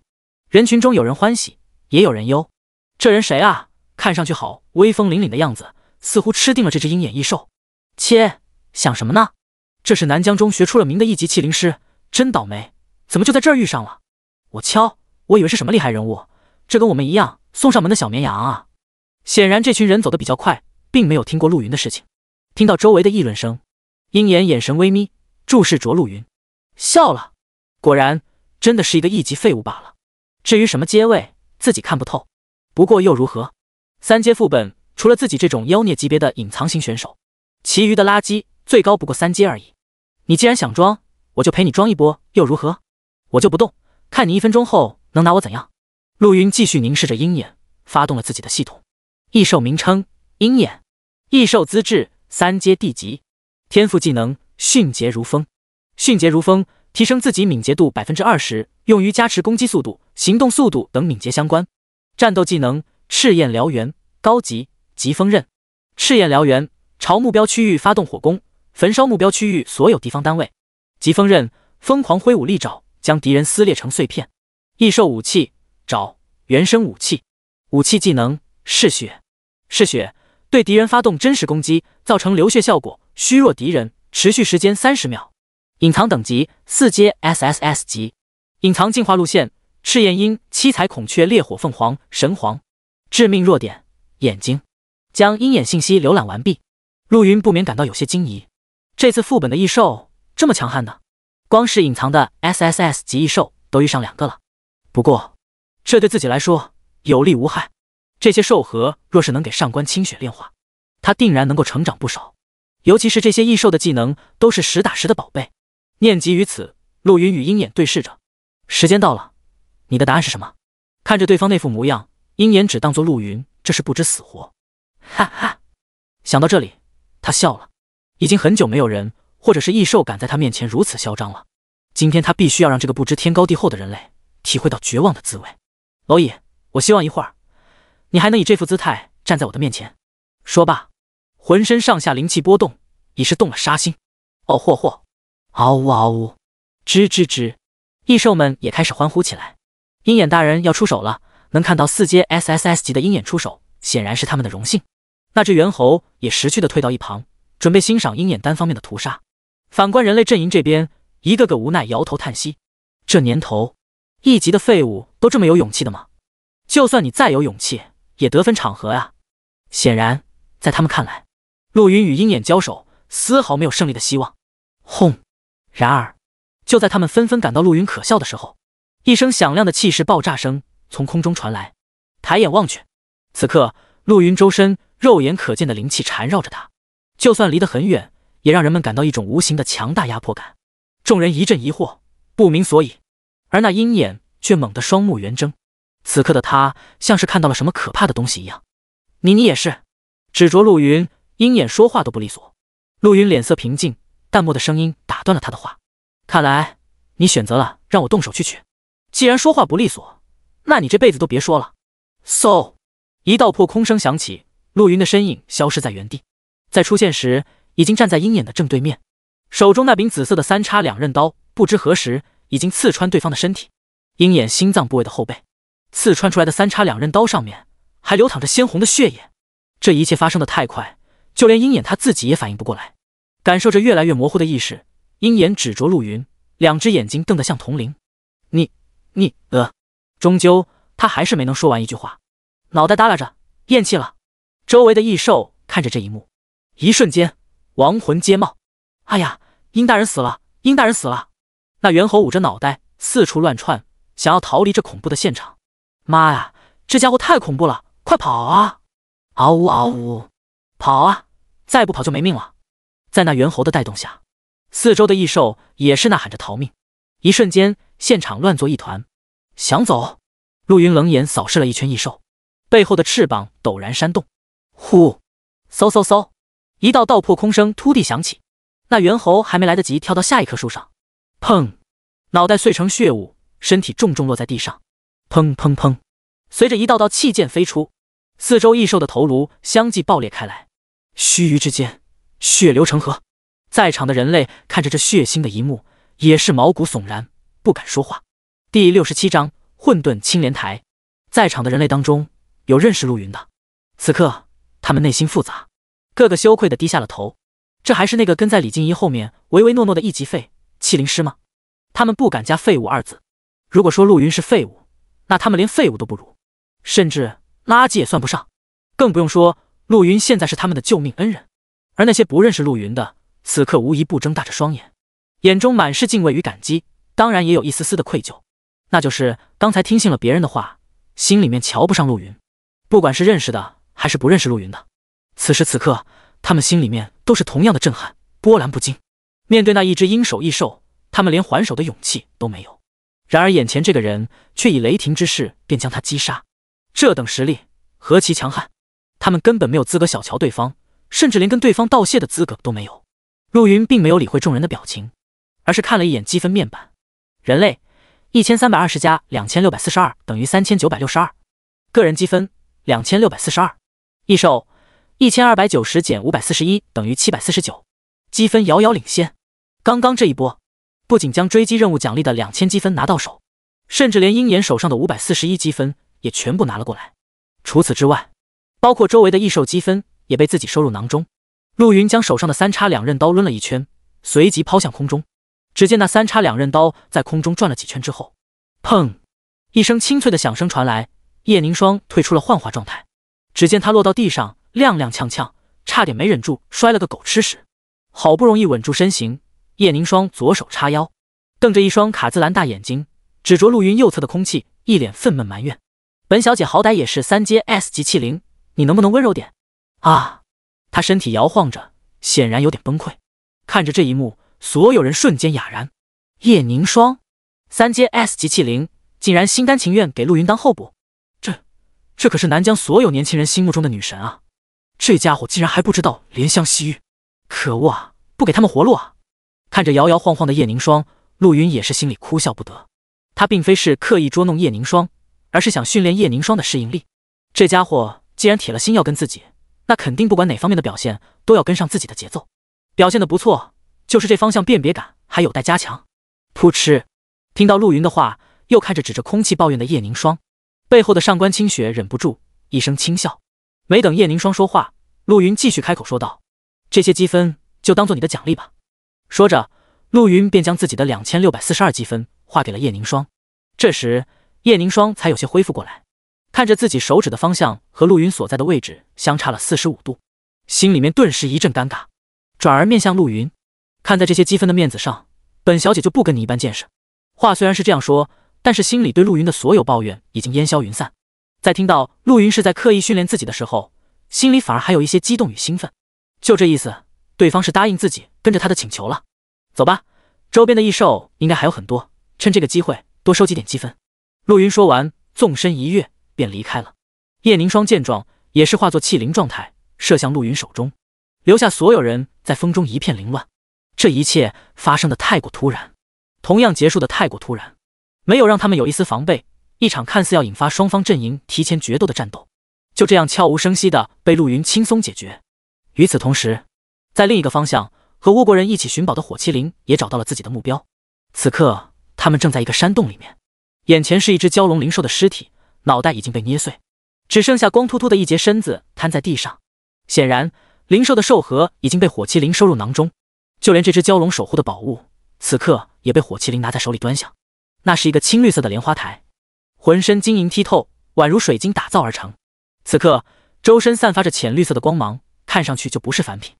A: 人群中有人欢喜，也有人忧。这人谁啊？看上去好威风凛凛的样子，似乎吃定了这只鹰眼异兽。切，想什么呢？这是南江中学出了名的一级气灵师，真倒霉，怎么就在这儿遇上了？我敲，我以为是什么厉害人物，这跟我们一样，送上门的小绵羊啊！显然这群人走的比较快，并没有听过陆云的事情。听到周围的议论声，鹰眼眼神微眯，注视着陆云，笑了。果然，真的是一个一级废物罢了。至于什么阶位，自己看不透。不过又如何？三阶副本除了自己这种妖孽级别的隐藏型选手，其余的垃圾最高不过三阶而已。你既然想装，我就陪你装一波，又如何？我就不动。看你一分钟后能拿我怎样？陆云继续凝视着鹰眼，发动了自己的系统。异兽名称：鹰眼，异兽资质：三阶地级，天赋技能：迅捷如风。迅捷如风，提升自己敏捷度百分之二十，用于加持攻击速度、行动速度等敏捷相关。战斗技能：赤焰燎原，高级；疾风刃。赤焰燎原，朝目标区域发动火攻，焚烧目标区域所有敌方单位。疾风刃，疯狂挥舞利爪。将敌人撕裂成碎片。异兽武器爪，原生武器，武器技能嗜血。嗜血对敌人发动真实攻击，造成流血效果，虚弱敌人，持续时间三十秒。隐藏等级四阶 SSS 级。隐藏进化路线：赤焰鹰、七彩孔雀、烈火凤凰、神皇。致命弱点：眼睛。将鹰眼信息浏览完毕，陆云不免感到有些惊疑。这次副本的异兽这么强悍的？光是隐藏的 SSS 级异兽都遇上两个了，不过这对自己来说有利无害。这些兽核若是能给上官清雪炼化，他定然能够成长不少。尤其是这些异兽的技能，都是实打实的宝贝。念及于此，陆云与鹰眼对视着。时间到了，你的答案是什么？看着对方那副模样，鹰眼只当做陆云这是不知死活。哈哈，想到这里，他笑了。已经很久没有人。或者是异兽敢在他面前如此嚣张了，今天他必须要让这个不知天高地厚的人类体会到绝望的滋味。蝼蚁，我希望一会儿你还能以这副姿态站在我的面前。说罢，浑身上下灵气波动，已是动了杀心。哦嚯嚯！嗷呜嗷呜！吱吱吱！异兽们也开始欢呼起来。鹰眼大人要出手了，能看到四阶 S S S 级的鹰眼出手，显然是他们的荣幸。那只猿猴也识趣的退到一旁，准备欣赏鹰眼单方面的屠杀。反观人类阵营这边，一个个无奈摇头叹息。这年头，一级的废物都这么有勇气的吗？就算你再有勇气，也得分场合啊！显然，在他们看来，陆云与鹰眼交手，丝毫没有胜利的希望。轰！然而，就在他们纷纷感到陆云可笑的时候，一声响亮的气势爆炸声从空中传来。抬眼望去，此刻陆云周身肉眼可见的灵气缠绕着他，就算离得很远。也让人们感到一种无形的强大压迫感。众人一阵疑惑，不明所以。而那鹰眼却猛地双目圆睁，此刻的他像是看到了什么可怕的东西一样。你你也是，指着陆云，鹰眼说话都不利索。陆云脸色平静，淡漠的声音打断了他的话：“看来你选择了让我动手去取。既然说话不利索，那你这辈子都别说了。”嗖，一道破空声响起，陆云的身影消失在原地，在出现时。已经站在鹰眼的正对面，手中那柄紫色的三叉两刃刀不知何时已经刺穿对方的身体，鹰眼心脏部位的后背，刺穿出来的三叉两刃刀上面还流淌着鲜红的血液。这一切发生的太快，就连鹰眼他自己也反应不过来，感受着越来越模糊的意识，鹰眼指着陆云，两只眼睛瞪得像铜铃：“你，你……呃，终究他还是没能说完一句话，脑袋耷拉着，咽气了。”周围的异兽看着这一幕，一瞬间。亡魂皆冒！哎呀，殷大人死了！殷大人死了！那猿猴捂着脑袋，四处乱窜，想要逃离这恐怖的现场。妈呀，这家伙太恐怖了！快跑啊！嗷呜嗷呜，跑啊！再不跑就没命了！在那猿猴的带动下，四周的异兽也是呐喊着逃命。一瞬间，现场乱作一团。想走？陆云冷眼扫视了一圈异兽，背后的翅膀陡然扇动，呼！嗖嗖嗖！一道道破空声突地响起，那猿猴还没来得及跳到下一棵树上，砰，脑袋碎成血雾，身体重重落在地上。砰砰砰，随着一道道气剑飞出，四周异兽的头颅相继爆裂开来，须臾之间，血流成河。在场的人类看着这血腥的一幕，也是毛骨悚然，不敢说话。第六十七章混沌青莲台，在场的人类当中有认识陆云的，此刻他们内心复杂。个个羞愧的低下了头，这还是那个跟在李静怡后面唯唯诺诺的一级废气灵师吗？他们不敢加“废物”二字。如果说陆云是废物，那他们连废物都不如，甚至垃圾也算不上。更不用说陆云现在是他们的救命恩人。而那些不认识陆云的，此刻无一不睁大着双眼，眼中满是敬畏与感激，当然也有一丝丝的愧疚，那就是刚才听信了别人的话，心里面瞧不上陆云。不管是认识的还是不认识陆云的。此时此刻，他们心里面都是同样的震撼，波澜不惊。面对那一只鹰首异兽，他们连还手的勇气都没有。然而眼前这个人却以雷霆之势便将他击杀，这等实力何其强悍！他们根本没有资格小瞧对方，甚至连跟对方道谢的资格都没有。陆云并没有理会众人的表情，而是看了一眼积分面板：人类一千三百二十加两千六百四十二等于三千九百六十二，个人积分两千六百四十二，异兽。一千二百九十减五百四十一等于七百四十九，积分遥遥领先。刚刚这一波，不仅将追击任务奖励的两千积分拿到手，甚至连鹰眼手上的五百四十一积分也全部拿了过来。除此之外，包括周围的异兽积分也被自己收入囊中。陆云将手上的三叉两刃刀抡了一圈，随即抛向空中。只见那三叉两刃刀在空中转了几圈之后，砰一声清脆的响声传来，叶凝霜退出了幻化状态。只见他落到地上。踉踉跄跄，差点没忍住摔了个狗吃屎。好不容易稳住身形，叶凝霜左手叉腰，瞪着一双卡姿兰大眼睛，指着陆云右侧的空气，一脸愤懑埋怨：“本小姐好歹也是三阶 S 级器灵，你能不能温柔点啊？”她身体摇晃着，显然有点崩溃。看着这一幕，所有人瞬间哑然。叶凝霜，三阶 S 级器灵，竟然心甘情愿给陆云当候补？这，这可是南疆所有年轻人心目中的女神啊！这家伙竟然还不知道怜香惜玉，可恶啊！不给他们活路啊！看着摇摇晃晃的叶凝霜，陆云也是心里哭笑不得。他并非是刻意捉弄叶凝霜，而是想训练叶凝霜的适应力。这家伙既然铁了心要跟自己，那肯定不管哪方面的表现都要跟上自己的节奏。表现的不错，就是这方向辨别感还有待加强。扑哧！听到陆云的话，又看着指着空气抱怨的叶凝霜，背后的上官清雪忍不住一声轻笑。没等叶凝霜说话，陆云继续开口说道：“这些积分就当做你的奖励吧。”说着，陆云便将自己的两千六百四十二积分划给了叶凝霜。这时，叶凝霜才有些恢复过来，看着自己手指的方向和陆云所在的位置相差了四十五度，心里面顿时一阵尴尬，转而面向陆云：“看在这些积分的面子上，本小姐就不跟你一般见识。”话虽然是这样说，但是心里对陆云的所有抱怨已经烟消云散。在听到陆云是在刻意训练自己的时候，心里反而还有一些激动与兴奋。就这意思，对方是答应自己跟着他的请求了。走吧，周边的异兽应该还有很多，趁这个机会多收集点积分。陆云说完，纵身一跃便离开了。叶凝霜见状，也是化作气灵状态，射向陆云手中，留下所有人在风中一片凌乱。这一切发生的太过突然，同样结束的太过突然，没有让他们有一丝防备。一场看似要引发双方阵营提前决斗的战斗，就这样悄无声息的被陆云轻松解决。与此同时，在另一个方向，和倭国人一起寻宝的火麒麟也找到了自己的目标。此刻，他们正在一个山洞里面，眼前是一只蛟龙灵兽的尸体，脑袋已经被捏碎，只剩下光秃秃的一截身子瘫在地上。显然，灵兽的兽核已经被火麒麟收入囊中，就连这只蛟龙守护的宝物，此刻也被火麒麟拿在手里端详。那是一个青绿色的莲花台。浑身晶莹剔透，宛如水晶打造而成。此刻周身散发着浅绿色的光芒，看上去就不是凡品。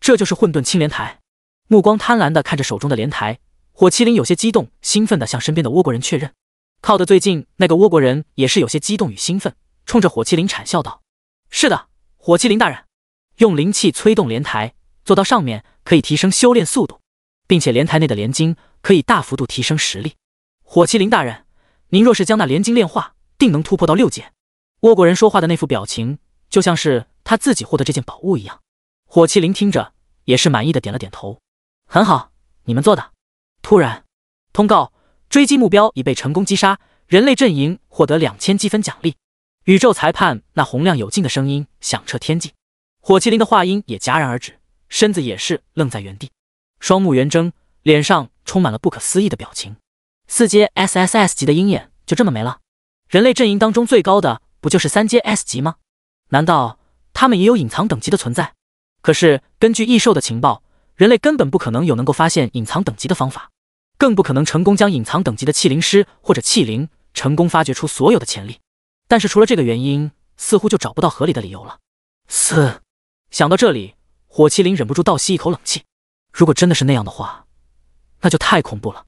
A: 这就是混沌青莲台。目光贪婪地看着手中的莲台，火麒麟有些激动、兴奋地向身边的倭国人确认。靠得最近那个倭国人也是有些激动与兴奋，冲着火麒麟谄笑道：“是的，火麒麟大人，用灵气催动莲台，坐到上面可以提升修炼速度，并且莲台内的莲晶可以大幅度提升实力。火麒麟大人。”您若是将那连晶炼化，定能突破到六阶。倭国人说话的那副表情，就像是他自己获得这件宝物一样。火麒麟听着也是满意的，点了点头。很好，你们做的。突然，通告：追击目标已被成功击杀，人类阵营获得两千积分奖励。宇宙裁判那洪亮有劲的声音响彻天际，火麒麟的话音也戛然而止，身子也是愣在原地，双目圆睁，脸上充满了不可思议的表情。四阶 SSS 级的鹰眼就这么没了？人类阵营当中最高的不就是三阶 S 级吗？难道他们也有隐藏等级的存在？可是根据异兽的情报，人类根本不可能有能够发现隐藏等级的方法，更不可能成功将隐藏等级的气灵师或者气灵成功发掘出所有的潜力。但是除了这个原因，似乎就找不到合理的理由了。四想到这里，火麒麟忍不住倒吸一口冷气。如果真的是那样的话，那就太恐怖了。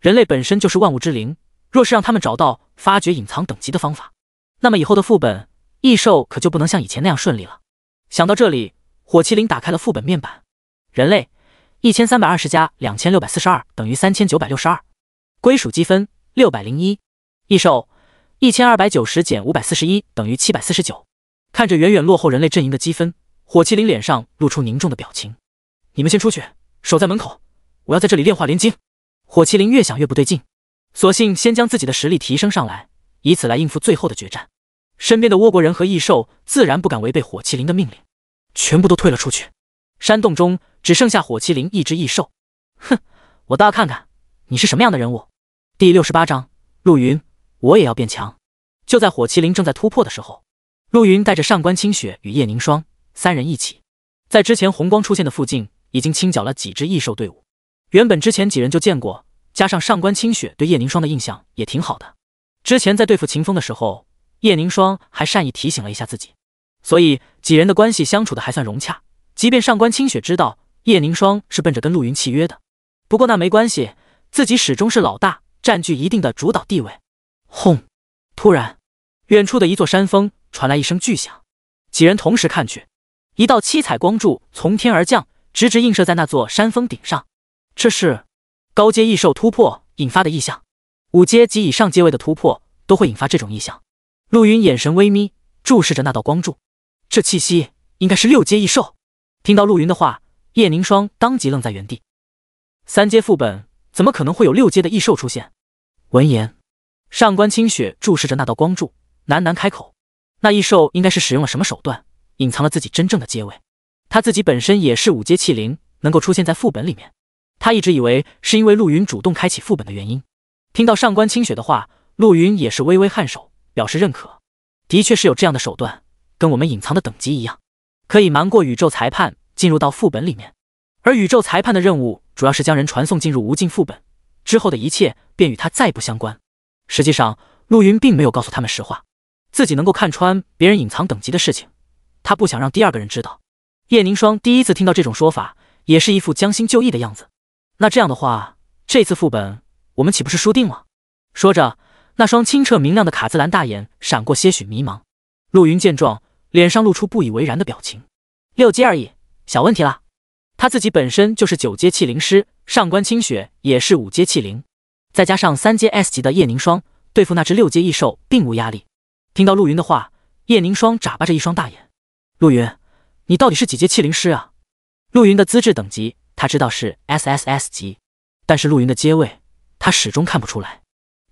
A: 人类本身就是万物之灵，若是让他们找到发掘隐藏等级的方法，那么以后的副本异兽可就不能像以前那样顺利了。想到这里，火麒麟打开了副本面板。人类一千三百二十加两千六百四十二等于三千九百六十二，归属积分六百零一；异兽一千二百九十减五百四十一等于七百四十九。看着远远落后人类阵营的积分，火麒麟脸上露出凝重的表情。你们先出去，守在门口，我要在这里炼化炼金。火麒麟越想越不对劲，索性先将自己的实力提升上来，以此来应付最后的决战。身边的倭国人和异兽自然不敢违背火麒麟的命令，全部都退了出去。山洞中只剩下火麒麟一只异兽。哼，我倒要看看你是什么样的人物。第六十八章，陆云，我也要变强。就在火麒麟正在突破的时候，陆云带着上官清雪与叶凝霜三人一起，在之前红光出现的附近，已经清剿了几只异兽队伍。原本之前几人就见过，加上上官清雪对叶凝霜的印象也挺好的。之前在对付秦风的时候，叶凝霜还善意提醒了一下自己，所以几人的关系相处的还算融洽。即便上官清雪知道叶凝霜是奔着跟陆云契约的，不过那没关系，自己始终是老大，占据一定的主导地位。轰！突然，远处的一座山峰传来一声巨响，几人同时看去，一道七彩光柱从天而降，直直映射在那座山峰顶上。这是高阶异兽突破引发的异象，五阶及以上阶位的突破都会引发这种异象。陆云眼神微眯，注视着那道光柱，这气息应该是六阶异兽。听到陆云的话，叶凝霜当即愣在原地。三阶副本怎么可能会有六阶的异兽出现？闻言，上官清雪注视着那道光柱，喃喃开口：“那异兽应该是使用了什么手段，隐藏了自己真正的阶位？他自己本身也是五阶器灵，能够出现在副本里面。”他一直以为是因为陆云主动开启副本的原因。听到上官清雪的话，陆云也是微微颔首，表示认可。的确是有这样的手段，跟我们隐藏的等级一样，可以瞒过宇宙裁判进入到副本里面。而宇宙裁判的任务主要是将人传送进入无尽副本，之后的一切便与他再不相关。实际上，陆云并没有告诉他们实话，自己能够看穿别人隐藏等级的事情，他不想让第二个人知道。叶凝霜第一次听到这种说法，也是一副将心就意的样子。那这样的话，这次副本我们岂不是输定了？说着，那双清澈明亮的卡姿兰大眼闪过些许迷茫。陆云见状，脸上露出不以为然的表情：“六阶而已，小问题啦。他自己本身就是九阶气灵师，上官清雪也是五阶气灵，再加上三阶 S 级的叶凝霜，对付那只六阶异兽并无压力。”听到陆云的话，叶凝霜眨巴着一双大眼：“陆云，你到底是几阶气灵师啊？”陆云的资质等级。他知道是 S S S 级，但是陆云的阶位，他始终看不出来。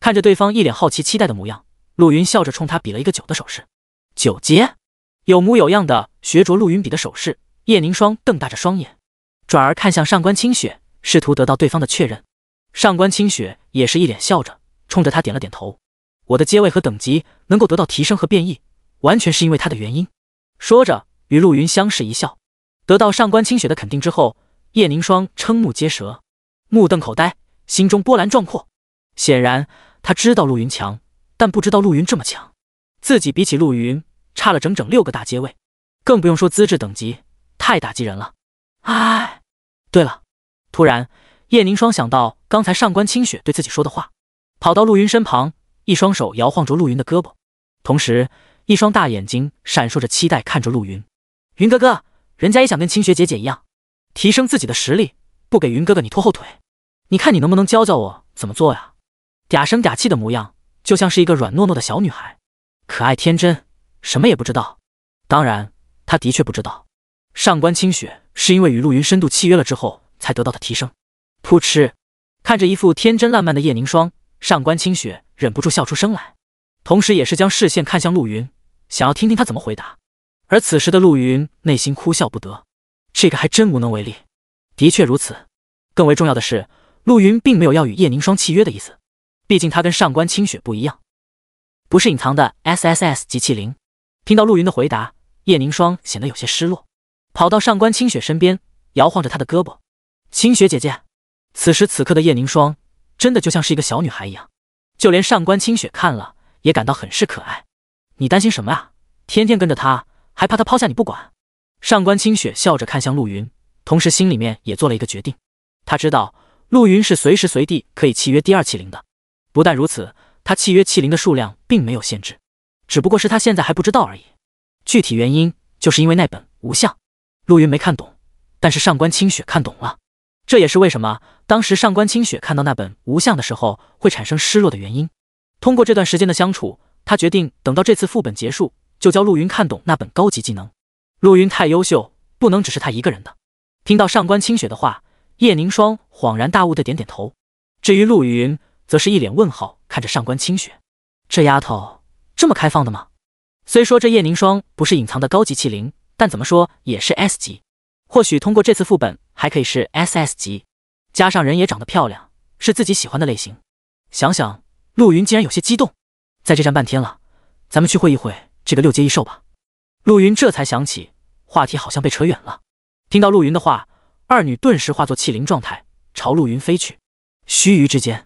A: 看着对方一脸好奇期待的模样，陆云笑着冲他比了一个九的手势。九阶，有模有样的学着陆云比的手势，叶凝霜瞪大着双眼，转而看向上官清雪，试图得到对方的确认。上官清雪也是一脸笑着，冲着他点了点头。我的阶位和等级能够得到提升和变异，完全是因为他的原因。说着，与陆云相视一笑。得到上官清雪的肯定之后。叶凝霜瞠目结舌，目瞪口呆，心中波澜壮阔。显然，他知道陆云强，但不知道陆云这么强。自己比起陆云差了整整六个大阶位，更不用说资质等级，太打击人了。唉。对了，突然，叶凝霜想到刚才上官清雪对自己说的话，跑到陆云身旁，一双手摇晃着陆云的胳膊，同时一双大眼睛闪烁着期待看着陆云。云哥哥，人家也想跟清雪姐姐一样。提升自己的实力，不给云哥哥你拖后腿。你看你能不能教教我怎么做呀？嗲声嗲气的模样，就像是一个软糯糯的小女孩，可爱天真，什么也不知道。当然，他的确不知道，上官清雪是因为与陆云深度契约了之后才得到的提升。扑哧，看着一副天真烂漫的叶凝霜，上官清雪忍不住笑出声来，同时也是将视线看向陆云，想要听听他怎么回答。而此时的陆云内心哭笑不得。这个还真无能为力，的确如此。更为重要的是，陆云并没有要与叶凝霜契约的意思，毕竟他跟上官清雪不一样，不是隐藏的 S S S 级器灵。听到陆云的回答，叶凝霜显得有些失落，跑到上官清雪身边，摇晃着她的胳膊：“清雪姐姐。”此时此刻的叶凝霜真的就像是一个小女孩一样，就连上官清雪看了也感到很是可爱。你担心什么啊？天天跟着他，还怕他抛下你不管？上官清雪笑着看向陆云，同时心里面也做了一个决定。他知道陆云是随时随地可以契约第二器灵的，不但如此，他契约器灵的数量并没有限制，只不过是他现在还不知道而已。具体原因就是因为那本无相，陆云没看懂，但是上官清雪看懂了。这也是为什么当时上官清雪看到那本无相的时候会产生失落的原因。通过这段时间的相处，他决定等到这次副本结束，就教陆云看懂那本高级技能。陆云太优秀，不能只是他一个人的。听到上官清雪的话，叶凝霜恍然大悟的点点头。至于陆云，则是一脸问号看着上官清雪。这丫头这么开放的吗？虽说这叶凝霜不是隐藏的高级器灵，但怎么说也是 S 级，或许通过这次副本还可以是 SS 级。加上人也长得漂亮，是自己喜欢的类型。想想陆云竟然有些激动，在这站半天了，咱们去会一会这个六阶异兽吧。陆云这才想起，话题好像被扯远了。听到陆云的话，二女顿时化作气灵状态，朝陆云飞去。须臾之间，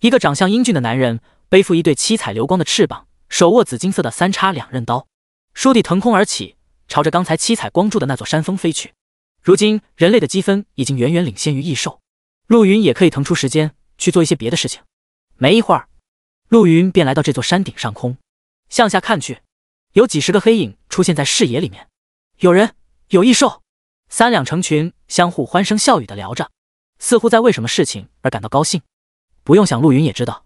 A: 一个长相英俊的男人背负一对七彩流光的翅膀，手握紫金色的三叉两刃刀，倏地腾空而起，朝着刚才七彩光柱的那座山峰飞去。如今人类的积分已经远远领先于异兽，陆云也可以腾出时间去做一些别的事情。没一会儿，陆云便来到这座山顶上空，向下看去。有几十个黑影出现在视野里面，有人有异兽，三两成群，相互欢声笑语的聊着，似乎在为什么事情而感到高兴。不用想，陆云也知道，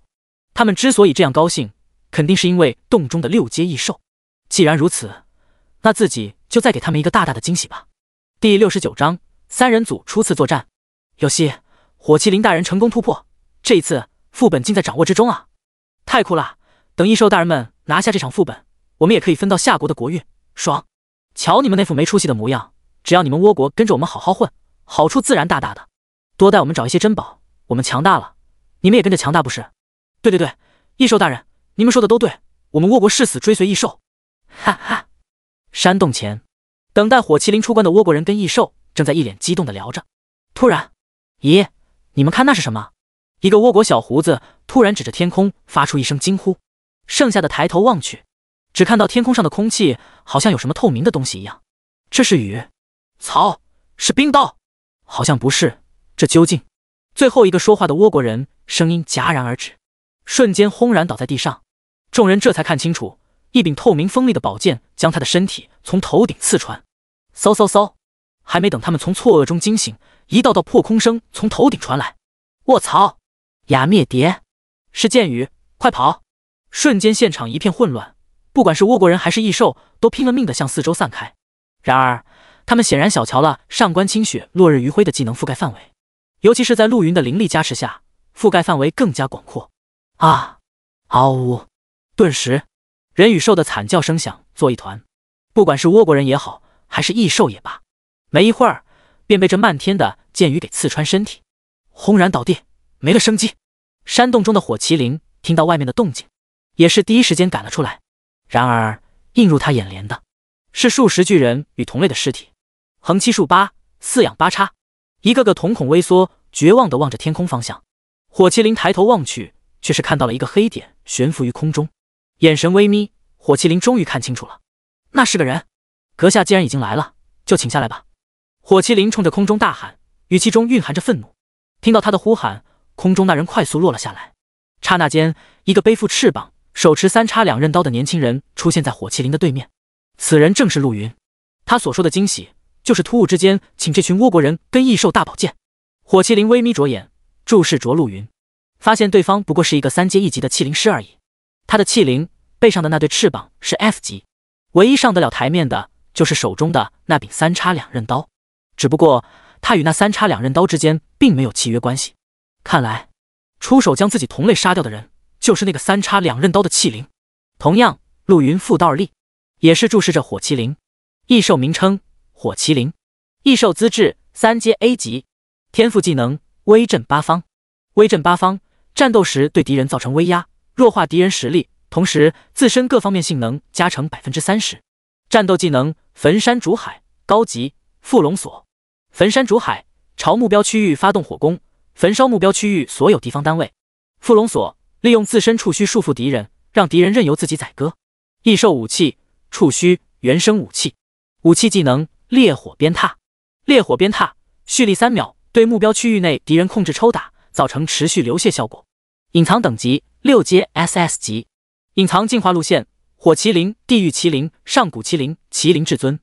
A: 他们之所以这样高兴，肯定是因为洞中的六阶异兽。既然如此，那自己就再给他们一个大大的惊喜吧。第六十九章三人组初次作战，有戏！火麒麟大人成功突破，这一次副本尽在掌握之中啊！太酷了！等异兽大人们拿下这场副本。我们也可以分到夏国的国运，爽！瞧你们那副没出息的模样，只要你们倭国跟着我们好好混，好处自然大大的。多带我们找一些珍宝，我们强大了，你们也跟着强大不是？对对对，异兽大人，你们说的都对，我们倭国誓死追随异兽。哈哈！山洞前，等待火麒麟出关的倭国人跟异兽正在一脸激动的聊着。突然，咦，你们看那是什么？一个倭国小胡子突然指着天空发出一声惊呼，剩下的抬头望去。只看到天空上的空气好像有什么透明的东西一样，这是雨？操，是冰刀？好像不是，这究竟？最后一个说话的倭国人声音戛然而止，瞬间轰然倒在地上。众人这才看清楚，一柄透明锋利的宝剑将他的身体从头顶刺穿。嗖嗖嗖！还没等他们从错愕中惊醒，一道道破空声从头顶传来。卧槽！雅灭蝶，是剑雨！快跑！瞬间，现场一片混乱。不管是倭国人还是异兽，都拼了命地向四周散开。然而，他们显然小瞧了上官清雪“落日余晖”的技能覆盖范围，尤其是在陆云的灵力加持下，覆盖范围更加广阔。啊！嗷呜！顿时，人与兽的惨叫声响作一团。不管是倭国人也好，还是异兽也罢，没一会儿便被这漫天的箭雨给刺穿身体，轰然倒地，没了生机。山洞中的火麒麟听到外面的动静，也是第一时间赶了出来。然而，映入他眼帘的，是数十巨人与同类的尸体，横七竖八，四仰八叉，一个个瞳孔微缩，绝望地望着天空方向。火麒麟抬头望去，却是看到了一个黑点悬浮于空中，眼神微眯。火麒麟终于看清楚了，那是个人。阁下既然已经来了，就请下来吧！火麒麟冲着空中大喊，语气中蕴含着愤怒。听到他的呼喊，空中那人快速落了下来。刹那间，一个背负翅膀。手持三叉两刃刀的年轻人出现在火麒麟的对面，此人正是陆云。他所说的惊喜，就是突兀之间请这群倭国人跟异兽大宝剑。火麒麟微眯着眼注视着陆云，发现对方不过是一个三阶一级的气灵师而已。他的气灵背上的那对翅膀是 F 级，唯一上得了台面的就是手中的那柄三叉两刃刀。只不过他与那三叉两刃刀之间并没有契约关系。看来，出手将自己同类杀掉的人。就是那个三叉两刃刀的器灵，同样，陆云负刀而立，也是注视着火麒麟。异兽名称：火麒麟。异兽资质：三阶 A 级。天赋技能：威震八方。威震八方，战斗时对敌人造成威压，弱化敌人实力，同时自身各方面性能加成百分之三十。战斗技能：焚山煮海。高级：缚龙锁。焚山煮海，朝目标区域发动火攻，焚烧目标区域所有敌方单位。缚龙锁，利用自身触须束缚敌人，让敌人任由自己宰割。异兽武器触须，原生武器，武器技能烈火鞭挞。烈火鞭挞，蓄力三秒，对目标区域内敌人控制抽打，造成持续流血效果。隐藏等级六阶 S S 级，隐藏进化路线：火麒麟、地狱麒麟、上古麒麟、麒麟至尊。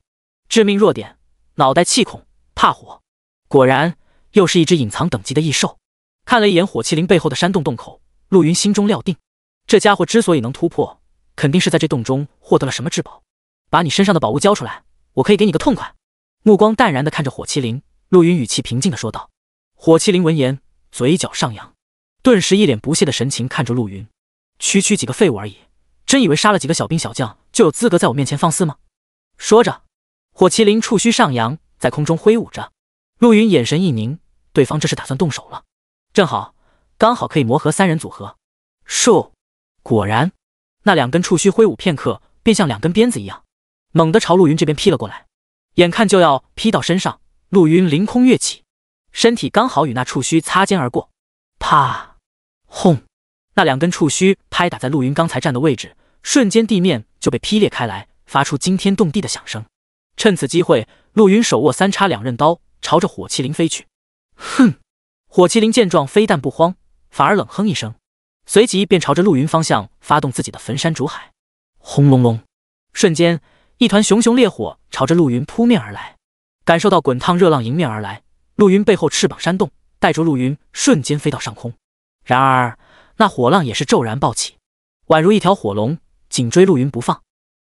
A: 致命弱点：脑袋气孔，怕火。果然，又是一只隐藏等级的异兽。看了一眼火麒麟背后的山洞洞口。陆云心中料定，这家伙之所以能突破，肯定是在这洞中获得了什么至宝。把你身上的宝物交出来，我可以给你个痛快。目光淡然的看着火麒麟，陆云语气平静的说道。火麒麟闻言，嘴角上扬，顿时一脸不屑的神情看着陆云。区区几个废物而已，真以为杀了几个小兵小将就有资格在我面前放肆吗？说着，火麒麟触须上扬，在空中挥舞着。陆云眼神一凝，对方这是打算动手了。正好。刚好可以磨合三人组合，树果然那两根触须挥舞片刻，便像两根鞭子一样，猛地朝陆云这边劈了过来，眼看就要劈到身上，陆云凌空跃起，身体刚好与那触须擦肩而过，啪，轰，那两根触须拍打在陆云刚才站的位置，瞬间地面就被劈裂开来，发出惊天动地的响声。趁此机会，陆云手握三叉两刃刀，朝着火麒麟飞去。哼，火麒麟见状非但不慌。反而冷哼一声，随即便朝着陆云方向发动自己的焚山竹海。
C: 轰隆隆！
A: 瞬间，一团熊熊烈火朝着陆云扑面而来。感受到滚烫热浪迎面而来，陆云背后翅膀扇动，带着陆云瞬间飞到上空。然而，那火浪也是骤然暴起，宛如一条火龙紧追陆云不放。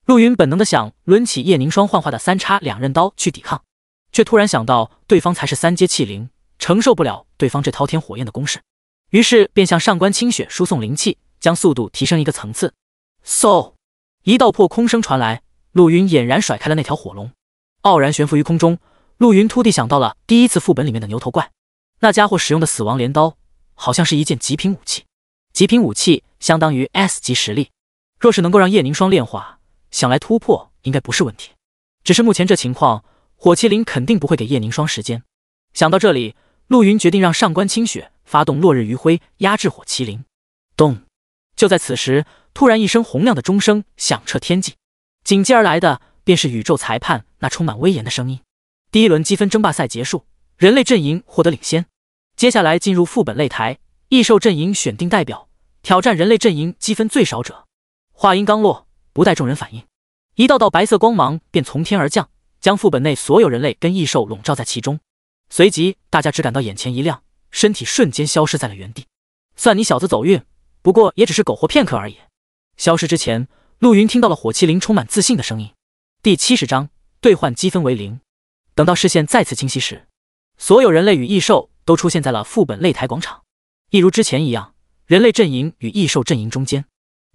A: 陆云本能的想抡起叶凝霜幻化的三叉两刃刀去抵抗，却突然想到对方才是三阶气灵，承受不了对方这滔天火焰的攻势。于是便向上官清雪输送灵气，将速度提升一个层次。嗖，一道破空声传来，陆云俨然甩开了那条火龙，傲然悬浮于空中。陆云突地想到了第一次副本里面的牛头怪，那家伙使用的死亡镰刀好像是一件极品武器，极品武器相当于 S 级实力。若是能够让叶凝霜炼化，想来突破应该不是问题。只是目前这情况，火麒麟肯定不会给叶凝霜时间。想到这里，陆云决定让上官清雪。发动落日余晖压制火麒麟，咚！就在此时，突然一声洪亮的钟声响彻天际，紧接而来的便是宇宙裁判那充满威严的声音：“第一轮积分争霸赛结束，人类阵营获得领先。接下来进入副本擂台，异兽阵营选定代表挑战人类阵营积分最少者。”话音刚落，不待众人反应，一道道白色光芒便从天而降，将副本内所有人类跟异兽笼罩在其中。随即，大家只感到眼前一亮。身体瞬间消失在了原地，算你小子走运，不过也只是苟活片刻而已。消失之前，陆云听到了火麒麟充满自信的声音。第七十章：兑换积分为零。等到视线再次清晰时，所有人类与异兽都出现在了副本擂台广场，一如之前一样，人类阵营与异兽阵营中间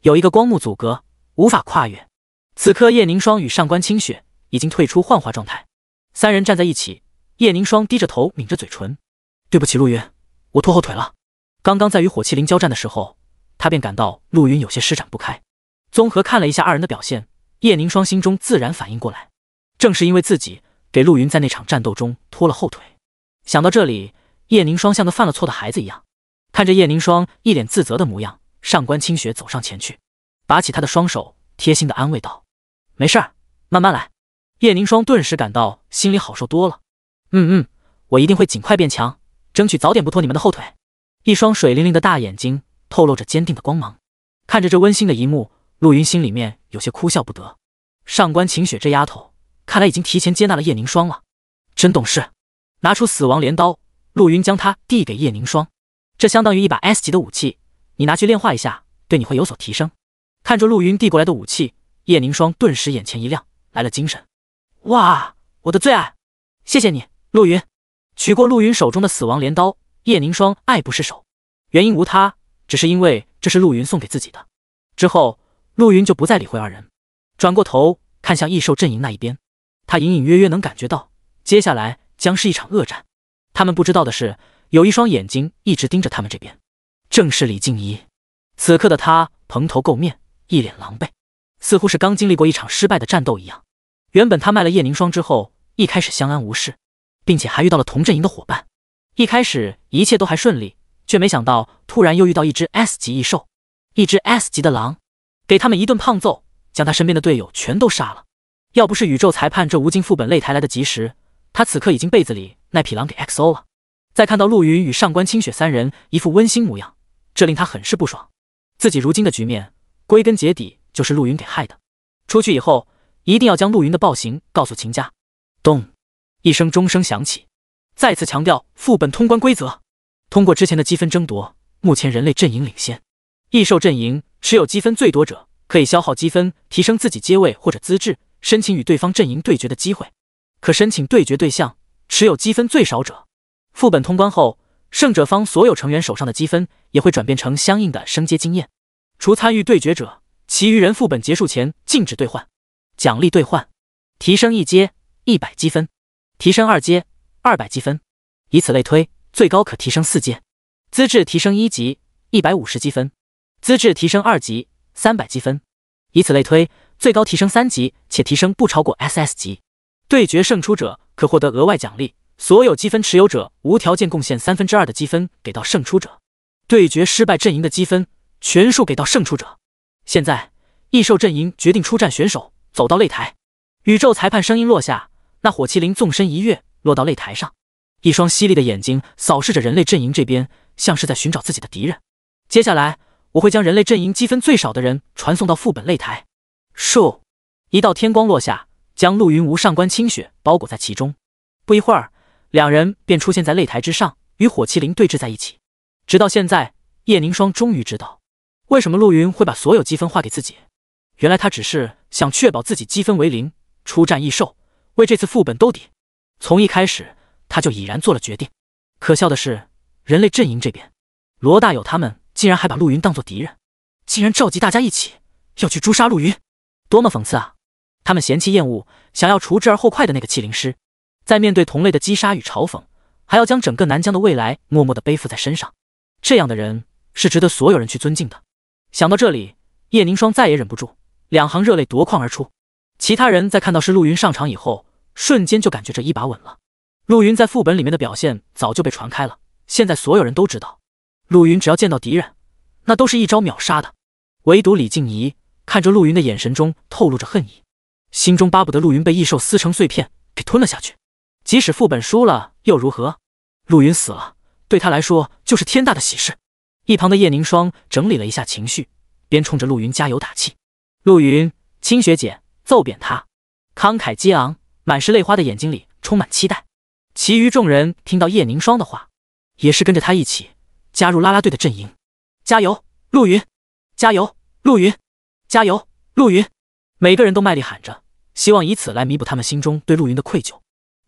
A: 有一个光幕阻隔，无法跨越。此刻，叶凝霜与上官清雪已经退出幻化状态，三人站在一起。叶凝霜低着头，抿着嘴唇。对不起，陆云，我拖后腿了。刚刚在与火麒麟交战的时候，他便感到陆云有些施展不开。综合看了一下二人的表现，叶凝霜心中自然反应过来，正是因为自己给陆云在那场战斗中拖了后腿。想到这里，叶凝霜像个犯了错的孩子一样，看着叶凝霜一脸自责的模样，上官清雪走上前去，拔起他的双手，贴心的安慰道：“没事，慢慢来。”叶凝霜顿时感到心里好受多了。嗯嗯，我一定会尽快变强。争取早点不拖你们的后腿。一双水灵灵的大眼睛透露着坚定的光芒，看着这温馨的一幕，陆云心里面有些哭笑不得。上官晴雪这丫头，看来已经提前接纳了叶凝霜了，真懂事。拿出死亡镰刀，陆云将它递给叶凝霜，这相当于一把 S 级的武器，你拿去炼化一下，对你会有所提升。看着陆云递过来的武器，叶凝霜顿时眼前一亮，来了精神。哇，我的最爱！谢谢你，陆云。取过陆云手中的死亡镰刀，叶凝霜爱不释手，原因无他，只是因为这是陆云送给自己的。之后，陆云就不再理会二人，转过头看向异兽阵营那一边，他隐隐约约能感觉到，接下来将是一场恶战。他们不知道的是，有一双眼睛一直盯着他们这边，正是李静怡。此刻的他蓬头垢面，一脸狼狈，似乎是刚经历过一场失败的战斗一样。原本他卖了叶凝霜之后，一开始相安无事。并且还遇到了同阵营的伙伴，一开始一切都还顺利，却没想到突然又遇到一只 S 级异兽，一只 S 级的狼，给他们一顿胖揍，将他身边的队友全都杀了。要不是宇宙裁判这无尽副本擂台来得及时，他此刻已经被子里那匹狼给 xo 了。再看到陆云与上官清雪三人一副温馨模样，这令他很是不爽。自己如今的局面，归根结底就是陆云给害的。出去以后，一定要将陆云的暴行告诉秦家。咚。一声钟声响起，再次强调副本通关规则。通过之前的积分争夺，目前人类阵营领先，异兽阵营持有积分最多者可以消耗积分提升自己阶位或者资质，申请与对方阵营对决的机会。可申请对决对象持有积分最少者。副本通关后，胜者方所有成员手上的积分也会转变成相应的升阶经验。除参与对决者，其余人副本结束前禁止兑换奖励。兑换提升一阶，一百积分。提升二阶，二百积分，以此类推，最高可提升四阶。资质提升一级，一百五十积分；资质提升二级，三百积分，以此类推，最高提升三级，且提升不超过 SS 级。对决胜出者可获得额外奖励，所有积分持有者无条件贡献三分之二的积分给到胜出者，对决失败阵营的积分全数给到胜出者。现在，异兽阵营决定出战选手，走到擂台。宇宙裁判声音落下。那火麒麟纵身一跃，落到擂台上，一双犀利的眼睛扫视着人类阵营这边，像是在寻找自己的敌人。接下来，我会将人类阵营积分最少的人传送到副本擂台。咻，一道天光落下，将陆云、无、上官清雪包裹在其中。不一会儿，两人便出现在擂台之上，与火麒麟对峙在一起。直到现在，叶凝霜终于知道为什么陆云会把所有积分划给自己。原来他只是想确保自己积分为零，出战异兽。为这次副本兜底，从一开始他就已然做了决定。可笑的是，人类阵营这边，罗大友他们竟然还把陆云当做敌人，竟然召集大家一起要去诛杀陆云，多么讽刺啊！他们嫌弃厌恶，想要除之而后快的那个气灵师，在面对同类的击杀与嘲讽，还要将整个南疆的未来默默的背负在身上，这样的人是值得所有人去尊敬的。想到这里，叶凝霜再也忍不住，两行热泪夺眶而出。其他人在看到是陆云上场以后，瞬间就感觉这一把稳了。陆云在副本里面的表现早就被传开了，现在所有人都知道，陆云只要见到敌人，那都是一招秒杀的。唯独李静怡看着陆云的眼神中透露着恨意，心中巴不得陆云被异兽撕成碎片给吞了下去。即使副本输了又如何？陆云死了对他来说就是天大的喜事。一旁的叶凝霜整理了一下情绪，边冲着陆云加油打气：“陆云，青雪姐。”揍扁他！慷慨激昂，满是泪花的眼睛里充满期待。其余众人听到叶凝霜的话，也是跟着他一起加入拉拉队的阵营，加油，陆云！加油，陆云！加油，陆云！每个人都卖力喊着，希望以此来弥补他们心中对陆云的愧疚。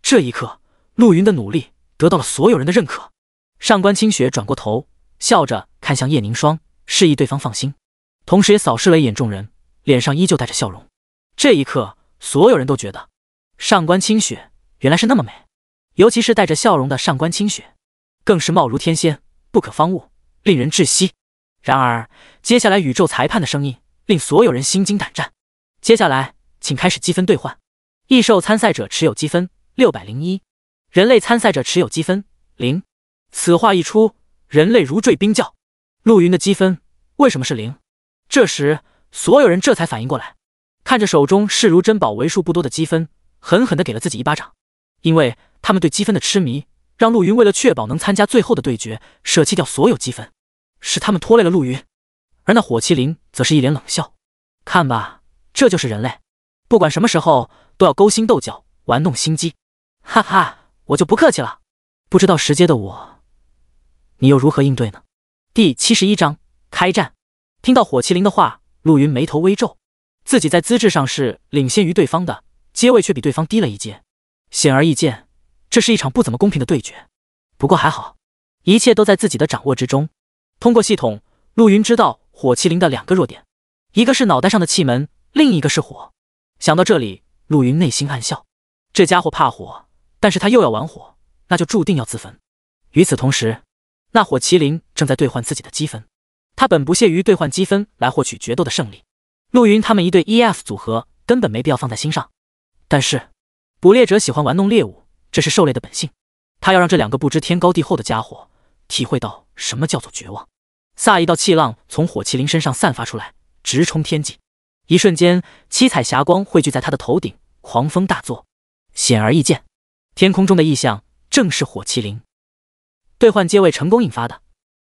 A: 这一刻，陆云的努力得到了所有人的认可。上官清雪转过头，笑着看向叶凝霜，示意对方放心，同时也扫视了一眼众人，脸上依旧带着笑容。这一刻，所有人都觉得上官清雪原来是那么美，尤其是带着笑容的上官清雪，更是貌如天仙，不可方物，令人窒息。然而，接下来宇宙裁判的声音令所有人心惊胆战。接下来，请开始积分兑换。异兽参赛者持有积分六百零一，人类参赛者持有积分零。此话一出，人类如坠冰窖。陆云的积分为什么是零？这时，所有人这才反应过来。看着手中视如珍宝、为数不多的积分，狠狠的给了自己一巴掌。因为他们对积分的痴迷，让陆云为了确保能参加最后的对决，舍弃掉所有积分，是他们拖累了陆云。而那火麒麟则是一脸冷笑：“看吧，这就是人类，不管什么时候都要勾心斗角，玩弄心机。”哈哈，我就不客气了。不知道十阶的我，你又如何应对呢？第七十一章开战。听到火麒麟的话，陆云眉头微皱。自己在资质上是领先于对方的，阶位却比对方低了一阶。显而易见，这是一场不怎么公平的对决。不过还好，一切都在自己的掌握之中。通过系统，陆云知道火麒麟的两个弱点，一个是脑袋上的气门，另一个是火。想到这里，陆云内心暗笑：这家伙怕火，但是他又要玩火，那就注定要自焚。与此同时，那火麒麟正在兑换自己的积分。他本不屑于兑换积分来获取决斗的胜利。陆云他们一对 E.F 组合根本没必要放在心上，但是捕猎者喜欢玩弄猎物，这是狩猎的本性。他要让这两个不知天高地厚的家伙体会到什么叫做绝望。飒一道气浪从火麒麟身上散发出来，直冲天际。一瞬间，七彩霞光汇聚在他的头顶，狂风大作。显而易见，天空中的异象正是火麒麟兑换阶位成功引发的。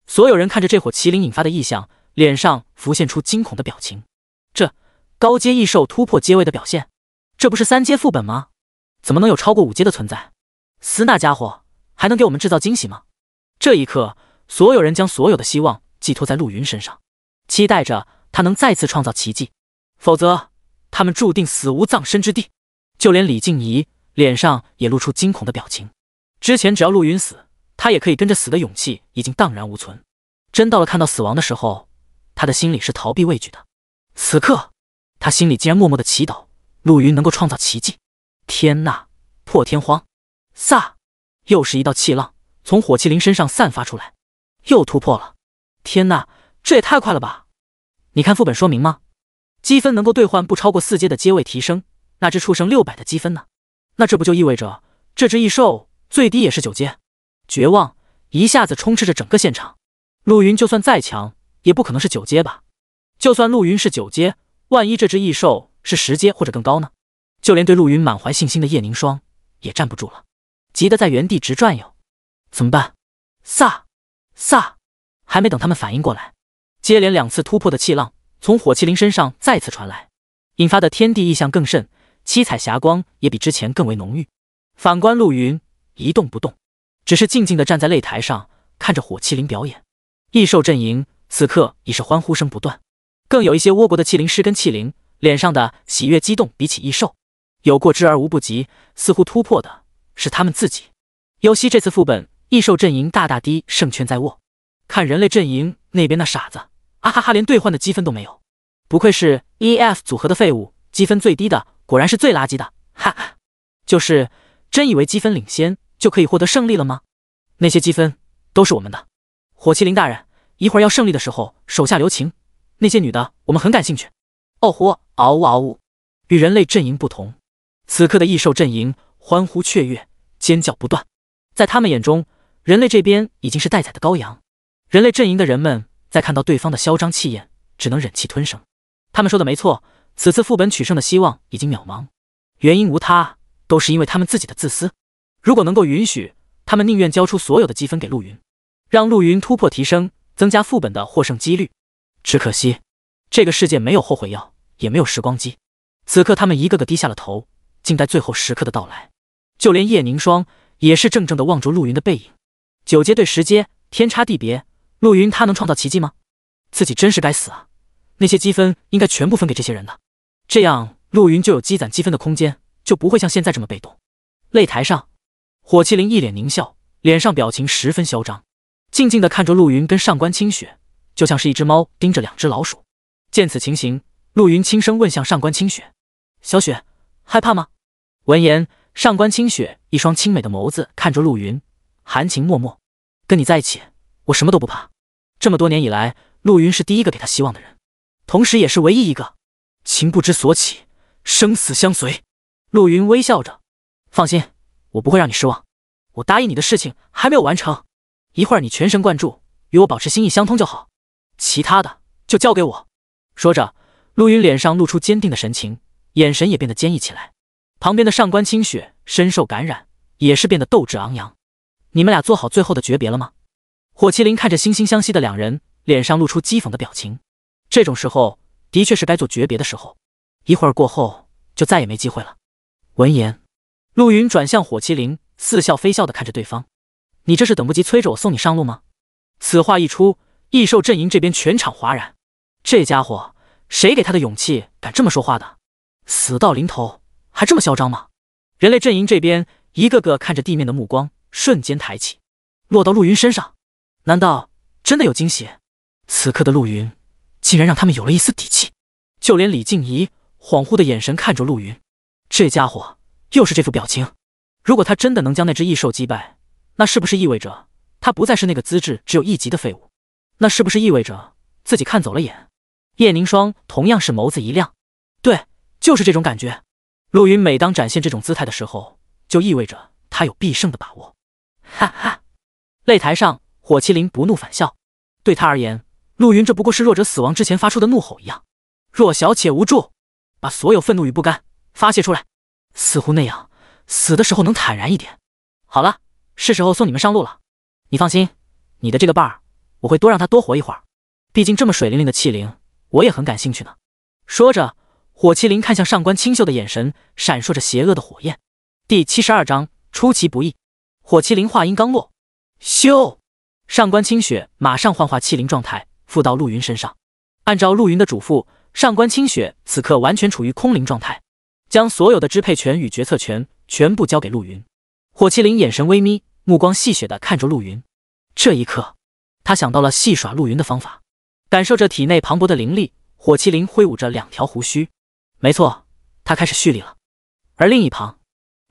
A: 所有人看着这火麒麟引发的异象，脸上浮现出惊恐的表情。这高阶异兽突破阶位的表现，这不是三阶副本吗？怎么能有超过五阶的存在？死那家伙还能给我们制造惊喜吗？这一刻，所有人将所有的希望寄托在陆云身上，期待着他能再次创造奇迹，否则他们注定死无葬身之地。就连李静怡脸上也露出惊恐的表情。之前只要陆云死，他也可以跟着死的勇气已经荡然无存。真到了看到死亡的时候，他的心里是逃避畏惧的。此刻，他心里竟然默默的祈祷陆云能够创造奇迹。天呐，破天荒！飒，又是一道气浪从火麒麟身上散发出来，又突破了。天呐，这也太快了吧！你看副本说明吗？积分能够兑换不超过四阶的阶位提升。那只畜生六百的积分呢？那这不就意味着这只异兽最低也是九阶？绝望一下子充斥着整个现场。陆云就算再强，也不可能是九阶吧？就算陆云是九阶，万一这只异兽是十阶或者更高呢？就连对陆云满怀信心的叶凝霜也站不住了，急得在原地直转悠。怎么办？撒撒！还没等他们反应过来，接连两次突破的气浪从火麒麟身上再次传来，引发的天地异象更甚，七彩霞光也比之前更为浓郁。反观陆云一动不动，只是静静的站在擂台上看着火麒麟表演。异兽阵营此刻已是欢呼声不断。更有一些倭国的气灵师跟气灵脸上的喜悦激动，比起异兽有过之而无不及，似乎突破的是他们自己。尤其这次副本异兽阵营大大低胜券在握，看人类阵营那边那傻子，啊哈哈，连兑换的积分都没有，不愧是 E F 组合的废物，积分最低的果然是最垃圾的，哈哈。就是真以为积分领先就可以获得胜利了吗？那些积分都是我们的火麒麟大人，一会儿要胜利的时候手下留情。那些女的，我们很感兴趣。哦呼，嗷呜，嗷呜！与人类阵营不同，此刻的异兽阵营欢呼雀跃，尖叫不断。在他们眼中，人类这边已经是待宰的羔羊。人类阵营的人们在看到对方的嚣张气焰，只能忍气吞声。他们说的没错，此次副本取胜的希望已经渺茫。原因无他，都是因为他们自己的自私。如果能够允许，他们宁愿交出所有的积分给陆云，让陆云突破提升，增加副本的获胜几率。只可惜，这个世界没有后悔药，也没有时光机。此刻，他们一个个低下了头，静待最后时刻的到来。就连叶凝霜也是怔怔地望着陆云的背影。九阶对十阶，天差地别。陆云，他能创造奇迹吗？自己真是该死啊！那些积分应该全部分给这些人的，这样陆云就有积攒积分的空间，就不会像现在这么被动。擂台上，火麒麟一脸狞笑，脸上表情十分嚣张，静静的看着陆云跟上官清雪。就像是一只猫盯着两只老鼠。见此情形，陆云轻声问向上官清雪：“小雪，害怕吗？”闻言，上官清雪一双清美的眸子看着陆云，含情脉脉：“跟你在一起，我什么都不怕。这么多年以来，陆云是第一个给她希望的人，同时也是唯一一个。”情不知所起，生死相随。陆云微笑着：“放心，我不会让你失望。我答应你的事情还没有完成，一会儿你全神贯注，与我保持心意相通就好。”其他的就交给我。”说着，陆云脸上露出坚定的神情，眼神也变得坚毅起来。旁边的上官清雪深受感染，也是变得斗志昂扬。你们俩做好最后的诀别了吗？”火麒麟看着惺惺相惜的两人，脸上露出讥讽的表情。这种时候的确是该做诀别的时候，一会儿过后就再也没机会了。闻言，陆云转向火麒麟，似笑非笑的看着对方：“你这是等不及，催着我送你上路吗？”此话一出。异兽阵营这边全场哗然，这家伙谁给他的勇气敢这么说话的？死到临头还这么嚣张吗？人类阵营这边一个个看着地面的目光瞬间抬起，落到陆云身上。难道真的有惊喜？此刻的陆云竟然让他们有了一丝底气。就连李静怡恍惚的眼神看着陆云，这家伙又是这副表情。如果他真的能将那只异兽击败，那是不是意味着他不再是那个资质只有一级的废物？那是不是意味着自己看走了眼？叶凝霜同样是眸子一亮，对，就是这种感觉。陆云每当展现这种姿态的时候，就意味着他有必胜的把握。哈哈！擂台上，火麒麟不怒反笑，对他而言，陆云这不过是弱者死亡之前发出的怒吼一样，弱小且无助，把所有愤怒与不甘发泄出来，似乎那样死的时候能坦然一点。好了，是时候送你们上路了。你放心，你的这个伴儿。我会多让他多活一会儿，毕竟这么水灵灵的气灵，我也很感兴趣呢。说着，火麒麟看向上官清秀的眼神闪烁着邪恶的火焰。第七十二章出其不意。火麒麟话音刚落，咻！上官清雪马上幻化气灵状态附到陆云身上。按照陆云的嘱咐，上官清雪此刻完全处于空灵状态，将所有的支配权与决策权全部交给陆云。火麒麟眼神微眯，目光戏谑的看着陆云。这一刻。他想到了戏耍陆云的方法，感受着体内磅礴的灵力，火麒麟挥舞着两条胡须。没错，他开始蓄力了。而另一旁，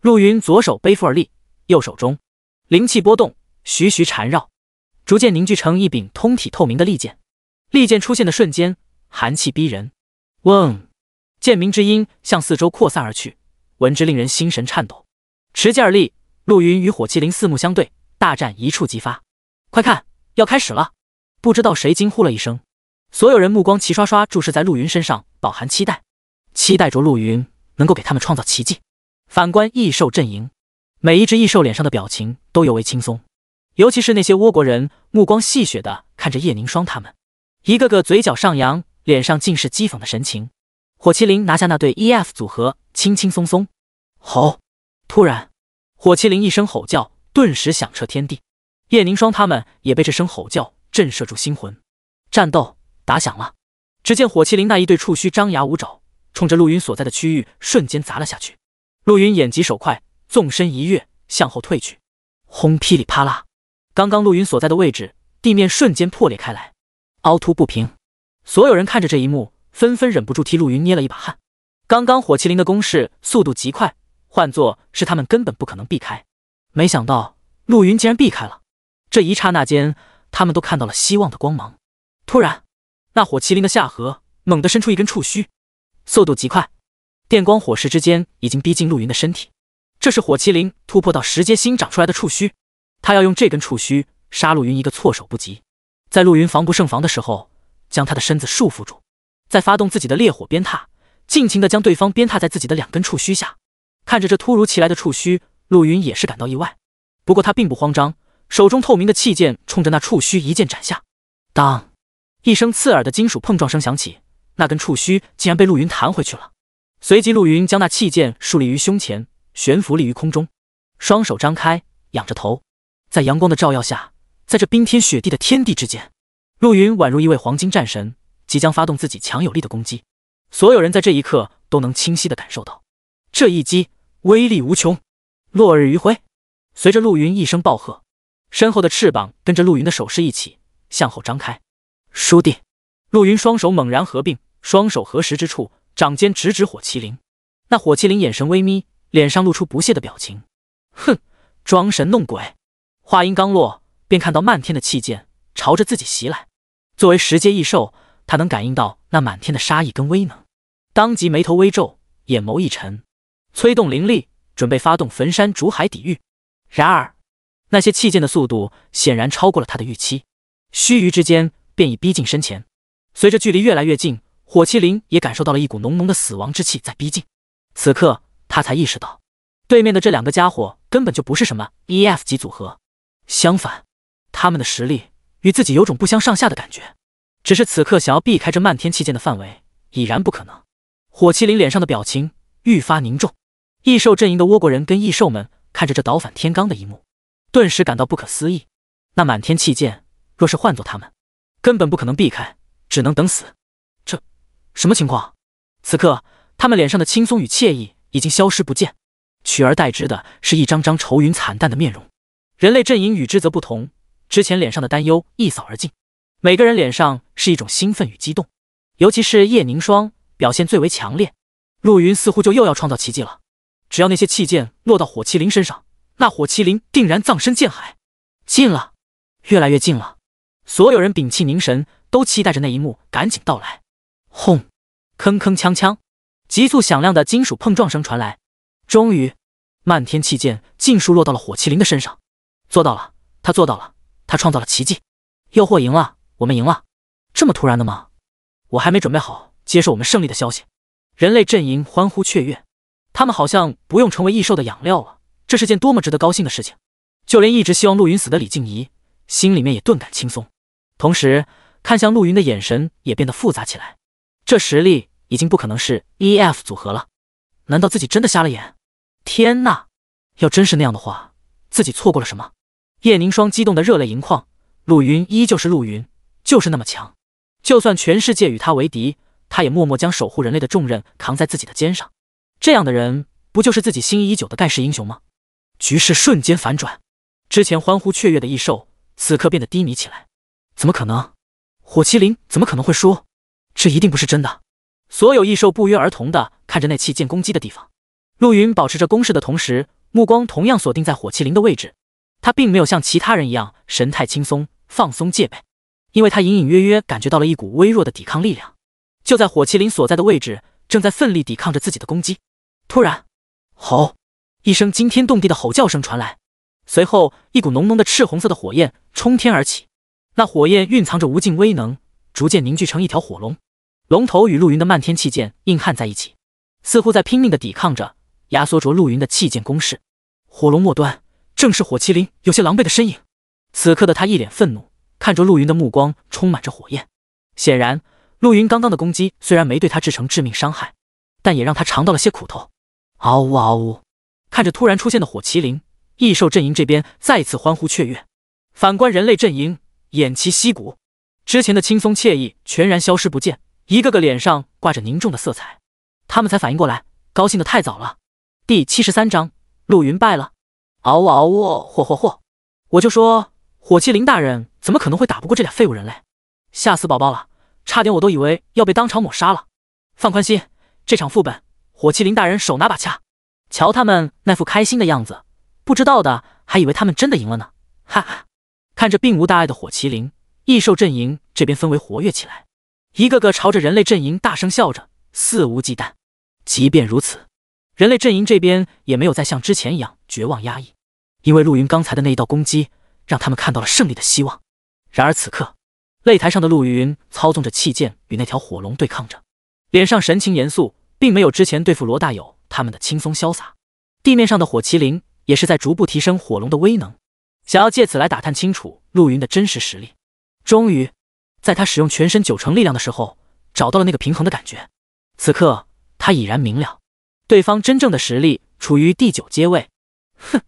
A: 陆云左手背负而立，右手中灵气波动，徐徐缠绕，逐渐凝聚成一柄通体透明的利剑。利剑出现的瞬间，寒气逼人。嗡，剑鸣之音向四周扩散而去，闻之令人心神颤抖。持剑而立，陆云与火麒麟四目相对，大战一触即发。快看！要开始了，不知道谁惊呼了一声，所有人目光齐刷刷注视在陆云身上，饱含期待，期待着陆云能够给他们创造奇迹。反观异兽阵营，每一只异兽脸上的表情都尤为轻松，尤其是那些倭国人，目光戏谑的看着叶凝霜他们，一个个嘴角上扬，脸上尽是讥讽的神情。火麒麟拿下那对 E F 组合，轻轻松松。吼！突然，火麒麟一声吼叫，顿时响彻天地。叶凝霜他们也被这声吼叫震慑住心魂，战斗打响了。只见火麒麟那一对触须张牙舞爪，冲着陆云所在的区域瞬间砸了下去。陆云眼疾手快，纵身一跃，向后退去。轰！噼里啪啦，刚刚陆云所在的位置地面瞬间破裂开来，凹凸不平。所有人看着这一幕，纷纷忍不住替陆云捏了一把汗。刚刚火麒麟的攻势速度极快，换作是他们根本不可能避开。没想到陆云竟然避开了。这一刹那间，他们都看到了希望的光芒。突然，那火麒麟的下颌猛地伸出一根触须，速度极快，电光火石之间已经逼近陆云的身体。这是火麒麟突破到十阶新长出来的触须，他要用这根触须杀陆云一个措手不及，在陆云防不胜防的时候，将他的身子束缚住，再发动自己的烈火鞭挞，尽情的将对方鞭挞在自己的两根触须下。看着这突如其来的触须，陆云也是感到意外，不过他并不慌张。手中透明的器剑冲着那触须一剑斩下，当一声刺耳的金属碰撞声响起，那根触须竟然被陆云弹回去了。随即，陆云将那器剑竖立于胸前，悬浮立于空中，双手张开，仰着头，在阳光的照耀下，在这冰天雪地的天地之间，陆云宛如一位黄金战神，即将发动自己强有力的攻击。所有人在这一刻都能清晰地感受到这一击威力无穷。落日余晖，随着陆云一声暴喝。身后的翅膀跟着陆云的手势一起向后张开。叔弟，陆云双手猛然合并，双手合十之处，掌尖直指火麒麟。那火麒麟眼神微眯，脸上露出不屑的表情：“哼，装神弄鬼。”话音刚落，便看到漫天的气剑朝着自己袭来。作为十阶异兽，他能感应到那满天的杀意跟威能，当即眉头微皱，眼眸一沉，催动灵力，准备发动焚山煮海抵御。然而。那些器剑的速度显然超过了他的预期，须臾之间便已逼近身前。随着距离越来越近，火麒麟也感受到了一股浓浓的死亡之气在逼近。此刻他才意识到，对面的这两个家伙根本就不是什么 E F 级组合，相反，他们的实力与自己有种不相上下的感觉。只是此刻想要避开这漫天气剑的范围已然不可能。火麒麟脸上的表情愈发凝重。异兽阵营的倭国人跟异兽们看着这倒反天罡的一幕。顿时感到不可思议，那满天气剑若是换做他们，根本不可能避开，只能等死。这什么情况？此刻他们脸上的轻松与惬意已经消失不见，取而代之的是一张张愁云惨淡的面容。人类阵营与之则不同，之前脸上的担忧一扫而尽，每个人脸上是一种兴奋与激动，尤其是叶凝霜表现最为强烈。陆云似乎就又要创造奇迹了，只要那些气剑落到火麒麟身上。那火麒麟定然葬身剑海，近了，越来越近了。所有人屏气凝神，都期待着那一幕赶紧到来。轰，铿铿锵锵，急促响亮的金属碰撞声传来。终于，漫天器剑尽数落到了火麒麟的身上。做到了，他做到了，他创造了奇迹。诱惑赢了，我们赢了。这么突然的吗？我还没准备好接受我们胜利的消息。人类阵营欢呼雀跃，他们好像不用成为异兽的养料了。这是件多么值得高兴的事情，就连一直希望陆云死的李静怡，心里面也顿感轻松，同时看向陆云的眼神也变得复杂起来。这实力已经不可能是 E F 组合了，难道自己真的瞎了眼？天呐，要真是那样的话，自己错过了什么？叶凝霜激动的热泪盈眶。陆云依旧是陆云，就是那么强，就算全世界与他为敌，他也默默将守护人类的重任扛在自己的肩上。这样的人，不就是自己心仪已久的盖世英雄吗？局势瞬间反转，之前欢呼雀跃的异兽此刻变得低迷起来。怎么可能？火麒麟怎么可能会输？这一定不是真的！所有异兽不约而同的看着那气剑攻击的地方。陆云保持着攻势的同时，目光同样锁定在火麒麟的位置。他并没有像其他人一样神态轻松、放松戒备，因为他隐隐约约感觉到了一股微弱的抵抗力量。就在火麒麟所在的位置，正在奋力抵抗着自己的攻击。突然，吼！一声惊天动地的吼叫声传来，随后一股浓浓的赤红色的火焰冲天而起，那火焰蕴藏着无尽威能，逐渐凝聚成一条火龙，龙头与陆云的漫天气剑硬焊在一起，似乎在拼命的抵抗着，压缩着陆云的气剑攻势。火龙末端正是火麒麟有些狼狈的身影，此刻的他一脸愤怒，看着陆云的目光充满着火焰。显然，陆云刚刚的攻击虽然没对他制成致命伤害，但也让他尝到了些苦头。嗷呜，嗷呜。看着突然出现的火麒麟，异兽阵营这边再次欢呼雀跃；反观人类阵营，偃旗息鼓，之前的轻松惬意全然消失不见，一个个脸上挂着凝重的色彩。他们才反应过来，高兴的太早了。第七十三章，陆云败了。嗷呜嗷呜，嚯嚯嚯！我就说火麒麟大人怎么可能会打不过这俩废物人类？吓死宝宝了，差点我都以为要被当场抹杀了。放宽心，这场副本火麒麟大人手拿把掐。瞧他们那副开心的样子，不知道的还以为他们真的赢了呢，哈哈！看着并无大碍的火麒麟，异兽阵营这边氛围活跃起来，一个个朝着人类阵营大声笑着，肆无忌惮。即便如此，人类阵营这边也没有再像之前一样绝望压抑，因为陆云刚才的那一道攻击让他们看到了胜利的希望。然而此刻，擂台上的陆云操纵着气剑与那条火龙对抗着，脸上神情严肃，并没有之前对付罗大友。他们的轻松潇洒，地面上的火麒麟也是在逐步提升火龙的威能，想要借此来打探清楚陆云的真实实力。终于，在他使用全身九成力量的时候，找到了那个平衡的感觉。此刻，他已然明了，对方真正的实力处于第九阶位。哼，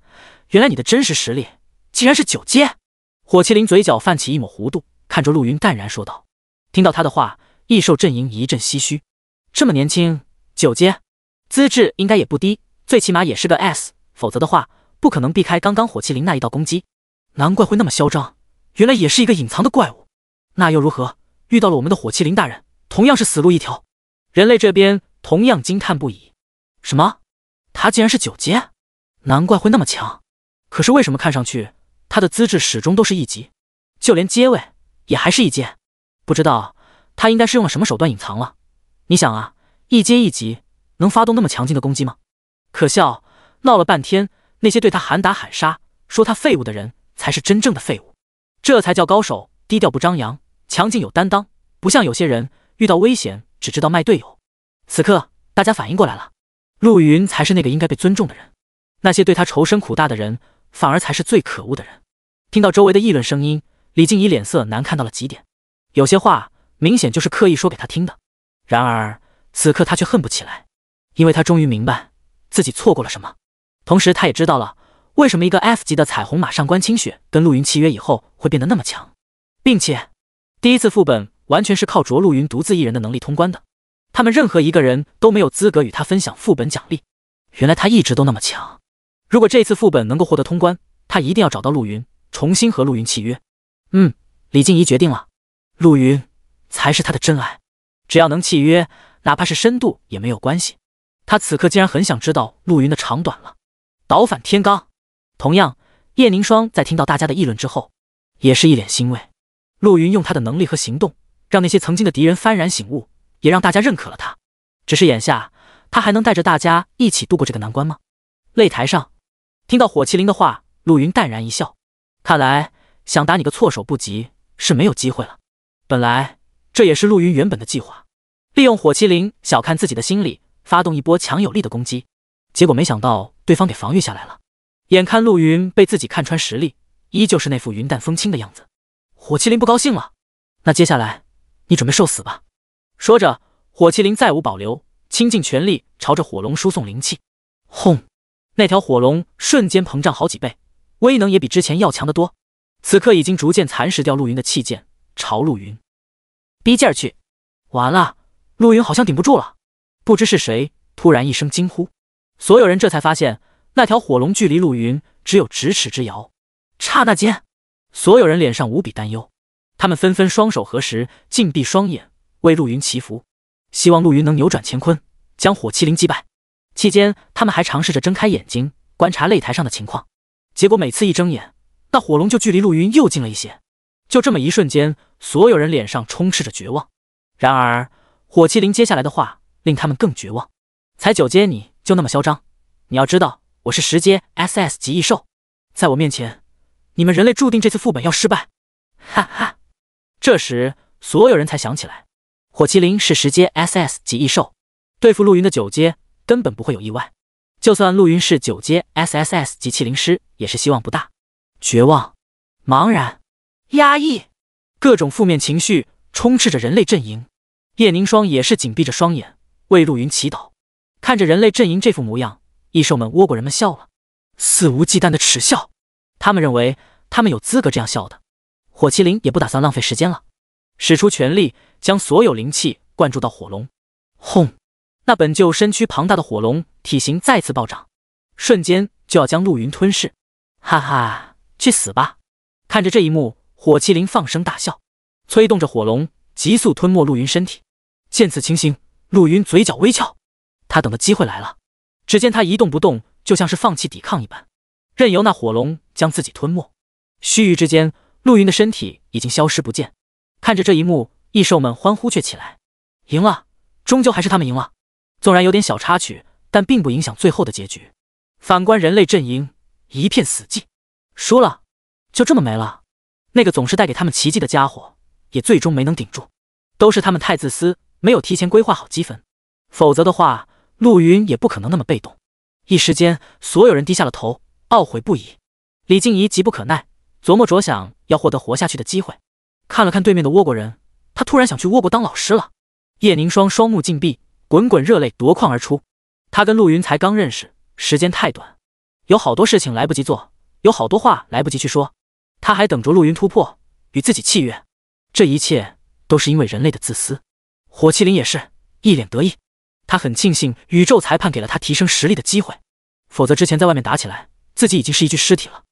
A: 原来你的真实实力竟然是九阶！火麒麟嘴角泛起一抹弧度，看着陆云淡然说道。听到他的话，异兽阵营一阵唏嘘：这么年轻，九阶！资质应该也不低，最起码也是个 S，否则的话不可能避开刚刚火麒麟那一道攻击。难怪会那么嚣张，原来也是一个隐藏的怪物。那又如何？遇到了我们的火麒麟大人，同样是死路一条。人类这边同样惊叹不已。什么？他竟然是九阶？难怪会那么强。可是为什么看上去他的资质始终都是一级，就连阶位也还是一阶？不知道他应该是用了什么手段隐藏了。你想啊，一阶一级。能发动那么强劲的攻击吗？可笑！闹了半天，那些对他喊打喊杀、说他废物的人，才是真正的废物。这才叫高手，低调不张扬，强劲有担当，不像有些人遇到危险只知道卖队友。此刻，大家反应过来了，陆云才是那个应该被尊重的人，那些对他仇深苦大的人，反而才是最可恶的人。听到周围的议论声音，李静怡脸色难看到了极点，有些话明显就是刻意说给他听的，然而此刻他却恨不起来。因为他终于明白自己错过了什么，同时他也知道了为什么一个 F 级的彩虹马上关清雪跟陆云契约以后会变得那么强，并且第一次副本完全是靠着陆云独自一人的能力通关的，他们任何一个人都没有资格与他分享副本奖励。原来他一直都那么强，如果这次副本能够获得通关，他一定要找到陆云，重新和陆云契约。嗯，李静怡决定了，陆云才是他的真爱，只要能契约，哪怕是深度也没有关系。他此刻竟然很想知道陆云的长短了。倒反天罡，同样，叶凝霜在听到大家的议论之后，也是一脸欣慰。陆云用他的能力和行动，让那些曾经的敌人幡然醒悟，也让大家认可了他。只是眼下，他还能带着大家一起度过这个难关吗？擂台上，听到火麒麟的话，陆云淡然一笑。看来，想打你个措手不及是没有机会了。本来，这也是陆云原本的计划，利用火麒麟小看自己的心理。发动一波强有力的攻击，结果没想到对方给防御下来了。眼看陆云被自己看穿实力，依旧是那副云淡风轻的样子，火麒麟不高兴了。那接下来你准备受死吧！说着，火麒麟再无保留，倾尽全力朝着火龙输送灵气。轰！那条火龙瞬间膨胀好几倍，威能也比之前要强得多。此刻已经逐渐蚕食掉陆云的气剑，朝陆云逼劲去。完了，陆云好像顶不住了。不知是谁突然一声惊呼，所有人这才发现那条火龙距离陆云只有咫尺之遥。刹那间，所有人脸上无比担忧，他们纷纷双手合十，紧闭双眼为陆云祈福，希望陆云能扭转乾坤，将火麒麟击败。期间，他们还尝试着睁开眼睛观察擂台上的情况，结果每次一睁眼，那火龙就距离陆云又近了一些。就这么一瞬间，所有人脸上充斥着绝望。然而，火麒麟接下来的话。令他们更绝望。才九阶你就那么嚣张？你要知道，我是十阶 S S 级异兽，在我面前，你们人类注定这次副本要失败。哈哈！这时，所有人才想起来，火麒麟是十阶 S S 级异兽，对付陆云的九阶根本不会有意外。就算陆云是九阶 S S S 级麒麟师，也是希望不大。绝望、茫然、压抑，各种负面情绪充斥着人类阵营。叶凝霜也是紧闭着双眼。为陆云祈祷。看着人类阵营这副模样，异兽们倭国人们笑了，肆无忌惮的耻笑。他们认为他们有资格这样笑的。火麒麟也不打算浪费时间了，使出全力将所有灵气灌注到火龙。轰！那本就身躯庞大的火龙体型再次暴涨，瞬间就要将陆云吞噬。哈哈，去死吧！看着这一幕，火麒麟放声大笑，催动着火龙急速吞没陆云身体。见此情形。陆云嘴角微翘，他等的机会来了。只见他一动不动，就像是放弃抵抗一般，任由那火龙将自己吞没。须臾之间，陆云的身体已经消失不见。看着这一幕，异兽们欢呼雀起来，赢了，终究还是他们赢了。纵然有点小插曲，但并不影响最后的结局。反观人类阵营，一片死寂，输了，就这么没了。那个总是带给他们奇迹的家伙，也最终没能顶住。都是他们太自私。没有提前规划好积分，否则的话，陆云也不可能那么被动。一时间，所有人低下了头，懊悔不已。李静怡急不可耐，琢磨着想要获得活下去的机会。看了看对面的倭国人，他突然想去倭国当老师了。叶凝霜双目紧闭，滚滚热泪夺眶而出。他跟陆云才刚认识，时间太短，有好多事情来不及做，有好多话来不及去说。他还等着陆云突破，与自己契约。这一切都是因为人类的自私。火麒麟也是一脸得意，他很庆幸宇宙裁判给了他提升实力的机会，否则之前在外面打起来，自己已经是一具尸体了。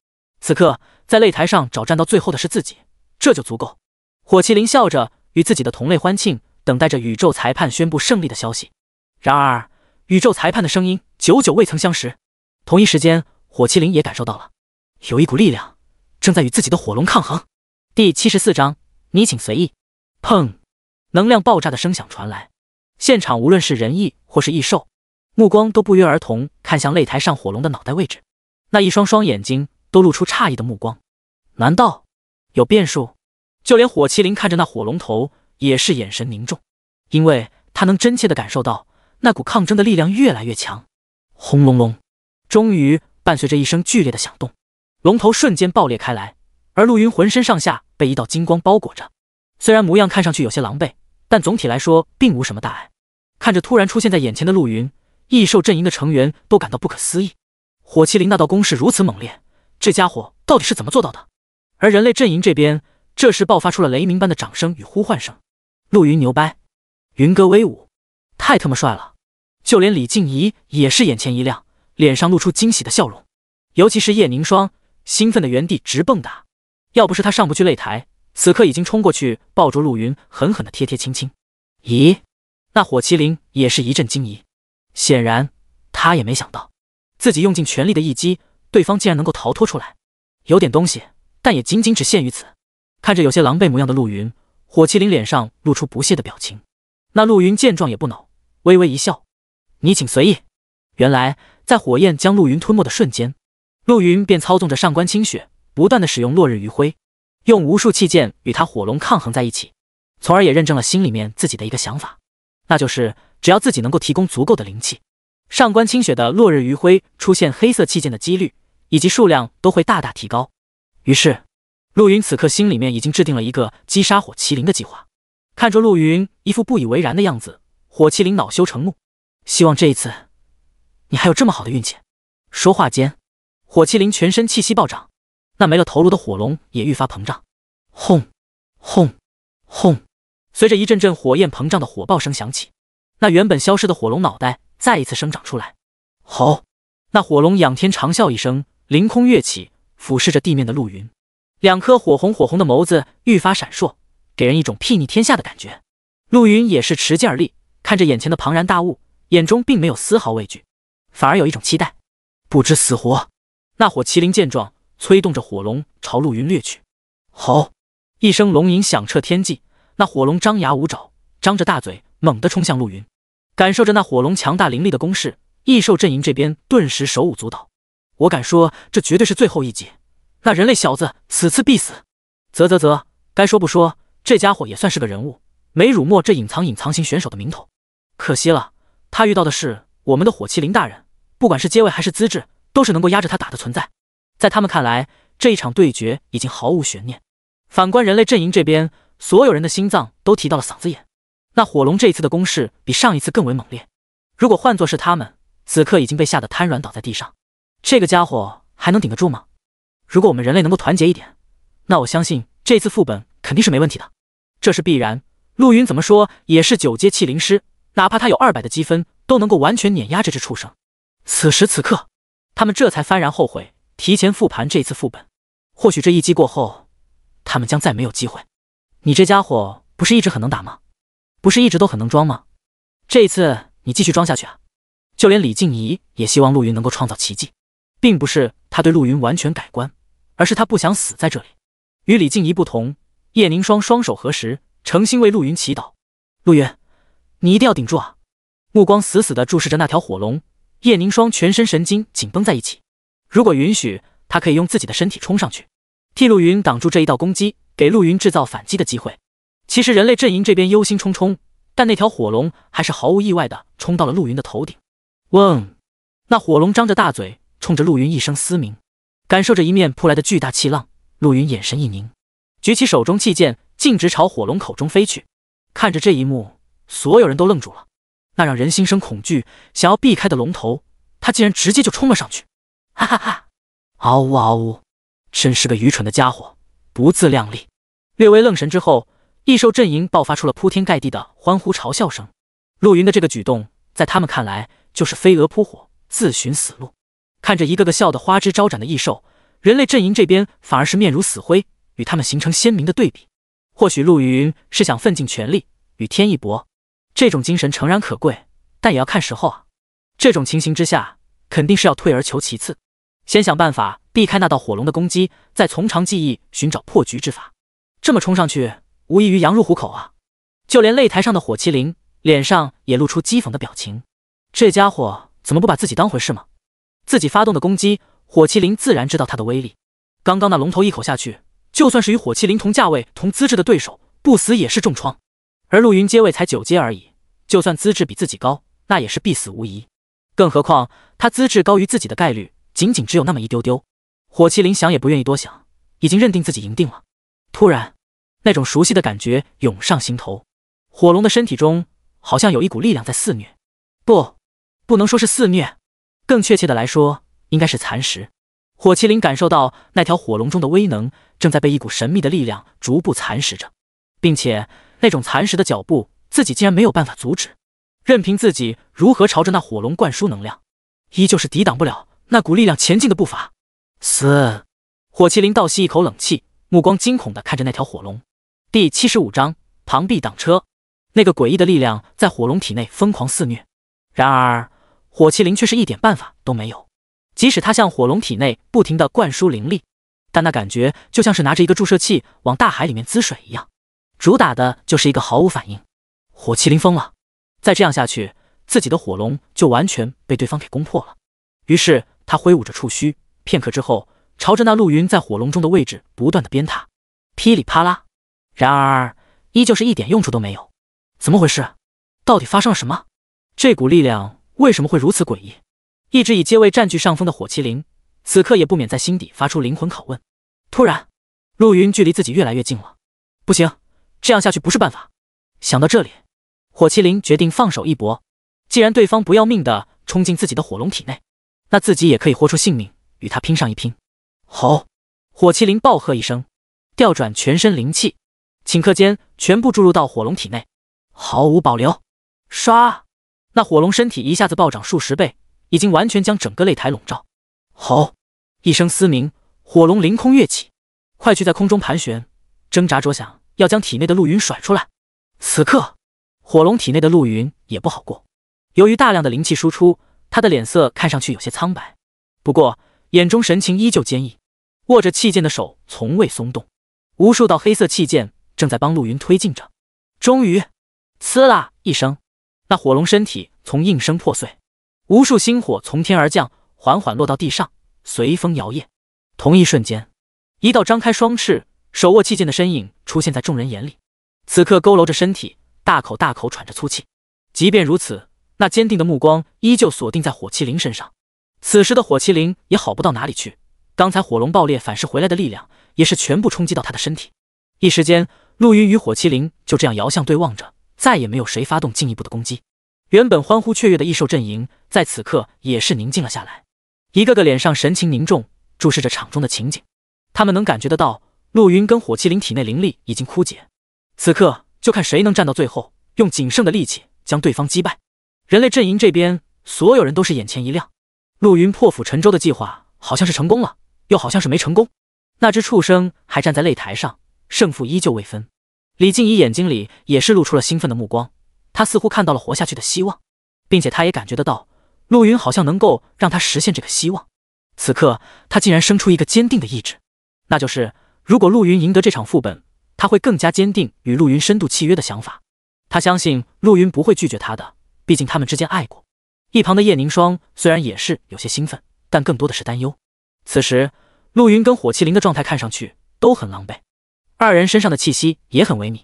A: 此刻在擂台上找战到最后的是自己，这就足够。火麒麟笑着与自己的同类欢庆，等待着宇宙裁判宣布胜利的消息。然而，宇宙裁判的声音久久未曾相识。同一时间，火麒麟也感受到了，有一股力量正在与自己的火龙抗衡。第七十四章，你请随意。砰。能量爆炸的声响传来，现场无论是人意或是异兽，目光都不约而同看向擂台上火龙的脑袋位置，那一双双眼睛都露出诧异的目光。难道有变数？就连火麒麟看着那火龙头，也是眼神凝重，因为他能真切的感受到那股抗争的力量越来越强。
C: 轰隆隆！
A: 终于伴随着一声剧烈的响动，龙头瞬间爆裂开来，而陆云浑身上下被一道金光包裹着，虽然模样看上去有些狼狈。但总体来说，并无什么大碍。看着突然出现在眼前的陆云，异兽阵营的成员都感到不可思议。火麒麟那道攻势如此猛烈，这家伙到底是怎么做到的？而人类阵营这边，这时爆发出了雷鸣般的掌声与呼唤声。陆云牛掰，云哥威武，太他妈帅了！就连李静怡也是眼前一亮，脸上露出惊喜的笑容。尤其是叶凝霜，兴奋的原地直蹦跶。要不是他上不去擂台，此刻已经冲过去，抱住陆云，狠狠的贴贴亲亲。咦，那火麒麟也是一阵惊疑，显然他也没想到，自己用尽全力的一击，对方竟然能够逃脱出来。有点东西，但也仅仅只限于此。看着有些狼狈模样的陆云，火麒麟脸上露出不屑的表情。那陆云见状也不恼，微微一笑：“你请随意。”原来，在火焰将陆云吞没的瞬间，陆云便操纵着上官清雪，不断的使用落日余晖。用无数器剑与他火龙抗衡在一起，从而也认证了心里面自己的一个想法，那就是只要自己能够提供足够的灵气，上官清雪的落日余晖出现黑色器剑的几率以及数量都会大大提高。于是，陆云此刻心里面已经制定了一个击杀火麒麟的计划。看着陆云一副不以为然的样子，火麒麟恼羞成怒，希望这一次你还有这么好的运气。说话间，火麒麟全身气息暴涨。那没了头颅的火龙也愈发膨胀，
D: 轰，轰，
A: 轰！随着一阵阵火焰膨胀的火爆声响起，那原本消失的火龙脑袋再一次生长出来。吼！那火龙仰天长啸一声，凌空跃起，俯视着地面的陆云，两颗火红火红的眸子愈发闪烁，给人一种睥睨天下的感觉。陆云也是持剑而立，看着眼前的庞然大物，眼中并没有丝毫畏惧，反而有一种期待。不知死活！那火麒麟见状。催动着火龙朝陆云掠去，吼！一声龙吟响彻天际，那火龙张牙舞爪，张着大嘴，猛地冲向陆云。感受着那火龙强大凌厉的攻势，异兽阵营这边顿时手舞足蹈。我敢说，这绝对是最后一击，那人类小子此次必死。啧啧啧，该说不说，这家伙也算是个人物，没辱没这隐藏隐藏型选手的名头。可惜了，他遇到的是我们的火麒麟大人，不管是阶位还是资质，都是能够压着他打的存在。在他们看来，这一场对决已经毫无悬念。反观人类阵营这边，所有人的心脏都提到了嗓子眼。那火龙这一次的攻势比上一次更为猛烈，如果换作是他们，此刻已经被吓得瘫软倒在地上。这个家伙还能顶得住吗？如果我们人类能够团结一点，那我相信这次副本肯定是没问题的。这是必然。陆云怎么说也是九阶气灵师，哪怕他有二百的积分，都能够完全碾压这只畜生。此时此刻，他们这才幡然后悔。提前复盘这次副本，或许这一击过后，他们将再没有机会。你这家伙不是一直很能打吗？不是一直都很能装吗？这一次你继续装下去啊！就连李静怡也希望陆云能够创造奇迹，并不是他对陆云完全改观，而是他不想死在这里。与李静怡不同，叶凝霜双手合十，诚心为陆云祈祷。陆云，你一定要顶住啊！目光死死的注视着那条火龙，叶凝霜全身神经紧绷在一起。如果允许，他可以用自己的身体冲上去，替陆云挡住这一道攻击，给陆云制造反击的机会。其实人类阵营这边忧心忡忡，但那条火龙还是毫无意外的冲到了陆云的头顶。嗡，那火龙张着大嘴，冲着陆云一声嘶鸣，感受着一面扑来的巨大气浪，陆云眼神一凝，举起手中气剑，径直朝火龙口中飞去。看着这一幕，所有人都愣住了。那让人心生恐惧、想要避开的龙头，他竟然直接就冲了上去。哈哈哈！嗷呜嗷呜！真是个愚蠢的家伙，不自量力。略微愣神之后，异兽阵营爆发出了铺天盖地的欢呼嘲笑声。陆云的这个举动，在他们看来就是飞蛾扑火，自寻死路。看着一个个笑得花枝招展的异兽，人类阵营这边反而是面如死灰，与他们形成鲜明的对比。或许陆云是想奋尽全力与天一搏，这种精神诚然可贵，但也要看时候啊。这种情形之下，肯定是要退而求其次。先想办法避开那道火龙的攻击，再从长计议寻找破局之法。这么冲上去，无异于羊入虎口啊！就连擂台上的火麒麟脸上也露出讥讽的表情。这家伙怎么不把自己当回事吗？自己发动的攻击，火麒麟自然知道它的威力。刚刚那龙头一口下去，就算是与火麒麟同价位、同资质的对手，不死也是重创。而陆云阶位才九阶而已，就算资质比自己高，那也是必死无疑。更何况他资质高于自己的概率。仅仅只有那么一丢丢，火麒麟想也不愿意多想，已经认定自己赢定了。突然，那种熟悉的感觉涌上心头，火龙的身体中好像有一股力量在肆虐，不，不能说是肆虐，更确切的来说，应该是蚕食。火麒麟感受到那条火龙中的威能正在被一股神秘的力量逐步蚕食着，并且那种蚕食的脚步，自己竟然没有办法阻止，任凭自己如何朝着那火龙灌输能量，依旧是抵挡不了。那股力量前进的步伐，死！火麒麟倒吸一口冷气，目光惊恐的看着那条火龙。第七十五章螳臂挡车。那个诡异的力量在火龙体内疯狂肆虐，然而火麒麟却是一点办法都没有。即使他向火龙体内不停的灌输灵力，但那感觉就像是拿着一个注射器往大海里面滋水一样，主打的就是一个毫无反应。火麒麟疯了，再这样下去，自己的火龙就完全被对方给攻破了。于是。他挥舞着触须，片刻之后，朝着那陆云在火龙中的位置不断的鞭挞，噼里啪啦。然而，依旧是一点用处都没有。怎么回事？到底发生了什么？这股力量为什么会如此诡异？一直以阶位占据上风的火麒麟，此刻也不免在心底发出灵魂拷问。突然，陆云距离自己越来越近了。不行，这样下去不是办法。想到这里，火麒麟决定放手一搏。既然对方不要命的冲进自己的火龙体内。那自己也可以豁出性命与他拼上一拼。好，火麒麟暴喝一声，调转全身灵气，顷刻间全部注入到火龙体内，毫无保留。唰，那火龙身体一下子暴涨数十倍，已经完全将整个擂台笼罩。吼！一声嘶鸣，火龙凌空跃起，快去在空中盘旋，挣扎着想要将体内的陆云甩出来。此刻，火龙体内的陆云也不好过，由于大量的灵气输出。他的脸色看上去有些苍白，不过眼中神情依旧坚毅，握着气剑的手从未松动。无数道黑色气剑正在帮陆云推进着。终于，呲啦一声，那火龙身体从应声破碎，无数星火从天而降，缓缓落到地上，随风摇曳。同一瞬间，一道张开双翅、手握气剑的身影出现在众人眼里。此刻，佝偻着身体，大口大口喘着粗气。即便如此。那坚定的目光依旧锁定在火麒麟身上。此时的火麒麟也好不到哪里去，刚才火龙爆裂反噬回来的力量也是全部冲击到他的身体。一时间，陆云与火麒麟就这样遥相对望着，再也没有谁发动进一步的攻击。原本欢呼雀跃的异兽阵营，在此刻也是宁静了下来，一个个脸上神情凝重，注视着场中的情景。他们能感觉得到，陆云跟火麒麟体内灵力已经枯竭，此刻就看谁能站到最后，用仅剩的力气将对方击败。人类阵营这边，所有人都是眼前一亮。陆云破釜沉舟的计划好像是成功了，又好像是没成功。那只畜生还站在擂台上，胜负依旧未分。李静怡眼睛里也是露出了兴奋的目光，她似乎看到了活下去的希望，并且她也感觉得到，陆云好像能够让她实现这个希望。此刻，她竟然生出一个坚定的意志，那就是如果陆云赢得这场副本，他会更加坚定与陆云深度契约的想法。他相信陆云不会拒绝他的。毕竟他们之间爱过。一旁的叶凝霜虽然也是有些兴奋，但更多的是担忧。此时，陆云跟火麒麟的状态看上去都很狼狈，二人身上的气息也很萎靡。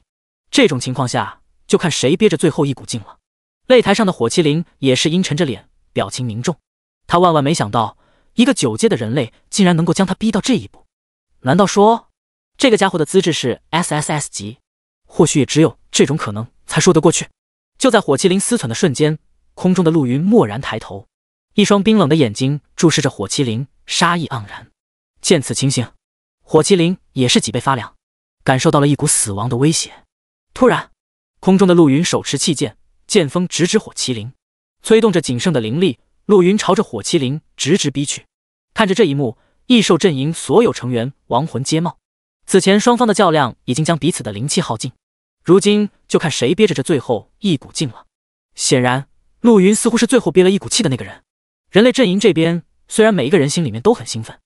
A: 这种情况下，就看谁憋着最后一股劲了。擂台上的火麒麟也是阴沉着脸，表情凝重。他万万没想到，一个九阶的人类竟然能够将他逼到这一步。难道说，这个家伙的资质是 SSS 级？或许也只有这种可能才说得过去。就在火麒麟思忖的瞬间，空中的陆云蓦然抬头，一双冰冷的眼睛注视着火麒麟，杀意盎然。见此情形，火麒麟也是脊背发凉，感受到了一股死亡的威胁。突然，空中的陆云手持气剑，剑锋直指火麒麟，催动着仅剩的灵力，陆云朝着火麒麟直直逼去。看着这一幕，异兽阵营所有成员亡魂皆冒。此前双方的较量已经将彼此的灵气耗尽。如今就看谁憋着这最后一股劲了。显然，陆云似乎是最后憋了一股气的那个人。人类阵营这边虽然每一个人心里面都很兴奋，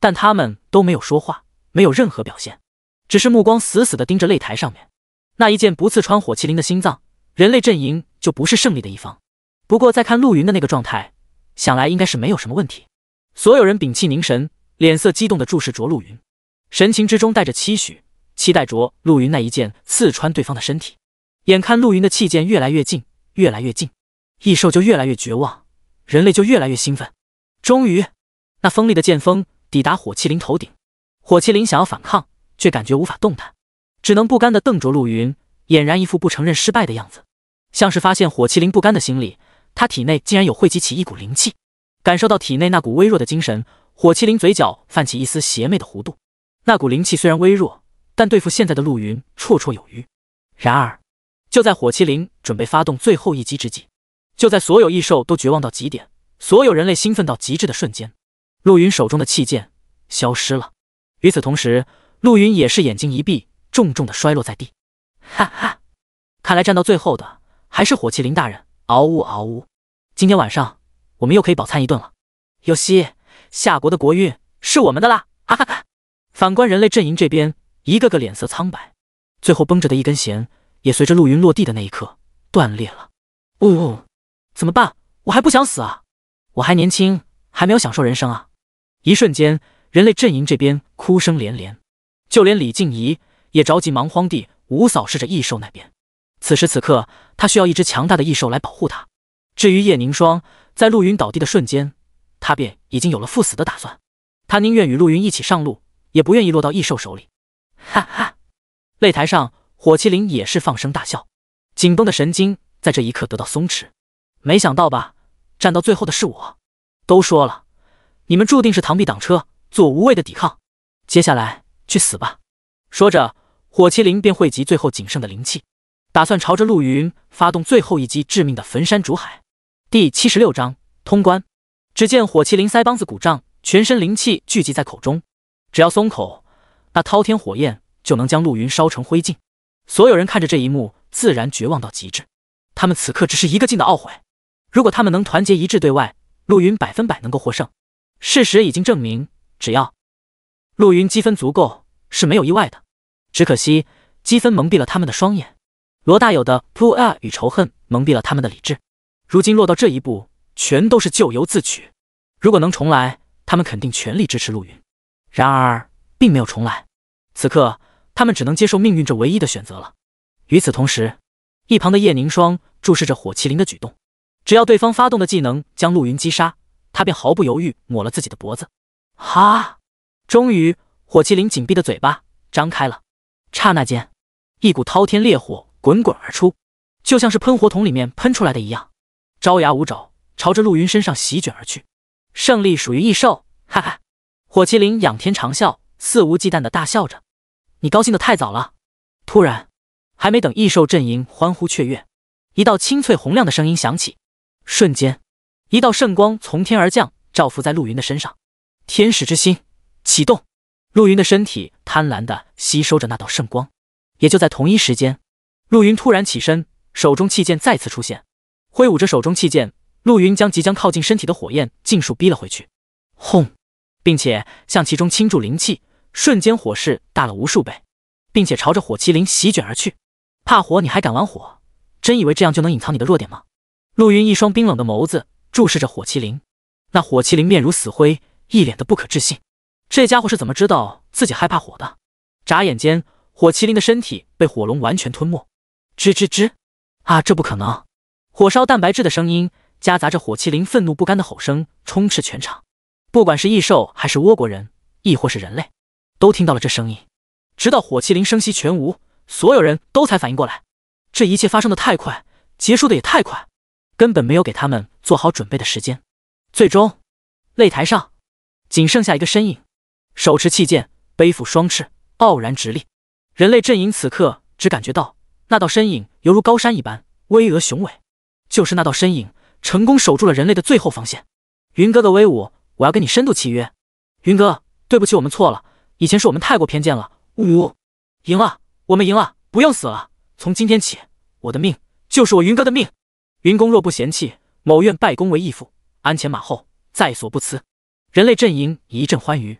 A: 但他们都没有说话，没有任何表现，只是目光死死地盯着擂台上面。那一剑不刺穿火麒麟的心脏，人类阵营就不是胜利的一方。不过再看陆云的那个状态，想来应该是没有什么问题。所有人屏气凝神，脸色激动地注视着陆云，神情之中带着期许。期待着陆云那一剑刺穿对方的身体，眼看陆云的气剑越来越近，越来越近，异兽就越来越绝望，人类就越来越兴奋。终于，那锋利的剑锋抵达火麒麟头顶，火麒麟想要反抗，却感觉无法动弹，只能不甘地瞪着陆云，俨然一副不承认失败的样子。像是发现火麒麟不甘的心理，他体内竟然有汇集起一股灵气。感受到体内那股微弱的精神，火麒麟嘴角泛起一丝邪魅的弧度。那股灵气虽然微弱，但对付现在的陆云绰绰有余。然而，就在火麒麟准备发动最后一击之际，就在所有异兽都绝望到极点，所有人类兴奋到极致的瞬间，陆云手中的气剑消失了。与此同时，陆云也是眼睛一闭，重重的摔落在地。哈哈，看来站到最后的还是火麒麟大人。嗷呜嗷呜，今天晚上我们又可以饱餐一顿了。有希，夏国的国运是我们的啦！哈哈哈。反观人类阵营这边。一个个脸色苍白，最后绷着的一根弦也随着陆云落地的那一刻断裂了。呜，怎么办？我还不想死啊！我还年轻，还没有享受人生啊！一瞬间，人类阵营这边哭声连连，就连李静怡也着急忙慌地无扫视着异兽那边。此时此刻，他需要一只强大的异兽来保护他。至于叶凝霜，在陆云倒地的瞬间，他便已经有了赴死的打算。他宁愿与陆云一起上路，也不愿意落到异兽手里。哈哈，擂台上，火麒麟也是放声大笑，紧绷的神经在这一刻得到松弛。没想到吧，站到最后的是我。都说了，你们注定是螳臂挡车，做无谓的抵抗。接下来，去死吧！说着，火麒麟便汇集最后仅剩的灵气，打算朝着陆云发动最后一击致命的焚山煮海。第七十六章通关。只见火麒麟腮帮子鼓胀，全身灵气聚集在口中，只要松口。那滔天火焰就能将陆云烧成灰烬。所有人看着这一幕，自然绝望到极致。他们此刻只是一个劲的懊悔：如果他们能团结一致对外，陆云百分百能够获胜。事实已经证明，只要陆云积分足够，是没有意外的。只可惜积分蒙蔽了他们的双眼，罗大友的不安与仇恨蒙蔽了他们的理智。如今落到这一步，全都是咎由自取。如果能重来，他们肯定全力支持陆云。然而，并没有重来。此刻，他们只能接受命运这唯一的选择了。与此同时，一旁的叶凝霜注视着火麒麟的举动，只要对方发动的技能将陆云击杀，他便毫不犹豫抹了自己的脖子。哈！终于，火麒麟紧闭的嘴巴张开了，刹那间，一股滔天烈火滚滚而出，就像是喷火筒里面喷出来的一样，朝牙舞爪朝着陆云身上席卷而去。胜利属于异兽！哈哈！火麒麟仰天长啸，肆无忌惮的大笑着。你高兴的太早了！突然，还没等异兽阵营欢呼雀跃，一道清脆洪亮的声音响起。瞬间，一道圣光从天而降，照拂在陆云的身上。天使之心启动，陆云的身体贪婪的吸收着那道圣光。也就在同一时间，陆云突然起身，手中气剑再次出现，挥舞着手中气剑，陆云将即将靠近身体的火焰尽数逼了回去。轰，并且向其中倾注灵气。瞬间火势大了无数倍，并且朝着火麒麟席卷而去。怕火你还敢玩火？真以为这样就能隐藏你的弱点吗？陆云一双冰冷的眸子注视着火麒麟，那火麒麟面如死灰，一脸的不可置信。这家伙是怎么知道自己害怕火的？眨眼间，火麒麟的身体被火龙完全吞没。吱吱吱！啊，这不可能！火烧蛋白质的声音夹杂着火麒麟愤怒不甘的吼声，充斥全场。不管是异兽还是倭国人，亦或是人类。都听到了这声音，直到火麒麟声息全无，所有人都才反应过来。这一切发生的太快，结束的也太快，根本没有给他们做好准备的时间。最终，擂台上仅剩下一个身影，手持器剑，背负双翅，傲然直立。人类阵营此刻只感觉到那道身影犹如高山一般巍峨雄伟。就是那道身影成功守住了人类的最后防线。云哥哥威武！我要跟你深度契约。云哥，对不起，我们错了。以前是我们太过偏见了，呜！赢了，我们赢了，不用死了。从今天起，我的命就是我云哥的命。云公若不嫌弃，某愿拜公为义父，鞍前马后，在所不辞。人类阵营一阵欢愉，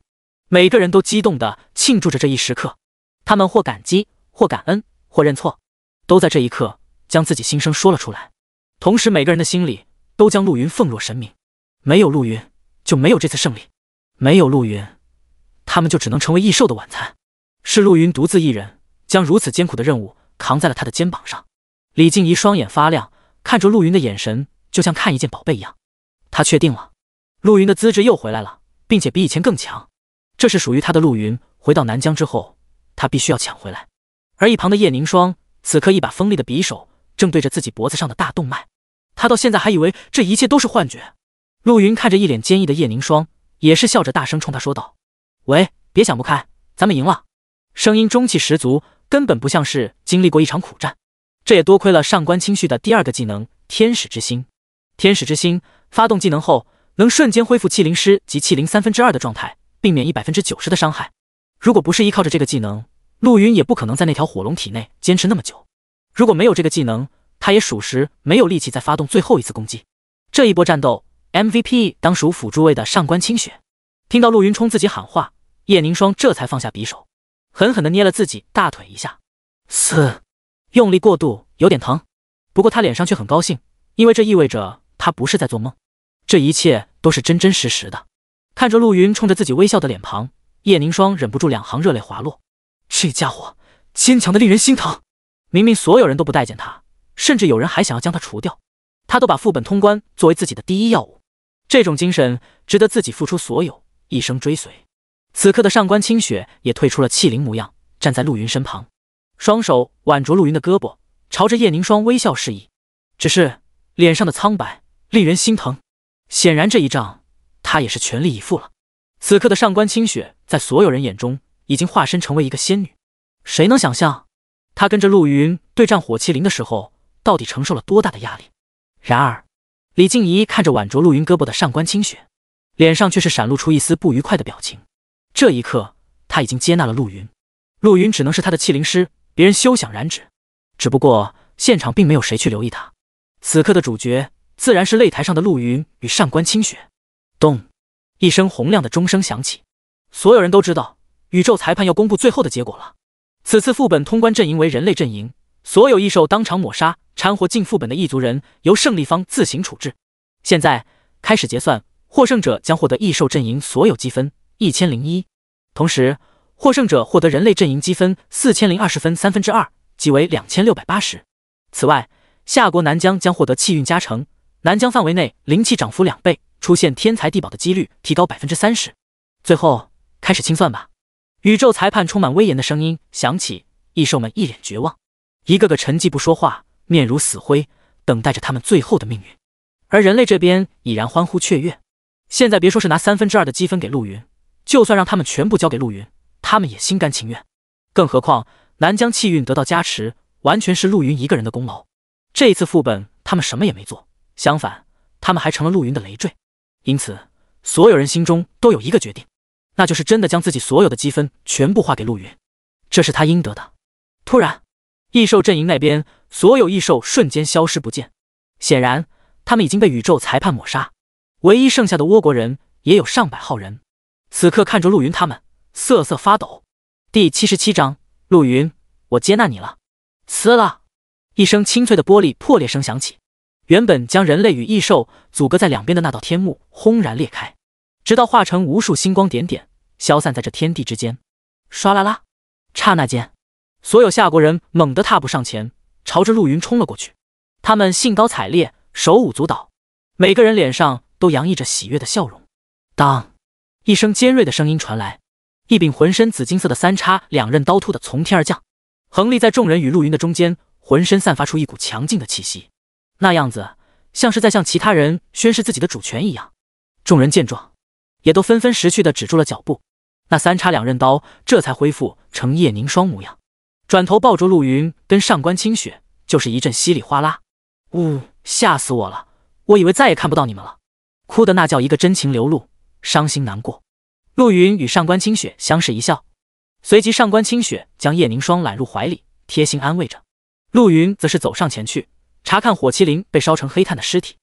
A: 每个人都激动地庆祝着这一时刻。他们或感激，或感恩，或认错，都在这一刻将自己心声说了出来。同时，每个人的心里都将陆云奉若神明。没有陆云，就没有这次胜利。没有陆云。他们就只能成为异兽的晚餐。是陆云独自一人将如此艰苦的任务扛在了他的肩膀上。李静怡双眼发亮，看着陆云的眼神就像看一件宝贝一样。他确定了，陆云的资质又回来了，并且比以前更强。这是属于他的陆云。回到南疆之后，他必须要抢回来。而一旁的叶凝霜此刻一把锋利的匕首正对着自己脖子上的大动脉，他到现在还以为这一切都是幻觉。陆云看着一脸坚毅的叶凝霜，也是笑着大声冲他说道。喂，别想不开，咱们赢了。声音中气十足，根本不像是经历过一场苦战。这也多亏了上官清绪的第二个技能——天使之心。天使之心发动技能后，能瞬间恢复气灵师及气灵三分之二的状态，并免疫百分之九十的伤害。如果不是依靠着这个技能，陆云也不可能在那条火龙体内坚持那么久。如果没有这个技能，他也属实没有力气再发动最后一次攻击。这一波战斗，MVP 当属辅助位的上官清雪。听到陆云冲自己喊话。叶凝霜这才放下匕首，狠狠的捏了自己大腿一下，嘶，用力过度，有点疼。不过他脸上却很高兴，因为这意味着他不是在做梦，这一切都是真真实实的。看着陆云冲着自己微笑的脸庞，叶凝霜忍不住两行热泪滑落。这家伙坚强的令人心疼，明明所有人都不待见他，甚至有人还想要将他除掉，他都把副本通关作为自己的第一要务，这种精神值得自己付出所有一生追随。此刻的上官清雪也退出了气灵模样，站在陆云身旁，双手挽着陆云的胳膊，朝着叶凝霜微笑示意。只是脸上的苍白令人心疼，显然这一仗他也是全力以赴了。此刻的上官清雪在所有人眼中已经化身成为一个仙女，谁能想象她跟着陆云对战火麒麟的时候到底承受了多大的压力？然而，李静怡看着挽着陆云胳膊的上官清雪，脸上却是闪露出一丝不愉快的表情。这一刻，他已经接纳了陆云。陆云只能是他的器灵师，别人休想染指。只不过现场并没有谁去留意他。此刻的主角自然是擂台上的陆云与上官清雪。咚！一声洪亮的钟声响起，所有人都知道宇宙裁判要公布最后的结果了。此次副本通关阵营为人类阵营，所有异兽当场抹杀，掺和进副本的异族人由胜利方自行处置。现在开始结算，获胜者将获得异兽阵营所有积分。一千零一，同时获胜者获得人类阵营积分四千零二十分，三分之二即为两千六百八十。此外，夏国南疆将获得气运加成，南疆范围内灵气涨幅两倍，出现天才地宝的几率提高百分之三十。最后，开始清算吧！宇宙裁判充满威严的声音响起，异兽们一脸绝望，一个个沉寂不说话，面如死灰，等待着他们最后的命运。而人类这边已然欢呼雀跃，现在别说是拿三分之二的积分给陆云。就算让他们全部交给陆云，他们也心甘情愿。更何况南疆气运得到加持，完全是陆云一个人的功劳。这一次副本他们什么也没做，相反，他们还成了陆云的累赘。因此，所有人心中都有一个决定，那就是真的将自己所有的积分全部划给陆云，这是他应得的。突然，异兽阵营那边所有异兽瞬间消失不见，显然他们已经被宇宙裁判抹杀。唯一剩下的倭国人也有上百号人。此刻看着陆云他们瑟瑟发抖。第七十七章，陆云，我接纳你了。撕啦一声清脆的玻璃破裂声响起，原本将人类与异兽阻隔在两边的那道天幕轰然裂开，直到化成无数星光点点，消散在这天地之间。唰啦啦，刹那间，所有夏国人猛地踏步上前，朝着陆云冲了过去。他们兴高采烈，手舞足蹈，每个人脸上都洋溢着喜悦的笑容。当。一声尖锐的声音传来，一柄浑身紫金色的三叉两刃刀突的从天而降，横立在众人与陆云的中间，浑身散发出一股强劲的气息，那样子像是在向其他人宣示自己的主权一样。众人见状，也都纷纷识趣的止住了脚步。那三叉两刃刀这才恢复成叶凝霜模样，转头抱着陆云跟上官清雪就是一阵稀里哗啦。呜，吓死我了！我以为再也看不到你们了，哭的那叫一个真情流露。伤心难过，陆云与上官清雪相视一笑，随即上官清雪将叶凝霜揽入怀里，贴心安慰着。陆云则是走上前去查看火麒麟被烧成黑炭的尸体，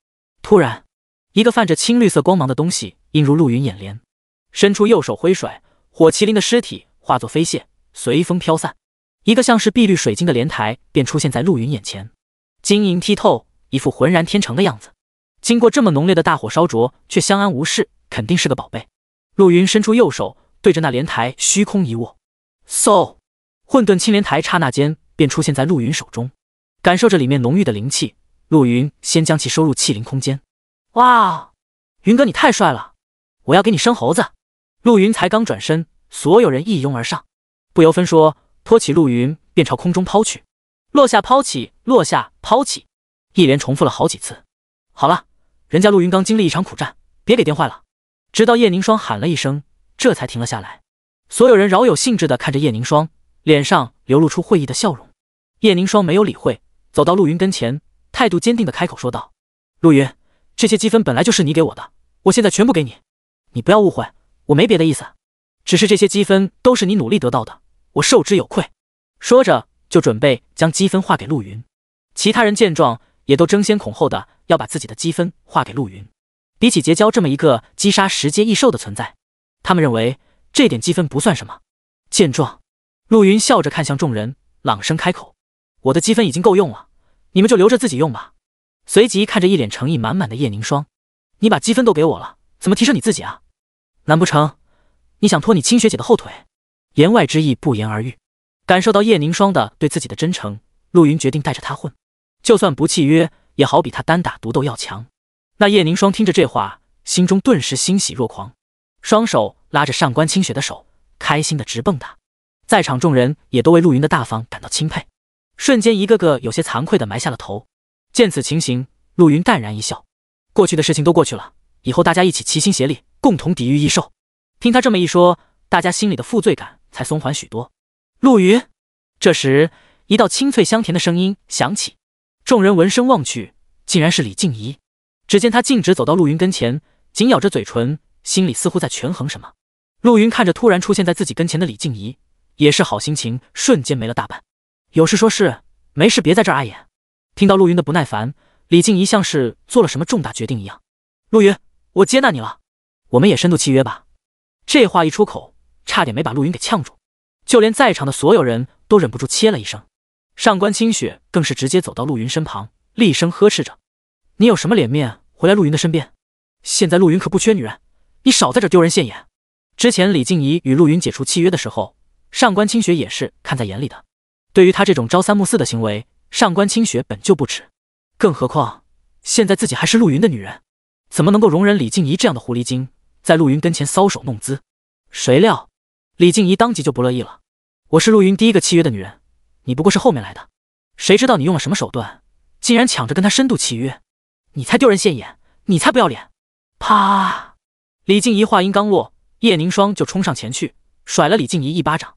A: 突然，一个泛着青绿色光芒的东西映入陆云眼帘，伸出右手挥甩，火麒麟的尸体化作飞屑，随风飘散。一个像是碧绿水晶的莲台便出现在陆云眼前，晶莹剔透，一副浑然天成的样子。经过这么浓烈的大火烧灼，却相安无事。肯定是个宝贝。陆云伸出右手，对着那莲台虚空一握，嗖！混沌青莲台刹那间便出现在陆云手中。感受着里面浓郁的灵气，陆云先将其收入气灵空间。哇！云哥你太帅了，我要给你生猴子。陆云才刚转身，所有人一拥而上，不由分说，托起陆云便朝空中抛去，落下抛起，落下抛起，一连重复了好几次。好了，人家陆云刚经历一场苦战，别给颠坏了。直到叶凝霜喊了一声，这才停了下来。所有人饶有兴致地看着叶凝霜，脸上流露出会意的笑容。叶凝霜没有理会，走到陆云跟前，态度坚定地开口说道：“陆云，这些积分本来就是你给我的，我现在全部给你。你不要误会，我没别的意思，只是这些积分都是你努力得到的，我受之有愧。”说着，就准备将积分划给陆云。其他人见状，也都争先恐后的要把自己的积分划给陆云。比起结交这么一个击杀十阶异兽的存在，他们认为这点积分不算什么。见状，陆云笑着看向众人，朗声开口：“我的积分已经够用了，你们就留着自己用吧。”随即看着一脸诚意满满的叶凝霜：“你把积分都给我了，怎么提升你自己啊？难不成你想拖你清雪姐的后腿？”言外之意不言而喻。感受到叶凝霜的对自己的真诚，陆云决定带着他混，就算不契约，也好比他单打独斗要强。那叶凝霜听着这话，心中顿时欣喜若狂，双手拉着上官清雪的手，开心的直蹦跶。在场众人也都为陆云的大方感到钦佩，瞬间一个个有些惭愧的埋下了头。见此情形，陆云淡然一笑，过去的事情都过去了，以后大家一起齐心协力，共同抵御异兽。听他这么一说，大家心里的负罪感才松缓许多。陆云这时，一道清脆香甜的声音响起，众人闻声望去，竟然是李静怡。只见他径直走到陆云跟前，紧咬着嘴唇，心里似乎在权衡什么。陆云看着突然出现在自己跟前的李静怡，也是好心情瞬间没了大半。有事说事，没事别在这碍眼。听到陆云的不耐烦，李静怡像是做了什么重大决定一样：“陆云，我接纳你了，我们也深度契约吧。”这话一出口，差点没把陆云给呛住，就连在场的所有人都忍不住切了一声。上官清雪更是直接走到陆云身旁，厉声呵斥着。你有什么脸面回来陆云的身边？现在陆云可不缺女人，你少在这丢人现眼。之前李静怡与陆云解除契约的时候，上官清雪也是看在眼里的。对于他这种朝三暮四的行为，上官清雪本就不耻，更何况现在自己还是陆云的女人，怎么能够容忍李静怡这样的狐狸精在陆云跟前搔首弄姿？谁料李静怡当即就不乐意了：“我是陆云第一个契约的女人，你不过是后面来的，谁知道你用了什么手段，竟然抢着跟他深度契约？”你才丢人现眼，你才不要脸！啪！李静怡话音刚落，叶凝霜就冲上前去，甩了李静怡一巴掌。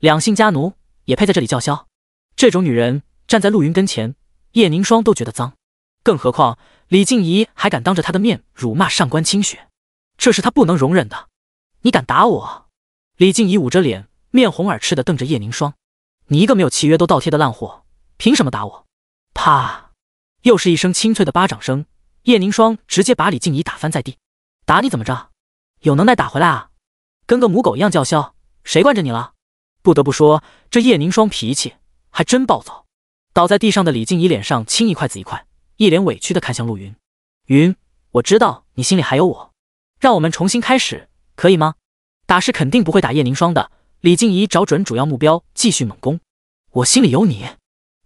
A: 两姓家奴也配在这里叫嚣？这种女人站在陆云跟前，叶凝霜都觉得脏，更何况李静怡还敢当着她的面辱骂上官清雪，这是她不能容忍的。你敢打我？李静怡捂着脸，面红耳赤地瞪着叶凝霜。你一个没有契约都倒贴的烂货，凭什么打我？啪！又是一声清脆的巴掌声，叶凝霜直接把李静怡打翻在地。打你怎么着？有能耐打回来啊！跟个母狗一样叫嚣，谁惯着你了？不得不说，这叶凝霜脾气还真暴躁。倒在地上的李静怡脸上青一块紫一块，一脸委屈的看向陆云云。我知道你心里还有我，让我们重新开始，可以吗？打是肯定不会打叶凝霜的。李静怡找准主要目标，继续猛攻。我心里有你。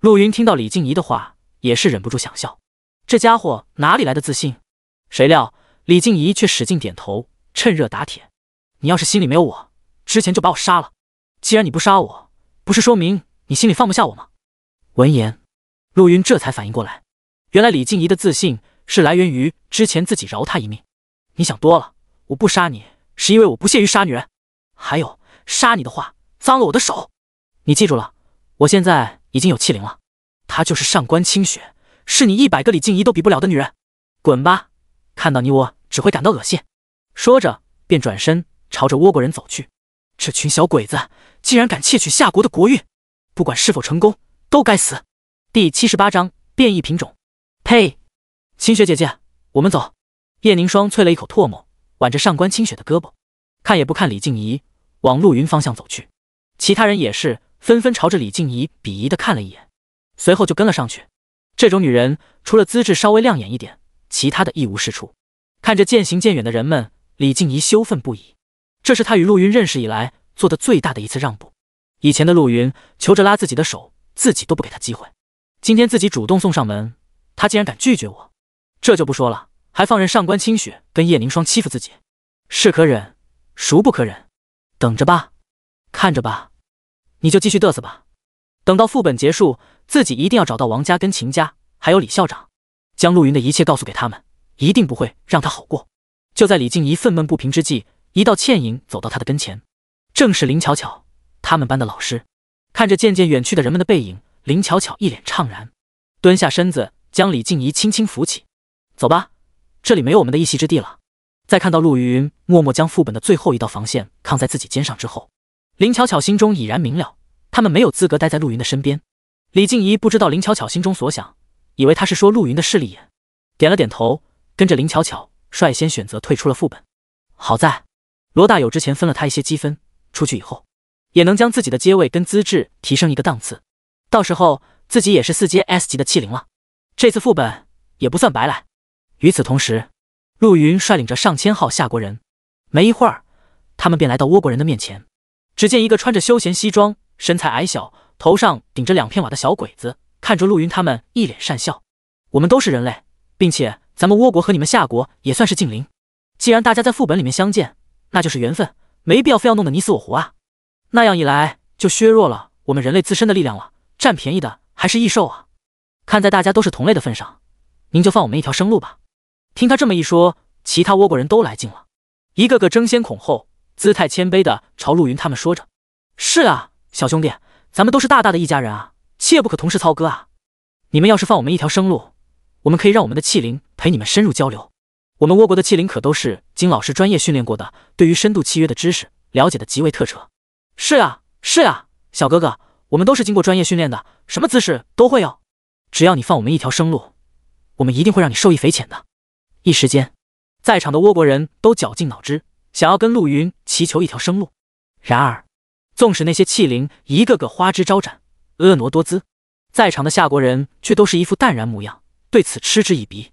A: 陆云听到李静怡的话。也是忍不住想笑，这家伙哪里来的自信？谁料李静怡却使劲点头，趁热打铁：“你要是心里没有我，之前就把我杀了。既然你不杀我，不是说明你心里放不下我吗？”闻言，陆云这才反应过来，原来李静怡的自信是来源于之前自己饶她一命。你想多了，我不杀你是因为我不屑于杀女人，还有杀你的话脏了我的手。你记住了，我现在已经有器灵了。她就是上官清雪，是你一百个李静怡都比不了的女人。滚吧！看到你我只会感到恶心。说着，便转身朝着倭国人走去。这群小鬼子竟然敢窃取夏国的国运，不管是否成功，都该死。第七十八章变异品种。呸！清雪姐姐，我们走。叶凝霜啐了一口唾沫，挽着上官清雪的胳膊，看也不看李静怡，往陆云方向走去。其他人也是纷纷朝着李静怡鄙夷的看了一眼。随后就跟了上去。这种女人除了资质稍微亮眼一点，其他的一无是处。看着渐行渐远的人们，李静怡羞愤不已。这是她与陆云认识以来做的最大的一次让步。以前的陆云求着拉自己的手，自己都不给他机会。今天自己主动送上门，他竟然敢拒绝我，这就不说了，还放任上官清雪跟叶凝霜欺负自己。是可忍，孰不可忍？等着吧，看着吧，你就继续嘚瑟吧。等到副本结束。自己一定要找到王家、跟秦家，还有李校长，将陆云的一切告诉给他们，一定不会让他好过。就在李静怡愤懑不平之际，一道倩影走到他的跟前，正是林巧巧，他们班的老师。看着渐渐远去的人们的背影，林巧巧一脸怅然，蹲下身子将李静怡轻轻扶起。走吧，这里没有我们的一席之地了。在看到陆云默默将副本的最后一道防线扛在自己肩上之后，林巧巧心中已然明了，他们没有资格待在陆云的身边。李静怡不知道林巧巧心中所想，以为他是说陆云的势利眼，点了点头，跟着林巧巧率先选择退出了副本。好在罗大友之前分了他一些积分，出去以后也能将自己的阶位跟资质提升一个档次，到时候自己也是四阶 S 级的器灵了。这次副本也不算白来。与此同时，陆云率领着上千号夏国人，没一会儿，他们便来到倭国人的面前。只见一个穿着休闲西装、身材矮小。头上顶着两片瓦的小鬼子看着陆云他们一脸讪笑：“我们都是人类，并且咱们倭国和你们夏国也算是近邻。既然大家在副本里面相见，那就是缘分，没必要非要弄得你死我活啊！那样一来就削弱了我们人类自身的力量了，占便宜的还是异兽啊！看在大家都是同类的份上，您就放我们一条生路吧。”听他这么一说，其他倭国人都来劲了，一个个争先恐后，姿态谦卑的朝陆云他们说着：“是啊，小兄弟。”咱们都是大大的一家人啊，切不可同室操戈啊！你们要是放我们一条生路，我们可以让我们的器灵陪你们深入交流。我们倭国的器灵可都是经老师专业训练过的，对于深度契约的知识了解的极为透彻。是啊，是啊，小哥哥，我们都是经过专业训练的，什么姿势都会哦。只要你放我们一条生路，我们一定会让你受益匪浅的。一时间，在场的倭国人都绞尽脑汁，想要跟陆云祈求一条生路。然而，纵使那些器灵一个个花枝招展、婀娜多姿，在场的夏国人却都是一副淡然模样，对此嗤之以鼻。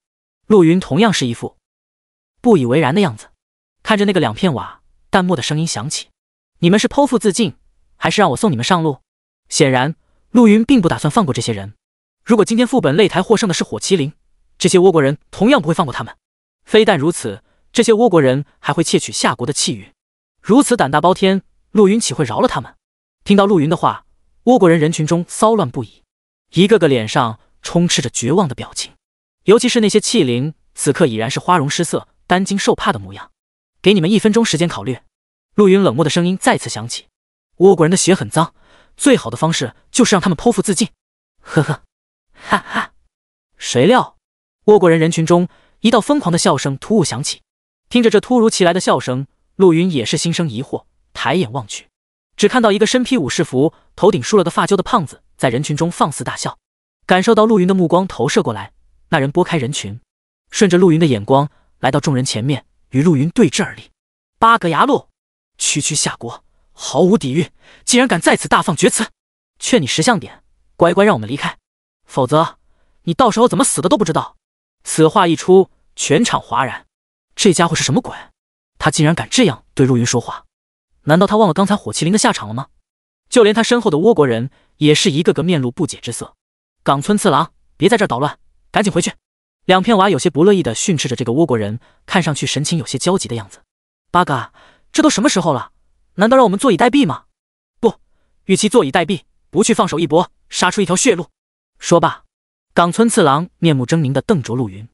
A: 陆云同样是一副不以为然的样子，看着那个两片瓦，淡漠的声音响起：“你们是剖腹自尽，还是让我送你们上路？”显然，陆云并不打算放过这些人。如果今天副本擂台获胜的是火麒麟，这些倭国人同样不会放过他们。非但如此，这些倭国人还会窃取夏国的气运。如此胆大包天！陆云岂会饶了他们？听到陆云的话，倭国人人群中骚乱不已，一个个脸上充斥着绝望的表情。尤其是那些弃灵，此刻已然是花容失色、担惊受怕的模样。给你们一分钟时间考虑。陆云冷漠的声音再次响起。倭国人的血很脏，最好的方式就是让他们剖腹自尽。呵呵，哈哈！谁料，倭国人人群中一道疯狂的笑声突兀响起。听着这突如其来的笑声，陆云也是心生疑惑。抬眼望去，只看到一个身披武士服、头顶梳了个发揪的胖子在人群中放肆大笑。感受到陆云的目光投射过来，那人拨开人群，顺着陆云的眼光来到众人前面，与陆云对峙而立。八格牙路！区区下国，毫无底蕴，竟然敢在此大放厥词！劝你识相点，乖乖让我们离开，否则你到时候怎么死的都不知道！此话一出，全场哗然。这家伙是什么鬼？他竟然敢这样对陆云说话！难道他忘了刚才火麒麟的下场了吗？就连他身后的倭国人也是一个个面露不解之色。冈村次郎，别在这捣乱，赶紧回去！两片娃有些不乐意的训斥着这个倭国人，看上去神情有些焦急的样子。八嘎，这都什么时候了？难道让我们坐以待毙吗？不，与其坐以待毙，不去放手一搏，杀出一条血路！说罢，冈村次郎面目狰狞的瞪着陆云。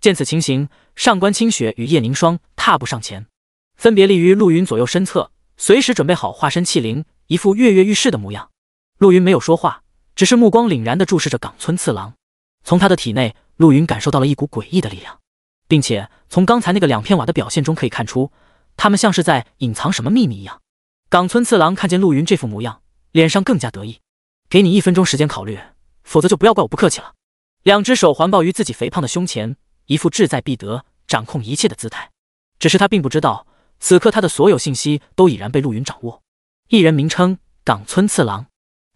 A: 见此情形，上官清雪与叶凝霜踏步上前，分别立于陆云左右身侧。随时准备好化身器灵，一副跃跃欲试的模样。陆云没有说话，只是目光凛然地注视着冈村次郎。从他的体内，陆云感受到了一股诡异的力量，并且从刚才那个两片瓦的表现中可以看出，他们像是在隐藏什么秘密一样。冈村次郎看见陆云这副模样，脸上更加得意。给你一分钟时间考虑，否则就不要怪我不客气了。两只手环抱于自己肥胖的胸前，一副志在必得、掌控一切的姿态。只是他并不知道。此刻他的所有信息都已然被陆云掌握。一人名称：冈村次郎。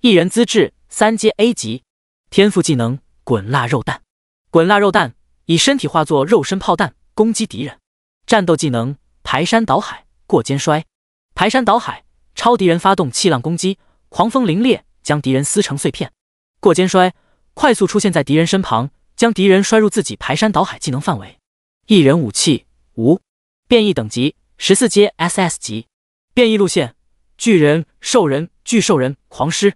A: 一人资质：三阶 A 级。天赋技能：滚辣肉蛋。滚辣肉蛋，以身体化作肉身炮弹攻击敌人。战斗技能：排山倒海、过肩摔。排山倒海，超敌人发动气浪攻击，狂风凌冽将敌人撕成碎片。过肩摔，快速出现在敌人身旁，将敌人摔入自己排山倒海技能范围。一人武器：无变异等级：十四阶 S S 级，变异路线：巨人、兽人、巨兽人、狂狮。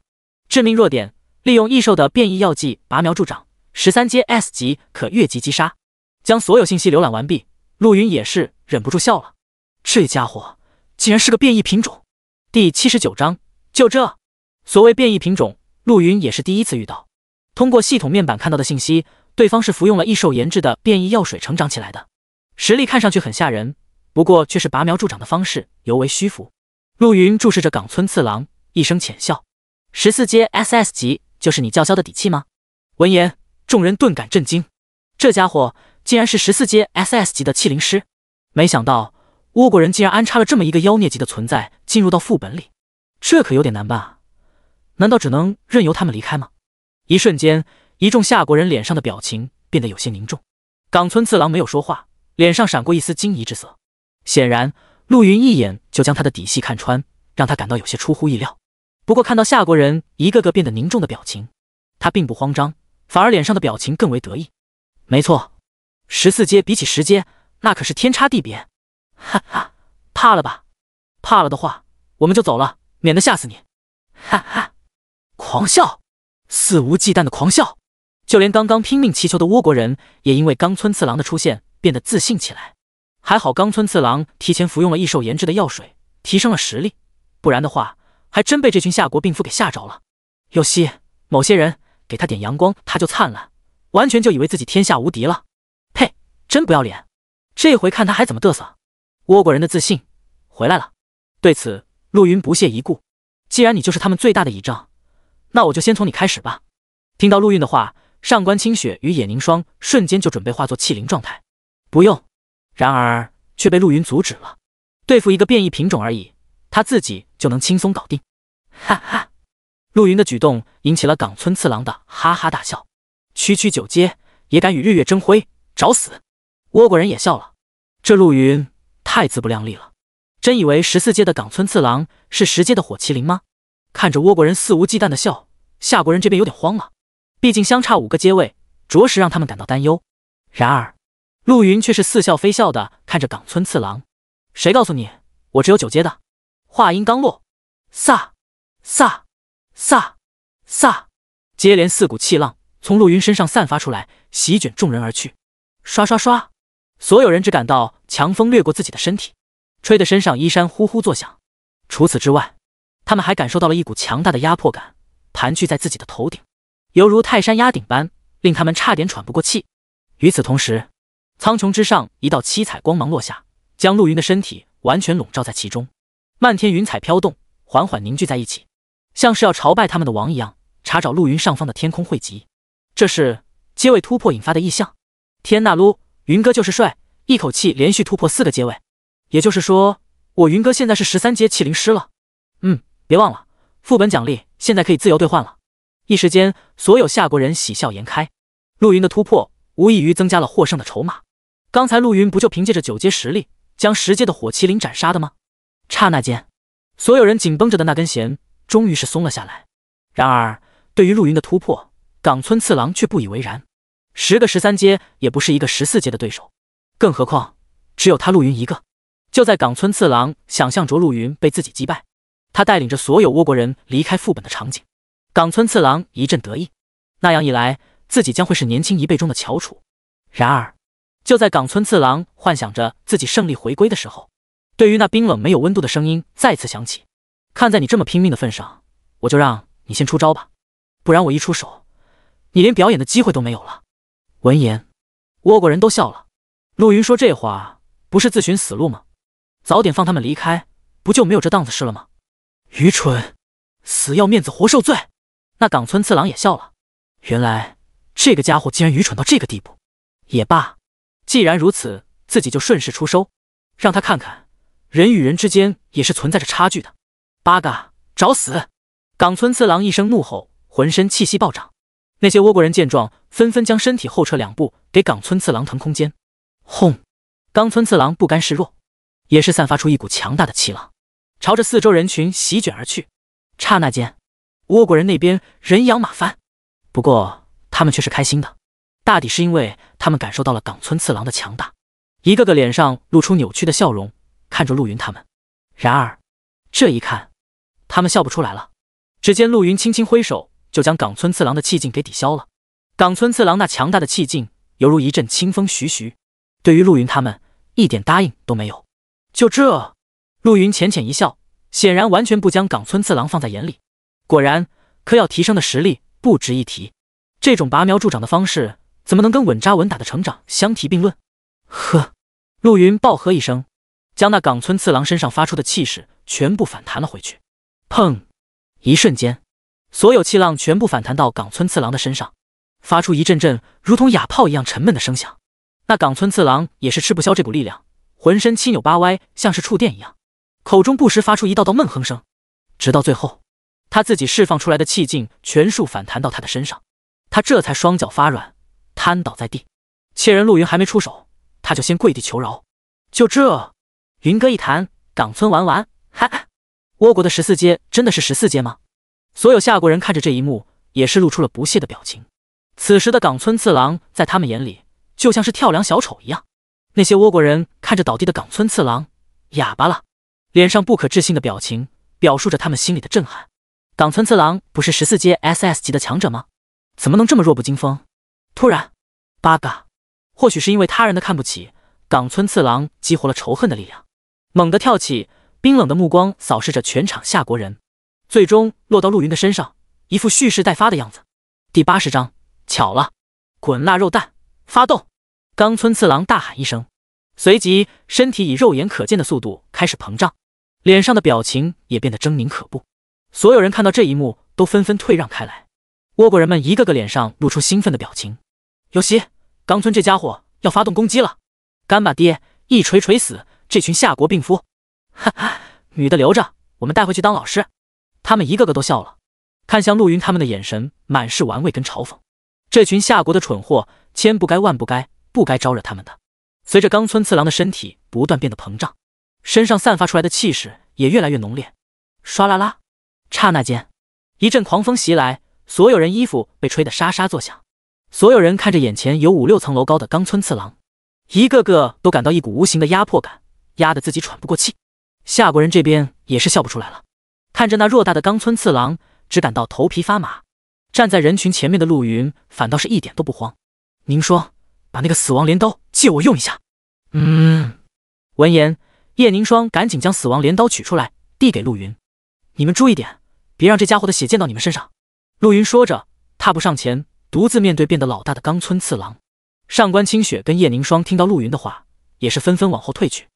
A: 致命弱点：利用异兽的变异药剂拔苗助长。十三阶 S 级可越级击杀。将所有信息浏览完毕，陆云也是忍不住笑了。这家伙竟然是个变异品种。第七十九章，就这，所谓变异品种，陆云也是第一次遇到。通过系统面板看到的信息，对方是服用了异兽研制的变异药水成长起来的，实力看上去很吓人。不过却是拔苗助长的方式，尤为虚浮。陆云注视着冈村次郎，一声浅笑：“十四阶 S S 级，就是你叫嚣的底气吗？”闻言，众人顿感震惊。这家伙竟然是十四阶 S S 级的气灵师！没想到倭国人竟然安插了这么一个妖孽级的存在进入到副本里，这可有点难办啊！难道只能任由他们离开吗？一瞬间，一众夏国人脸上的表情变得有些凝重。冈村次郎没有说话，脸上闪过一丝惊疑之色。显然，陆云一眼就将他的底细看穿，让他感到有些出乎意料。不过，看到夏国人一个个变得凝重的表情，他并不慌张，反而脸上的表情更为得意。没错，十四阶比起十阶，那可是天差地别。哈哈，怕了吧？怕了的话，我们就走了，免得吓死你。哈哈，狂笑，肆无忌惮的狂笑。就连刚刚拼命祈求的倭国人，也因为冈村次郎的出现变得自信起来。还好冈村次郎提前服用了异兽研制的药水，提升了实力，不然的话，还真被这群夏国病夫给吓着了。有希，某些人给他点阳光，他就灿烂，完全就以为自己天下无敌了。呸！真不要脸！这回看他还怎么得瑟！倭国人的自信回来了。对此，陆云不屑一顾。既然你就是他们最大的倚仗，那我就先从你开始吧。听到陆云的话，上官清雪与野凝霜瞬间就准备化作气灵状态。不用。然而却被陆云阻止了。对付一个变异品种而已，他自己就能轻松搞定。哈哈，陆云的举动引起了冈村次郎的哈哈大笑。区区九阶也敢与日月争辉，找死！倭国人也笑了，这陆云太自不量力了，真以为十四阶的冈村次郎是十阶的火麒麟吗？看着倭国人肆无忌惮的笑，夏国人这边有点慌了，毕竟相差五个阶位，着实让他们感到担忧。然而。陆云却是似笑非笑的看着冈村次郎，谁告诉你我只有九阶的？话音刚落，飒飒飒飒，接连四股气浪从陆云身上散发出来，席卷众人而去。刷刷刷，所有人只感到强风掠过自己的身体，吹得身上衣衫呼呼作响。除此之外，他们还感受到了一股强大的压迫感，盘踞在自己的头顶，犹如泰山压顶般，令他们差点喘不过气。与此同时，苍穹之上，一道七彩光芒落下，将陆云的身体完全笼罩在其中。漫天云彩飘动，缓缓凝聚在一起，像是要朝拜他们的王一样。查找陆云上方的天空汇集，这是阶位突破引发的异象。天呐，撸云哥就是帅，一口气连续突破四个阶位，也就是说，我云哥现在是十三阶气灵师了。嗯，别忘了副本奖励现在可以自由兑换了。一时间，所有夏国人喜笑颜开。陆云的突破，无异于增加了获胜的筹码。刚才陆云不就凭借着九阶实力将十阶的火麒麟斩杀的吗？刹那间，所有人紧绷着的那根弦终于是松了下来。然而，对于陆云的突破，冈村次郎却不以为然。十个十三阶也不是一个十四阶的对手，更何况只有他陆云一个。就在冈村次郎想象着陆云被自己击败，他带领着所有倭国人离开副本的场景，冈村次郎一阵得意。那样一来，自己将会是年轻一辈中的翘楚。然而。就在冈村次郎幻想着自己胜利回归的时候，对于那冰冷没有温度的声音再次响起：“看在你这么拼命的份上，我就让你先出招吧，不然我一出手，你连表演的机会都没有了。”闻言，倭国人都笑了。陆云说这话不是自寻死路吗？早点放他们离开，不就没有这档子事了吗？愚蠢，死要面子活受罪。那冈村次郎也笑了。原来这个家伙竟然愚蠢到这个地步。也罢。既然如此，自己就顺势出收，让他看看，人与人之间也是存在着差距的。八嘎，找死！冈村次郎一声怒吼，浑身气息暴涨。那些倭国人见状，纷纷将身体后撤两步，给冈村次郎腾空间。轰！冈村次郎不甘示弱，也是散发出一股强大的气浪，朝着四周人群席卷而去。刹那间，倭国人那边人仰马翻，不过他们却是开心的。大抵是因为他们感受到了冈村次郎的强大，一个个脸上露出扭曲的笑容，看着陆云他们。然而，这一看，他们笑不出来了。只见陆云轻轻挥手，就将冈村次郎的气劲给抵消了。冈村次郎那强大的气劲，犹如一阵清风徐徐，对于陆云他们一点答应都没有。就这，陆云浅浅一笑，显然完全不将冈村次郎放在眼里。果然，科要提升的实力不值一提，这种拔苗助长的方式。怎么能跟稳扎稳打的成长相提并论？呵！陆云暴喝一声，将那冈村次郎身上发出的气势全部反弹了回去。砰！一瞬间，所有气浪全部反弹到冈村次郎的身上，发出一阵阵如同哑炮一样沉闷的声响。那冈村次郎也是吃不消这股力量，浑身七扭八歪，像是触电一样，口中不时发出一道道闷哼声。直到最后，他自己释放出来的气劲全数反弹到他的身上，他这才双脚发软。瘫倒在地，切人陆云还没出手，他就先跪地求饶。就这，云哥一谈，冈村完完，哈哈。倭国的十四阶真的是十四阶吗？所有夏国人看着这一幕，也是露出了不屑的表情。此时的冈村次郎在他们眼里就像是跳梁小丑一样。那些倭国人看着倒地的冈村次郎，哑巴了，脸上不可置信的表情，表述着他们心里的震撼。冈村次郎不是十四阶 S S 级的强者吗？怎么能这么弱不禁风？突然，八嘎！或许是因为他人的看不起，冈村次郎激活了仇恨的力量，猛地跳起，冰冷的目光扫视着全场夏国人，最终落到陆云的身上，一副蓄势待发的样子。第八十章，巧了，滚辣肉蛋，发动！冈村次郎大喊一声，随即身体以肉眼可见的速度开始膨胀，脸上的表情也变得狰狞可怖。所有人看到这一幕，都纷纷退让开来。倭国人们一个个脸上露出兴奋的表情。有希，冈村这家伙要发动攻击了！干吧爹，一锤锤死这群夏国病夫！哈哈，女的留着，我们带回去当老师。他们一个个都笑了，看向陆云他们的眼神满是玩味跟嘲讽。这群夏国的蠢货，千不该万不该，不该招惹他们的。随着冈村次郎的身体不断变得膨胀，身上散发出来的气势也越来越浓烈。唰啦啦，刹那间，一阵狂风袭来，所有人衣服被吹得沙沙作响。所有人看着眼前有五六层楼高的冈村次郎，一个个都感到一股无形的压迫感，压得自己喘不过气。夏国人这边也是笑不出来了，看着那偌大的冈村次郎，只感到头皮发麻。站在人群前面的陆云反倒是一点都不慌。凝霜，把那个死亡镰刀借我用一下。嗯。闻言，叶凝霜赶紧将死亡镰刀取出来递给陆云。你们注意点，别让这家伙的血溅到你们身上。陆云说着，踏步上前。独自面对变得老大的冈村次郎，上官清雪跟叶凝霜听到陆云的话，也是纷纷往后退去，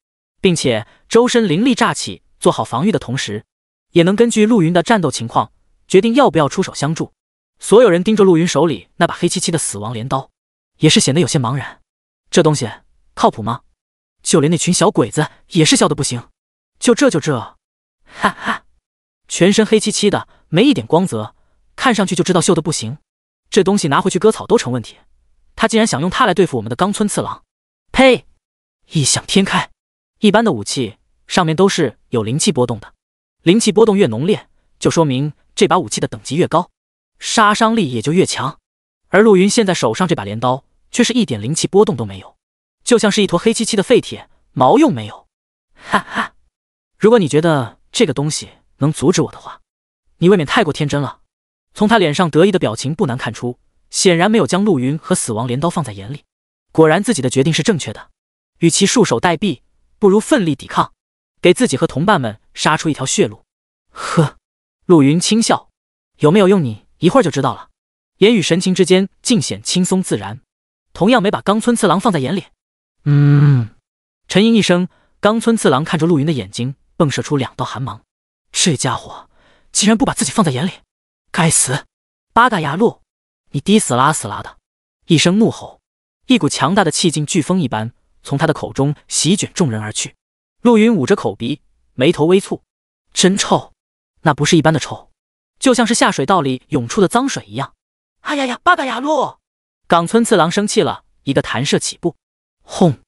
A: 并且周身灵力炸起，做好防御的同时，也能根据陆云的战斗情况，决定要不要出手相助。所有人盯着陆云手里那把黑漆漆的死亡镰刀，也是显得有些茫然。这东西靠谱吗？就连那群小鬼子也是笑得不行。就这就这，哈哈，全身黑漆漆的，没一点光泽，看上去就知道锈的不行。这东西拿回去割草都成问题，他竟然想用它来对付我们的冈村次郎！呸，异想天开！一般的武器上面都是有灵气波动的，灵气波动越浓烈，就说明这把武器的等级越高，杀伤力也就越强。而陆云现在手上这把镰刀却是一点灵气波动都没有，就像是一坨黑漆漆的废铁，毛用没有！哈哈，如果你觉得这个东西能阻止我的话，你未免太过天真了。从他脸上得意的表情不难看出，显然没有将陆云和死亡镰刀放在眼里。果然，自己的决定是正确的，与其束手待毙，不如奋力抵抗，给自己和同伴们杀出一条血路。呵，陆云轻笑，有没有用你一会儿就知道了。言语神情之间尽显轻松自然，同样没把冈村次郎放在眼里。
B: 嗯，
A: 沉吟一声，冈村次郎看着陆云的眼睛，迸射出两道寒芒。这家伙竟然不把自己放在眼里。该死，八嘎牙路！你滴死啦死啦的！一声怒吼，一股强大的气劲，飓风一般从他的口中席卷众人而去。陆云捂着口鼻，眉头微蹙，真臭，那不是一般的臭，就像是下水道里涌出的脏水一样。哎呀呀，八嘎牙路！冈村次郎生气了，一个弹射起步，轰！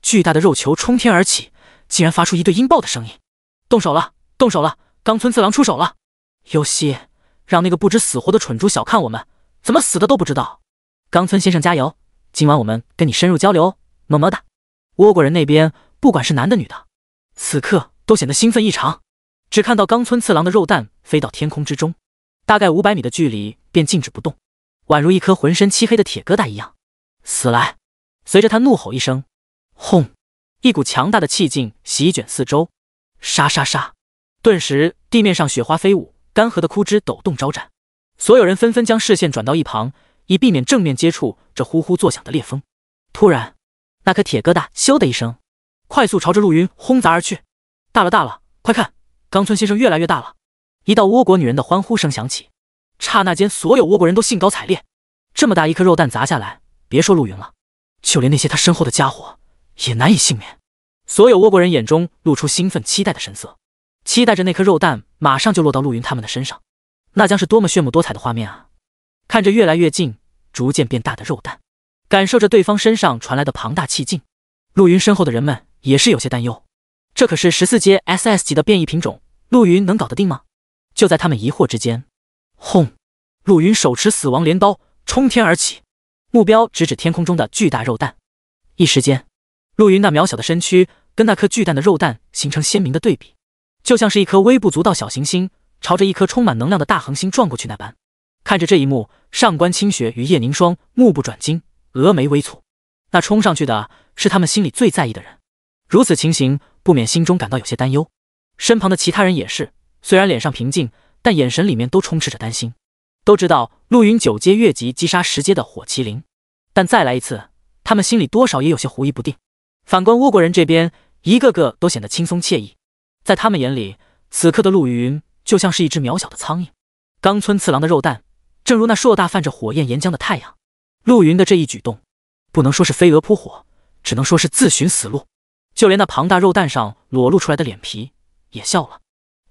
A: 巨大的肉球冲天而起，竟然发出一对音爆的声音。动手了，动手了！冈村次郎出手了，尤西。让那个不知死活的蠢猪小看我们，怎么死的都不知道。冈村先生加油！今晚我们跟你深入交流。么么哒！倭国人那边不管是男的女的，此刻都显得兴奋异常。只看到冈村次郎的肉弹飞到天空之中，大概五百米的距离便静止不动，宛如一颗浑身漆黑的铁疙瘩一样。死来！随着他怒吼一声，轰！一股强大的气劲席卷四周，沙沙沙！顿时地面上雪花飞舞。干涸的枯枝抖动招展，所有人纷纷将视线转到一旁，以避免正面接触这呼呼作响的烈风。突然，那颗铁疙瘩咻的一声，快速朝着陆云轰砸而去。大了，大了！快看，冈村先生越来越大了！一道倭国女人的欢呼声响起，刹那间，所有倭国人都兴高采烈。这么大一颗肉蛋砸下来，别说陆云了，就连那些他身后的家伙也难以幸免。所有倭国人眼中露出兴奋期待的神色。期待着那颗肉蛋马上就落到陆云他们的身上，那将是多么炫目多彩的画面啊！看着越来越近、逐渐变大的肉蛋，感受着对方身上传来的庞大气劲，陆云身后的人们也是有些担忧。这可是十四阶 S S 级的变异品种，陆云能搞得定吗？就在他们疑惑之间，轰！陆云手持死亡镰刀冲天而起，目标直指天空中的巨大肉蛋。一时间，陆云那渺小的身躯跟那颗巨蛋的肉蛋形成鲜明的对比。就像是一颗微不足道小行星朝着一颗充满能量的大恒星撞过去那般，看着这一幕，上官清雪与叶凝霜目不转睛，峨眉微蹙。那冲上去的是他们心里最在意的人，如此情形不免心中感到有些担忧。身旁的其他人也是，虽然脸上平静，但眼神里面都充斥着担心。都知道陆云九阶越级击杀十阶的火麒麟，但再来一次，他们心里多少也有些狐疑不定。反观倭国人这边，一个个都显得轻松惬意。在他们眼里，此刻的陆云就像是一只渺小的苍蝇。冈村次郎的肉蛋，正如那硕大泛着火焰岩浆的太阳。陆云的这一举动，不能说是飞蛾扑火，只能说是自寻死路。就连那庞大肉蛋上裸露出来的脸皮也笑了，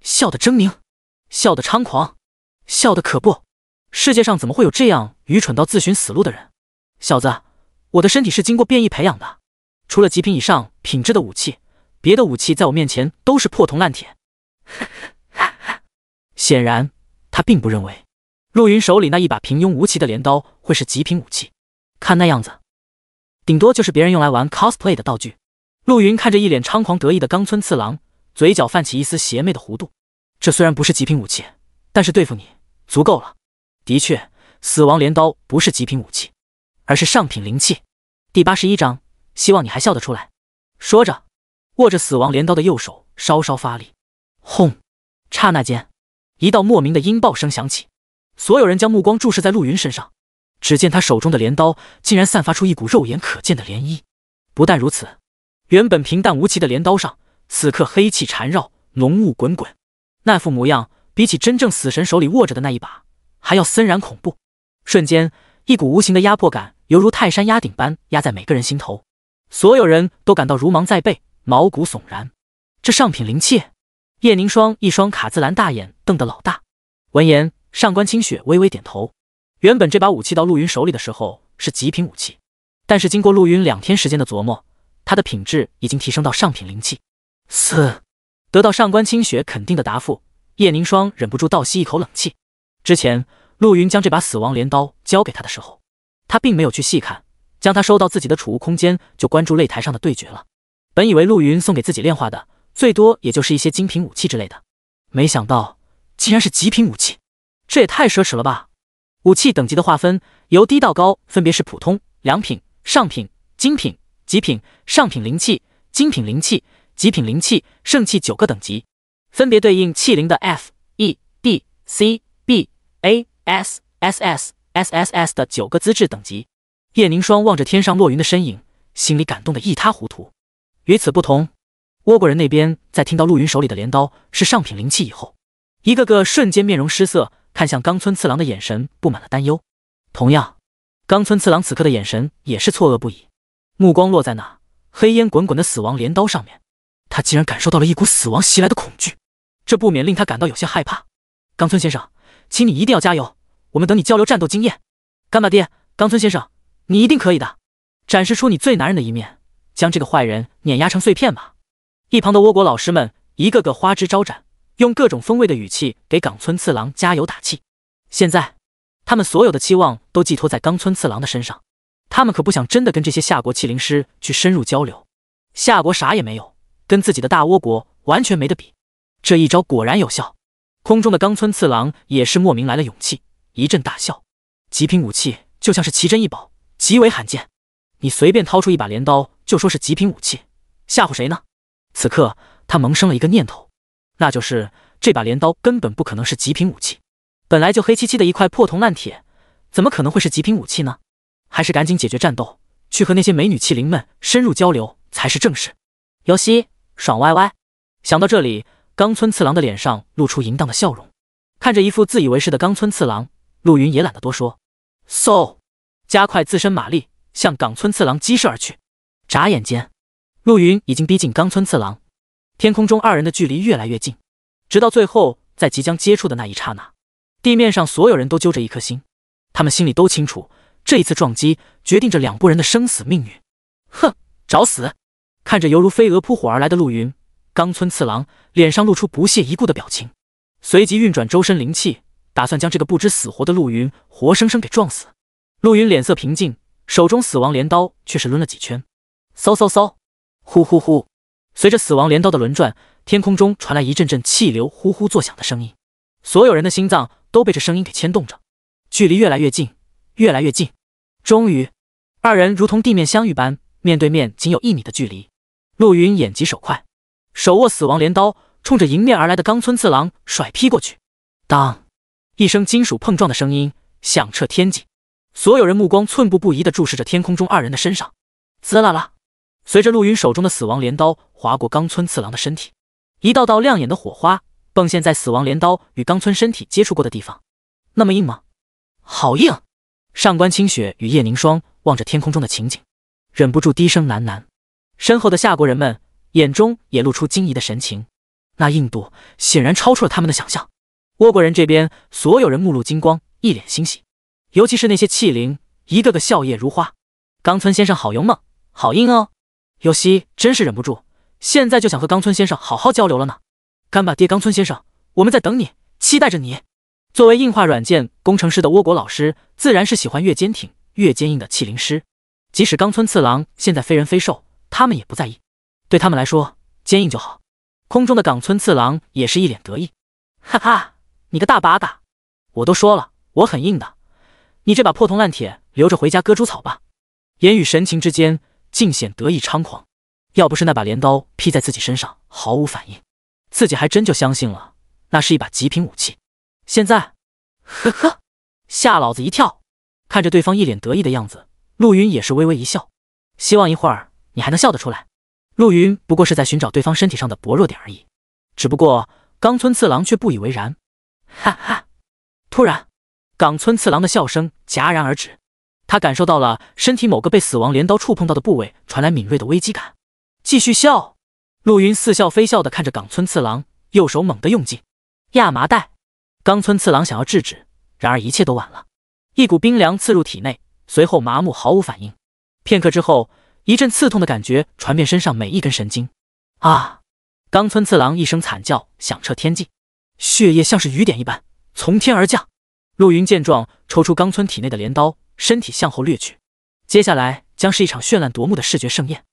A: 笑得狰狞，笑得猖狂，笑得可怖。世界上怎么会有这样愚蠢到自寻死路的人？小子，我的身体是经过变异培养的，除了极品以上品质的武器。别的武器在我面前都是破铜烂铁，哈哈！显然他并不认为陆云手里那一把平庸无奇的镰刀会是极品武器，看那样子，顶多就是别人用来玩 cosplay 的道具。陆云看着一脸猖狂得意的冈村次郎，嘴角泛起一丝邪魅的弧度。这虽然不是极品武器，但是对付你足够了。的确，死亡镰刀不是极品武器，而是上品灵器。第八十一章，希望你还笑得出来。说着。握着死亡镰刀的右手稍稍发力，轰！刹那间，一道莫名的音爆声响起，所有人将目光注视在陆云身上。只见他手中的镰刀竟然散发出一股肉眼可见的涟漪，不但如此，原本平淡无奇的镰刀上，此刻黑气缠绕，浓雾滚滚，那副模样比起真正死神手里握着的那一把，还要森然恐怖。瞬间，一股无形的压迫感犹如泰山压顶般压在每个人心头，所有人都感到如芒在背。毛骨悚然！这上品灵器，叶凝霜一双卡姿兰大眼瞪得老大。闻言，上官清雪微微点头。原本这把武器到陆云手里的时候是极品武器，但是经过陆云两天时间的琢磨，它的品质已经提升到上品灵气。四得到上官清雪肯定的答复，叶凝霜忍不住倒吸一口冷气。之前陆云将这把死亡镰刀交给他的时候，他并没有去细看，将他收到自己的储物空间，就关注擂台上的对决了。本以为陆云送给自己炼化的最多也就是一些精品武器之类的，没想到竟然是极品武器，这也太奢侈了吧！武器等级的划分由低到高分别是普通、良品、上品、精品、极品、上品灵气、精品灵气、极品灵气、圣器九个等级，分别对应器灵的 F、E、D、C、B、A、S、S、S、S、S、S 的九个资质等级。叶凝霜望着天上落云的身影，心里感动得一塌糊涂。与此不同，倭国人那边在听到陆云手里的镰刀是上品灵器以后，一个个瞬间面容失色，看向冈村次郎的眼神布满了担忧。同样，冈村次郎此刻的眼神也是错愕不已，目光落在那黑烟滚滚的死亡镰刀上面，他竟然感受到了一股死亡袭来的恐惧，这不免令他感到有些害怕。冈村先生，请你一定要加油，我们等你交流战斗经验。干妈爹，冈村先生，你一定可以的，展示出你最男人的一面。将这个坏人碾压成碎片吧！一旁的倭国老师们一个个花枝招展，用各种风味的语气给冈村次郎加油打气。现在，他们所有的期望都寄托在冈村次郎的身上。他们可不想真的跟这些夏国器灵师去深入交流。夏国啥也没有，跟自己的大倭国完全没得比。这一招果然有效，空中的冈村次郎也是莫名来了勇气，一阵大笑。极品武器就像是奇珍异宝，极为罕见。你随便掏出一把镰刀就说是极品武器，吓唬谁呢？此刻他萌生了一个念头，那就是这把镰刀根本不可能是极品武器，本来就黑漆漆的一块破铜烂铁，怎么可能会是极品武器呢？还是赶紧解决战斗，去和那些美女器灵们深入交流才是正事。游戏爽歪歪！想到这里，冈村次郎的脸上露出淫荡的笑容。看着一副自以为是的冈村次郎，陆云也懒得多说。So，加快自身马力。向冈村次郎激射而去，眨眼间，陆云已经逼近冈村次郎。天空中二人的距离越来越近，直到最后，在即将接触的那一刹那，地面上所有人都揪着一颗心。他们心里都清楚，这一次撞击决定着两拨人的生死命运。哼，找死！看着犹如飞蛾扑火而来的陆云，冈村次郎脸上露出不屑一顾的表情，随即运转周身灵气，打算将这个不知死活的陆云活生生给撞死。陆云脸色平静。手中死亡镰刀却是抡了几圈，嗖嗖嗖，呼呼呼。随着死亡镰刀的轮转，天空中传来一阵阵气流呼呼作响的声音，所有人的心脏都被这声音给牵动着。距离越来越近，越来越近，终于，二人如同地面相遇般面对面，仅有一米的距离。陆云眼疾手快，手握死亡镰刀，冲着迎面而来的冈村次郎甩劈过去。当一声金属碰撞的声音响彻天际。所有人目光寸步不移地注视着天空中二人的身上。滋啦啦！随着陆云手中的死亡镰刀划过冈村次郎的身体，一道道亮眼的火花迸现在死亡镰刀与冈村身体接触过的地方。那么硬吗？好硬！上官清雪与叶凝霜望着天空中的情景，忍不住低声喃喃。身后的夏国人们眼中也露出惊疑的神情。那硬度显然超出了他们的想象。倭国人这边，所有人目露金光，一脸欣喜。尤其是那些气灵，一个个笑靥如花。冈村先生好勇猛，好硬哦！尤西真是忍不住，现在就想和冈村先生好好交流了呢。干吧，爹冈村先生，我们在等你，期待着你。作为硬化软件工程师的倭国老师，自然是喜欢越坚挺、越坚硬的气灵师。即使冈村次郎现在非人非兽，他们也不在意。对他们来说，坚硬就好。空中的冈村次郎也是一脸得意，哈哈！你个大八嘎！我都说了，我很硬的。你这把破铜烂铁，留着回家割猪草吧。言语神情之间，尽显得意猖狂。要不是那把镰刀劈在自己身上毫无反应，自己还真就相信了那是一把极品武器。现在，呵呵，吓老子一跳。看着对方一脸得意的样子，陆云也是微微一笑。希望一会儿你还能笑得出来。陆云不过是在寻找对方身体上的薄弱点而已。只不过冈村次郎却不以为然，哈哈。突然。冈村次郎的笑声戛然而止，他感受到了身体某个被死亡镰刀触碰到的部位传来敏锐的危机感。继续笑，陆云似笑非笑地看着冈村次郎，右手猛地用劲，亚麻袋。冈村次郎想要制止，然而一切都晚了，一股冰凉刺入体内，随后麻木毫无反应。片刻之后，一阵刺痛的感觉传遍身上每一根神经。啊！冈村次郎一声惨叫响彻天际，血液像是雨点一般从天而降。陆云见状，抽出冈村体内的镰刀，身体向后掠去。接下来将是一场绚烂夺目的视觉盛宴。